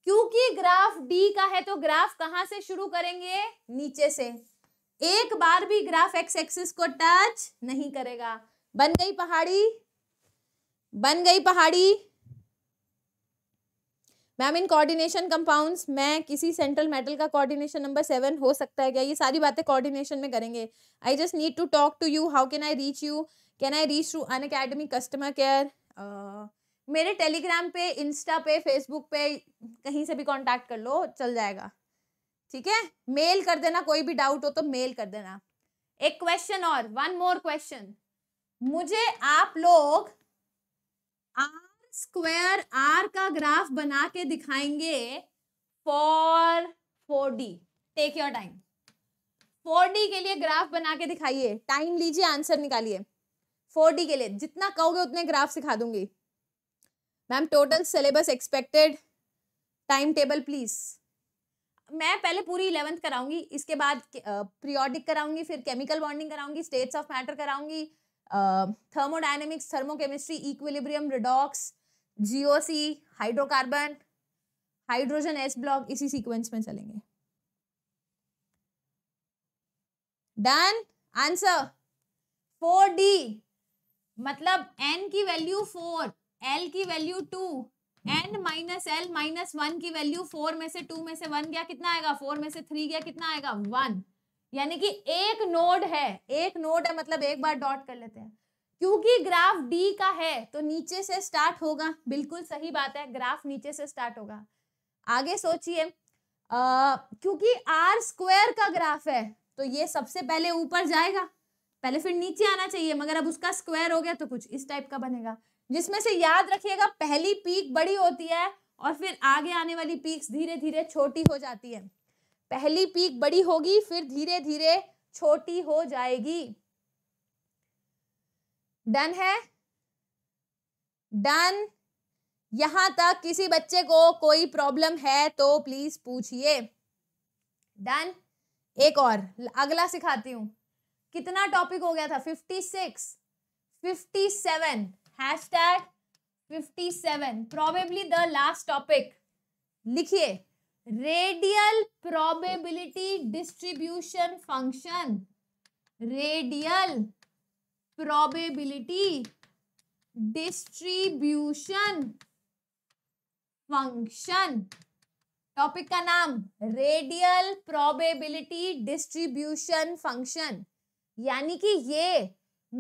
A: क्योंकि ग्राफ डी का है तो ग्राफ कहां से शुरू करेंगे नीचे से एक बार भी ग्राफ एक्स एक्सिस को टच नहीं करेगा बन गई पहाड़ी बन गई पहाड़ी मैम इन कोऑर्डिनेशन कंपाउंड्स मैं किसी सेंट्रल मेटल का कोऑर्डिनेशन नंबर सेवन हो सकता है क्या ये सारी बातें कोऑर्डिनेशन में करेंगे I just need to talk to you how can I reach you can I reach to Unacademy customer care मेरे टेलीग्राम पे इंस्टा पे फेसबुक पे कहीं से भी कॉन्टेक्ट कर लो चल जाएगा ठीक है मेल कर देना कोई भी डाउट हो तो मेल कर देना एक क्वेश्चन और वन मोर क्वेश्चन मुझे आप लोग आप स्क्वायर आर का ग्राफ बना के दिखाएंगे for four D take your time four D के लिए ग्राफ बना के दिखाइए टाइम लीजिए आंसर निकालिए फोर डी के लिए जितना कहोगे उतने ग्राफ सिखा दूंगी ma'am total syllabus expected time table please मैं पहले पूरी इलेवेंथ कराऊंगी इसके बाद पीरियोडिक कराऊंगी फिर केमिकल बॉन्डिंग कराऊंगी स्टेट्स ऑफ मैटर कराऊंगी thermodynamics thermochemistry equilibrium redox GOC hydrocarbon hydrogen S block इसी सीक्वेंस में चलेंगे डन आंसर फोर डी मतलब एन की वैल्यू फोर एल की value two N minus L minus one की वैल्यू फोर में से टू में से वन गया कितना आएगा फोर में से थ्री गया कितना आएगा वन यानी कि एक नोड है एक नोड है मतलब एक बार डॉट कर लेते हैं क्योंकि ग्राफ डी का है तो नीचे से स्टार्ट होगा बिल्कुल सही बात है ग्राफ नीचे से स्टार्ट होगा आगे सोचिए क्योंकि आर स्क्वायर का ग्राफ है तो ये सबसे पहले ऊपर जाएगा पहले फिर नीचे आना चाहिए मगर अब उसका स्क्वायर हो गया तो कुछ इस टाइप का बनेगा जिसमें से याद रखिएगा पहली पीक बड़ी होती है और फिर आगे आने वाली पीक धीरे धीरे छोटी हो जाती है पहली पीक बड़ी होगी फिर धीरे धीरे छोटी हो जाएगी डन है डन यहां तक किसी बच्चे को कोई प्रॉब्लम है तो प्लीज पूछिए डन एक और अगला सिखाती हूं कितना टॉपिक हो गया था fifty six fifty seven hash tag fifty seven probably the last topic लिखिए radial probability distribution function radial probability distribution function topic का नाम रेडियल प्रोबेबिलिटी डिस्ट्रीब्यूशन फंक्शन यानी कि ये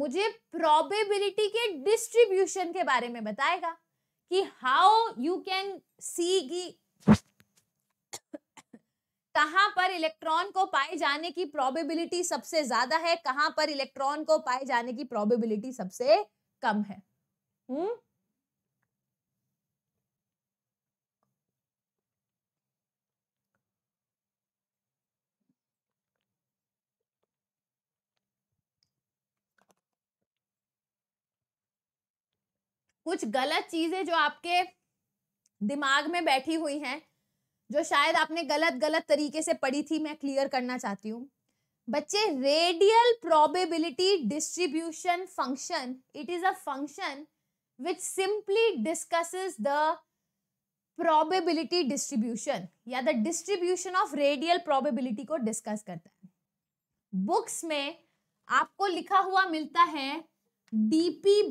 A: मुझे प्रोबेबिलिटी के डिस्ट्रीब्यूशन के बारे में बताएगा कि हाउ यू कैन सी कि कहां पर इलेक्ट्रॉन को पाए जाने की प्रोबेबिलिटी सबसे ज्यादा है कहां पर इलेक्ट्रॉन को पाए जाने की प्रोबेबिलिटी सबसे कम है हम्म कुछ गलत चीजें जो आपके दिमाग में बैठी हुई हैं जो शायद आपने गलत गलत तरीके से पढ़ी थी मैं क्लियर करना चाहती हूँ बच्चे radial probability distribution function it is a function which simply discusses the probability distribution या the distribution of radial probability को डिस्कस करता है बुक्स में आपको लिखा हुआ मिलता है डीपी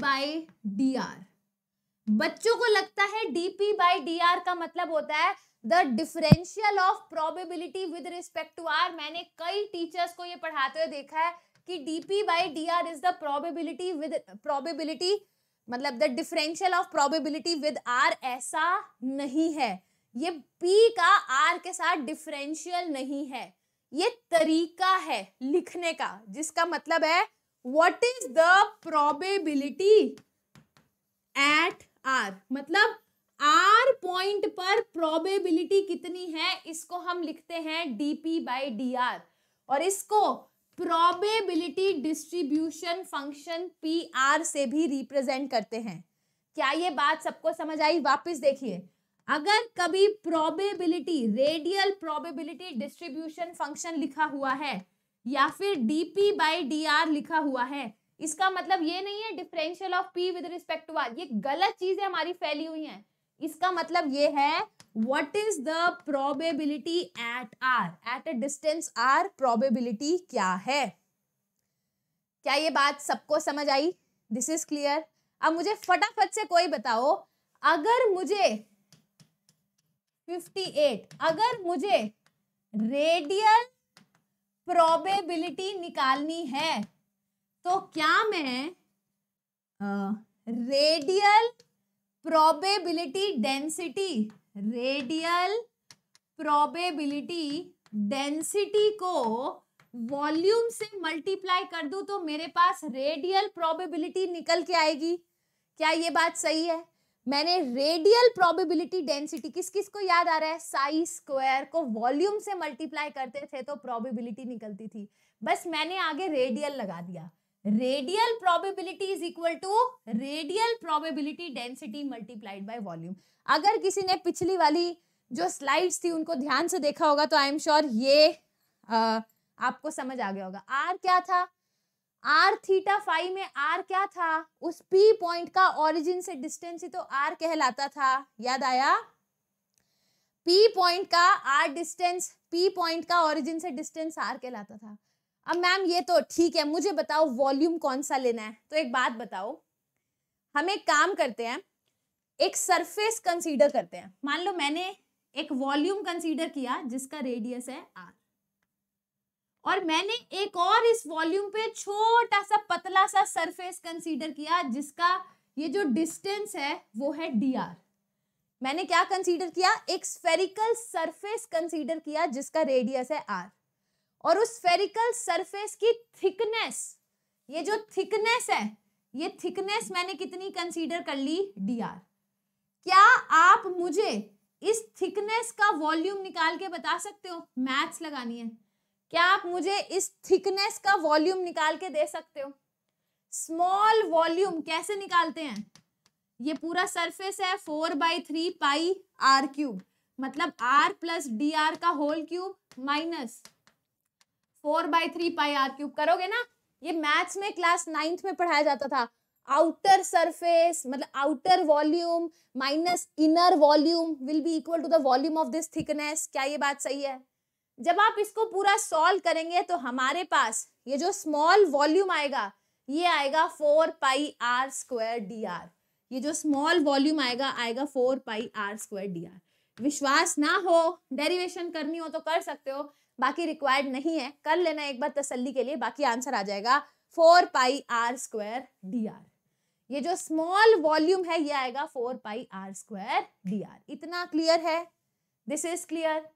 A: डी आर बच्चों को लगता है डीपी डी आर का मतलब होता है the differential of probability with respect to R मैंने कई टीचर्स को ये पढ़ाते हुए देखा है कि DP by D R is the probability with probability मतलब the differential of probability with R ऐसा नहीं है ये पी का आर के साथ डिफरेंशियल नहीं है ये तरीका है लिखने का जिसका मतलब है what is the probability at R मतलब आर पॉइंट पर प्रोबेबिलिटी कितनी है इसको हम लिखते हैं D P by D R और इसको probability distribution function P R से भी रिप्रेजेंट करते हैं क्या ये बात सबको समझ आई वापस देखिए अगर कभी probability radial probability distribution function लिखा हुआ है या फिर D P by D R लिखा हुआ है इसका मतलब ये नहीं है differential of P with respect to R ये गलत चीजें हमारी फैली हुई हैं इसका मतलब ये है what is the probability at R at a distance R probability क्या है क्या ये बात सबको समझ आई दिस इज क्लियर अब मुझे फटाफट से कोई बताओ अगर मुझे 58 अगर मुझे रेडियल प्रोबेबिलिटी निकालनी है तो क्या मैं radial uh, probability density radial probability density को वॉल्यूम से मल्टीप्लाई कर दूं तो मेरे पास रेडियल प्रोबेबिलिटी निकल के आएगी क्या ये बात सही है मैंने रेडियल प्रोबेबिलिटी डेंसिटी किस किस को याद आ रहा है साई स्क्वायर को वॉल्यूम से मल्टीप्लाई करते थे तो प्रोबेबिलिटी निकलती थी बस मैंने आगे रेडियल लगा दिया radial probability is equal to radial probability density multiplied by volume अगर किसी ने पिछली वाली जो स्लाइड्स थी उनको ध्यान से देखा होगा तो आई एम श्योर ये आ, आपको समझ आ गया होगा आर क्या था आर थीटा फाइव में आर क्या था उस पी पॉइंट का ओरिजिन से डिस्टेंस ही तो आर कहलाता था याद आया पी पॉइंट का आर डिस्टेंस पी पॉइंट का ओरिजिन से डिस्टेंस आर कहलाता था अब मैम ये तो ठीक है मुझे बताओ वॉल्यूम कौन सा लेना है तो एक बात बताओ हम एक काम करते हैं एक सरफेस कंसीडर करते हैं मान लो मैंने एक वॉल्यूम कंसीडर किया जिसका रेडियस है आर और मैंने एक और इस वॉल्यूम पे छोटा सा पतला सा सरफेस कंसीडर किया जिसका ये जो डिस्टेंस है वो है डी आर मैंने क्या कंसीडर किया एक स्फेरिकल सरफेस कंसीडर किया जिसका रेडियस है आर और उस स्फेरिकल सरफेस की थिकनेस ये जो थिकनेस है ये थिकनेस मैंने कितनी कंसीडर कर ली डी क्या आप मुझे इस थिकनेस का वॉल्यूम निकाल के बता सकते हो मैथ्स लगानी है क्या आप मुझे इस थिकनेस का वॉल्यूम निकाल के दे सकते हो स्मॉल वॉल्यूम कैसे निकालते हैं ये पूरा सरफेस है four by three pi R cube मतलब आर प्लस डी का whole cube minus four by three pi R cube करोगे ना ये मैथ्स में क्लास नाइन्थ में पढ़ाया जाता था आउटर सरफेस मतलब outer volume minus inner volume will be equal to the volume of this thickness क्या ये बात सही है जब आप इसको पूरा सॉल्व करेंगे तो हमारे पास ये जो स्मॉल वॉल्यूम आएगा ये आएगा four pi are square D R ये जो स्मॉल वॉल्यूम आएगा आएगा four pi are square D R विश्वास ना हो डेरिवेशन करनी हो तो कर सकते हो बाकी रिक्वायर्ड नहीं है कर लेना एक बार तसल्ली के लिए बाकी आंसर आ जाएगा four pi are square D R ये जो स्मॉल वॉल्यूम है ये आएगा four pi are square D R इतना क्लियर है दिस इज क्लियर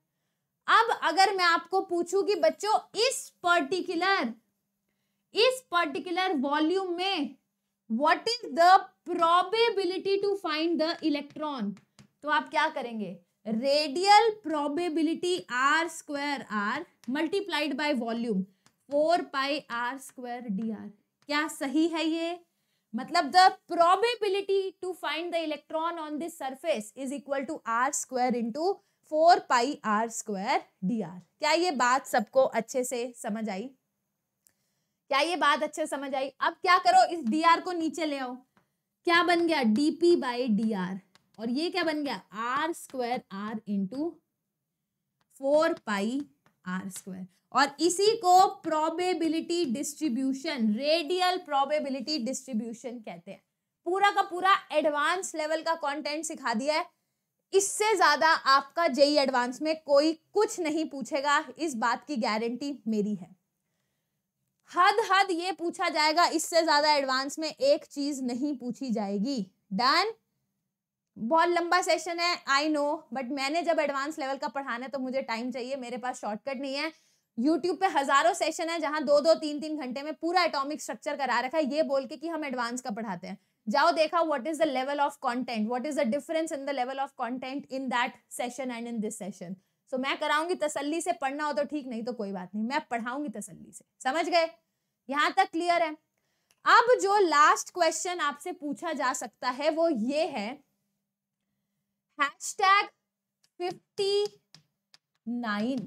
A: अब अगर मैं आपको पूछूं कि बच्चों इस पर्टिकुलर इस पर्टिकुलर वॉल्यूम में what is the probability to find the electron तो आप क्या करेंगे radial probability R square R multiplied by volume four pi are square D R क्या सही है ये मतलब the probability to find the electron on this surface is equal to R square into four pi are square D R क्या ये बात सबको अच्छे से समझ आई क्या ये बात अच्छे समझ आई अब क्या करो इस डी आर को नीचे ले आओ क्या बन गया डीपी बाई डी आर और ये क्या बन गया R square R into four pi are square और इसी को probability distribution radial probability distribution कहते हैं पूरा का पूरा एडवांस लेवल का कंटेंट सिखा दिया है इससे ज़्यादा आपका जेई एडवांस e में कोई कुछ नहीं पूछेगा इस बात की गारंटी मेरी है हद हद ये पूछा जाएगा इससे ज़्यादा एडवांस में एक चीज़ नहीं पूछी जाएगी डन बहुत लंबा सेशन है आई नो बट मैंने जब एडवांस लेवल का पढ़ाना है तो मुझे टाइम चाहिए मेरे पास शॉर्टकट नहीं है यूट्यूब पे हजारों सेशन है जहां दो दो तीन तीन घंटे में पूरा एटॉमिक स्ट्रक्चर करा रखा है ये बोल के कि हम एडवांस का पढ़ाते हैं जाओ देखा what is the level of content what is the difference in the level of content in that session and in this session so मैं कराऊंगी तसल्ली से पढ़ना हो तो ठीक नहीं तो कोई बात नहीं मैं पढ़ाऊंगी तसल्ली से समझ गए यहाँ तक क्लियर है अब जो लास्ट क्वेश्चन आपसे पूछा जा सकता है वो ये है हैशटैग फिफ्टी नाइन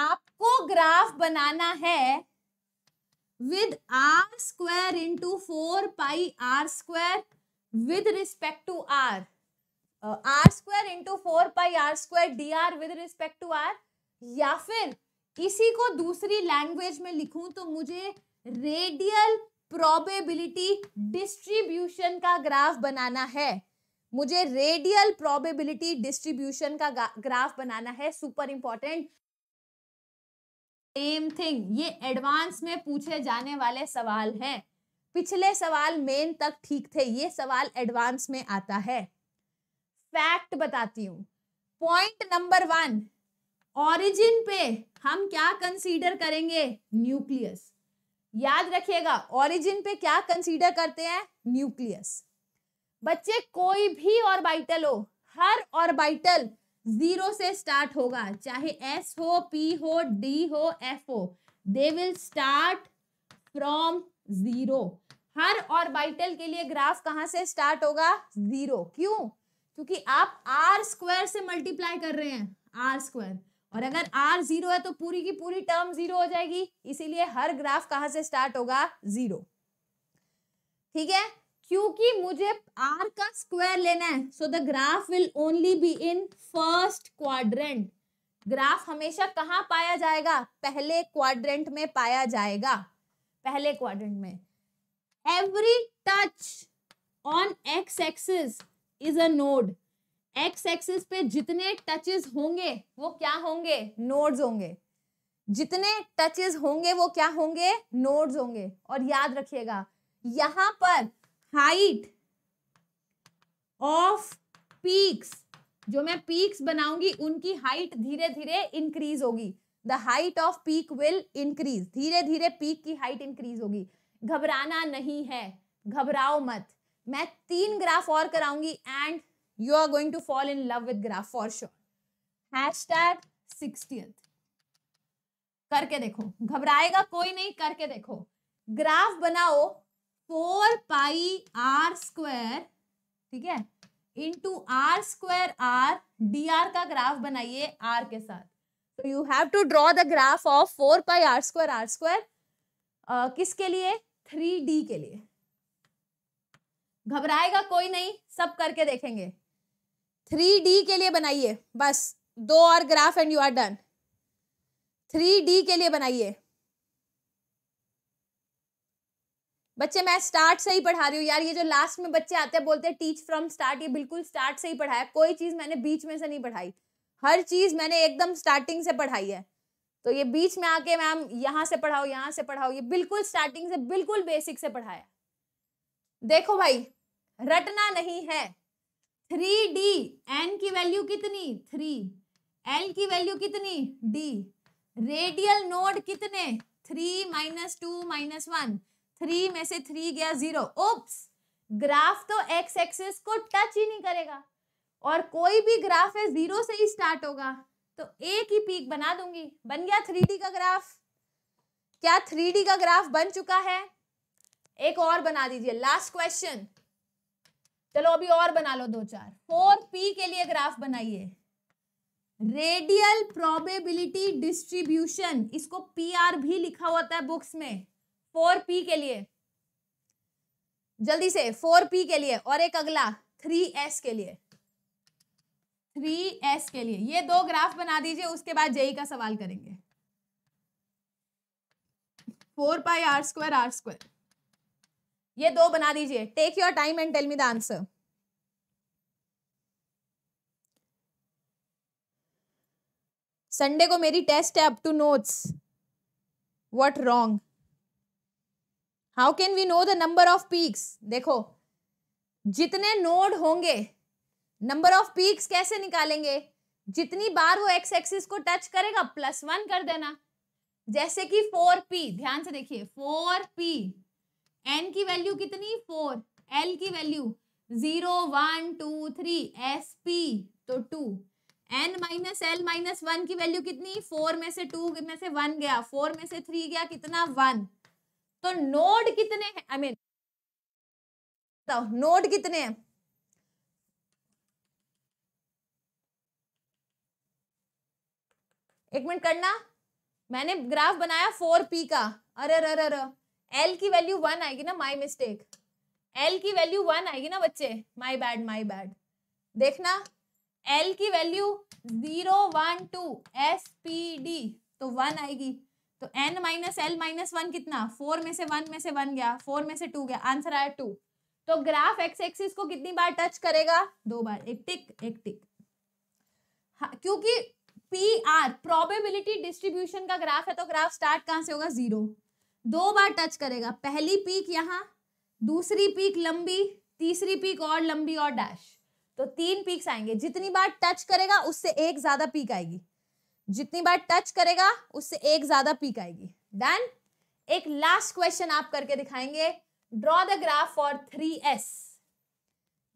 A: आपको ग्राफ बनाना है with R square into four pi are square with respect to R R square into four pi are square D R with respect to R या फिर इसी को दूसरी लैंग्वेज में लिखूं तो मुझे रेडियल प्रोबेबिलिटी डिस्ट्रीब्यूशन का ग्राफ बनाना है मुझे रेडियल प्रोबेबिलिटी डिस्ट्रीब्यूशन का ग्राफ बनाना है सुपर इंपॉर्टेंट सेम थिंग ये एडवांस में पूछे जाने वाले सवाल हैं पिछले सवाल मेन तक ठीक थे ये सवाल एडवांस में आता है फैक्ट बताती हूँ पॉइंट नंबर वन ओरिजिन पे हम क्या कंसीडर करेंगे न्यूक्लियस याद रखिएगा ऑरिजिन पे क्या कंसीडर करते हैं न्यूक्लियस बच्चे कोई भी ऑर्बिटल हो हर ऑर्बिटल जीरो से स्टार्ट होगा चाहे एस हो पी हो डी हो एफ हो they will start from zero हर ऑर्बिटल के लिए ग्राफ कहां से स्टार्ट होगा जीरो क्यों क्योंकि आप आर स्क्वायर से मल्टीप्लाई कर रहे हैं आर स्क्वायर और अगर आर जीरो है तो पूरी की पूरी टर्म जीरो हो जाएगी इसीलिए हर ग्राफ कहां से स्टार्ट होगा जीरो ठीक है क्योंकि मुझे आर का स्क्वायर लेना है so the graph will only be in first quadrant graph हमेशा कहा पाया जाएगा पहले क्वाड्रेंट में पाया जाएगा पहले क्वाड्रेंट में every touch on X axis is a node X axis पे जितने टचेस होंगे वो क्या होंगे नोड्स होंगे जितने टचेस होंगे वो क्या होंगे नोड्स होंगे और याद रखिएगा यहां पर हाइट ऑफ पीक्स जो मैं पीक्स बनाऊंगी उनकी हाइट धीरे धीरे इंक्रीज होगी the height of peak will increase धीरे धीरे पीक की हाइट इंक्रीज होगी घबराना नहीं है घबराओ मत मैं तीन ग्राफ और कराऊंगी and you are going to fall in love with graph for sure hashtag करके देखो घबराएगा कोई नहीं करके देखो ग्राफ बनाओ फोर पाई आर स्क्वायर ठीक है into R square R D R का ग्राफ बनाइए आर के साथ तो you have to draw the graph of four pi are square are square किसके लिए थ्री डी के लिए घबराएगा कोई नहीं सब करके देखेंगे थ्री डी के लिए बनाइए बस दो और graph and you are done three D के लिए बनाइए बच्चे मैं स्टार्ट से ही पढ़ा रही हूँ यार ये जो लास्ट में बच्चे आते हैं बोलते हैं टीच फ्रॉम स्टार्ट ये बिल्कुल स्टार्ट से ही पढ़ाया कोई चीज़ मैंने बीच में से नहीं पढ़ाई हर चीज़ मैंने एकदम स्टार्टिंग से पढ़ाई है तो ये बीच में आके मैम यहाँ से पढ़ाओ यहाँ से पढ़ाओ ये बिल्कुल स्टार्टिंग से बिल्कुल बेसिक से पढ़ाया देखो भाई रटना नहीं है थ्री डी एन की वैल्यू कितनी थ्री एल की वैल्यू कितनी डी रेडियल नोड कितने three minus two minus one three में से थ्री गया जीरो ओप्स ग्राफ तो एक्स एक्सिस को टच ही नहीं करेगा और कोई भी ग्राफ है जीरो से ही स्टार्ट होगा तो एक ही पीक बना दूंगी बन गया थ्री का ग्राफ क्या थ्री का ग्राफ बन चुका है एक और बना दीजिए लास्ट क्वेश्चन चलो अभी और बना लो दो चार फोर पी के लिए ग्राफ बनाइए रेडियल प्रोबेबिलिटी डिस्ट्रीब्यूशन इसको आर भी लिखा होता है बुक्स में फोर पी के लिए जल्दी से फोर पी के लिए और एक अगला थ्री एस के लिए थ्री एस के लिए ये दो ग्राफ बना दीजिए उसके बाद जेई का सवाल करेंगे four pi are square are square ये दो बना दीजिए take your time and tell me the answer Sunday को मेरी टेस्ट है up to notes what wrong how can we know the number of peaks देखो जितने नोड होंगे नंबर ऑफ पीक्स कैसे निकालेंगे जितनी बार वो एक्स एक्सिस को टच करेगा प्लस वन कर देना जैसे कि फोर पी ध्यान से देखिए फोर पी एन की वैल्यू कितनी फोर एल की value zero one two three S P तो two N minus L minus one की वैल्यू कितनी फोर में से टू में से वन गया फोर में से थ्री गया कितना वन तो नोड कितने हैं आई मीन बताओ नोड कितने हैं एक मिनट करना मैंने ग्राफ बनाया फोर पी का अरे अरे अरे एल की वैल्यू वन आएगी ना माई मिस्टेक एल की वैल्यू वन आएगी ना बच्चे माई बैड माई बैड देखना एल की value zero one two S P D तो वन आएगी तो N minus L minus one कितना फोर में से वन में से वन गया फोर में से टू गया आंसर आया टू तो ग्राफ एक्स एक्सिस को कितनी बार टच करेगा दो बार एक टिक एक टिक हाँ, क्योंकि पी आर प्रोबेबिलिटी डिस्ट्रीब्यूशन का ग्राफ है तो ग्राफ स्टार्ट कहां से होगा जीरो दो बार टच करेगा पहली पीक यहां दूसरी पीक लंबी तीसरी पीक और लंबी और डैश तो तीन पीक्स आएंगे जितनी बार टच करेगा उससे एक ज्यादा पीक आएगी जितनी बार टच करेगा उससे एक ज्यादा पीक आएगी देन एक लास्ट क्वेश्चन आप करके दिखाएंगे draw the graph for three S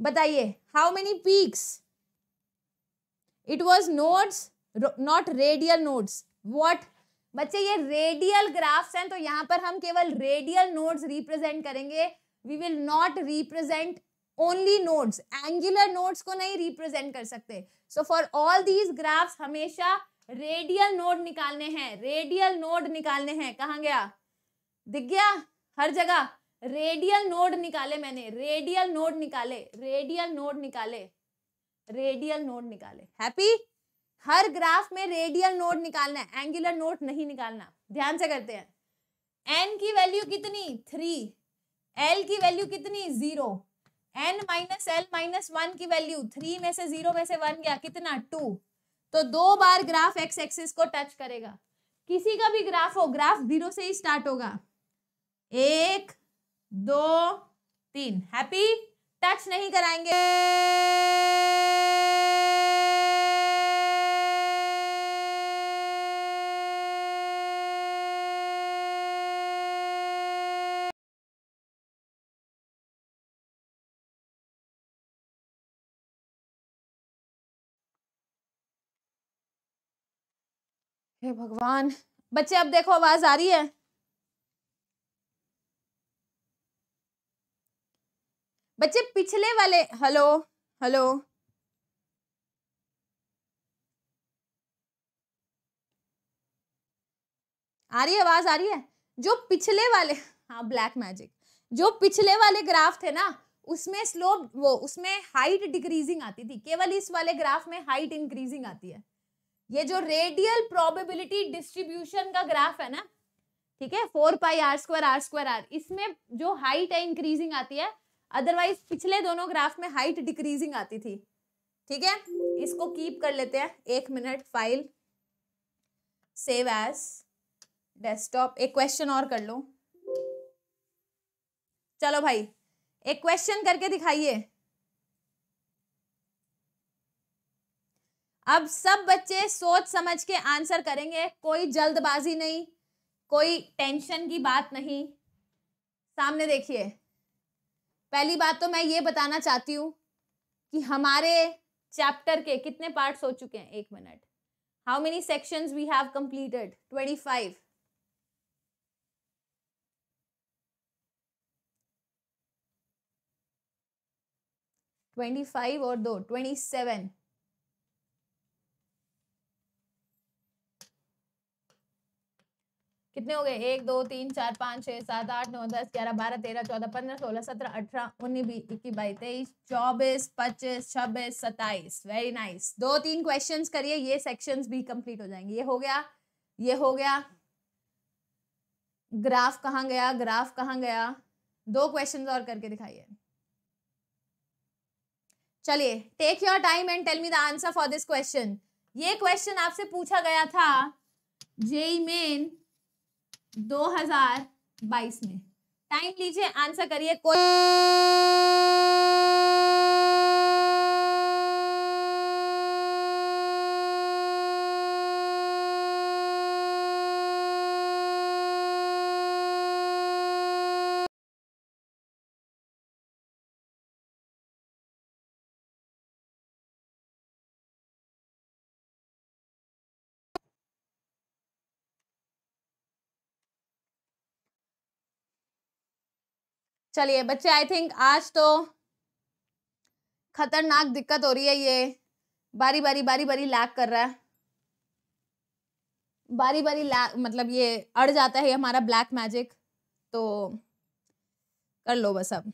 A: बताइए how many peaks it was nodes not radial nodes what बच्चे ये रेडियल ग्राफ्स हैं तो यहाँ पर हम केवल रेडियल नोड्स रिप्रेजेंट करेंगे we will not represent only nodes angular nodes को नहीं रिप्रेजेंट कर सकते so for all these graphs हमेशा रेडियल नोड निकालने हैं रेडियल नोड निकालने हैं कहा गया दिख गया हर जगह रेडियल नोड निकाले मैंने रेडियल नोड निकाले रेडियल नोड निकाले रेडियल नोड निकाले हैप्पी हर ग्राफ में रेडियल नोड निकालना है एंगुलर नोड नहीं निकालना ध्यान से करते हैं एन की वैल्यू कितनी थ्री एल की वैल्यू कितनी zero N minus L minus one की वैल्यू थ्री में से जीरो में से वन गया कितना टू तो दो बार ग्राफ एक्स एक्सिस को टच करेगा किसी का भी ग्राफ हो ग्राफ जीरो से ही स्टार्ट होगा एक दो तीन हैप्पी टच नहीं कराएंगे हे भगवान बच्चे अब देखो आवाज आ रही है बच्चे पिछले वाले हेलो हेलो आ रही आवाज आ रही है जो पिछले वाले हाँ ब्लैक मैजिक जो पिछले वाले ग्राफ थे ना उसमें स्लोप वो उसमें हाइट डिक्रीजिंग आती थी केवल इस वाले ग्राफ में हाइट इंक्रीजिंग आती है ये जो रेडियल प्रोबेबिलिटी डिस्ट्रीब्यूशन का ग्राफ है ना ठीक है four pi are square are square r इसमें जो हाइट है इंक्रीजिंग आती है अदरवाइज पिछले दोनों ग्राफ में हाइट डिक्रीजिंग आती थी ठीक है इसको कीप कर लेते हैं एक minute file save as desktop एक क्वेश्चन और कर लो चलो भाई एक क्वेश्चन करके दिखाइए अब सब बच्चे सोच समझ के आंसर करेंगे कोई जल्दबाजी नहीं कोई टेंशन की बात नहीं सामने देखिए पहली बात तो मैं ये बताना चाहती हूँ कि हमारे चैप्टर के कितने पार्ट्स हो चुके हैं एक minute how many sections we have completed twenty five twenty five और दो ट्वेंटी सेवन कितने हो गए एक दो तीन चार पाँच छः सात आठ नौ दस ग्यारह बारह तेरह चौदह पंद्रह सोलह सत्रह अठारह उन्नीस बीस इक्कीस बाईस तेईस चौबीस पच्चीस छब्बीस सत्ताईस वेरी नाइस दो तीन क्वेश्चन करिए ये सेक्शन भी कम्प्लीट हो जाएंगे ये हो गया ये हो गया ग्राफ कहाँ गया ग्राफ कहाँ गया दो क्वेश्चन और करके दिखाइए चलिए take your time and tell me the answer for this question ये क्वेश्चन आपसे पूछा गया था जेई मेन 2022 में टाइम लीजिए आंसर करिए कोई चलिए बच्चे आई थिंक आज तो खतरनाक दिक्कत हो रही है ये बारी बारी बारी बारी लैग कर रहा है बारी बारी लैग मतलब ये अड़ जाता है हमारा ब्लैक मैजिक तो कर लो बस अब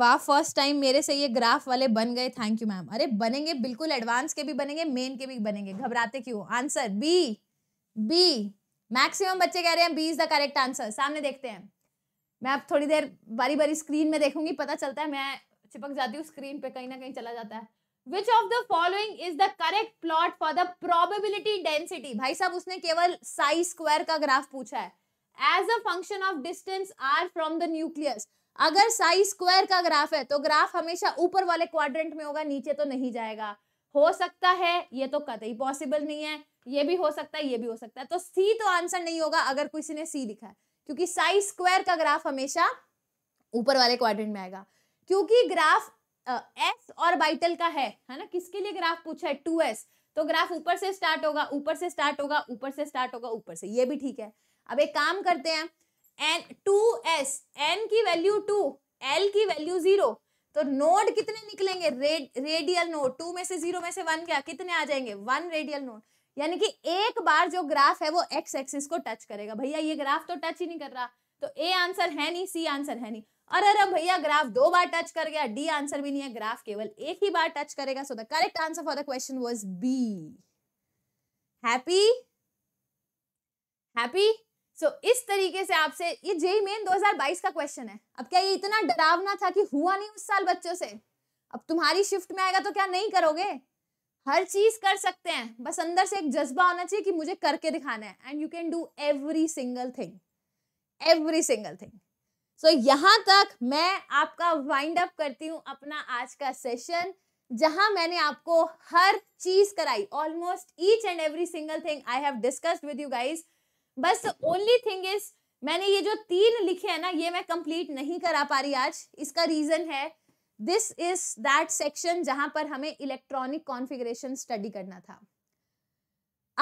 A: वाह फर्स्ट टाइम मेरे से ये ग्राफ वाले बन गए थैंक यू मैम अरे बनेंगे बिल्कुल एडवांस के भी बनेंगे मेन के भी बनेंगे घबराते क्यों आंसर बी बी मैक्सिमम बच्चे कह रहे हैं B is the correct answer सामने देखते हैं मैं अब थोड़ी देर बारी बारी स्क्रीन में देखूंगी पता चलता है मैं चिपक जाती हूँ स्क्रीन पे कहीं ना कहीं चला जाता है which of the following is the correct plot for the probability density भाई साहब उसने केवल साई स्क्वायर का ग्राफ पूछा है as a function of distance r from the nucleus अगर साई स्क्वायर का ग्राफ है तो ग्राफ हमेशा ऊपर वाले क्वाड्रेंट में होगा नीचे तो नहीं जाएगा हो सकता है ये तो कतई पॉसिबल नहीं है ये भी हो सकता है ये भी हो सकता है तो सी तो आंसर नहीं होगा अगर किसी ने सी लिखा है क्योंकि साई स्क्वायर का ग्राफ हमेशा ऊपर वाले क्वाड्रेंट में आएगा क्योंकि ग्राफ एस और बाइटल का है है ना किसके लिए ग्राफ पूछा है टू एस तो ग्राफ ऊपर से स्टार्ट होगा ऊपर से स्टार्ट होगा ऊपर से स्टार्ट होगा ऊपर से ये भी ठीक है अब एक काम करते हैं एन टू एस एन की वैल्यू टू एल की वैल्यू जीरो तो नोड कितने निकलेंगे रेड रेडियल नोड टू में से जीरो में से वन क्या कितने आ जाएंगे वन रेडियल नोड यानी कि एक बार जो ग्राफ है वो एक्स एक्सिस को टच करेगा भैया ये ग्राफ तो टच ही नहीं कर रहा तो ए आंसर है नहीं सी आंसर है नहीं अरे अरे भैया ग्राफ दो बार टच कर गया डी आंसर भी नहीं है ग्राफ केवल एक ही बार टच करेगा so the correct answer for the question was B happy happy so so, इस तरीके से आपसे ये जेई मेन 2022 का क्वेश्चन है अब क्या ये इतना डरावना था कि हुआ नहीं उस साल बच्चों से अब तुम्हारी शिफ्ट में आएगा तो क्या नहीं करोगे हर चीज कर सकते हैं बस अंदर से एक जज्बा होना चाहिए कि मुझे करके दिखाना है and you can do every single thing every single thing so यहाँ तक मैं आपका वाइंड अप करती हूँ अपना आज का सेशन जहां मैंने आपको हर चीज कराई almost each and every single thing I have discussed with you guys बस ओनली थिंग इज मैंने ये जो तीन लिखे हैं ना ये मैं कंप्लीट नहीं करा पा रही आज इसका रीजन है दिस इज दैट सेक्शन जहां पर हमें इलेक्ट्रॉनिक कॉन्फ़िगरेशन स्टडी करना था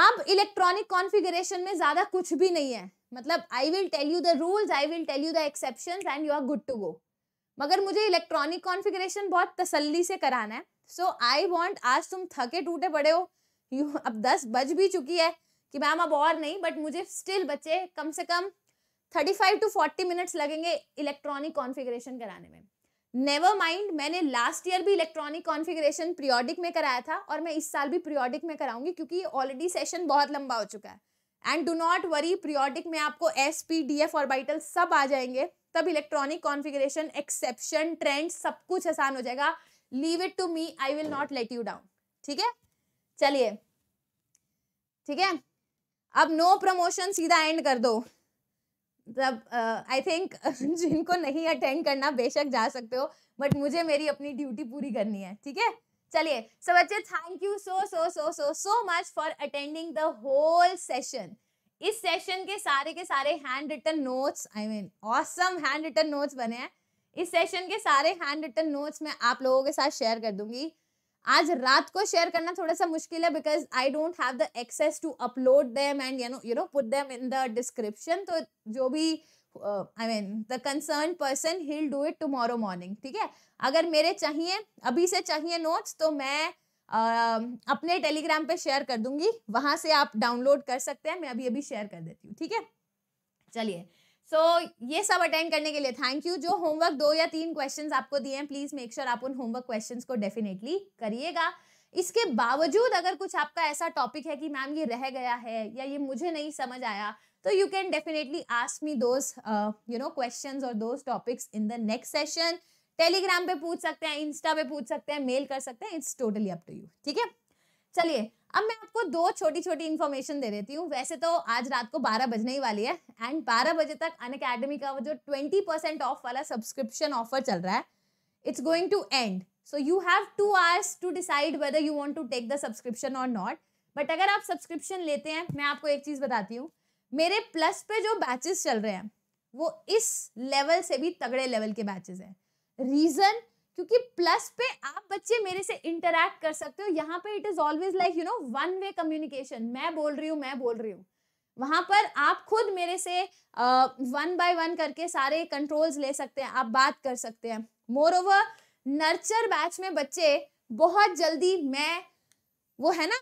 A: अब इलेक्ट्रॉनिक कॉन्फ़िगरेशन में ज्यादा कुछ भी नहीं है मतलब I will tell you the rules I will tell you the exception and you are good to go मगर मुझे इलेक्ट्रॉनिक कॉन्फ़िगरेशन बहुत तसल्ली से कराना है सो आई वॉन्ट आज तुम थके टूटे पड़े हो यू अब दस बज भी चुकी है कि मैम अब और नहीं बट मुझे स्टिल बच्चे कम से कम thirty five to forty minutes लगेंगे इलेक्ट्रॉनिक कॉन्फ़िगरेशन कराने में नेवर माइंड मैंने लास्ट ईयर भी इलेक्ट्रॉनिक कॉन्फिग्रेशन प्रियोडिक में कराया था और मैं इस साल भी प्रियोडिक में कराऊंगी क्योंकि ऑलरेडी सेशन बहुत लंबा हो चुका है and do not worry periodic में आपको एस पी डी एफ बाइटल सब आ जाएंगे तब इलेक्ट्रॉनिक कॉन्फिग्रेशन एक्सेप्शन ट्रेंड सब कुछ आसान हो जाएगा leave it to me I will not let you down ठीक है चलिए ठीक है अब नो प्रमोशन सीधा एंड कर दो आई मतलब, थिंक जिनको नहीं अटेंड करना बेशक जा सकते हो बट मुझे मेरी अपनी ड्यूटी पूरी करनी है ठीक है चलिए सो बच्चे thank you so so so so so much for attending the whole session इस सेशन के सारे के सारे hand written notes I mean awesome hand written notes बने हैं इस सेशन के सारे हैंड रिटन नोट्स मैं आप लोगों के साथ शेयर कर दूंगी आज रात को शेयर करना थोड़ा सा मुश्किल है because I don't have the access to upload them and you know you know put them in the description तो जो भी I mean the concern person ही डू इट टुमारो मॉर्निंग ठीक है अगर मेरे चाहिए अभी से चाहिए नोट्स तो मैं uh, अपने टेलीग्राम पे शेयर कर दूंगी वहां से आप डाउनलोड कर सकते हैं मैं अभी अभी शेयर कर देती हूँ ठीक है चलिए सो so, ये सब अटेंड करने के लिए थैंक यू जो होमवर्क दो या तीन क्वेश्चंस आपको दिए हैं प्लीज मेक श्योर आप उन होमवर्क क्वेश्चंस को डेफिनेटली करिएगा इसके बावजूद अगर कुछ आपका ऐसा टॉपिक है कि मैम ये रह गया है या ये मुझे नहीं समझ आया तो you can definitely ask me those you know question और those topics in the next session Telegram पे पूछ सकते हैं इंस्टा पे पूछ सकते हैं मेल कर सकते हैं it's totally up to you ठीक है चलिए अब मैं आपको दो छोटी छोटी इन्फॉर्मेशन दे देती हूँ वैसे तो आज रात को 12 बजने ही वाली है एंड 12 बजे तक अन अकेडमी का जो 20 परसेंट ऑफ वाला सब्सक्रिप्शन ऑफर चल रहा है it's going to end so you have two hours to decide whether you want to take the subscription और नॉट बट अगर आप सब्सक्रिप्शन लेते हैं मैं आपको एक चीज़ बताती हूँ मेरे प्लस पे जो बैचेस चल रहे हैं वो इस लेवल से भी तगड़े लेवल के बैचेस हैं रीज़न क्योंकि प्लस पे आप बच्चे मेरे से इंटरेक्ट कर सकते हो यहाँ पे it is always like you know one way communication मैं बोल रही हूँ मैं बोल रही हूँ वहां पर आप खुद मेरे से वन बाय वन करके सारे कंट्रोल्स ले सकते हैं आप बात कर सकते हैं मोर ओवर नर्चर बैच में बच्चे बहुत जल्दी मैं वो है ना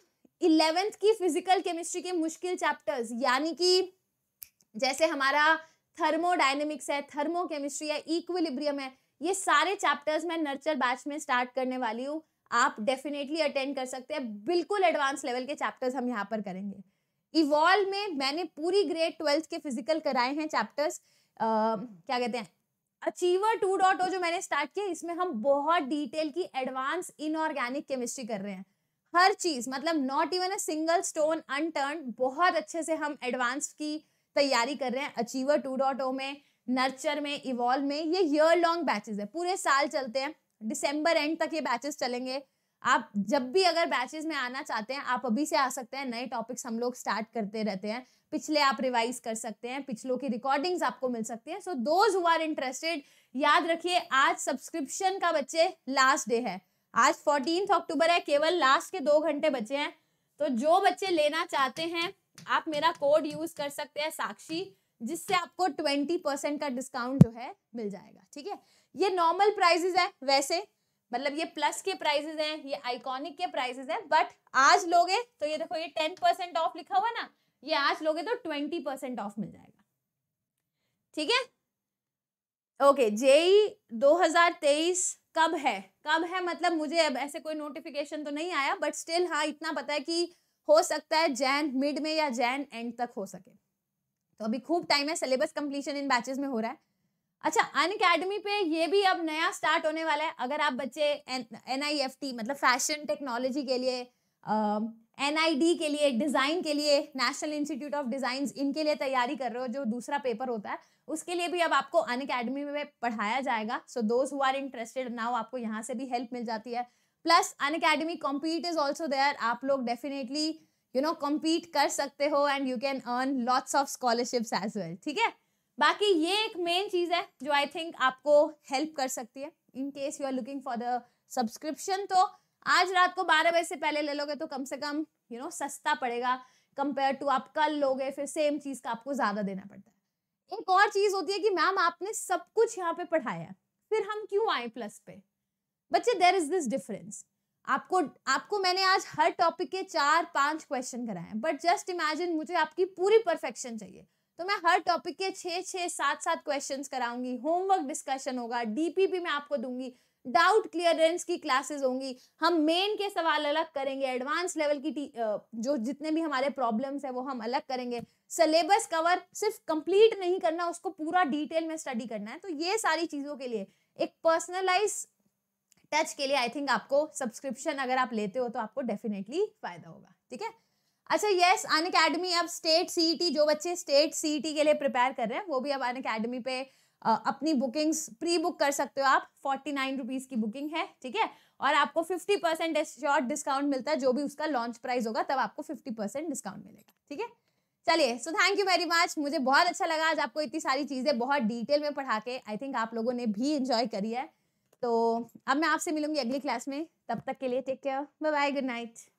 A: इलेवेंथ की फिजिकल केमिस्ट्री के मुश्किल चैप्टर्स यानी कि जैसे हमारा थर्मोडाइनमिक्स है थर्मोकेमिस्ट्री है इक्विलिब्रियम है ये सारे चैप्टर्स मैं नर्चर बैच में स्टार्ट करने वाली हूँ आप डेफिनेटली अटेंड कर सकते हैं बिल्कुल एडवांस लेवल के चैप्टर्स हम यहाँ पर करेंगे इवॉल्व में मैंने पूरी ग्रेड ट्वेल्थ के फिजिकल कराए हैं चैप्टर्स क्या कहते हैं अचीवर टू डॉट जो मैंने स्टार्ट किया इसमें हम बहुत डिटेल की एडवांस इनऑर्गेनिक केमिस्ट्री कर रहे हैं हर चीज मतलब not even a single stone unturn बहुत अच्छे से हम एडवांस की तैयारी कर रहे हैं अचीवर टू डॉट में नर्चर में इवॉल्व में ये ईयर लॉन्ग बैचेस है पूरे साल चलते हैं डिसम्बर एंड तक ये बैचेस चलेंगे आप जब भी अगर बैचेस में आना चाहते हैं आप अभी से आ सकते हैं नए टॉपिक्स हम लोग स्टार्ट करते रहते हैं पिछले आप रिवाइज कर सकते हैं पिछलों की रिकॉर्डिंग्स आपको मिल सकती हैं so those who are interested याद रखिए आज सब्सक्रिप्शन का बच्चे लास्ट डे है आज फोर्टीन अक्टूबर है केवल लास्ट के दो घंटे बचे हैं तो जो बच्चे लेना चाहते हैं आप मेरा कोड यूज कर सकते हैं साक्षी जिससे आपको ट्वेंटी परसेंट का डिस्काउंट जो है मिल जाएगा ठीक है ये नॉर्मल प्राइजेज है वैसे मतलब ये प्लस के प्राइजेज हैं ये आइकॉनिक के प्राइजेज हैं बट आज लोगे तो ये देखो ये टेन परसेंट ऑफ लिखा हुआ ना ये आज लोगे तो ट्वेंटी परसेंट ऑफ मिल जाएगा ठीक है ओके जेई 2023 कब है कब है मतलब मुझे अब ऐसे कोई नोटिफिकेशन तो नहीं आया बट स्टिल हाँ इतना पता है कि हो सकता है जैन मिड में या जैन एंड तक हो सके तो अभी खूब टाइम है सिलेबस कंप्लीशन इन बैचेस में हो रहा है अच्छा अन अकेडमी पे ये भी अब नया स्टार्ट होने वाला है अगर आप बच्चे एन आई एफ टी मतलब फैशन टेक्नोलॉजी के लिए एन आई डी के लिए डिज़ाइन के लिए नेशनल इंस्टीट्यूट ऑफ डिज़ाइन इनके लिए तैयारी कर रहे हो जो दूसरा पेपर होता है उसके लिए भी अब आपको अन अकेडमी में पढ़ाया जाएगा so those who are interested now आपको यहाँ से भी हेल्प मिल जाती है plus Unacademy compete is also there आप लोग डेफिनेटली यू नो कम्पीट कर सकते हो and you can earn lots of scholarships as well ठीक है बाकी ये एक मेन चीज़ है जो आई थिंक आपको हेल्प कर सकती है in case you are looking for the subscription तो आज रात को बारह बजे से पहले ले लोगे तो कम से कम यू you नो know, सस्ता पड़ेगा कंपेयर टू आप कल लोगे फिर सेम चीज़ का आपको ज़्यादा देना पड़ता है एक और चीज़ होती है कि मैम आपने सब कुछ यहाँ पे पढ़ाया फिर हम क्यों आए प्लस पे बच्चे देर इज़ दिस डिफरेंस आपको आपको मैंने आज हर टॉपिक के चार पांच क्वेश्चन कराए हैं बट जस्ट इमेजिन मुझे आपकी पूरी परफेक्शन चाहिए तो मैं हर टॉपिक के छः छः सात सात क्वेश्चन कराऊंगी होमवर्क डिस्कशन होगा डीपी भी मैं आपको दूंगी डाउट क्लियरेंस की क्लासेस होंगी हम मेन के सवाल अलग करेंगे एडवांस लेवल की जो जितने भी हमारे प्रॉब्लम्स है वो हम अलग करेंगे सिलेबस कवर सिर्फ कंप्लीट नहीं करना उसको पूरा डिटेल में स्टडी करना है तो ये सारी चीज़ों के लिए एक पर्सनलाइज टच के लिए आई थिंक आपको सब्सक्रिप्शन अगर आप लेते हो तो आपको डेफिनेटली फायदा होगा ठीक है अच्छा यस अन अकेडमी अब स्टेट सीई e जो बच्चे स्टेट सीईटी e के लिए प्रिपेयर कर रहे हैं वो भी अब अन अकेडमी पे Uh, अपनी बुकिंग्स प्री बुक कर सकते हो आप फोर्टी नाइन रुपीज़ की बुकिंग है ठीक है और आपको फिफ्टी परसेंट शॉर्ट डिस्काउंट मिलता है जो भी उसका लॉन्च प्राइस होगा तब आपको फिफ्टी परसेंट डिस्काउंट मिलेगा ठीक है चलिए so thank you very much मुझे बहुत अच्छा लगा आज आपको इतनी सारी चीज़ें बहुत डिटेल में पढ़ा के आई थिंक आप लोगों ने भी इंजॉय करी है तो अब मैं आपसे मिलूंगी अगली क्लास में तब तक के लिए take care bye bye good night